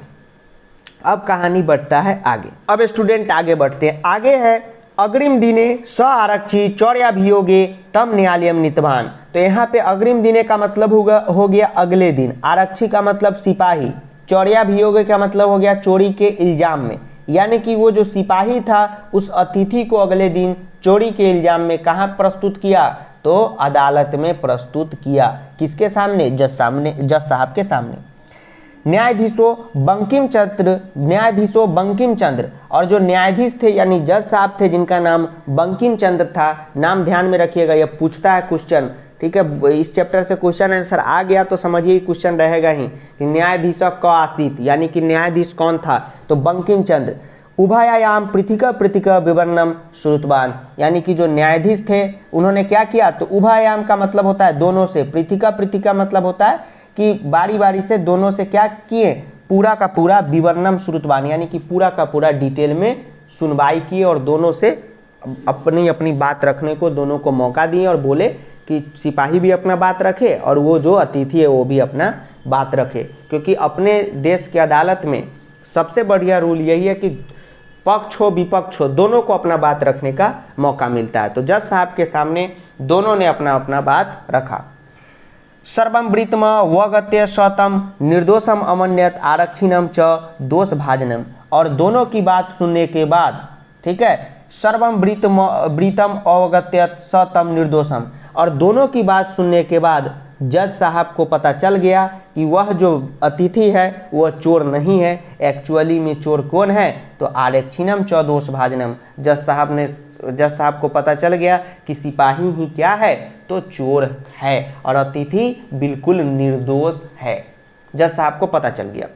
A: अब कहानी बढ़ता है आगे अब स्टूडेंट आगे बढ़ते हैं आगे है अग्रिम दिने स आरक्षी भियोगे तम न्यायालयम नितवान तो यहाँ पे अग्रिम दिने का मतलब होगा हो गया अगले दिन आरक्षी का मतलब सिपाही भियोगे का मतलब हो गया चोरी के इल्ज़ाम में यानी कि वो जो सिपाही था उस अतिथि को अगले दिन चोरी के इल्ज़ाम में कहाँ प्रस्तुत किया तो अदालत में प्रस्तुत किया किसके सामने जज सामने जज साहब के सामने न्यायाधीशों बंकिम चंद्र न्यायाधीशों बंकिम चंद्र और जो न्यायाधीश थे यानी जज साहब थे जिनका नाम बंकिम चंद्र था नाम ध्यान में रखिएगा यह पूछता है क्वेश्चन ठीक है इस चैप्टर से क्वेश्चन आंसर आ गया तो समझिए क्वेश्चन रहेगा ही कि न्यायाधीश क आसित यानी कि न्यायाधीश कौन था तो बंकिम चंद्र उभयायाम पृथिक पृथिक विवरणम श्रुतवान यानी कि जो न्यायाधीश थे उन्होंने क्या किया तो उभयायाम का मतलब होता है दोनों से पृथ्विक पृथ्वी का मतलब होता है कि बारी बारी से दोनों से क्या किए पूरा का पूरा विवरणम श्रुतवान यानी कि पूरा का पूरा डिटेल में सुनवाई किए और दोनों से अपनी अपनी बात रखने को दोनों को मौका दिए और बोले कि सिपाही भी अपना बात रखे और वो जो अतिथि है वो भी अपना बात रखे क्योंकि अपने देश की अदालत में सबसे बढ़िया रूल यही है कि पक्ष हो विपक्ष हो दोनों को अपना बात रखने का मौका मिलता है तो जज साहब के सामने दोनों ने अपना अपना बात रखा सर्वम वृतम वगत्य सतम निर्दोषम अमन्यत आरक्षिणम च दोष भाजनम और दोनों की बात सुनने के बाद ठीक है सर्वम वृतम वृतम अवगत्य सतम निर्दोषम और दोनों की बात सुनने के बाद जज साहब को पता चल गया कि वह जो अतिथि है वह चोर नहीं है एक्चुअली में चोर कौन है तो आरक्षिणम चौदोष भाजनम जज साहब ने जज साहब को पता चल गया कि सिपाही ही क्या है तो चोर है और अतिथि बिल्कुल निर्दोष है जज साहब को पता चल गया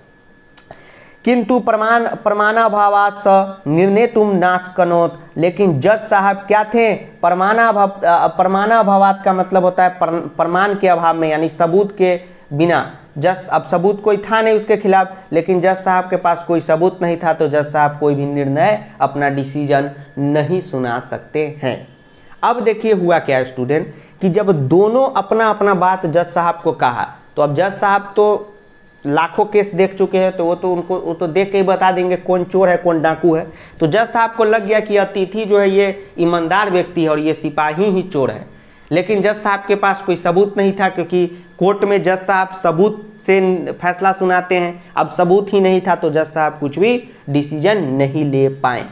A: किंतु प्रमाण प्रमाणाभावात निर्णय तुम नाश कनोत लेकिन जज साहब क्या थे प्रमाणाभाव प्रमाणाभावात का मतलब होता है प्रमाण के अभाव में यानी सबूत के बिना जज अब सबूत कोई था नहीं उसके खिलाफ लेकिन जज साहब के पास कोई सबूत नहीं था तो जज साहब कोई भी निर्णय अपना डिसीजन नहीं सुना सकते हैं अब देखिए हुआ क्या स्टूडेंट कि जब दोनों अपना अपना बात जज साहब को कहा तो अब जज साहब तो लाखों केस देख चुके हैं तो वो तो उनको वो तो देख के ही बता देंगे कौन चोर है कौन डाकू है तो जज साहब को लग गया कि अतिथि जो है ये ईमानदार व्यक्ति है और ये सिपाही ही चोर है लेकिन जज साहब के पास कोई सबूत नहीं था क्योंकि कोर्ट में जज साहब सबूत से फैसला सुनाते हैं अब सबूत ही नहीं था तो जज साहब कुछ भी डिसीजन नहीं ले पाए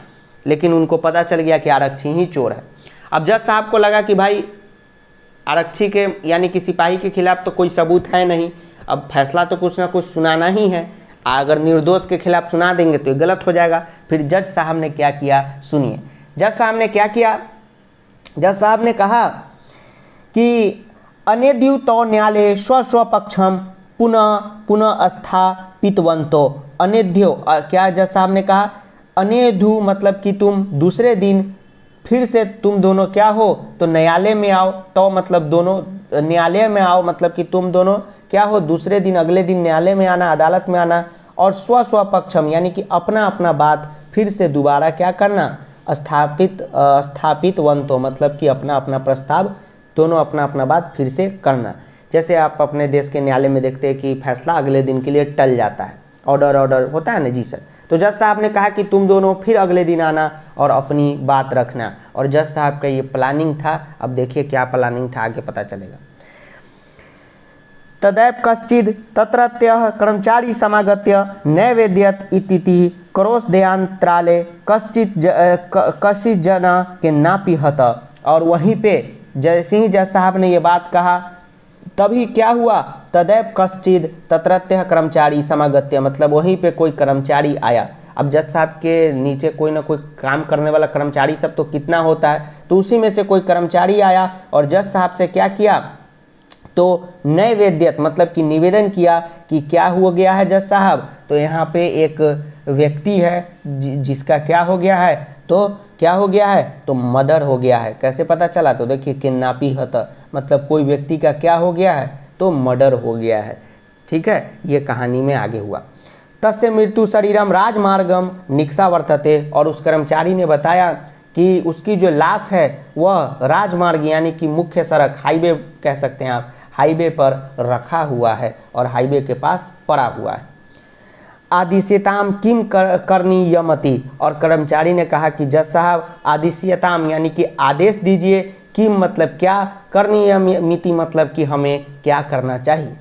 A: लेकिन उनको पता चल गया कि आरक्षी ही चोर है अब जज साहब को लगा कि भाई आरक्षी के यानी कि सिपाही के खिलाफ तो कोई सबूत है नहीं अब फैसला तो कुछ ना कुछ सुनाना ही है अगर निर्दोष के खिलाफ सुना देंगे तो गलत हो जाएगा फिर जज साहब ने क्या किया सुनिए जज साहब ने क्या किया जज साहब ने कहा कि अनेद्यु तो न्यायालय स्व स्व पक्षम पुनः पुनः पितवंतो अनेध्यो क्या जज साहब ने कहा अनेधु मतलब कि तुम दूसरे दिन फिर से तुम दोनों क्या हो तो न्यायालय में आओ तो मतलब दोनों न्यायालय में आओ मतलब कि तुम दोनों क्या हो दूसरे दिन अगले दिन न्यायालय में आना अदालत में आना और स्व स्व पक्षम यानी कि अपना अपना बात फिर से दोबारा क्या करना स्थापित स्थापित तो मतलब कि अपना अपना प्रस्ताव दोनों अपना अपना बात फिर से करना जैसे आप अपने देश के न्यायालय में देखते हैं कि फैसला अगले दिन के लिए टल जाता है ऑर्डर ऑर्डर होता है ना जी सर तो जज साहब ने कहा कि तुम दोनों फिर अगले दिन आना और अपनी बात रखना और जज साहब का ये प्लानिंग था अब देखिए क्या प्लानिंग था आगे पता चलेगा तदैव कश्चिद तत्रत्य कर्मचारी समागत्य नैवेद्यत इतिति क्रोश देयांतराले कश्चित ज, कश्चित जना के नापिहत और वहीं पे जय सिंह जय साहब ने ये बात कहा तभी क्या हुआ तदैव कश्चिद तत्रत्य कर्मचारी समागत्य मतलब वहीं पे कोई कर्मचारी आया अब जज साहब के नीचे कोई ना कोई काम करने वाला कर्मचारी सब तो कितना होता है तो उसी में से कोई कर्मचारी आया और जज साहब से क्या किया तो नैवेद्यत मतलब कि निवेदन किया कि क्या हो गया है जज साहब तो यहाँ पे एक व्यक्ति है जिसका क्या हो गया है तो क्या हो गया है तो मदर हो गया है कैसे पता चला तो देखिए किन्नापी हत मतलब कोई व्यक्ति का क्या हो गया है तो मर्डर हो गया है ठीक है ये कहानी में आगे हुआ तस्य मृत्यु शरीरम राजमार्गम निक्सा वर्तते और उस कर्मचारी ने बताया कि उसकी जो लाश है वह राजमार्ग यानी कि मुख्य सड़क हाईवे कह सकते हैं आप हाईवे पर रखा हुआ है और हाईवे के पास पड़ा हुआ है आदिश्यताम किम कर, करनी यमति और कर्मचारी ने कहा कि जज साहब आदिश्यताम यानी कि आदेश दीजिए किम मतलब क्या करनी यमिति मतलब कि हमें क्या करना चाहिए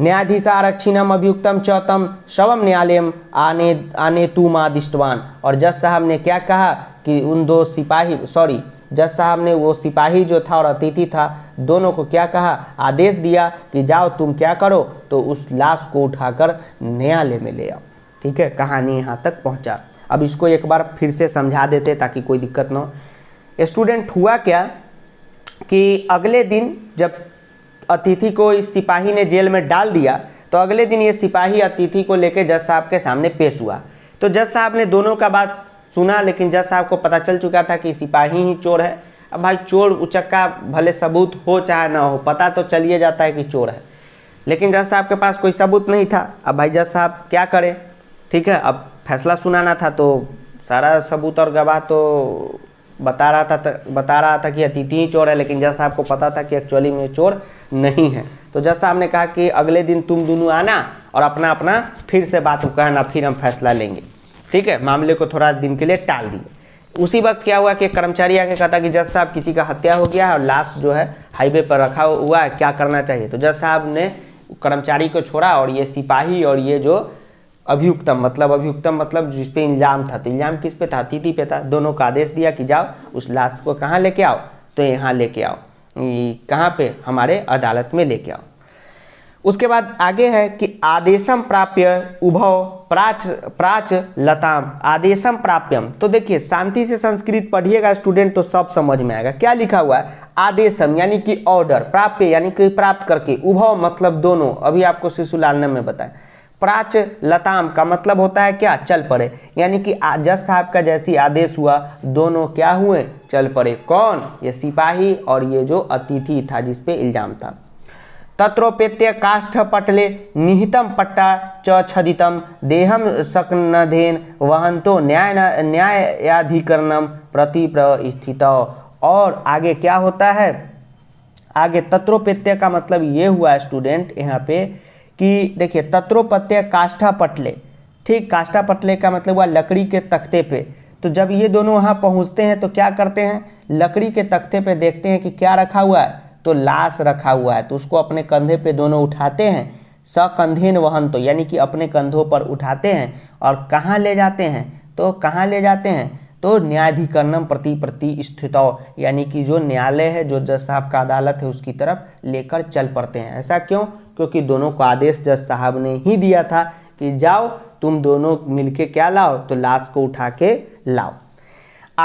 A: न्यायाधीश आरक्षिणम अभियुक्तम चौतम शवम न्यायालय आने आने तुम आदिष्टवान और जज साहब ने क्या कहा कि उन दो सिपाही सॉरी जज साहब ने वो सिपाही जो था और अतिथि था दोनों को क्या कहा आदेश दिया कि जाओ तुम क्या करो तो उस लाश को उठाकर न्यायालय में ले आओ ठीक है कहानी यहाँ तक पहुँचा अब इसको एक बार फिर से समझा देते ताकि कोई दिक्कत ना हो स्टूडेंट हुआ क्या कि अगले दिन जब अतिथि को इस सिपाही ने जेल में डाल दिया तो अगले दिन ये सिपाही अतिथि को लेकर जज साहब के सामने पेश हुआ तो जज साहब ने दोनों का बात सुना लेकिन साहब को पता चल चुका था कि सिपाही ही चोर है अब भाई चोर उचक्का भले सबूत हो चाहे ना हो पता तो चलिए जाता है कि चोर है लेकिन जज साहब के पास कोई सबूत नहीं था अब भाई जज साहब क्या करें ठीक है अब फैसला सुनाना था तो सारा सबूत और गवाह तो बता रहा था बता रहा था कि अतिथि ही चोर है लेकिन जज साहब को पता था कि एक्चुअली में चोर नहीं है तो जज साहब ने कहा कि अगले दिन तुम दोनों आना और अपना अपना फिर से बात कहना फिर हम फैसला लेंगे ठीक है मामले को थोड़ा दिन के लिए टाल दिए उसी वक्त क्या हुआ कि कर्मचारी आके कहता कि जज साहब किसी का हत्या हो गया है और लाश जो है हाईवे पर रखा हुआ है क्या करना चाहिए तो जज साहब ने कर्मचारी को छोड़ा और ये सिपाही और ये जो अभियुक्तम मतलब अभियुक्तम मतलब जिस पे इल्ज़ाम था तो इल्ज़ाम किस पे था तिथि पे था दोनों का आदेश दिया कि जाओ उस लाश को कहाँ लेके आओ तो यहाँ लेके आओ कहाँ पे हमारे अदालत में लेके आओ उसके बाद आगे है कि आदेशम प्राप्य उभव प्राच प्राच लताम आदेशम प्राप्यम तो देखिए शांति से संस्कृत पढ़िएगा स्टूडेंट तो सब समझ में आएगा क्या लिखा हुआ है आदेशम यानी कि ऑर्डर प्राप्य यानी कि प्राप्त करके उभव मतलब दोनों अभी आपको शिशुलाल ने में बताएं प्राच लताम का मतलब होता है क्या चल पड़े यानी कि जस साहब का जैसी आदेश हुआ दोनों क्या हुए चल पड़े कौन ये सिपाही और ये जो अतिथि था जिसपे इल्जाम था तत्रोपेत्य काष्ठपटले निहितम पट्टा च छदितम देहम सकनधेन वहंतो न्याय न्यायाधिकरणम प्रति प्रस्थित और आगे क्या होता है आगे तत्रोपेत्य का मतलब ये हुआ स्टूडेंट यहाँ पे कि देखिए तत्रोपत्य काष्ठा पटले ठीक काष्ठा पटले का मतलब हुआ लकड़ी के तख्ते पे तो जब ये दोनों वहाँ पहुँचते हैं तो क्या करते हैं लकड़ी के तख्ते पे देखते हैं कि क्या रखा हुआ है तो लाश रखा हुआ है तो उसको अपने कंधे पे दोनों उठाते हैं सकंधेन वहन तो यानी कि अपने कंधों पर उठाते हैं और कहाँ ले जाते हैं तो कहाँ ले जाते हैं तो न्यायाधिकरणम प्रति प्रति स्थित यानी कि जो न्यायालय है जो जज साहब का अदालत है उसकी तरफ लेकर चल पड़ते हैं ऐसा क्यों क्योंकि दोनों को आदेश जज साहब ने ही दिया था कि जाओ तुम दोनों मिलके क्या लाओ तो लाश को उठा के लाओ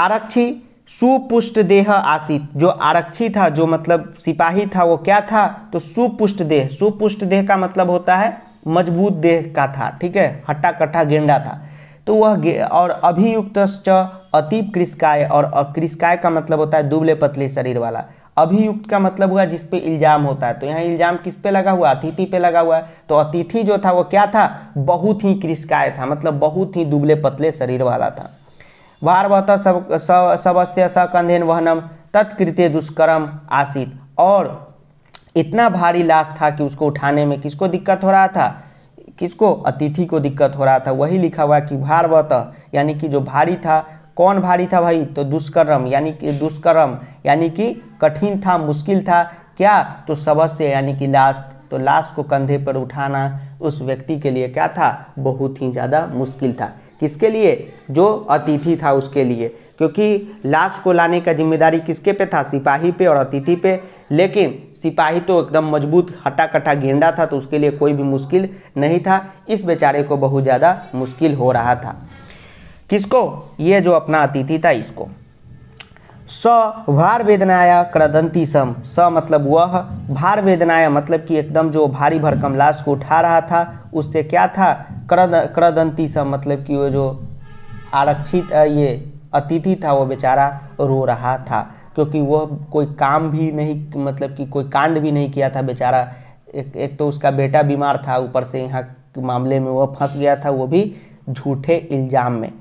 A: आरक्षी सुपुष्ट देह आसित जो आरक्षी था जो मतलब सिपाही था वो क्या था तो सुपुष्ट देह सुपुष्ट देह का मतलब होता है मजबूत देह का था ठीक है हट्टा कट्टा गेंडा था तो वह और अभियुक्त अतीब कृषकाय और क्रिस्काय का मतलब होता है दुबले पतले शरीर वाला अभियुक्त का मतलब हुआ जिस पे इल्जाम होता है तो यहाँ इल्जाम किस पे लगा हुआ अतिथि पे लगा हुआ है तो अतिथि जो था वो क्या था बहुत ही कृषकाय था मतलब बहुत ही दुबले पतले शरीर वाला था भारवत सब सब सबस्य सकंधेन वहनम तत्कृत्य दुष्कर्म आसित और इतना भारी लाश था कि उसको उठाने में किसको दिक्कत हो रहा था किसको अतिथि को दिक्कत हो रहा था वही लिखा हुआ कि भारवत यानी कि जो भारी था कौन भारी था भाई तो दुष्कर्म यानी कि दुष्कर्म यानी कि कठिन था मुश्किल था क्या तो सबस्य यानी कि लाश तो लाश को कंधे पर उठाना उस व्यक्ति के लिए क्या था बहुत ही ज़्यादा मुश्किल था किसके लिए जो अतिथि था उसके लिए क्योंकि लाश को लाने का जिम्मेदारी किसके पे था सिपाही पे और अतिथि पे लेकिन सिपाही तो एकदम मजबूत हटा कटा गेंडा था तो उसके लिए कोई भी मुश्किल नहीं था इस बेचारे को बहुत ज़्यादा मुश्किल हो रहा था किसको ये जो अपना अतिथि था इसको स भार वेदनाया क्रदंती सम स मतलब वह भार वेदनाया मतलब कि एकदम जो भारी भरकम लाश को उठा रहा था उससे क्या था क्रद क्रदंती सम मतलब कि वो जो आरक्षित ये अतिथि था वो बेचारा रो रहा था क्योंकि वह कोई काम भी नहीं मतलब कि कोई कांड भी नहीं किया था बेचारा एक एक तो उसका बेटा बीमार था ऊपर से यहाँ मामले में वह फंस गया था वो भी झूठे इल्ज़ाम में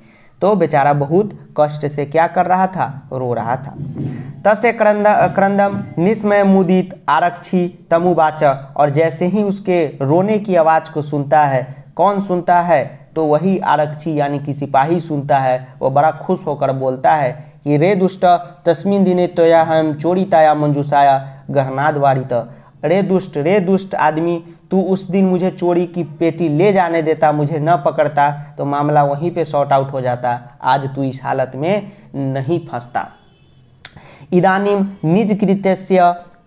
A: तो बेचारा बहुत कष्ट से क्या कर रहा था रो रहा था तसे क्रंद क्रंदम निस्मय मुदित आरक्षी तमुवाच और जैसे ही उसके रोने की आवाज़ को सुनता है कौन सुनता है तो वही आरक्षी यानी कि सिपाही सुनता है वो बड़ा खुश होकर बोलता है कि रे दुष्ट तस्मिन दिने तोया हम चोरी ताया मंजूसाया गहनाद वारित रे दुष्ट रे दुष्ट आदमी तू उस दिन मुझे चोरी की पेटी ले जाने देता मुझे न पकड़ता तो मामला वहीं पे शॉर्ट आउट हो जाता आज तू इस हालत में नहीं फंसता इदानीम निज कृत्य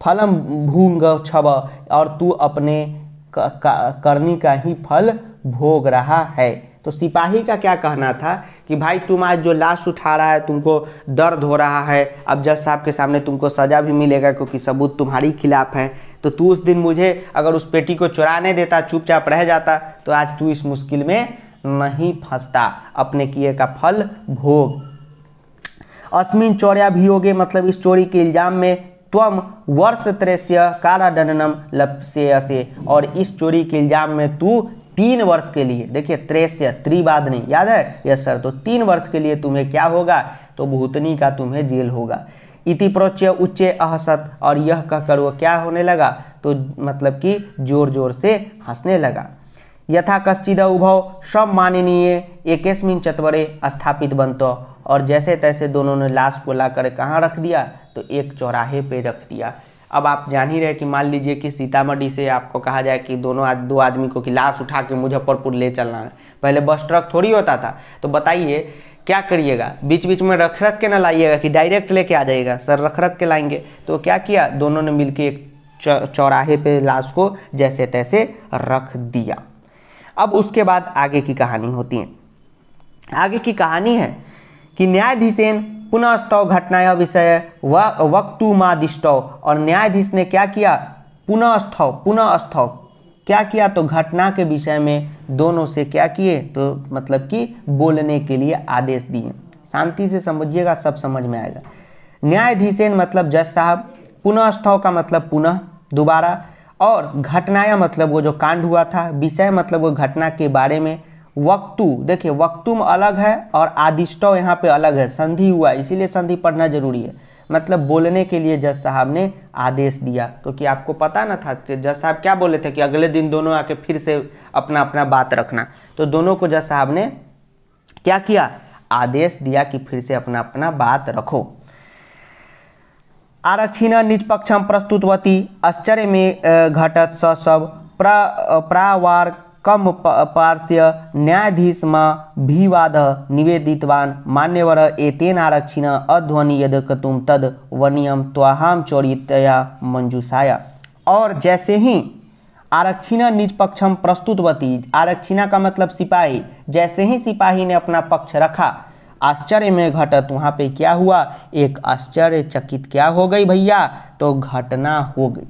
A: फलम भूंग छब और तू अपने करनी का ही फल भोग रहा है तो सिपाही का क्या कहना था कि भाई तुम आज जो लाश उठा रहा है तुमको दर्द हो रहा है अब जज साहब के सामने तुमको सज़ा भी मिलेगा क्योंकि सबूत तुम्हारी खिलाफ है तो तू उस दिन मुझे अगर उस पेटी को चुराने देता चुपचाप रह जाता तो आज तू इस मुश्किल में नहीं फंसता अपने किए का फल भोग अस्मिन चौर्याभियोगे मतलब इस चोरी के इल्जाम में त्वम वर्ष त्रैस्य कारादंडनम लपसेयसे और इस चोरी के इल्जाम में तू तीन वर्ष के लिए देखिए त्रेस्य त्रिवाद नहीं याद है यस सर तो तीन वर्ष के लिए तुम्हें क्या होगा तो भूतनी का तुम्हें जेल होगा इति प्रोच्य उच्चे अहसत और यह कहकर वो क्या होने लगा तो मतलब कि जोर जोर से हंसने लगा यथा कश्चिद उभव सब माननीय एकस्मिन चतवरे स्थापित बनतो और जैसे तैसे दोनों ने लाश को ला कर कहाँ रख दिया तो एक चौराहे पे रख दिया अब आप जान ही रहे कि मान लीजिए कि सीतामढ़ी से आपको कहा जाए कि दोनों आद, दो आदमी को कि लाश उठा के मुजफ्फरपुर ले चलना है पहले बस ट्रक थोड़ी होता था तो बताइए क्या करिएगा बीच बीच में रख रख के ना लाइएगा कि डायरेक्ट लेके आ जाइएगा सर रख रख के लाएंगे तो क्या किया दोनों ने मिलके एक चौराहे पे लाश को जैसे तैसे रख दिया अब उसके बाद आगे की कहानी होती है आगे की कहानी है कि न्यायाधीशेन पुनस्तव घटनाया विषय व मादिष्टव और न्यायाधीश ने क्या किया पुनस्थव पुनःस्थव क्या किया तो घटना के विषय में दोनों से क्या किए तो मतलब कि बोलने के लिए आदेश दिए शांति से समझिएगा सब समझ में आएगा न्यायाधीशेन मतलब जज साहब पुनः स्थाव का मतलब पुनः दोबारा और घटनाया मतलब वो जो कांड हुआ था विषय मतलब वो घटना के बारे में वक्तु देखिए में अलग है और आदिष्टव यहाँ पे अलग है संधि हुआ इसीलिए संधि पढ़ना जरूरी है मतलब बोलने के लिए जज साहब ने आदेश दिया क्योंकि आपको पता ना था कि जज साहब क्या बोले थे कि अगले दिन दोनों आके फिर से अपना अपना बात रखना तो दोनों को जज साहब ने क्या किया आदेश दिया कि फिर से अपना अपना बात रखो आरक्षिण निष्पक्षम प्रस्तुतवती आश्चर्य में घटत स सब प्रा प्रावार कम पार्श्य न्यायाधीश भीवाद निवेदितवान मान्यवर एतेन आरक्षिण अध्वनि यद कतुम तद वनियम त्वाहाम चौरितया मंजूषाया और जैसे ही आरक्षिण निज पक्षम प्रस्तुतवती आरक्षिणा का मतलब सिपाही जैसे ही सिपाही ने अपना पक्ष रखा आश्चर्य में घटत वहाँ पे क्या हुआ एक आश्चर्यचकित क्या हो गई भैया तो घटना हो गई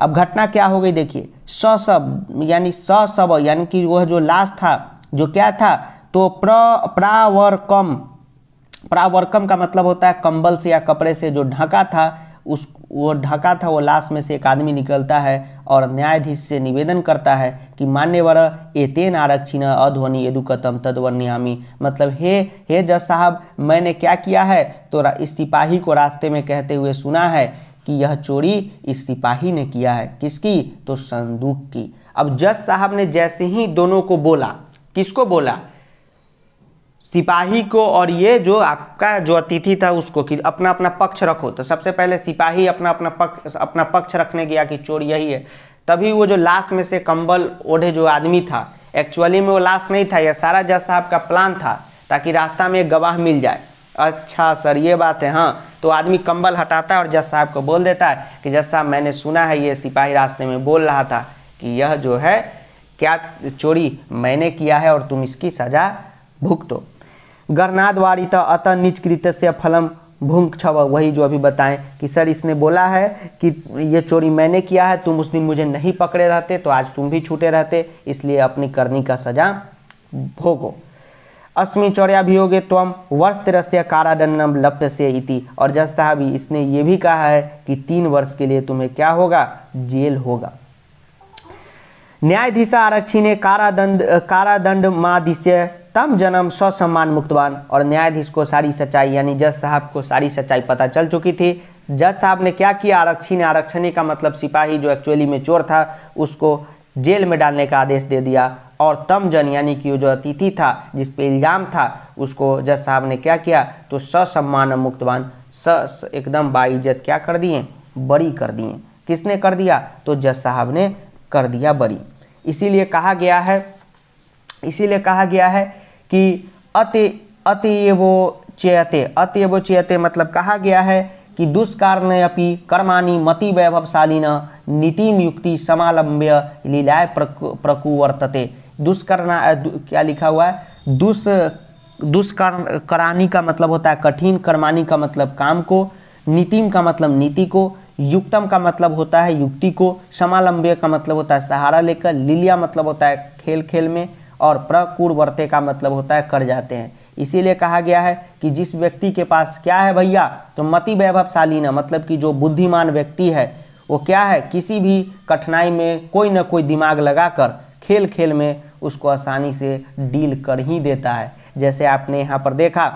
A: अब घटना क्या हो गई देखिए सशब यानी सशब यानी कि वह जो लाश था जो क्या था तो प्र प्रावरकम प्रावरकम का मतलब होता है कंबल से या कपड़े से जो ढका था उस वो ढका था वो लाश में से एक आदमी निकलता है और न्यायाधीश से निवेदन करता है कि मान्यवर तेन आरक्षी न अध्वनि यदुकतम नियामी मतलब हे हे जज साहब मैंने क्या किया है तो इस सिपाही को रास्ते में कहते हुए सुना है कि यह चोरी इस सिपाही ने किया है किसकी तो संदूक की अब जज साहब ने जैसे ही दोनों को बोला किसको बोला सिपाही को और ये जो आपका जो अतिथि था उसको कि अपना अपना पक्ष रखो तो सबसे पहले सिपाही अपना अपना पक्ष अपना पक्ष रखने गया कि चोर यही है तभी वो जो लाश में से कंबल ओढ़े जो आदमी था एक्चुअली में वो लाश नहीं था यह सारा जज साहब का प्लान था ताकि रास्ता में एक गवाह मिल जाए अच्छा सर ये बात है हाँ तो आदमी कंबल हटाता है और जज साहब को बोल देता है कि जज साहब मैंने सुना है ये सिपाही रास्ते में बोल रहा था कि यह जो है क्या चोरी मैंने किया है और तुम इसकी सजा भुगतो तो अत निचकृत से फलम भूंग छव वही जो अभी बताएं कि सर इसने बोला है कि ये चोरी मैंने किया है तुम उस दिन मुझे नहीं पकड़े रहते तो आज तुम भी छूटे रहते इसलिए अपनी करनी का सजा भोगो अस्मी चौर्याभियोगे त्वम वर्ष तिरस्य कारादंडम लप्यस्य इति और जस्ता भी इसने ये भी कहा है कि तीन वर्ष के लिए तुम्हें क्या होगा जेल होगा न्यायाधीशा आरक्षी ने कारादंड कारादंड मादिश्य तम जन्म ससम्मान मुक्तवान और न्यायाधीश को सारी सच्चाई यानी जज साहब को सारी सच्चाई पता चल चुकी थी जज साहब ने क्या किया आरक्षी ने आरक्षणी का मतलब सिपाही जो एक्चुअली में चोर था उसको जेल में डालने का आदेश दे दिया और तमजन यानी कि जो अतिथि था जिस पे इल्ज़ाम था उसको जज साहब ने क्या किया तो ससम्मान मुक्तवान स एकदम बाइज्जत क्या कर दिए बरी कर दिए किसने कर दिया तो जज साहब ने कर दिया बरी इसीलिए कहा गया है इसीलिए कहा गया है कि अति अति वो चेयते अति वो चेयते मतलब कहा गया है कि दुष्कारणयपि कर्मा मति वैभवशाली नीतिम युक्ति समालंब्य लीलाय प्रकु प्रकुवर्तते दुष्कर्णा क्या लिखा हुआ है दुष् दुष्कर्ण करानी का मतलब होता है कठिन कर्मानी का मतलब काम को नीतिम का मतलब नीति को युक्तम का मतलब होता है युक्ति को समालंब्य का मतलब होता है सहारा लेकर लीलिया मतलब होता है खेल खेल में और प्रकुरवर्ते का मतलब होता है कर जाते हैं इसीलिए कहा गया है कि जिस व्यक्ति के पास क्या है भैया तो मति वैभवशाली न मतलब कि जो बुद्धिमान व्यक्ति है वो क्या है किसी भी कठिनाई में कोई ना कोई दिमाग लगाकर खेल खेल में उसको आसानी से डील कर ही देता है जैसे आपने यहाँ पर देखा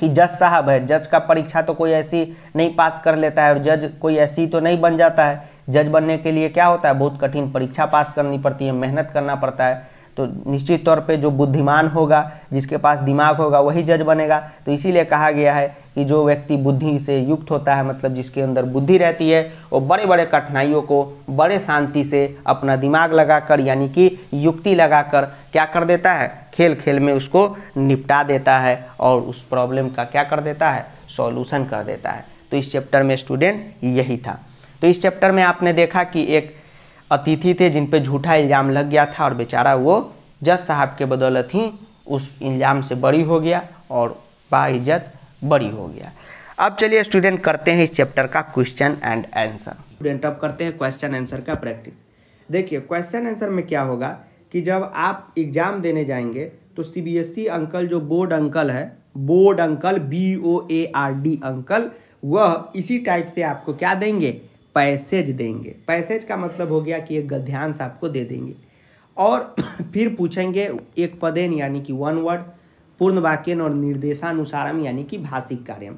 A: कि जज साहब है जज का परीक्षा तो कोई ऐसी नहीं पास कर लेता है और जज कोई ऐसी तो नहीं बन जाता है जज बनने के लिए क्या होता है बहुत कठिन परीक्षा पास करनी पड़ती है मेहनत करना पड़ता है तो निश्चित तौर पे जो बुद्धिमान होगा जिसके पास दिमाग होगा वही जज बनेगा तो इसीलिए कहा गया है कि जो व्यक्ति बुद्धि से युक्त होता है मतलब जिसके अंदर बुद्धि रहती है वो बड़े बड़े कठिनाइयों को बड़े शांति से अपना दिमाग लगाकर यानी कि युक्ति लगाकर क्या कर देता है खेल खेल में उसको निपटा देता है और उस प्रॉब्लम का क्या कर देता है सॉल्यूशन कर देता है तो इस चैप्टर में स्टूडेंट यही था तो इस चैप्टर में आपने देखा कि एक अतिथि थे जिन पे झूठा इल्ज़ाम लग गया था और बेचारा वो जज साहब के बदौलत ही उस इल्ज़ाम से बड़ी हो गया और बाइज्जत बड़ी हो गया अब चलिए स्टूडेंट करते हैं इस चैप्टर का क्वेश्चन एंड आंसर स्टूडेंट अब करते हैं क्वेश्चन आंसर का प्रैक्टिस देखिए क्वेश्चन आंसर में क्या होगा कि जब आप एग्ज़ाम देने जाएंगे तो सीबीएसई e अंकल जो बोर्ड अंकल है board uncle B O A R D uncle वह इसी टाइप से आपको क्या देंगे पैसेज देंगे पैसेज का मतलब हो गया कि एक गद्यांश आपको दे देंगे और फिर पूछेंगे एक पदेन यानी कि वन वर्ड पूर्ण वाक्यन और निर्देशानुसारम यानी कि भाषिक कार्य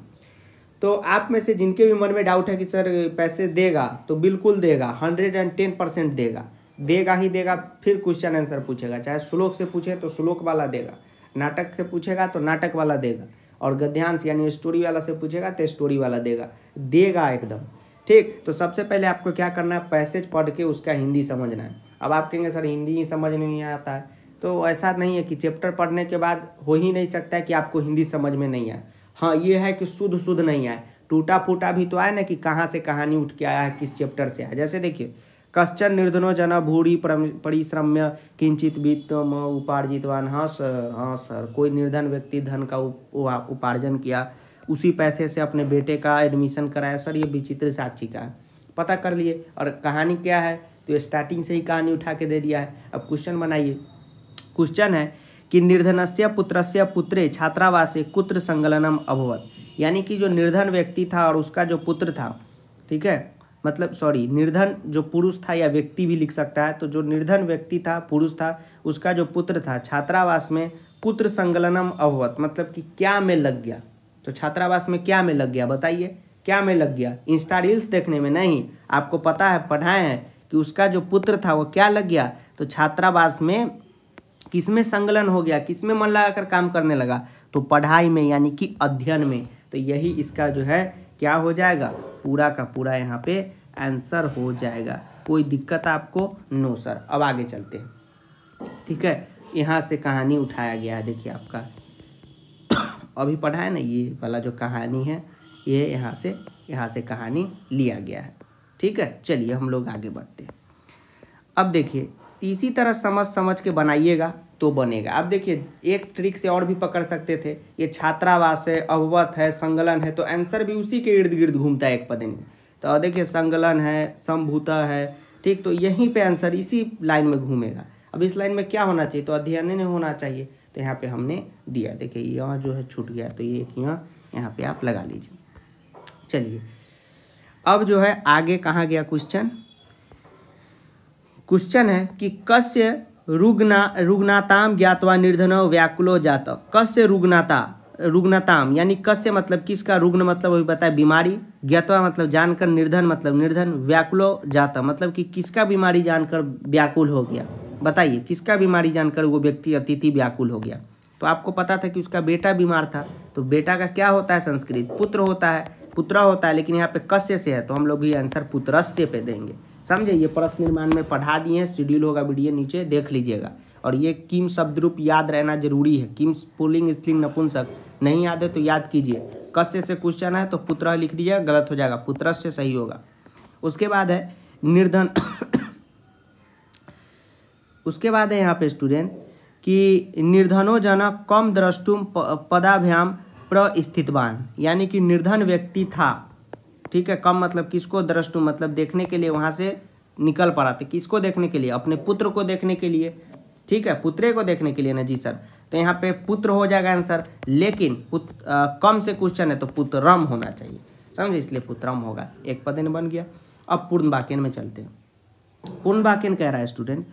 A: तो आप में से जिनके भी मन में डाउट है कि सर पैसे देगा तो बिल्कुल देगा हंड्रेड एंड टेन परसेंट देगा देगा ही देगा फिर क्वेश्चन आंसर पूछेगा चाहे श्लोक से पूछे तो श्लोक वाला देगा नाटक से पूछेगा तो नाटक वाला देगा और गद्यांश यानी स्टोरी वाला से पूछेगा तो स्टोरी वाला देगा देगा एकदम ठीक तो सबसे पहले आपको क्या करना है पैसेज पढ़ के उसका हिंदी समझना है अब आप कहेंगे सर हिंदी ही समझ नहीं आता है तो ऐसा नहीं है कि चैप्टर पढ़ने के बाद हो ही नहीं सकता है कि आपको हिंदी समझ में नहीं आए हाँ ये है कि शुद्ध शुद्ध नहीं आए टूटा फूटा भी तो आए ना कि कहाँ से कहानी उठ के आया है किस चैप्टर से आया जैसे देखिए कश्चन निर्धनो जन भूरी परिश्रम्य किंचित वित्तम उपार्जितवान हाँ सर हाँ सर कोई निर्धन व्यक्ति धन का उपार्जन किया उसी पैसे से अपने बेटे का एडमिशन कराया सर ये विचित्र साक्षी का है पता कर लिए और कहानी क्या है तो स्टार्टिंग से ही कहानी उठा के दे दिया है अब क्वेश्चन बनाइए क्वेश्चन है कि निर्धनस्य पुत्रस्य पुत्रे छात्रावासे कुत्र संगलनम अभवत यानी कि जो निर्धन व्यक्ति था और उसका जो पुत्र था ठीक है मतलब सॉरी निर्धन जो पुरुष था या व्यक्ति भी लिख सकता है तो जो निर्धन व्यक्ति था पुरुष था उसका जो पुत्र था छात्रावास में पुत्र संगलनम अभवत मतलब कि क्या में लग गया तो छात्रावास में क्या में लग गया बताइए क्या में लग गया इंस्टा रील्स देखने में नहीं आपको पता है पढ़ाए हैं कि उसका जो पुत्र था वो क्या लग गया तो छात्रावास में किस में संगलन हो गया किस में मन लगाकर काम करने लगा तो पढ़ाई में यानी कि अध्ययन में तो यही इसका जो है क्या हो जाएगा पूरा का पूरा यहाँ पे आंसर हो जाएगा कोई दिक्कत आपको नो सर अब आगे चलते हैं ठीक है यहाँ से कहानी उठाया गया है देखिए आपका अभी पढ़ा है ना ये वाला जो कहानी है ये यहाँ से यहाँ से कहानी लिया गया है ठीक है चलिए हम लोग आगे बढ़ते हैं अब देखिए इसी तरह समझ समझ के बनाइएगा तो बनेगा अब देखिए एक ट्रिक से और भी पकड़ सकते थे ये छात्रावास है अववत है संगलन है तो आंसर भी उसी के इर्द गिर्द घूमता है एक पद में तो देखिए संगलन है समभूता है ठीक तो यहीं पे आंसर इसी लाइन में घूमेगा अब इस लाइन में क्या होना चाहिए तो अध्ययन होना चाहिए तो यहाँ पे हमने दिया देखिए यहाँ जो है छूट गया तो ये एक यहाँ यहाँ पे आप लगा लीजिए चलिए अब जो है आगे कहाँ गया क्वेश्चन क्वेश्चन है कि कस्य रुग्ना रुग्णाताम ज्ञातवा निर्धन व्याकुलो जात कस्य रुग्णाता रुग्णताम यानी कश्य मतलब किसका रुग्ण मतलब वही बताया बीमारी ज्ञातवा मतलब जानकर निर्धन मतलब निर्धन व्याकुलो जाता मतलब कि किसका बीमारी जानकर व्याकुल हो गया बताइए किसका बीमारी जानकर वो व्यक्ति अतिथि व्याकुल हो गया तो आपको पता था कि उसका बेटा बीमार था तो बेटा का क्या होता है संस्कृत पुत्र होता है पुत्र होता है लेकिन यहाँ पे कस्य से है तो हम लोग ये आंसर पुत्रस्य पे देंगे समझे ये प्रश्न निर्माण में पढ़ा दिए हैं शेड्यूल होगा वीडियो नीचे देख लीजिएगा और ये किम शब्द रूप याद रहना जरूरी है किम पुलिंग स्त्रिंग नपुंसक नहीं याद है तो याद कीजिए कस्य से क्वेश्चन है तो पुत्र लिख दीजिएगा गलत हो जाएगा पुत्रस्य से सही होगा उसके बाद है निर्धन उसके बाद है यहाँ पे स्टूडेंट कि निर्धनो जना कम द्रष्टुम पदाभ्याम प्रस्थितवान यानी कि निर्धन व्यक्ति था ठीक है कम मतलब किसको द्रष्टु मतलब देखने के लिए वहाँ से निकल पड़ा था किसको देखने के लिए अपने पुत्र को देखने के लिए ठीक है पुत्रे को देखने के लिए ना जी सर तो यहाँ पे पुत्र हो जाएगा आंसर लेकिन आ, कम से क्वेश्चन है तो पुत्रम होना चाहिए समझे इसलिए पुत्रम होगा एक पदन बन गया अब पूर्ण वाक्यन में चलते हैं पूर्ण वाक्यन कह रहा है स्टूडेंट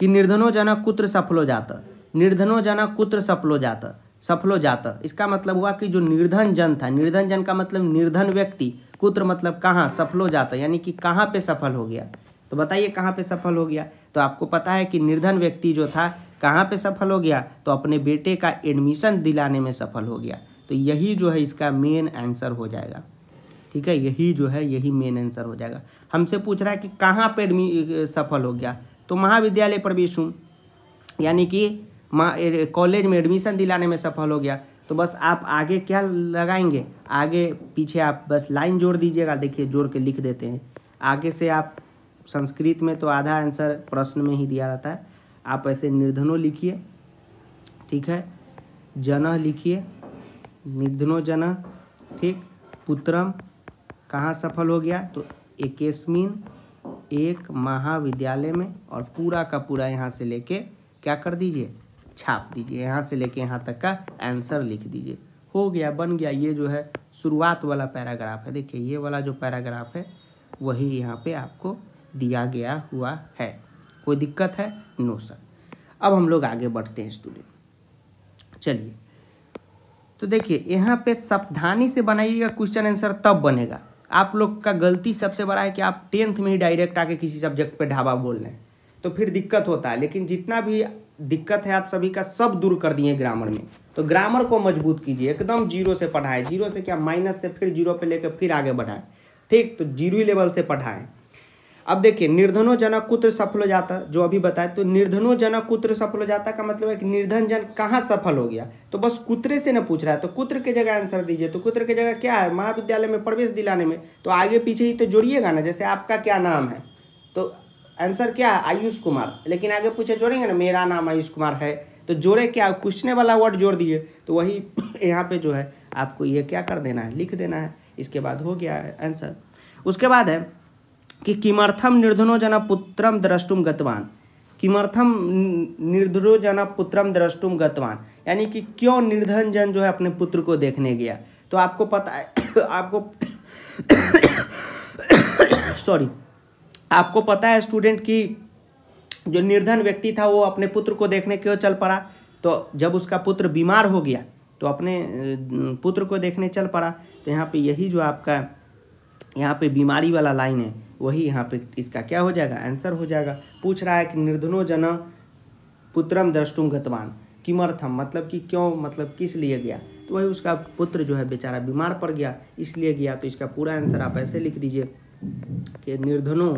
A: कि निर्धनो जना कुत्र सफलो जात निर्धनो जना कुत्र सफलो जात सफलो जात इसका मतलब हुआ कि जो निर्धन जन था निर्धन जन का मतलब निर्धन व्यक्ति कुत्र मतलब कहाँ सफलो जात यानी कि कहाँ पे सफल हो गया तो बताइए कहाँ पे सफल हो गया तो आपको पता है कि निर्धन व्यक्ति जो था कहाँ पे सफल हो गया तो अपने बेटे का एडमिशन दिलाने में सफल हो गया तो यही जो है इसका मेन आंसर हो जाएगा ठीक है यही जो है यही मेन आंसर हो जाएगा हमसे पूछ रहा है कि कहाँ पे सफल हो गया तो महाविद्यालय प्रवेश हूँ यानी कि कॉलेज में एडमिशन दिलाने में सफल हो गया तो बस आप आगे क्या लगाएंगे आगे पीछे आप बस लाइन जोड़ दीजिएगा देखिए जोड़ के लिख देते हैं आगे से आप संस्कृत में तो आधा आंसर प्रश्न में ही दिया रहता है आप ऐसे निर्धनों लिखिए ठीक है जन लिखिए निर्धनो जन ठीक पुत्रम कहाँ सफल हो गया तो एकेस्मिन एक महाविद्यालय में और पूरा का पूरा यहाँ से लेके क्या कर दीजिए छाप दीजिए यहाँ से लेके यहाँ तक का आंसर लिख दीजिए हो गया बन गया ये जो है शुरुआत वाला पैराग्राफ है देखिए ये वाला जो पैराग्राफ है वही यहाँ पे आपको दिया गया हुआ है कोई दिक्कत है नो सर अब हम लोग आगे बढ़ते हैं स्टूडेंट चलिए तो देखिए यहाँ पे सावधानी से बनाइएगा क्वेश्चन आंसर तब बनेगा आप लोग का गलती सबसे बड़ा है कि आप टेंथ में ही डायरेक्ट आके किसी सब्जेक्ट पे ढाबा बोल रहे हैं तो फिर दिक्कत होता है लेकिन जितना भी दिक्कत है आप सभी का सब दूर कर दिए ग्रामर में तो ग्रामर को मजबूत कीजिए एकदम जीरो से पढ़ाएं जीरो से क्या माइनस से फिर जीरो पे लेकर फिर आगे बढ़ाएं ठीक तो जीरो लेवल से पढ़ाएं अब देखिए निर्धनो जनक कुत्र सफल हो जाता जो अभी बताया तो निर्धनो जनक कुत्र सफल हो जाता का मतलब है कि निर्धन जन कहाँ सफल हो गया तो बस कुत्रे से ना पूछ रहा है तो कुत्र के जगह आंसर दीजिए तो कुत्र के जगह क्या है महाविद्यालय में प्रवेश दिलाने में तो आगे पीछे ही तो जोड़िएगा ना जैसे आपका क्या नाम है तो आंसर क्या है आयुष कुमार लेकिन आगे पूछे जोड़ेंगे ना मेरा नाम आयुष कुमार है तो जोड़े क्या पूछने वाला वर्ड जोड़ दिए तो वही यहाँ पे जो है आपको ये क्या कर देना है लिख देना है इसके बाद हो गया है आंसर उसके बाद है कि किमर्थम निर्धनो जना पुत्रम द्रष्टुम गतवान किमर्थम निर्धनो जना पुत्रम द्रष्टुम गतवान यानी कि क्यों निर्धन जन जो है अपने पुत्र को देखने गया तो आपको पता है आपको सॉरी आपको पता है स्टूडेंट की जो निर्धन व्यक्ति था वो अपने पुत्र को देखने क्यों चल पड़ा तो जब उसका पुत्र बीमार हो गया तो अपने पुत्र को देखने चल पड़ा तो यहाँ पे यही जो आपका यहाँ पे बीमारी वाला लाइन है वही यहाँ पे इसका क्या हो जाएगा आंसर हो जाएगा पूछ रहा है कि निर्धनो जन पुत्रम दृष्टुम गतवान किमर्थम मतलब कि क्यों मतलब किस लिए गया तो वही उसका पुत्र जो है बेचारा बीमार पड़ गया इसलिए गया तो इसका पूरा आंसर आप ऐसे लिख दीजिए कि निर्धनो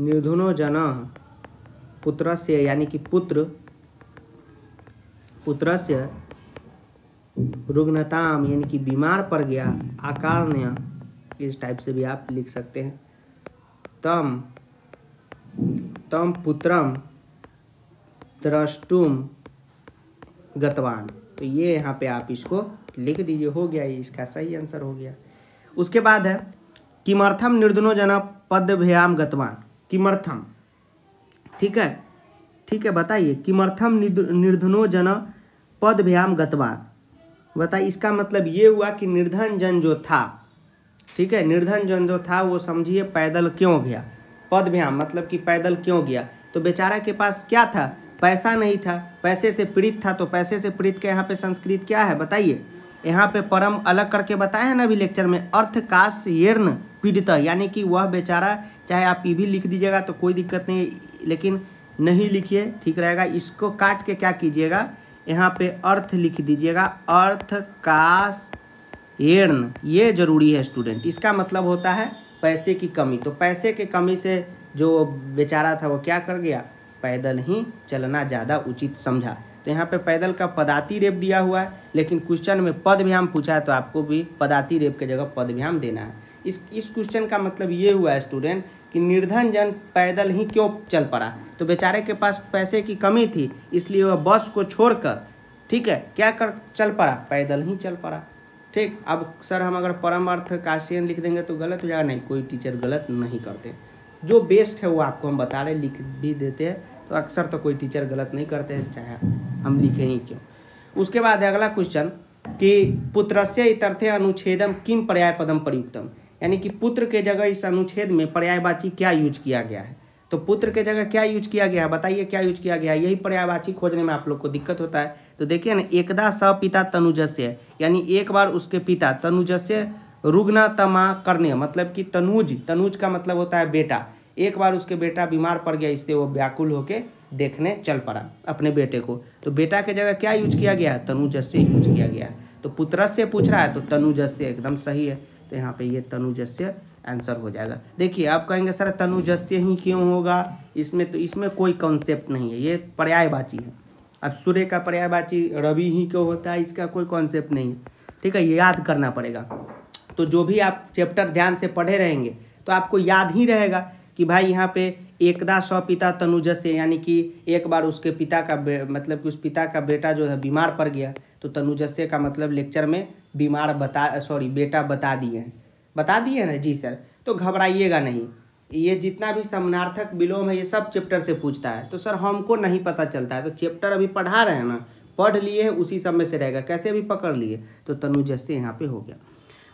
A: निर्धनो जन पुत्र से यानी कि पुत्र पुत्र से रुग्णताम यानी कि बीमार पड़ गया आकार इस टाइप से भी आप लिख सकते हैं तम तम पुत्र द्रष्टुम गतवान तो ये यहाँ पे आप इसको लिख दीजिए हो गया ये इसका सही आंसर हो गया उसके बाद है किमर्थम निर्धनो जना पदभ्याम गतवान किमर्थम ठीक है ठीक है बताइए किमर्थम निर्धनो जन पदभ्याम गतवान बताइए इसका मतलब ये हुआ कि निर्धन जन जो था ठीक है निर्धन जन जो था वो समझिए पैदल क्यों गया पद पदभ्याम मतलब कि पैदल क्यों गया तो बेचारा के पास क्या था पैसा नहीं था पैसे से पीड़ित था तो पैसे से पीड़ित का यहाँ पे संस्कृत क्या है बताइए यहाँ पे परम अलग करके बताए हैं ना अभी लेक्चर में अर्थ काश यर्ण पीड़ित यानी कि वह बेचारा चाहे आप ये भी लिख दीजिएगा तो कोई दिक्कत नहीं लेकिन नहीं लिखिए ठीक रहेगा इसको काट के क्या कीजिएगा यहाँ पे अर्थ लिख दीजिएगा अर्थ काश एर्न ये जरूरी है स्टूडेंट इसका मतलब होता है पैसे की कमी तो पैसे के कमी से जो बेचारा था वो क्या कर गया पैदल ही चलना ज़्यादा उचित समझा तो यहाँ पे पैदल का पदाती रेप दिया हुआ है लेकिन क्वेश्चन में पद भी हम पूछा है तो आपको भी पदाती रेप के जगह पद भी हम देना है इस इस क्वेश्चन का मतलब ये हुआ है स्टूडेंट कि निर्धन जन पैदल ही क्यों चल पड़ा तो बेचारे के पास पैसे की कमी थी इसलिए वह बस को छोड़कर ठीक है क्या कर चल पड़ा पैदल ही चल पड़ा ठीक अब सर हम अगर परमार्थ काशियन लिख देंगे तो गलत हो जाएगा नहीं कोई टीचर गलत नहीं करते जो बेस्ट है वो आपको हम बता रहे लिख भी देते हैं तो अक्सर तो कोई टीचर गलत नहीं करते हैं चाहे हम लिखें ही क्यों उसके बाद अगला क्वेश्चन कि पुत्र से इतर्थे अनुच्छेदम किम पर्याय पदम प्रयुक्तम यानी कि पुत्र के जगह इस अनुच्छेद में पर्यायवाची क्या यूज किया गया है तो पुत्र के जगह क्या यूज किया गया बताइए क्या यूज किया गया यही पर्यायवाची खोजने में आप लोग को दिक्कत होता है तो देखिए ना एकदा स पिता तनुजस्य यानी एक बार उसके पिता तनुजस्य रुग्ण तमा करने मतलब कि तनुज तनुज का मतलब होता है बेटा एक बार उसके बेटा बीमार पड़ गया इसलिए वो व्याकुल होके देखने चल पड़ा अपने बेटे को तो बेटा के जगह क्या यूज किया गया तनुजस्य यूज किया गया तो पुत्रस्य पूछ रहा है तो तनुजस्य एकदम सही है तो यहाँ पे ये तनुजस्य आंसर हो जाएगा देखिए आप कहेंगे सर तनुजस्य ही क्यों होगा इसमें तो इसमें कोई कॉन्सेप्ट नहीं है ये पर्यायवाची है अब सूर्य का पर्यायवाची रवि ही क्यों होता है इसका कोई कॉन्सेप्ट नहीं है ठीक है ये याद करना पड़ेगा तो जो भी आप चैप्टर ध्यान से पढ़े रहेंगे तो आपको याद ही रहेगा कि भाई यहाँ पे एकदा पिता तनुजस्य यानी कि एक बार उसके पिता का मतलब कि उस पिता का बेटा जो है बीमार पड़ गया तो तनुजस्य का मतलब लेक्चर में बीमार बता सॉरी बेटा बता दिए हैं बता दिए ना जी सर तो घबराइएगा नहीं ये जितना भी समनार्थक विलोम है ये सब चैप्टर से पूछता है तो सर हमको नहीं पता चलता है तो चैप्टर अभी पढ़ा रहे हैं ना पढ़ लिए उसी समय से रहेगा कैसे भी पकड़ लिए तो तनुजस्य यहाँ पे हो गया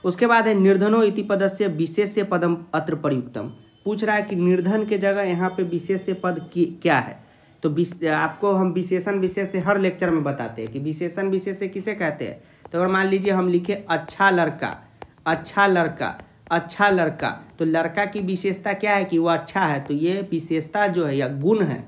A: उसके बाद है निर्धनो इति पदस्य से विशेष से पदम अत्र प्रयुक्तम पूछ रहा है कि निर्धन के जगह यहाँ पे विशेष से पद क्या है तो आपको हम विशेषण विशेष हर लेक्चर में बताते हैं कि विशेषण विशेष किसे कहते हैं तो अगर मान लीजिए हम लिखे अच्छा लड़का अच्छा लड़का अच्छा लड़का तो लड़का की विशेषता क्या है कि वो अच्छा है तो ये विशेषता जो है या गुण है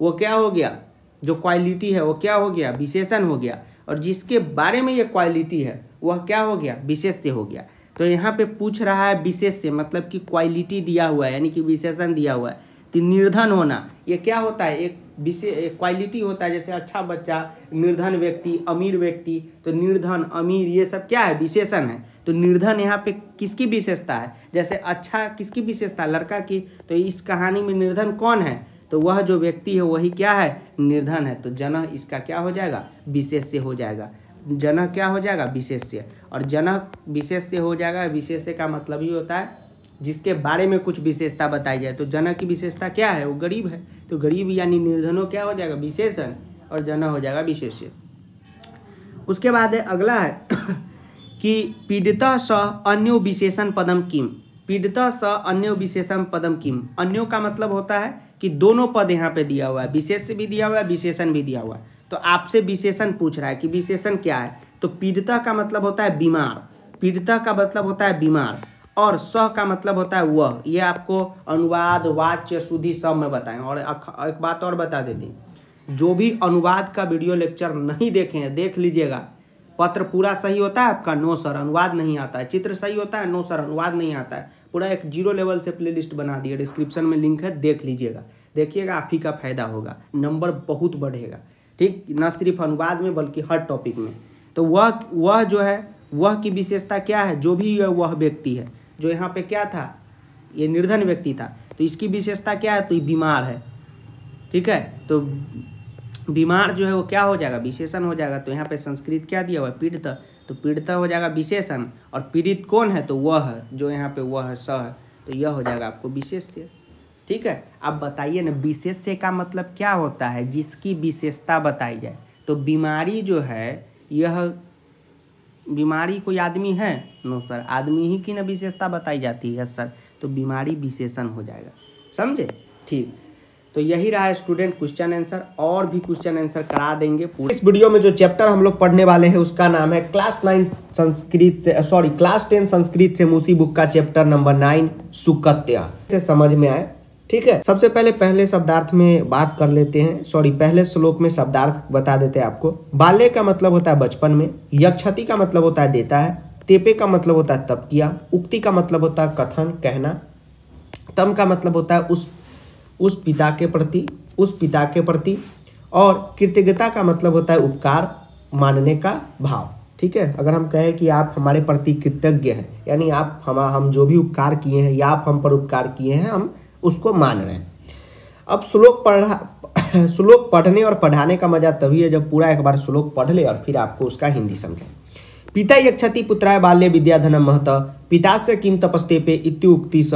A: वो क्या हो गया जो क्वालिटी है वो क्या हो गया विशेषण हो गया और जिसके बारे में ये क्वालिटी है वह क्या हो गया विशेष्य हो गया तो यहाँ पे पूछ रहा है विशेष्य मतलब कि क्वालिटी दिया हुआ है यानी कि विशेषण दिया हुआ है कि तो निर्धन होना ये क्या होता है एक विशेष क्वालिटी होता है जैसे अच्छा बच्चा निर्धन व्यक्ति अमीर व्यक्ति तो निर्धन अमीर ये सब क्या है विशेषण है तो निर्धन यहाँ पे किसकी विशेषता है जैसे अच्छा किसकी विशेषता लड़का की तो इस कहानी में निर्धन कौन है तो वह जो व्यक्ति है वही क्या है निर्धन है तो जन इसका क्या हो जाएगा विशेष्य हो जाएगा जन क्या हो जाएगा विशेष्य और जन विशेष्य हो जाएगा विशेष्य का मतलब ही होता है जिसके बारे में कुछ विशेषता बताई जाए तो जन की विशेषता क्या है वो गरीब है तो गरीब यानी निर्धनों क्या हो जाएगा विशेषण और जन हो जाएगा विशेष्य उसके बाद है अगला है कि पीड़ित स अन्यो विशेषण पदम किम पीड़ित स अन्यो विशेषण पदम किम अन्यो का मतलब होता है कि दोनों पद यहाँ पे दिया हुआ है विशेष भी दिया हुआ है विशेषण भी दिया हुआ है तो आपसे विशेषण पूछ रहा है कि विशेषण क्या है तो पीड़िता का मतलब होता है बीमार पीड़िता का मतलब होता है बीमार और सह का मतलब होता है वह ये आपको अनुवाद वाच्य सुधि सब में बताएं और एक बात और बता देती जो भी अनुवाद का वीडियो लेक्चर नहीं देखे हैं देख लीजिएगा पत्र पूरा सही होता है आपका नो सर अनुवाद नहीं आता है चित्र सही होता है नो सर अनुवाद नहीं आता है पूरा एक जीरो लेवल से प्ले बना दिए डिस्क्रिप्शन में लिंक है देख लीजिएगा देखिएगा आप ही का फायदा होगा नंबर बहुत बढ़ेगा ठीक न सिर्फ अनुवाद में बल्कि हर टॉपिक में तो वह वह जो है वह की विशेषता क्या है जो भी वह व्यक्ति है जो यहाँ पे क्या था ये निर्धन व्यक्ति था तो इसकी विशेषता क्या है तो ये बीमार है ठीक है तो बीमार जो है वो क्या हो जाएगा विशेषण हो जाएगा तो यहाँ पे संस्कृत क्या दिया हुआ है पीड़ित तो पीड़ित हो जाएगा विशेषण और पीड़ित कौन है तो वह है जो यहाँ पे वह है स है तो यह हो जाएगा आपको विशेष्य ठीक है अब बताइए ना विशेष्य का मतलब क्या होता है जिसकी विशेषता बताई जाए तो बीमारी जो है यह बीमारी कोई आदमी है नो सर आदमी ही की ना विशेषता बताई जाती है सर तो बीमारी विशेषण हो जाएगा समझे ठीक तो यही रहा स्टूडेंट क्वेश्चन आंसर और भी क्वेश्चन आंसर करा देंगे इस वीडियो में जो चैप्टर हम लोग पढ़ने वाले हैं उसका नाम है क्लास नाइन संस्कृत से sorry class ten Sanskrit Shemushi book का चैप्टर नंबर नाइन सुकत्य से समझ में आए ठीक है सबसे पहले पहले शब्दार्थ में बात कर लेते हैं सॉरी पहले श्लोक में शब्दार्थ बता देते हैं आपको बाल्य का मतलब होता है बचपन में यक्षति का मतलब होता है देता है तेपे का मतलब होता है तप किया उक्ति का मतलब होता है कथन कहना तम का मतलब होता है उस उस पिता के प्रति उस पिता के प्रति और कृतज्ञता का मतलब होता है उपकार मानने का भाव ठीक है अगर हम कहें कि आप हमारे प्रति कृतज्ञ हैं यानी आप हम हम जो भी उपकार किए हैं या आप हम पर उपकार किए हैं हम उसको मान रहे हैं अब श्लोक पढ़ा श्लोक पढ़ने और पढ़ाने का मजा तभी है जब पूरा एक बार श्लोक पढ़ ले और फिर आपको उसका हिंदी समझे पिता यक्षति पुत्राय बाल्य विद्याधनम महत पिता से किम तपस्ते पे इत्युक्ति स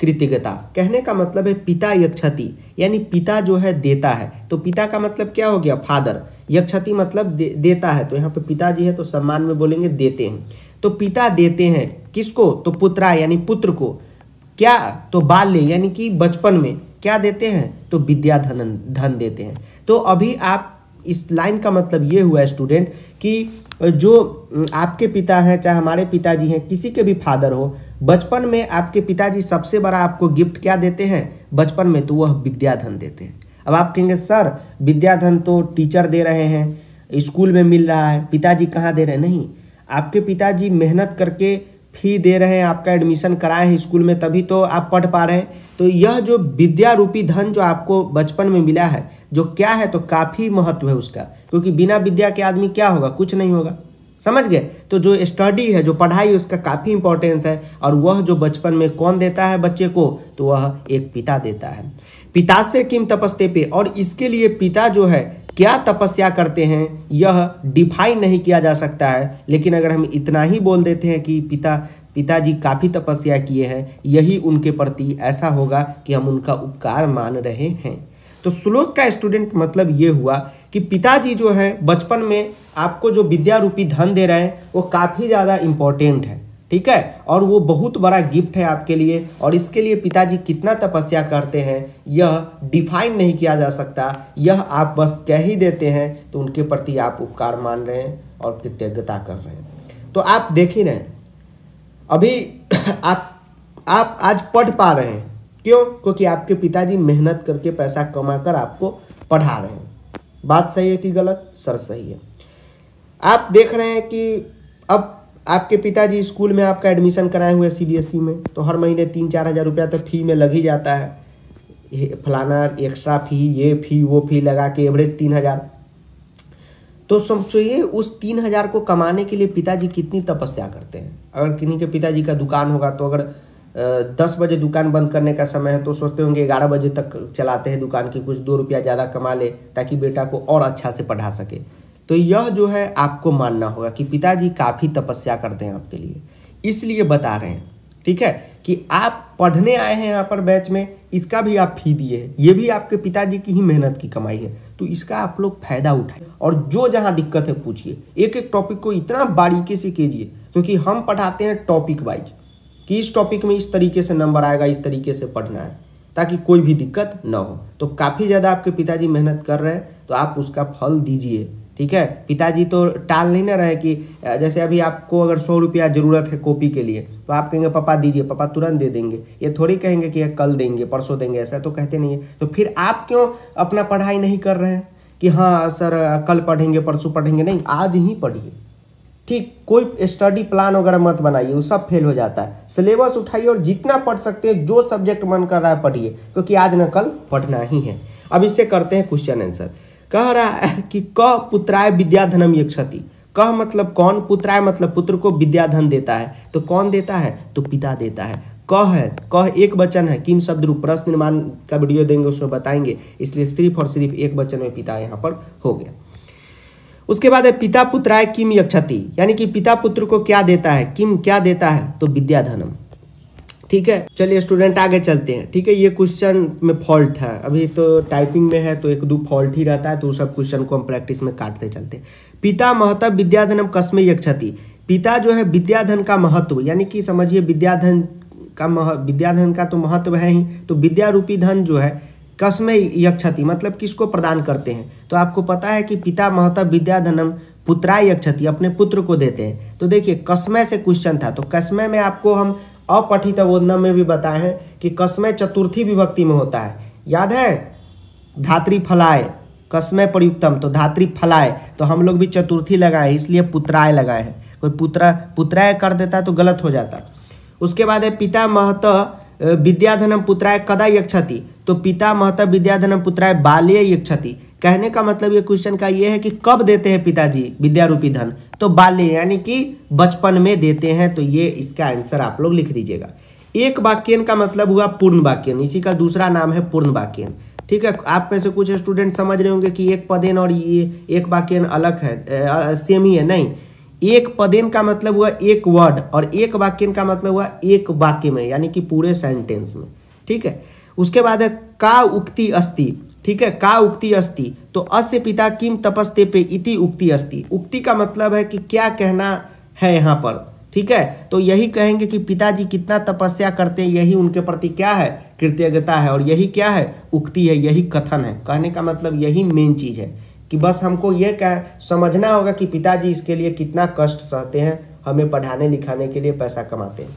A: कृतज्ञता कहने का मतलब है पिता यक्षति यानी पिता जो है देता है तो पिता का मतलब क्या हो गया फादर यक्षति मतलब दे, देता है तो यहाँ पे पिताजी है तो सम्मान में बोलेंगे देते हैं तो पिता देते हैं किसको तो पुत्रा यानी पुत्र को क्या तो बाल्य यानी कि बचपन में क्या देते हैं तो विद्या धन धन देते हैं तो अभी आप इस लाइन का मतलब ये हुआ स्टूडेंट कि जो आपके पिता हैं चाहे हमारे पिताजी हैं किसी के भी फादर हो बचपन में आपके पिताजी सबसे बड़ा आपको गिफ्ट क्या देते हैं बचपन में तो वह विद्याधन देते हैं अब आप कहेंगे सर विद्याधन तो टीचर दे रहे हैं स्कूल में मिल रहा है पिताजी कहाँ दे रहे हैं नहीं आपके पिताजी मेहनत करके फी दे रहे हैं आपका एडमिशन कराए हैं स्कूल में तभी तो आप पढ़ पा रहे हैं तो यह जो विद्या रूपी धन जो आपको बचपन में मिला है जो क्या है तो काफ़ी महत्व है उसका क्योंकि बिना विद्या के आदमी क्या होगा कुछ नहीं होगा समझ गए तो जो स्टडी है जो पढ़ाई उसका काफ़ी इंपॉर्टेंस है और वह जो बचपन में कौन देता है बच्चे को तो वह एक पिता देता है पिता से किम तपस्ते पे और इसके लिए पिता जो है क्या तपस्या करते हैं यह डिफाइन नहीं किया जा सकता है लेकिन अगर हम इतना ही बोल देते हैं कि पिता पिताजी काफ़ी तपस्या किए हैं यही उनके प्रति ऐसा होगा कि हम उनका उपकार मान रहे हैं तो श्लोक का स्टूडेंट मतलब ये हुआ कि पिताजी जो हैं बचपन में आपको जो विद्या रूपी धन दे रहे हैं वो काफ़ी ज़्यादा इम्पोर्टेंट है ठीक है और वो बहुत बड़ा गिफ्ट है आपके लिए और इसके लिए पिताजी कितना तपस्या करते हैं यह डिफाइन नहीं किया जा सकता यह आप बस कह ही देते हैं तो उनके प्रति आप उपकार मान रहे हैं और कृतज्ञता कर रहे हैं तो आप देख ही रहे हैं अभी आप आप आज पढ़ पा रहे हैं क्यों क्योंकि आपके पिताजी मेहनत करके पैसा कमा कर आपको पढ़ा रहे हैं बात सही है कि गलत सर सही है आप देख रहे हैं कि अब आपके पिताजी स्कूल में आपका एडमिशन कराए हुए सीबीएसई e में तो हर महीने तीन चार हज़ार रुपया तो फी में लग ही जाता है फलाना एक्स्ट्रा फी ये फी वो फी लगा के एवरेज तीन हज़ार तो सोचिए उस तीन हज़ार को कमाने के लिए पिताजी कितनी तपस्या करते हैं अगर किन्हीं के पिताजी का दुकान होगा तो अगर दस बजे दुकान बंद करने का समय है तो सोचते होंगे ग्यारह बजे तक चलाते हैं दुकान की कुछ दो रुपया ज़्यादा कमा ले ताकि बेटा को और अच्छा से पढ़ा सके तो यह जो है आपको मानना होगा कि पिताजी काफ़ी तपस्या करते हैं आपके लिए इसलिए बता रहे हैं ठीक है कि आप पढ़ने आए हैं यहाँ पर बैच में इसका भी आप फी दिए हैं ये भी आपके पिताजी की ही मेहनत की कमाई है तो इसका आप लोग फायदा उठाए और जो जहाँ दिक्कत है पूछिए एक एक टॉपिक को इतना बारीकी से कीजिए क्योंकि तो हम पढ़ाते हैं टॉपिक वाइज कि इस टॉपिक में इस तरीके से नंबर आएगा इस तरीके से पढ़ना है ताकि कोई भी दिक्कत ना हो तो काफ़ी ज़्यादा आपके पिताजी मेहनत कर रहे हैं तो आप उसका फल दीजिए ठीक है पिताजी तो टाल नहीं ना रहे कि जैसे अभी आपको अगर सौ रुपया ज़रूरत है कॉपी के लिए तो आप कहेंगे पापा दीजिए पापा तुरंत दे देंगे ये थोड़ी कहेंगे कि कल देंगे परसों देंगे ऐसा तो कहते नहीं है तो फिर आप क्यों अपना पढ़ाई नहीं कर रहे हैं कि हाँ सर कल पढ़ेंगे परसों पढ़ेंगे नहीं आज ही पढ़िए ठीक कोई स्टडी प्लान वगैरह मत बनाइए वो सब फेल हो जाता है सिलेबस उठाइए और जितना पढ़ सकते हैं जो सब्जेक्ट मन कर रहा है पढ़िए क्योंकि आज ना कल पढ़ना ही है अब इससे करते हैं क्वेश्चन आंसर कह रहा है कि क पुत्राय विद्याधनम ये क्षति कह मतलब कौन पुत्राय मतलब पुत्र को विद्याधन देता है तो कौन देता है तो पिता देता है कह है कह एक वचन है किम शब्द रूप प्रश्न निर्माण का वीडियो देंगे उसमें बताएंगे इसलिए सिर्फ और सिर्फ एक वचन में पिता यहाँ पर हो गया उसके बाद है पिता पुत्राय किम यक्षति यानी कि पिता पुत्र को क्या देता है किम क्या देता है तो विद्याधनम ठीक है चलिए स्टूडेंट आगे चलते हैं ठीक है ये क्वेश्चन में फॉल्ट है अभी तो टाइपिंग में है तो एक दो फॉल्ट ही रहता है तो सब क्वेश्चन को हम प्रैक्टिस में काटते चलते पिता महत्व विद्याधनम कस्मे यक्षति पिता जो है विद्याधन का महत्व यानी कि समझिए विद्याधन का मह विद्याधन का तो महत्व है ही तो विद्या रूपी धन जो है कस्मय यक्षति मतलब किसको प्रदान करते हैं तो आपको पता है कि पिता महत्व विद्याधनम पुत्रा यक्षति अपने पुत्र को देते हैं तो देखिए कसमय से क्वेश्चन था तो कसमय में आपको हम अपठित बोधनम में भी बताए हैं कि कसमय चतुर्थी विभक्ति में होता है याद है धात्री फलाय कसमय प्रयुक्तम तो धात्री फलाय तो हम लोग भी चतुर्थी लगाए इसलिए पुत्राय लगाए हैं कोई पुत्रा पुत्राय कर देता तो गलत हो जाता उसके बाद है पिता महत विद्याधनम पुत्राय कदा यक्षति तो पिता महत विद्याधनम पुत्राय बाल्य यक्षति कहने का मतलब ये क्वेश्चन का ये है कि कब देते हैं पिताजी विद्यारूपी धन तो बाल्य यानी कि बचपन में देते हैं तो ये इसका आंसर आप लोग लिख दीजिएगा एक वाक्यन का मतलब हुआ पूर्ण वाक्यन इसी का दूसरा नाम है पूर्ण वाक्यन ठीक है आप में से कुछ स्टूडेंट समझ रहे होंगे कि एक पदेन और ये एक वाक्यन अलग है सेम ही है नहीं एक पदेन का मतलब हुआ एक वर्ड और एक वाक्यन का मतलब हुआ एक वाक्य में यानी कि पूरे सेंटेंस में ठीक है उसके बाद है का उक्ति अस्थि ठीक है का उक्ति अस्ति तो अस्य पिता किम तपस्ते पे इति उक्ति अस्ति उक्ति का मतलब है कि क्या कहना है यहाँ पर ठीक है तो यही कहेंगे कि पिताजी कितना तपस्या करते हैं यही उनके प्रति क्या है कृतज्ञता है और यही क्या है उक्ति है यही कथन है कहने का मतलब यही मेन चीज़ है कि बस हमको ये कह समझना होगा कि पिताजी इसके लिए कितना कष्ट सहते हैं हमें पढ़ाने लिखाने के लिए पैसा कमाते हैं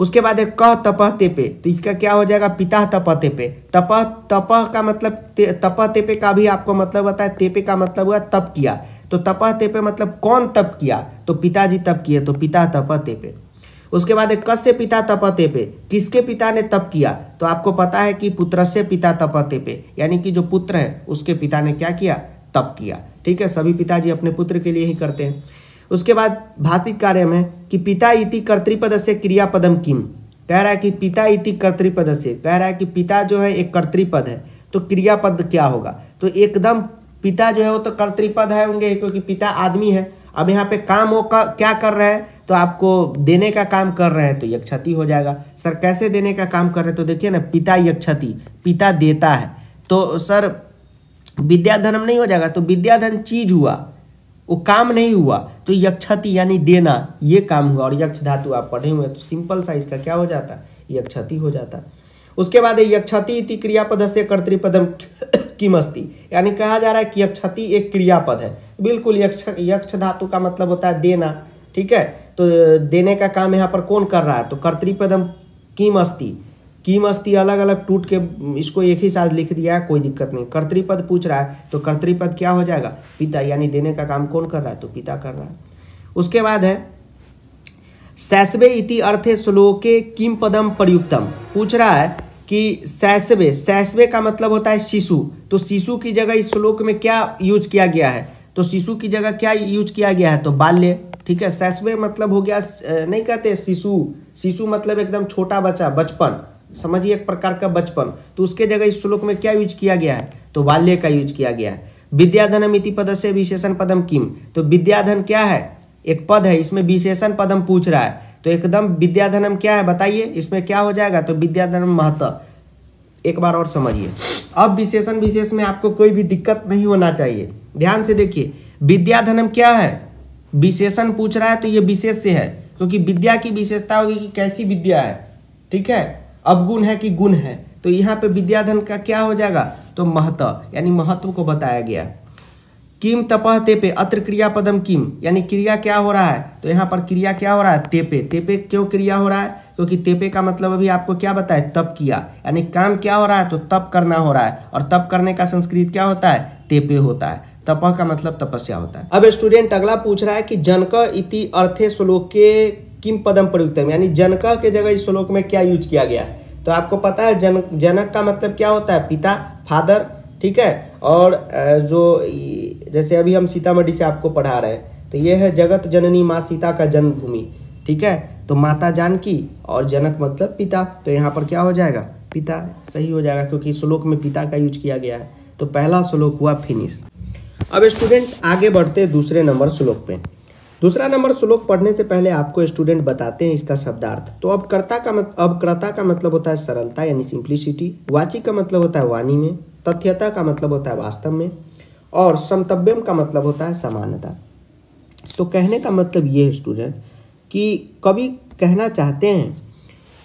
A: उसके बाद है कह तपह तेपे तो इसका क्या हो जाएगा पिता तपह तेपे तपह तपह का मतलब ते, तपह तेपे का भी आपको मतलब होता है तेपे का मतलब हुआ तप किया तो तपह तेपे मतलब कौन तप किया तो पिताजी तप किए तो पिता तपह तेपे उसके बाद है कस्य पिता तपते तेपे किसके पिता ने तप किया तो आपको पता है कि पुत्र से पिता तपते तेपे यानी कि जो पुत्र है उसके पिता ने क्या किया तप किया ठीक है सभी पिताजी अपने पुत्र के लिए ही करते हैं उसके बाद भाषिक कार्य में कि पिता इति कर्तृपद से क्रियापदम किम कह रहा है कि पिता इति कर्तृपद से कह रहा है कि पिता जो है एक कर्तृपद है तो क्रियापद क्या होगा तो एकदम पिता जो है वो तो कर्तृपद है होंगे क्योंकि पिता आदमी है अब यहाँ पे काम वो का, क्या कर रहे हैं तो आपको देने का काम कर रहे हैं तो यह क्षति हो जाएगा सर कैसे देने का काम कर रहे हैं तो देखिए ना पिता यक्षति पिता देता है तो सर विद्याधनम नहीं हो जाएगा तो विद्याधन चीज हुआ वो काम नहीं हुआ तो यक्षति यानी देना ये काम हुआ और यक्ष धातु आप पढ़े हुए तो सिंपल साइज का क्या हो जाता यक्षति हो जाता उसके बाद यक्षति इति क्रियापद से कर्तृपदम मस्ती यानी कहा जा रहा है कि यक्षति एक क्रियापद है बिल्कुल यक्ष यक्ष धातु का मतलब होता है देना ठीक है तो देने का काम यहाँ पर कौन कर रहा है तो कर्तृपदम मस्ती की मस्ती अलग अलग टूट के इसको एक ही साथ लिख दिया कोई दिक्कत नहीं कर्तृपद पूछ रहा है तो कर्तृपद क्या हो जाएगा पिता यानी देने का काम कौन कर रहा है तो पिता कर रहा है उसके बाद है सैसवे इति अर्थे श्लोके किम पदम प्रयुक्तम पूछ रहा है कि सैसवे सैसवे का मतलब होता है शिशु तो शिशु की जगह इस श्लोक में क्या यूज किया गया है तो शिशु की जगह क्या यूज किया गया है तो बाल्य ठीक है सैसवे मतलब हो गया नहीं कहते शिशु शिशु मतलब एकदम छोटा बच्चा बचपन समझिए एक प्रकार का बचपन तो उसके जगह इस श्लोक में क्या यूज किया गया है तो बाल्य का यूज किया गया है विद्याधनम इति पद से विशेषण पदम किम तो विद्याधन क्या है एक पद है इसमें विशेषण पदम पूछ रहा है तो एकदम विद्याधनम क्या है बताइए इसमें क्या हो जाएगा तो विद्याधनम महत्व एक बार और समझिए अब विशेषण विशेष में आपको कोई भी दिक्कत नहीं होना चाहिए ध्यान से देखिए विद्याधनम क्या है विशेषण पूछ रहा है तो ये विशेष से है क्योंकि विद्या की विशेषता होगी कि कैसी विद्या है ठीक है अवगुण है कि गुण है तो यहाँ पे विद्याधन का क्या हो जाएगा तो महत्व यानी महत्व को बताया गया किम तपह तेपे अत्र क्रिया पदम किम यानी क्रिया क्या हो रहा है तो यहाँ पर क्रिया क्या हो रहा है तेपे तेपे क्यों क्रिया हो रहा है क्योंकि तो तेपे का मतलब अभी आपको क्या बताया तप किया यानी काम क्या हो रहा है तो तप करना हो रहा है और तप करने का संस्कृत क्या होता है तेपे होता है तपह का मतलब तपस्या होता है अब स्टूडेंट अगला पूछ रहा है कि जनक इति अर्थे श्लोके किम पदम प्रयुक्तम यानी जनक के जगह इस श्लोक में क्या यूज किया गया है तो आपको पता है जन जनक का मतलब क्या होता है पिता फादर ठीक है और जो जैसे अभी हम सीतामढ़ी से आपको पढ़ा रहे हैं तो ये है जगत जननी माँ सीता का जन्मभूमि ठीक है तो माता जानकी और जनक मतलब पिता तो यहाँ पर क्या हो जाएगा पिता सही हो जाएगा क्योंकि श्लोक में पिता का यूज किया गया है तो पहला श्लोक हुआ फिनिश अब स्टूडेंट आगे बढ़ते दूसरे नंबर श्लोक पे दूसरा नंबर श्लोक पढ़ने से पहले आपको स्टूडेंट बताते हैं इसका शब्दार्थ तो अब कर्ता का मत अब कर्ता का मतलब होता है सरलता यानी सिंप्लिसिटी वाची का मतलब होता है वाणी में तथ्यता का मतलब होता है वास्तव में और समतव्यम का मतलब होता है समानता तो कहने का मतलब ये है स्टूडेंट कि कवि कहना चाहते हैं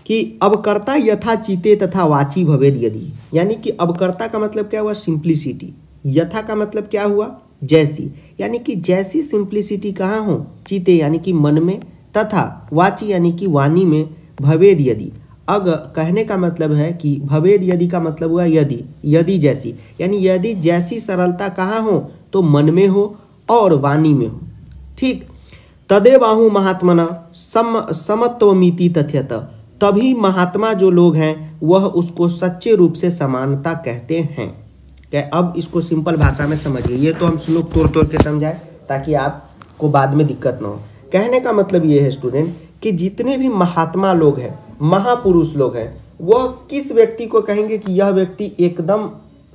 A: कि अवकर्ता यथा चीते तथा वाची भवेद यदि यानी कि अवकर्ता का मतलब क्या हुआ सिंप्लिसिटी यथा का मतलब क्या हुआ जैसी यानी कि जैसी सिंप्लिसिटी कहाँ हो चीते यानी कि मन में तथा वाची यानी कि वाणी में भवेद यदि अग कहने का मतलब है कि भवेद यदि का मतलब हुआ यदि यदि जैसी यानी यदि जैसी सरलता कहाँ हो तो मन में हो और वाणी में हो ठीक बाहू महात्मना सम समत्वमिति तथ्यत तभी महात्मा जो लोग हैं वह उसको सच्चे रूप से समानता कहते हैं क्या अब इसको सिंपल भाषा में समझिए ये तो हम श्लोक तोड़ तोड़ के समझाएं ताकि आपको बाद में दिक्कत ना हो कहने का मतलब ये है स्टूडेंट कि जितने भी महात्मा लोग हैं महापुरुष लोग हैं वह किस व्यक्ति को कहेंगे कि यह व्यक्ति एकदम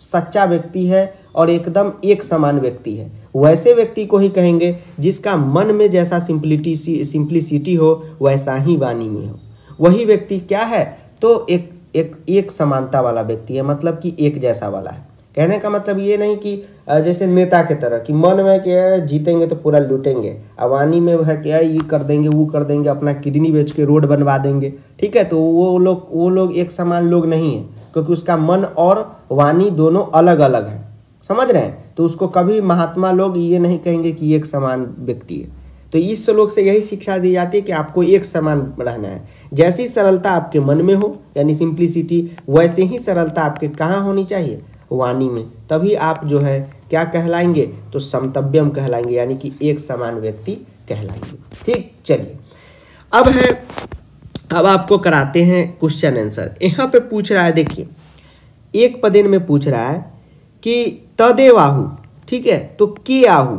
A: सच्चा व्यक्ति है और एकदम एक समान व्यक्ति है वैसे व्यक्ति को ही कहेंगे जिसका मन में जैसा सिंप्लिटी सिंप्लिसिटी हो वैसा ही वाणी में हो वही व्यक्ति क्या है तो एक एक एक समानता वाला व्यक्ति है मतलब कि एक जैसा वाला है कहने का मतलब ये नहीं कि जैसे नेता के तरह कि मन में क्या है जीतेंगे तो पूरा लूटेंगे अवानी में वह क्या है ये कर देंगे वो कर देंगे अपना किडनी बेच के रोड बनवा देंगे ठीक है तो वो लोग वो लोग एक समान लोग नहीं है क्योंकि उसका मन और वाणी दोनों अलग अलग है समझ रहे हैं तो उसको कभी महात्मा लोग ये नहीं कहेंगे कि एक समान व्यक्ति है तो इस श्लोक से यही शिक्षा दी जाती है कि आपको एक समान रहना है जैसी सरलता आपके मन में हो यानी सिंप्लिसिटी वैसे ही सरलता आपके कहाँ होनी चाहिए वाणी में तभी आप जो है क्या कहलाएंगे तो समतव्यम कहलाएंगे यानी कि एक समान व्यक्ति कहलाएंगे ठीक चलिए अब है अब आपको कराते हैं क्वेश्चन आंसर यहाँ पे पूछ रहा है देखिए एक पदेन में पूछ रहा है कि तदेवाहु ठीक है तो के आहु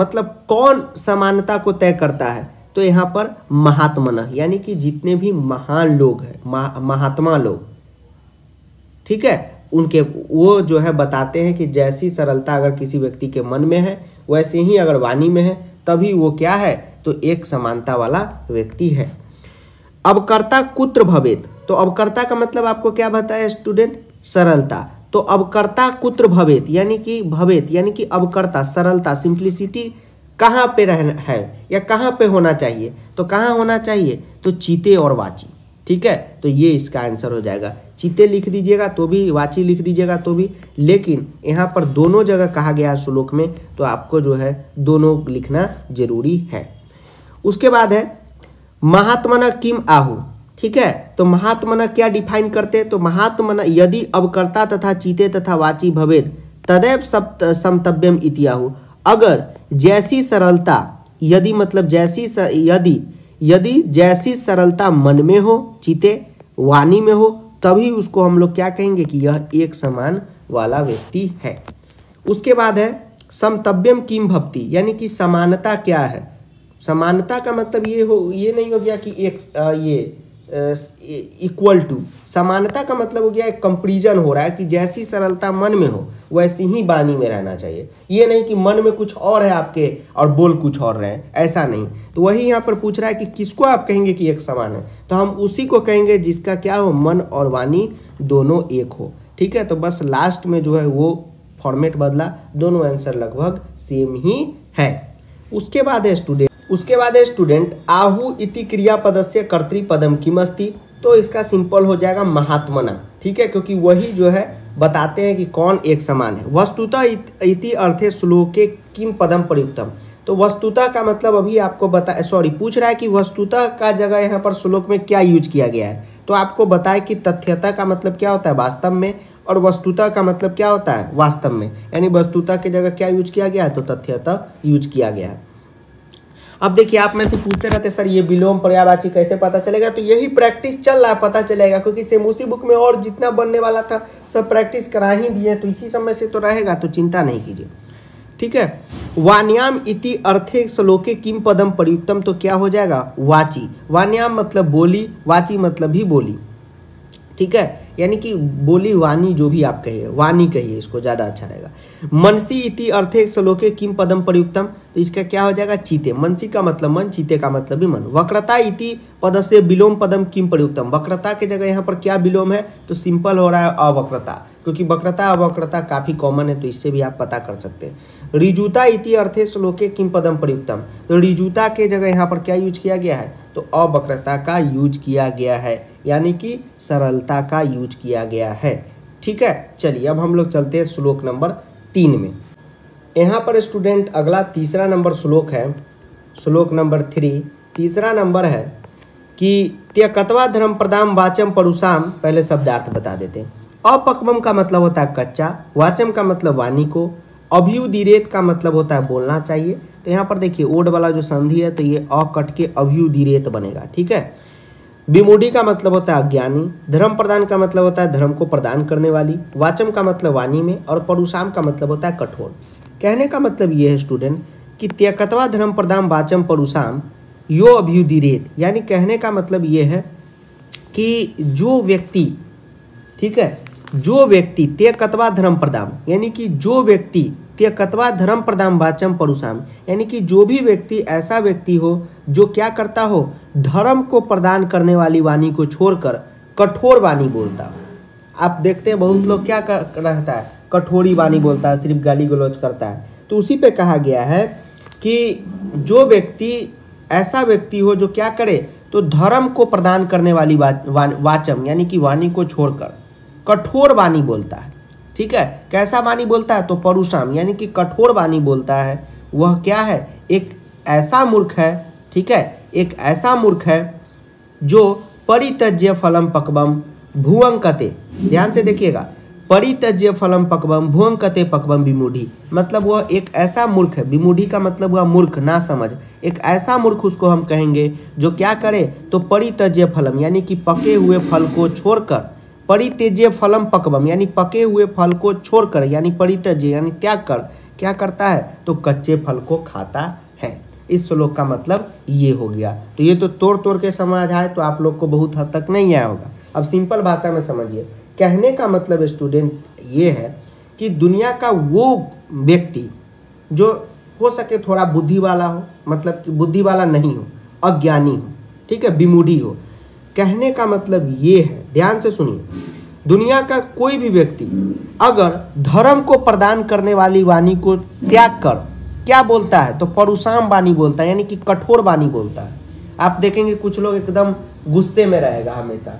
A: मतलब कौन समानता को तय करता है तो यहाँ पर महात्मन यानी कि जितने भी महान लोग हैं महात्मा लोग ठीक है उनके वो जो है बताते हैं कि जैसी सरलता अगर किसी व्यक्ति के मन में है वैसे ही अगर वाणी में है तभी वो क्या है तो एक समानता वाला व्यक्ति है अब कर्ता कुत्र भवेत तो अब कर्ता का मतलब आपको क्या बताया स्टूडेंट सरलता तो अब कर्ता कुत्र भवेत यानी कि भवेत यानी कि अब कर्ता सरलता सिंप्लिसिटी कहाँ पे रहना है या कहाँ पे होना चाहिए तो कहाँ होना चाहिए तो चीते और वाची ठीक है तो ये इसका आंसर हो जाएगा चीते लिख दीजिएगा तो भी वाची लिख दीजिएगा तो भी लेकिन यहाँ पर दोनों जगह कहा गया है श्लोक में तो आपको जो है दोनों लिखना जरूरी है उसके बाद है महात्मा किम आहु ठीक है तो महात्मा क्या डिफाइन करते तो महात्मा यदि अवकर्ता तथा चीते तथा वाची भवेद तदैव सप्त समतव्यम इतियाहु अगर जैसी सरलता यदि मतलब जैसी यदि यदि जैसी सरलता मन में हो चीते वाणी में हो तभी उसको हम लोग क्या कहेंगे कि यह एक समान वाला व्यक्ति है उसके बाद है समतव्यम किम भक्ति यानी कि समानता क्या है समानता का मतलब ये हो ये नहीं हो गया कि एक आ, ये इक्वल टू समानता का मतलब हो गया एक कंपेरिजन हो रहा है कि जैसी सरलता मन में हो वैसी ही वाणी में रहना चाहिए ये नहीं कि मन में कुछ और है आपके और बोल कुछ और रहे ऐसा नहीं तो वही यहाँ पर पूछ रहा है कि किसको आप कहेंगे कि एक समान है तो हम उसी को कहेंगे जिसका क्या हो मन और वाणी दोनों एक हो ठीक है तो बस लास्ट में जो है वो फॉर्मेट बदला दोनों आंसर लगभग सेम ही है उसके बाद है स्टूडेंट उसके बाद है स्टूडेंट आहु इति क्रियापद से कर्तृपदम अस्ती तो इसका सिंपल हो जाएगा महात्मना ठीक है क्योंकि वही जो है बताते हैं कि कौन एक समान है वस्तुता इति अर्थे श्लोके किम पदम प्रयुक्तम तो वस्तुता का मतलब अभी आपको बता सॉरी पूछ रहा है कि वस्तुता का जगह यहाँ पर श्लोक में क्या यूज किया गया है तो आपको बताए कि तथ्यता का मतलब क्या होता है वास्तव में और वस्तुता का मतलब क्या होता है वास्तव में यानी वस्तुता की जगह क्या यूज किया गया है तो तथ्यता यूज किया गया है अब देखिए आप में से पूछते रहते सर ये विलोम पर्यावाची कैसे पता चलेगा तो यही प्रैक्टिस चल रहा है पता चलेगा क्योंकि सेमूसी बुक में और जितना बनने वाला था सब प्रैक्टिस करा ही दिए तो इसी समय से तो रहेगा तो चिंता नहीं कीजिए ठीक है वान्याम इति अर्थे श्लोके किम पदम प्रयुक्तम तो क्या हो जाएगा वाची वान्याम मतलब बोली वाची मतलब ही बोली ठीक है यानी कि बोली वाणी जो भी आप कहिए वाणी कहिए इसको ज़्यादा अच्छा रहेगा मनसी इति अर्थे श्लोके किम पदम प्रयुक्तम तो इसका क्या हो जाएगा चीते मनसी का मतलब मन चीते का मतलब भी मन वक्रता इति पद से विलोम पदम किम प्रयुक्तम वक्रता के जगह यहाँ पर क्या विलोम है तो सिंपल हो रहा है अवक्रता क्योंकि वक्रता अवक्रता काफ़ी कॉमन है तो इससे भी आप पता कर सकते हैं रिजुता इति अर्थे श्लोके किम पदम प्रयुक्तम तो रिजुता के जगह यहाँ पर क्या यूज किया गया है तो अवक्रता का यूज किया गया है यानी कि सरलता का यूज किया गया है ठीक है चलिए अब हम लोग चलते हैं श्लोक नंबर तीन में यहाँ पर स्टूडेंट अगला तीसरा नंबर श्लोक है श्लोक नंबर थ्री तीसरा नंबर है कि त्यकत्वा धर्म प्रदाम वाचम परुषाम पहले शब्दार्थ बता देते हैं अपक्वम का मतलब होता है कच्चा वाचम का मतलब वाणी को अभ्युदीरेत का मतलब होता है बोलना चाहिए तो यहाँ पर देखिए ओड वाला जो संधि है तो ये अ कट के रेत बनेगा ठीक है विमोडी का मतलब होता है अज्ञानी धर्म प्रदान का मतलब होता है धर्म को प्रदान करने वाली वाचम का मतलब वाणी में और परुशाम का मतलब होता है कठोर कहने का मतलब ये है स्टूडेंट कि त्यकतवा धर्म प्रदान वाचम परुशाम यो रेत यानी कहने का मतलब ये है कि जो व्यक्ति ठीक है जो व्यक्ति त्यकतवा धर्म प्रदान यानी कि जो व्यक्ति त्यकत्वा धर्म प्रदान वाचम परुषाम यानी कि जो भी व्यक्ति ऐसा व्यक्ति हो जो क्या करता हो धर्म को प्रदान करने वाली वाणी को छोड़कर कठोर वाणी बोलता हो आप देखते हैं बहुत लोग क्या रहता है कठोरी वाणी बोलता है सिर्फ गाली गलौज करता है तो उसी पे कहा गया है कि जो व्यक्ति ऐसा व्यक्ति हो जो क्या करे तो धर्म को प्रदान करने वाली वाचम यानी कि वाणी को छोड़कर कठोर वाणी बोलता है ठीक है कैसा वाणी बोलता है तो परुषाम यानी कि कठोर वाणी बोलता है वह क्या है एक ऐसा मूर्ख है ठीक है एक ऐसा मूर्ख है जो परितज्य फलम पकवम भुअंकते ध्यान से देखिएगा परितज्य फलम पकवम भुवंकते पकवम विमूढ़ी मतलब वह एक ऐसा मूर्ख है विमूढ़ी का मतलब हुआ मूर्ख ना समझ एक ऐसा मूर्ख उसको हम कहेंगे जो क्या करे तो परितज्य फलम यानी कि पके हुए फल को छोड़कर परितेजे फलम पकवम यानी पके हुए फल को छोड़कर यानी परितेजे यानी त्याग कर क्या करता है तो कच्चे फल को खाता है इस श्लोक का मतलब ये हो गया तो ये तो तोड़ तोड़ के समझ आए तो आप लोग को बहुत हद तक नहीं आया होगा अब सिंपल भाषा में समझिए कहने का मतलब स्टूडेंट ये है कि दुनिया का वो व्यक्ति जो हो सके थोड़ा बुद्धि वाला हो मतलब कि बुद्धि वाला नहीं हो अज्ञानी हो ठीक है विमूढ़ी हो कहने का मतलब ये है ध्यान से सुनिए दुनिया का कोई भी व्यक्ति अगर धर्म को प्रदान करने वाली वाणी को त्याग कर क्या बोलता है तो परुशाम वाणी बोलता है यानी कि कठोर वाणी बोलता है आप देखेंगे कुछ लोग एकदम गुस्से में रहेगा हमेशा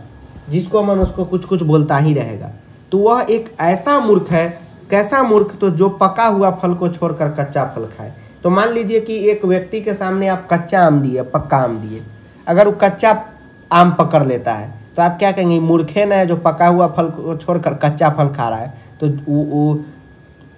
A: जिसको मन उसको कुछ कुछ बोलता ही रहेगा तो वह एक ऐसा मूर्ख है कैसा मूर्ख तो जो पका हुआ फल को छोड़कर कच्चा फल खाए तो मान लीजिए कि एक व्यक्ति के सामने आप कच्चा आम दिए पक्का आम दिए अगर वो कच्चा आम पकड़ लेता है तो आप क्या कहेंगे मूर्खे न है जो पका हुआ फल को छोड़कर कच्चा फल खा रहा है तो वो, वो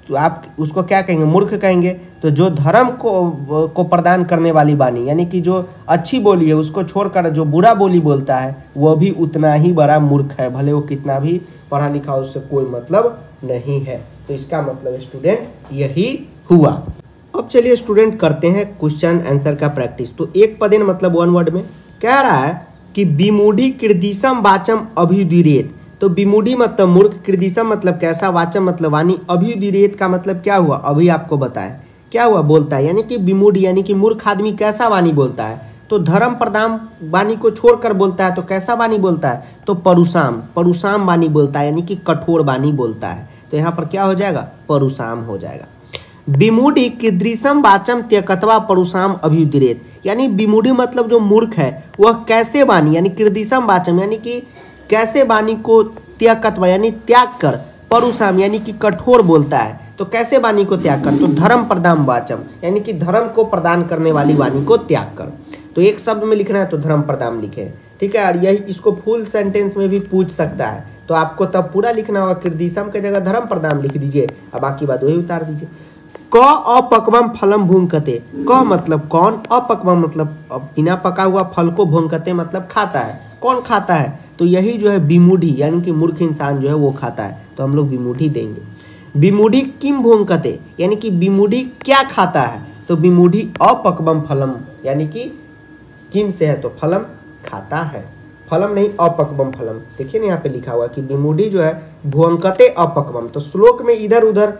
A: तो आप उसको क्या कहेंगे मूर्ख कहेंगे तो जो धर्म को को प्रदान करने वाली वाणी यानी कि जो अच्छी बोली है उसको छोड़कर जो बुरा बोली बोलता है वह भी उतना ही बड़ा मूर्ख है भले वो कितना भी पढ़ा लिखा उससे कोई मतलब नहीं है तो इसका मतलब स्टूडेंट यही हुआ अब चलिए स्टूडेंट करते हैं क्वेश्चन आंसर का प्रैक्टिस तो एक पदेन मतलब वन वर्ड में कह रहा है कि विमूढ़ी कृदिशम वाचम अभ्युदिरेत तो विमूढ़ी मतलब मूर्ख कृदिशम मतलब कैसा वाचम मतलब वाणी अभ्युदिरेत का मतलब क्या हुआ अभी आपको बताएं क्या हुआ बोलता है यानी कि विमूढ़ यानी कि मूर्ख आदमी कैसा वाणी बोलता है तो धर्म प्रदान वाणी को छोड़कर बोलता है तो कैसा वाणी बोलता है तो परुशाम परुशाम वाणी बोलता है यानी कि कठोर वाणी बोलता है तो यहाँ पर क्या हो जाएगा परुशाम हो जाएगा विमूढ़ी कीदृशम वाचम त्यकतवा परुषाम अभ्युदिरेत यानी विमूढ़ी मतलब जो मूर्ख है वह कैसे वाणी यानी कीर्दिशम वाचम यानी कि कैसे वाणी को त्यकतवा यानी त्याग कर परुषाम यानी कि कठोर बोलता है तो कैसे वाणी को त्याग कर तो धर्म प्रदान वाचम यानी कि धर्म को प्रदान करने वाली वाणी को त्याग कर तो एक शब्द में लिखना है तो धर्म प्रदान लिखे ठीक है और यही इसको फुल सेंटेंस में भी पूछ सकता है तो आपको तब पूरा लिखना होगा किर्दिशम के जगह धर्म प्रदान लिख दीजिए और बाकी बात वही उतार दीजिए क अपक्वम फलम भूंगते क मतलब कौन अपक्वम मतलब बिना पका हुआ फल को भूंगते मतलब खाता है कौन खाता है तो यही जो है बिमूढ़ी यानी कि मूर्ख इंसान जो है वो खाता है तो हम लोग बिमूढ़ी देंगे बिमूढ़ी किम भूंगते यानी कि बिमूढ़ी क्या खाता है तो बिमूढ़ी अपक्वम फलम यानी कि किम से है तो फलम खाता है फलम नहीं अपक्वम फलम देखिए ना यहाँ पे लिखा हुआ कि बिमूढ़ी जो है भूंगते अपक्वम तो श्लोक में इधर उधर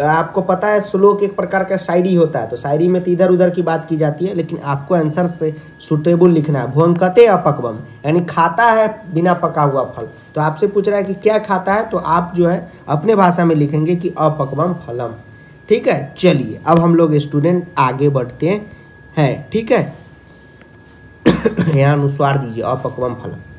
A: आपको पता है श्लोक एक प्रकार का शायरी होता है तो शायरी में तो इधर उधर की बात की जाती है लेकिन आपको आंसर से सुटेबल लिखना है भुअंकते अपकवम यानी खाता है बिना पका हुआ फल तो आपसे पूछ रहा है कि क्या खाता है तो आप जो है अपने भाषा में लिखेंगे कि अपकवम फलम ठीक है चलिए अब हम लोग स्टूडेंट आगे बढ़ते हैं ठीक है यहाँ अनुस्वार दीजिए अपकवम फलम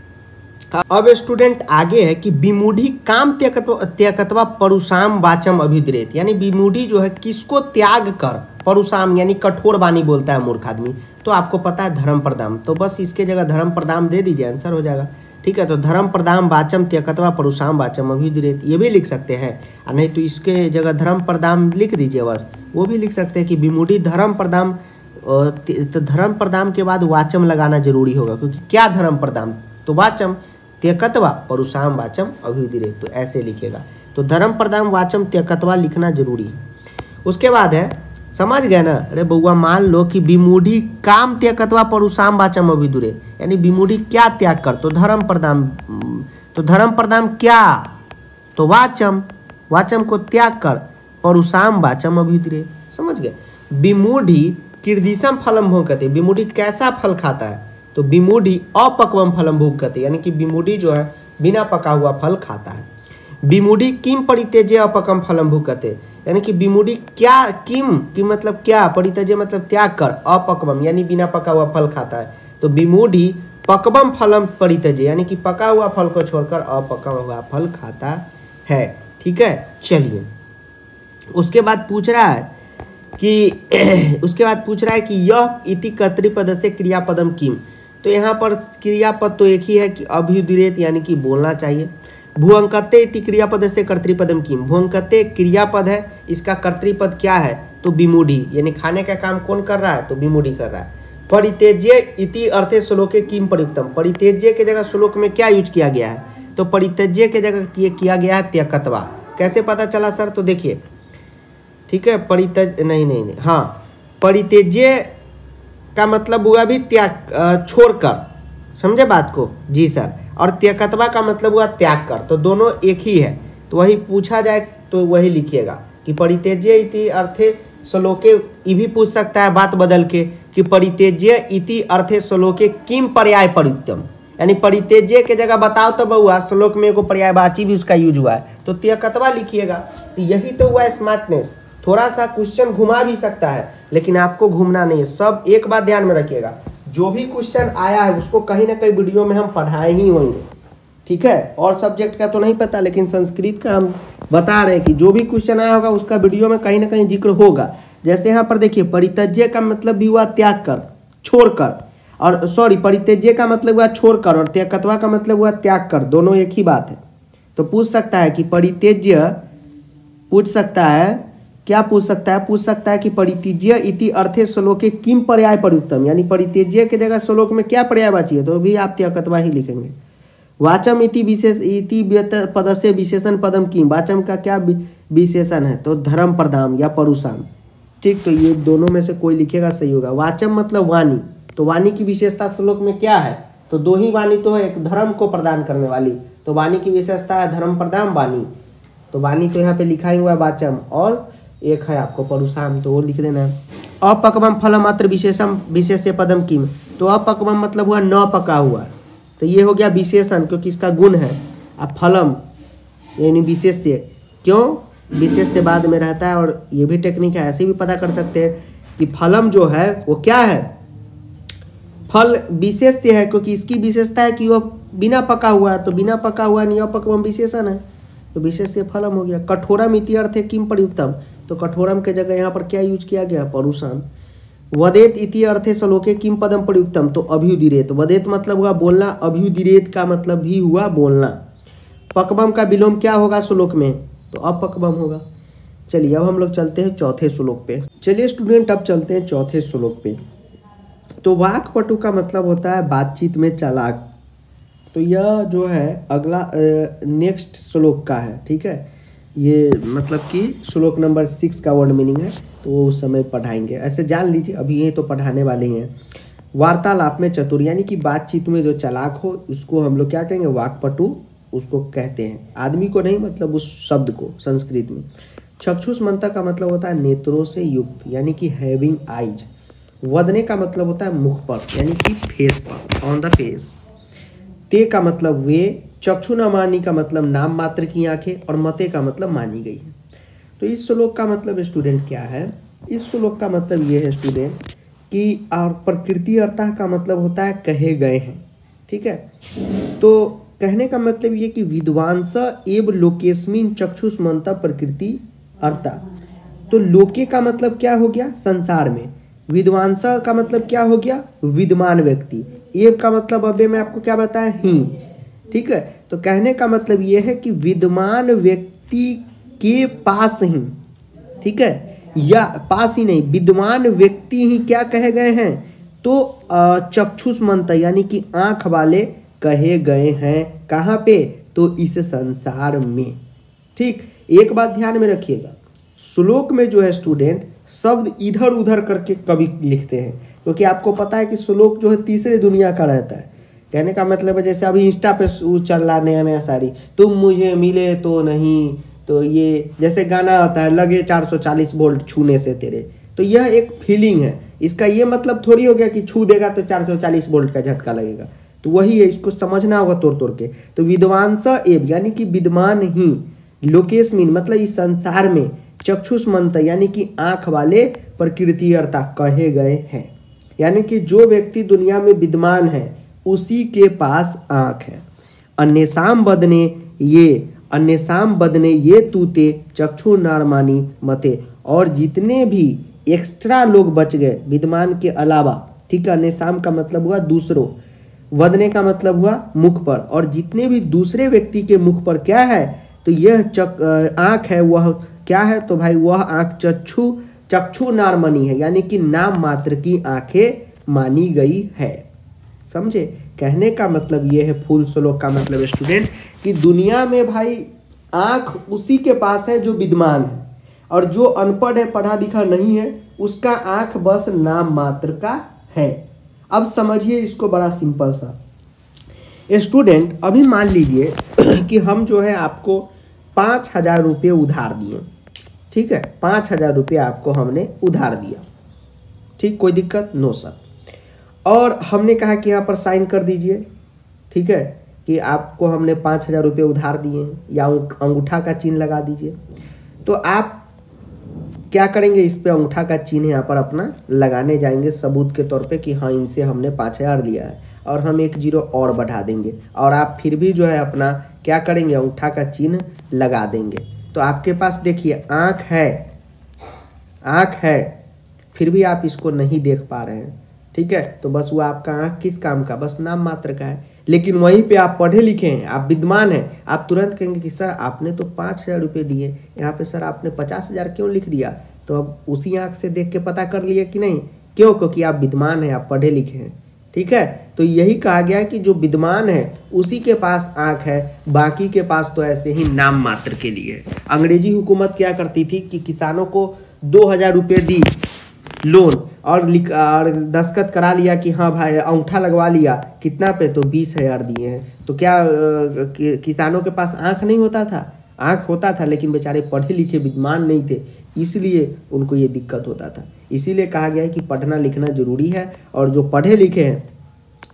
A: हाँ, अब स्टूडेंट आगे है कि विमूढ़ी काम त्यकवा परुशाम परुषाम वाचम अभिद्रेत यानी विमूढ़ी जो है किसको त्याग कर परुषाम यानी कठोर वाणी बोलता है मूर्ख आदमी तो आपको पता है धर्म प्रदाम तो बस इसके जगह धर्म प्रदाम दे दीजिए आंसर हो जाएगा ठीक है तो धर्म प्रदाम वाचम त्यकत्वा परुषाम वाचम अभिद्रेत ये भी लिख सकते हैं नहीं तो इसके जगह धर्म प्रदाम लिख दीजिए बस वो भी लिख सकते हैं कि विमूढ़ी धर्म प्रदाम तो धर्म प्रदाम के बाद वाचम लगाना जरूरी होगा क्योंकि क्या धर्म प्रदाम तो वाचम त्यकत्वा परुषाम वाचम अभिदिरे तो ऐसे लिखेगा तो धर्म प्रदाम वाचम त्यकत्वा लिखना जरूरी है उसके बाद है समझ गए ना अरे बउआ मान लो कि विमूढ़ी काम त्यकत्वा परुषाम वाचम अभिदुरे यानी विमूढ़ी क्या त्याग कर तो धर्म प्रदाम तो धर्म प्रदाम क्या तो वाचम वाचम को त्याग कर परुषाम वाचम अभिद्रे समझ गए विमूढ़ी किर्दिशम फलम भोंकते विमूढ़ी कैसा फल खाता है तो बिमूढ़ी अपक्वम फलम भूख गति यानी कि बिमूढ़ी जो है बिना पका हुआ फल खाता है बिमूढ़ी किम परितेजे अपकम फलम भूखते यानी कि बिमूढ़ी क्या किम कि मतलब क्या परितेजे मतलब त्याग कर अपक्वम यानी बिना पका हुआ फल खाता है तो बिमूढ़ी पकवम फलम परितेजे यानी कि पका हुआ फल को छोड़कर अपका हुआ फल खाता है ठीक है चलिए उसके बाद पूछ रहा है कि उसके बाद पूछ रहा है कि यह इति कर्तृपद से क्रियापदम किम तो यहाँ पर क्रियापद तो एक ही है कि अभ्युदिरेत यानी कि बोलना चाहिए भूअंकते क्रियापद से कर्तृपदम किम भूअंकते क्रियापद है इसका कर्तृपद क्या है तो बिमूढ़ी यानी खाने का काम कौन कर रहा है तो बिमूढ़ी कर रहा है परितेज्य इति अर्थे श्लोके किम प्रयुक्तम परितेज्य के जगह श्लोक में क्या यूज किया गया है तो परितेज्य के जगह ये किया गया है त्यकत्वा कैसे पता चला सर तो देखिए ठीक है परितज नहीं नहीं नहीं हाँ परितेज्य का मतलब हुआ भी त्याग छोड़कर समझे बात को जी सर और त्यकतवा का मतलब हुआ त्याग कर तो दोनों एक ही है तो वही पूछा जाए तो वही लिखिएगा कि परितेज्य इति अर्थे श्लोके ये भी पूछ सकता है बात बदल के कि परितेज्य इति अर्थे श्लोके किम पर्याय परित्यम यानी परितेज्य के जगह बताओ तो बउआ श्लोक में एगो बाची भी उसका यूज हुआ है तो त्यकतवा लिखिएगा तो यही तो हुआ स्मार्टनेस थोड़ा सा क्वेश्चन घुमा भी सकता है लेकिन आपको घूमना नहीं है सब एक बात ध्यान में रखिएगा जो भी क्वेश्चन आया है उसको कहीं ना कहीं वीडियो में हम पढ़ाए ही होंगे ठीक है और सब्जेक्ट का तो नहीं पता लेकिन संस्कृत का हम बता रहे हैं कि जो भी क्वेश्चन आया होगा उसका वीडियो में कहीं ना कहीं जिक्र होगा जैसे यहाँ पर देखिए परितज्य का मतलब भी हुआ त्याग कर छोड़कर और सॉरी परित्यज्य का मतलब हुआ छोड़कर और त्यागतवा का मतलब हुआ त्याग कर दोनों एक ही बात है तो पूछ सकता है कि परित्यज्य पूछ सकता है क्या पूछ सकता है पूछ सकता है कि परितिज्य इति अर्थे श्लोके किम पर्याय परियुक्तम यानी परितिज्य के जगह श्लोक में क्या पर्याय बाची है तो भी आप त्यकतवा ही लिखेंगे वाचम इति विशेष इति पद से विशेषण पदम किम वाचम का क्या विशेषण है तो धर्म प्रदाम या परुषाम ठीक तो ये दोनों में से कोई लिखेगा सही होगा वाचम मतलब वाणी तो वाणी की विशेषता श्लोक में क्या है तो दो ही वाणी तो है एक धर्म को प्रदान करने वाली तो वाणी की विशेषता है धर्म प्रदान वाणी तो वाणी तो यहाँ पे लिखा ही हुआ है वाचम और एक है आपको परुषाम तो वो लिख देना अपकवम फल मात्र विशेषम विशेष पदम किम तो अपकवम मतलब हुआ न पका हुआ तो ये हो गया विशेषण क्योंकि इसका गुण है अब फलम यानी विशेष्य क्यों विशेष बाद में रहता है और ये भी टेक्निक है ऐसे भी पता कर सकते हैं कि फलम जो है वो क्या है फल विशेष्य है क्योंकि इसकी विशेषता है कि वह बिना पका हुआ है तो बिना पका हुआ नहीं अपकवम विशेषण है तो विशेष्य फलम हो गया कठोरा मिति अर्थ है किम प्रयुक्तम तो कठोरम के जगह यहाँ पर क्या यूज किया गया परुषाम वदेत इति अर्थे सलोके किम पदम प्रयुक्तम तो अभ्युदिरेत वदेत मतलब हुआ बोलना अभ्युदिरेत का मतलब भी हुआ बोलना पकबम का विलोम क्या होगा श्लोक में तो अपकबम होगा चलिए अब हम लोग चलते हैं चौथे श्लोक पे चलिए स्टूडेंट अब चलते हैं चौथे श्लोक पे तो वाकपटु का मतलब होता है बातचीत में चालाक तो यह जो है अगला नेक्स्ट श्लोक का है ठीक है ये मतलब कि श्लोक नंबर सिक्स का वर्ड मीनिंग है तो वो उस समय पढ़ाएंगे ऐसे जान लीजिए अभी ये तो पढ़ाने वाले ही हैं वार्तालाप में चतुर यानी कि बातचीत में जो चलाक हो उसको हम लोग क्या कहेंगे वाकपटु उसको कहते हैं आदमी को नहीं मतलब उस शब्द को संस्कृत में चक्षुष मंत्र का मतलब होता है नेत्रों से युक्त यानी कि हैविंग आइज वदने का मतलब होता है मुख पर यानी कि फेस पर ऑन द फेस ते का मतलब वे चक्षु न मानी का मतलब नाम मात्र की आंखें और मते का मतलब मानी गई है तो इस श्लोक का मतलब स्टूडेंट क्या है इस श्लोक का मतलब ये है स्टूडेंट कि और प्रकृति अर्थ का मतलब होता है कहे गए हैं ठीक है तो कहने का मतलब ये कि विद्वांस एव लोकेशमिन चक्षुष मंता प्रकृति अर्था तो लोके का मतलब क्या हो गया संसार में विद्वांस का मतलब क्या हो गया विद्वान व्यक्ति एव का मतलब अभी मैं आपको क्या बताया ही ठीक है तो कहने का मतलब यह है कि विद्यमान व्यक्ति के पास ही ठीक है या पास ही नहीं विद्यमान व्यक्ति ही क्या कहे गए हैं तो चक्षुष मंत यानी कि आंख वाले कहे गए हैं कहाँ पे तो इस संसार में ठीक एक बात ध्यान में रखिएगा श्लोक में जो है स्टूडेंट शब्द इधर उधर करके कभी लिखते हैं क्योंकि तो आपको पता है कि श्लोक जो है तीसरे दुनिया का रहता है कहने का मतलब है जैसे अभी इंस्टा पे चल रहा नया नया साड़ी तुम मुझे मिले तो नहीं तो ये जैसे गाना आता है लगे 440 वोल्ट छूने से तेरे तो यह एक फीलिंग है इसका ये मतलब थोड़ी हो गया कि छू देगा तो 440 वोल्ट का झटका लगेगा तो वही है इसको समझना होगा तोड़ तोड़ के तो विद्वांस एव यानी कि विद्वान ही लोकेशमिन मतलब इस संसार में चक्षुष मंत्र यानी कि आँख वाले प्रकृतियता कहे गए हैं यानी कि जो व्यक्ति दुनिया में विद्वान है उसी के पास आँख है अन्यसाम बदने ये अन्यसाम बदने ये तूते चक्षु नारमानी मते और जितने भी एक्स्ट्रा लोग बच गए विद्वान के अलावा ठीक है अन्यसाम का मतलब हुआ दूसरों वदने का मतलब हुआ मुख पर और जितने भी दूसरे व्यक्ति के मुख पर क्या है तो यह चक आँख है वह क्या है तो भाई वह आँख चक्षु चक्षु नारमनी है यानी कि नाम मात्र की आंखें मानी गई है समझे कहने का मतलब ये है फूल श्लोक का मतलब स्टूडेंट कि दुनिया में भाई आँख उसी के पास है जो विद्वान है और जो अनपढ़ है पढ़ा लिखा नहीं है उसका आँख बस नाम मात्र का है अब समझिए इसको बड़ा सिंपल सा स्टूडेंट अभी मान लीजिए कि हम जो है आपको पाँच हज़ार रुपये उधार दिए ठीक है पाँच हज़ार रुपये आपको हमने उधार दिया ठीक कोई दिक्कत नो सर और हमने कहा कि यहाँ पर साइन कर दीजिए ठीक है कि आपको हमने पाँच हज़ार रुपये उधार दिए हैं या अंगूठा का चिन्ह लगा दीजिए तो आप क्या करेंगे इस पर अंगूठा का चिन्ह यहाँ पर अपना लगाने जाएंगे सबूत के तौर पे कि हाँ इनसे हमने पाँच हज़ार लिया है और हम एक जीरो और बढ़ा देंगे और आप फिर भी जो है अपना क्या करेंगे अंगूठा का चिन्ह लगा देंगे तो आपके पास देखिए आँख है आँख है फिर भी आप इसको नहीं देख पा रहे हैं ठीक है तो बस वो आपका आँख किस काम का बस नाम मात्र का है लेकिन वहीं पे आप पढ़े लिखे हैं आप विद्वान हैं आप तुरंत कहेंगे कि सर आपने तो पाँच हज़ार रुपये दिए यहाँ पे सर आपने पचास हज़ार क्यों लिख दिया तो अब उसी आँख से देख के पता कर लिए कि नहीं क्यों क्योंकि आप विद्वान हैं आप पढ़े लिखे हैं ठीक है तो यही कहा गया कि जो विद्वान है उसी के पास आँख है बाकी के पास तो ऐसे ही नाम मात्र के लिए अंग्रेजी हुकूमत क्या करती थी कि किसानों को दो हज़ार रुपये दी लोन और लिख और दस्खत करा लिया कि हाँ भाई अंगूठा लगवा लिया कितना पे तो बीस हज़ार दिए हैं तो क्या कि, किसानों के पास आँख नहीं होता था आँख होता था लेकिन बेचारे पढ़े लिखे विद्वान नहीं थे इसलिए उनको ये दिक्कत होता था इसीलिए कहा गया है कि पढ़ना लिखना जरूरी है और जो पढ़े लिखे हैं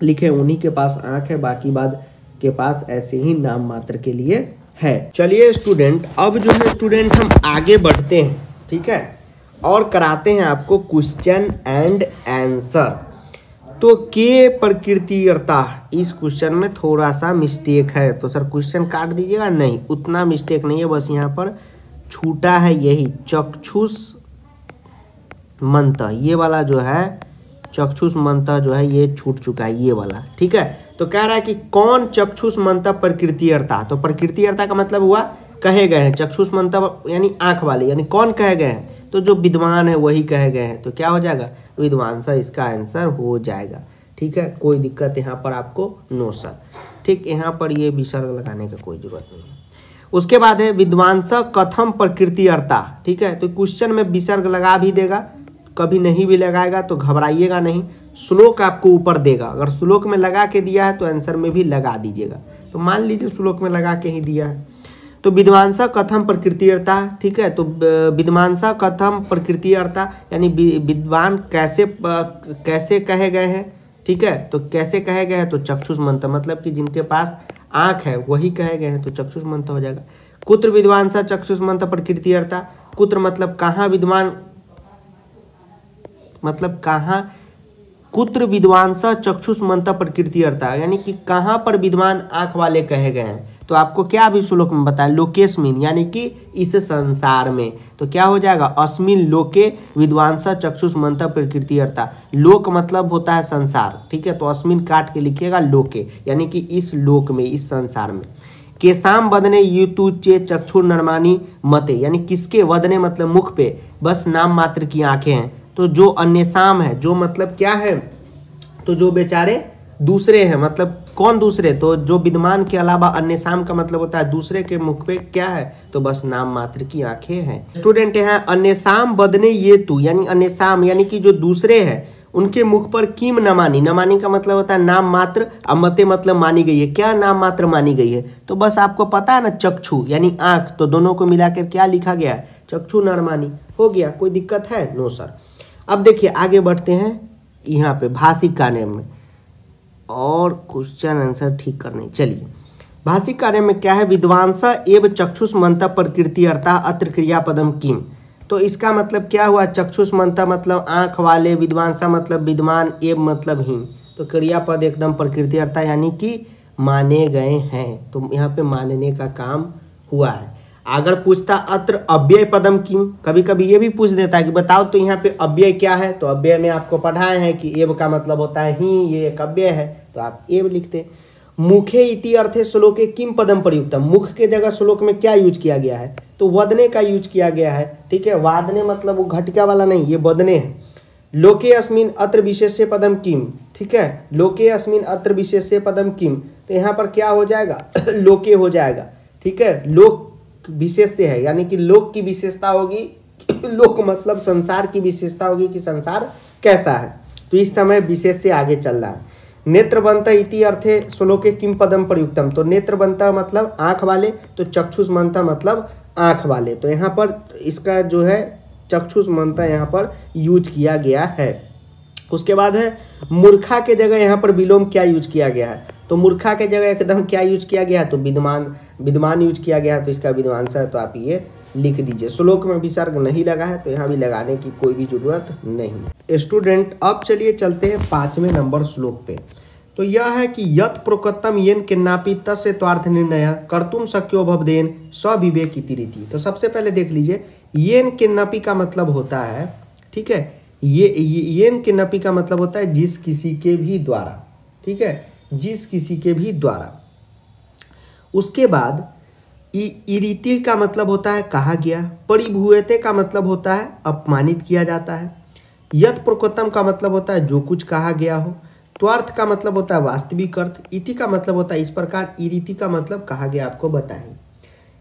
A: लिखे उन्हीं के पास आँख है बाकी बाद के पास ऐसे ही नाम मात्र के लिए है चलिए स्टूडेंट अब जो है स्टूडेंट हम आगे बढ़ते हैं ठीक है और कराते हैं आपको क्वेश्चन एंड आंसर तो के प्रकृतियता इस क्वेश्चन में थोड़ा सा मिस्टेक है तो सर क्वेश्चन काट दीजिएगा नहीं उतना मिस्टेक नहीं है बस यहाँ पर छूटा है यही चक्षुष मंत ये वाला जो है चक्षुष मंत जो है ये छूट चुका है ये वाला ठीक है तो कह रहा है कि कौन चक्षुष मंत प्रकृतियता तो प्रकृतियता का मतलब हुआ कहे गए हैं चक्षुष मंत यानी आंख वाले यानी कौन कहे गए हैं तो जो विद्वान है वही कहे गए हैं तो क्या हो जाएगा विद्वान सर इसका आंसर हो जाएगा ठीक है कोई दिक्कत यहाँ पर आपको नो सर ठीक यहाँ पर ये विसर्ग लगाने का कोई जरूरत नहीं है उसके बाद है विद्वांस कथम प्रकृति अर्था ठीक है तो क्वेश्चन में विसर्ग लगा भी देगा कभी नहीं भी लगाएगा तो घबराइएगा नहीं श्लोक आपको ऊपर देगा अगर श्लोक में लगा के दिया है तो आंसर में भी लगा दीजिएगा तो मान लीजिए श्लोक में लगा के ही दिया है तो विद्वांसा कथम प्रकृति अर्था ठीक है तो विद्वांसा कथम प्रकृति अर्था यानी विद्वान कैसे कैसे कहे गए हैं ठीक है तो कैसे कहे गए हैं तो चक्षुष मंत्र मतलब कि जिनके पास आँख है वही कहे गए हैं तो चक्षुष मंत्र हो जाएगा कुत्र विद्वांसा चक्षुष मंत्र प्रकृति अर्था कुत्र मतलब कहाँ विद्वान मतलब कहाँ कुत्र विद्वांसा चक्षुष मंत्र प्रकृति अर्था यानी कि कहाँ पर विद्वान आँख वाले कहे गए हैं तो आपको क्या अभी श्लोक में बताया लोकेशमिन यानी कि इस संसार में तो क्या हो जाएगा अस्मिन लोके विद्वांसा चक्षुष मंत्र प्रकृति अर्था लोक मतलब होता है संसार ठीक है तो अस्मिन काट के लिखिएगा लोके यानी कि इस लोक में इस संसार में केसाम बदने युतु चे चक्षु नरमानी मते यानी किसके वदने मतलब मुख पे बस नाम मात्र की आंखें हैं तो जो अन्य साम है जो मतलब क्या है तो जो बेचारे दूसरे हैं मतलब कौन दूसरे तो जो विद्वान के अलावा अन्य शाम का मतलब होता है दूसरे के मुख पे क्या है तो बस नाम मात्र की आंखें हैं स्टूडेंट यहाँ अन्य शाम बदने ये तू यानी अन्य शाम यानी कि जो दूसरे है उनके मुख पर किम नमानी नमानी का मतलब होता है नाम मात्र अमते मतलब मानी गई है क्या नाम मात्र मानी गई है तो बस आपको पता है ना चक्षु यानी आंख तो दोनों को मिलाकर क्या लिखा गया है चक्षु नरमानी हो गया कोई दिक्कत है नो सर अब देखिए आगे बढ़ते हैं यहाँ पे भाषिक काने में और क्वेश्चन आंसर ठीक करने चलिए भाषिक कार्य में क्या है विद्वांसा एवं चक्षुष मंता प्रकृति अर्थात अत्र क्रिया पदम किम तो इसका मतलब क्या हुआ चक्षुष मंता मतलब आँख वाले विद्वांसा मतलब विद्वान एव मतलब ही तो क्रियापद एकदम प्रकृति अर्थात यानी कि माने गए हैं तो यहाँ पे मानने का काम हुआ है अगर पूछता अत्र अव्यय पदम किम कभी कभी ये भी पूछ देता है कि बताओ तो यहाँ पे अव्यय क्या है तो अव्यय में आपको पढ़ाए हैं कि एव का मतलब होता है ही ये एक अव्यय है तो आप एव लिखते मुखे इति अर्थे श्लोके किम पदम प्रयुक्त मुख के जगह श्लोक में क्या यूज किया गया है तो वदने का यूज किया गया है ठीक है वादने मतलब वो घटका वाला नहीं ये वदने है लोके अस्मिन अत्र विशेष्य पदम किम ठीक है लोके अस्मिन अत्र विशेष्य पदम किम तो यहाँ पर क्या हो जाएगा लोके हो जाएगा ठीक है लोक विशेष है यानी कि लोक की विशेषता होगी लोक मतलब संसार की विशेषता होगी कि संसार कैसा है तो इस समय विशेष से आगे चल रहा है नेत्रबंत इति अर्थे श्लोके किम पदम प्रयुक्तम तो नेत्रबंत मतलब आँख वाले तो चक्षुष मंता मतलब आँख वाले तो यहाँ पर इसका जो है चक्षुष मंता यहाँ पर यूज किया गया है उसके बाद है मूर्खा के जगह यहाँ पर विलोम क्या यूज किया गया है तो मूर्खा के जगह एकदम क्या यूज किया गया है तो विद्वान विद्वान यूज किया गया है तो इसका विद्वान है तो आप ये लिख दीजिए श्लोक में विसर्ग नहीं लगा है तो यहाँ भी लगाने की कोई भी ज़रूरत नहीं स्टूडेंट अब चलिए चलते हैं पांचवें नंबर श्लोक पे तो यह है कि यत प्रोकत्तम येन के नापी तस् त्वार्थ निर्णय कर तुम सक्यो भवदेन स्विवेक की रीति तो सबसे पहले देख लीजिए येन के नपी का मतलब होता है ठीक है ये येन के नपी का मतलब होता है जिस किसी के भी द्वारा ठीक है जिस किसी के भी द्वारा उसके बाद इरीति का मतलब होता है कहा गया परिभूयते का मतलब होता है अपमानित किया जाता है यत प्रकोत्तम का मतलब होता है जो कुछ कहा गया हो त्वार्थ का मतलब होता है वास्तविक अर्थ इति का मतलब होता है इस प्रकार इरीति का मतलब कहा गया आपको बताएं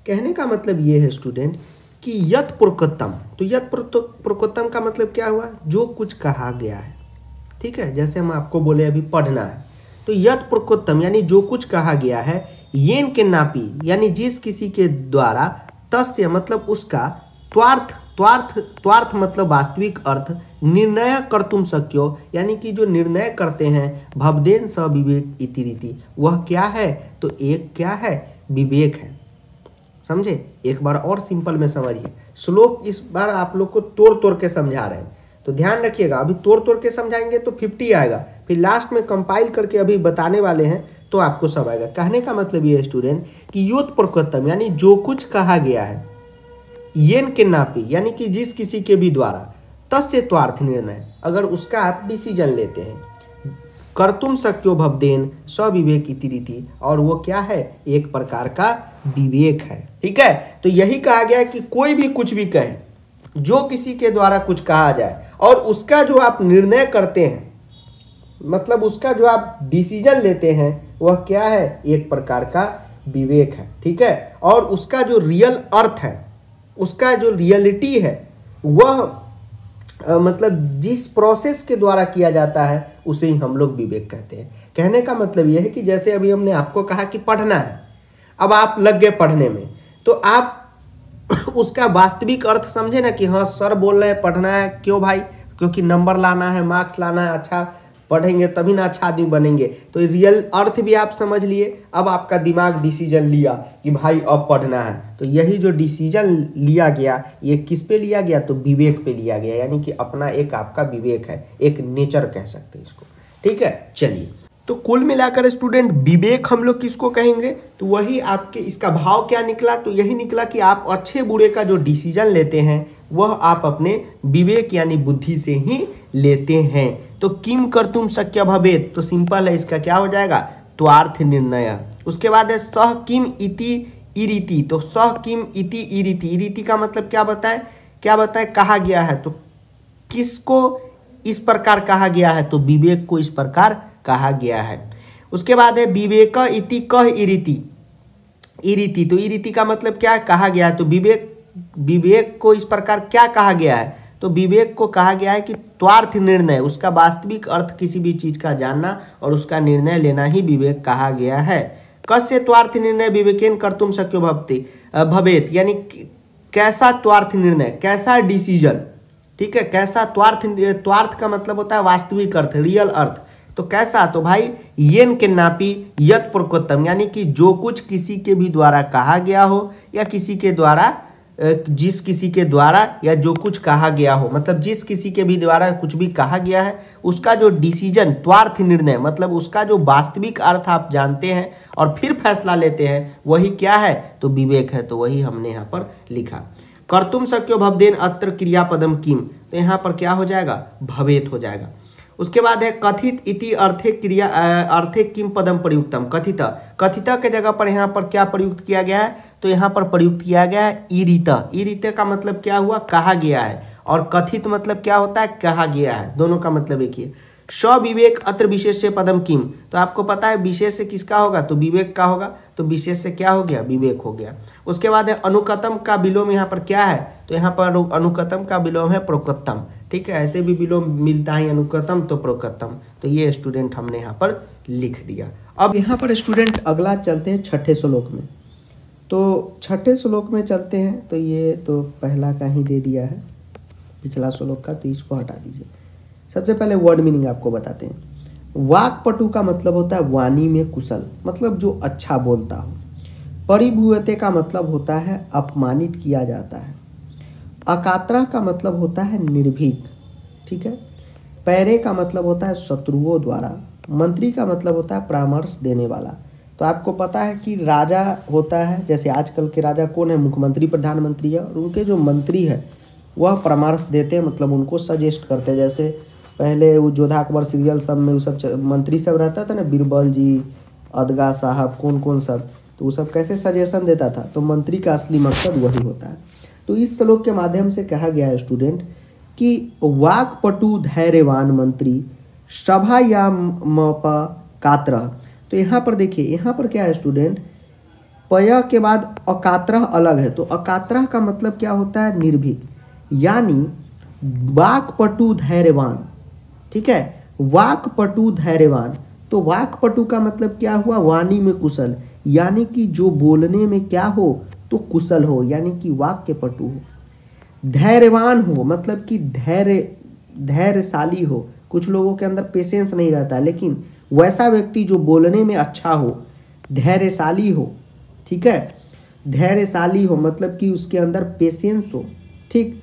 A: कहने का मतलब ये है स्टूडेंट कि यत प्रकोत्तम तो यत प्रकोत्तम का मतलब क्या हुआ जो कुछ कहा गया है ठीक है जैसे हम आपको बोले अभी पढ़ना है तो यत प्रकोत्तम यानी जो कुछ कहा गया है येन के नापी यानी जिस किसी के द्वारा तस्य मतलब उसका त्वार्थ त्वार्थ त्वार्थ मतलब वास्तविक अर्थ निर्णय कर तुम सक्यो यानी कि जो निर्णय करते हैं भवदेन स विवेक इति रीति वह क्या है तो एक क्या है विवेक है समझे एक बार और सिंपल में समझिए श्लोक इस बार आप लोग को तोड़ तोड़ के समझा रहे हैं तो ध्यान रखिएगा अभी तोड़ तोड़ के समझाएंगे तो फिफ्टी आएगा फिर लास्ट में कंपाइल करके अभी बताने वाले हैं तो आपको सब आएगा कहने का मतलब ये स्टूडेंट कि प्रकोत्तम यानी जो कुछ कहा गया है येन के नापी यानी कि जिस किसी के भी द्वारा तस्य त्वार्थ निर्णय अगर उसका आप डिसीजन लेते हैं कर तुम सक्यो भवदेन सविवेक इतिरिति और वो क्या है एक प्रकार का विवेक है ठीक है तो यही कहा गया कि कोई भी कुछ भी कहे जो किसी के द्वारा कुछ कहा जाए और उसका जो आप निर्णय करते हैं मतलब उसका जो आप डिसीजन लेते हैं वह क्या है एक प्रकार का विवेक है ठीक है और उसका जो रियल अर्थ है उसका जो रियलिटी है वह आ, मतलब जिस प्रोसेस के द्वारा किया जाता है उसे ही हम लोग विवेक कहते हैं कहने का मतलब यह है कि जैसे अभी हमने आपको कहा कि पढ़ना है अब आप लग गए पढ़ने में तो आप उसका वास्तविक अर्थ समझे ना कि हाँ सर बोल रहे हैं पढ़ना है क्यों भाई क्योंकि नंबर लाना है मार्क्स लाना है अच्छा पढ़ेंगे तभी ना अच्छा आदमी बनेंगे तो रियल अर्थ भी आप समझ लिए अब आपका दिमाग डिसीजन लिया कि भाई अब पढ़ना है तो यही जो डिसीजन लिया गया ये किस पे लिया गया तो विवेक पे लिया गया यानी कि अपना एक आपका विवेक है एक नेचर कह सकते हैं इसको ठीक है चलिए तो कुल मिलाकर स्टूडेंट विवेक हम लोग किसको कहेंगे तो वही आपके इसका भाव क्या निकला तो यही निकला कि आप अच्छे बुरे का जो डिसीजन लेते हैं वह आप अपने विवेक यानी बुद्धि से ही लेते हैं तो किम कर तुम शक्य भवेद तो सिंपल है इसका क्या हो जाएगा त्वार्थ निर्णय उसके बाद है सह किम इति इरीति तो सह किम इति इरीति इरीति का मतलब क्या बताएं क्या बताएं कहा गया है तो किसको इस प्रकार कहा गया है तो विवेक को इस प्रकार कहा गया है उसके बाद है विवेक इति कह इरीति इरीति तो इरीति का मतलब क्या है कहा गया है तो विवेक विवेक को इस प्रकार क्या कहा गया है तो विवेक को कहा गया है कि त्वार्थ निर्णय उसका वास्तविक अर्थ किसी भी चीज का जानना और उसका निर्णय लेना ही विवेक कहा गया है कस्य त्वार्थ निर्णय विवेकेन कर तुम सक्यो भक्ति भवेत यानी कैसा त्वार्थ निर्णय कैसा डिसीजन ठीक है कैसा त्वार्थ त्वार्थ का मतलब होता है वास्तविक अर्थ रियल अर्थ तो कैसा तो भाई येन के नापी यत प्रोकोत्तम यानी कि जो कुछ किसी के भी द्वारा कहा गया हो या किसी के द्वारा जिस किसी के द्वारा या जो कुछ कहा गया हो मतलब जिस किसी के भी द्वारा कुछ भी कहा गया है उसका जो डिसीजन त्वार्थ निर्णय मतलब उसका जो वास्तविक अर्थ आप जानते हैं और फिर फैसला लेते हैं वही क्या है तो विवेक है तो वही हमने यहाँ पर लिखा कर्तुम सक्यो भवदेन अत्र क्रियापदम किम तो यहाँ पर क्या हो जाएगा भवेत हो जाएगा उसके बाद है कथित इति अर्थे क्रिया अर्थे किम पदम प्रयुक्तम कथित कथित के जगह पर यहाँ पर क्या प्रयुक्त किया गया है तो यहाँ पर प्रयुक्त किया गया है ईरित ईरित का मतलब क्या हुआ कहा गया है और कथित मतलब क्या होता है कहा गया है दोनों का मतलब एक ही है स्विवेक अत्र विशेष से पदम किम तो आपको पता है विशेष से किसका होगा तो विवेक का होगा तो विशेष से क्या हो गया विवेक हो गया उसके बाद है अनुकतम का विलोम यहाँ पर क्या है तो यहाँ पर अनुकतम का विलोम है प्रोकतम ठीक है ऐसे भी विलोम मिलता है अनुकतम तो प्रोकतम तो ये स्टूडेंट हमने यहाँ पर लिख दिया अब यहाँ पर स्टूडेंट अगला चलते हैं छठे श्लोक में तो छठे श्लोक में चलते हैं तो ये तो पहला का ही दे दिया है पिछला श्लोक का तो इसको हटा दीजिए सबसे पहले वर्ड मीनिंग आपको बताते हैं वाकपटु का मतलब होता है वाणी में कुशल मतलब जो अच्छा बोलता हो परिभूयते का मतलब होता है अपमानित किया जाता है अकात्रा का मतलब होता है निर्भीक ठीक है पैरे का मतलब होता है शत्रुओं द्वारा मंत्री का मतलब होता है परामर्श देने वाला तो आपको पता है कि राजा होता है जैसे आजकल के राजा कौन है मुख्यमंत्री प्रधानमंत्री है और उनके जो मंत्री है वह परामर्श देते हैं मतलब उनको सजेस्ट करते हैं जैसे पहले वो जोधा अकबर सीरियल सब में वो सब मंत्री सब रहता था ना बीरबल जी अदगा साहब कौन कौन सब तो वो सब कैसे सजेशन देता था तो मंत्री का असली मकसद वही होता है तो इस श्लोक के माध्यम से कहा गया है स्टूडेंट कि वाकपटु धैर्यवान मंत्री मप कात्र तो यहाँ पर देखिए यहाँ पर क्या है स्टूडेंट पय के बाद अकात्रह अलग है तो अकात्रह का मतलब क्या होता है निर्भीक यानी वाकपटु धैर्यवान ठीक है वाकपटु धैर्यवान तो वाकपटु का मतलब क्या हुआ वाणी में कुशल यानी कि जो बोलने में क्या हो तो कुशल हो यानी कि वाक्य पटु हो धैर्यवान हो मतलब कि धैर्य धैर्यशाली हो कुछ लोगों के अंदर पेशेंस नहीं रहता लेकिन वैसा व्यक्ति जो बोलने में अच्छा हो धैर्यशाली हो ठीक है धैर्यशाली हो मतलब कि उसके अंदर पेशेंस हो ठीक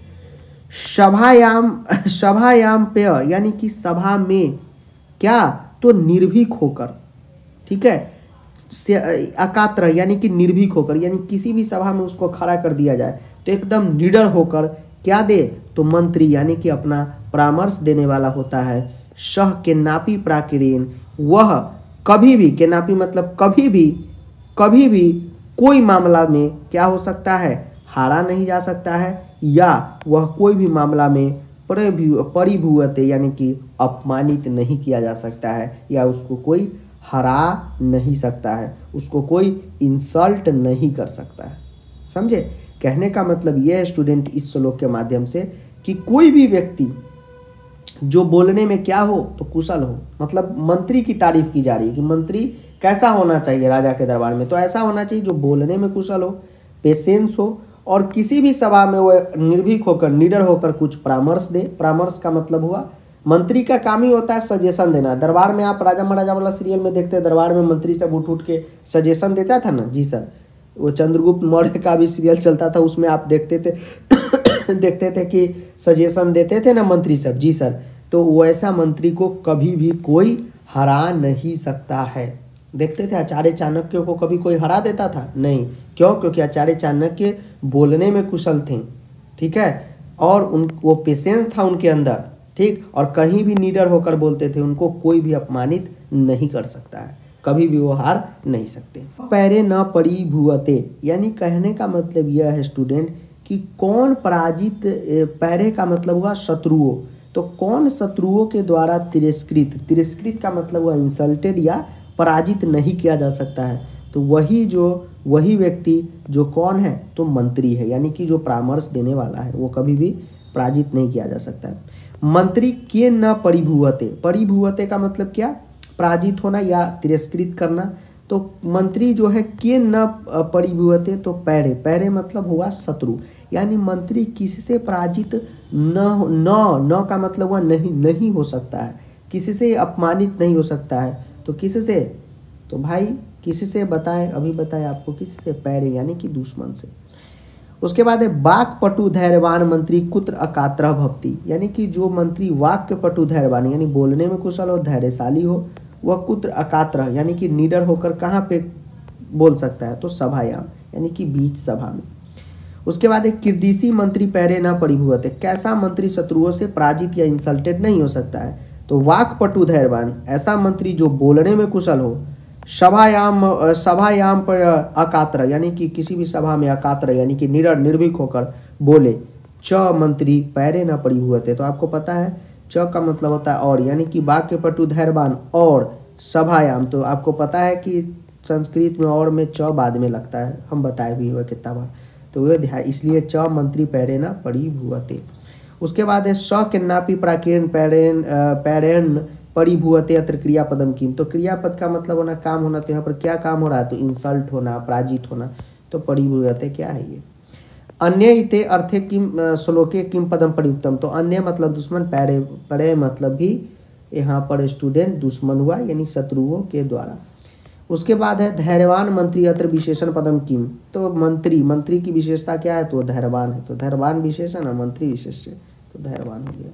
A: सभायाम सभायाम पेय यानी कि सभा में क्या तो निर्भीक होकर ठीक है से अकात्र यानी कि निर्भीक होकर यानी किसी भी सभा में उसको खड़ा कर दिया जाए तो एकदम निडर होकर क्या दे तो मंत्री यानी कि अपना परामर्श देने वाला होता है शह के नापी प्राकृण वह कभी भी के नापी मतलब कभी भी कभी भी कोई मामला में क्या हो सकता है हारा नहीं जा सकता है या वह कोई भी मामला में परिभूत यानी कि अपमानित नहीं किया जा सकता है या उसको कोई हरा नहीं सकता है उसको कोई इंसल्ट नहीं कर सकता है समझे कहने का मतलब यह है स्टूडेंट इस श्लोक के माध्यम से कि कोई भी व्यक्ति जो बोलने में क्या हो तो कुशल हो मतलब मंत्री की तारीफ की जा रही है कि मंत्री कैसा होना चाहिए राजा के दरबार में तो ऐसा होना चाहिए जो बोलने में कुशल हो पेशेंस हो और किसी भी सभा में वह निर्भीक होकर निडर होकर कुछ परामर्श दे परामर्श का मतलब हुआ मंत्री का काम ही होता है सजेशन देना दरबार में आप राजा महाराजा वाला सीरियल में देखते हैं दरबार में मंत्री सब उठ उठ के सजेशन देता था ना जी सर वो चंद्रगुप्त मौर्य का भी सीरियल चलता था उसमें आप देखते थे देखते थे कि सजेशन देते थे ना मंत्री सब जी सर तो वैसा मंत्री को कभी भी कोई हरा नहीं सकता है देखते थे आचार्य चाणक्य को कभी कोई हरा देता था नहीं क्यों क्योंकि आचार्य चाणक्य बोलने में कुशल थे ठीक है और उन वो पेशेंस था उनके अंदर ठीक और कहीं भी नीडर होकर बोलते थे उनको कोई भी अपमानित नहीं कर सकता है कभी भी वो हार नहीं सकते पैरे न पड़ी भुवते यानी कहने का मतलब यह है स्टूडेंट कि कौन पराजित पैरे का मतलब हुआ शत्रुओं तो कौन शत्रुओं के द्वारा तिरस्कृत तिरस्कृत का मतलब हुआ इंसल्टेड या पराजित नहीं किया जा सकता है तो वही जो वही व्यक्ति जो कौन है तो मंत्री है यानी कि जो परामर्श देने वाला है वो कभी भी पराजित नहीं किया जा सकता है मंत्री के न परिभुवते परिभुवते का मतलब क्या पराजित होना या तिरस्कृत करना तो मंत्री जो है के न परिभुवते तो पैरे पैरे मतलब हुआ शत्रु यानी मंत्री किसी से पराजित न न न का मतलब हुआ नहीं नहीं हो सकता है किसी से अपमानित नहीं हो सकता है तो किसी से तो भाई किसी से बताएं अभी बताएं आपको किसी से पैरे यानी कि दुश्मन से उसके बाद है वाक पटु धैर्यवान मंत्री कुत्र अकात्र भक्ति यानी कि जो मंत्री वाक के पटु धैर्यवान यानी बोलने में कुशल हो धैर्यशाली हो वह कुत्र अकात्र यानी कि निडर होकर कहाँ पे बोल सकता है तो सभायाम यानी कि बीच सभा में उसके बाद एक किर्दिशी मंत्री पैरे ना परिभूत है कैसा मंत्री शत्रुओं से पराजित या इंसल्टेड नहीं हो सकता है तो वाक पटु धैर्यवान ऐसा मंत्री जो बोलने में कुशल हो सभायाम सभायाम पर अकात्र यानी कि किसी भी सभा में अकात्र यानी कि निर निर्भीक होकर बोले च मंत्री पैरे न पड़ी हुए थे तो आपको पता है च का मतलब होता है और यानी कि वाक्य पटु धैर्यवान और सभायाम तो आपको पता है कि संस्कृत में और में च बाद में लगता है हम बताए भी हुए कितना बार तो वह ध्यान इसलिए च मंत्री पैरे न पड़ी हुए थे उसके बाद है स के नापी प्राकीर्ण पैरेन पैरेन परिभुवत अत्र क्रियापदम किम तो क्रियापद का मतलब होना काम होना तो यहाँ पर क्या काम हो रहा है तो इंसल्ट होना अपराजित होना तो परिभुवत क्या है ये अन्य इते अर्थे किम श्लोके किम पदम परियुक्तम तो अन्य मतलब दुश्मन पैरे परे मतलब भी यहाँ पर स्टूडेंट दुश्मन हुआ यानी शत्रुओं के द्वारा उसके बाद है धैर्यवान मंत्री अत्र विशेषण पदम किम तो मंत्री मंत्री की विशेषता क्या है तो धैर्यवान है तो धैर्यवान विशेषण और मंत्री विशेष तो धैर्यवान हो गया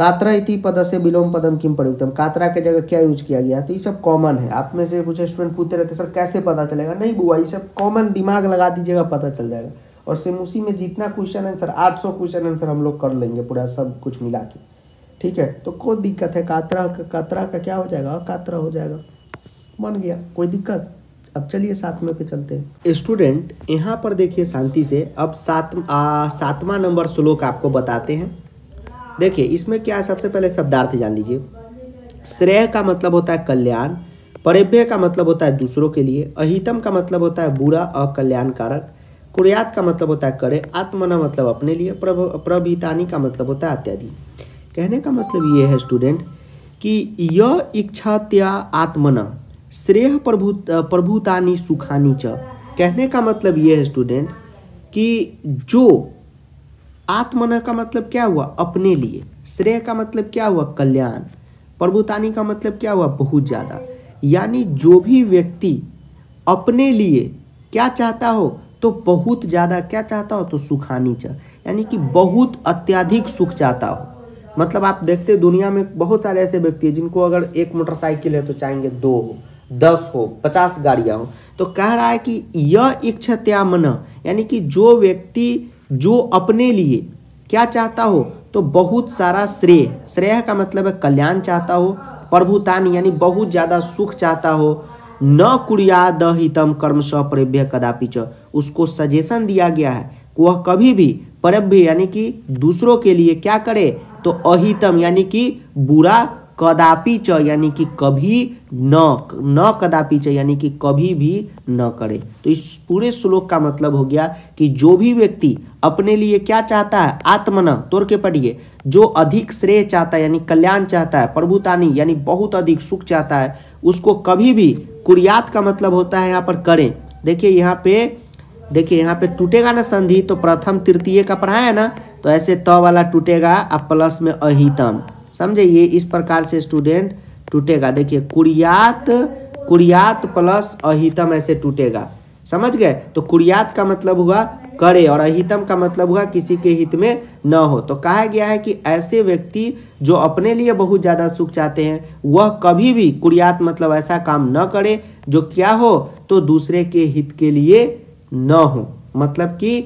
A: कात्रा इति पद से विलोम पदम किम प्रयुक्त कात्रा के जगह क्या यूज किया गया तो ये सब कॉमन है आप में से कुछ स्टूडेंट पूछते रहते सर कैसे पता चलेगा नहीं बुआ ये सब कॉमन दिमाग लगा दीजिएगा पता चल जाएगा और सिम उसी में जितना क्वेश्चन आंसर 800 क्वेश्चन आंसर हम लोग कर लेंगे पूरा सब कुछ मिला के ठीक है तो कोई दिक्कत है कातरा कातरा का क्या हो जाएगा कातरा हो जाएगा बन गया कोई दिक्कत अब चलिए सातवें पे चलते हैं स्टूडेंट यहाँ पर देखिए शांति से अब सात सातवां नंबर श्लोक आपको बताते हैं देखिए इसमें क्या है सबसे पहले शब्दार्थ जान लीजिए श्रेय का मतलब होता है कल्याण परिभ्य का मतलब होता है दूसरों के लिए अहितम का मतलब होता है बुरा अकल्याणकारक कुरियात का मतलब होता है करे आत्मना मतलब अपने लिए प्रभितानी का मतलब होता है अत्यादि कहने का मतलब ये है स्टूडेंट कि यह इच्छा त्या आत्मना श्रेय प्रभु प्रभुतानी सुखानी च कहने का मतलब ये है स्टूडेंट कि जो आत्मन का मतलब क्या हुआ अपने लिए श्रेय का मतलब क्या हुआ कल्याण प्रभुतानी का मतलब क्या हुआ बहुत ज़्यादा यानी जो भी व्यक्ति अपने लिए क्या चाहता हो तो बहुत ज़्यादा क्या चाहता हो तो सुखानी चाह यानी कि बहुत अत्याधिक सुख चाहता हो मतलब आप देखते दुनिया में बहुत सारे ऐसे व्यक्ति हैं जिनको अगर एक मोटरसाइकिल है तो चाहेंगे दो हो दस हो पचास गाड़ियाँ हो तो कह रहा है कि यह इच्छा मना यानी कि जो व्यक्ति जो अपने लिए क्या चाहता हो तो बहुत सारा श्रेय श्रेय का मतलब है कल्याण चाहता हो प्रभुतान यानी बहुत ज़्यादा सुख चाहता हो न द हितम कर्म सप्रभ्य कदापि च उसको सजेशन दिया गया है वह कभी भी परभ्य यानी कि दूसरों के लिए क्या करे तो अहितम यानी कि बुरा कदापि च यानी कि कभी न न कदापि च यानी कि कभी भी न करे तो इस पूरे श्लोक का मतलब हो गया कि जो भी व्यक्ति अपने लिए क्या चाहता है आत्मना तोड़ के पढ़िए जो अधिक श्रेय चाहता है यानी कल्याण चाहता है प्रभुतानी यानी बहुत अधिक सुख चाहता है उसको कभी भी कुरियात का मतलब होता है यहाँ पर करें देखिए यहाँ पे देखिए यहाँ पे टूटेगा ना संधि तो प्रथम तृतीय का पढ़ाया ना तो ऐसे त तो वाला टूटेगा और प्लस में अहितम समझे ये इस प्रकार से स्टूडेंट टूटेगा देखिए कुरियात कुरियात प्लस अहितम ऐसे टूटेगा समझ गए तो कुरियात का मतलब हुआ करे और अहितम का मतलब हुआ किसी के हित में न हो तो कहा गया है कि ऐसे व्यक्ति जो अपने लिए बहुत ज़्यादा सुख चाहते हैं वह कभी भी कुरियात मतलब ऐसा काम न करे जो क्या हो तो दूसरे के हित के लिए न हो मतलब कि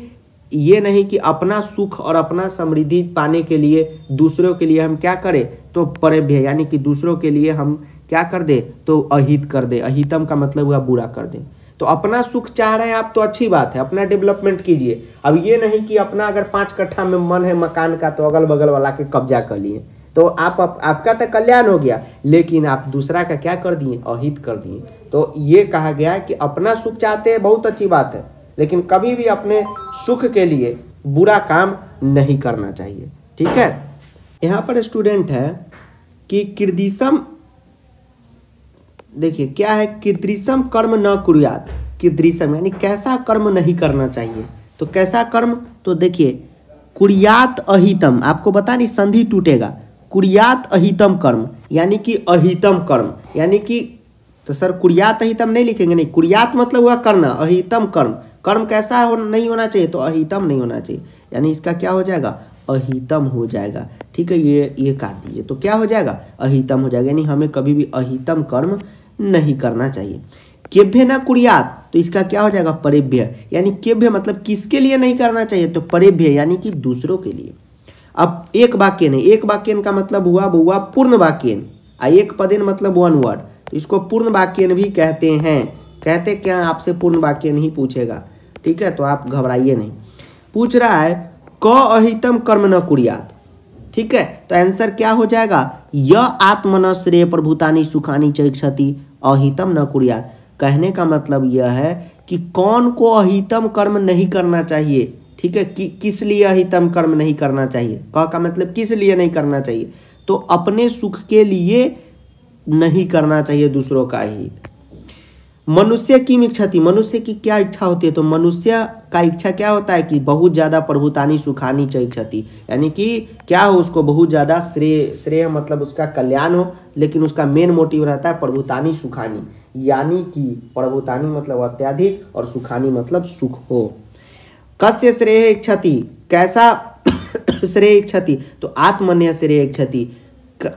A: ये नहीं कि अपना सुख और अपना समृद्धि पाने के लिए दूसरों के लिए हम क्या करें तो परभ्य यानी कि दूसरों के लिए हम क्या कर दे तो अहित कर दे अहितम का मतलब हुआ बुरा कर दे तो अपना सुख चाह रहे हैं आप तो अच्छी बात है अपना डेवलपमेंट कीजिए अब ये नहीं कि अपना अगर पाँच कट्ठा में मन है मकान का तो अगल बगल वाला के कब्जा कर लिए तो आप, आप आपका तो कल्याण हो गया लेकिन आप दूसरा का क्या कर दिए अहित कर दिए तो ये कहा गया कि अपना सुख चाहते हैं बहुत अच्छी बात है लेकिन कभी भी अपने सुख के लिए बुरा काम नहीं करना चाहिए ठीक है यहाँ पर स्टूडेंट है कि किरदिशम देखिए क्या है किदृशम कर्म न कुरियात किदृशम यानी कैसा कर्म नहीं करना चाहिए तो कैसा कर्म तो देखिए कुरियात अहितम आपको बता नहीं संधि टूटेगा कुरियात अहितम कर्म यानी कि अहितम कर्म यानी कि तो सर कुरियात अहितम नहीं लिखेंगे नहीं कुरियात मतलब हुआ करना अहितम कर्म कर्म कैसा है हो, नहीं होना चाहिए तो अहितम नहीं होना चाहिए यानी इसका क्या हो जाएगा अहितम हो जाएगा ठीक है ये ये काट दीजिए तो क्या हो जाएगा अहितम हो जाएगा यानी हमें कभी भी अहितम कर्म नहीं करना चाहिए केभ्य ना कुरियात तो इसका क्या हो जाएगा परिभ्य यानी केभ्य मतलब किसके लिए नहीं करना चाहिए तो परिभ्य यानी कि दूसरों के लिए अब एक वाक्य नहीं एक वाक्यन का मतलब हुआ हुआ पूर्ण वाक्यन आ एक पदेन मतलब वन वर्ड तो इसको पूर्ण वाक्यन भी कहते हैं कहते क्या आपसे पूर्ण वाक्य नहीं पूछेगा ठीक है तो आप घबराइए नहीं पूछ रहा है क अहितम कर्म न कुरियात ठीक है तो आंसर क्या हो जाएगा य आत्मन श्रेय प्रभुतानी सुखानी चय क्षति अहितम न कुरियात कहने का मतलब यह है कि कौन को अहितम कर्म नहीं करना चाहिए ठीक है कि किस लिए अहितम कर्म नहीं करना चाहिए क का मतलब किस लिए नहीं करना चाहिए तो अपने सुख के लिए नहीं करना चाहिए दूसरों का हित मनुष्य की इच्छा थी मनुष्य की क्या इच्छा होती है तो मनुष्य का इच्छा क्या होता है कि बहुत ज़्यादा प्रभुतानी सुखानी चाहिए क्षति यानी कि क्या हो उसको बहुत ज़्यादा श्रेय श्रेय मतलब उसका कल्याण हो लेकिन उसका मेन मोटिव रहता है प्रभुतानी सुखानी यानी कि प्रभुतानी मतलब अत्याधिक और सुखानी मतलब सुख हो कस्य श्रेय इच्छति कैसा श्रेय इच्छति तो आत्मन्य श्रेय क्षति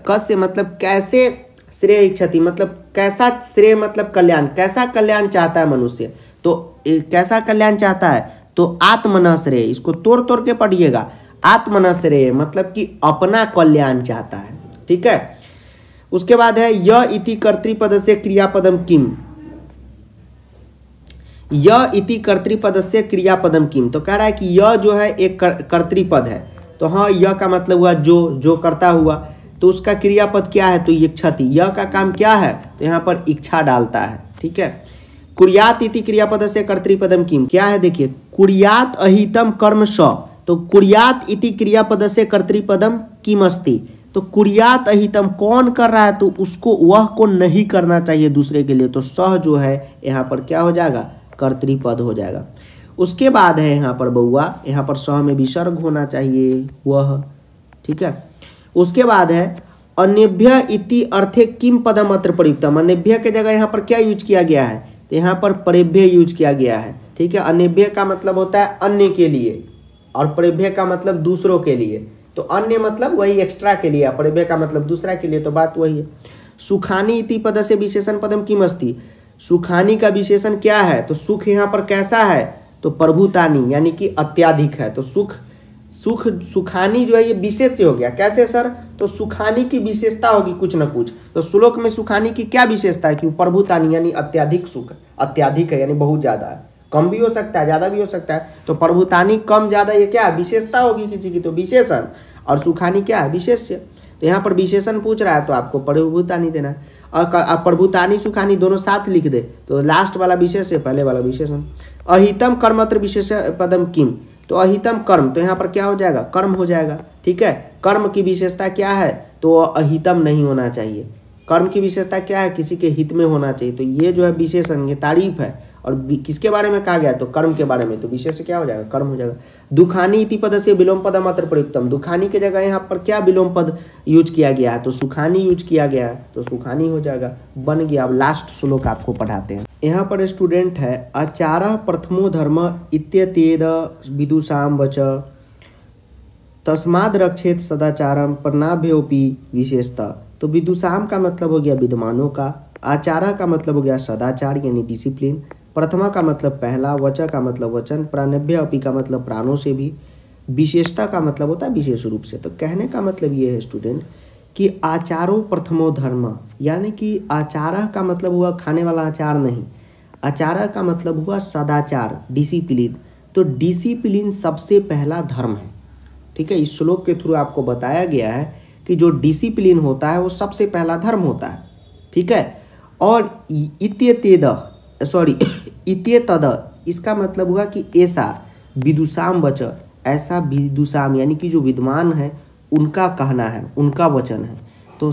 A: कस्य मतलब कैसे श्रेय इच्छति मतलब कैसा श्रेय मतलब कल्याण कैसा कल्याण चाहता है मनुष्य तो कैसा कल्याण चाहता है तो आत्मन श्रेय इसको तोड़ तोड़ के पढ़िएगा आत्मन श्रेय मतलब कि अपना कल्याण चाहता है ठीक है उसके बाद है य इति कर्तृपद से क्रियापदम किम य इति कर्तृपद से क्रियापदम किम तो कह रहा है कि य जो है एक कर्तृपद है तो हाँ य का मतलब हुआ जो जो करता हुआ तो उसका क्रियापद क्या है तो इच्छति य का काम क्या है तो यहाँ पर इच्छा डालता है ठीक है कुरियात इति क्रियापद से कर्तृपदम किम क्या है देखिए कुरियात अहितम कर्म स तो कुरियात इति क्रियापद से कर्तृपदम किम अस्ति तो कुरियात अहितम कौन कर रहा है तो उसको वह को नहीं करना चाहिए दूसरे के लिए तो सह जो है यहाँ पर क्या हो जाएगा कर्तृपद हो जाएगा उसके बाद है यहाँ पर बउआ यहाँ पर सह में विसर्ग होना चाहिए वह ठीक है उसके बाद है अनेभ्य इति अर्थे किम अत्र प्रयुक्तम अनेभ्य के जगह यहाँ पर क्या यूज किया गया है तो यहाँ पर परेभ्य यूज किया गया है ठीक है अनेभ्य का मतलब होता है अन्य के लिए और परेभ्य का मतलब दूसरों के लिए तो अन्य मतलब वही एक्स्ट्रा के लिए परेभ्य का मतलब दूसरा के लिए तो बात वही है सुखानी इति पद से विशेषण पदम किम अस्ति सुखानी का विशेषण क्या है तो सुख यहाँ पर कैसा है तो प्रभुतानी यानी कि अत्याधिक है तो सुख सुख सुखानी जो है ये विशेष हो गया कैसे सर तो सुखानी की विशेषता होगी कुछ ना कुछ तो श्लोक में सुखानी की क्या विशेषता है कि प्रभुतानी यानी अत्याधिक सुख अत्याधिक है यानी बहुत ज़्यादा है कम भी हो सकता है ज़्यादा भी हो सकता है तो प्रभुतानी कम ज़्यादा ये क्या विशेषता होगी किसी की तो विशेषण और सुखानी क्या है विशेष्य तो यहाँ पर विशेषण पूछ रहा है तो आपको प्रभुतानी देना है और प्रभुतानी सुखानी दोनों साथ लिख दे तो लास्ट वाला विशेष है पहले वाला विशेषण अहितम कर्मत्र विशेष पदम किम तो अहितम कर्म तो यहाँ पर क्या हो जाएगा कर्म हो जाएगा ठीक है कर्म की विशेषता क्या है तो अहितम नहीं होना चाहिए कर्म की विशेषता क्या है किसी के हित में होना चाहिए तो ये जो है विशेष अंग तारीफ है और किसके बारे में कहा गया तो कर्म के बारे में तो विशेष क्या हो जाएगा कर्म हो जाएगा दुखानी इति पद से विलोम पद मात्र प्रयुक्तम दुखानी के जगह यहाँ पर क्या विलोम पद यूज किया गया है तो सुखानी यूज किया गया है तो सुखानी हो जाएगा बन गया अब लास्ट श्लोक आपको पढ़ाते हैं यहाँ पर स्टूडेंट है अचार प्रथमो धर्म इत्येद विदुषाम वच तस्माद रक्षेत सदाचारम प्रणाभ्योपी विशेषता तो विदुषाम का मतलब हो गया विद्वानों का आचारा का मतलब हो गया सदाचार यानी डिसिप्लिन प्रथमा का मतलब पहला वचा का मतलब वचन प्राणभ्य अपी का मतलब प्राणों से भी विशेषता का मतलब होता है विशेष रूप से तो कहने का मतलब ये है स्टूडेंट कि आचारो प्रथमो धर्म यानी कि आचार का मतलब हुआ खाने वाला आचार नहीं आचार का मतलब हुआ सदाचार डिसिप्लिन तो डिसिप्लिन सबसे पहला धर्म है ठीक है इस श्लोक के थ्रू आपको बताया गया है कि जो डिसिप्लिन होता है वो सबसे पहला धर्म होता है ठीक है और इत्येद सॉरी इते तद इसका मतलब हुआ कि ऐसा विदुषाम वच ऐसा विदुषाम यानी कि जो विद्वान है उनका कहना है उनका वचन है तो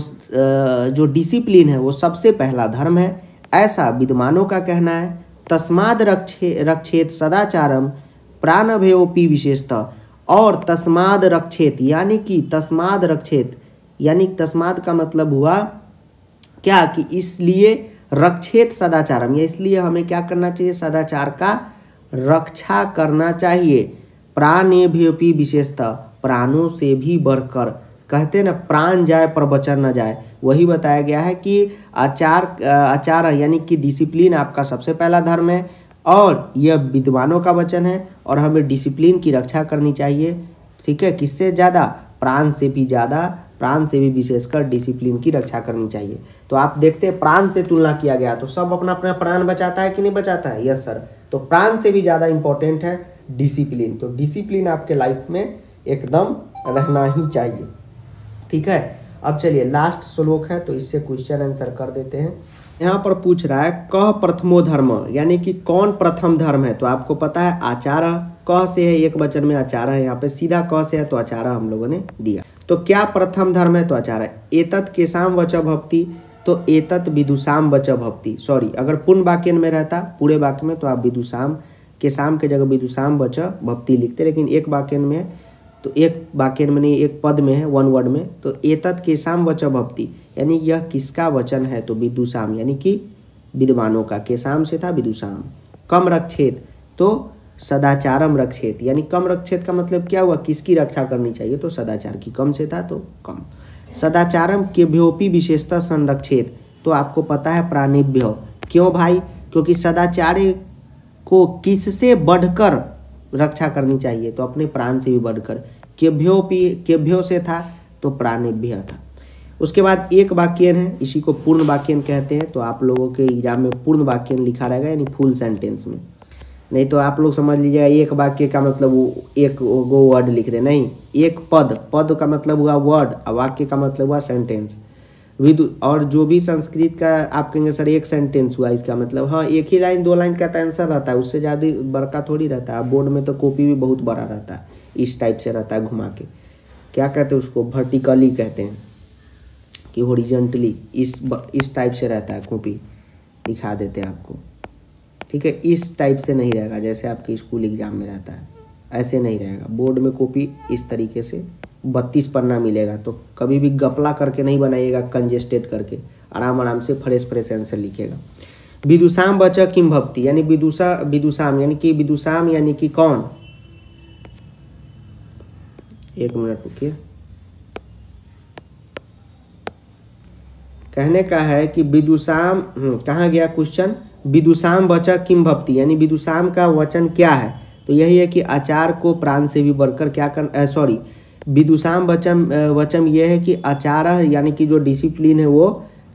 A: जो डिसिप्लिन है वो सबसे पहला धर्म है ऐसा विद्वानों का कहना है तस्माद रक्षे रक्षेत सदाचारम भयोपी विशेषतः और तस्माद रक्षेत यानी कि तस्माद रक्षेत यानी तस्माद का मतलब हुआ क्या कि इसलिए रक्षेत सदाचारम ये इसलिए हमें क्या करना चाहिए सदाचार का रक्षा करना चाहिए प्राणे भी विशेषतः प्राणों से भी बढ़कर कहते हैं ना प्राण जाए पर न जाए वही बताया गया है कि आचार आचार यानी कि डिसिप्लिन आपका सबसे पहला धर्म है और यह विद्वानों का वचन है और हमें डिसिप्लिन की रक्षा करनी चाहिए ठीक है किससे ज़्यादा प्राण से भी ज़्यादा प्राण से भी विशेषकर डिसिप्लिन की रक्षा करनी चाहिए तो आप देखते हैं प्राण से तुलना किया गया तो सब अपना अपना प्राण बचाता है कि नहीं बचाता है यस सर तो प्राण से भी ज़्यादा इंपॉर्टेंट है डिसिप्लिन तो डिसिप्लिन आपके लाइफ में एकदम रहना ही चाहिए ठीक है अब चलिए लास्ट श्लोक है तो इससे क्वेश्चन आंसर कर देते हैं यहाँ पर पूछ रहा है कह प्रथमो धर्म यानी कि कौन प्रथम धर्म है तो आपको पता है आचार कह से है एक वचन में आचार है यहाँ पे सीधा कह से है तो आचार हम लोगों ने दिया तो क्या प्रथम धर्म है तो आचार्य एतत केसाम वच भक्ति तो एतत विदुषाम वच भक्ति सॉरी अगर पूर्ण वाक्य में रहता पूरे वाक्य में तो आप विदुषाम केसाम के जगह विदुषाम वच भक्ति लिखते लेकिन एक वाक्य में तो एक वाक्य में नहीं एक पद में है वन वर्ड में तो एतत केसाम वच भक्ति यानी यह किसका वचन है तो विदुषाम यानी कि विद्वानों का केसाम से था विदुषाम कम रक्षेत तो सदाचारम रक्षेत यानी कम रक्षेत का मतलब क्या हुआ किसकी रक्षा करनी चाहिए तो सदाचार की कम से था तो कम सदाचारम भ्योपी विशेषता संरक्षित तो आपको पता है प्राणिभ्य क्यों भाई क्योंकि सदाचार्य को किससे बढ़कर रक्षा करनी चाहिए तो अपने प्राण से भी बढ़कर केभ्योपी केभ्यो से था तो प्राणिभ्य था उसके बाद एक वाक्यन है इसी को पूर्ण वाक्यन कहते हैं तो आप लोगों के एग्जाम में पूर्ण वाक्यन लिखा रहेगा यानी फुल सेंटेंस में नहीं तो आप लोग समझ लीजिएगा एक वाक्य का मतलब वो एक वो वर्ड लिख दे नहीं एक पद पद का मतलब हुआ वर्ड और वाक्य का मतलब हुआ सेंटेंस विद और जो भी संस्कृत का आप कहेंगे सर एक सेंटेंस हुआ इसका मतलब हाँ एक ही लाइन दो लाइन का तो आंसर रहता है उससे ज़्यादा बड़का थोड़ी रहता है बोर्ड में तो कॉपी भी बहुत बड़ा रहता है इस टाइप से रहता है घुमा के क्या कहते हैं उसको वर्टिकली कहते हैं कि होरिजेंटली इस इस टाइप से रहता है कॉपी दिखा देते हैं आपको ठीक है इस टाइप से नहीं रहेगा जैसे आपके स्कूल एग्जाम में रहता है ऐसे नहीं रहेगा बोर्ड में कॉपी इस तरीके से बत्तीस पन्ना मिलेगा तो कभी भी गपला करके नहीं बनाइएगा कंजेस्टेड करके आराम आराम से फ्रेश फ्रेश आंसर लिखेगा विदुषाम बचा किम भक्ति यानी विदुषा विदुषाम यानी कि विदुषाम यानी कि कौन एक मिनट रुकिए कहने का है कि विदुषाम हम्म, कहाँ गया क्वेश्चन विदुषाम वचक किम भक्ति यानी विदुषाम का वचन क्या है तो यही है कि आचार को प्राण से भी बढ़कर क्या कर सॉरी विदुषाम वचन वचन यह है कि आचार यानी कि जो डिसिप्लिन है वो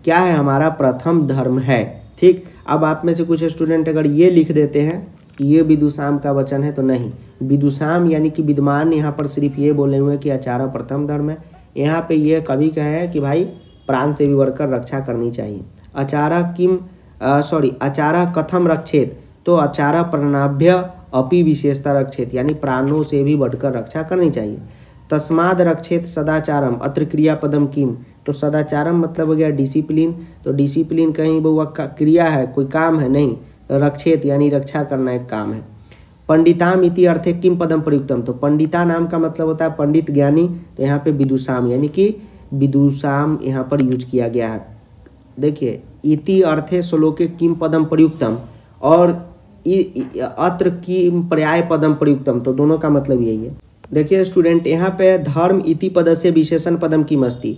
A: क्या है हमारा प्रथम धर्म है ठीक अब आप में से कुछ स्टूडेंट अगर ये लिख देते हैं कि ये विदुषाम का वचन है तो नहीं विदुषाम यानी कि विद्वान यहाँ पर सिर्फ ये बोले हुए कि आचार प्रथम धर्म है यहाँ पे यह कभी कहे हैं कि भाई प्राण से भी बढ़कर रक्षा करनी चाहिए आचारा किम सॉरी अचारा कथम रक्षेत तो अचारा प्रणाभ्य अपि विशेषता रक्षेत यानी प्राणों से भी बढ़कर रक्षा करनी चाहिए तस्माद रक्षेत सदाचारम अत्र क्रिया पदम किम तो सदाचारम मतलब हो गया डिसिप्लिन तो डिसिप्लिन कहीं वो क्रिया है कोई काम है नहीं रक्षेत यानी रक्षा करना एक काम है पंडिताम इति है किम पदम प्रयुक्तम तो पंडिता नाम का मतलब होता है पंडित ज्ञानी तो यहाँ पे विदुषाम यानी कि विदुषाम यहाँ पर यूज किया गया है देखिए इति अर्थे श्लोके किम पदम प्रयुक्तम और अत्र किम पर्याय पदम प्रयुक्तम तो दोनों का मतलब यही है देखिए स्टूडेंट यहाँ पे धर्म इति पद से विशेषण पदम की मस्ती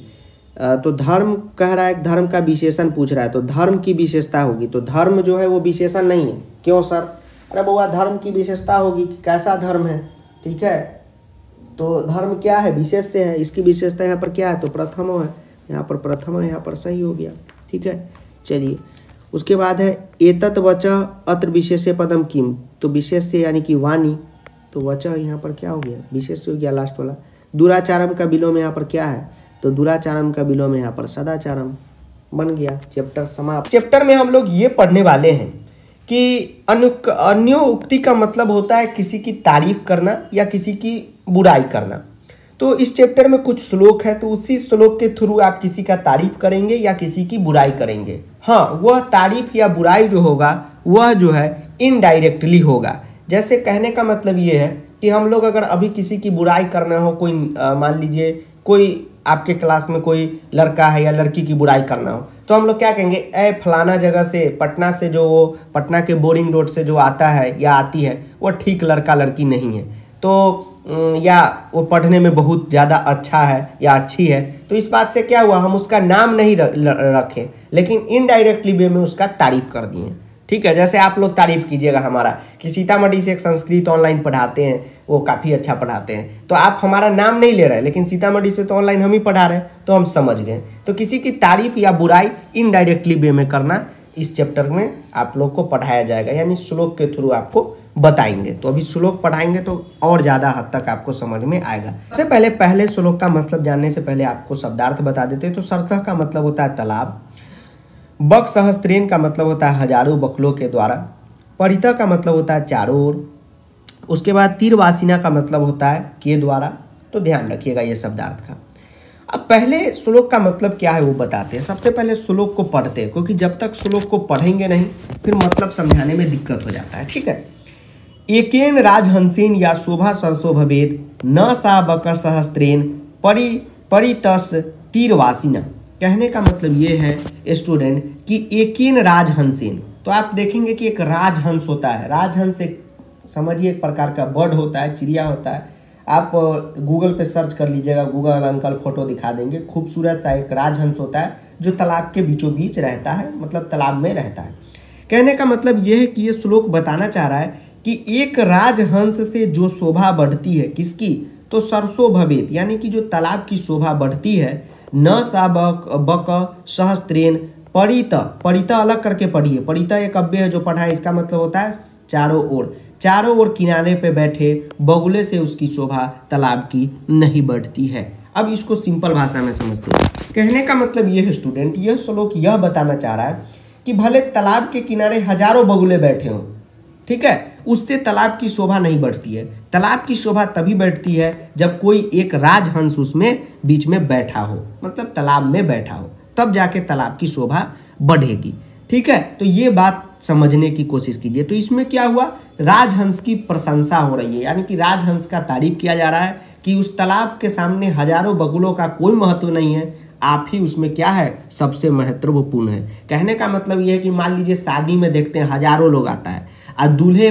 A: तो धर्म कह रहा है धर्म का विशेषण पूछ रहा है तो धर्म की विशेषता होगी तो धर्म जो है वो विशेषण नहीं है क्यों सर अरे बउआ धर्म की विशेषता होगी कि कैसा धर्म है ठीक है तो धर्म क्या है विशेषता है इसकी विशेषता यहाँ पर क्या है तो प्रथम है यहाँ पर प्रथम है यहाँ पर सही हो गया ठीक है चलिए उसके बाद है एतत वच अत्र विशेष पदम किम तो विशेष से यानी कि वाणी तो वच यहाँ पर क्या हो गया विशेष हो गया लास्ट वाला दुराचारम का विलोम यहाँ पर क्या है तो दुराचारम का विलोम यहाँ पर सदाचारम बन गया चैप्टर समाप्त चैप्टर में हम लोग ये पढ़ने वाले हैं कि अनु अन्योक्ति का मतलब होता है किसी की तारीफ करना या किसी की बुराई करना तो इस चैप्टर में कुछ श्लोक है तो उसी श्लोक के थ्रू आप किसी का तारीफ करेंगे या किसी की बुराई करेंगे हाँ वह तारीफ या बुराई जो होगा वह जो है इनडायरेक्टली होगा जैसे कहने का मतलब ये है कि हम लोग अगर अभी किसी की बुराई करना हो कोई मान लीजिए कोई आपके क्लास में कोई लड़का है या लड़की की बुराई करना हो तो हम लोग क्या कहेंगे ए फलाना जगह से पटना से जो वो पटना के बोरिंग रोड से जो आता है या आती है वो ठीक लड़का लड़की नहीं है तो हम्म, या वो पढ़ने में बहुत ज़्यादा अच्छा है या अच्छी है तो इस बात से क्या हुआ हम उसका नाम नहीं रखें लेकिन इनडायरेक्टली वे में उसका तारीफ कर दिए ठीक है जैसे आप लोग तारीफ कीजिएगा हमारा कि सीतामढ़ी से एक संस्कृत ऑनलाइन पढ़ाते हैं वो काफ़ी अच्छा पढ़ाते हैं तो आप हमारा नाम नहीं ले रहे लेकिन सीतामढ़ी से तो ऑनलाइन हम ही पढ़ा रहे हैं तो हम समझ गए तो किसी की तारीफ या बुराई इनडायरेक्टली वे में करना इस चैप्टर में आप लोग को पढ़ाया जाएगा यानी श्लोक के थ्रू आपको बताएंगे तो अभी श्लोक पढ़ाएंगे तो और ज़्यादा हद तक आपको समझ में आएगा सबसे पहले पहले श्लोक का मतलब जानने से पहले आपको शब्दार्थ बता देते हैं तो सरसह का मतलब होता है तालाब बक सहस्त्रेन का मतलब होता है हजारों बकलों के द्वारा परिता का मतलब होता है चारों ओर उसके बाद तीरवासिना का मतलब होता है के द्वारा तो ध्यान रखिएगा ये शब्दार्थ का अब पहले श्लोक का मतलब क्या है वो बताते हैं सबसे पहले श्लोक को पढ़ते हैं क्योंकि जब तक श्लोक को पढ़ेंगे नहीं फिर मतलब समझाने में दिक्कत हो जाता है ठीक है एकेन राजहंसेन या शोभा सरसो भवेद न सा बक सहस्त्रेन परि परितस तीरवासिना कहने का मतलब ये है स्टूडेंट कि एकेन राजहंसेन तो आप देखेंगे कि एक राजहंस होता है राजहंस एक समझिए एक प्रकार का बर्ड होता है चिड़िया होता है आप गूगल पे सर्च कर लीजिएगा गूगल अंकल फोटो दिखा देंगे खूबसूरत सा एक राजहंस होता है जो तालाब के बीचों बीच रहता है मतलब तालाब में रहता है कहने का मतलब यह है कि ये श्लोक बताना चाह रहा है कि एक राजहंस से जो शोभा बढ़ती है किसकी तो सरसो भवेत यानी कि जो तालाब की शोभा बढ़ती है न सा बक बक सहस्त्रेन परित परित अलग करके पढ़िए परित एक अव्य है जो पढ़ा है इसका मतलब होता है चारों ओर चारों ओर किनारे पे बैठे बगुले से उसकी शोभा तालाब की नहीं बढ़ती है अब इसको सिंपल भाषा में समझते हैं कहने का मतलब ये है स्टूडेंट यह श्लोक यह बताना चाह रहा है कि भले तालाब के किनारे हजारों बगुले बैठे हों ठीक है उससे तालाब की शोभा नहीं बढ़ती है तालाब की शोभा तभी बढ़ती है जब कोई एक राजहंस उसमें बीच में बैठा हो मतलब तालाब में बैठा हो तब जाके तालाब की शोभा बढ़ेगी ठीक है तो ये बात समझने की कोशिश कीजिए तो इसमें क्या हुआ राजहंस की प्रशंसा हो रही है यानी कि राजहंस का तारीफ किया जा रहा है कि उस तालाब के सामने हजारों बगुलों का कोई महत्व नहीं है आप ही उसमें क्या है सबसे महत्वपूर्ण है कहने का मतलब यह है कि मान लीजिए शादी में देखते हैं हजारों लोग आता है और दूल्हे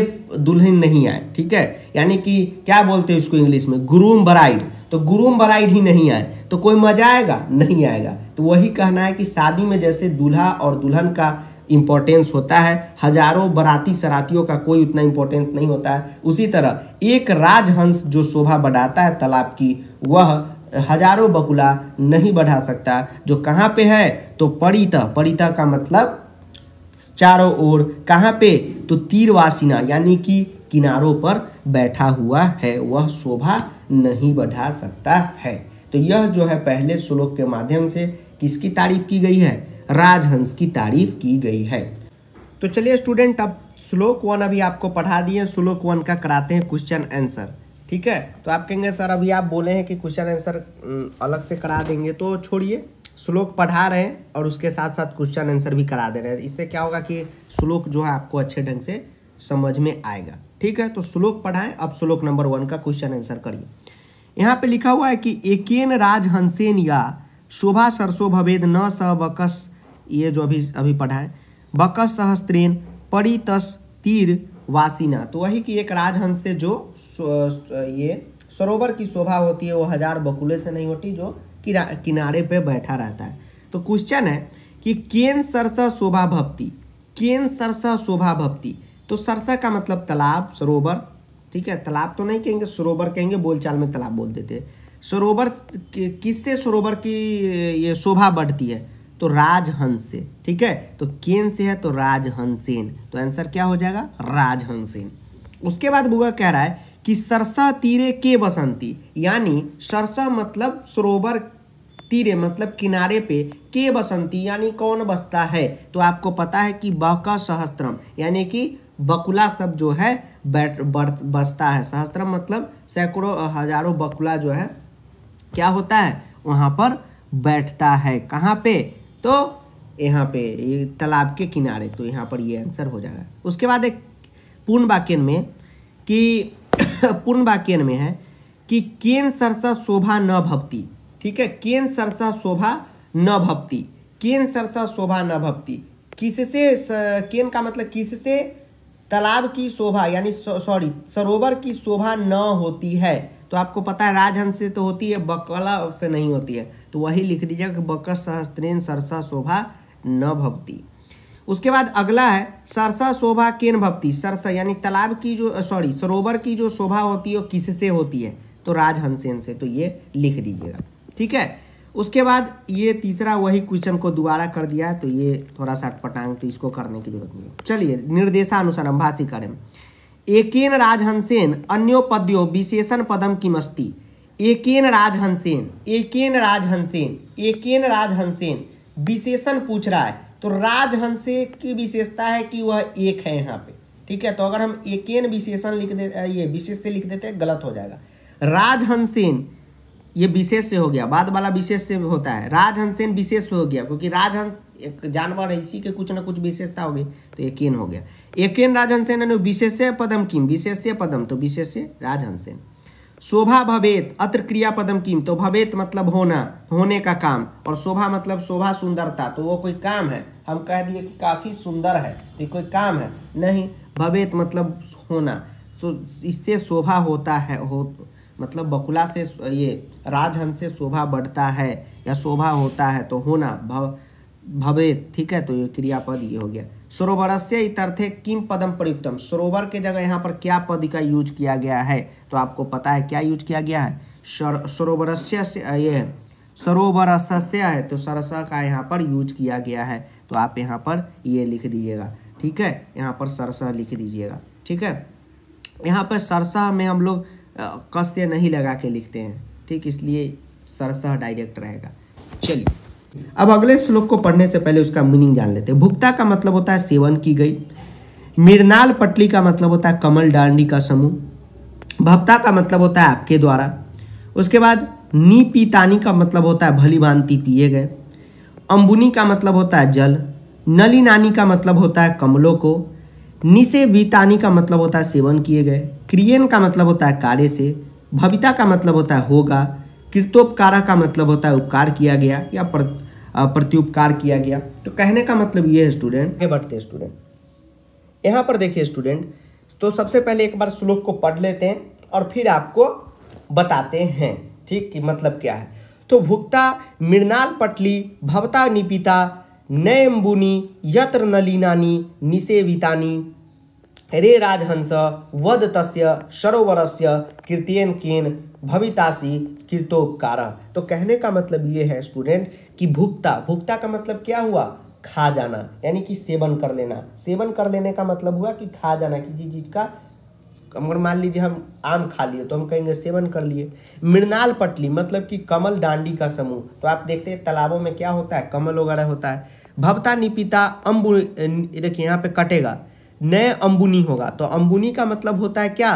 A: दुल्हन नहीं आए ठीक है यानी कि क्या बोलते हैं उसको इंग्लिश में ग्रूम ब्राइड तो ग्रूम ब्राइड ही नहीं आए तो कोई मजा आएगा नहीं आएगा तो वही कहना है कि शादी में जैसे दूल्हा और दुल्हन का इम्पोर्टेंस होता है हजारों बराती सरातियों का कोई उतना इम्पोर्टेंस नहीं होता है उसी तरह एक राजहंस जो शोभा बढ़ाता है तालाब की वह हजारों बकुला नहीं बढ़ा सकता जो कहाँ पे है तो परिता परिता का मतलब चारों ओर कहाँ पे तो तीरवासिना यानी कि किनारों पर बैठा हुआ है वह शोभा नहीं बढ़ा सकता है तो यह जो है पहले श्लोक के माध्यम से किसकी तारीफ की गई है राजहंस की तारीफ की गई है तो चलिए स्टूडेंट अब श्लोक वन अभी आपको पढ़ा दिए श्लोक वन का कराते हैं क्वेश्चन आंसर ठीक है तो आप कहेंगे सर अभी आप बोले हैं कि क्वेश्चन आंसर अलग से करा देंगे तो छोड़िए श्लोक पढ़ा रहे हैं और उसके साथ साथ क्वेश्चन आंसर भी करा दे रहे हैं इससे क्या होगा कि श्लोक जो है आपको अच्छे ढंग से समझ में आएगा ठीक है तो श्लोक पढ़ाएं अब श्लोक नंबर वन का क्वेश्चन आंसर करिए यहाँ पे लिखा हुआ है कि एकेन राजहंसेन या शोभा सरसो भवेद न स बकस ये जो अभी अभी पढ़ा है बकस सहस्त्रेन परितस तीर वासिना तो वही कि एक राजहंस से जो ये सरोवर की शोभा होती है वो हजार बकुले से नहीं होती जो किनारे पे बैठा रहता है तो क्वेश्चन है कि केन सरसा शोभा भक्ति केन सरसा शोभा भक्ति तो सरसा का मतलब तालाब सरोवर ठीक है तालाब तो नहीं कहेंगे सरोवर कहेंगे बोलचाल में तालाब बोल देते हैं सरोवर किससे सरोवर की ये शोभा बढ़ती है तो राजहंस से ठीक है तो केन से है तो राजहंसेन तो आंसर क्या हो जाएगा राजहंसेन उसके बाद बुआ कह रहा है कि सरसा तीरे के बसंती यानी सरसा मतलब सरोवर तीरे मतलब किनारे पे के बसंती यानी कौन बसता है तो आपको पता है कि बहका सहस्त्रम यानी कि बकुला सब जो है बैठ बसता है सहस्त्रम मतलब सैकड़ों हजारों बकुला जो है क्या होता है वहाँ पर बैठता है कहाँ पे तो यहाँ पे तालाब के किनारे तो यहाँ पर ये आंसर हो जाएगा उसके बाद एक पूर्ण वाक्य में कि पूर्ण वाक्यन में है कि केन सरसा शोभा न भक्ति ठीक है केन सरसा शोभा न भक्ति केन सरसा शोभा न भक्ति किससे केन का मतलब किससे तालाब की शोभा यानी सॉरी सरोवर की शोभा न होती है तो आपको पता है राजहंस से तो होती है बकला से नहीं होती है तो वही लिख दीजिएगा कि बकस सरसा शोभा न भक्ति उसके बाद अगला है सरसा शोभा केन भक्ति सरसा यानी तालाब की जो सॉरी सरोवर की जो शोभा होती है वो किससे होती है तो राजहंसेन से तो ये लिख दीजिएगा ठीक है उसके बाद ये तीसरा वही क्वेश्चन को दोबारा कर दिया तो ये थोड़ा सा अटपटांग तो इसको करने की जरूरत नहीं है चलिए निर्देशानुसार हम भाषी करें एकेन राजहंसेन अन्योपद्यो विशेषण पदम की मस्ती एकेन राजहंसेन एकेन राजहंसेन एकेन राजहंसेन विशेषण पूछ रहा है तो राजहंसे की विशेषता है कि वह एक है यहाँ पे ठीक है तो अगर हम एकेन विशेषण लिख दे ये विशेष से लिख देते हैं गलत हो जाएगा राजहंसेन ये विशेष से हो गया बाद वाला विशेष से होता है राजहंसेन विशेष हो गया क्योंकि राजहंस एक जानवर है इसी के कुछ ना कुछ विशेषता होगी तो एक हो गया एकेन राजहंसेन विशेष पदम किम विशेष पदम तो विशेष राजहंसेन शोभा भवेत अत्र क्रियापदम किम तो भवेत मतलब होना होने का काम और शोभा मतलब शोभा सुंदरता तो वो कोई काम है हम कह दिए कि काफ़ी सुंदर है तो कोई काम है नहीं भवेत मतलब होना तो इससे शोभा होता है हो मतलब बकुला से ये राजहंस से शोभा बढ़ता है या शोभा होता है तो होना भव भवेत ठीक है तो ये क्रियापद ये हो गया सरोवर सरोवरस्य इतर्थे किम पदम प्रयुक्तम सरोवर के जगह यहाँ पर क्या पद का यूज किया गया है तो आपको पता है क्या यूज किया गया है सरोवर से ये सरोवर सस्य है तो सरसा का यहाँ पर यूज किया गया है तो आप यहाँ पर ये लिख दीजिएगा ठीक है यहाँ पर सरसा लिख दीजिएगा ठीक है यहाँ पर सरसा में हम लोग कस्य नहीं लगा के लिखते हैं ठीक इसलिए सरसा डायरेक्ट रहेगा चलिए अब अगले श्लोक को पढ़ने से पहले उसका मीनिंग जान लेते हैं भुक्ता का मतलब होता है सेवन की गई मृनाल पटली का मतलब होता है कमल डांडी का समूह भक्ता का मतलब होता है आपके द्वारा उसके बाद नी पीतानी का मतलब होता है भली भांति पिए गए अम्बुनी का मतलब होता है जल नली नानी का मतलब होता है कमलों को निसे बीतानी का मतलब होता है सेवन किए गए क्रियन का मतलब होता है कार्य से भविता का मतलब होता है होगा कृतोपकारा का मतलब होता है उपकार किया गया या प्र, प्रत्युपकार किया गया तो कहने का मतलब ये है स्टूडेंट आगे बढ़ते स्टूडेंट यहाँ पर देखिए स्टूडेंट तो सबसे पहले एक बार श्लोक को पढ़ लेते हैं और फिर आपको बताते हैं ठीक कि मतलब क्या है तो भुक्ता मृणाल पटली भवता निपिता नयम्बुनी यत्र नलिनानी निसेवितानी रे राजहंस वध तस्य सरोवरस्य कीर्तियन कीन भवितासी कीर्तोकार तो कहने का मतलब ये है स्टूडेंट कि भुगता भुगता का मतलब क्या हुआ खा जाना यानी कि सेवन कर लेना सेवन कर लेने का मतलब हुआ कि खा जाना किसी चीज़ का अगर मान लीजिए हम आम खा लिए तो हम कहेंगे सेवन कर लिए मृणाल पटली मतलब कि कमल डांडी का समूह तो आप देखते हैं तालाबों में क्या होता है कमल वगैरह होता है भवता निपिता अम्बु देखिए यहाँ पे कटेगा नए अंबुनी होगा तो अंबुनी का मतलब होता है क्या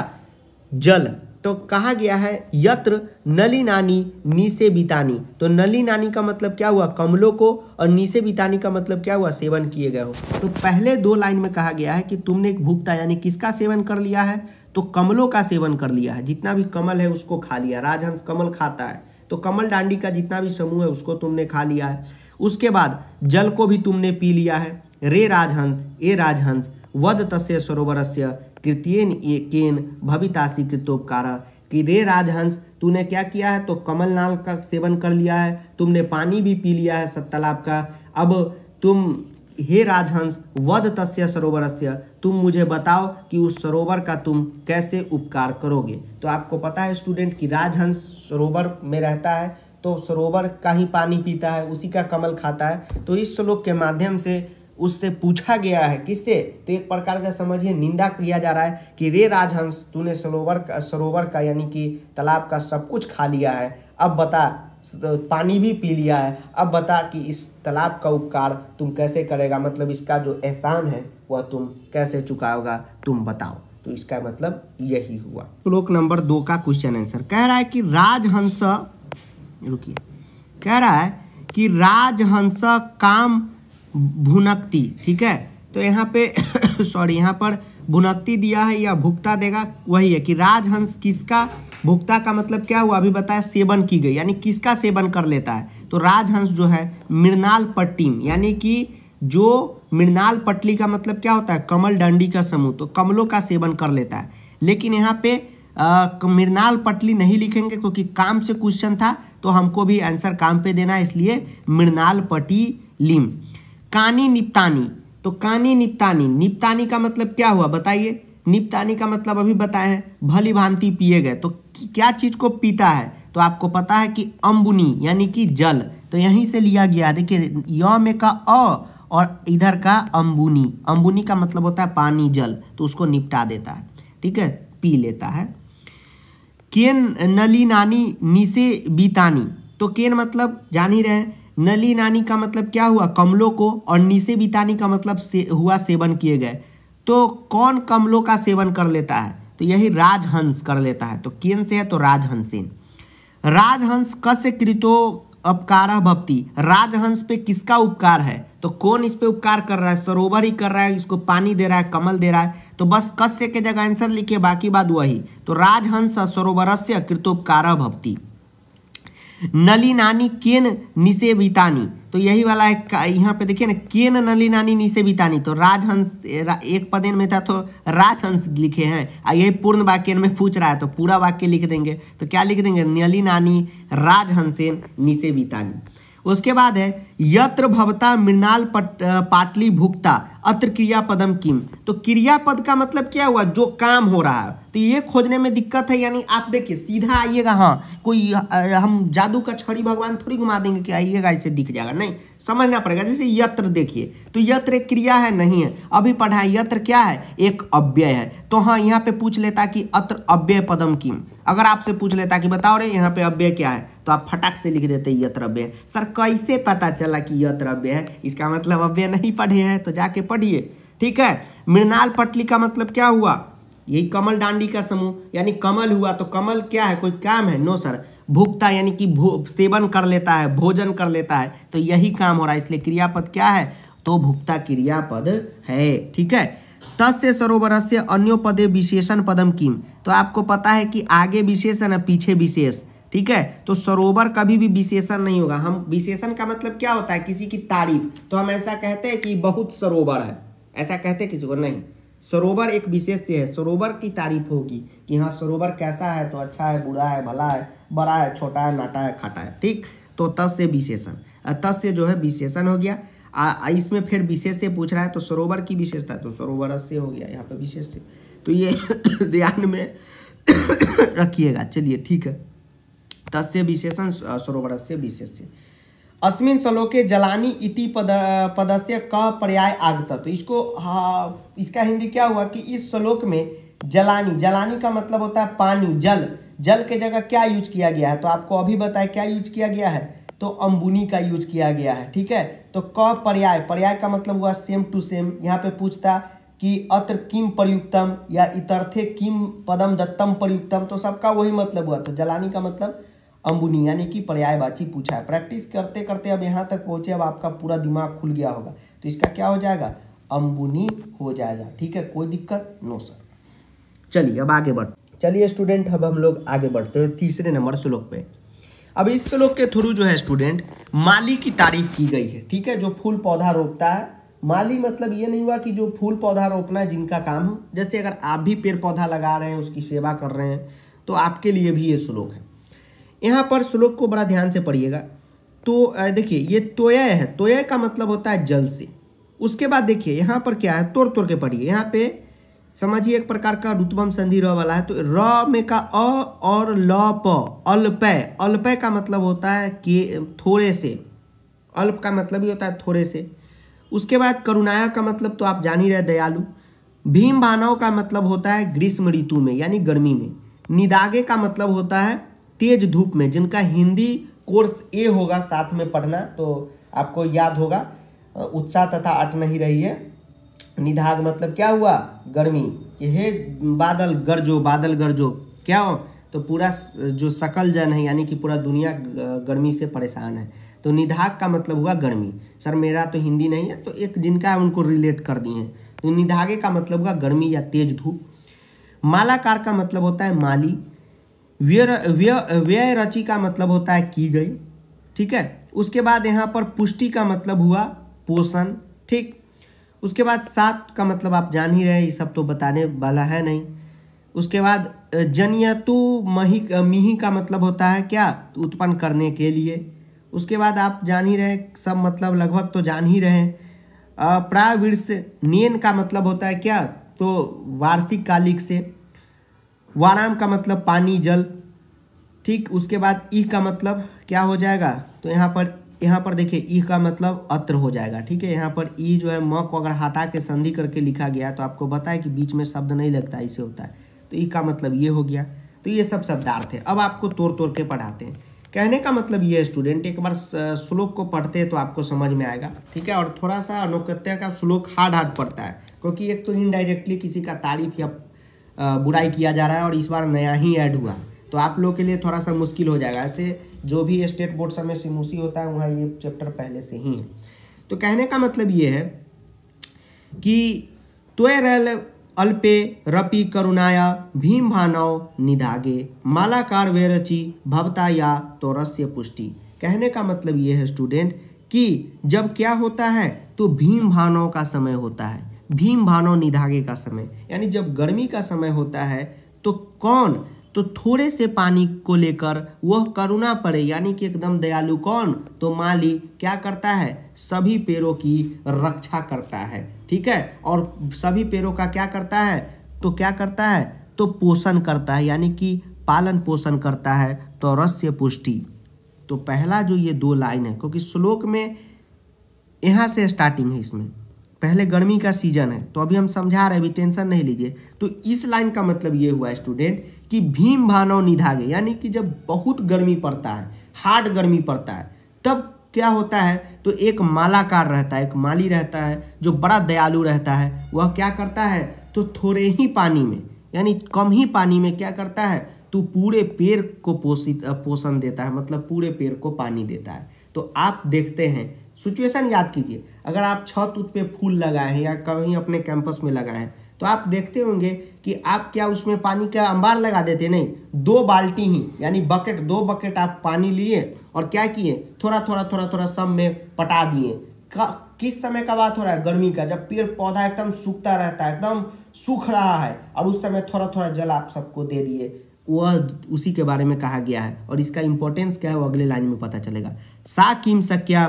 A: जल तो कहा गया है यत्र नली नानी नीसे बितानी तो नली नानी का मतलब क्या हुआ कमलों को और नीसे बितानी का मतलब क्या हुआ सेवन किए गए हो तो पहले दो लाइन में कहा गया है कि तुमने भुगता यानी किसका सेवन कर लिया है तो कमलों का सेवन कर लिया है जितना भी कमल है उसको खा लिया राजहंस कमल खाता है तो कमल डांडी का जितना भी समूह है उसको तुमने खा लिया है उसके बाद जल को भी तुमने पी लिया है रे राजहंस ए राजहंस वद तस्य से कृत्येन ये केन भवितासी कृतोपकार कि रे राजहंस तूने क्या किया है तो कमल नाल का सेवन कर लिया है तुमने पानी भी पी लिया है सत्तालाब का अब तुम हे राजहंस वध तस्य से तुम मुझे बताओ कि उस सरोवर का तुम कैसे उपकार करोगे तो आपको पता है स्टूडेंट कि राजहंस सरोवर में रहता है तो सरोवर का ही पानी पीता है उसी का कमल खाता है तो इस श्लोक के माध्यम से उससे पूछा गया है किससे तो एक प्रकार का समझिए निंदा किया जा रहा है कि रे राजहंस तूने सरोवर का सरोवर का यानी कि तालाब का सब कुछ खा लिया है अब बता तो पानी भी पी लिया है अब बता कि इस तालाब का उपकार तुम कैसे करेगा मतलब इसका जो एहसान है वह तुम कैसे चुकाओगा तुम बताओ तो इसका मतलब यही हुआ श्लोक नंबर दो का क्वेश्चन आंसर कह रहा है कि राजहंस रुकिए कह रहा है कि राजहंस काम भुनकती ठीक है तो यहाँ पे सॉरी यहाँ पर भुनकती दिया है या भुगता देगा वही है कि राजहंस किसका भुगता का मतलब क्या हुआ अभी बताया सेवन की गई यानी किसका सेवन कर लेता है तो राजहंस जो है मृणाल पट्टीम यानी कि जो मृणाल पटली का मतलब क्या होता है कमल डंडी का समूह तो कमलों का सेवन कर लेता है लेकिन यहाँ पे मृणाल पटली नहीं लिखेंगे क्योंकि काम से क्वेश्चन था तो हमको भी आंसर काम पे देना है इसलिए मृणाल पट्टी लिम कानी निपटानी तो कानी निपटानी निपटानी का मतलब क्या हुआ बताइए निपटानी का मतलब अभी बताए हैं भली भांति पिए गए तो क्या चीज़ को पीता है तो आपको पता है कि अम्बुनी यानी कि जल तो यहीं से लिया गया देखिए य में का अ और इधर का अम्बुनी अम्बुनी का मतलब होता है पानी जल तो उसको निपटा देता है ठीक है पी लेता है केन नली नानी निसे बीतानी तो केन मतलब जान ही रहे हैं नली नानी का मतलब क्या हुआ कमलों को और निशे बितानी का मतलब से, हुआ सेवन किए गए तो कौन कमलों का सेवन कर लेता है तो यही राजहंस कर लेता है तो केन से है तो राजहंसिन राजहंस कस्य कृतो अपकार भक्ति राजहंस पे किसका उपकार है तो कौन इस पे उपकार कर रहा है सरोवर ही कर रहा है इसको पानी दे रहा है कमल दे रहा है तो बस कस्य के जगह आंसर लिखिए बाकी बात वही तो राजहंस सरोवरस्य कृतोपकार भक्ति नली नानी केन निशे बितानी तो यही वाला है यहाँ पे देखिए ना केन नली नानी निशे बितानी तो राजहंस एक पदेन में था तो राजहंस लिखे हैं और यही पूर्ण वाक्य में पूछ रहा है तो पूरा वाक्य लिख देंगे तो क्या लिख देंगे नली नानी राजहंसेन निशे बितानी उसके बाद है यत्र भवता मृणाल पट पाटली भुगता अत्र क्रिया पदम किम तो क्रिया पद का मतलब क्या हुआ जो काम हो रहा है तो ये खोजने में दिक्कत है यानी आप देखिए सीधा आइएगा हाँ कोई हम जादू का छड़ी भगवान थोड़ी घुमा देंगे कि आइएगा ऐसे दिख जाएगा नहीं समझना पड़ेगा जैसे यत्र देखिए तो यत्र एक क्रिया है नहीं है अभी पढ़ा है यत्र क्या है एक अव्यय है तो हाँ यहाँ पे पूछ लेता कि अत्र अव्यय पदम किम अगर आपसे पूछ लेता कि बताओ रे यहाँ पे अव्यय क्या है तो आप फटाक से लिख देते यत्रव्य है सर कैसे पता चला कि यत्रव्य है इसका मतलब अव्य नहीं पढ़े हैं तो जाके पढ़िए ठीक है मृणाल पटली का मतलब क्या हुआ यही कमल डांडी का समूह यानी कमल हुआ तो कमल क्या है कोई काम है नो सर भुगता यानी कि सेवन कर लेता है भोजन कर लेता है तो यही काम हो रहा है इसलिए क्रियापद क्या है तो भुगता क्रियापद है ठीक है तस्य सरोवर से अन्यो पदे विशेषण पदम किम तो आपको पता है कि आगे विशेषण है पीछे विशेष ठीक है तो सरोवर कभी भी विशेषण नहीं होगा हम विशेषण का मतलब क्या होता है किसी की तारीफ तो हम ऐसा कहते हैं कि बहुत सरोवर है ऐसा कहते हैं किसी को नहीं सरोवर एक विशेष है सरोवर की तारीफ होगी कि हाँ सरोवर कैसा है तो अच्छा है बुरा है भला है बड़ा है छोटा है नाटा है खाटा है ठीक तो तस्य से विशेषण तस्य से जो है विशेषण हो गया आ, इसमें फिर विशेष से पूछ रहा है तो सरोवर की विशेषता तो सरोवर से हो गया यहाँ पे विशेष से तो ये ध्यान में रखिएगा चलिए ठीक है तस्य विशेषण सरोवरस्य विशेष्य अस्मिन श्लोके जलानी इति पद पदस्य क पर्याय आगत तो इसको हाँ, इसका हिंदी क्या हुआ कि इस श्लोक में जलानी जलानी का मतलब होता है पानी जल जल के जगह क्या यूज किया गया है तो आपको अभी बताए क्या यूज किया गया है तो अम्बुनी का यूज किया गया है ठीक है तो क पर्याय पर्याय का मतलब हुआ सेम टू सेम यहाँ पे पूछता कि अत्र किम प्रयुक्तम या इतर्थे किम पदम दत्तम प्रयुक्तम तो सबका वही मतलब हुआ तो जलानी का मतलब अम्बुनी यानी कि पर्यायवाची पूछा है प्रैक्टिस करते करते अब यहाँ तक पहुँचे अब आपका पूरा दिमाग खुल गया होगा तो इसका क्या हो जाएगा अम्बुनी हो जाएगा ठीक है कोई दिक्कत नो सर चलिए अब आगे बढ़ चलिए स्टूडेंट अब हम लोग आगे बढ़ते हैं तीसरे नंबर श्लोक पे अब इस श्लोक के थ्रू जो है स्टूडेंट माली की तारीफ की गई है ठीक है जो फूल पौधा रोपता है माली मतलब ये नहीं हुआ कि जो फूल पौधा रोपना है जिनका काम हो जैसे अगर आप भी पेड़ पौधा लगा रहे हैं उसकी सेवा कर रहे हैं तो आपके लिए भी ये श्लोक है यहाँ पर श्लोक को बड़ा ध्यान से पढ़िएगा तो देखिए ये तोय है तोय का मतलब होता है जल से उसके बाद देखिए यहाँ पर क्या है तोड़ तोड़ के पढ़िए यहाँ पे समझिए एक प्रकार का रुतबम संधि र वाला है तो र में का अ और ल प अल्पय अल्पय का मतलब होता है के थोड़े से अल्प का मतलब ही होता है थोड़े से उसके बाद करुणाया का मतलब तो आप जान ही रहे दयालु भीम भानव का मतलब होता है ग्रीष्म ऋतु में यानी गर्मी में निदागे का मतलब होता है तेज धूप में जिनका हिंदी कोर्स ए होगा साथ में पढ़ना तो आपको याद होगा उत्साह तथा अट नहीं रही है निधाग मतलब क्या हुआ गर्मी यह बादल गरजो बादल गरजो क्या हो तो पूरा जो सकल जन है यानी कि पूरा दुनिया गर्मी से परेशान है तो निधाक का मतलब हुआ गर्मी सर मेरा तो हिंदी नहीं है तो एक जिनका उनको रिलेट कर दिए हैं तो निधागे का मतलब हुआ गर्मी या तेज धूप मालाकार का मतलब होता है माली व्यय व्यय रचि का मतलब होता है की गई ठीक है उसके बाद यहाँ पर पुष्टि का मतलब हुआ पोषण ठीक उसके बाद सात का मतलब आप जान ही रहे ये सब तो बताने वाला है नहीं उसके बाद जनयतु मही मिही का मतलब होता है क्या उत्पन्न करने के लिए उसके बाद आप जान ही रहे सब मतलब लगभग तो जान ही रहे प्रावृष नियन का मतलब होता है क्या तो वार्षिक कालिक से वाराम का मतलब पानी जल ठीक उसके बाद ई का मतलब क्या हो जाएगा तो यहाँ पर यहाँ पर देखिए ई का मतलब अत्र हो जाएगा ठीक है यहाँ पर ई जो है म को अगर हटा के संधि करके लिखा गया तो आपको बताए कि बीच में शब्द नहीं लगता इसे होता है तो ई का मतलब ये हो गया तो ये सब शब्दार्थ है अब आपको तोड़ तोड़ के पढ़ाते हैं कहने का मतलब ये स्टूडेंट एक बार श्लोक को पढ़ते हैं तो आपको समझ में आएगा ठीक है और थोड़ा सा अनुकत्या का श्लोक हार्ड हार्ड पड़ता है क्योंकि एक तो इनडायरेक्टली किसी का तारीफ या बुराई किया जा रहा है और इस बार नया ही ऐड हुआ तो आप लोग के लिए थोड़ा सा मुश्किल हो जाएगा ऐसे जो भी स्टेट बोर्ड सब में सिमूसी होता है वहाँ ये चैप्टर पहले से ही है तो कहने का मतलब ये है कि त्वेरल अल्पे रपि करुणाया भीम भानव निधागे मालाकार रचि भवता या तोरस्य पुष्टि कहने का मतलब ये है स्टूडेंट कि जब क्या होता है तो भीम भानव का समय होता है भीम भानो निधागे का समय यानी जब गर्मी का समय होता है तो कौन तो थोड़े से पानी को लेकर वह करुणा पड़े यानी कि एकदम दयालु कौन तो माली क्या करता है सभी पेड़ों की रक्षा करता है ठीक है और सभी पेड़ों का क्या करता है तो क्या करता है तो पोषण करता है यानी कि पालन पोषण करता है तो रस्य पुष्टि तो पहला जो ये दो लाइन है क्योंकि श्लोक में यहाँ से स्टार्टिंग है इसमें पहले गर्मी का सीजन है तो अभी हम समझा रहे अभी टेंशन नहीं लीजिए तो इस लाइन का मतलब ये हुआ स्टूडेंट कि भीम भानव निधागे यानी कि जब बहुत गर्मी पड़ता है हार्ड गर्मी पड़ता है तब क्या होता है तो एक मालाकार रहता है एक माली रहता है जो बड़ा दयालु रहता है वह क्या करता है तो थोड़े ही पानी में यानी कम ही पानी में क्या करता है तो पूरे पेड़ को पोषित पोषण देता है मतलब पूरे पेड़ को पानी देता है तो आप देखते हैं सिचुएशन याद कीजिए अगर आप छत उत पे फूल लगाए हैं या कहीं अपने कैंपस में लगाए हैं तो आप देखते होंगे कि आप क्या उसमें पानी का अंबार लगा देते नहीं दो बाल्टी ही यानी बकेट दो बकेट आप पानी लिए और क्या किए थोड़ा थोड़ा थोड़ा थोड़ा सब में पटा दिए किस समय का बात हो रहा है गर्मी का जब पेड़ पौधा एकदम सूखता रहता है एकदम सूख रहा है और उस समय थोड़ा थोड़ा जल आप सबको दे दिए वह उसी के बारे में कहा गया है और इसका इंपॉर्टेंस क्या है वो अगले लाइन में पता चलेगा सा किम सक्या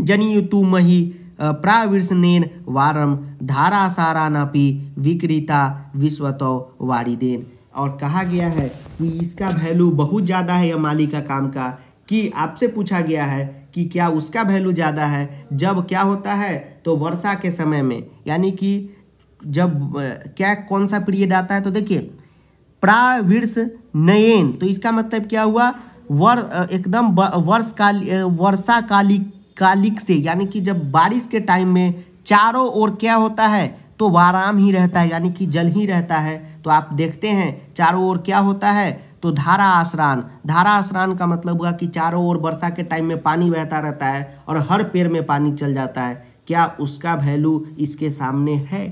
A: मही प्रावृषनेन वारम धारा सारा नापी विक्रेता विश्वतो वारिदेन और कहा गया है कि इसका वैल्यू बहुत ज़्यादा है यह माली का काम का कि आपसे पूछा गया है कि क्या उसका वैल्यू ज़्यादा है जब क्या होता है तो वर्षा के समय में यानी कि जब क्या कौन सा पीरियड आता है तो देखिए प्रावृष नयन तो इसका मतलब क्या हुआ वर एकदम वर्ष काल वर्षा कालिक से यानी कि जब बारिश के टाइम में चारों ओर क्या होता है तो वाराम ही रहता है यानी कि जल ही रहता है तो आप देखते हैं चारों ओर क्या होता है तो धारा आसरान धारा आसरान का मतलब हुआ कि चारों ओर वर्षा के टाइम में पानी बहता रहता है और हर पेड़ में पानी चल जाता है क्या उसका वैल्यू इसके सामने है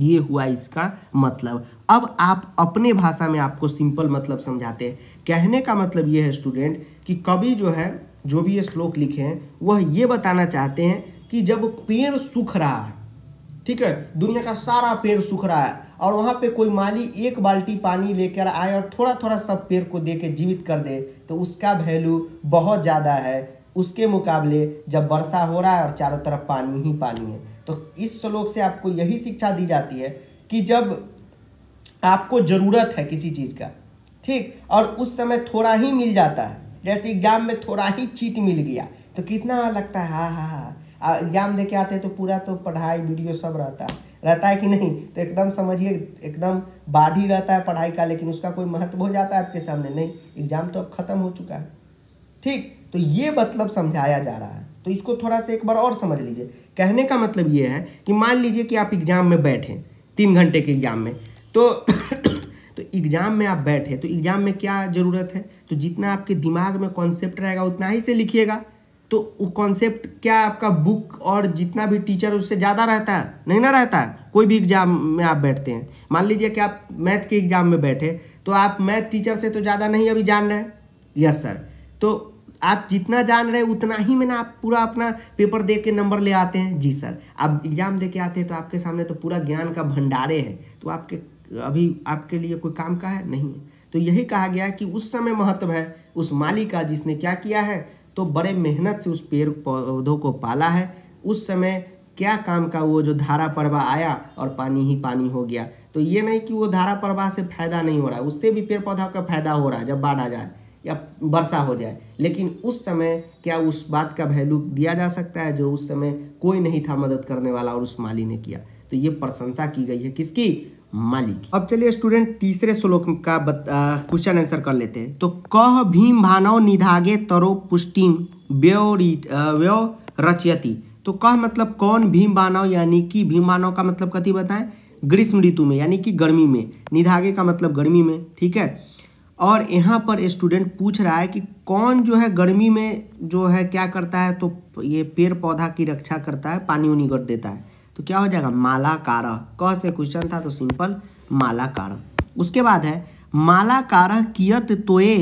A: ये हुआ इसका मतलब अब आप अपने भाषा में आपको सिंपल मतलब समझाते हैं कहने का मतलब ये है स्टूडेंट कि कभी जो है जो भी ये श्लोक लिखे हैं वह ये बताना चाहते हैं कि जब पेड़ सूख रहा है ठीक है दुनिया का सारा पेड़ सूख रहा है और वहाँ पे कोई माली एक बाल्टी पानी लेकर आए और थोड़ा थोड़ा सब पेड़ को दे के जीवित कर दे तो उसका वैल्यू बहुत ज़्यादा है उसके मुकाबले जब वर्षा हो रहा है और चारों तरफ पानी ही पानी है तो इस श्लोक से आपको यही शिक्षा दी जाती है कि जब आपको ज़रूरत है किसी चीज़ का ठीक और उस समय थोड़ा ही मिल जाता है जैसे एग्जाम में थोड़ा ही चीट मिल गया तो कितना लगता है हाँ हाँ हाँ एग्जाम दे के आते तो पूरा तो पढ़ाई वीडियो सब रहता है रहता है कि नहीं तो एकदम समझिए एकदम बाढ़ ही रहता है पढ़ाई का लेकिन उसका कोई महत्व हो जाता है आपके सामने नहीं एग्जाम तो अब खत्म हो चुका है ठीक तो ये मतलब समझाया जा रहा है तो इसको थोड़ा सा एक बार और समझ लीजिए कहने का मतलब ये है कि मान लीजिए कि आप एग्जाम में बैठे तीन घंटे के एग्जाम में तो एग्ज़ाम में आप बैठे तो एग्ज़ाम में क्या ज़रूरत है तो जितना आपके दिमाग में कॉन्सेप्ट रहेगा उतना ही से लिखिएगा तो वो कॉन्सेप्ट क्या आपका बुक और जितना भी टीचर उससे ज़्यादा रहता है नहीं ना रहता है कोई भी एग्ज़ाम में आप बैठते हैं मान लीजिए कि आप मैथ के एग्ज़ाम में बैठे तो आप मैथ टीचर से तो ज़्यादा नहीं अभी जान रहे हैं यस सर तो आप जितना जान रहे हैं उतना ही में ना आप पूरा अपना पेपर दे के नंबर ले आते हैं जी सर आप एग्ज़ाम दे के आते हैं तो आपके सामने तो पूरा ज्ञान का भंडारे है तो आपके अभी आपके लिए कोई काम का है नहीं है तो यही कहा गया कि उस समय महत्व है उस माली का जिसने क्या किया है तो बड़े मेहनत से उस पेड़ पौधों को पाला है उस समय क्या काम का वो जो धारा प्रवाह आया और पानी ही पानी हो गया तो ये नहीं कि वो धारा प्रवाह से फायदा नहीं हो रहा है उससे भी पेड़ पौधा का फायदा हो रहा है जब बाढ़ आ जाए या वर्षा हो जाए लेकिन उस समय क्या उस बात का वैल्यू दिया जा सकता है जो उस समय कोई नहीं था मदद करने वाला और उस माली ने किया तो ये प्रशंसा की गई है किसकी मालिक अब चलिए स्टूडेंट तीसरे श्लोक का क्वेश्चन आंसर कर लेते हैं तो कह भीम भानव निधागे तरो पुष्टिम व्यो रचयती रचयति तो कह मतलब कौन भीम भानव यानी कि भीम भानव का मतलब कथी बताएं ग्रीष्म ऋतु में यानी कि गर्मी में निधागे का मतलब गर्मी में ठीक है और यहाँ पर स्टूडेंट पूछ रहा है कि कौन जो है गर्मी में जो है क्या करता है तो ये पेड़ पौधा की रक्षा करता है पानी उनी कर देता है तो क्या हो जाएगा मालाकार कह से क्वेश्चन था तो सिंपल मालाकार उसके बाद है मालाकार कियत तोये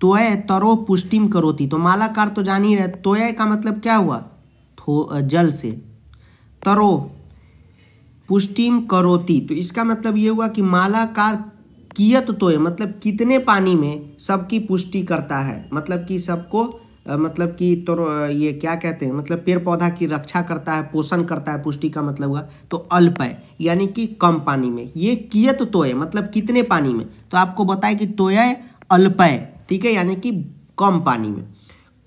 A: तोय तरो पुष्टिम करोती तो मालाकार तो जान ही रहे तोय का मतलब क्या हुआ थो जल से तरो पुष्टिम करोती तो इसका मतलब ये हुआ कि मालाकार कियत तोय मतलब कितने पानी में सबकी पुष्टि करता है मतलब कि सबको मतलब कि तो ये क्या कहते हैं मतलब पेड़ पौधा की रक्षा करता है पोषण करता है पुष्टि का मतलब हुआ तो अल्पय यानी कि कम पानी में ये कियत तोय मतलब कितने पानी में तो आपको बताए कि तोय अल्पय ठीक है यानी कि कम पानी में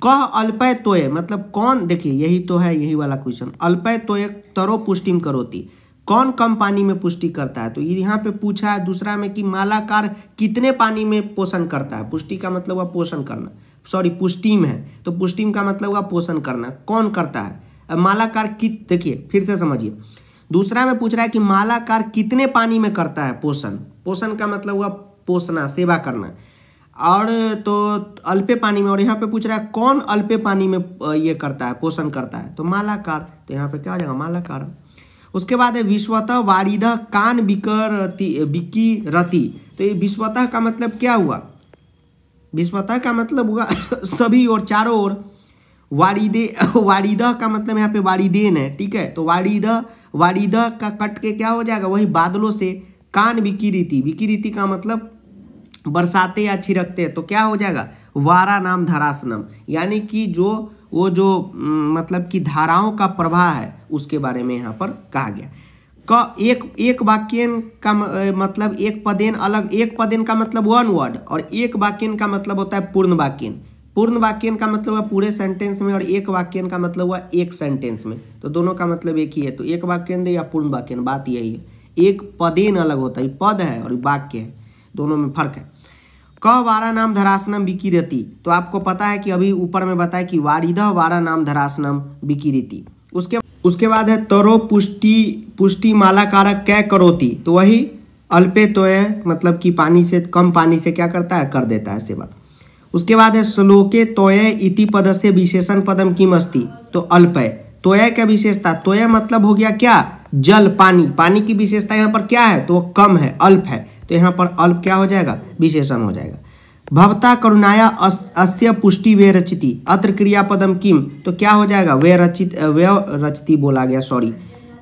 A: कह अल्पय तोय मतलब कौन देखिए यही तो है यही वाला क्वेश्चन अल्पय तोय तरो पुष्टिम करोती कौन कम पानी में पुष्टि करता है तो यहाँ पे पूछा है दूसरा में कि मालाकार कितने पानी में पोषण करता है पुष्टि का मतलब हुआ पोषण करना सॉरी पुष्टिम है तो पुष्टिम का मतलब हुआ पोषण करना कौन करता है अब मालाकार कित देखिए फिर से समझिए दूसरा में पूछ रहा है कि मालाकार कितने पानी में करता है पोषण पोषण का मतलब हुआ पोषणा सेवा करना और तो अल्पे पानी में और यहाँ पे पूछ रहा है कौन अल्पे पानी में ये करता है पोषण करता है तो मालाकार तो यहाँ पे क्या हो जाएगा मालाकार उसके बाद है विश्वतः वारिदा कान बिकर बिकी रति तो ये विश्वतः का मतलब क्या हुआ विश्वतः का मतलब हुआ सभी और चारों ओर वारिदे वारिदह का मतलब यहाँ पे वारिदेन है ठीक है तो वारिद वारिद का कट के क्या हो जाएगा वही बादलों से कान विकिरीति विकिरीति का मतलब बरसाते या छिड़कते हैं तो क्या हो जाएगा वारा नाम धरासनम यानी कि जो वो जो मतलब कि धाराओं का प्रवाह है उसके बारे में यहाँ पर कहा गया क एक एक वाक्यन का मतलब एक पदेन अलग एक पदेन का मतलब वन वर्ड और एक वाक्यन का मतलब होता है पूर्ण वाक्यन पूर्ण वाक्यन का मतलब हुआ पूरे सेंटेंस में और एक वाक्यन का मतलब हुआ एक सेंटेंस में तो दोनों का मतलब एक ही है तो एक वाक्यन दे या पूर्ण वाक्यन बात यही है एक पदेन अलग होता है पद है और वाक्य है दोनों में फर्क है क वारा नाम धरासनम विकीरति तो आपको पता है कि अभी ऊपर में बताया कि वारिध वारा नाम धरासनम विकीरति उसके उसके बाद है तरो पुष्टि पुष्टि माला कारक कै करोती तो वही अल्पे तो है मतलब कि पानी से कम पानी से क्या करता है कर देता है सेवा उसके बाद है श्लोके तोय इति पद से विशेषण पदम किम मस्ती तो अल्पय तोय क्या विशेषता तोय मतलब हो गया क्या जल पानी पानी की विशेषता यहाँ पर क्या है तो वो कम है अल्प है तो यहाँ पर अल्प क्या हो जाएगा विशेषण हो जाएगा भवता करुणाया अस्य पुष्टि वे रचिति अत्र क्रियापदम किम तो क्या हो जाएगा वे रचित वे रचिति बोला गया सॉरी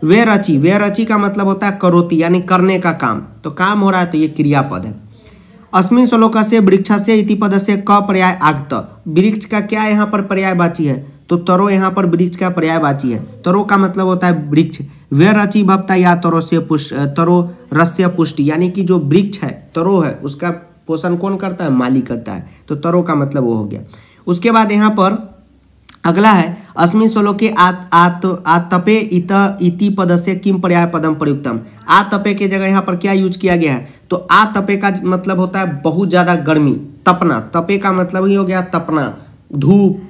A: वे रची वे रची का मतलब होता है करोती यानी करने का काम तो काम हो रहा है तो ये क्रियापद है अस्मिन श्लोक से वृक्ष से इति पद से क पर्याय आगत वृक्ष का क्या यहाँ पर पर्याय बाची है तो तरो यहाँ पर वृक्ष का पर्याय बाची है तरो का मतलब होता है वृक्ष वे रची भक्ता या तरो से पुष्ट तरो रस्य पुष्टि यानी कि जो वृक्ष है तरो है उसका पोषण कौन करता है माली करता है तो तरो का मतलब वो हो गया उसके बाद यहाँ पर अगला है अस्मिन श्लोके आत आत आतपे इत इति पद से किम पर्याय पदम प्रयुक्तम आतपे के जगह यहाँ पर क्या यूज किया गया है तो आतपे का मतलब होता है बहुत ज़्यादा गर्मी तपना तपे का मतलब ही हो गया तपना धूप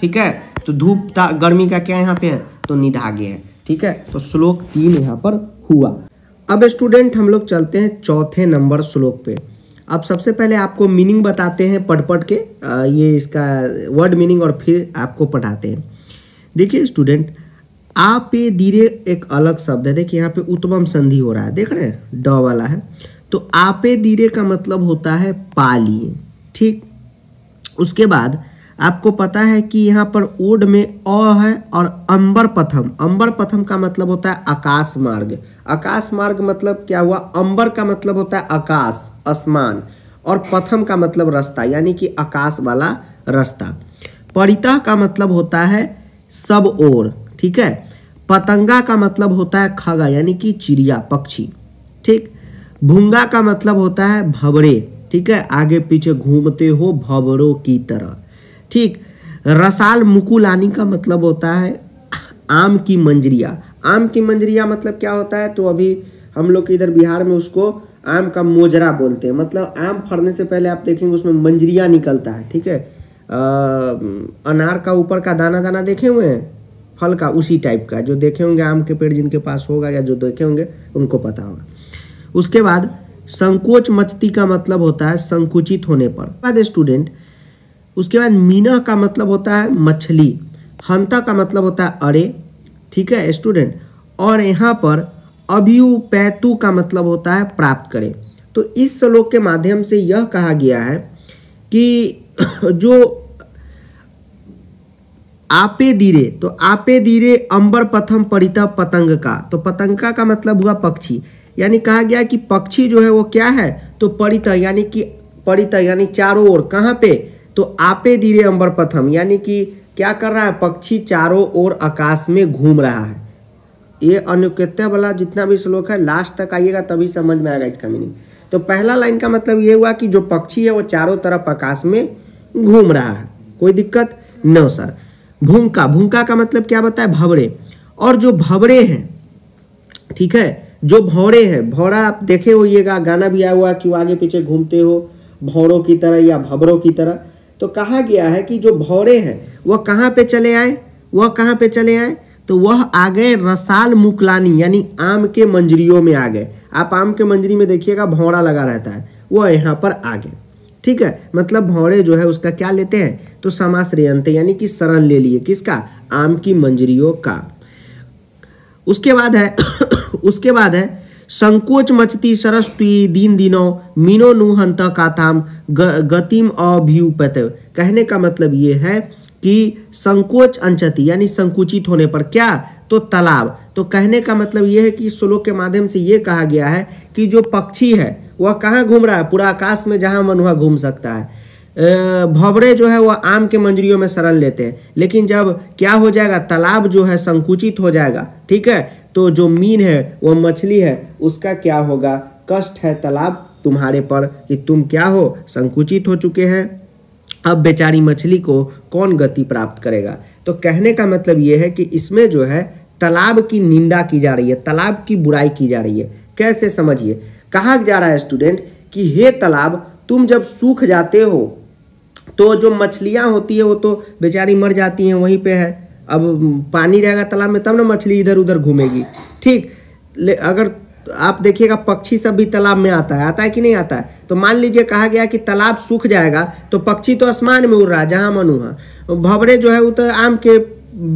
A: ठीक है तो धूप गर्मी का क्या यहाँ पे है तो निधागे है ठीक है तो श्लोक तीन यहाँ पर हुआ अब स्टूडेंट हम लोग चलते हैं चौथे नंबर श्लोक पे अब सबसे पहले आपको मीनिंग बताते हैं पढ़ पढ़ के ये इसका वर्ड मीनिंग और फिर आपको पढ़ाते हैं देखिए स्टूडेंट आप ये धीरे एक अलग शब्द है देखिए यहाँ पे उत्तम संधि हो रहा है देख रहे हैं ड वाला है तो आपे धीरे का मतलब होता है पाली ठीक उसके बाद आपको पता है कि यहाँ पर ओड में अ है और अंबर पथम अंबर पथम का मतलब होता है आकाश मार्ग आकाश मार्ग मतलब क्या हुआ अंबर का मतलब होता है आकाश आसमान और पथम का मतलब रास्ता यानी कि आकाश वाला रास्ता परिता का मतलब होता है सब ओर ठीक है पतंगा का मतलब होता है खगा यानी कि चिड़िया पक्षी ठीक भूंगा का मतलब होता है भवरे ठीक है आगे पीछे घूमते हो भवरों की तरह ठीक रसाल मुकुलानी का मतलब होता है आम की मंजरिया आम की मंजरिया मतलब क्या होता है तो अभी हम लोग इधर बिहार में उसको आम का मोजरा बोलते हैं मतलब आम फरने से पहले आप देखेंगे उसमें मंजरिया निकलता है ठीक है अनार का ऊपर का दाना दाना देखे हुए हैं फल का उसी टाइप का जो देखे होंगे आम के पेड़ जिनके पास होगा या जो देखे होंगे उनको पता होगा उसके बाद संकोच मचती का मतलब होता है संकुचित होने पर बाद स्टूडेंट उसके बाद मीना का मतलब होता है मछली हंता का मतलब होता है अरे ठीक है स्टूडेंट और यहाँ पर अभ्युपैतु का मतलब होता है प्राप्त करें तो इस श्लोक के माध्यम से यह कहा गया है कि जो आपे धीरे तो आपे धीरे अंबर प्रथम परिता पतंग का तो पतंग का मतलब हुआ पक्षी यानी कहा गया कि पक्षी जो है वो क्या है तो परित यानी कि परित यानी चारों ओर कहाँ पे तो आपे धीरे अंबर प्रथम यानी कि क्या कर रहा है पक्षी चारों ओर आकाश में घूम रहा है ये अनुकृत्य वाला जितना भी श्लोक है लास्ट तक आइएगा तभी समझ में आएगा इसका मीनिंग तो पहला लाइन का मतलब ये हुआ कि जो पक्षी है वो चारों तरफ आकाश में घूम रहा है कोई दिक्कत नो सर भूंका भूंका का मतलब क्या बताए भवरे और जो भवरे हैं ठीक है जो भौरे हैं भौरा आप देखे होइएगा गाना भी आया हुआ कि वो आगे पीछे घूमते हो भौरों की तरह या भवरों की तरह तो कहा गया है कि जो भौरे हैं वह कहाँ पे चले आए वह कहाँ पे चले आए तो वह आ गए रसाल मुकलानी यानी आम के मंजरियों में आ गए आप आम के मंजरी में देखिएगा भौड़ा लगा रहता है वह यहाँ पर आ गए ठीक है मतलब भौड़े जो है उसका क्या लेते हैं तो समास यानी कि शरण ले लिए किसका आम की मंजरियों का उसके बाद है उसके बाद है संकोच मचती सरस्वती दीन दिनों मीनो नुहंत काम गतिम अभ्युपत कहने का मतलब ये है कि संकोच अंचति यानी संकुचित होने पर क्या तो तालाब तो कहने का मतलब यह है कि श्लोक के माध्यम से ये कहा गया है कि जो पक्षी है वह कहाँ घूम रहा है पूरा आकाश में जहाँ मन हुआ घूम सकता है भवरे जो है वह आम के मंजरियों में सरल लेते हैं लेकिन जब क्या हो जाएगा तालाब जो है संकुचित हो जाएगा ठीक है तो जो मीन है वह मछली है उसका क्या होगा कष्ट है तालाब तुम्हारे पर कि तुम क्या हो संकुचित हो चुके हैं अब बेचारी मछली को कौन गति प्राप्त करेगा तो कहने का मतलब ये है कि इसमें जो है तालाब की निंदा की जा रही है तालाब की बुराई की जा रही है कैसे समझिए कहा जा रहा है स्टूडेंट कि हे तालाब तुम जब सूख जाते हो तो जो मछलियाँ होती है वो तो बेचारी मर जाती हैं वहीं पे है अब पानी रहेगा तालाब में तब ना मछली इधर उधर घूमेगी ठीक अगर तो आप देखिएगा पक्षी सब भी तालाब में आता है आता है कि नहीं आता है तो मान लीजिए कहा गया कि तालाब सूख जाएगा तो पक्षी तो आसमान में उड़ रहा है जहाँ मनु वहाँ भवरे जो है वो तो आम के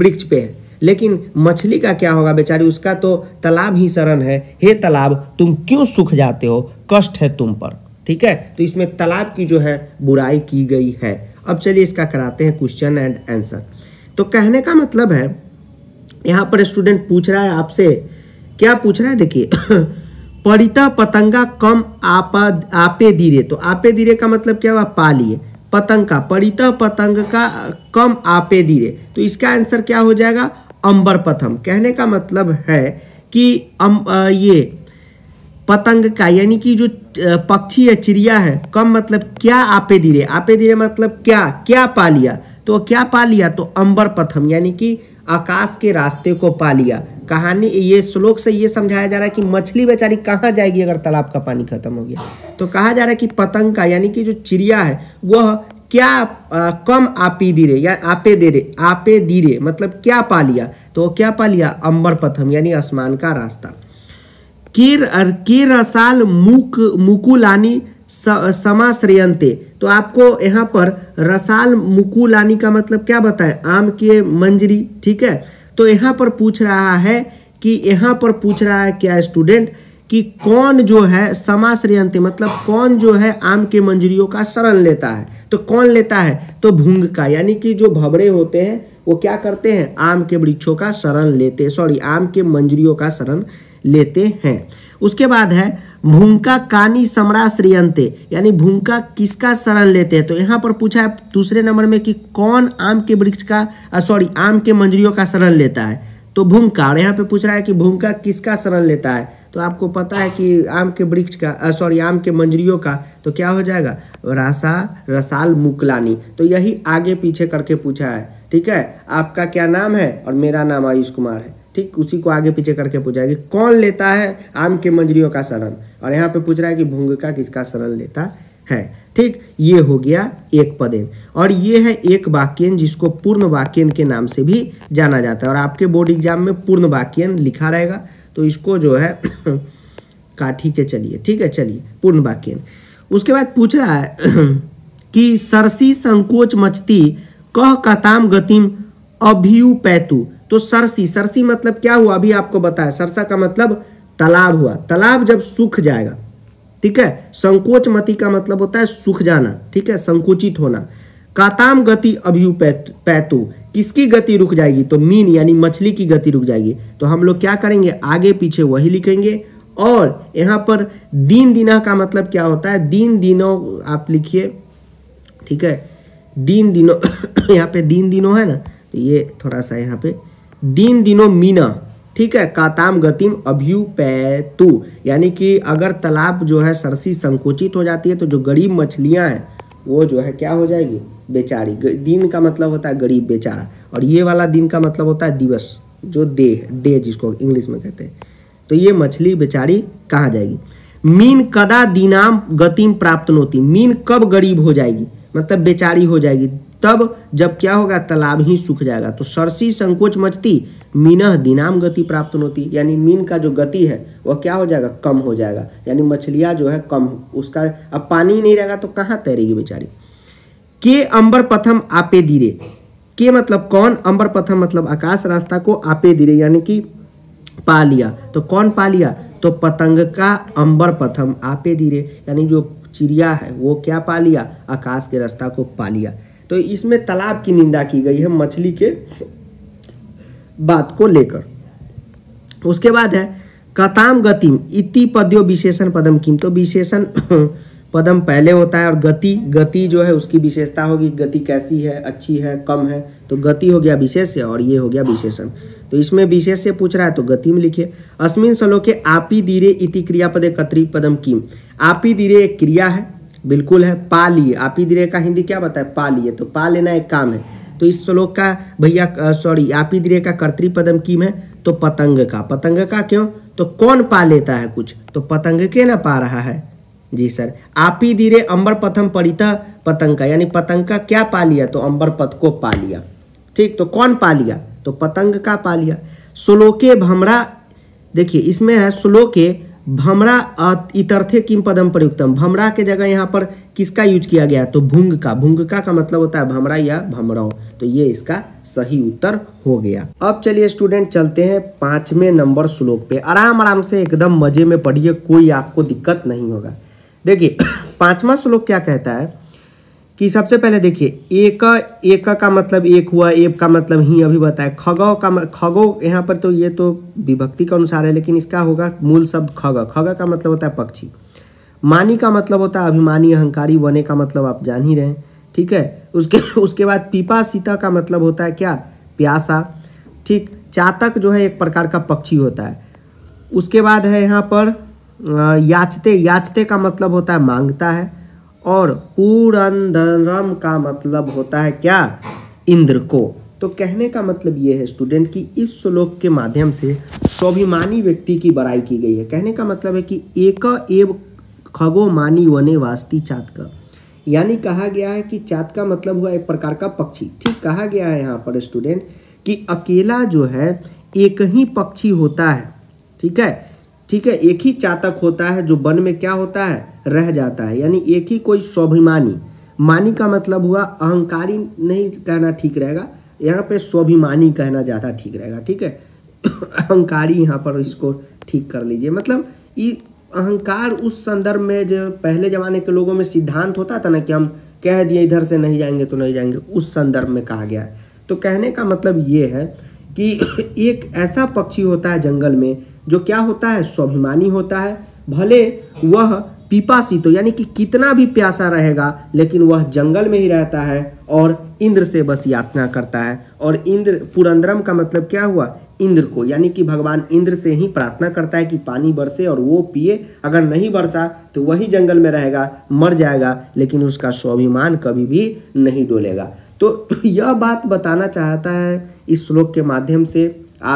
A: वृक्ष पे है लेकिन मछली का क्या होगा बेचारी उसका तो तालाब ही शरण है हे तालाब तुम क्यों सूख जाते हो कष्ट है तुम पर ठीक है तो इसमें तालाब की जो है बुराई की गई है अब चलिए इसका कराते हैं क्वेश्चन एंड आंसर तो कहने का मतलब है यहाँ पर स्टूडेंट पूछ रहा है आपसे क्या पूछ रहा है देखिए परिता पतंगा कम आपा आपे धीरे तो आपे धीरे का मतलब क्या हुआ पा लिए पतंग का परिता पतंग का कम आपे धीरे तो इसका आंसर क्या हो जाएगा अंबर पथम कहने का मतलब है कि अम ये पतंग का यानी कि जो पक्षी या चिड़िया है कम मतलब क्या आपे धीरे आपे धीरे मतलब क्या क्या पा लिया तो क्या पा लिया तो अंबर पथम यानी कि आकाश के रास्ते को पा लिया कहानी ये श्लोक से ये समझाया जा रहा है कि मछली बेचारी कहाँ जाएगी अगर तालाब का पानी खत्म हो गया तो कहा जा रहा है कि पतंग का यानी कि जो चिड़िया है वह क्या आ, कम आपी धीरे या आपे दे रे आपे धीरे मतलब क्या पा लिया तो क्या पा लिया अम्बर पथम यानी आसमान का रास्ता केर के रसाल मुक मुकुलानी समाश्रयंते तो आपको यहाँ पर रसाल मुकुलानी का मतलब क्या बताए आम के मंजरी ठीक है तो यहाँ पर पूछ रहा है कि यहाँ पर पूछ रहा है क्या स्टूडेंट कि कौन जो है समाश्रयंत मतलब कौन जो है आम के मंजरियों का शरण लेता है तो कौन लेता है तो भूंग का यानी कि जो भवरे होते हैं वो क्या करते हैं आम के वृक्षों का शरण लेते सॉरी आम के मंजरियों का शरण लेते हैं उसके बाद है भूंका कानी समरा श्रीयंते यानी भूंका किसका शरण लेते हैं तो यहाँ पर पूछा है दूसरे नंबर में कि कौन आम के वृक्ष का सॉरी आम के मंजरियों का शरण लेता है तो भूंका और यहाँ पे पूछ रहा है कि भूंका किसका शरण लेता है तो आपको पता है कि आम के वृक्ष का सॉरी आम के मंजरियों का तो क्या हो जाएगा रासा रसाल मुकलानी तो यही आगे पीछे करके पूछा है ठीक है आपका क्या नाम है और मेरा नाम आयुष कुमार है ठीक उसी को आगे पीछे करके पूछा कि कौन लेता है आम के मंजरियों का शरण और यहाँ पे पूछ रहा है कि भूंग का किसका शरण लेता है ठीक ये हो गया एक पदेन और ये है एक वाक्यन जिसको पूर्ण वाक्यन के नाम से भी जाना जाता है और आपके बोर्ड एग्जाम में पूर्ण वाक्यन लिखा रहेगा तो इसको जो है का ठीक है चलिए ठीक है चलिए पूर्ण वाक्यन उसके बाद पूछ रहा है कि सरसी संकोच मचती कह कताम गतिम अभियुपैतु तो सरसी सरसी मतलब क्या हुआ अभी आपको बताया सरसा का मतलब तालाब हुआ तालाब जब सूख जाएगा ठीक है संकोच मति का मतलब होता है सूख जाना ठीक है संकुचित होना काताम गति अभ्युपैतु किसकी गति रुक जाएगी तो मीन यानी मछली की गति रुक जाएगी तो हम लोग क्या करेंगे आगे पीछे वही लिखेंगे और यहाँ पर दिन दिना का मतलब क्या होता है दिन दिनों आप लिखिए ठीक है दिन दिनों यहाँ पे दिन दिनों है ना तो ये थोड़ा सा यहाँ पे दिन दिनों मीना ठीक है काताम गतिम अभ्युपैतु यानी कि अगर तालाब जो है सरसी संकुचित हो जाती है तो जो गरीब मछलियां हैं वो जो है क्या हो जाएगी बेचारी दिन का मतलब होता है गरीब बेचारा और ये वाला दिन का मतलब होता है दिवस जो दे डे जिसको इंग्लिश में कहते हैं तो ये मछली बेचारी कहाँ जाएगी मीन कदा दीनाम गतिम प्राप्त होती मीन कब गरीब हो जाएगी मतलब बेचारी हो जाएगी तब जब क्या होगा तालाब ही सूख जाएगा तो सरसी संकोच मचती मीनह दिनाम गति प्राप्त होती यानी मीन का जो गति है वह क्या हो जाएगा कम हो जाएगा यानी मछलियाँ जो है कम उसका अब पानी नहीं रहेगा तो कहाँ तैरेगी बेचारी के अंबर प्रथम आपे धीरे के मतलब कौन अंबर प्रथम मतलब आकाश रास्ता को आपे धीरे यानी कि पा लिया तो कौन पा लिया तो पतंग का अंबर प्रथम आपे धीरे यानी जो चिड़िया है वो क्या पा लिया आकाश के रास्ता को पा लिया तो इसमें तालाब की निंदा की गई है मछली के बात को लेकर उसके बाद है कताम गतिम इति पद्यो विशेषण पदम किम तो विशेषण पदम पहले होता है और गति गति जो है उसकी विशेषता होगी गति कैसी है अच्छी है कम है तो गति हो गया विशेष्य और ये हो गया विशेषण तो इसमें विशेष्य पूछ रहा है तो गति में लिखिए अस्मिन सलोके आपी धीरे इति क्रियापदे कतरी पदम किम आपी धीरे एक क्रिया है बिल्कुल है पा लिए आप ही दीर्घ का हिंदी क्या बताए पा लिए तो पा लेना एक काम है तो इस श्लोक का भैया सॉरी आप ही दीर्घ का कर्तृपदम की में तो पतंग का पतंग का क्यों तो कौन पा लेता है कुछ तो पतंग के ना पा रहा है जी सर आप ही धीरे अंबर पथम पड़ीता पतंग का यानी पतंग का क्या पा लिया तो अंबर पथ को पा लिया ठीक तो कौन पा लिया तो पतंग का पा लिया श्लोके भमरा देखिए इसमें है श्लोके भमरा इतर्थे किम पदम प्रयुक्तम भमरा के जगह यहाँ पर किसका यूज किया गया तो भूंग का भुंगका का मतलब होता है भमरा या भमराओ तो ये इसका सही उत्तर हो गया अब चलिए स्टूडेंट चलते हैं पांचवें नंबर श्लोक पे आराम आराम से एकदम मजे में पढ़िए कोई आपको दिक्कत नहीं होगा देखिए पांचवा श्लोक क्या कहता है कि सबसे पहले देखिए एक एक का मतलब एक हुआ एक का मतलब ही अभी बताए खगो का खगो यहाँ पर तो ये तो विभक्ति के अनुसार है लेकिन इसका होगा मूल शब्द खग खग का मतलब होता है पक्षी मानी का मतलब होता है अभिमानी अहंकारी वने का मतलब आप जान ही रहे हैं ठीक है उसके उसके बाद पीपा सीता का मतलब होता है क्या प्यासा ठीक चातक जो है एक प्रकार का पक्षी होता है उसके बाद है यहाँ पर याचते याचते का मतलब होता है मांगता है और पूरंदरम का मतलब होता है क्या इंद्र को तो कहने का मतलब ये है स्टूडेंट कि इस श्लोक के माध्यम से स्वाभिमानी व्यक्ति की बड़ाई की गई है कहने का मतलब है कि एक एव खगो मानी वने वास्ती चातका यानी कहा गया है कि चात का मतलब हुआ एक प्रकार का पक्षी ठीक कहा गया है यहाँ पर स्टूडेंट कि अकेला जो है एक ही पक्षी होता है ठीक है ठीक है एक ही चातक होता है जो वन में क्या होता है रह जाता है यानी एक ही कोई स्वाभिमानी मानी का मतलब हुआ अहंकारी नहीं कहना ठीक रहेगा यहाँ पे स्वाभिमानी कहना ज़्यादा ठीक रहेगा ठीक है अहंकारी यहाँ पर इसको ठीक कर लीजिए मतलब ये अहंकार उस संदर्भ में जो पहले ज़माने के लोगों में सिद्धांत होता था ना कि हम कह दिए इधर से नहीं जाएंगे तो नहीं जाएंगे उस संदर्भ में कहा गया है तो कहने का मतलब ये है कि एक ऐसा पक्षी होता है जंगल में जो क्या होता है स्वाभिमानी होता है भले वह पीपासी तो यानी कि कितना भी प्यासा रहेगा लेकिन वह जंगल में ही रहता है और इंद्र से बस यातना करता है और इंद्र पुरंद्रम का मतलब क्या हुआ इंद्र को यानी कि भगवान इंद्र से ही प्रार्थना करता है कि पानी बरसे और वो पिए अगर नहीं बरसा तो वही जंगल में रहेगा मर जाएगा लेकिन उसका स्वाभिमान कभी भी नहीं डोलेगा तो यह बात बताना चाहता है इस श्लोक के माध्यम से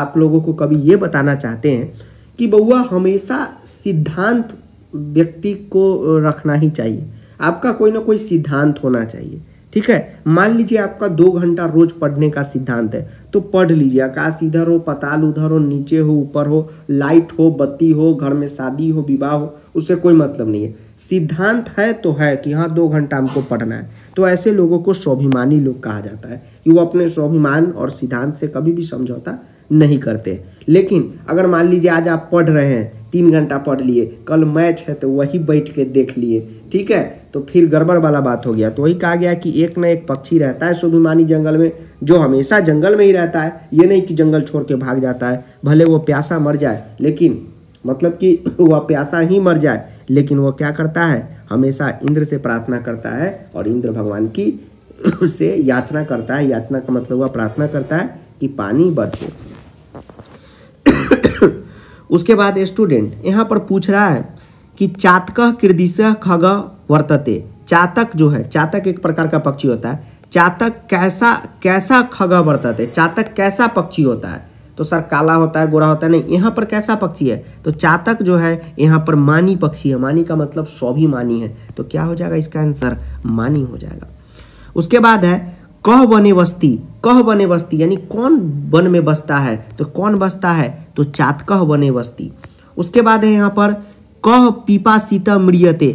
A: आप लोगों को कभी ये बताना चाहते हैं कि बउआ हमेशा सिद्धांत व्यक्ति को रखना ही चाहिए आपका कोई ना कोई सिद्धांत होना चाहिए ठीक है मान लीजिए आपका दो घंटा रोज पढ़ने का सिद्धांत है तो पढ़ लीजिए आकाश इधर हो पताल उधर हो नीचे हो ऊपर हो लाइट हो बत्ती हो घर में शादी हो विवाह हो उससे कोई मतलब नहीं है सिद्धांत है तो है कि हाँ दो घंटा हमको पढ़ना है तो ऐसे लोगों को स्वाभिमानी लोग कहा जाता है कि वो अपने स्वाभिमान और सिद्धांत से कभी भी समझौता नहीं करते लेकिन अगर मान लीजिए आज आप पढ़ रहे हैं तीन घंटा पढ़ लिए कल मैच है तो वही बैठ के देख लिए ठीक है तो फिर गड़बड़ वाला बात हो गया तो वही कहा गया कि एक ना एक पक्षी रहता है स्वाभिमानी जंगल में जो हमेशा जंगल में ही रहता है ये नहीं कि जंगल छोड़ के भाग जाता है भले वो प्यासा मर जाए लेकिन मतलब कि वह प्यासा ही मर जाए लेकिन वह क्या करता है हमेशा इंद्र से प्रार्थना करता है और इंद्र भगवान की से याचना करता है याचना का मतलब वह प्रार्थना करता है कि पानी बरसे उसके बाद स्टूडेंट यहाँ पर पूछ रहा है कि चातक कृदिश खग वर्तते चातक जो है चातक एक प्रकार का पक्षी होता है चातक कैसा कैसा खग वर्तते चातक कैसा पक्षी होता है तो सर काला होता है गोरा होता है नहीं यहाँ पर कैसा पक्षी है तो चातक जो है यहाँ पर मानी पक्षी है मानी का मतलब स्वाभिमानी है तो क्या हो जाएगा इसका आंसर मानी हो जाएगा उसके बाद है कह बने बस्ती कह बने बस्ती यानी कौन वन में बसता है तो कौन बसता है तो चातकह बने बस्ती उसके बाद है यहाँ पर कह पीपा सीता मृियते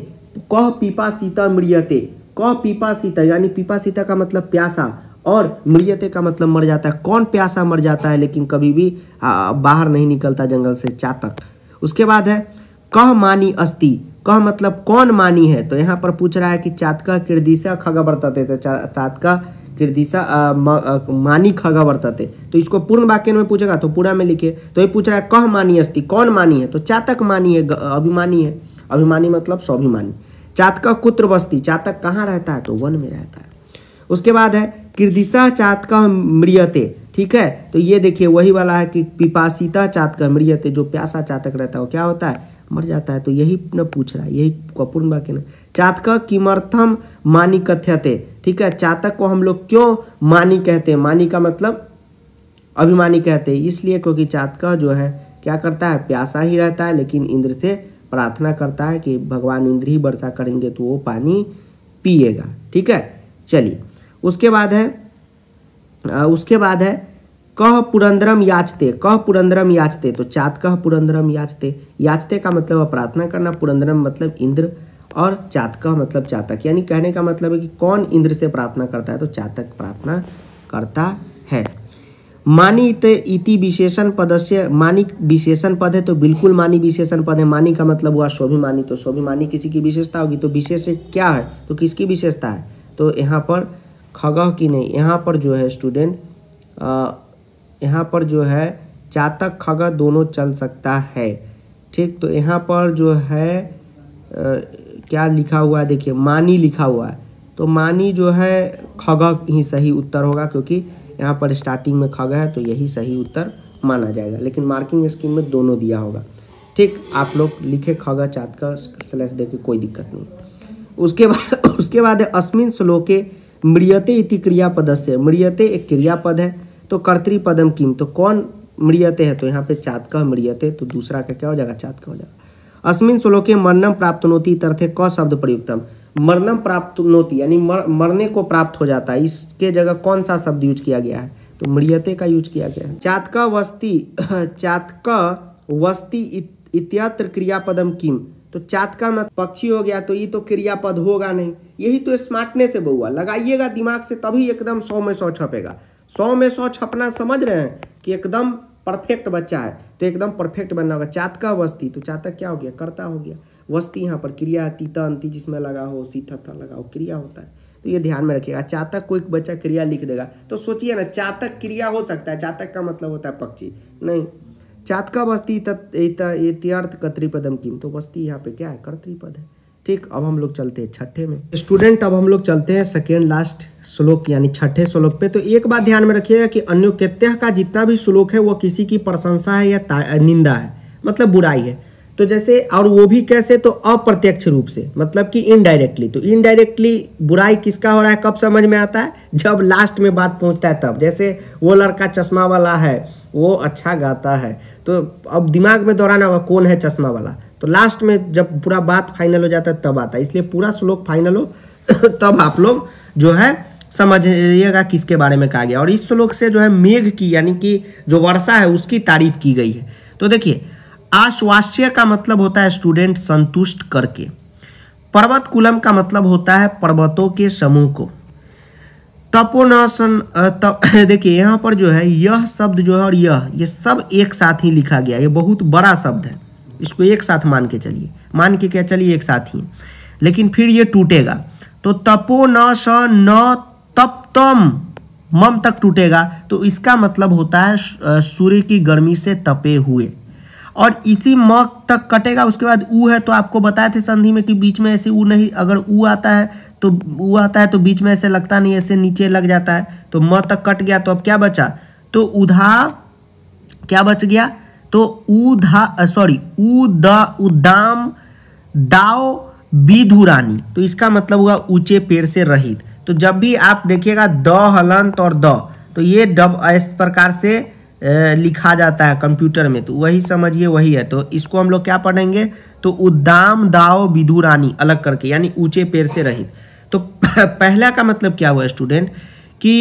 A: कह पीपा सीता मृियते कह पीपा सीता यानी पीपा सीता का मतलब प्यासा और मृियते का मतलब मर जाता है कौन प्यासा मर जाता है लेकिन कभी भी आ, बाहर नहीं निकलता जंगल से चातक उसके बाद है कह मानी अस्ति कह मतलब कौन मानी है तो यहाँ पर पूछ रहा है कि चातका किरदिशा खगबरता खगा बरतते तो चातका फिर मानी खग वर्तते तो इसको पूर्ण वाक्य में पूछेगा तो पूरा में लिखे तो ये पूछ रहा है कह मानी अस्थि कौन मानी है तो चातक मानी है अभिमानी है अभिमानी मतलब स्वाभिमानी चातक कुत्र बस्ती चातक कहाँ रहता है तो वन में रहता है उसके बाद है किर्दिशा चातक मृियते ठीक है तो ये देखिए वही वाला है कि पिपासिता चातक मृियते जो प्यासा चातक रहता है वो क्या होता है मर जाता है तो यही न पूछ रहा है यही पूर्ण वाक्य ने चातक किमर्थम मानी कथ्यते ठीक है चातक को हम लोग क्यों मानी कहते हैं मानी का मतलब अभिमानी कहते हैं इसलिए क्योंकि चातक जो है क्या करता है प्यासा ही रहता है लेकिन इंद्र से प्रार्थना करता है कि भगवान इंद्र ही वर्षा करेंगे तो वो पानी पिएगा ठीक है चलिए उसके बाद है उसके बाद है कह पुरंदरम याचते कह पुरंदरम याचते तो चात कह पुरंदरम याचते याचते का मतलब प्रार्थना करना पुरंदरम मतलब इंद्र और चातक मतलब चातक यानी कहने का मतलब है कि कौन इंद्र से प्रार्थना करता है तो चातक प्रार्थना करता है मानी इति विशेषण पद से मानिक विशेषण पद है तो बिल्कुल मानी विशेषण पद है मानी का मतलब हुआ स्वाभिमानी तो स्वाभिमानी किसी की विशेषता होगी तो विशेष क्या है तो किसकी विशेषता है तो यहाँ पर खगह की नहीं यहाँ पर जो है स्टूडेंट यहाँ पर जो है चातक खगह दोनों चल सकता है ठीक तो यहाँ पर जो है क्या लिखा हुआ है देखिए मानी लिखा हुआ है तो मानी जो है खग ही सही उत्तर होगा क्योंकि यहाँ पर स्टार्टिंग में खग है तो यही सही उत्तर माना जाएगा लेकिन मार्किंग स्कीम में दोनों दिया होगा ठीक आप लोग लिखे खग चात का स्लैश दे के कोई दिक्कत नहीं उसके बाद उसके बाद है अश्विन श्लोके मृियते इति क्रियापद से मृियते एक क्रियापद है तो कर्तृपदम पदम किम तो कौन मृियते है तो यहाँ पे चात का मृियते तो दूसरा का क्या हो जाएगा चात का हो जाएगा अस्मिन श्लोके मरणम प्राप्त नोती तर्थे क शब्द प्रयुक्तम मरणम प्राप्त नोती यानी मर, मरने को प्राप्त हो जाता है इसके जगह कौन सा शब्द यूज किया गया है तो मृियते का यूज किया गया है चातक वस्ती चातक वस्ती इत्यत्र क्रियापदम किम तो चातका मत मतलब पक्षी हो गया तो ये तो क्रियापद होगा नहीं यही तो स्मार्टनेस है बउआ लगाइएगा दिमाग से तभी एकदम सौ में सौ छपेगा सौ में सौ छपना समझ रहे हैं कि एकदम परफेक्ट बच्चा है तो एकदम परफेक्ट बनना होगा चातक वस्ती तो चातक क्या हो गया कर्ता हो गया वस्ती यहाँ पर क्रिया तीता अंति जिसमें लगा हो सी था लगा हो क्रिया होता है तो ये ध्यान में रखिएगा चातक कोई बच्चा क्रिया लिख देगा तो सोचिए ना चातक क्रिया हो सकता है चातक का मतलब होता है पक्षी नहीं चातका वस्ती तत्थ कर्तृपदम किम तो वस्ती यहाँ पे क्या है कर्तृपद है ठीक अब हम लोग चलते हैं छठे में स्टूडेंट अब हम लोग चलते हैं सेकेंड लास्ट श्लोक यानी छठे श्लोक पे तो एक बात ध्यान में रखिएगा कि अन्योक्यत्य का जितना भी श्लोक है वो किसी की प्रशंसा है या निंदा है मतलब बुराई है तो जैसे और वो भी कैसे तो अप्रत्यक्ष रूप से मतलब कि इनडायरेक्टली तो इनडायरेक्टली बुराई किसका हो रहा है कब समझ में आता है जब लास्ट में बात पहुंचता है तब जैसे वो लड़का चश्मा वाला है वो अच्छा गाता है तो अब दिमाग में दौराना हुआ कौन है चश्मा वाला तो लास्ट में जब पूरा बात फाइनल हो जाता है तब आता है इसलिए पूरा श्लोक फाइनल हो तब आप लोग जो है समझिएगा किसके बारे में कहा गया और इस श्लोक से जो है मेघ की यानी कि जो वर्षा है उसकी तारीफ की गई है तो देखिए आश्वास्य का मतलब होता है स्टूडेंट संतुष्ट करके पर्वत कुलम का मतलब होता है पर्वतों के समूह को तपोनासन तप देखिए यहाँ पर जो है यह शब्द जो है और यह ये सब एक साथ ही लिखा गया ये बहुत बड़ा शब्द है इसको एक साथ मान के चलिए मान के क्या चलिए एक साथ ही लेकिन फिर ये टूटेगा तो तपो न स न तप तम मम तक टूटेगा तो इसका मतलब होता है सूर्य की गर्मी से तपे हुए और इसी म तक कटेगा उसके बाद ऊ है तो आपको बताए थे संधि में कि बीच में ऐसे ऊ नहीं अगर ऊ आता है तो ऊ आता है तो बीच में ऐसे लगता नहीं ऐसे नीचे लग जाता है तो म तक कट गया तो अब क्या बचा तो उधा क्या बच गया तो उधा सॉरी उद उदाम दाओ बिधुरानी तो इसका मतलब हुआ ऊंचे पेड़ से रहित तो जब भी आप देखिएगा द हलंत और द तो ये डब इस प्रकार से लिखा जाता है कंप्यूटर में तो वही समझिए वही है तो इसको हम लोग क्या पढ़ेंगे तो उद्दाम दाओ विधुरानी अलग करके यानी ऊंचे पेड़ से रहित तो पहला का मतलब क्या हुआ स्टूडेंट कि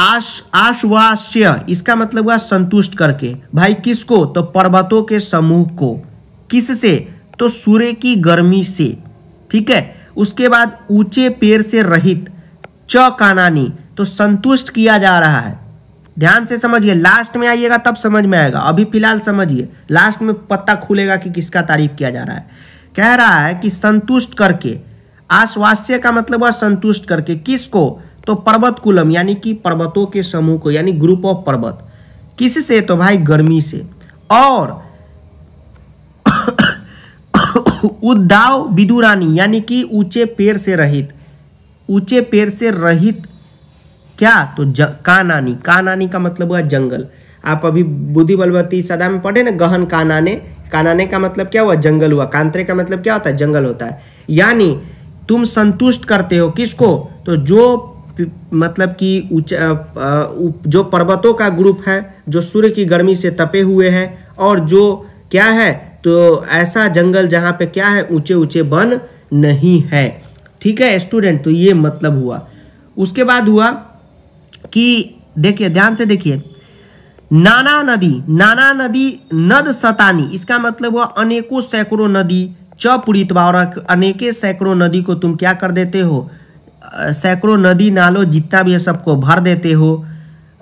A: आश आश्वास्य इसका मतलब हुआ संतुष्ट करके भाई किसको तो पर्वतों के समूह को किससे तो सूर्य की गर्मी से ठीक है उसके बाद ऊंचे पेड़ से रहित च कानानी तो संतुष्ट किया जा रहा है ध्यान से समझिए लास्ट में आइएगा तब समझ में आएगा अभी फिलहाल समझिए लास्ट में पत्ता खुलेगा कि किसका तारीफ किया जा रहा है कह रहा है कि संतुष्ट करके आश्वास्य का मतलब हुआ संतुष्ट करके किसको तो पर्वत कुलम यानी कि पर्वतों के समूह को यानी ग्रुप ऑफ पर्वत किस से तो भाई गर्मी से और उद्दाव विदुरानी यानी कि ऊंचे पेड़ से रहित ऊंचे पेड़ से रहित क्या तो ज, कानानी कानानी का मतलब हुआ जंगल आप अभी बुद्धि बलवती सदा में पढ़े ना गहन कानाने कानाने का मतलब क्या हुआ जंगल हुआ कांतरे का मतलब क्या होता है जंगल होता है यानी तुम संतुष्ट करते हो किसको तो जो मतलब कि ऊंचा जो पर्वतों का ग्रुप है जो सूर्य की गर्मी से तपे हुए हैं और जो क्या है तो ऐसा जंगल जहाँ पे क्या है ऊंचे ऊंचे वन नहीं है ठीक है स्टूडेंट तो ये मतलब हुआ उसके बाद हुआ कि देखिए ध्यान से देखिए नाना नदी नाना नदी नद सतानी इसका मतलब हुआ अनेकों सैकड़ों नदी चपुरीतवा और अनेके सैकड़ों नदी को तुम क्या कर देते हो सैकड़ों नदी नालों जितना भी है सबको भर देते हो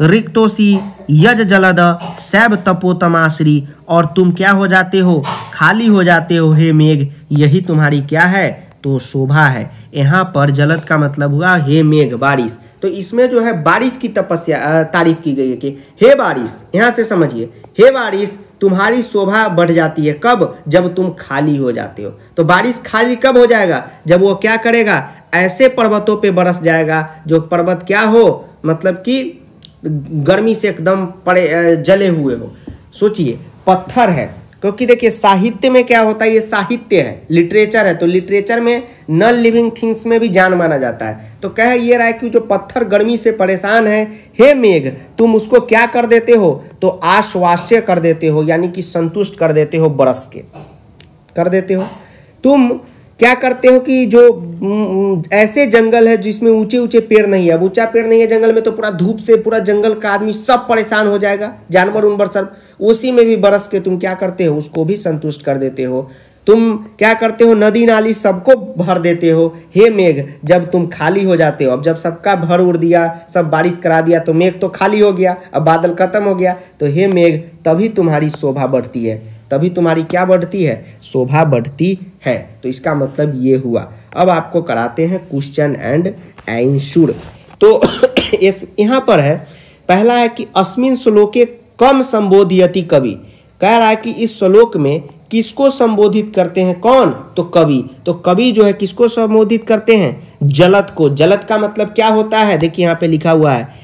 A: रिक्तोसी यज जलद सैब तपोतमाश्री और तुम क्या हो जाते हो खाली हो जाते हो हे मेघ यही तुम्हारी क्या है तो शोभा है यहाँ पर जलद का मतलब हुआ हे मेघ बारिश तो इसमें जो है बारिश की तपस्या तारीफ की गई है कि हे बारिश यहाँ से समझिए हे बारिश तुम्हारी शोभा बढ़ जाती है कब जब तुम खाली हो जाते हो तो बारिश खाली कब हो जाएगा जब वो क्या करेगा ऐसे पर्वतों पे बरस जाएगा जो पर्वत क्या हो मतलब कि गर्मी से एकदम पड़े जले हुए हो सोचिए पत्थर है क्योंकि देखिए साहित्य में क्या होता है ये साहित्य है लिटरेचर है तो लिटरेचर में नॉन लिविंग थिंग्स में भी जान माना जाता है तो कह ये रहा है कि जो पत्थर गर्मी से परेशान है हे मेघ तुम उसको क्या कर देते हो तो आश्वास्य कर देते हो यानी कि संतुष्ट कर देते हो बरस के कर देते हो तुम क्या करते हो कि जो ऐसे जंगल है जिसमें ऊंचे ऊंचे पेड़ नहीं है अब ऊंचा पेड़ नहीं है जंगल में तो पूरा धूप से पूरा जंगल का आदमी सब परेशान हो जाएगा जानवर उनवर सब उसी में भी बरस के तुम क्या करते हो उसको भी संतुष्ट कर देते हो तुम क्या करते हो नदी नाली सबको भर देते हो हे मेघ जब तुम खाली हो जाते हो अब जब सबका भर उड़ दिया सब बारिश करा दिया तो मेघ तो खाली हो गया अब बादल खत्म हो गया तो हे मेघ तभी तुम्हारी शोभा बढ़ती है तभी तुम्हारी क्या बढ़ती है शोभा बढ़ती है तो इसका मतलब ये हुआ अब आपको कराते हैं क्वेश्चन एंड एंशुर तो इस यहाँ पर है पहला है कि अस्मिन श्लोके कम संबोधियति कवि कह रहा है कि इस श्लोक में किसको संबोधित करते हैं कौन तो कवि तो कवि जो है किसको संबोधित करते हैं जलत को जलत का मतलब क्या होता है देखिए यहाँ पे लिखा हुआ है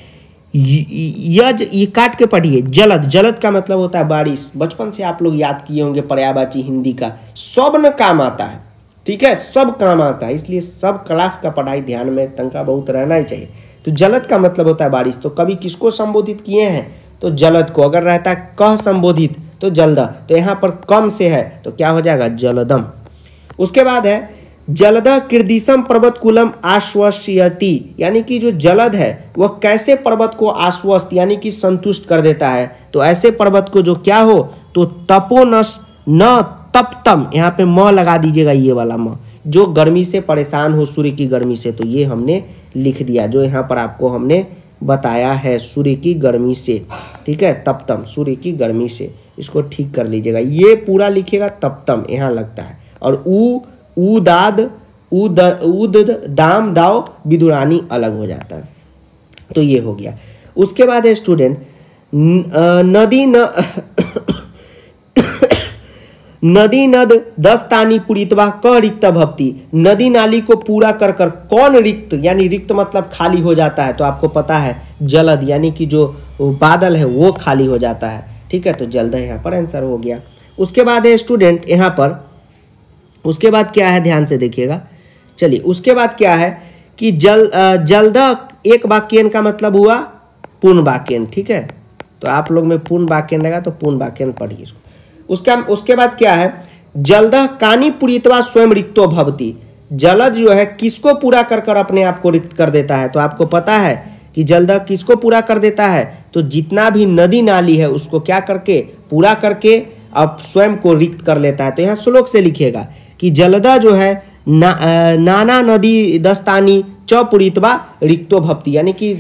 A: यज ये काट के पढ़िए जलद जलद का मतलब होता है बारिश बचपन से आप लोग याद किए होंगे पर्यावाची हिंदी का सब न काम आता है ठीक है सब काम आता है इसलिए सब क्लास का पढ़ाई ध्यान में तंका बहुत रहना ही चाहिए तो जलद का मतलब होता है बारिश तो कभी किसको संबोधित किए हैं तो जलद को अगर रहता है कह संबोधित तो जलद तो यहाँ पर कम से है तो क्या हो जाएगा जलदम उसके बाद है जलदा किर्दिशम पर्वत कुलम आश्वस्यति यानी कि जो जलद है वह कैसे पर्वत को आश्वस्त यानी कि संतुष्ट कर देता है तो ऐसे पर्वत को जो क्या हो तो तपोनस न तप्तम यहाँ पे म लगा दीजिएगा ये वाला म जो गर्मी से परेशान हो सूर्य की गर्मी से तो ये हमने लिख दिया जो यहाँ पर आपको हमने बताया है सूर्य की गर्मी से ठीक है तप्तम सूर्य की गर्मी से इसको ठीक कर लीजिएगा ये पूरा लिखिएगा तप्तम यहाँ लगता है और ऊ उदाद उद उद दाम दाव विदुरानी अलग हो जाता है तो ये हो गया उसके बाद स्टूडेंट नदी न नदी नद दस तानी तबाह क रिक्त भक्ति नदी नाली को पूरा कर कर कौन रिक्त यानी रिक्त मतलब खाली हो जाता है तो आपको पता है जलद यानी कि जो बादल है वो खाली हो जाता है ठीक है तो जल्द यहाँ पर आंसर हो गया उसके बाद स्टूडेंट यहाँ पर उसके बाद क्या है ध्यान से देखिएगा चलिए उसके बाद क्या है कि जल जल्द एक वाक्यन का मतलब हुआ पूर्ण वाक्यन ठीक है तो आप लोग में पूर्ण वाक्यन रहेगा तो पूर्ण वाक्यन पढ़िए इसको उसका उसके बाद क्या है जल्द कानी पूरी स्वयं रिक्तो भवती जलद जो है किसको पूरा कर कर अपने आप को रिक्त कर देता है तो आपको पता है कि जल्द किसको पूरा कर देता है तो जितना भी नदी नाली है उसको क्या करके पूरा करके अब स्वयं को रिक्त कर लेता है तो यहाँ श्लोक से लिखिएगा कि जलदा जो है ना, नाना नदी दस्तानी चपुरीतवा रिक्तो भक्ति यानी कि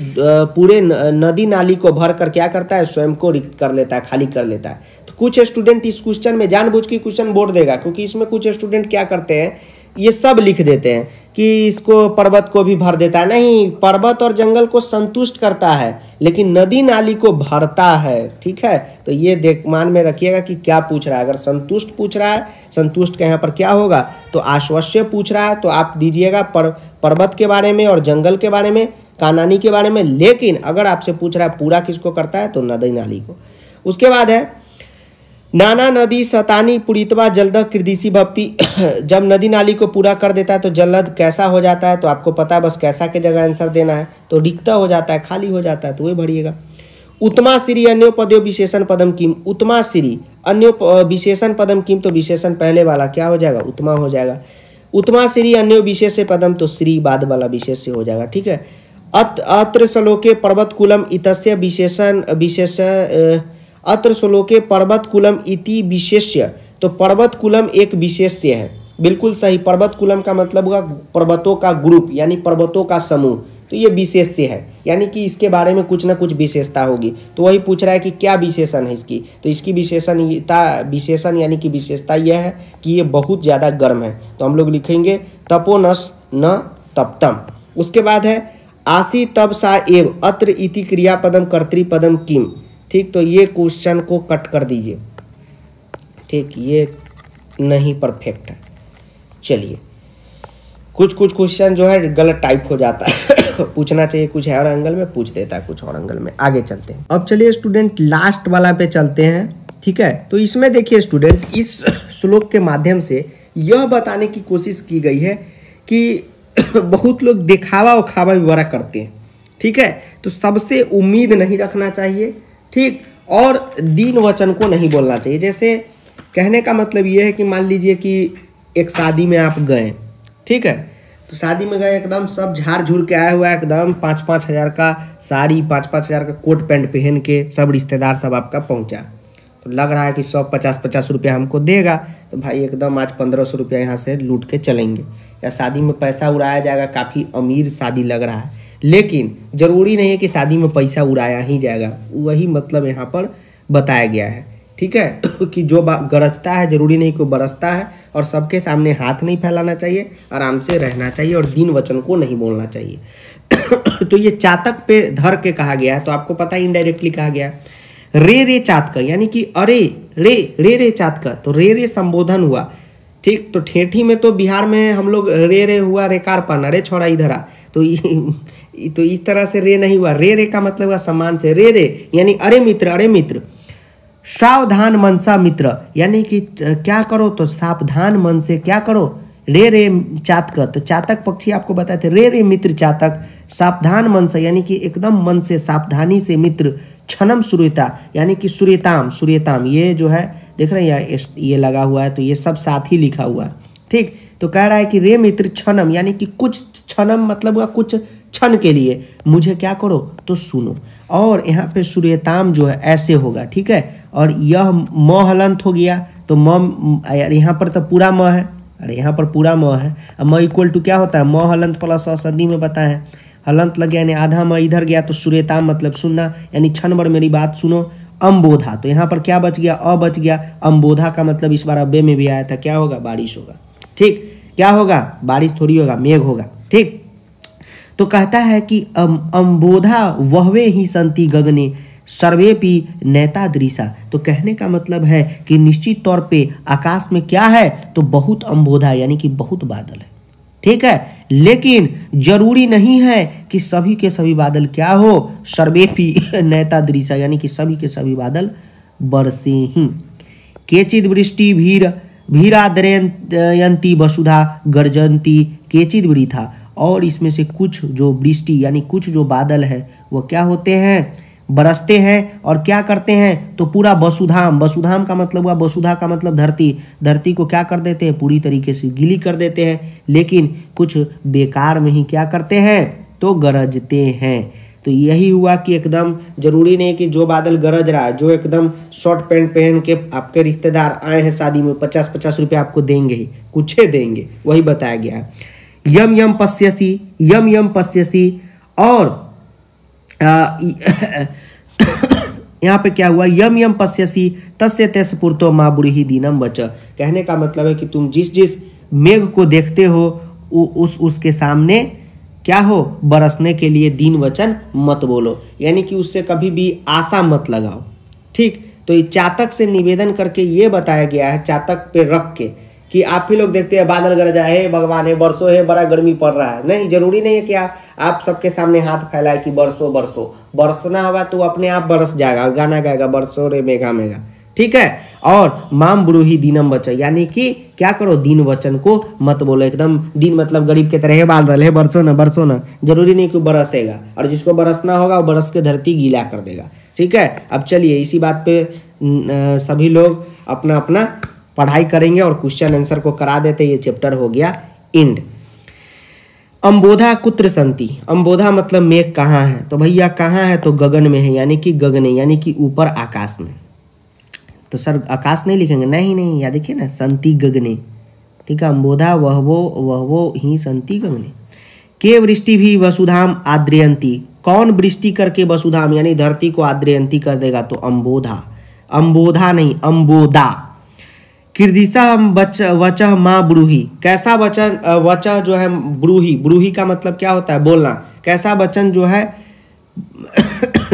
A: पूरे नदी नाली को भर कर क्या करता है स्वयं को रिक्त कर लेता है खाली कर लेता है तो कुछ स्टूडेंट इस क्वेश्चन में जानबूझ के क्वेश्चन बोर्ड देगा क्योंकि इसमें कुछ स्टूडेंट क्या करते हैं ये सब लिख देते हैं कि इसको पर्वत को भी भर देता है नहीं पर्वत और जंगल को संतुष्ट करता है लेकिन नदी नाली को भरता है ठीक है तो ये देख मान में रखिएगा कि क्या पूछ रहा है अगर संतुष्ट पूछ रहा है संतुष्ट के यहाँ पर क्या होगा तो आश्वस्य पूछ रहा है तो आप दीजिएगा पर, पर्वत के बारे में और जंगल के बारे में कानानी के बारे में लेकिन अगर आपसे पूछ रहा है पूरा किसको करता है तो नदी नाली को उसके बाद है नाना नदी सतानी पुरीतवा जलद कृदिशी भक्ति जब नदी नाली को पूरा कर देता है तो जलद कैसा हो जाता है तो आपको पता है बस कैसा के जगह आंसर देना है तो रिक्त हो जाता है खाली हो जाता है तो वही भरिएगा उत्तमा श्री अन्योपदयो विशेषण पदम किम उत्मा श्री अन्यो विशेषण पदम किम तो विशेषण पहले वाला क्या हो जाएगा उत्तमा हो जाएगा उत्तमा श्री अन्यो विशेष पदम तो श्री बाद वाला विशेष से हो जाएगा ठीक है अत अत्र श्लोके पर्वत कुलम इतस्य विशेषण विशेष अत्र श्लोके पर्वत कुलम इति विशेष्य तो पर्वत कुलम एक विशेष्य है बिल्कुल सही पर्वत कुलम का मतलब हुआ पर्वतों का ग्रुप यानी पर्वतों का समूह तो ये विशेष्य है यानी कि इसके बारे में कुछ ना कुछ विशेषता होगी तो वही पूछ रहा है कि क्या विशेषण है इसकी तो इसकी विशेषणता विशेषण यानी कि विशेषता यह है कि ये बहुत ज़्यादा गर्म है तो हम लोग लिखेंगे तपोनस न तप्तम उसके बाद है आसी तब सा एव अत्र इति क्रियापदम कर्तृपदम किम ठीक तो ये क्वेश्चन को कट कर दीजिए ठीक ये नहीं परफेक्ट है चलिए कुछ कुछ क्वेश्चन जो है गलत टाइप हो जाता है पूछना चाहिए कुछ है और एंगल में पूछ देता है कुछ और एंगल में आगे चलते हैं अब चलिए स्टूडेंट लास्ट वाला पे चलते हैं ठीक है तो इसमें देखिए स्टूडेंट इस श्लोक के माध्यम से यह बताने की कोशिश की गई है कि बहुत लोग दिखावा उखावा भी बड़ा करते हैं ठीक है तो सबसे उम्मीद नहीं रखना चाहिए ठीक और दीन वचन को नहीं बोलना चाहिए जैसे कहने का मतलब ये है कि मान लीजिए कि एक शादी में आप गए ठीक है तो शादी में गए एकदम सब झाड़ झूर के आया हुआ एकदम पाँच पाँच हज़ार का साड़ी पाँच पाँच हज़ार का कोट पैंट पहन के सब रिश्तेदार सब आपका पहुंचा तो लग रहा है कि सौ पचास पचास रुपया हमको देगा तो भाई एकदम आज पंद्रह सौ रुपया यहाँ से लूट के चलेंगे या शादी में पैसा उड़ाया जाएगा काफ़ी अमीर शादी लग रहा है लेकिन ज़रूरी नहीं है कि शादी में पैसा उड़ाया ही जाएगा वही मतलब यहाँ पर बताया गया है ठीक है कि जो गरजता है ज़रूरी नहीं कि बरसता है और सबके सामने हाथ नहीं फैलाना चाहिए आराम से रहना चाहिए और दीन वचन को नहीं बोलना चाहिए तो ये चातक पे धर के कहा गया है तो आपको पता है इनडायरेक्टली कहा गया रे रे चातक यानी कि अरे रे रे रे चातक तो रे रे संबोधन हुआ ठीक तो ठेठी में तो बिहार में हम लोग रे रे हुआ रेकार पाना रे छोड़ा इधर आ तो ये तो इस तरह से रे नहीं हुआ रे रे का मतलब हुआ सम्मान से रे रे यानी अरे मित्र अरे मित्र सावधान मनसा मित्र यानी कि क्या करो तो सावधान मन से क्या करो रे रे चातक तो चातक पक्षी आपको बताए थे रे रे मित्र चातक सावधान मन से यानी कि एकदम मन से सावधानी से मित्र क्षणम सूर्यता यानी कि सूर्यताम सूर्यताम ये जो है देख रहे हैं ये लगा हुआ है तो ये सब साथ ही लिखा हुआ है ठीक तो कह रहा है कि रे मित्र क्षणम यानी कि कुछ क्षणम मतलब हुआ कुछ क्षण के लिए मुझे क्या करो तो सुनो और यहाँ पे सूर्यताम जो है ऐसे होगा ठीक है और यह म हलंत हो गया तो म यहाँ पर तो पूरा म है अरे यहाँ पर पूरा म है म इक्वल टू क्या होता है म हलंत प्लस असंधि में बताएं हलंत लग गया यानी आधा म इधर गया तो सूर्यताम मतलब सुनना यानी क्षण भर मेरी बात सुनो अम्बोधा तो यहाँ पर क्या बच गया अ बच गया अम्बोधा का मतलब इस बार अब्बे में भी आया था क्या होगा बारिश होगा ठीक क्या होगा बारिश थोड़ी होगा मेघ होगा ठीक तो कहता है कि अम, अम्बोधा वहवे ही संति गगने सर्वे पी नेता दृशा तो कहने का मतलब है कि निश्चित तौर पे आकाश में क्या है तो बहुत अम्बोधा यानी कि बहुत बादल है ठीक है लेकिन जरूरी नहीं है कि सभी के सभी बादल क्या हो सर्वे पी नेता दृशा यानी कि सभी के सभी बादल बरसे ही केचित वृष्टि भीड़ भीराद्रयंती वसुधा गर्जंती केचित वृथा और इसमें से कुछ जो वृष्टि यानी कुछ जो बादल है वह क्या होते हैं बरसते हैं और क्या करते हैं तो पूरा वसुधाम वसुधाम का मतलब हुआ वसुधा का मतलब धरती धरती को क्या कर देते हैं पूरी तरीके से गीली कर देते हैं लेकिन कुछ बेकार में ही क्या करते हैं तो गरजते हैं तो यही हुआ कि एकदम जरूरी नहीं कि जो बादल गरज रहा है जो एकदम शॉर्ट पैंट पहन के आपके रिश्तेदार आए हैं शादी में पचास पचास रुपये आपको देंगे ही कुछ देंगे वही बताया गया है यम यम पश्यसी यम यम पश्यसी और यहाँ पे क्या हुआ यम यम पश्यसी तस्य तस् पुरतो माँ बुढ़ी दीनम बच कहने का मतलब है कि तुम जिस जिस मेघ को देखते हो उ, उस उसके सामने क्या हो बरसने के लिए दीन वचन मत बोलो यानी कि उससे कभी भी आशा मत लगाओ ठीक तो ये चातक से निवेदन करके ये बताया गया है चातक पे रख के कि आप ही लोग देखते हैं बादल गरजा है भगवान है बरसो है बड़ा गर्मी पड़ रहा है नहीं जरूरी नहीं है क्या आप सबके सामने हाथ फैलाए कि बरसो बरसो बरसना हुआ तो अपने आप बरस जाएगा और गाना गाएगा बरसो रे मेघा मेघा ठीक है और माम ब्रूही दीनम वचन यानी कि क्या करो दीन वचन को मत बोलो एकदम दीन मतलब गरीब के तरह बाल रहे बरसो ना बरसो ना जरूरी नहीं कि बरसेगा और जिसको बरसना होगा वो बरस के धरती गीला कर देगा ठीक है अब चलिए इसी बात पे सभी लोग अपना अपना पढ़ाई करेंगे और क्वेश्चन आंसर को करा देते ये चैप्टर हो गया इंड अम्बोधा कुत्र संति अम्बोधा मतलब मेघ कहाँ है तो भैया कहाँ है तो गगन में है यानी कि गगन यानी कि ऊपर आकाश में तो सर आकाश नहीं लिखेंगे नहीं नहीं या देखिए ना संति गगने ठीक है अम्बोधा वह वो वह वो ही संति गगने के वृष्टि भी वसुधाम आद्रयंती कौन वृष्टि करके वसुधाम यानी धरती को आद्रयंती कर देगा तो अम्बोधा अम्बोधा नहीं अम्बोधा किर्दिशा वच वचह माँ ब्रूही कैसा वचन वचह जो है ब्रूही ब्रूही का मतलब क्या होता है बोलना कैसा वचन जो है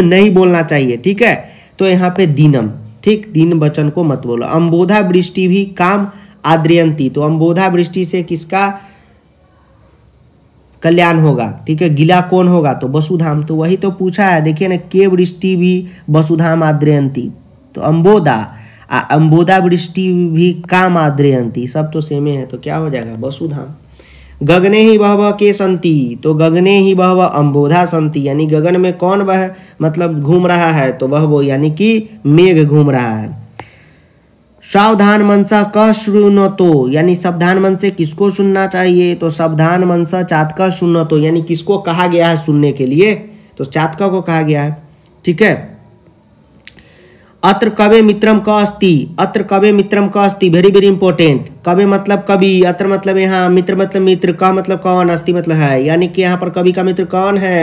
A: नहीं बोलना चाहिए ठीक है तो यहाँ पे दीनम ठीक दिन वचन को मत बोलो अम्बोधा वृष्टि भी काम आद्रियंती तो अम्बोधा वृष्टि से किसका कल्याण होगा ठीक है गिला कौन होगा तो वसुधाम तो वही तो पूछा है देखिए ना के वृष्टि भी वसुधाम आद्रयंती तो अम्बोधा आ, वृष्टि भी काम आद्रयंती सब तो सेमे है तो क्या हो जाएगा वसुधाम गगने ही बहव के संति तो गगने ही बहव अम्बोधा संति यानी गगन में कौन वह मतलब घूम रहा है तो वह वो यानी कि मेघ घूम रहा है सावधान मनसा क सुनो तो यानी सावधान मन से किसको सुनना चाहिए तो सावधान मनसा चातका सुनो तो यानी किसको कहा गया है सुनने के लिए तो चातका को कहा गया है ठीक है अत्र कवे मित्रम क अत्र कवे मित्रम क वेरी वेरी इंपॉर्टेंट कभी मतलब कभी अत्र मतलब यहाँ मित्र मतलब मित्र क मतलब कौन अस्थि मतलब है यानी कि यहाँ पर कवि का मित्र कौन है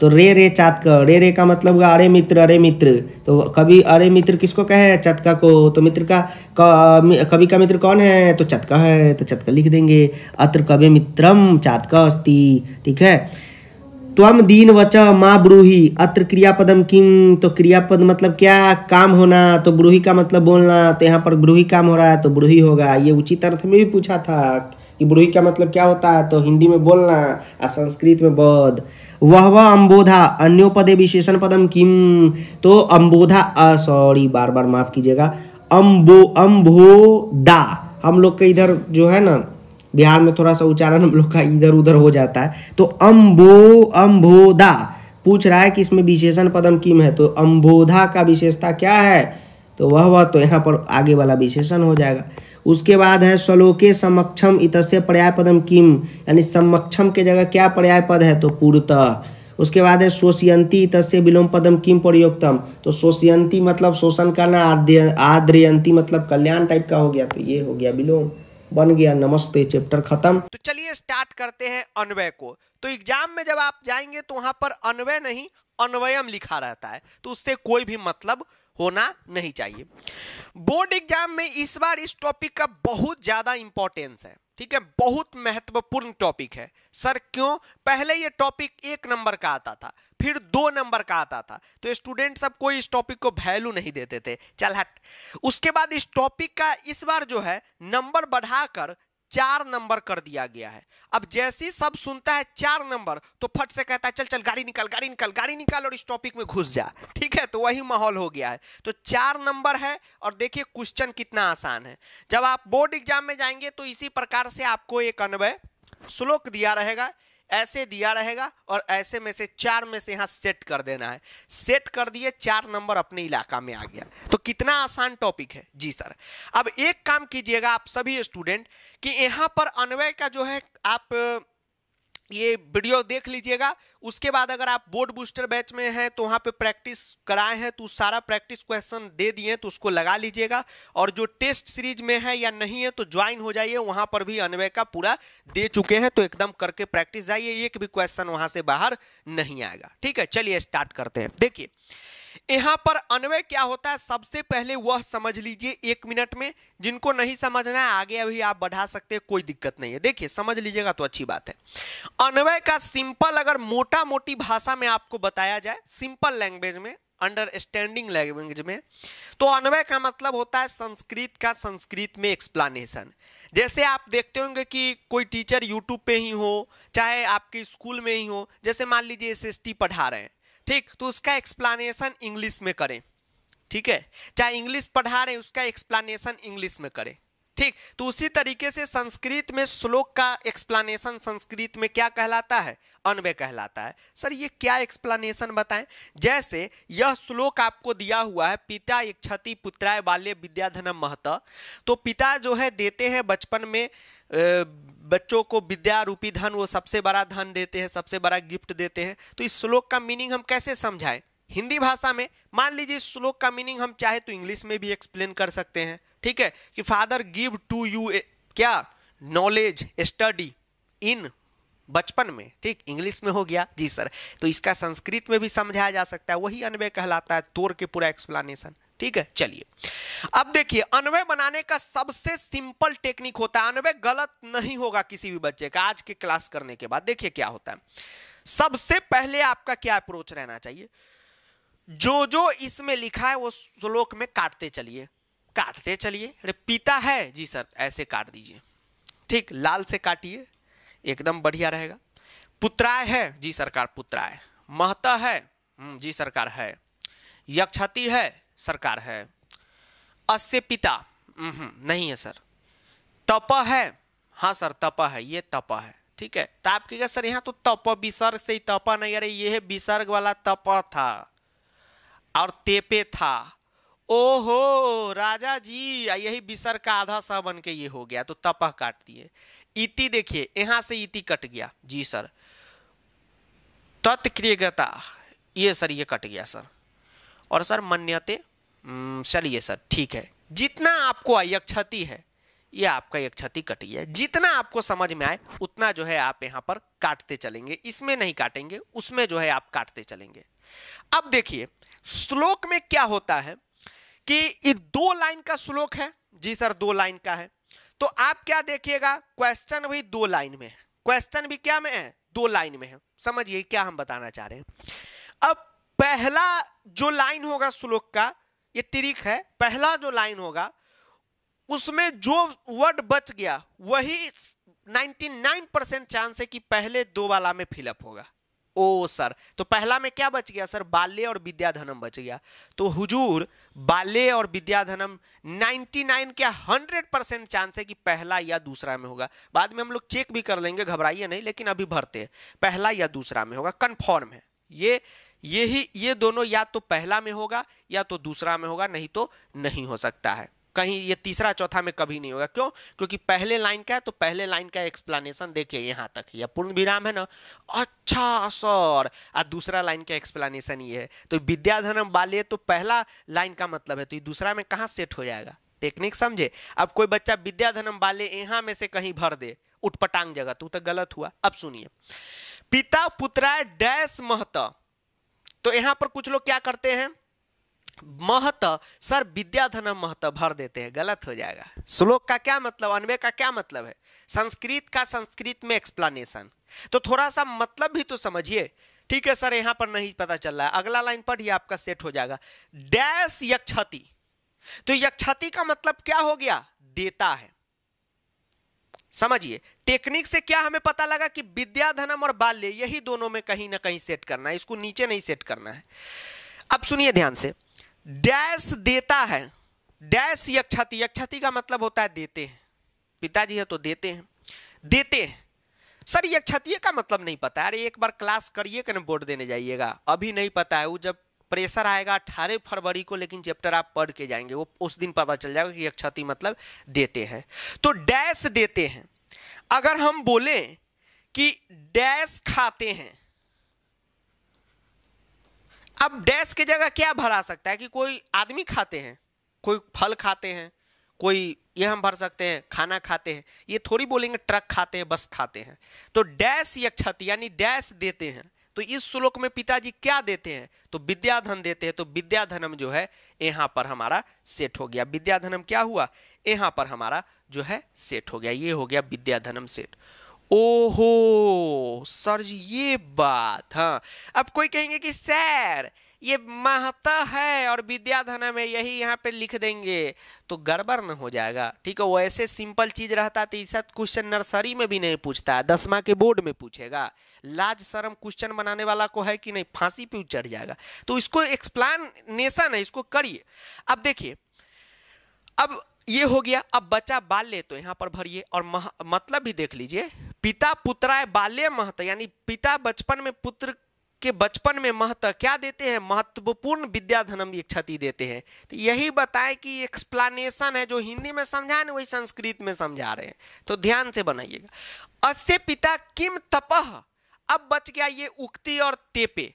A: तो रे रे चातका रे रे का मतलब होगा अरे मित्र अरे मित्र तो कभी अरे मित्र किसको कहे चतका को तो मित्र का कवि का मित्र कौन है तो चतका है तो चतका लिख देंगे अत्र कवि मित्रम चातका अस्थि ठीक है त्वम दीन वच माँ ब्रूही अत्र क्रियापदम किम तो क्रियापद मतलब क्या काम होना तो ब्रूही का मतलब बोलना तो यहाँ पर ब्रूही काम हो रहा है तो ब्रूही होगा ये उचित अर्थ में भी पूछा था कि ब्रूही का मतलब क्या होता है तो हिंदी में बोलना और संस्कृत में बौद्ध वह वह अम्बोधा अन्योपदे विशेषण पदम किम तो अम्बोधा सॉरी बार बार माफ कीजिएगा अम्बो अम्भोदा हम लोग के इधर जो है ना बिहार में थोड़ा सा उच्चारण हम लोग का इधर उधर हो जाता है तो अम्बो अम्बोदा पूछ रहा है कि इसमें विशेषण पदम किम है तो अम्बोधा का विशेषता क्या है तो वह वह तो यहाँ पर आगे वाला विशेषण हो जाएगा उसके बाद है सलोके समक्षम इतस्य पर्याय पदम किम यानी समक्षम के जगह क्या पर्याय पद है तो पूर्त उसके बाद है शोषयंती तस्य विलोम पदम किम प्रयोगतम तो शोषयंती मतलब शोषण करना आद्रयंती मतलब कल्याण टाइप का हो गया तो ये हो गया विलोम बन गया नमस्ते चैप्टर खत्म तो चलिए स्टार्ट करते हैं अनवय को तो एग्जाम में जब आप जाएंगे तो वहां पर अनवय नहीं अनवयम लिखा रहता है तो उससे कोई भी मतलब होना नहीं चाहिए बोर्ड एग्जाम में इस बार इस टॉपिक का बहुत ज़्यादा इंपॉर्टेंस है ठीक है बहुत महत्वपूर्ण टॉपिक है सर क्यों पहले ये टॉपिक एक नंबर का आता था फिर दो नंबर का आता था तो स्टूडेंट सब कोई इस टॉपिक को वैल्यू नहीं देते थे चल हट उसके बाद इस टॉपिक का इस बार जो है नंबर बढ़ाकर चार नंबर कर दिया गया है अब जैसे ही सब सुनता है चार नंबर तो फट से कहता है चल चल गाड़ी निकाल गाड़ी निकाल गाड़ी निकाल और इस टॉपिक में घुस जा ठीक है तो वही माहौल हो गया है तो चार नंबर है और देखिए क्वेश्चन कितना आसान है जब आप बोर्ड एग्जाम में जाएंगे तो इसी प्रकार से आपको एक अनवय श्लोक दिया रहेगा ऐसे दिया रहेगा और ऐसे में से चार में से यहाँ सेट कर देना है सेट कर दिए चार नंबर अपने इलाका में आ गया तो कितना आसान टॉपिक है जी सर अब एक काम कीजिएगा आप सभी स्टूडेंट कि यहाँ पर अन्वय का जो है आप ये वीडियो देख लीजिएगा उसके बाद अगर आप बोर्ड बूस्टर बैच में हैं तो वहाँ पे प्रैक्टिस कराए हैं तो सारा प्रैक्टिस क्वेश्चन दे दिए तो उसको लगा लीजिएगा और जो टेस्ट सीरीज में है या नहीं है तो ज्वाइन हो जाइए वहाँ पर भी अनवय का पूरा दे चुके हैं तो एकदम करके प्रैक्टिस जाइए एक भी क्वेश्चन वहाँ से बाहर नहीं आएगा ठीक है चलिए स्टार्ट करते हैं देखिए यहां पर अन्वय क्या होता है सबसे पहले वह समझ लीजिए एक मिनट में जिनको नहीं समझना है आगे अभी आप बढ़ा सकते हैं कोई दिक्कत नहीं है देखिए समझ लीजिएगा तो अच्छी बात है अन्वय का सिंपल अगर मोटा मोटी भाषा में आपको बताया जाए सिंपल लैंग्वेज में अंडरस्टैंडिंग लैंग्वेज में तो अन्वय का मतलब होता है संस्कृत का संस्कृत में एक्सप्लानेशन जैसे आप देखते होंगे कि कोई टीचर यूट्यूब पे ही हो चाहे आपके स्कूल में ही हो जैसे मान लीजिए एस पढ़ा रहे हैं ठीक तो उसका एक्सप्लानेशन इंग्लिश में करें ठीक है चाहे इंग्लिश पढ़ा रहे उसका एक्सप्लानेशन इंग्लिश में करें ठीक तो उसी तरीके से संस्कृत में श्लोक का एक्सप्लानेशन संस्कृत में क्या कहलाता है अनवय कहलाता है सर ये क्या एक्सप्लानेशन बताएं जैसे यह श्लोक आपको दिया हुआ है पिता एक क्षति पुत्राय बाल्य विद्याधनम महत तो पिता जो है देते हैं बचपन में बच्चों को विद्या रूपी धन वो सबसे बड़ा धन देते हैं सबसे बड़ा गिफ्ट देते हैं तो इस श्लोक का मीनिंग हम कैसे समझाएं हिंदी भाषा में मान लीजिए इस श्लोक का मीनिंग हम चाहे तो इंग्लिश में भी एक्सप्लेन कर सकते हैं ठीक है कि फादर गिव टू यू क्या नॉलेज स्टडी इन बचपन में ठीक इंग्लिश में हो गया जी सर तो इसका संस्कृत में भी समझाया जा सकता है वही अनवय कहलाता है तोर के पूरा एक्सप्लानेशन ठीक है चलिए अब देखिए अनवय बनाने का सबसे सिंपल टेक्निक होता है अनवय गलत नहीं होगा किसी भी बच्चे का आज के क्लास करने के बाद देखिए क्या होता है सबसे पहले आपका क्या अप्रोच रहना चाहिए जो जो इसमें लिखा है वो श्लोक में काटते चलिए काटते चलिए अरे पीता है जी सर ऐसे काट दीजिए ठीक लाल से काटिए एकदम बढ़िया रहेगा पुत्राय है जी सरकार पुत्राय महता है हम्म, जी सरकार है यक्षति है सरकार है अस्य पिता नहीं है सर तप है हाँ सर तप है ये तप है ठीक है तो आप कहेगा सर यहाँ तो तप विसर्ग से ही तप नहीं अरे ये है विसर्ग वाला तप था और तेपे था ओहो राजा जी यही विसर्ग का आधा सा बन के ये हो गया तो तपह काट दिए इति देखिए यहां से इति कट गया जी सर तत्क्रियता ये सर ये कट गया सर और सर मन्यते हम्म, चलिए सर ठीक है जितना आपको आयक क्षति है ये आपका एक क्षति कटी है जितना आपको समझ में आए उतना जो है आप यहाँ पर काटते चलेंगे इसमें नहीं काटेंगे उसमें जो है आप काटते चलेंगे अब देखिए श्लोक में क्या होता है कि ये दो लाइन का श्लोक है जी सर दो लाइन का है तो आप क्या देखिएगा क्वेश्चन भी दो लाइन में है क्वेश्चन भी क्या में है दो लाइन में है समझिए क्या हम बताना चाह रहे हैं अब पहला जो लाइन होगा श्लोक का ये ट्रिक है पहला जो लाइन होगा उसमें जो वर्ड बच गया वही 99 परसेंट चांस है कि पहले दो वाला में फिलअप होगा ओ सर तो पहला में क्या बच गया सर बाल्य और विद्याधनम बच गया तो हुजूर बाल्य और विद्याधनम 99 क्या 100 परसेंट चांस है कि पहला या दूसरा में होगा बाद में हम लोग चेक भी कर लेंगे घबराइए नहीं लेकिन अभी भरते हैं पहला या दूसरा में होगा कन्फर्म है ये ये ही ये दोनों या तो पहला में होगा या तो दूसरा में होगा नहीं तो नहीं हो सकता है कहीं ये तीसरा चौथा में कभी नहीं होगा क्यों क्योंकि पहले लाइन का है तो पहले लाइन का एक्सप्लेनेशन देखिए यहाँ तक यह पूर्ण विराम है ना अच्छा सर और दूसरा लाइन का एक्सप्लेनेशन ये है तो विद्याधरम बाले तो पहला लाइन का मतलब है तो ये दूसरा में कहाँ सेट हो जाएगा टेक्निक समझे अब कोई बच्चा विद्याधनम बाले यहां में से कहीं भर दे उठपटांग जगह तो गलत हुआ अब सुनिए पिता पुत्राय डैश महता तो यहां पर कुछ लोग क्या करते हैं महत सर विद्याधन महत भर देते हैं गलत हो जाएगा श्लोक का क्या मतलब अनवय का क्या मतलब है संस्कृत का संस्कृत में एक्सप्लेनेशन तो थोड़ा सा मतलब भी तो समझिए ठीक है सर यहां पर नहीं पता चल रहा है अगला लाइन पर ही आपका सेट हो जाएगा डैश यक्षति तो यक्षति का मतलब क्या हो गया देता है समझिए टेक्निक से क्या हमें पता लगा कि विद्याधनम और बाल्य यही दोनों में कहीं ना कहीं सेट करना है इसको नीचे नहीं सेट करना है अब सुनिए ध्यान से डैश देता है डैश यक्षति यक्षति का मतलब होता है देते हैं पिताजी है तो देते हैं देते हैं सर यक्षतीय का मतलब नहीं पता अरे एक बार क्लास करिए कि बोर्ड देने जाइएगा अभी नहीं पता है वो जब प्रेशर आएगा अठारह फरवरी को लेकिन चैप्टर आप पढ़ के जाएंगे वो उस दिन पता चल जाएगा कि यक्षति मतलब देते हैं तो डैश देते हैं अगर हम बोले कि डैश खाते हैं अब डैश की जगह क्या भरा सकता है कि कोई आदमी खाते हैं कोई फल खाते हैं कोई ये हम भर सकते हैं खाना खाते हैं ये थोड़ी बोलेंगे ट्रक खाते हैं बस खाते हैं तो डैश यक्षति यानी डैश देते हैं तो इस श्लोक में पिताजी क्या देते हैं तो विद्याधन देते हैं तो विद्याधनम जो है यहां पर हमारा सेट हो गया विद्याधनम क्या हुआ यहां पर हमारा जो है सेट हो गया ये हो गया विद्याधनम सेट ओहो सर जी ये बात हाँ अब कोई कहेंगे कि सर ये महता है और विद्याधनम है यही यहाँ पे लिख देंगे तो गड़बड़ न हो जाएगा ठीक है वो ऐसे सिंपल चीज रहता तो इस क्वेश्चन नर्सरी में भी नहीं पूछता है दसवा के बोर्ड में पूछेगा लाज शर्म क्वेश्चन बनाने वाला को है कि नहीं फांसी पे चढ़ जाएगा तो इसको एक्सप्लानेशन है इसको करिए अब देखिए अब ये हो गया अब बचा बाल्य तो यहाँ पर भरिए और मह, मतलब भी देख लीजिए पिता पुत्राए बाल्य महत यानी पिता बचपन में पुत्र के बचपन में महत्व क्या देते हैं महत्वपूर्ण विद्याधनम ये क्षति देते हैं तो यही बताएं कि एक्सप्लानेशन है जो हिंदी में समझाए ना वही संस्कृत में समझा रहे हैं तो ध्यान से बनाइएगा अस्य पिता किम तपह अब बच गया ये उक्ति और तेपे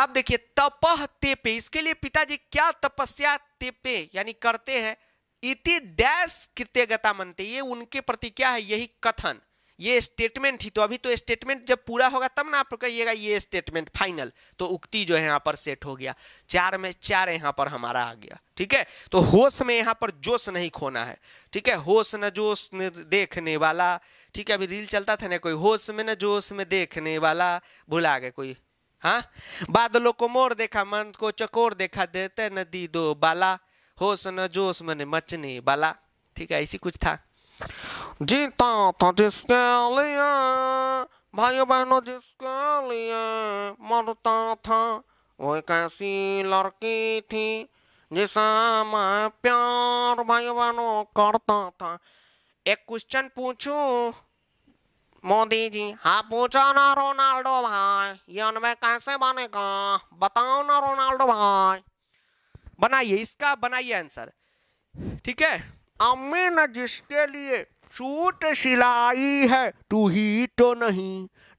A: अब देखिए तपह तेपे इसके लिए पिताजी क्या तपस्या तेपे यानी करते हैं इति डैश कृत्यगता मनते ये उनके प्रति क्या है यही कथन ये स्टेटमेंट ही तो अभी तो स्टेटमेंट जब पूरा होगा तब ना आप कहिएगा ये स्टेटमेंट फाइनल तो उक्ति जो है यहाँ पर सेट हो गया चार में चार यहाँ पर हमारा आ गया ठीक है तो होश में यहाँ पर जोश नहीं खोना है ठीक है होश न जोश न देखने वाला ठीक है अभी रील चलता था ना कोई होश में न जोश में देखने वाला भुला गए कोई हाँ बादलों को मोर देखा मन को चकोर देखा देते नदी दो बाला होश न जोश मन मचने वाला ठीक है ऐसी कुछ था जीता था जिसके लिए भाई बहनों जिसके लिए मरता था वो एक ऐसी लड़की थी जिसे मैं प्यार भाई बहनों करता था एक क्वेश्चन पूछूं मोदी जी हाँ पूछो ना रोनाल्डो भाई ये उनमें कैसे बनेगा बताओ ना रोनाल्डो भाई बनाइए इसका बनाइए आंसर ठीक है अमीन जिसके लिए सूट सिलाई है तू ही तो नहीं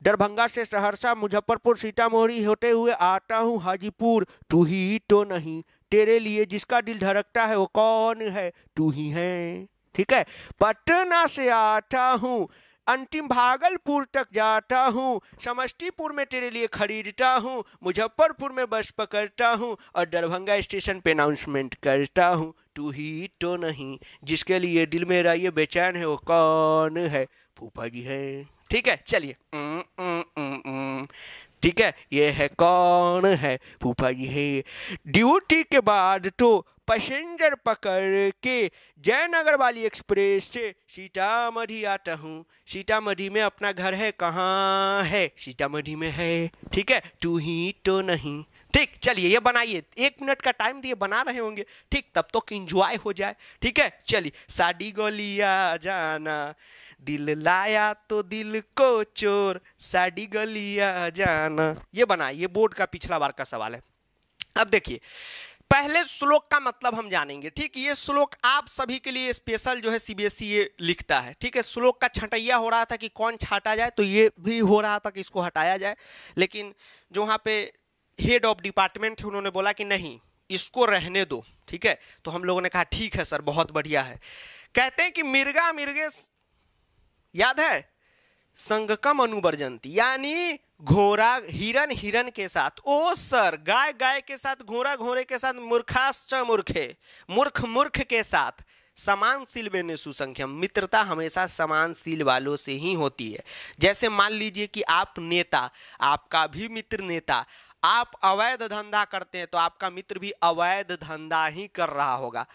A: दरभंगा से सहरसा मुजफ्फरपुर सीतामढ़ी होते हुए आता हूँ हाजीपुर तू ही तो नहीं तेरे लिए जिसका दिल धड़कता है वो कौन है तू ही है ठीक है पटना से आता हूँ अंतिम भागलपुर तक जाता हूँ समस्तीपुर में तेरे लिए खरीदता हूँ मुजफ्फरपुर में बस पकड़ता हूँ और दरभंगा स्टेशन पे अनाउंसमेंट करता हूँ तू ही तो नहीं जिसके लिए दिल मेरा ये बेचैन है वो कौन है फूफा जी है ठीक है चलिए ठीक है ये है कौन है फूफा जी है ड्यूटी के बाद तो पैसेंजर पकड़ के जयनगर वाली एक्सप्रेस से सीतामढ़ी आता हूँ सीतामढ़ी में अपना घर है कहाँ है सीतामढ़ी में है ठीक है तू ही तो नहीं ठीक चलिए ये बनाइए एक मिनट का टाइम दिए बना रहे होंगे ठीक तब तो इंजॉय हो जाए ठीक है चलिए साडी गलिया जाना दिल लाया तो दिल को चोर साडी गलिया जाना ये बनाइए ये बोर्ड का पिछला बार का सवाल है अब देखिए पहले श्लोक का मतलब हम जानेंगे ठीक ये श्लोक आप सभी के लिए स्पेशल जो है सीबीएसई e ये लिखता है ठीक है श्लोक का छटैया हो रहा था कि कौन छाटा जाए तो ये भी हो रहा था कि इसको हटाया जाए लेकिन जो वहाँ पे हेड ऑफ डिपार्टमेंट थे उन्होंने बोला कि नहीं इसको रहने दो ठीक है तो हम लोगों ने कहा ठीक है सर बहुत बढ़िया है कहते हैं कि मिर्गा मिर्गे याद है संगकम अनुवर्जंती यानी घोड़ा हिरन हिरन के साथ ओ सर गाय गाय के साथ घोरा घोड़े के साथ मूर्खाश्च मूर्खे मूर्ख मूर्ख के साथ समानशील में सुसंख्यम मित्रता हमेशा समानशील वालों से ही होती है जैसे मान लीजिए कि आप नेता आपका भी मित्र नेता आप अवैध धंधा करते हैं तो आपका मित्र भी अवैध धंधा ही कर रहा होगा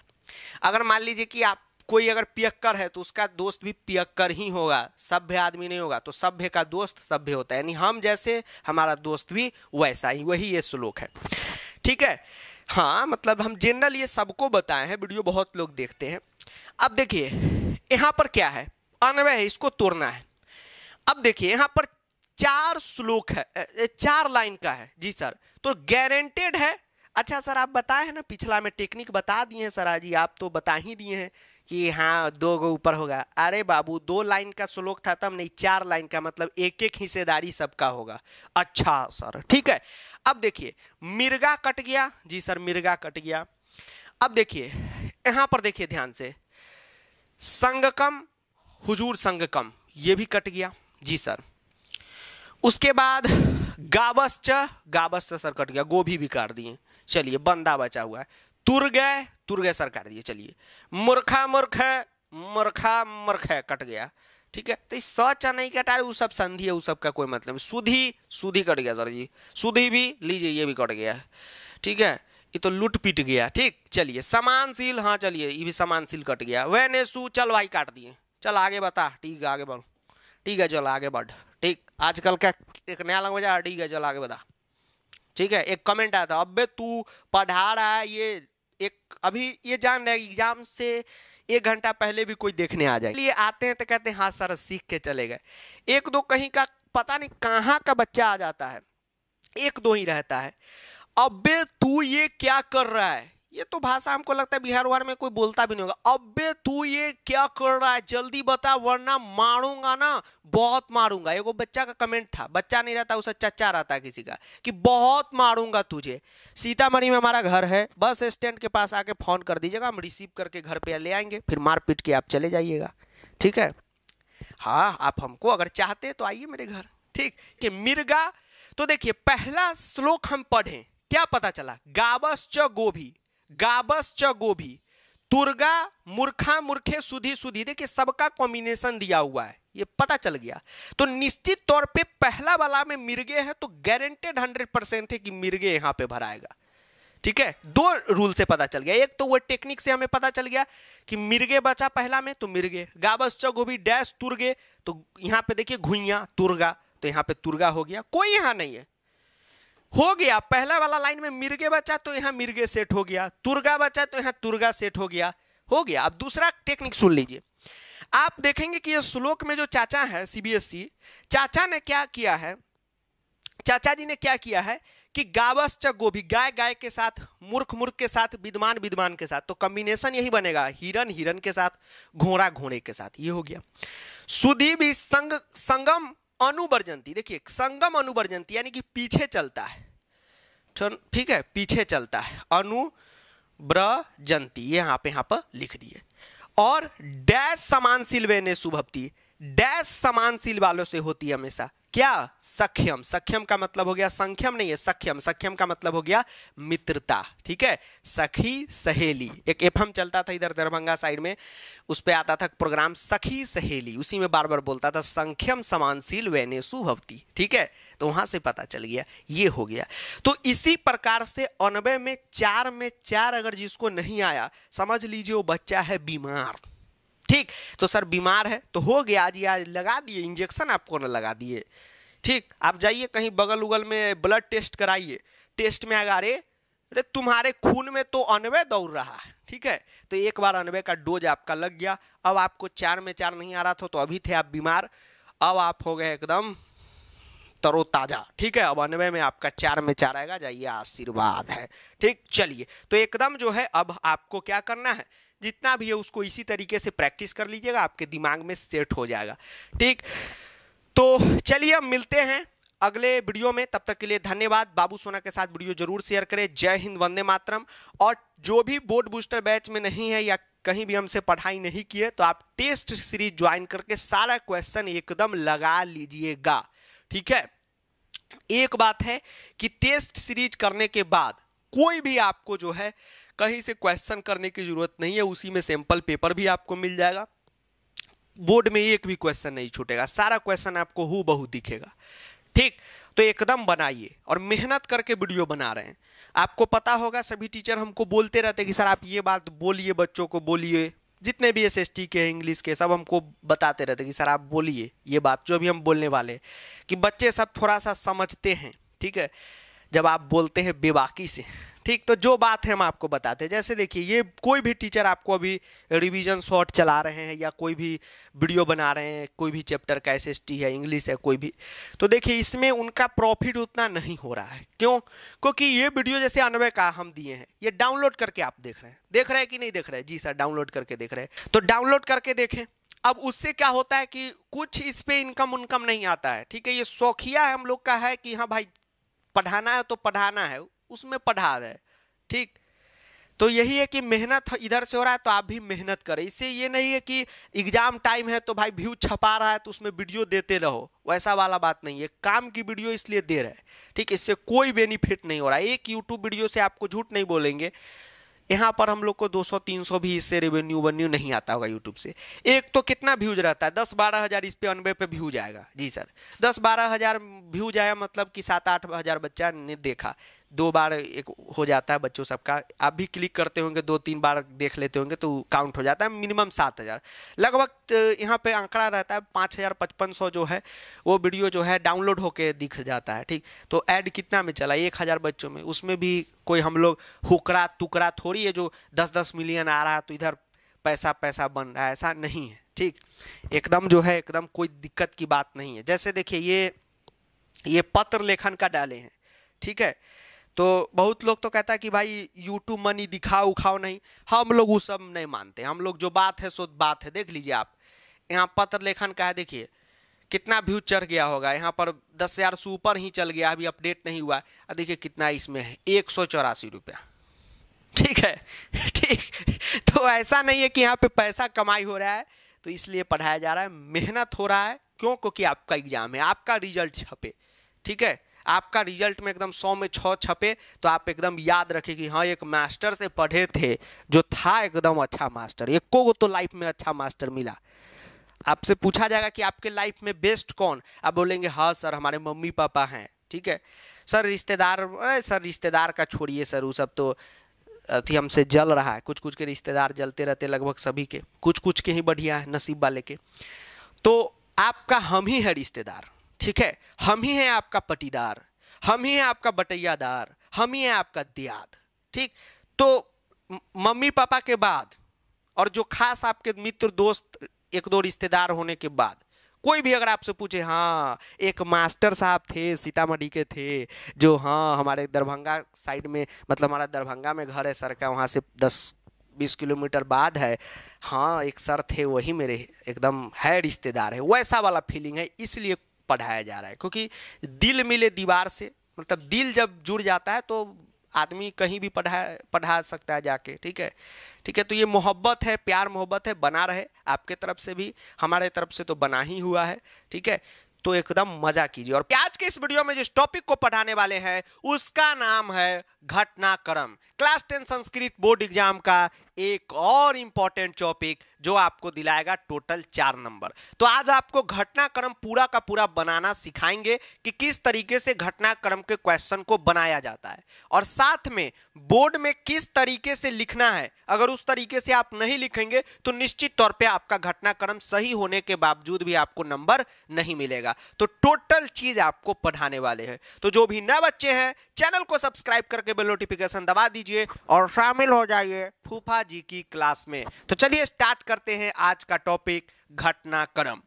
A: अगर मान लीजिए कि आप कोई अगर पियक्कर है तो उसका दोस्त भी पियक्कर ही होगा सभ्य आदमी नहीं होगा तो सभ्य का दोस्त सभ्य होता है यानी हम जैसे हमारा दोस्त भी वैसा ही वही ये श्लोक है ठीक है हाँ मतलब हम जनरल ये सबको बताए हैं वीडियो बहुत लोग देखते हैं अब देखिए यहाँ पर क्या है अनवय है इसको तोड़ना है अब देखिए यहाँ पर चार श्लोक है चार लाइन का है जी सर तो गारंटेड है अच्छा सर आप बताए हैं ना पिछला में टेक्निक बता दिए हैं सर जी आप तो बता ही दिए हैं कि हाँ दो गो ऊपर होगा अरे बाबू दो लाइन का श्लोक था तब नहीं चार लाइन का मतलब एक एक हिस्सेदारी सबका होगा अच्छा सर ठीक है अब देखिए मिर्गा कट गया जी सर मिर्गा कट गया अब देखिए यहाँ पर देखिए ध्यान से संगकम हुजूर संगकम ये भी कट गया जी सर उसके बाद गावश्च गावश्च सर कट गया गोभी भी काट दिए चलिए बंदा बचा हुआ है तुर गए सर काट दिए चलिए मूर्खा मूर्ख मूर्खा मूर्ख कट गया ठीक है तो इस नहीं कटा वो सब संधि है वो सब का कोई मतलब सुधी सुधी कट गया सर जी सुधी भी लीजिए ये भी कट गया ठीक है ये तो लुट पीट गया ठीक चलिए समानशील हाँ चलिए ये भी समानशील कट गया वह ने सु चल भाई काट दिए चल आगे बता ठीक है आगे बढ़ो ठीक है चलो आगे बढ़ ठीक आजकल का एक नया लैंग्वेज आया ठीक है चलो आगे बढ़ा ठीक है एक कमेंट आया था अबे तू पढ़ा रहा है ये एक अभी ये जान रहे एग्जाम से एक घंटा पहले भी कोई देखने आ जाए लिए आते हैं तो कहते हैं हाँ सर सीख के चले गए एक दो कहीं का पता नहीं कहाँ का बच्चा आ जाता है एक दो ही रहता है अबे तू ये क्या कर रहा है ये तो भाषा हमको लगता है बिहार वार में कोई बोलता भी नहीं होगा अबे तू ये क्या कर रहा है जल्दी बता वरना मारूंगा ना बहुत मारूंगा एगो बच्चा का कमेंट था बच्चा नहीं रहता उसे चच्चा रहता किसी का कि बहुत मारूंगा तुझे सीतामढ़ी में हमारा घर है बस स्टैंड के पास आके फ़ोन कर दीजिएगा हम रिसीव करके घर पर ले आएंगे फिर मारपीट के आप चले जाइएगा ठीक है हाँ आप हमको अगर चाहते तो आइए मेरे घर ठीक कि मिर्गा तो देखिए पहला श्लोक हम पढ़ें क्या पता चला गावस च गोभी च गोभी तुर्गा मूर्खा मूर्खे सुधी सुधी देखिए सबका कॉम्बिनेशन दिया हुआ है ये पता चल गया तो निश्चित तौर पे पहला वाला में मिर्गे है तो गारंटेड हंड्रेड परसेंट है कि मिर्गे यहां पे भराएगा ठीक है दो रूल से पता चल गया एक तो वो टेक्निक से हमें पता चल गया कि मिर्गे बचा पहला में तो मिर्गे गाबस चौगोभी डैश तुर्गे तो यहाँ पे देखिए घुइया तुर्गा तो यहां पे तुर्गा हो गया कोई यहां नहीं है हो गया पहला वाला लाइन में मिर्गे बचा तो यहाँ मिर्गे सेट हो गया तुर्गा बचा तो यहाँ तुर्गा सेट हो गया हो गया अब दूसरा टेक्निक सुन लीजिए आप देखेंगे कि ये श्लोक में जो चाचा है सीबीएसई e, चाचा ने क्या किया है चाचा जी ने क्या किया है कि च गोभी गाय गाय के साथ मूर्ख मूर्ख के साथ विद्वान विद्वान के साथ तो कॉम्बिनेशन यही बनेगा हिरन हिरन के साथ घोड़ा घोड़े के साथ ये हो गया सुधी भी संग संगम अनुवर्जंती देखिए संगम अनुवर्जंती यानी कि पीछे चलता है ठीक है पीछे चलता है अनु ब्र जंती ये यहाँ पे यहाँ पर लिख दिए और डैश समानशील वेने सुभक्ति डैश समानशील वालों से होती है हमेशा क्या सख्यम सख्यम का मतलब हो गया संख्यम नहीं है सख्यम सख्यम का मतलब हो गया मित्रता ठीक है सखी सहेली एक एफएम चलता था इधर दरभंगा साइड में उस पर आता था प्रोग्राम सखी सहेली उसी में बार बार बोलता था संख्यम समानशील वैने भवती ठीक है तो वहां से पता चल गया ये हो गया तो इसी प्रकार से अनबे में चार में चार अगर जिसको नहीं आया समझ लीजिए वो बच्चा है बीमार ठीक तो सर बीमार है तो हो गया आज यार लगा दिए इंजेक्शन आपको ना लगा दिए ठीक आप जाइए कहीं बगल उगल में ब्लड टेस्ट कराइए टेस्ट में अगर अरे अरे तुम्हारे खून में तो अनवय दौड़ रहा है ठीक है तो एक बार अनवय का डोज आपका लग गया अब आपको चार में चार नहीं आ रहा था तो अभी थे आप बीमार अब आप हो गए एकदम तरोताजा ठीक है अब अनवय में आपका चार में चार आएगा जाइए आशीर्वाद है ठीक चलिए तो एकदम जो है अब आपको क्या करना है जितना भी है उसको इसी तरीके से प्रैक्टिस कर लीजिएगा आपके दिमाग में सेट हो जाएगा ठीक तो चलिए हम मिलते हैं अगले वीडियो में तब तक के लिए धन्यवाद बाबू सोना के साथ वीडियो जरूर शेयर करें जय हिंद वंदे मातरम और जो भी बोर्ड बूस्टर बैच में नहीं है या कहीं भी हमसे पढ़ाई नहीं की है तो आप टेस्ट सीरीज ज्वाइन करके सारा क्वेश्चन एकदम लगा लीजिएगा ठीक है एक बात है कि टेस्ट सीरीज करने के बाद कोई भी आपको जो है कहीं से क्वेश्चन करने की ज़रूरत नहीं है उसी में सैम्पल पेपर भी आपको मिल जाएगा बोर्ड में एक भी क्वेश्चन नहीं छूटेगा सारा क्वेश्चन आपको हु बहु दिखेगा ठीक तो एकदम बनाइए और मेहनत करके वीडियो बना रहे हैं आपको पता होगा सभी टीचर हमको बोलते रहते कि सर आप ये बात बोलिए बच्चों को बोलिए जितने भी एस के हैं इंग्लिश के सब हमको बताते रहते कि सर आप बोलिए ये बात जो भी हम बोलने वाले कि बच्चे सब थोड़ा सा समझते हैं ठीक है जब आप बोलते हैं बेबाकी से ठीक तो जो बात है हम आपको बताते हैं जैसे देखिए ये कोई भी टीचर आपको अभी रिवीजन शॉर्ट चला रहे हैं या कोई भी वीडियो बना रहे हैं कोई भी चैप्टर का एस है इंग्लिश है कोई भी तो देखिए इसमें उनका प्रॉफिट उतना नहीं हो रहा है क्यों क्योंकि ये वीडियो जैसे अनवय का हम दिए हैं ये डाउनलोड करके आप देख रहे हैं देख रहे हैं कि नहीं देख रहे जी सर डाउनलोड करके देख रहे हैं तो डाउनलोड करके देखें अब उससे क्या होता है कि कुछ इस पर इनकम उनकम नहीं आता है ठीक है ये शौकिया हम लोग का है कि हाँ भाई पढ़ाना है तो पढ़ाना है उसमें पढ़ा रहे ठीक तो यही है कि मेहनत इधर से हो रहा है तो आप भी मेहनत करें इससे ये नहीं है कि एग्जाम टाइम है तो भाई व्यू छपा रहा है तो उसमें वीडियो देते रहो वैसा वाला बात नहीं है काम की वीडियो इसलिए दे रहे हैं ठीक इससे कोई बेनिफिट नहीं हो रहा है एक यूट्यूब वीडियो से आपको झूठ नहीं बोलेंगे यहाँ पर हम लोग को 200-300 भी इससे रेवेन्यू वेन्यू नहीं आता होगा यूट्यूब से एक तो कितना व्यूज रहता है दस बारह हज़ार इस पे अनबे पे व्यूज आएगा जी सर दस बारह हज़ार व्यूज आया मतलब कि सात आठ हज़ार बच्चा ने देखा दो बार एक हो जाता है बच्चों सबका आप भी क्लिक करते होंगे दो तीन बार देख लेते होंगे तो काउंट हो जाता है मिनिमम सात हज़ार लगभग यहाँ पे आंकड़ा रहता है पाँच हज़ार पचपन सौ जो है वो वीडियो जो है डाउनलोड होके दिख जाता है ठीक तो ऐड कितना में चला एक हज़ार बच्चों में उसमें भी कोई हम लोग हुकरा टुकड़ा थोड़ी है जो दस दस मिलियन आ रहा है तो इधर पैसा पैसा बन रहा है ऐसा नहीं है ठीक एकदम जो है एकदम कोई दिक्कत की बात नहीं है जैसे देखिए ये ये पत्र लेखन का डाले हैं ठीक है तो बहुत लोग तो कहता है कि भाई यूट्यूब मनी दिखाओ उखाओ नहीं हम लोग वो सब नहीं मानते हम लोग जो बात है सो बात है देख लीजिए आप यहाँ पत्र लेखन का है देखिए कितना व्यू चढ़ गया होगा यहाँ पर दस हज़ार से ऊपर ही चल गया अभी अपडेट नहीं हुआ है देखिए कितना इसमें है एक सौ चौरासी रुपया ठीक है ठीक तो ऐसा नहीं है कि यहाँ पे पैसा कमाई हो रहा है तो इसलिए पढ़ाया जा रहा है मेहनत हो रहा है क्यों क्योंकि आपका एग्ज़ाम है आपका रिजल्ट छपे ठीक है आपका रिजल्ट में एकदम सौ में छः छपे तो आप एकदम याद रखें कि हाँ एक मास्टर से पढ़े थे जो था एकदम अच्छा मास्टर एक को तो लाइफ में अच्छा मास्टर मिला आपसे पूछा जाएगा कि आपके लाइफ में बेस्ट कौन आप बोलेंगे हाँ सर हमारे मम्मी पापा हैं ठीक है सर रिश्तेदार सर रिश्तेदार का छोड़िए सर वो सब तो अति हमसे जल रहा है कुछ कुछ के रिश्तेदार जलते रहते लगभग सभी के कुछ कुछ के ही बढ़िया है नसीब वाले के तो आपका हम ही है रिश्तेदार ठीक है हम ही हैं आपका पटीदार हम ही हैं आपका बटैयादार हम ही हैं आपका दियाद ठीक तो मम्मी पापा के बाद और जो खास आपके मित्र दोस्त एक दो रिश्तेदार होने के बाद कोई भी अगर आपसे पूछे हाँ एक मास्टर साहब थे सीतामढ़ी के थे जो हाँ हमारे दरभंगा साइड में मतलब हमारा दरभंगा में घर है सर का वहाँ से दस बीस किलोमीटर बाद है हाँ एक सर थे वही मेरे एकदम है रिश्तेदार है वैसा वाला फीलिंग है इसलिए पढ़ाया जा रहा है क्योंकि दिल मिले दीवार से मतलब दिल जब जुड़ जाता है तो आदमी कहीं भी पढ़ा पढ़ा सकता है जाके ठीक है ठीक है तो ये मोहब्बत है प्यार मोहब्बत है बना रहे आपके तरफ से भी हमारे तरफ से तो बना ही हुआ है ठीक है तो एकदम मजा कीजिए और आज के इस वीडियो में जिस टॉपिक को पढ़ाने वाले हैं उसका नाम है घटनाक्रम class ten Sanskrit board exam का एक और इंपॉर्टेंट टॉपिक जो आपको दिलाएगा टोटल चार नंबर तो आज आपको घटनाक्रम पूरा का पूरा बनाना सिखाएंगे कि किस तरीके से घटनाक्रम के क्वेश्चन को बनाया जाता है और साथ में बोर्ड में किस तरीके से लिखना है अगर उस तरीके से आप नहीं लिखेंगे तो निश्चित तौर पे आपका घटनाक्रम सही होने के बावजूद भी आपको नंबर नहीं मिलेगा तो टोटल चीज आपको पढ़ाने वाले हैं तो जो भी नए बच्चे हैं चैनल को सब्सक्राइब करके बेल नोटिफिकेशन दबा दीजिए और शामिल हो जाइए फूफा जी की क्लास में तो चलिए स्टार्ट करते हैं आज का टॉपिक घटनाक्रम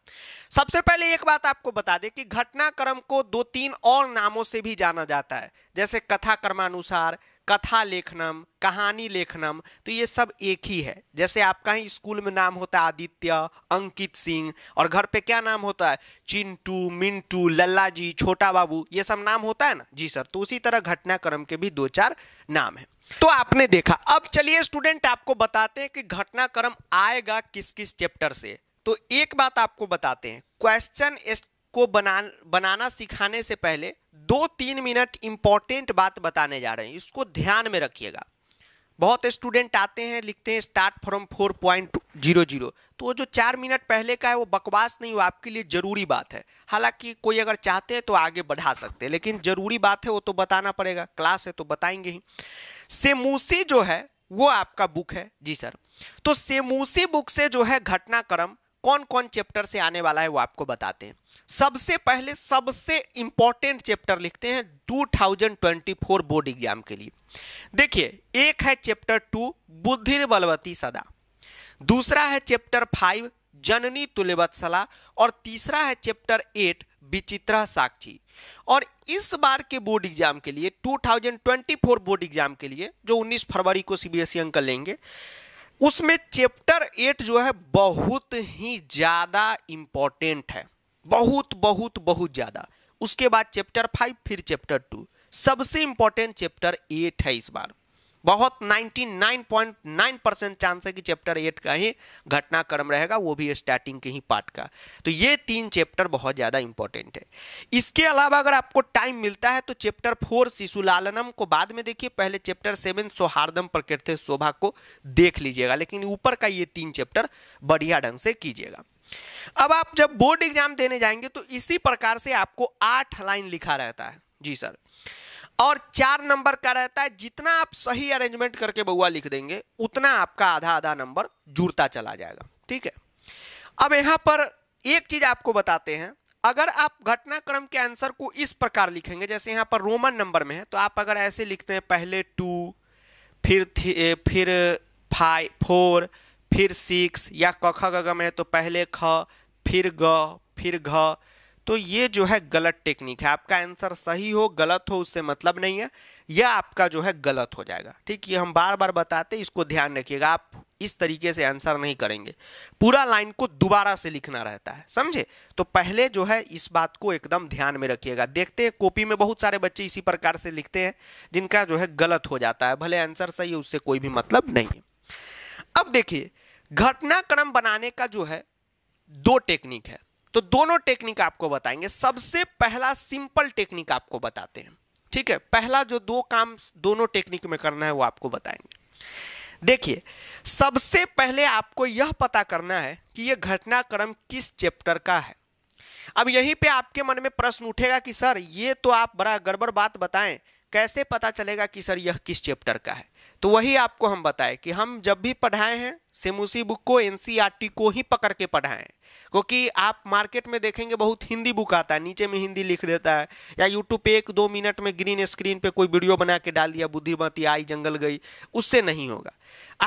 A: सबसे पहले एक बात आपको बता दें कि घटनाक्रम को दो तीन और नामों से भी जाना जाता है जैसे कथा क्रमानुसार कथा लेखनम कहानी लेखनम तो ये सब एक ही है जैसे आपका ही स्कूल में नाम होता है आदित्य अंकित सिंह और घर पे क्या नाम होता है चिंटू मिंटू लल्ला जी छोटा बाबू ये सब नाम होता है ना जी सर तो उसी तरह घटनाक्रम के भी दो चार नाम है तो आपने देखा अब चलिए स्टूडेंट आपको बताते हैं कि घटनाक्रम आएगा किस किस चैप्टर से तो एक बात आपको बताते हैं क्वेश्चन को बना बनाना सिखाने से पहले दो तीन मिनट इम्पॉर्टेंट बात बताने जा रहे हैं इसको ध्यान में रखिएगा बहुत स्टूडेंट आते हैं लिखते हैं start from four point zero zero तो वो जो चार मिनट पहले का है वो बकवास नहीं वो आपके लिए ज़रूरी बात है हालांकि कोई अगर चाहते हैं तो आगे बढ़ा सकते हैं लेकिन ज़रूरी बात है वो तो बताना पड़ेगा क्लास है तो बताएंगे ही सेमूसी जो है वो आपका बुक है जी सर तो सेमूसी बुक से जो है घटनाक्रम कौन कौन चैप्टर से आने वाला है वो आपको बताते हैं सबसे पहले सबसे इंपॉर्टेंट चैप्टर लिखते हैं 2024 बोर्ड एग्जाम के लिए देखिए एक है चैप्टर टू बुद्धि बलवती सदा दूसरा है चैप्टर फाइव जननी तुल्यवत्सला और तीसरा है चैप्टर एट विचित्रा साक्षी और इस बार के बोर्ड एग्जाम के लिए 2024 बोर्ड एग्जाम के लिए जो 19 फरवरी को सीबीएसई e अंक लेंगे उसमें चैप्टर एट जो है बहुत ही ज़्यादा इंपॉर्टेंट है बहुत बहुत बहुत ज़्यादा उसके बाद चैप्टर फाइव फिर चैप्टर टू सबसे इंपॉर्टेंट चैप्टर एट है इस बार बहुत 99.9 परसेंट चांस है कि चैप्टर एट का ही घटनाक्रम रहेगा वो भी स्टार्टिंग के ही पार्ट का तो ये तीन चैप्टर बहुत ज़्यादा इंपॉर्टेंट है इसके अलावा अगर आपको टाइम मिलता है तो चैप्टर फोर शिशुलालनम को बाद में देखिए पहले चैप्टर सेवन सौहार्दम प्रकृति शोभा को देख लीजिएगा लेकिन ऊपर का ये तीन चैप्टर बढ़िया ढंग से कीजिएगा अब आप जब बोर्ड एग्जाम देने जाएंगे तो इसी प्रकार से आपको आठ लाइन लिखा रहता है जी सर और चार नंबर का रहता है जितना आप सही अरेंजमेंट करके बउआ लिख देंगे उतना आपका आधा आधा नंबर जुड़ता चला जाएगा ठीक है अब यहाँ पर एक चीज आपको बताते हैं अगर आप घटनाक्रम के आंसर को इस प्रकार लिखेंगे जैसे यहाँ पर रोमन नंबर में है तो आप अगर ऐसे लिखते हैं पहले टू फिर फिर फाइव फोर फिर सिक्स या क ख ग में है तो पहले ख फिर ग फिर घ तो ये जो है गलत टेक्निक है आपका आंसर सही हो गलत हो उससे मतलब नहीं है यह आपका जो है गलत हो जाएगा ठीक ये हम बार बार बताते इसको ध्यान रखिएगा आप इस तरीके से आंसर नहीं करेंगे पूरा लाइन को दोबारा से लिखना रहता है समझे तो पहले जो है इस बात को एकदम ध्यान में रखिएगा देखते हैं कॉपी में बहुत सारे बच्चे इसी प्रकार से लिखते हैं जिनका जो है गलत हो जाता है भले आंसर सही है उससे कोई भी मतलब नहीं है अब देखिए घटनाक्रम बनाने का जो है दो टेक्निक है तो दोनों टेक्निक आपको बताएंगे सबसे पहला सिंपल टेक्निक आपको बताते हैं ठीक है पहला जो दो काम दोनों टेक्निक में करना है वो आपको बताएंगे देखिए सबसे पहले आपको यह पता करना है कि यह घटनाक्रम किस चैप्टर का है अब यहीं पे आपके मन में प्रश्न उठेगा कि सर ये तो आप बड़ा गड़बड़ बात बताएं कैसे पता चलेगा कि सर यह किस चैप्टर का है तो वही आपको हम बताएं कि हम जब भी पढ़ाए हैं सेम उसी बुक को एन को ही पकड़ के पढ़ाएं क्योंकि आप मार्केट में देखेंगे बहुत हिंदी बुक आता है नीचे में हिंदी लिख देता है या यूट्यूब पे एक दो मिनट में ग्रीन स्क्रीन पे कोई वीडियो बना के डाल दिया बुद्धिमती आई जंगल गई उससे नहीं होगा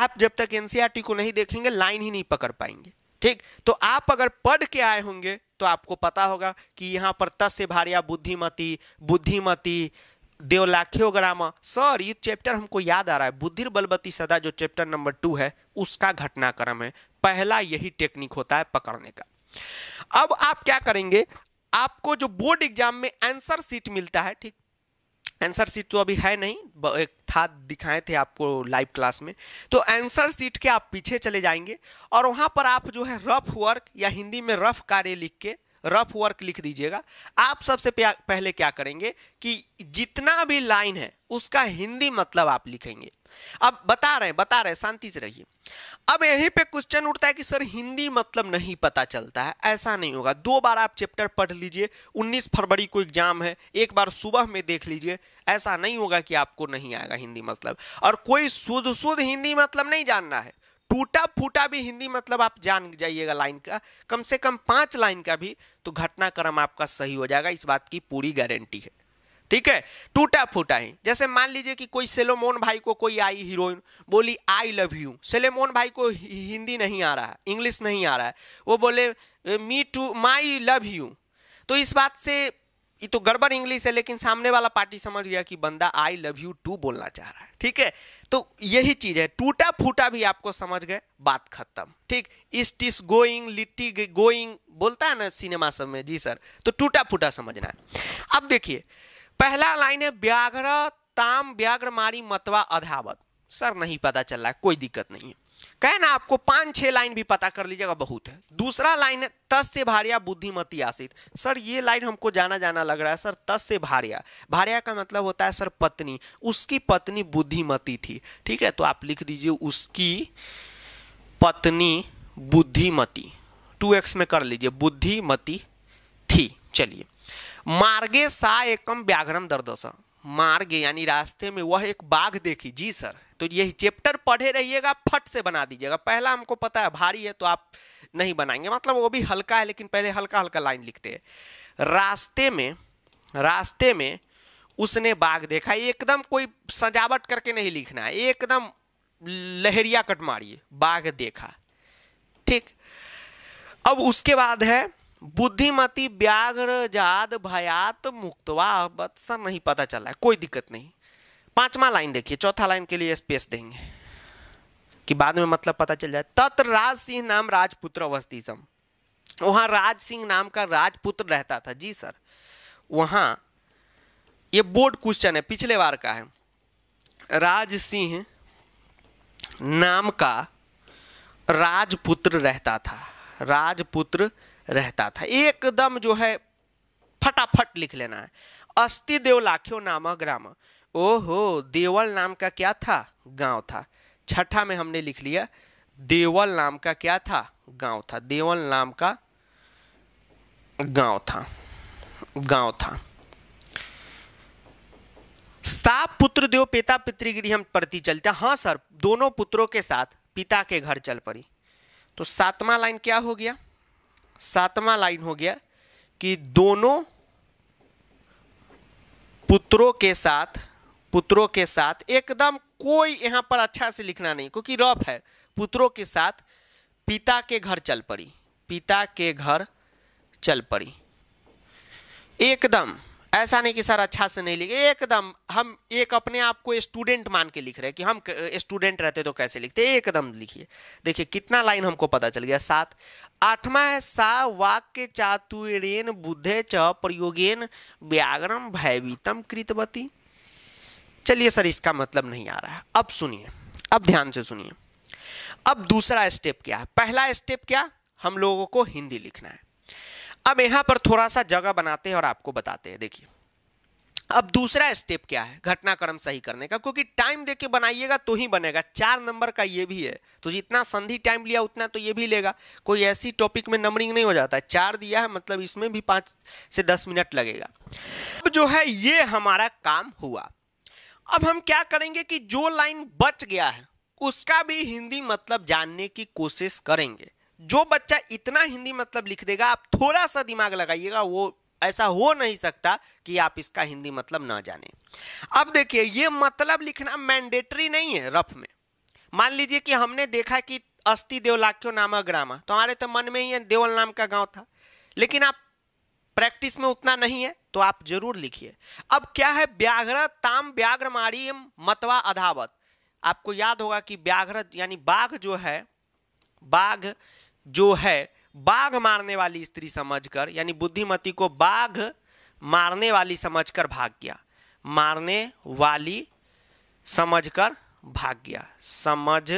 A: आप जब तक एन को नहीं देखेंगे लाइन ही नहीं पकड़ पाएंगे ठीक तो आप अगर पढ़ के आए होंगे तो आपको पता होगा कि यहाँ पर तस्य भारिया बुद्धिमती बुद्धिमती देवलाख्योग्रामा सर ये चैप्टर हमको याद आ रहा है बुद्धिर बलबती सदा जो चैप्टर नंबर टू है उसका घटनाक्रम है पहला यही टेक्निक होता है पकड़ने का अब आप क्या करेंगे आपको जो बोर्ड एग्जाम में आंसर सीट मिलता है ठीक आंसर सीट तो अभी है नहीं एक था दिखाए थे आपको लाइव क्लास में तो आंसर सीट के आप पीछे चले जाएंगे और वहां पर आप जो है रफ वर्क या हिंदी में रफ कार्य लिख के रफ वर्क लिख दीजिएगा आप सबसे पहले क्या करेंगे कि जितना भी लाइन है उसका हिंदी मतलब आप लिखेंगे अब बता रहे हैं बता रहे हैं शांति से रहिए अब यहीं पे क्वेश्चन उठता है कि सर हिंदी मतलब नहीं पता चलता है ऐसा नहीं होगा दो बार आप चैप्टर पढ़ लीजिए 19 फरवरी को एग्जाम है एक बार सुबह में देख लीजिए ऐसा नहीं होगा कि आपको नहीं आएगा हिंदी मतलब और कोई शुद्ध शुद्ध हिंदी मतलब नहीं जानना है टूटा फूटा भी हिंदी मतलब आप जान जाइएगा लाइन का कम से कम पांच लाइन का भी तो घटनाक्रम आपका सही हो जाएगा इस बात की पूरी गारंटी है ठीक है टूटा फूटा ही जैसे मान लीजिए कि कोई सेलोमोन भाई को कोई आई हीरोइन बोली आई लव यू सेलेमोन भाई को हिंदी नहीं आ रहा है इंग्लिश नहीं आ रहा है वो बोले me too my love you तो इस बात से ये तो गड़बड़ इंग्लिश है लेकिन सामने वाला पार्टी समझ गया कि बंदा आई लव यू टू बोलना चाह रहा है ठीक है तो यही चीज है टूटा फूटा भी आपको समझ गए बात खत्म ठीक इस्ट इस गोइंग लिट्टी गोइंग बोलता है ना सिनेमा सब में जी सर तो टूटा फूटा समझना है अब देखिए पहला लाइन है व्याघ्र ताम व्याघ्र मारी मतवा अधावत सर नहीं पता चल रहा है कोई दिक्कत नहीं है कहे ना आपको पांच छह लाइन भी पता कर लीजिएगा बहुत है दूसरा लाइन है तस से भारिया बुद्धिमती आशित सर ये लाइन हमको जाना जाना लग रहा है सर तस से भारिया भारिया का मतलब होता है सर पत्नी उसकी पत्नी बुद्धिमती थी ठीक है तो आप लिख दीजिए उसकी पत्नी बुद्धिमती टू एक्स में कर लीजिए बुद्धिमती थी चलिए मार्गे सा एकम व्याघ्रम दर्दशा मार्ग यानी रास्ते में वह एक बाघ देखी जी सर तो यही चैप्टर पढ़े रहिएगा फट से बना दीजिएगा पहला हमको पता है भारी है तो आप नहीं बनाएंगे मतलब वो भी हल्का है लेकिन पहले हल्का हल्का लाइन लिखते हैं रास्ते में रास्ते में उसने बाघ देखा एकदम कोई सजावट करके नहीं लिखना है एकदम लहरिया कट मारिए बाघ देखा ठीक अब उसके बाद है बुद्धिमती व्याघ्र जात भयात मुक्तवा बत सर नहीं पता चला है कोई दिक्कत नहीं पांचवा लाइन देखिए चौथा लाइन के लिए स्पेस देंगे कि बाद में मतलब पता चल जाए तत्र राज सिंह नाम राजपुत्र अवस्थी सम वहां राज सिंह नाम का राजपुत्र रहता था जी सर वहां ये बोर्ड क्वेश्चन है पिछले बार का है राज सिंह नाम का राजपुत्र रहता था राजपुत्र रहता था एकदम जो है फटाफट लिख लेना है अस्थि देवलाख्यो नाम ग्राम ओहो देवल नाम का क्या था गांव था छठा में हमने लिख लिया देवल नाम का क्या था गांव था देवल नाम का गांव था गांव था साप पुत्र देव पिता पितृगृह हम प्रति चलते हाँ सर दोनों पुत्रों के साथ पिता के घर चल पड़ी तो सातवां लाइन क्या हो गया सातवां लाइन हो गया कि दोनों पुत्रों के साथ पुत्रों के साथ एकदम कोई यहाँ पर अच्छा से लिखना नहीं क्योंकि रफ है पुत्रों के साथ पिता के घर चल पड़ी पिता के घर चल पड़ी एकदम ऐसा नहीं कि सर अच्छा से नहीं लिखे एकदम हम एक अपने आप को स्टूडेंट मान के लिख रहे हैं कि हम स्टूडेंट रहते तो कैसे लिखते एकदम लिखिए देखिए कितना लाइन हमको पता चल गया सात आठवां है सा वाक्य चातुरेन बुद्धे च प्रयोगेन व्यागरम भयभीतम कृतवती चलिए सर इसका मतलब नहीं आ रहा है अब सुनिए अब ध्यान से सुनिए अब दूसरा स्टेप क्या है पहला स्टेप क्या हम लोगों को हिंदी लिखना है अब यहां पर थोड़ा सा जगह बनाते हैं और आपको बताते हैं देखिए अब दूसरा स्टेप क्या है घटनाक्रम सही करने का क्योंकि टाइम देके बनाइएगा तो ही बनेगा चार नंबर का ये भी है तो जितना संधि टाइम लिया उतना तो ये भी लेगा कोई ऐसी टॉपिक में नंबरिंग नहीं हो जाता है चार दिया है मतलब इसमें भी पांच से दस मिनट लगेगा अब जो है ये हमारा काम हुआ अब हम क्या करेंगे कि जो लाइन बच गया है उसका भी हिंदी मतलब जानने की कोशिश करेंगे जो बच्चा इतना हिंदी मतलब लिख देगा आप थोड़ा सा दिमाग लगाइएगा वो ऐसा हो नहीं सकता कि आप इसका हिंदी मतलब ना जाने अब देखिए ये मतलब लिखना मैंडेटरी नहीं है रफ में मान लीजिए कि हमने देखा कि अस्थि देवलाख्यो नामा ग्रामा तो हमारे तो मन में ही देवल नाम का गांव था लेकिन आप प्रैक्टिस में उतना नहीं है तो आप जरूर लिखिए अब क्या है व्याघ्र ताम व्याघ्र मारियम मतवा अधावत आपको याद होगा कि व्याघ्र यानी बाघ जो है बाघ जो है बाघ मारने वाली स्त्री समझकर यानी बुद्धिमती को बाघ मारने वाली समझकर भाग गया मारने वाली समझकर भाग गया समझ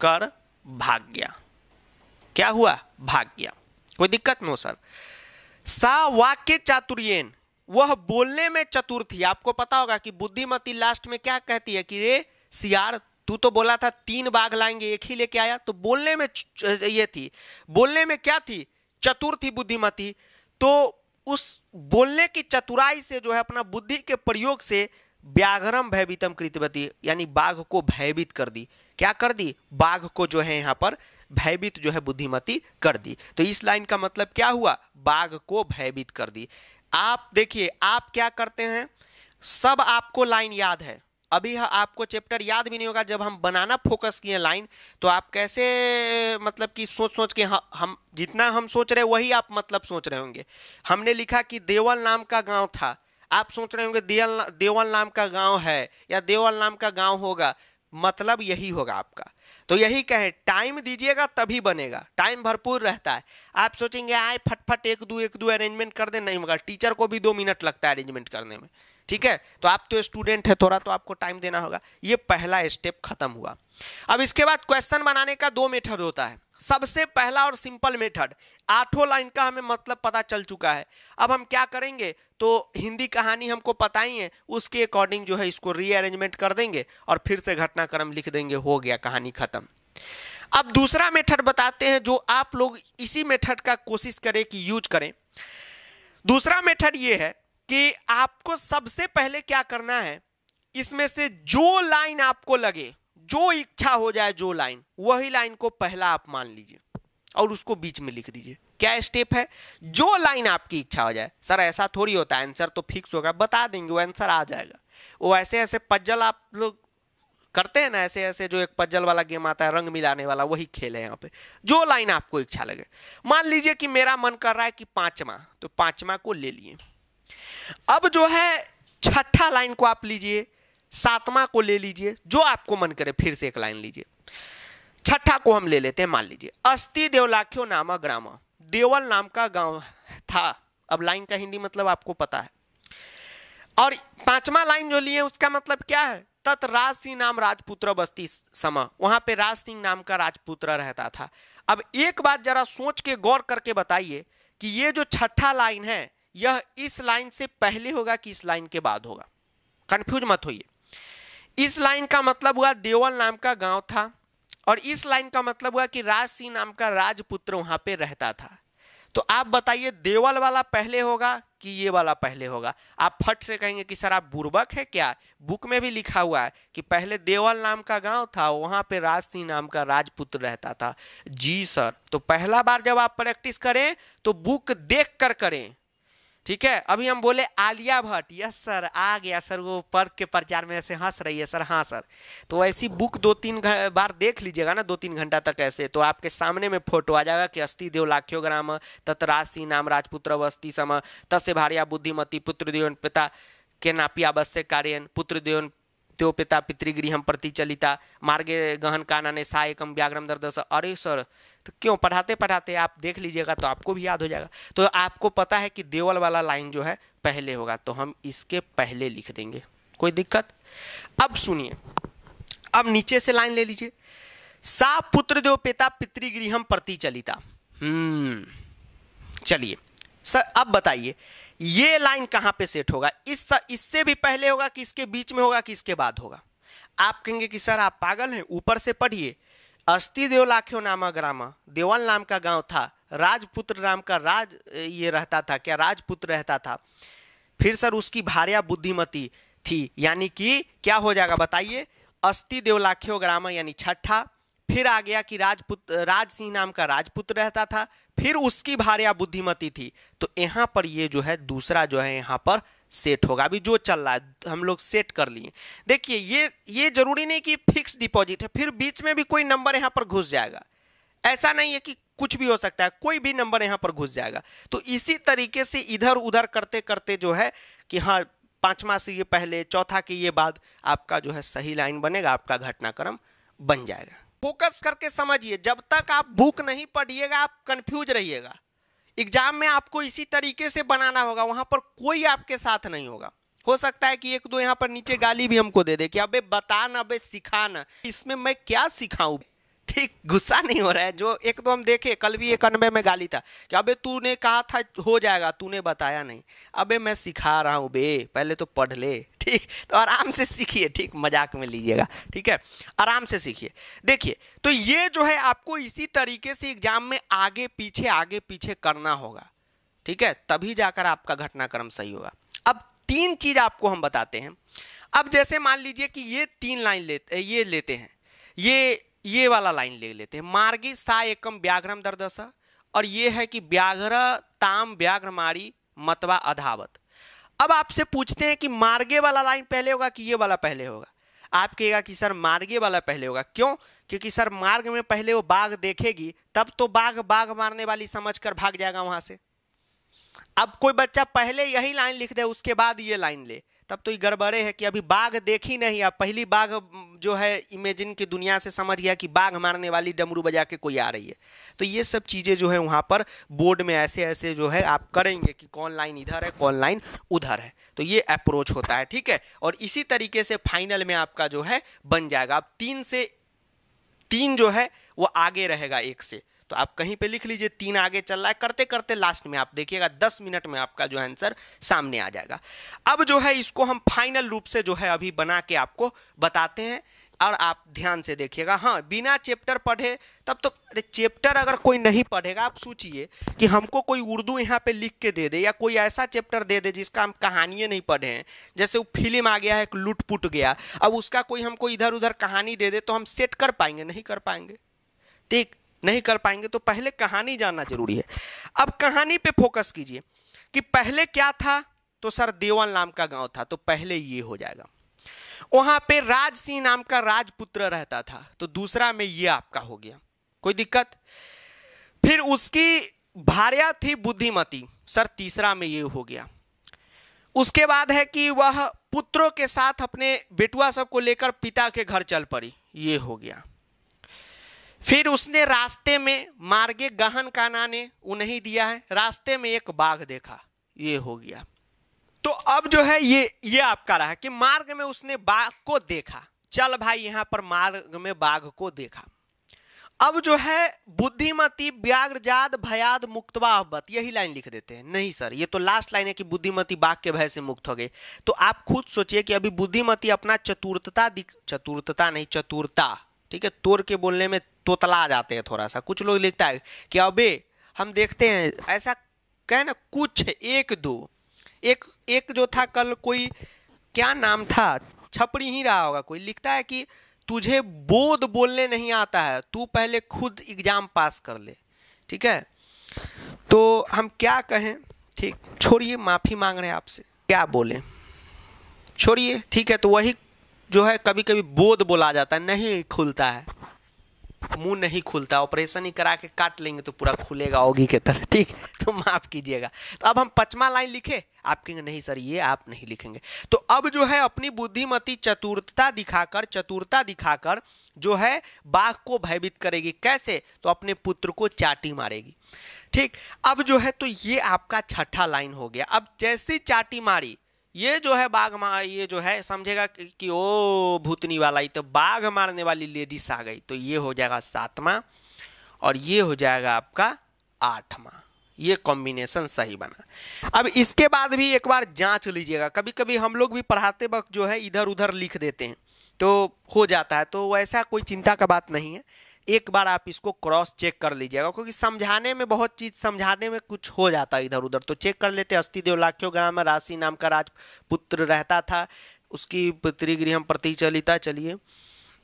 A: कर भाग गया क्या हुआ भाग गया कोई दिक्कत नो हो सर सा वाक्य चातुर्यन वह बोलने में चतुर थी आपको पता होगा कि बुद्धिमती लास्ट में क्या कहती है कि रे सियार तू तो बोला था तीन बाघ लाएंगे एक ही लेके आया तो बोलने में ये थी बोलने में क्या थी चतुर थी बुद्धिमती तो उस बोलने की चतुराई से जो है अपना बुद्धि के प्रयोग से व्याघ्रम भयभीतम कृतवती यानी बाघ को भयभीत कर दी क्या कर दी बाघ को जो है यहाँ पर भयभीत जो है बुद्धिमती कर दी तो इस लाइन का मतलब क्या हुआ बाघ को भयभीत कर दी आप देखिए आप क्या करते हैं सब आपको लाइन याद है अभी हाँ आपको चैप्टर याद भी नहीं होगा जब हम बनाना फोकस किए लाइन तो आप कैसे मतलब कि सोच सोच के हाँ हम जितना हम सोच रहे वही आप मतलब सोच रहे होंगे हमने लिखा कि देवल नाम का गांव था आप सोच रहे होंगे देवल देवल नाम का गांव है या देवल नाम का गांव होगा मतलब यही होगा आपका तो यही कहें टाइम दीजिएगा तभी बनेगा टाइम भरपूर रहता है आप सोचेंगे आए फटफट एक दो एक दो अरेंजमेंट कर दे नहीं मगर टीचर को भी दो मिनट लगता है अरेंजमेंट करने में ठीक है तो आप तो स्टूडेंट है थोड़ा तो आपको टाइम देना होगा ये पहला स्टेप खत्म हुआ अब इसके बाद क्वेश्चन बनाने का दो मेथड होता है सबसे पहला और सिंपल मेथड आठों लाइन का हमें मतलब पता चल चुका है अब हम क्या करेंगे तो हिंदी कहानी हमको पता ही है उसके अकॉर्डिंग जो है इसको रीअरेंजमेंट कर देंगे और फिर से घटनाक्रम लिख देंगे हो गया कहानी खत्म अब दूसरा मेथड बताते हैं जो आप लोग इसी मेथड का कोशिश करें कि यूज करें दूसरा मेथड ये है कि आपको सबसे पहले क्या करना है इसमें से जो लाइन आपको लगे जो इच्छा हो जाए जो लाइन वही लाइन को पहला आप मान लीजिए और उसको बीच में लिख दीजिए क्या स्टेप है जो लाइन आपकी इच्छा हो जाए सर ऐसा थोड़ी होता है आंसर तो फिक्स होगा बता देंगे वो आंसर आ जाएगा वो ऐसे ऐसे पज्जल आप लोग करते हैं ना ऐसे ऐसे जो एक पज्जल वाला गेम आता है रंग मिलाने वाला वही खेल है यहाँ पे जो लाइन आपको इच्छा लगे मान लीजिए कि मेरा मन कर रहा है कि पांचवा तो पांचवा को ले लिए अब जो है छठा लाइन को आप लीजिए सातवां को ले लीजिए जो आपको मन करे फिर से एक लाइन लीजिए छठा को हम ले लेते हैं मान लीजिए अस्थि देवलाख्यो नामा ग्राम देवल नाम का गांव था अब लाइन का हिंदी मतलब आपको पता है और पांचवा लाइन जो लिए उसका मतलब क्या है तत् राज सिंह नाम राजपुत्र बस्ती समा वहां पे राज सिंह नाम का राजपुत्र रहता था अब एक बात जरा सोच के गौर करके बताइए कि ये जो छठा लाइन है यह इस लाइन से पहले होगा कि इस लाइन के बाद होगा कंफ्यूज मत होइए इस लाइन का मतलब हुआ देवल नाम का गांव था और इस लाइन का मतलब हुआ कि राज सिंह नाम का राजपुत्र वहां पे रहता था तो आप बताइए देवल वाला पहले होगा कि ये वाला पहले होगा आप फट से कहेंगे कि सर आप बुर्बक है क्या बुक में भी लिखा हुआ है कि पहले देवल नाम का गांव था वहां पे राज सिंह नाम का राजपुत्र रहता था जी सर तो पहला बार जब आप प्रैक्टिस करें तो बुक देख कर करें ठीक है अभी हम बोले आलिया भट्ट यस सर आ गया सर वो पर्क के प्रचार में ऐसे हंस रही है सर हाँ सर तो ऐसी बुक दो तीन बार देख लीजिएगा ना दो तीन घंटा तक ऐसे तो आपके सामने में फोटो आ जाएगा कि अस्थि देव लाख्यो ग्राम तत्राशि नाम राजपुत्र अस्थि सम तस्य भार्या बुद्धिमती पुत्र देवन पिता के नापी आवश्यक कार्यन पुत्र देवन त्योपिता पितृगृहम प्रति चलिता मार्गे गहन काना ने सा एकम व्याग्रम दर्दश अरे सर तो क्यों पढ़ाते पढ़ाते आप देख लीजिएगा तो आपको भी याद हो जाएगा तो आपको पता है कि देवल वाला लाइन जो है पहले होगा तो हम इसके पहले लिख देंगे कोई दिक्कत अब सुनिए अब नीचे से लाइन ले लीजिए सा पुत्र देव पिता पितृगृहम प्रति चलिता हम्म, चलिए सर अब बताइए ये लाइन कहाँ पे सेट होगा इससे इससे भी पहले होगा कि इसके बीच में होगा कि इसके बाद होगा आप कहेंगे कि सर आप पागल हैं ऊपर से पढ़िए अस्थि देव लाख्यो नामा ग्रामा देवल नाम का गांव था राजपुत्र नाम का राज ये रहता था क्या राजपुत्र रहता था फिर सर उसकी भार्या बुद्धिमती थी यानी कि क्या हो जाएगा बताइए अस्थि देवलाख्यो ग्रामा यानी छठा फिर आ गया कि राजपुत राज सिंह नाम का राजपुत्र रहता था फिर उसकी भार्या बुद्धिमती थी तो यहाँ पर ये जो है दूसरा जो है यहाँ पर सेट होगा अभी जो चल रहा है हम लोग सेट कर लिए देखिए ये ये जरूरी नहीं कि फिक्स डिपॉजिट है फिर बीच में भी कोई नंबर यहाँ पर घुस जाएगा ऐसा नहीं है कि कुछ भी हो सकता है कोई भी नंबर यहाँ पर घुस जाएगा तो इसी तरीके से इधर उधर करते करते जो है कि हाँ पाँचवा से ये पहले चौथा के ये बाद आपका जो है सही लाइन बनेगा आपका घटनाक्रम बन जाएगा फोकस करके समझिए जब तक आप बुक नहीं पढ़िएगा आप कंफ्यूज रहिएगा एग्जाम में आपको इसी तरीके से बनाना होगा वहां पर कोई आपके साथ नहीं होगा हो सकता है कि एक दो यहाँ पर नीचे गाली भी हमको दे दे कि अबे बता ना अबे सिखा ना इसमें मैं क्या सिखाऊं ठीक गुस्सा नहीं हो रहा है जो एक दो हम देखे कल भी एक अनबे में गाली था कि अबे तूने कहा था हो जाएगा तूने बताया नहीं अबे मैं सिखा रहा हूँ बे पहले तो पढ़ ले ठीक तो आराम से सीखिए ठीक मजाक में लीजिएगा ठीक है आराम से सीखिए देखिए तो ये जो है आपको इसी तरीके से एग्जाम में आगे पीछे आगे पीछे करना होगा ठीक है तभी जाकर आपका घटनाक्रम सही होगा अब तीन चीज़ आपको हम बताते हैं अब जैसे मान लीजिए कि ये तीन लाइन लेते ये लेते हैं ये ये वाला लाइन ले लेते हैं मार्गी सा एकम व्याघ्रम दर्दशा और ये है कि व्याघ्र ताम व्याघ्रमारी मतवा अधावत अब आपसे पूछते हैं कि मार्गे वाला लाइन पहले होगा कि ये वाला पहले होगा आप कहेगा कि सर मार्गे वाला पहले होगा क्यों क्योंकि सर मार्ग में पहले वो बाघ देखेगी तब तो बाघ बाघ मारने वाली समझकर भाग जाएगा वहां से अब कोई बच्चा पहले यही लाइन लिख दे उसके बाद ये लाइन ले तब तो ये गड़बड़े है कि अभी बाघ देखी नहीं आप पहली बाघ जो है इमेजिन की दुनिया से समझ गया कि बाघ मारने वाली डमरू बजा के कोई आ रही है तो ये सब चीज़ें जो है वहाँ पर बोर्ड में ऐसे ऐसे जो है आप करेंगे कि कौन लाइन इधर है कौन लाइन उधर है तो ये अप्रोच होता है ठीक है और इसी तरीके से फाइनल में आपका जो है बन जाएगा आप तीन से तीन जो है वो आगे रहेगा एक से तो आप कहीं पे लिख लीजिए तीन आगे चल रहा है करते करते लास्ट में आप देखिएगा दस मिनट में आपका जो आंसर सामने आ जाएगा अब जो है इसको हम फाइनल रूप से जो है अभी बना के आपको बताते हैं और आप ध्यान से देखिएगा हाँ बिना चैप्टर पढ़े तब तो अरे चैप्टर अगर कोई नहीं पढ़ेगा आप सोचिए कि हमको कोई उर्दू यहाँ पे लिख के दे दे या कोई ऐसा चैप्टर दे दे जिसका हम कहानियाँ नहीं पढ़े हैं जैसे वो फिल्म आ गया है एक लुट पुट गया अब उसका कोई हमको इधर उधर कहानी दे दे तो हम सेट कर पाएंगे नहीं कर पाएंगे ठीक नहीं कर पाएंगे तो पहले कहानी जानना जरूरी है अब कहानी पे फोकस कीजिए कि पहले क्या था तो सर देवन नाम का गांव था तो पहले ये हो जाएगा वहां पे राज सिंह नाम का राजपुत्र रहता था तो दूसरा में ये आपका हो गया कोई दिक्कत फिर उसकी भार्या थी बुद्धिमती सर तीसरा में ये हो गया उसके बाद है कि वह पुत्रों के साथ अपने बेटुआ सबको लेकर पिता के घर चल पड़ी ये हो गया फिर उसने रास्ते में मार्गे गहन का ने उन्हें दिया है रास्ते में एक बाघ देखा ये हो गया तो अब जो है ये ये आपका रहा कि मार्ग में उसने बाघ को देखा चल भाई यहाँ पर मार्ग में बाघ को देखा अब जो है बुद्धिमती व्याग्रजात भयाद मुक्तवाहबत यही लाइन लिख देते हैं नहीं सर ये तो लास्ट लाइन है कि बुद्धिमती बाघ के भय से मुक्त हो गए तो आप खुद सोचिए कि अभी बुद्धिमती अपना चतुर्थता दिख चतुर्थता नहीं चतुरता ठीक है तोड़ के बोलने में तोतला जाते हैं थोड़ा सा कुछ लोग लिखता है कि अबे हम देखते हैं ऐसा क्या ना कुछ एक दो एक एक जो था कल कोई क्या नाम था छपरी ही रहा होगा कोई लिखता है कि तुझे बोध बोलने नहीं आता है तू पहले खुद एग्ज़ाम पास कर ले ठीक है तो हम क्या कहें ठीक छोड़िए माफ़ी मांग रहे हैं आपसे क्या बोलें छोड़िए ठीक है तो वही जो है कभी कभी बोध बोला जाता है नहीं खुलता है मुंह नहीं खुलता ऑपरेशन ही करा के काट लेंगे तो पूरा खुलेगा ओगी के तरह ठीक तो माफ़ कीजिएगा तो अब हम पचमा लाइन लिखे आप कहेंगे नहीं सर ये आप नहीं लिखेंगे तो अब जो है अपनी बुद्धिमती चतुरता दिखाकर चतुरता दिखाकर जो है बाघ को भयभीत करेगी कैसे तो अपने पुत्र को चाटी मारेगी ठीक अब जो है तो ये आपका छठा लाइन हो गया अब जैसी चाटी मारी ये जो है बाघ मार ये जो है समझेगा कि ओ भूतनी वाला ये तो बाघ मारने वाली लेडीज आ गई तो ये हो जाएगा सातवां और ये हो जाएगा आपका आठवां ये कॉम्बिनेशन सही बना अब इसके बाद भी एक बार जांच लीजिएगा कभी कभी हम लोग भी पढ़ाते वक्त जो है इधर उधर लिख देते हैं तो हो जाता है तो ऐसा कोई चिंता का बात नहीं है एक बार आप इसको क्रॉस चेक कर लीजिएगा क्योंकि समझाने में बहुत चीज़ समझाने में कुछ हो जाता है इधर उधर तो चेक कर लेते अस्थि देवलाख्यो ग्राम राशि नाम का राजपुत्र रहता था उसकी पितृगृह प्रति चलिता चलिए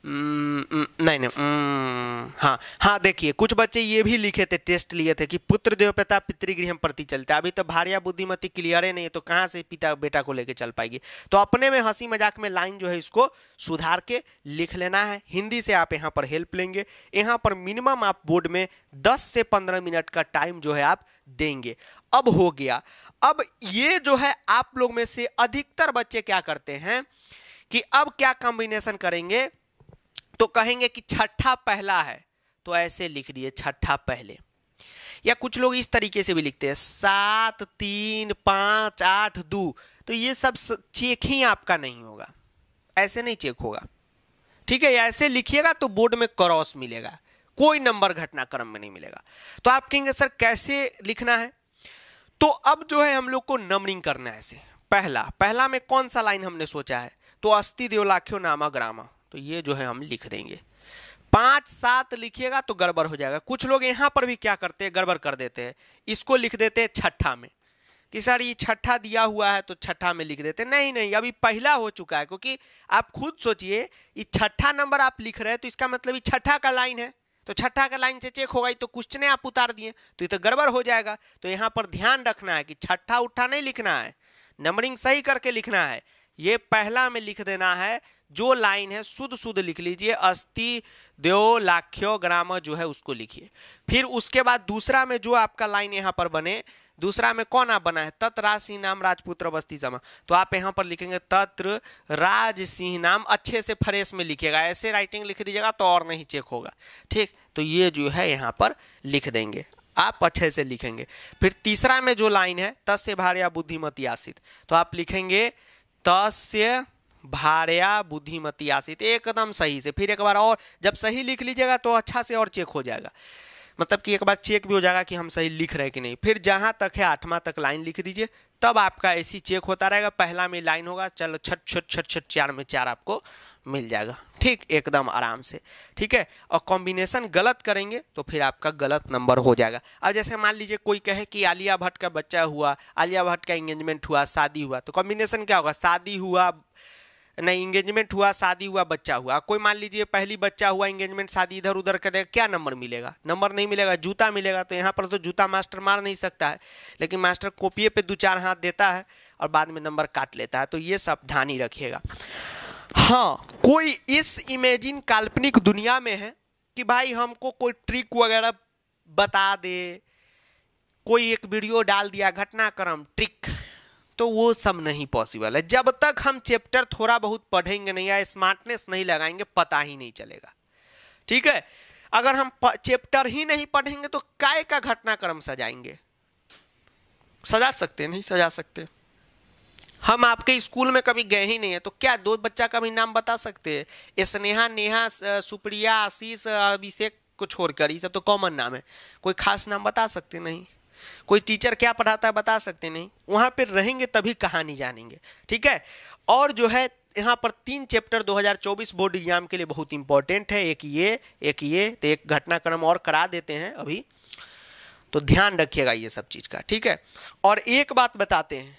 A: नहीं नहीं हम्म, हाँ हाँ देखिए कुछ बच्चे ये भी लिखे थे टेस्ट लिए थे कि पुत्र देवपिता पितृगृह प्रति चलते अभी तो भारिया बुद्धिमती क्लियर ही नहीं है तो कहाँ से पिता बेटा को लेके चल पाएगी तो अपने में हंसी मजाक में लाइन जो है इसको सुधार के लिख लेना है हिंदी से आप यहाँ पर हेल्प लेंगे यहाँ पर मिनिमम आप बोर्ड में दस से पंद्रह मिनट का टाइम जो है आप देंगे अब हो गया अब ये जो है आप लोग में से अधिकतर बच्चे क्या करते हैं कि अब क्या कॉम्बिनेशन करेंगे तो कहेंगे कि छठा पहला है तो ऐसे लिख दिए छठा पहले या कुछ लोग इस तरीके से भी लिखते हैं सात तीन पाँच आठ दो तो ये सब चेक ही आपका नहीं होगा ऐसे नहीं चेक होगा ठीक है ऐसे लिखिएगा तो बोर्ड में क्रॉस मिलेगा कोई नंबर घटनाक्रम में नहीं मिलेगा तो आप कहेंगे सर कैसे लिखना है तो अब जो है हम लोग को नंबरिंग करना है ऐसे पहला पहला में कौन सा लाइन हमने सोचा है तो अस्थि देवलाख्यो नामा ग्रामा तो ये जो है हम लिख देंगे पाँच सात लिखिएगा तो गड़बड़ हो जाएगा कुछ लोग यहाँ पर भी क्या करते हैं गड़बड़ कर देते हैं इसको लिख देते हैं छठा में कि सर ये छठा दिया हुआ है तो छठा में लिख देते नहीं नहीं अभी पहला हो चुका है क्योंकि आप खुद सोचिए ये छठा नंबर आप लिख रहे हैं तो इसका मतलब ये छठा का लाइन है तो छठा का लाइन से चेक होगा तो क्वेश्चने आप उतार दिए तो ये तो गड़बड़ हो जाएगा तो यहाँ पर ध्यान रखना है कि छठा उठा नहीं लिखना है नंबरिंग सही करके लिखना है ये पहला में लिख देना है जो लाइन है शुद्ध शुद्ध लिख लीजिए अस्थि देव लाख्यो ग्राम जो है उसको लिखिए फिर उसके बाद दूसरा में जो आपका लाइन यहाँ पर बने दूसरा में कौन आप बना है तत्र राज सिंह नाम राजपुत्र बस्ती समा तो आप यहाँ पर लिखेंगे तत्र राज सिंह नाम अच्छे से फ्रेश में लिखेगा ऐसे राइटिंग लिख दीजिएगा तो और नहीं चेक होगा ठीक तो ये जो है यहाँ पर लिख देंगे आप अच्छे से लिखेंगे फिर तीसरा में जो लाइन है तस्य भार्या बुद्धिमती आसित तो आप लिखेंगे तस्य भार्या बुद्धिमती आसित एकदम सही से फिर एक बार और जब सही लिख लीजिएगा तो अच्छा से और चेक हो जाएगा मतलब कि एक बार चेक भी हो जाएगा कि हम सही लिख रहे हैं कि नहीं फिर जहाँ तक है आठवां तक लाइन लिख दीजिए तब आपका ऐसी चेक होता रहेगा पहला में लाइन होगा चलो छठ छठ छठ छठ चार में चार आपको मिल जाएगा ठीक एकदम आराम से ठीक है और कॉम्बिनेशन गलत करेंगे तो फिर आपका गलत नंबर हो जाएगा अब जैसे मान लीजिए कोई कहे कि आलिया भट्ट का बच्चा हुआ आलिया भट्ट का एंगेजमेंट हुआ शादी हुआ तो कॉम्बिनेशन क्या होगा शादी हुआ नहीं इंगेजमेंट हुआ शादी हुआ बच्चा हुआ कोई मान लीजिए पहली बच्चा हुआ इंगेजमेंट शादी इधर उधर कर देगा क्या नंबर मिलेगा नंबर नहीं मिलेगा जूता मिलेगा तो यहाँ पर तो जूता मास्टर मार नहीं सकता है लेकिन मास्टर कॉपिए पे दो चार हाथ देता है और बाद में नंबर काट लेता है तो ये सावधानी रखिएगा हाँ कोई इस इमेजिन काल्पनिक दुनिया में है कि भाई हमको कोई ट्रिक वगैरह बता दे कोई एक वीडियो डाल दिया घटनाक्रम ट्रिक तो वो सब नहीं पॉसिबल है जब तक हम चैप्टर थोड़ा बहुत पढ़ेंगे नहीं या स्मार्टनेस नहीं लगाएंगे पता ही नहीं चलेगा ठीक है अगर हम चैप्टर ही नहीं पढ़ेंगे तो काय का घटनाक्रम सजाएंगे सजा सकते नहीं सजा सकते हम आपके स्कूल में कभी गए ही नहीं है तो क्या दो बच्चा का भी नाम बता सकते हैं स्नेहा नेहा सुप्रिया आशीष अभिषेक को छोड़कर ये सब तो कॉमन नाम है कोई खास नाम बता सकते नहीं कोई टीचर क्या पढ़ाता है बता सकते नहीं वहाँ पर रहेंगे तभी कहानी जानेंगे ठीक है और जो है यहाँ पर तीन चैप्टर 2024 बोर्ड एग्जाम के लिए बहुत इंपॉर्टेंट है एक ये एक ये तो एक घटनाक्रम और करा देते हैं अभी तो ध्यान रखिएगा ये सब चीज़ का ठीक है और एक बात बताते हैं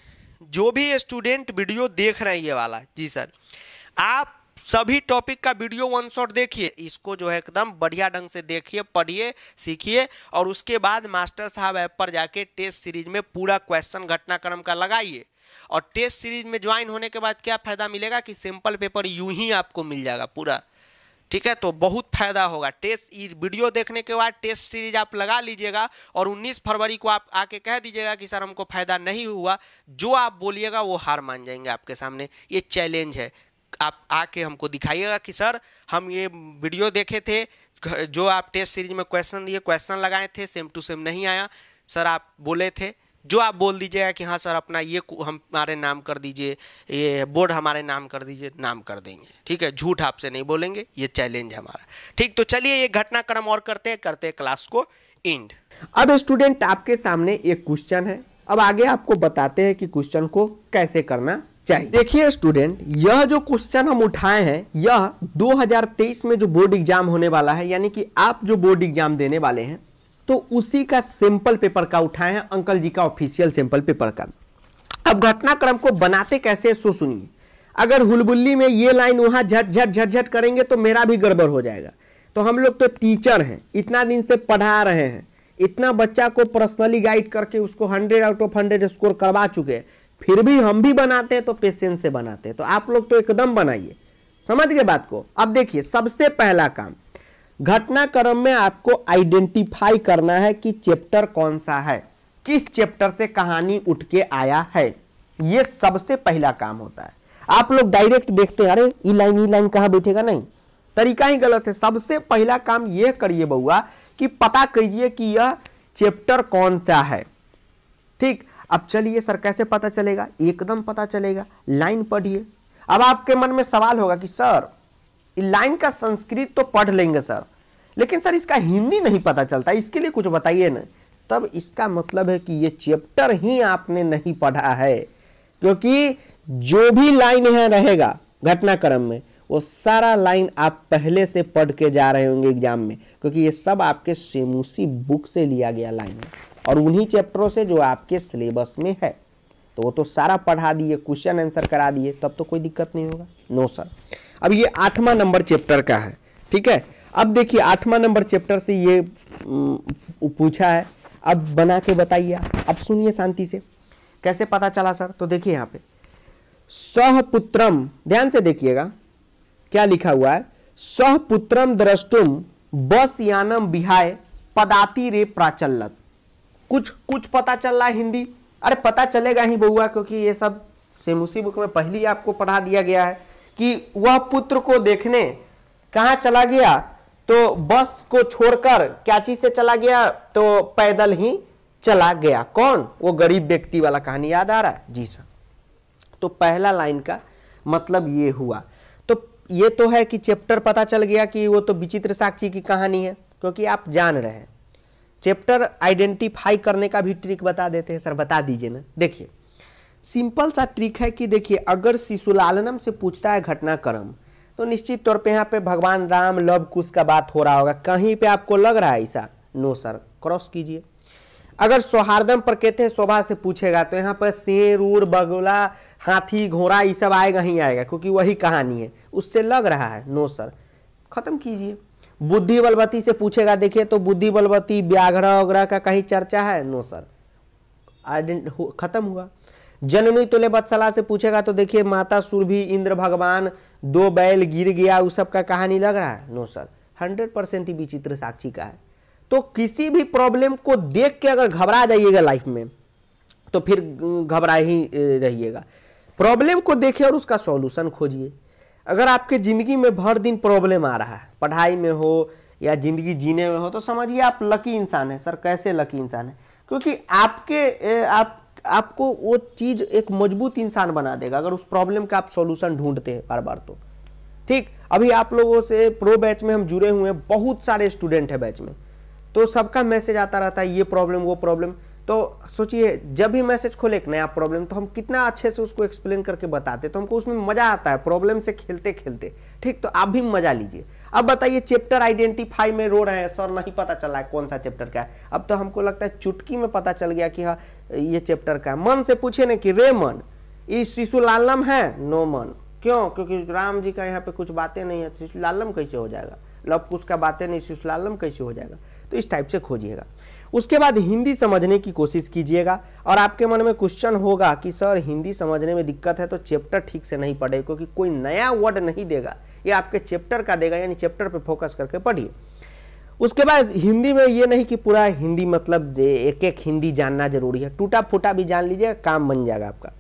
A: जो भी स्टूडेंट वीडियो देख रहे हैं ये वाला जी सर आप सभी टॉपिक का वीडियो वन शॉट देखिए इसको जो है एकदम बढ़िया ढंग से देखिए पढ़िए सीखिए और उसके बाद मास्टर साहब ऐप पर जाके टेस्ट सीरीज में पूरा क्वेश्चन घटनाक्रम का लगाइए और टेस्ट सीरीज में ज्वाइन होने के बाद क्या फ़ायदा मिलेगा कि सिंपल पेपर यूं ही आपको मिल जाएगा पूरा ठीक है तो बहुत फायदा होगा टेस्ट वीडियो देखने के बाद टेस्ट सीरीज आप लगा लीजिएगा और 19 फरवरी को आप आके कह दीजिएगा कि सर हमको फायदा नहीं हुआ जो आप बोलिएगा वो हार मान जाएंगे आपके सामने ये चैलेंज है आप आके हमको दिखाइएगा कि सर हम ये वीडियो देखे थे जो आप टेस्ट सीरीज में क्वेश्चन दिए क्वेश्चन लगाए थे सेम टू सेम नहीं आया सर आप बोले थे जो आप बोल दीजिएगा कि हाँ सर अपना ये हमारे नाम कर दीजिए ये बोर्ड हमारे नाम कर दीजिए नाम कर देंगे ठीक है झूठ आपसे नहीं बोलेंगे ये चैलेंज है हमारा ठीक तो चलिए ये घटनाक्रम और करते हैं करते हैं क्लास को इंड अब स्टूडेंट आपके सामने एक क्वेश्चन है अब आगे आपको बताते हैं कि क्वेश्चन को कैसे करना चाहिए देखिए स्टूडेंट यह जो क्वेश्चन हम उठाए हैं यह 2023 में जो बोर्ड एग्जाम होने वाला है यानी कि आप जो बोर्ड एग्जाम देने वाले हैं तो उसी का सैंपल पेपर का उठाए हैं अंकल जी का ऑफिशियल सैंपल पेपर का अब घटनाक्रम को बनाते कैसे सो सुनिए अगर हुलबुल्ली में ये लाइन वहां झट झट झट झट करेंगे तो मेरा भी गड़बड़ हो जाएगा तो हम लोग तो टीचर हैं इतना दिन से पढ़ा रहे हैं इतना बच्चा को पर्सनली गाइड करके उसको hundred out of hundred score करवा चुके हैं फिर भी हम भी बनाते हैं तो पेशेंस से बनाते हैं तो आप लोग तो एकदम बनाइए समझ गए बात को अब देखिए सबसे पहला काम घटनाक्रम में आपको आइडेंटिफाई करना है कि चैप्टर कौन सा है किस चैप्टर से कहानी उठ के आया है ये सबसे पहला काम होता है आप लोग डायरेक्ट देखते हैं अरे ई लाइन ई लाइन कहाँ बैठेगा नहीं तरीका ही गलत है सबसे पहला काम यह करिए बउआ कि पता कीजिए कि यह चैप्टर कौन सा है ठीक अब चलिए सर कैसे पता चलेगा एकदम पता चलेगा लाइन पढ़िए अब आपके मन में सवाल होगा कि सर लाइन का संस्कृत तो पढ़ लेंगे सर लेकिन सर इसका हिंदी नहीं पता चलता इसके लिए कुछ बताइए ना तब इसका मतलब है कि ये चैप्टर ही आपने नहीं पढ़ा है क्योंकि जो भी लाइन यहाँ रहेगा घटनाक्रम में वो सारा लाइन आप पहले से पढ़ के जा रहे होंगे एग्जाम में क्योंकि ये सब आपके सेमूसी बुक से लिया गया लाइन है और उन्हीं चैप्टरों से जो आपके सिलेबस में है तो वो तो सारा पढ़ा दिए क्वेश्चन आंसर करा दिए तब तो कोई दिक्कत नहीं होगा नो सर अब ये आठवां नंबर चैप्टर का है ठीक है अब देखिए आठवां नंबर चैप्टर से ये पूछा है अब बना के बताइए अब सुनिए शांति से कैसे पता चला सर तो देखिए यहाँ पे सहपुत्रम ध्यान से देखिएगा क्या लिखा हुआ है सहपुत्रम द्रष्टुम बस यानम बिहाय पदाति रे प्राचलत कुछ कुछ पता चल रहा है हिंदी अरे पता चलेगा ही बउआ क्योंकि ये सब सेम उसी बुक में पहली आपको पढ़ा दिया गया है कि वह पुत्र को देखने कहाँ चला गया तो बस को छोड़कर क्या चीज से चला गया तो पैदल ही चला गया कौन वो गरीब व्यक्ति वाला कहानी याद आ रहा है जी सर तो पहला लाइन का मतलब ये हुआ तो ये तो है कि चैप्टर पता चल गया कि वो तो विचित्र साक्षी की कहानी है क्योंकि आप जान रहे हैं चैप्टर आइडेंटिफाई करने का भी ट्रिक बता देते हैं सर बता दीजिए ना देखिए सिंपल सा ट्रिक है कि देखिए अगर शिशुलालनम से पूछता है घटनाक्रम तो निश्चित तौर पे यहाँ पे भगवान राम लव कुश का बात हो रहा होगा कहीं पे आपको लग रहा है ऐसा नो सर क्रॉस कीजिए अगर सौहार्दम पर कहते हैं शोभा से पूछेगा तो यहाँ पर शेर उड़ बगुला हाथी घोड़ा ये सब आएगा ही आएगा क्योंकि वही कहानी है उससे लग रहा है नो सर खत्म कीजिए बुद्धि बलवती से पूछेगा देखिए तो बुद्धि बलवती व्याघ्र वगैरह का कहीं चर्चा है नो सर आइडेंट खत्म हुआ जननी तुले बत्सला से पूछेगा तो देखिए माता सुरभि इंद्र भगवान दो बैल गिर गया उस सब का कहानी लग रहा है नो सर हंड्रेड परसेंट ही विचित्र साक्षी का है तो किसी भी प्रॉब्लम को देख के अगर घबरा जाइएगा लाइफ में तो फिर अं, घबरा ही रहिएगा प्रॉब्लम को देखिए और उसका सॉल्यूशन खोजिए अगर आपके ज़िंदगी में भर दिन प्रॉब्लम आ रहा है पढ़ाई में हो या ज़िंदगी जीने में हो तो समझिए आप लकी इंसान है सर कैसे लकी इंसान है क्योंकि आपके आप आपको वो चीज़ एक मजबूत इंसान बना देगा अगर उस प्रॉब्लम का आप सॉल्यूशन ढूंढते हैं बार बार तो ठीक अभी आप लोगों से प्रो बैच में हम जुड़े हुए हैं बहुत सारे स्टूडेंट है बैच में तो सबका मैसेज आता रहता है ये प्रॉब्लम वो प्रॉब्लम तो सोचिए जब भी मैसेज खोले एक नया प्रॉब्लम तो हम कितना अच्छे से उसको एक्सप्लेन करके बताते तो हमको उसमें मज़ा आता है प्रॉब्लम से खेलते खेलते ठीक तो आप भी मज़ा लीजिए अब बताइए चैप्टर आइडेंटिफाई में रो रहे हैं सर नहीं पता चला है कौन सा चैप्टर का है अब तो हमको लगता है चुटकी में पता चल गया कि हाँ ये चैप्टर का है मन से पूछे ना कि रे मन ये शिशु लालम है नो मन क्यों क्योंकि राम जी का यहाँ पे कुछ बातें नहीं है शिशु लालम कैसे हो जाएगा लव कुछ का बातें नहीं शिशु लालम कैसे हो जाएगा तो इस टाइप से खोजिएगा उसके बाद हिंदी समझने की कोशिश कीजिएगा और आपके मन में क्वेश्चन होगा कि सर हिंदी समझने में दिक्कत है तो चैप्टर ठीक से नहीं पढ़े क्योंकि कोई नया वर्ड नहीं देगा ये आपके चैप्टर का देगा यानी चैप्टर पे फोकस करके पढ़िए उसके बाद हिंदी में ये नहीं कि पूरा हिंदी मतलब एक एक हिंदी जानना जरूरी है टूटा फूटा भी जान लीजिए काम बन जाएगा आपका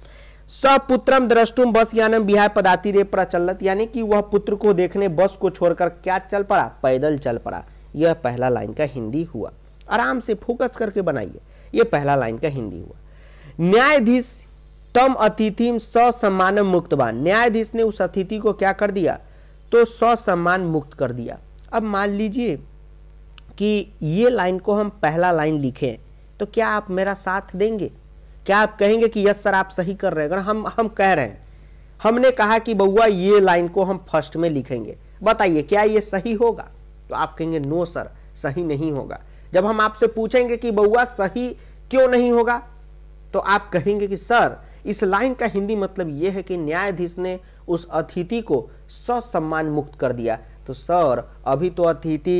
A: सपुत्रम द्रष्टुम बस यानम बिहार पदाति रे प्रचलत यानी कि वह पुत्र को देखने बस को छोड़कर क्या चल पड़ा पैदल चल पड़ा यह पहला लाइन का हिंदी हुआ आराम से फोकस करके बनाइए यह पहला लाइन का हिंदी हुआ न्यायाधीश तम अतिथि ससम्मान मुक्तवान न्यायाधीश ने उस अतिथि को क्या कर दिया तो ससम्मान मुक्त कर दिया अब मान लीजिए कि ये लाइन को हम पहला लाइन लिखे तो क्या आप मेरा साथ देंगे क्या आप कहेंगे कि यस सर आप सही कर रहे हैं अगर हम हम कह रहे हैं हमने कहा कि बउआ ये लाइन को हम फर्स्ट में लिखेंगे बताइए क्या ये सही होगा तो आप कहेंगे नो सर सही नहीं होगा जब हम आपसे पूछेंगे कि बउआ सही क्यों नहीं होगा तो आप कहेंगे कि सर इस लाइन का हिंदी मतलब यह है कि न्यायाधीश ने उस अतिथि को ससम्मान मुक्त कर दिया तो सर अभी तो अतिथि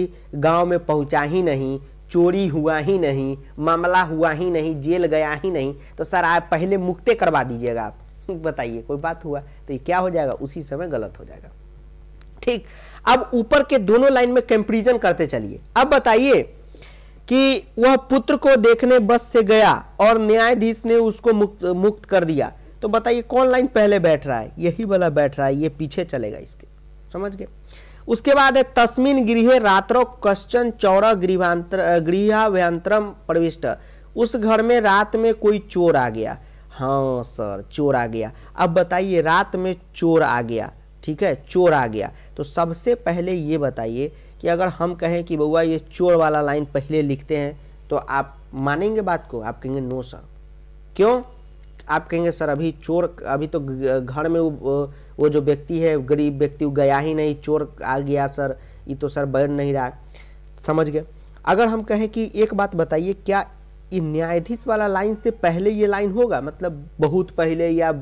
A: गांव में पहुंचा ही नहीं चोरी हुआ ही नहीं मामला हुआ ही नहीं जेल गया ही नहीं तो सर आप पहले मुक्ते करवा दीजिएगा आप बताइए कोई बात हुआ तो ये क्या हो जाएगा उसी समय गलत हो जाएगा ठीक अब ऊपर के दोनों लाइन में कंपेरिजन करते चलिए अब बताइए कि वह पुत्र को देखने बस से गया और न्यायाधीश ने उसको मुक्त, मुक्त कर दिया तो बताइए कौन लाइन पहले बैठ रहा है यही वाला बैठ रहा है ये पीछे चलेगा इसके समझ गए उसके बाद है तस्मिन गृह रात्रो कश्चन चौरा गृहांतर गृहाभ्यंतरम प्रविष्ट उस घर में रात में कोई चोर आ गया हाँ सर चोर आ गया अब बताइए रात में चोर आ गया ठीक है चोर आ गया तो सबसे पहले ये बताइए कि अगर हम कहें कि बउआ ये चोर वाला लाइन पहले लिखते हैं तो आप मानेंगे बात को आप कहेंगे नो सर क्यों आप कहेंगे सर अभी चोर अभी तो घर में वो वो जो व्यक्ति है गरीब व्यक्ति वो गया ही नहीं चोर आ गया सर ये तो सर बैठ नहीं रहा समझ गए अगर हम कहें कि एक बात बताइए क्या ये न्यायाधीश वाला लाइन से पहले ये लाइन होगा मतलब बहुत पहले या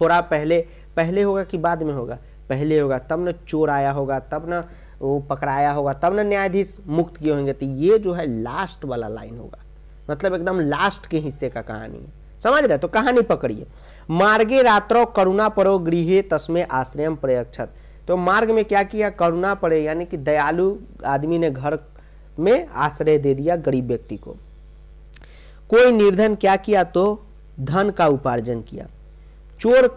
A: थोड़ा पहले पहले होगा कि बाद में होगा पहले होगा तब ना चोर आया होगा तब ना वो पकड़ाया होगा तब ना न्यायाधीश मुक्त किए होंगे तो ये जो है लास्ट वाला लाइन होगा मतलब एकदम लास्ट के हिस्से का कहानी है समझ रहे तो कहानी पकड़िए मार्गे रात्रो करुणा परो गृह तस्मे आश्रय प्रयक्षत तो मार्ग में क्या किया करुणा पड़े यानी कि दयालु आदमी ने घर में आश्रय दे दिया गरीब व्यक्ति को कोई निर्धन क्या किया तो धन का उपार्जन किया चोर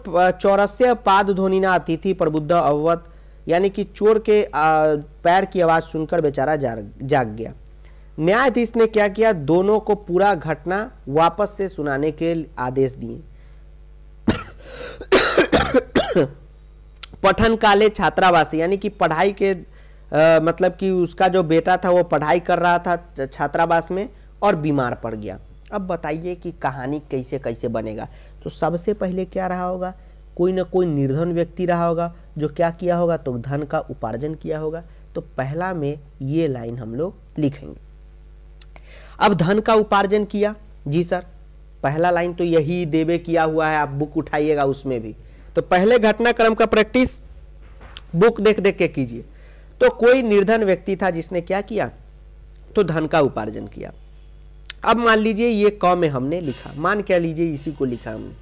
A: चौरस्य पाद ना अतिथि प्रबुद्ध अवत यानी कि चोर के पैर की आवाज सुनकर बेचारा जाग गया न्यायाधीश ने क्या किया दोनों को पूरा घटना वापस से सुनाने के आदेश दिए पठन काले छात्रावास यानी कि पढ़ाई के आ, मतलब कि उसका जो बेटा था वो पढ़ाई कर रहा था छात्रावास में और बीमार पड़ गया अब बताइए कि कहानी कैसे कैसे बनेगा तो सबसे पहले क्या रहा होगा कोई ना कोई निर्धन व्यक्ति रहा होगा जो क्या किया होगा तो धन का उपार्जन किया होगा तो पहला में ये लाइन हम लोग लिखेंगे अब धन का उपार्जन किया जी सर पहला लाइन तो यही देवे किया हुआ है आप बुक उठाइएगा उसमें भी तो पहले घटनाक्रम का प्रैक्टिस बुक देख देख के कीजिए तो कोई निर्धन व्यक्ति था जिसने क्या किया तो धन का उपार्जन किया अब मान लीजिए ये क में हमने लिखा मान क्या लीजिए इसी को लिखा हमने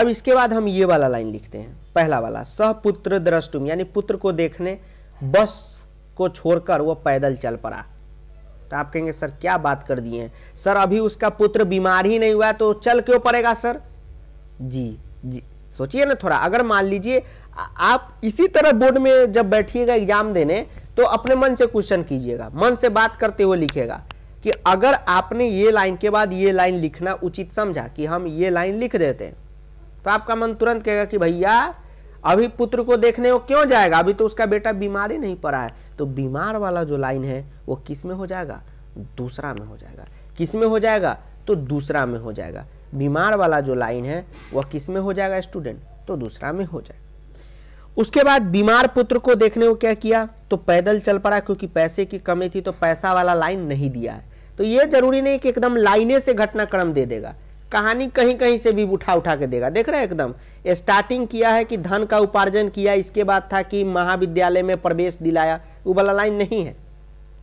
A: अब इसके बाद हम ये वाला लाइन लिखते हैं पहला वाला सहपुत्र द्रष्टुम यानी पुत्र को देखने बस को छोड़कर वह पैदल चल पड़ा तो आप कहेंगे सर क्या बात कर दिए हैं सर अभी उसका पुत्र बीमार ही नहीं हुआ तो चल क्यों पड़ेगा सर जी जी सोचिए ना थोड़ा अगर मान लीजिए आप इसी तरह बोर्ड में जब बैठिएगा एग्जाम देने तो अपने मन से क्वेश्चन कीजिएगा मन से बात करते हुए लिखेगा कि अगर आपने ये लाइन के बाद ये लाइन लिखना उचित समझा कि हम ये लाइन लिख देते हैं तो आपका मन तुरंत कहेगा कि भैया अभी पुत्र को देखने वो क्यों जाएगा अभी तो उसका बेटा बीमार ही नहीं पड़ा है तो बीमार वाला जो लाइन है वो किस में हो जाएगा दूसरा में हो जाएगा किस में हो जाएगा तो दूसरा में हो जाएगा बीमार वाला जो लाइन है वह किस में हो जाएगा स्टूडेंट तो दूसरा में हो जाएगा उसके बाद बीमार पुत्र को देखने को क्या किया तो पैदल चल पड़ा क्योंकि पैसे की कमी थी तो पैसा वाला लाइन नहीं दिया है तो ये जरूरी नहीं कि एकदम लाइने से घटनाक्रम दे देगा कहानी कहीं कहीं से भी उठा उठा के देगा देख रहे हैं एकदम स्टार्टिंग किया है कि धन का उपार्जन किया इसके बाद था कि महाविद्यालय में प्रवेश दिलाया वो वाला लाइन नहीं है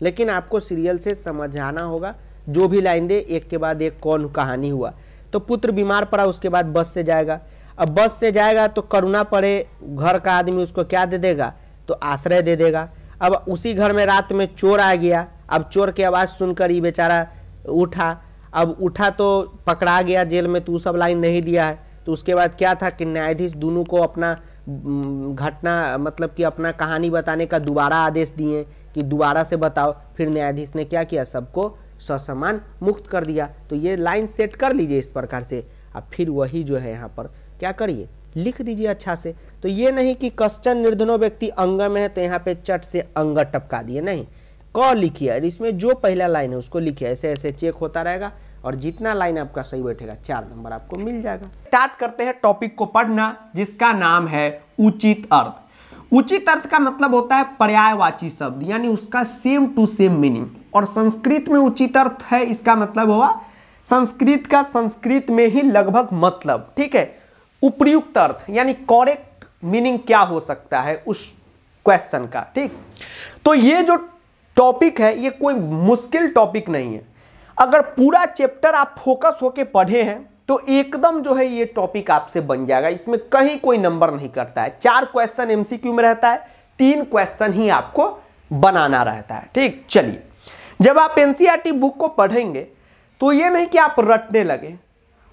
A: लेकिन आपको सीरियल से समझाना होगा जो भी लाइन दे एक के बाद एक कौन कहानी हुआ तो पुत्र बीमार पड़ा उसके बाद बस से जाएगा अब बस से जाएगा तो करुणा पड़े घर का आदमी उसको क्या दे देगा तो आश्रय दे देगा अब उसी घर में रात में चोर आ गया अब चोर की आवाज़ सुनकर ही बेचारा उठा अब उठा तो पकड़ा गया जेल में तो सब लाइन नहीं दिया है तो उसके बाद क्या था कि न्यायाधीश दोनों को अपना घटना मतलब कि अपना कहानी बताने का दोबारा आदेश दिए कि दोबारा से बताओ फिर न्यायाधीश ने क्या किया सबको ससमान मुक्त कर दिया तो ये लाइन सेट कर लीजिए इस प्रकार से अब फिर वही जो है यहाँ पर क्या करिए लिख दीजिए अच्छा से तो ये नहीं कि कश्चन निर्धनो व्यक्ति अंग में है तो यहाँ पे चट से अंग टपका दिए नहीं क लिखिए इसमें जो पहला लाइन है उसको लिखिए ऐसे ऐसे चेक होता रहेगा और जितना लाइन आपका सही बैठेगा चार नंबर आपको मिल जाएगा स्टार्ट करते हैं टॉपिक को पढ़ना जिसका नाम है उचित अर्थ उचित अर्थ का मतलब होता है पर्यायवाची शब्द यानी उसका सेम टू सेम मीनिंग और संस्कृत में उचित अर्थ है इसका मतलब हुआ संस्कृत का संस्कृत में ही लगभग मतलब ठीक है उपयुक्त अर्थ यानी कॉरेक्ट मीनिंग क्या हो सकता है उस क्वेश्चन का ठीक तो ये जो टॉपिक है ये कोई मुश्किल टॉपिक नहीं है अगर पूरा चैप्टर आप फोकस होके पढ़े हैं तो एकदम जो है ये टॉपिक आपसे बन जाएगा इसमें कहीं कोई नंबर नहीं करता है चार क्वेश्चन एमसीक्यू में रहता है तीन क्वेश्चन ही आपको बनाना रहता है ठीक चलिए जब आप एनसीईआरटी बुक e को पढ़ेंगे तो ये नहीं कि आप रटने लगे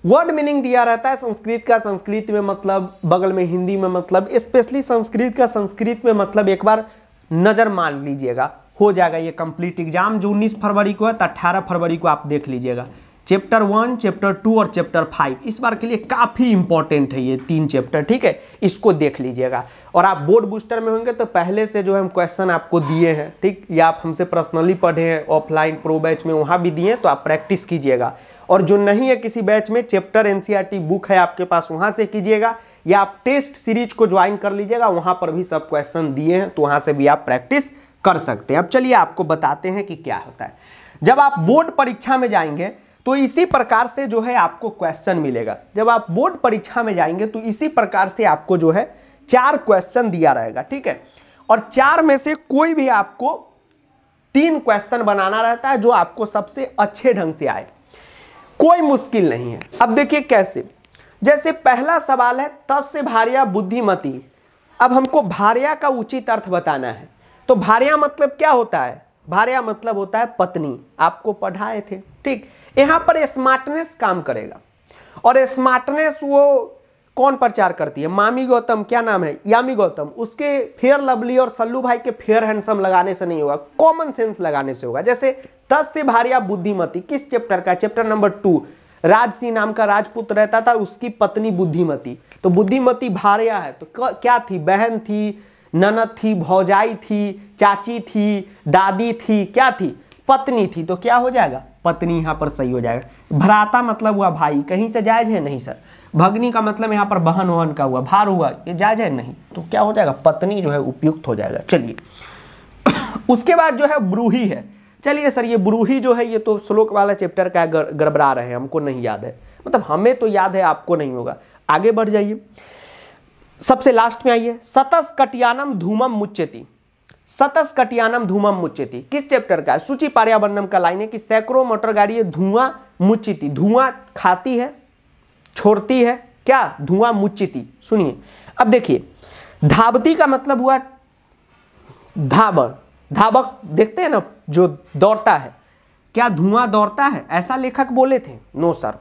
A: वर्ड मीनिंग दिया रहता है संस्कृत का संस्कृत में मतलब बगल में हिंदी में मतलब स्पेशली संस्कृत का संस्कृत में मतलब एक बार नज़र मान लीजिएगा हो जाएगा ये कंप्लीट एग्जाम जो उन्नीस फरवरी को है तो अट्ठारह फरवरी को आप देख लीजिएगा चैप्टर वन चैप्टर टू और चैप्टर फाइव इस बार के लिए काफ़ी इंपॉर्टेंट है ये तीन चैप्टर ठीक है इसको देख लीजिएगा और आप बोर्ड बूस्टर में होंगे तो पहले से जो हम क्वेश्चन आपको दिए हैं ठीक या आप हमसे पर्सनली पढ़े हैं ऑफलाइन प्रो बैच में वहाँ भी दिए हैं तो आप प्रैक्टिस कीजिएगा और जो नहीं है किसी बैच में चैप्टर एन बुक है आपके पास वहाँ से कीजिएगा या आप टेस्ट सीरीज को ज्वाइन कर लीजिएगा वहाँ पर भी सब क्वेश्चन दिए हैं तो वहाँ से भी आप प्रैक्टिस कर सकते हैं अब चलिए आपको बताते हैं कि क्या होता है जब आप बोर्ड परीक्षा में जाएंगे तो इसी प्रकार से जो है आपको क्वेश्चन मिलेगा जब आप बोर्ड परीक्षा में जाएंगे तो इसी प्रकार से आपको जो है चार क्वेश्चन दिया रहेगा ठीक है और चार में से कोई भी आपको तीन क्वेश्चन बनाना रहता है जो आपको सबसे अच्छे ढंग से आए कोई मुश्किल नहीं है अब देखिए कैसे जैसे पहला सवाल है तस् भार्या बुद्धिमती अब हमको भार्या का उचित अर्थ बताना है तो भार्या मतलब क्या होता है भार्या मतलब होता है पत्नी आपको पढ़ाए थे ठीक यहां पर स्मार्टनेस काम करेगा और स्मार्टनेस वो कौन प्रचार करती है मामी गौतम क्या नाम है यामी गौतम उसके फेयर लवली और सल्लू भाई के फेयर हैंडसम लगाने से नहीं होगा कॉमन सेंस लगाने से होगा जैसे तस से भारिया बुद्धिमती किस चैप्टर का chapter number two Raj Singh नाम का राजपुत रहता था उसकी पत्नी बुद्धिमती तो बुद्धिमती भारिया है तो क्या थी बहन थी ननद थी भौजाई थी चाची थी दादी थी क्या थी पत्नी थी तो क्या हो जाएगा पत्नी यहाँ पर सही हो जाएगा भ्राता मतलब हुआ भाई कहीं से जायज है नहीं सर भगनी का मतलब यहाँ पर बहन वहन का हुआ भार हुआ ये जायज है नहीं तो क्या हो जाएगा पत्नी जो है उपयुक्त हो जाएगा चलिए उसके बाद जो है ब्रूही है चलिए सर ये ब्रूही जो है ये तो श्लोक वाला चैप्टर का गड़बड़ा रहे हैं हमको नहीं याद है मतलब हमें तो याद है आपको नहीं होगा आगे बढ़ जाइए सबसे लास्ट में आइए सतस कटियानम धूमम मुच्चेती सतस कटियानम धूमम मुच्चेती किस चैप्टर का है सूची पर्यावरणम का लाइन है कि सैकड़ों मोटर गाड़ी धुआं मुच्चिती धुआं खाती है छोड़ती है क्या धुआं मुच्चिती सुनिए अब देखिए धावती का मतलब हुआ धाबर धावक देखते हैं ना जो दौड़ता है क्या धुआं दौड़ता है ऐसा लेखक बोले थे नो सर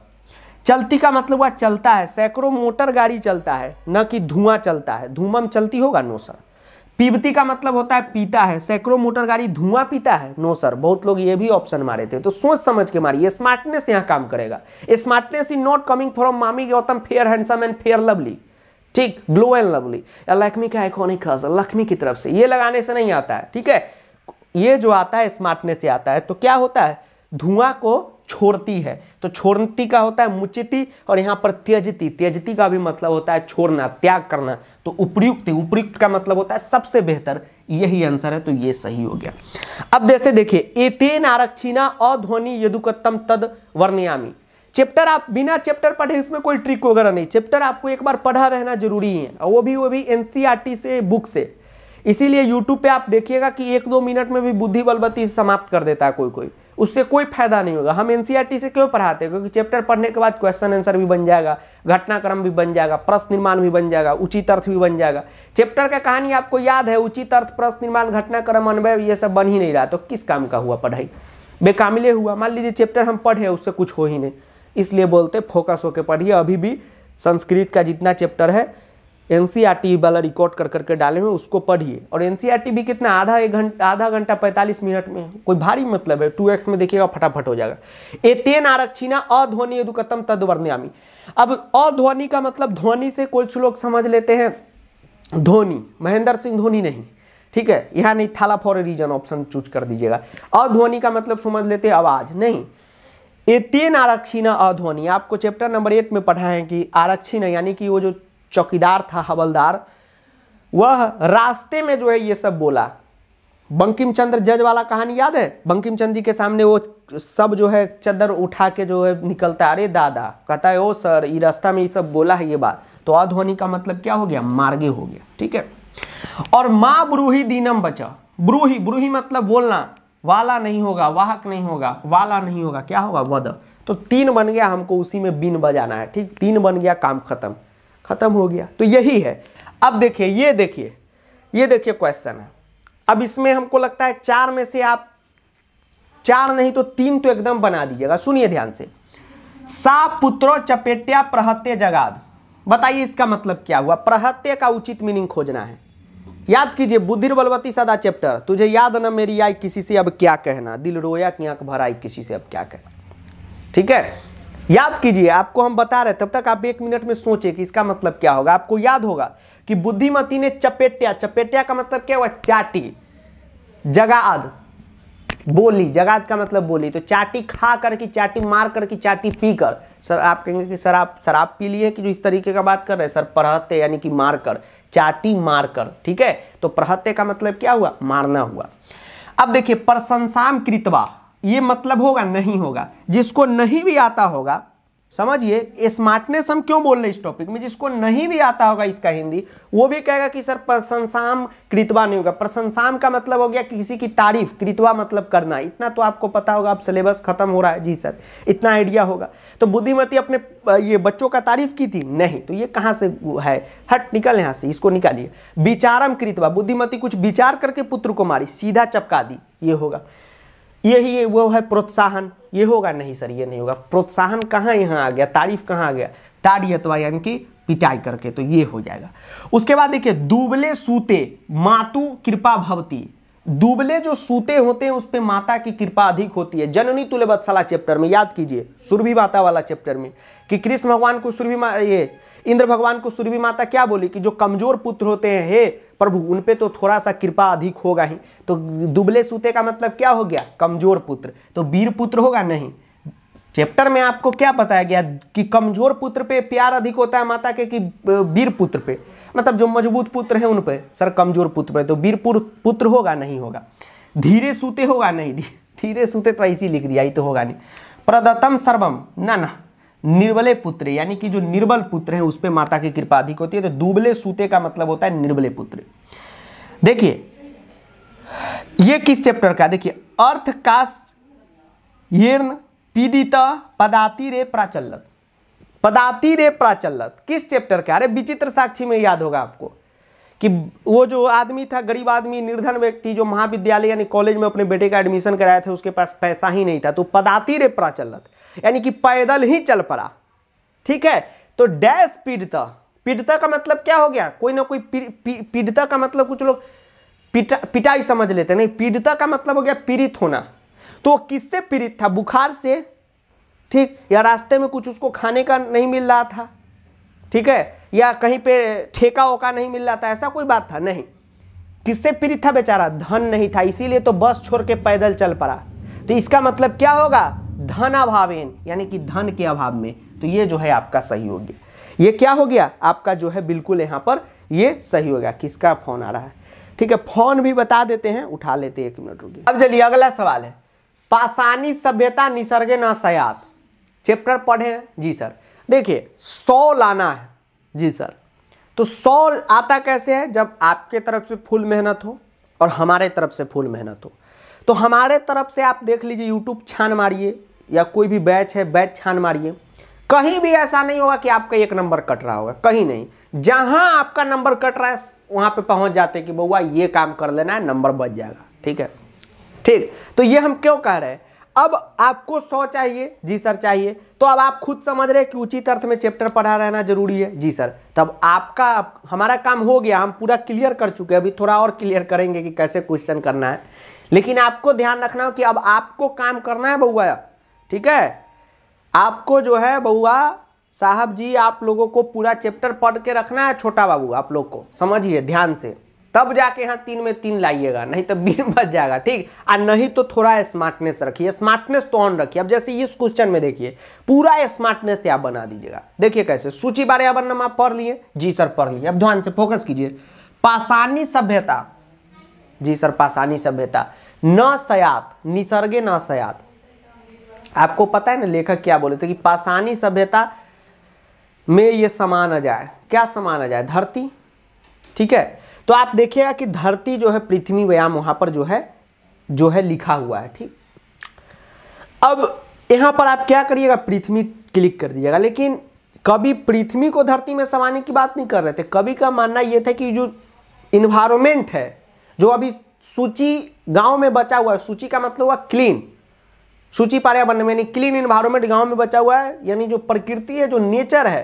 A: चलती का मतलब हुआ चलता है सैकड़ों मोटर गाड़ी चलता है न कि धुआं चलता है धूमम चलती होगा नो सर पीबती का मतलब होता है पीता है सैकड़ों मोटर गाड़ी धुआं पीता है नो सर बहुत लोग ये भी ऑप्शन मारे थे तो सोच समझ के मारिए स्मार्टनेस यहाँ काम करेगा smartness is not coming from मामी Gautam Fair Handsome and Fair Lovely ठीक ग्लो एंड लवली या लक्ष्मी का आइकॉनिक खास लक्ष्मी की तरफ से ये लगाने से नहीं आता है ठीक है ये जो आता है स्मार्टनेस से आता है तो क्या होता है धुआं को छोड़ती है तो छोड़ती का होता है मुचिति और यहां पर त्यजती त्यजती का भी मतलब होता है छोड़ना त्याग करना तो उपयुक्त उपयुक्त का मतलब होता है सबसे बेहतर यही आंसर है तो ये सही हो गया अब जैसे देखिए एतेन आरक्षिणा अध्वनि यदुकत्तम तद वर्णयामी चैप्टर आप बिना चैप्टर पढ़े इसमें कोई ट्रिक वगैरह नहीं चैप्टर आपको एक बार पढ़ा रहना जरूरी है वो भी वो भी एनसीईआरटी e से बुक से इसीलिए यूट्यूब पे आप देखिएगा कि एक दो मिनट में भी बुद्धि बलबती समाप्त कर देता है कोई कोई उससे कोई फायदा नहीं होगा हम एनसीईआरटी e से क्यों पढ़ाते हैं क्योंकि चैप्टर पढ़ने के बाद क्वेश्चन आंसर भी बन जाएगा घटनाक्रम भी बन जाएगा प्रश्न निर्माण भी बन जाएगा उचित अर्थ भी बन जाएगा चैप्टर का कहानी आपको याद है उचित अर्थ प्रश्न निर्माण घटनाक्रम अनुभव ये सब बन ही नहीं रहा तो किस काम का हुआ पढ़ाई बेकामिले हुआ मान लीजिए चैप्टर हम पढ़े उससे कुछ हो ही नहीं इसलिए बोलते फोकस होकर पढ़िए अभी भी संस्कृत का जितना चैप्टर है टी वाला रिकॉर्ड कर करके डाले हुए उसको पढ़िए और टी भी कितना आधा एक घंटा आधा घंटा पैंतालीस मिनट में कोई भारी मतलब है टू एक्स में देखिएगा फटाफट हो जाएगा ए तेन ना अध्वनि यदुकतम तदवर्ण्यामी अब अध्वनि का मतलब ध्वनि से कुछ लोग समझ लेते हैं धोनी महेंद्र सिंह धोनी नहीं ठीक है यहाँ नहीं थाला फॉर रीजन ऑप्शन चूज कर दीजिएगा अध्वनि का मतलब समझ लेते हैं आवाज नहीं ए तेन आरक्षी ना अध्वनि आपको चैप्टर नंबर एट में पढ़ा है कि आरक्षी ना यानी कि वो जो चौकीदार था हवलदार वह रास्ते में जो है ये सब बोला बंकिम चंद्र जज वाला कहानी याद है बंकिम चंद जी के सामने वो सब जो है चदर उठा के जो है निकलता अरे दादा कहता है ओ सर ये रास्ता में ये सब बोला है ये बात तो अध्वनि का मतलब क्या हो गया मार्गे हो गया ठीक है और माँ ब्रूही दीनम बचा ब्रूही ब्रूही मतलब बोलना वाला नहीं होगा वाहक नहीं होगा वाला नहीं होगा क्या होगा वद तो तीन बन गया हमको उसी में बिन बजाना है ठीक तीन बन गया काम खत्म खत्म हो गया तो यही है अब देखिए ये देखिए ये देखिए क्वेश्चन है अब इसमें हमको लगता है चार में से आप चार नहीं तो तीन तो एकदम बना दीजिएगा सुनिए ध्यान से सा पुत्रो चपेटिया प्रहत्य जगाद बताइए इसका मतलब क्या हुआ प्रहत्य का उचित मीनिंग खोजना है याद कीजिए बुद्धिर बलवती सदा चैप्टर तुझे याद ना मेरी आई किसी से अब क्या कहना दिल रोया कि आंख भर आई किसी से अब क्या कहना ठीक है याद कीजिए आपको हम बता रहे तब तक आप एक मिनट में सोचे कि इसका मतलब क्या होगा आपको याद होगा कि बुद्धिमती ने चपेटिया चपेटिया का मतलब क्या हुआ चाटी जगाद बोली जगाद का मतलब बोली तो चाटी खा कर की चाटी मार कर की चाटी पी कर सर आप कहेंगे कि सर आप शराब पी लिए कि जो इस तरीके का बात कर रहे हैं सर पढ़ते यानी कि मार कर चाटी मार कर ठीक है तो प्रहत्य का मतलब क्या हुआ मारना हुआ अब देखिए प्रशंसाम कृतवा ये मतलब होगा नहीं होगा जिसको नहीं भी आता होगा समझिए स्मार्टनेस हम क्यों बोल रहे इस टॉपिक में जिसको नहीं भी आता होगा इसका हिंदी वो भी कहेगा कि सर प्रशंसाम कृतवा नहीं होगा प्रशंसाम का मतलब हो गया कि किसी की तारीफ कृतवा मतलब करना इतना तो आपको पता होगा अब सिलेबस खत्म हो रहा है जी सर इतना आइडिया होगा तो बुद्धिमती अपने ये बच्चों का तारीफ की थी नहीं तो ये कहाँ से है हट निकल यहाँ से इसको निकालिए विचारम कृतवा बुद्धिमती कुछ विचार करके पुत्र को मारी सीधा चपका दी ये होगा यही है, वो है प्रोत्साहन ये होगा नहीं सर ये नहीं होगा प्रोत्साहन कहाँ यहाँ आ गया तारीफ कहाँ आ गया तारियतवा यानी कि पिटाई करके तो ये हो जाएगा उसके बाद देखिए दुबले सूते मातु कृपा भवती दुबले जो सूते होते हैं उस पर माता की कृपा अधिक होती है जननी तुले चैप्टर में याद कीजिए सुरभि माता वाला चैप्टर में कि कृष्ण भगवान को सुरभि ये इंद्र भगवान को सुरभि माता क्या बोली कि जो कमजोर पुत्र होते हैं हे प्रभु उन पे तो थोड़ा सा कृपा अधिक होगा ही तो दुबले सूते का मतलब क्या हो गया कमजोर पुत्र तो वीर पुत्र होगा नहीं चैप्टर में आपको क्या बताया गया कि कमजोर पुत्र पे प्यार अधिक होता है माता के कि वीर पुत्र पे मतलब जो मजबूत पुत्र हैं उन पे सर कमजोर पुत्र पे तो वीर पुत्र होगा नहीं होगा धीरे सूते होगा नहीं धीरे सूते तो ऐसी लिख दिया ये तो होगा नहीं प्रदत्तम सर्वम ना ना निर्बले पुत्र यानी कि जो निर्बल पुत्र है उस पर माता की कृपा अधिक होती है तो दुबले सूते का मतलब होता है निर्बले पुत्र देखिए ये किस चैप्टर का देखिए अर्थ का पदाति रे प्राचलत प्राचल्लत रे प्राचल्लत किस चैप्टर का अरे विचित्र साक्षी में याद होगा आपको कि वो जो आदमी था गरीब आदमी निर्धन व्यक्ति जो महाविद्यालय यानी कॉलेज में अपने बेटे का एडमिशन कराया था उसके पास पैसा ही नहीं था तो पदाती रे प्राचलत यानी कि पैदल ही चल पड़ा ठीक है तो डैश पीड़िता पीड़िता का मतलब क्या हो गया कोई ना कोई पीड़िता का मतलब कुछ लोग पिटा पिटाई समझ लेते नहीं पीड़िता का मतलब हो गया पीड़ित होना तो वो किससे पीड़ित था बुखार से ठीक या रास्ते में कुछ उसको खाने का नहीं मिल रहा था ठीक है या कहीं पे ठेका ओका नहीं मिल रहा था ऐसा कोई बात था नहीं किससे पीड़ित था बेचारा धन नहीं था इसीलिए तो बस छोड़ के पैदल चल पड़ा तो इसका मतलब क्या होगा धन अभावेन यानी कि धन के अभाव में तो ये जो है आपका सही हो गया ये क्या हो गया आपका जो है बिल्कुल यहाँ पर ये सही हो गया किसका फोन आ रहा है ठीक है फोन भी बता देते हैं उठा लेते हैं एक मिनट रुकिए अब चलिए अगला सवाल है पाषाणी सभ्यता निसर्ग न सयात चैप्टर पढ़े जी सर देखिए सौ लाना है जी सर तो सौ आता कैसे है जब आपके तरफ से फुल मेहनत हो और हमारे तरफ से फुल मेहनत हो तो हमारे तरफ से आप देख लीजिए यूट्यूब छान मारिए या कोई भी बैच है बैच छान मारिए कहीं भी ऐसा नहीं होगा कि आपका एक नंबर कट रहा होगा कहीं नहीं जहां आपका नंबर कट रहा है वहां पे पहुंच जाते कि बउआ ये काम कर लेना है नंबर बच जाएगा ठीक है ठीक तो ये हम क्यों कह रहे हैं अब आपको सौ चाहिए जी सर चाहिए तो अब आप खुद समझ रहे हैं कि उचित अर्थ में चैप्टर पढ़ा रहना जरूरी है जी सर तब आपका हमारा काम हो गया हम पूरा क्लियर कर चुके हैं अभी थोड़ा और क्लियर करेंगे कि कैसे क्वेश्चन करना है लेकिन आपको ध्यान रखना हो कि अब आपको काम करना है बउआ ठीक है आपको जो है बउआ साहब जी आप लोगों को पूरा चैप्टर पढ़ के रखना है छोटा बाबू आप लोग को समझिए ध्यान से तब जाके यहाँ तीन में तीन लाइएगा नहीं तो बीन बच जाएगा ठीक और नहीं तो थोड़ा स्मार्टनेस रखिए स्मार्टनेस तो ऑन रखिए अब जैसे इस क्वेश्चन में देखिए पूरा स्मार्टनेस से आप बना दीजिएगा देखिए कैसे सूची बारह वर्णम आप पढ़ लिए जी सर पढ़ लिए अब ध्यान से फोकस कीजिए पाषाणी सभ्यता जी सर पाषाणी सभ्यता न सयात निसर्गे न सयात आपको पता है ना लेखक क्या बोले थे कि पाषाणी सभ्यता में ये समान आ जाए क्या समान आ जाए धरती ठीक है तो आप देखिएगा कि धरती जो है पृथ्वी व्यायाम वहां पर जो है जो है लिखा हुआ है ठीक अब यहां पर आप क्या करिएगा पृथ्वी क्लिक कर दीजिएगा लेकिन कभी पृथ्वी को धरती में समाने की बात नहीं कर रहे थे कभी का मानना यह था कि जो इन्वायरमेंट है जो अभी सूची गांव में बचा हुआ है सूची का मतलब हुआ क्लीन सूची पर्यावरण यानी क्लीन इन्वायरमेंट गांव में बचा हुआ है यानी जो प्रकृति है जो नेचर है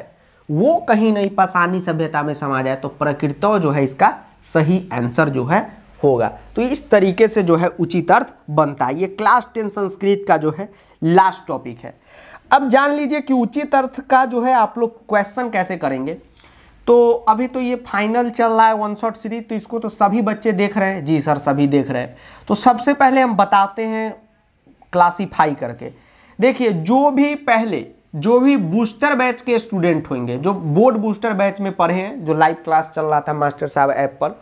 A: वो कहीं नहीं पसानी सभ्यता में समा जाए तो प्रकृत जो है इसका सही आंसर जो है होगा तो इस तरीके से जो है उचित अर्थ बनता है ये क्लास टेन संस्कृत का जो है लास्ट टॉपिक है अब जान लीजिए कि उचित अर्थ का जो है आप लोग क्वेश्चन कैसे करेंगे तो अभी तो ये फाइनल चल रहा है वन शॉट सीरीज तो इसको तो सभी बच्चे देख रहे हैं जी सर सभी देख रहे हैं तो सबसे पहले हम बताते हैं क्लासीफाई करके देखिए जो भी पहले जो भी बूस्टर बैच के स्टूडेंट होंगे जो बोर्ड बूस्टर बैच में पढ़े हैं जो लाइव क्लास चल रहा था मास्टर साहब ऐप पर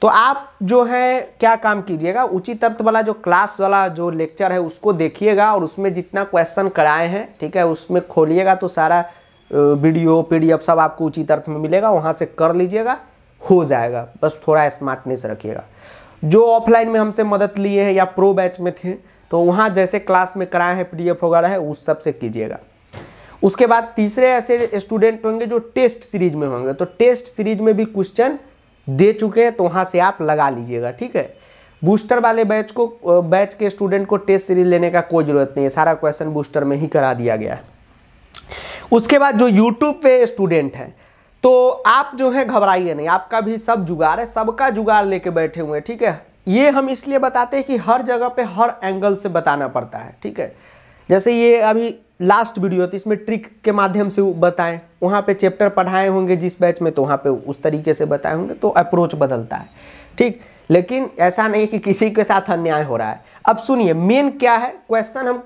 A: तो आप जो है क्या काम कीजिएगा उचित अर्थ वाला जो क्लास वाला जो लेक्चर है उसको देखिएगा और उसमें जितना क्वेश्चन कराए हैं ठीक है उसमें खोलिएगा तो सारा वीडियो पी सब आपको उचित अर्थ में मिलेगा वहाँ से कर लीजिएगा हो जाएगा बस थोड़ा स्मार्टनेस रखिएगा जो ऑफलाइन में हमसे मदद लिए हैं या प्रो बैच में थे तो वहाँ जैसे क्लास में कराए हैं पी वगैरह है उस सब से कीजिएगा उसके बाद तीसरे ऐसे स्टूडेंट होंगे जो टेस्ट सीरीज में होंगे तो टेस्ट सीरीज में भी क्वेश्चन दे चुके हैं तो वहाँ से आप लगा लीजिएगा ठीक है बूस्टर वाले बैच को बैच के स्टूडेंट को टेस्ट सीरीज लेने का कोई ज़रूरत नहीं है सारा क्वेश्चन बूस्टर में ही करा दिया गया है उसके बाद जो यूट्यूब पे स्टूडेंट हैं तो आप जो है घबराइए नहीं आपका भी सब जुगाड़ है सबका जुगाड़ लेके बैठे हुए हैं ठीक है ये हम इसलिए बताते हैं कि हर जगह पे हर एंगल से बताना पड़ता है ठीक है जैसे ये अभी लास्ट वीडियो तो इसमें ट्रिक के माध्यम से बताएं वहाँ पे चैप्टर पढ़ाए होंगे जिस बैच में तो वहाँ पे उस तरीके से बताए होंगे तो अप्रोच बदलता है ठीक लेकिन ऐसा नहीं कि किसी के साथ अन्याय हो रहा है अब सुनिए मेन क्या है क्वेश्चन हम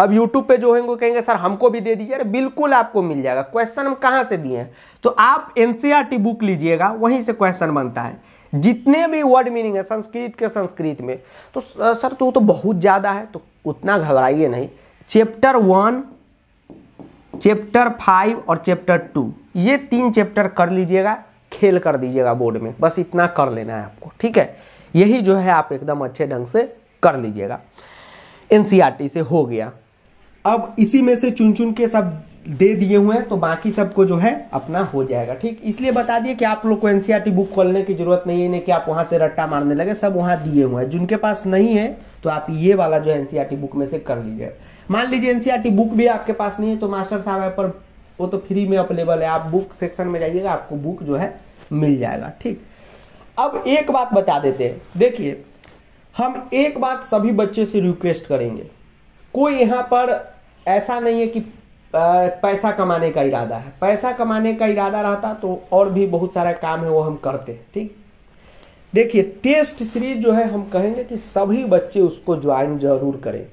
A: अब यूट्यूब पे जो है वो कहेंगे सर हमको भी दे दीजिए अरे बिल्कुल आपको मिल जाएगा क्वेश्चन हम कहाँ से दिए हैं तो आप एन बुक e लीजिएगा वहीं से क्वेश्चन बनता है जितने भी वर्ड मीनिंग है संस्कृत के संस्कृत में तो सर तो वो तो बहुत ज़्यादा है तो उतना घबराइए नहीं चैप्टर वन चैप्टर फाइव और चैप्टर टू ये तीन चैप्टर कर लीजिएगा खेल कर दीजिएगा बोर्ड में बस इतना कर लेना है आपको ठीक है यही जो है आप एकदम अच्छे ढंग से कर लीजिएगा एन e से हो गया अब इसी में से चुन चुन के सब दे दिए हुए हैं तो बाकी सबको जो है अपना हो जाएगा ठीक इसलिए बता दिए कि आप लोग को एनसीईआरटी बुक e खोलने की जरूरत नहीं है नहीं कि आप वहां से रट्टा मारने लगे सब वहां दिए हुए हैं जिनके पास नहीं है तो आप ये वाला जो एनसीईआरटी बुक e में से कर लीजिए मान लीजिए एनसीईआरटी बुक e भी आपके पास नहीं है तो मास्टर साहब ऐप पर वो तो फ्री में अवेलेबल है आप बुक सेक्शन में जाइएगा आपको बुक जो है मिल जाएगा ठीक अब एक बात बता देते हैं देखिए हम एक बात सभी बच्चे से रिक्वेस्ट करेंगे कोई यहाँ पर ऐसा नहीं है कि पैसा कमाने का इरादा है पैसा कमाने का इरादा रहता तो और भी बहुत सारा काम है वो हम करते ठीक देखिए टेस्ट सीरीज जो है हम कहेंगे कि सभी बच्चे उसको ज्वाइन जरूर करें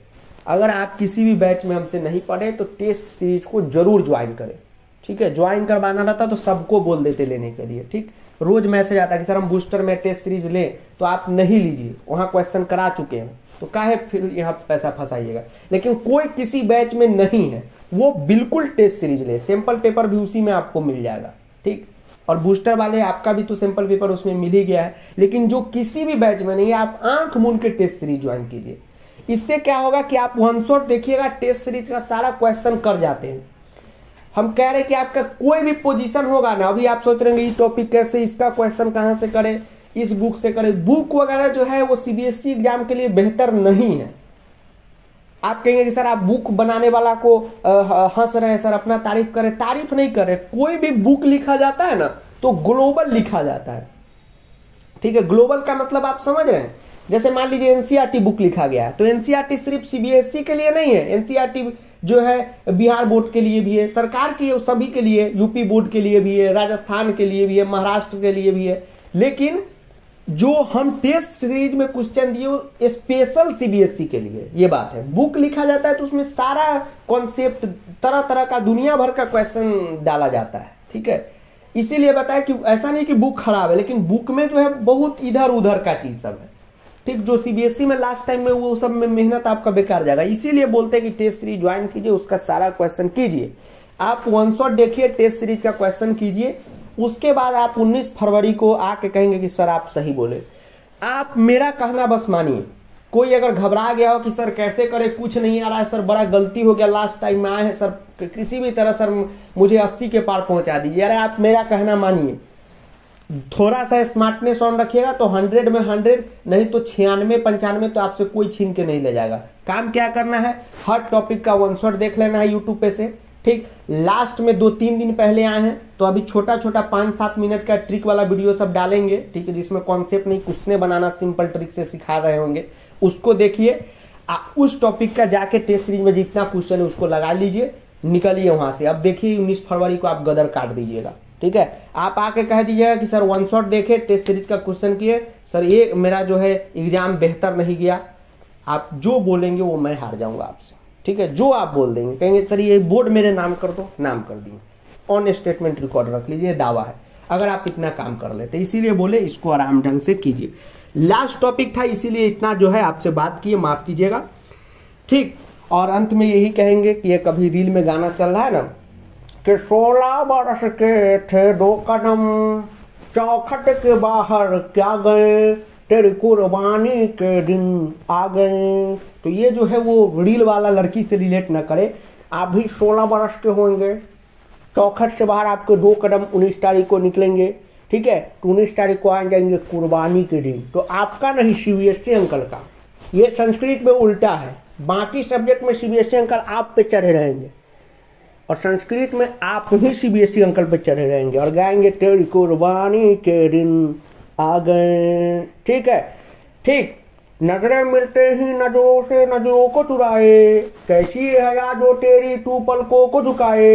A: अगर आप किसी भी बैच में हमसे नहीं पढ़े तो टेस्ट सीरीज को जरूर ज्वाइन करें ठीक है ज्वाइन करवाना रहता तो सबको बोल देते लेने के लिए ठीक रोज मैसेज आता है कि सर हम बूस्टर में टेस्ट सीरीज लें तो आप नहीं लीजिए वहाँ क्वेश्चन करा चुके हैं तो काहे फिर यहाँ पैसा फंसाइएगा लेकिन कोई किसी बैच में नहीं है वो बिल्कुल टेस्ट सीरीज ले सैंपल पेपर भी उसी में आपको मिल जाएगा ठीक और बूस्टर वाले आपका भी तो सैंपल पेपर उसमें मिल ही गया है लेकिन जो किसी भी बैच में नहीं है आप आंख मून के टेस्ट सीरीज ज्वाइन कीजिए इससे क्या होगा कि आप वन शॉट देखिएगा टेस्ट सीरीज का सारा क्वेश्चन कर जाते हैं हम कह रहे हैं कि आपका कोई भी पोजीशन होगा ना अभी आप सोच रहे हैं ये टॉपिक कैसे इसका क्वेश्चन कहां से करें इस बुक से करें बुक वगैरह जो है वो सीबीएसई एग्जाम e के लिए बेहतर नहीं है आप कहेंगे कि सर आप बुक बनाने वाला को हंस रहे हैं सर अपना तारीफ करें तारीफ नहीं करें कोई भी बुक लिखा जाता है ना तो ग्लोबल लिखा जाता है ठीक है ग्लोबल का मतलब आप समझ रहे हैं जैसे मान लीजिए एनसीआरटी बुक e लिखा गया है तो एनसीआरटी e सिर्फ सीबीएसई के लिए नहीं है एनसीआरटी जो है बिहार बोर्ड के लिए भी है सरकार की सभी के लिए यूपी बोर्ड के लिए भी है राजस्थान के लिए भी है महाराष्ट्र के लिए भी है लेकिन जो हम टेस्ट सीरीज में क्वेश्चन दिए स्पेशल सीबीएसई e के लिए ये बात है बुक लिखा जाता है तो उसमें सारा कॉन्सेप्ट तरह तरह का दुनिया भर का क्वेश्चन डाला जाता है ठीक है इसीलिए बताया कि ऐसा नहीं कि बुक खराब है लेकिन बुक में जो है बहुत इधर उधर का चीज सब है ठीक जो सीबीएसई e में लास्ट टाइम में वो सब में मेहनत आपका बेकार जाएगा इसीलिए बोलते हैं कि टेस्ट सीरीज ज्वाइन कीजिए उसका सारा क्वेश्चन कीजिए आप वन शॉट देखिए टेस्ट सीरीज का क्वेश्चन कीजिए उसके बाद आप 19 फरवरी को आके कहेंगे कि सर आप सही बोले आप मेरा कहना बस मानिए कोई अगर घबरा गया हो कि सर कैसे करे कुछ नहीं आ रहा है सर बड़ा गलती हो गया लास्ट टाइम में आए हैं सर किसी भी तरह सर मुझे अस्सी के पार पहुंचा दीजिए अरे आप मेरा कहना मानिए थोड़ा सा स्मार्टनेस ऑन रखिएगा तो हंड्रेड में हंड्रेड नहीं तो छियानवे पंचानवे तो आपसे कोई छीन के नहीं ले जाएगा काम क्या करना है हर टॉपिक का वन शॉट देख लेना है यूट्यूब पे से ठीक लास्ट में दो तीन दिन पहले आए हैं तो अभी छोटा छोटा पाँच सात मिनट का ट्रिक वाला वीडियो सब डालेंगे ठीक है जिसमें कॉन्सेप्ट नहीं कुछ बनाना सिंपल ट्रिक से सिखा रहे होंगे उसको देखिए उस टॉपिक का जाके टेस्ट सीरीज में जितना क्वेश्चन है उसको लगा लीजिए निकलिए वहां से अब देखिए उन्नीस फरवरी को आप गदर काट दीजिएगा ठीक है आप आके कह दीजिएगा कि सर वन शॉट देखे टेस्ट सीरीज का क्वेश्चन किए सर ये मेरा जो है एग्जाम बेहतर नहीं गया आप जो बोलेंगे वो मैं हार जाऊंगा आपसे ठीक है जो आप बोल देंगे कहेंगे सर ये बोर्ड मेरे नाम कर दो नाम कर दिए ऑन स्टेटमेंट रिकॉर्ड रख लीजिए दावा है अगर आप इतना काम कर लेते इसीलिए बोले इसको आराम ढंग से कीजिए लास्ट टॉपिक था इसीलिए इतना जो है आपसे बात की माफ कीजिएगा ठीक और अंत में यही कहेंगे कि ये कभी रील में गाना चल रहा है ना कि सोलह बरस के थे दो कदम चौखट के बाहर क्या गए तेरी कुर्बानी के दिन आ गए तो ये जो है वो रील वाला लड़की से रिलेट ना करे आप भी सोलह बरस के होंगे चौखट से बाहर आपके दो कदम उन्नीस तारीख को निकलेंगे ठीक है तो उन्नीस तारीख को आ जाएंगे कुर्बानी के दिन तो आपका नहीं सी बी एस अंकल का ये संस्कृत में उल्टा है बाकी सब्जेक्ट में सी बी एस अंकल आप पे चढ़े रहेंगे और संस्कृत में आप ही सी बी एस अंकल पे चढ़े रहेंगे और गाएंगे तेरी कुर्बानी के दिन आ गए ठीक है ठीक नजरें मिलते ही नजरों से नजरों को चुराए कैसी है याद तेरी तू पलकों को झुकाए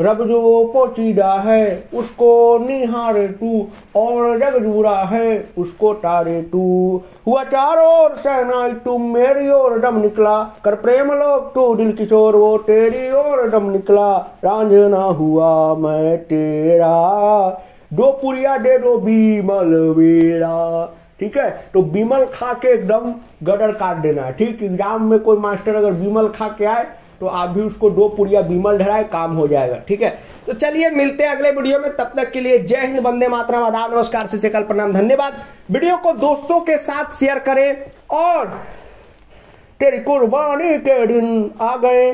A: रब जो पोचीदा है उसको निहारे तू और जग जूरा है उसको तारे तू हुआ चारों ओर सहना तू मेरी ओर दम निकला कर प्रेम लोग तू दिल किशोर वो तेरी ओर दम निकला रांझना हुआ मैं तेरा डोपुरिया दे दो बीमल वीरा ठीक है तो बीमल खा के एकदम गडर काट देना है ठीक एग्जाम में कोई मास्टर अगर बीमल खा के आए तो आप भी उसको दो पुरिया बीमल ढराए काम हो जाएगा ठीक है तो चलिए मिलते हैं अगले वीडियो में तब तक के लिए जय हिंद वंदे मातरम आदाब नमस्कार से कल प्रणाम धन्यवाद वीडियो को दोस्तों के साथ शेयर करें और तेरी कुर्बानी के दिन आ गए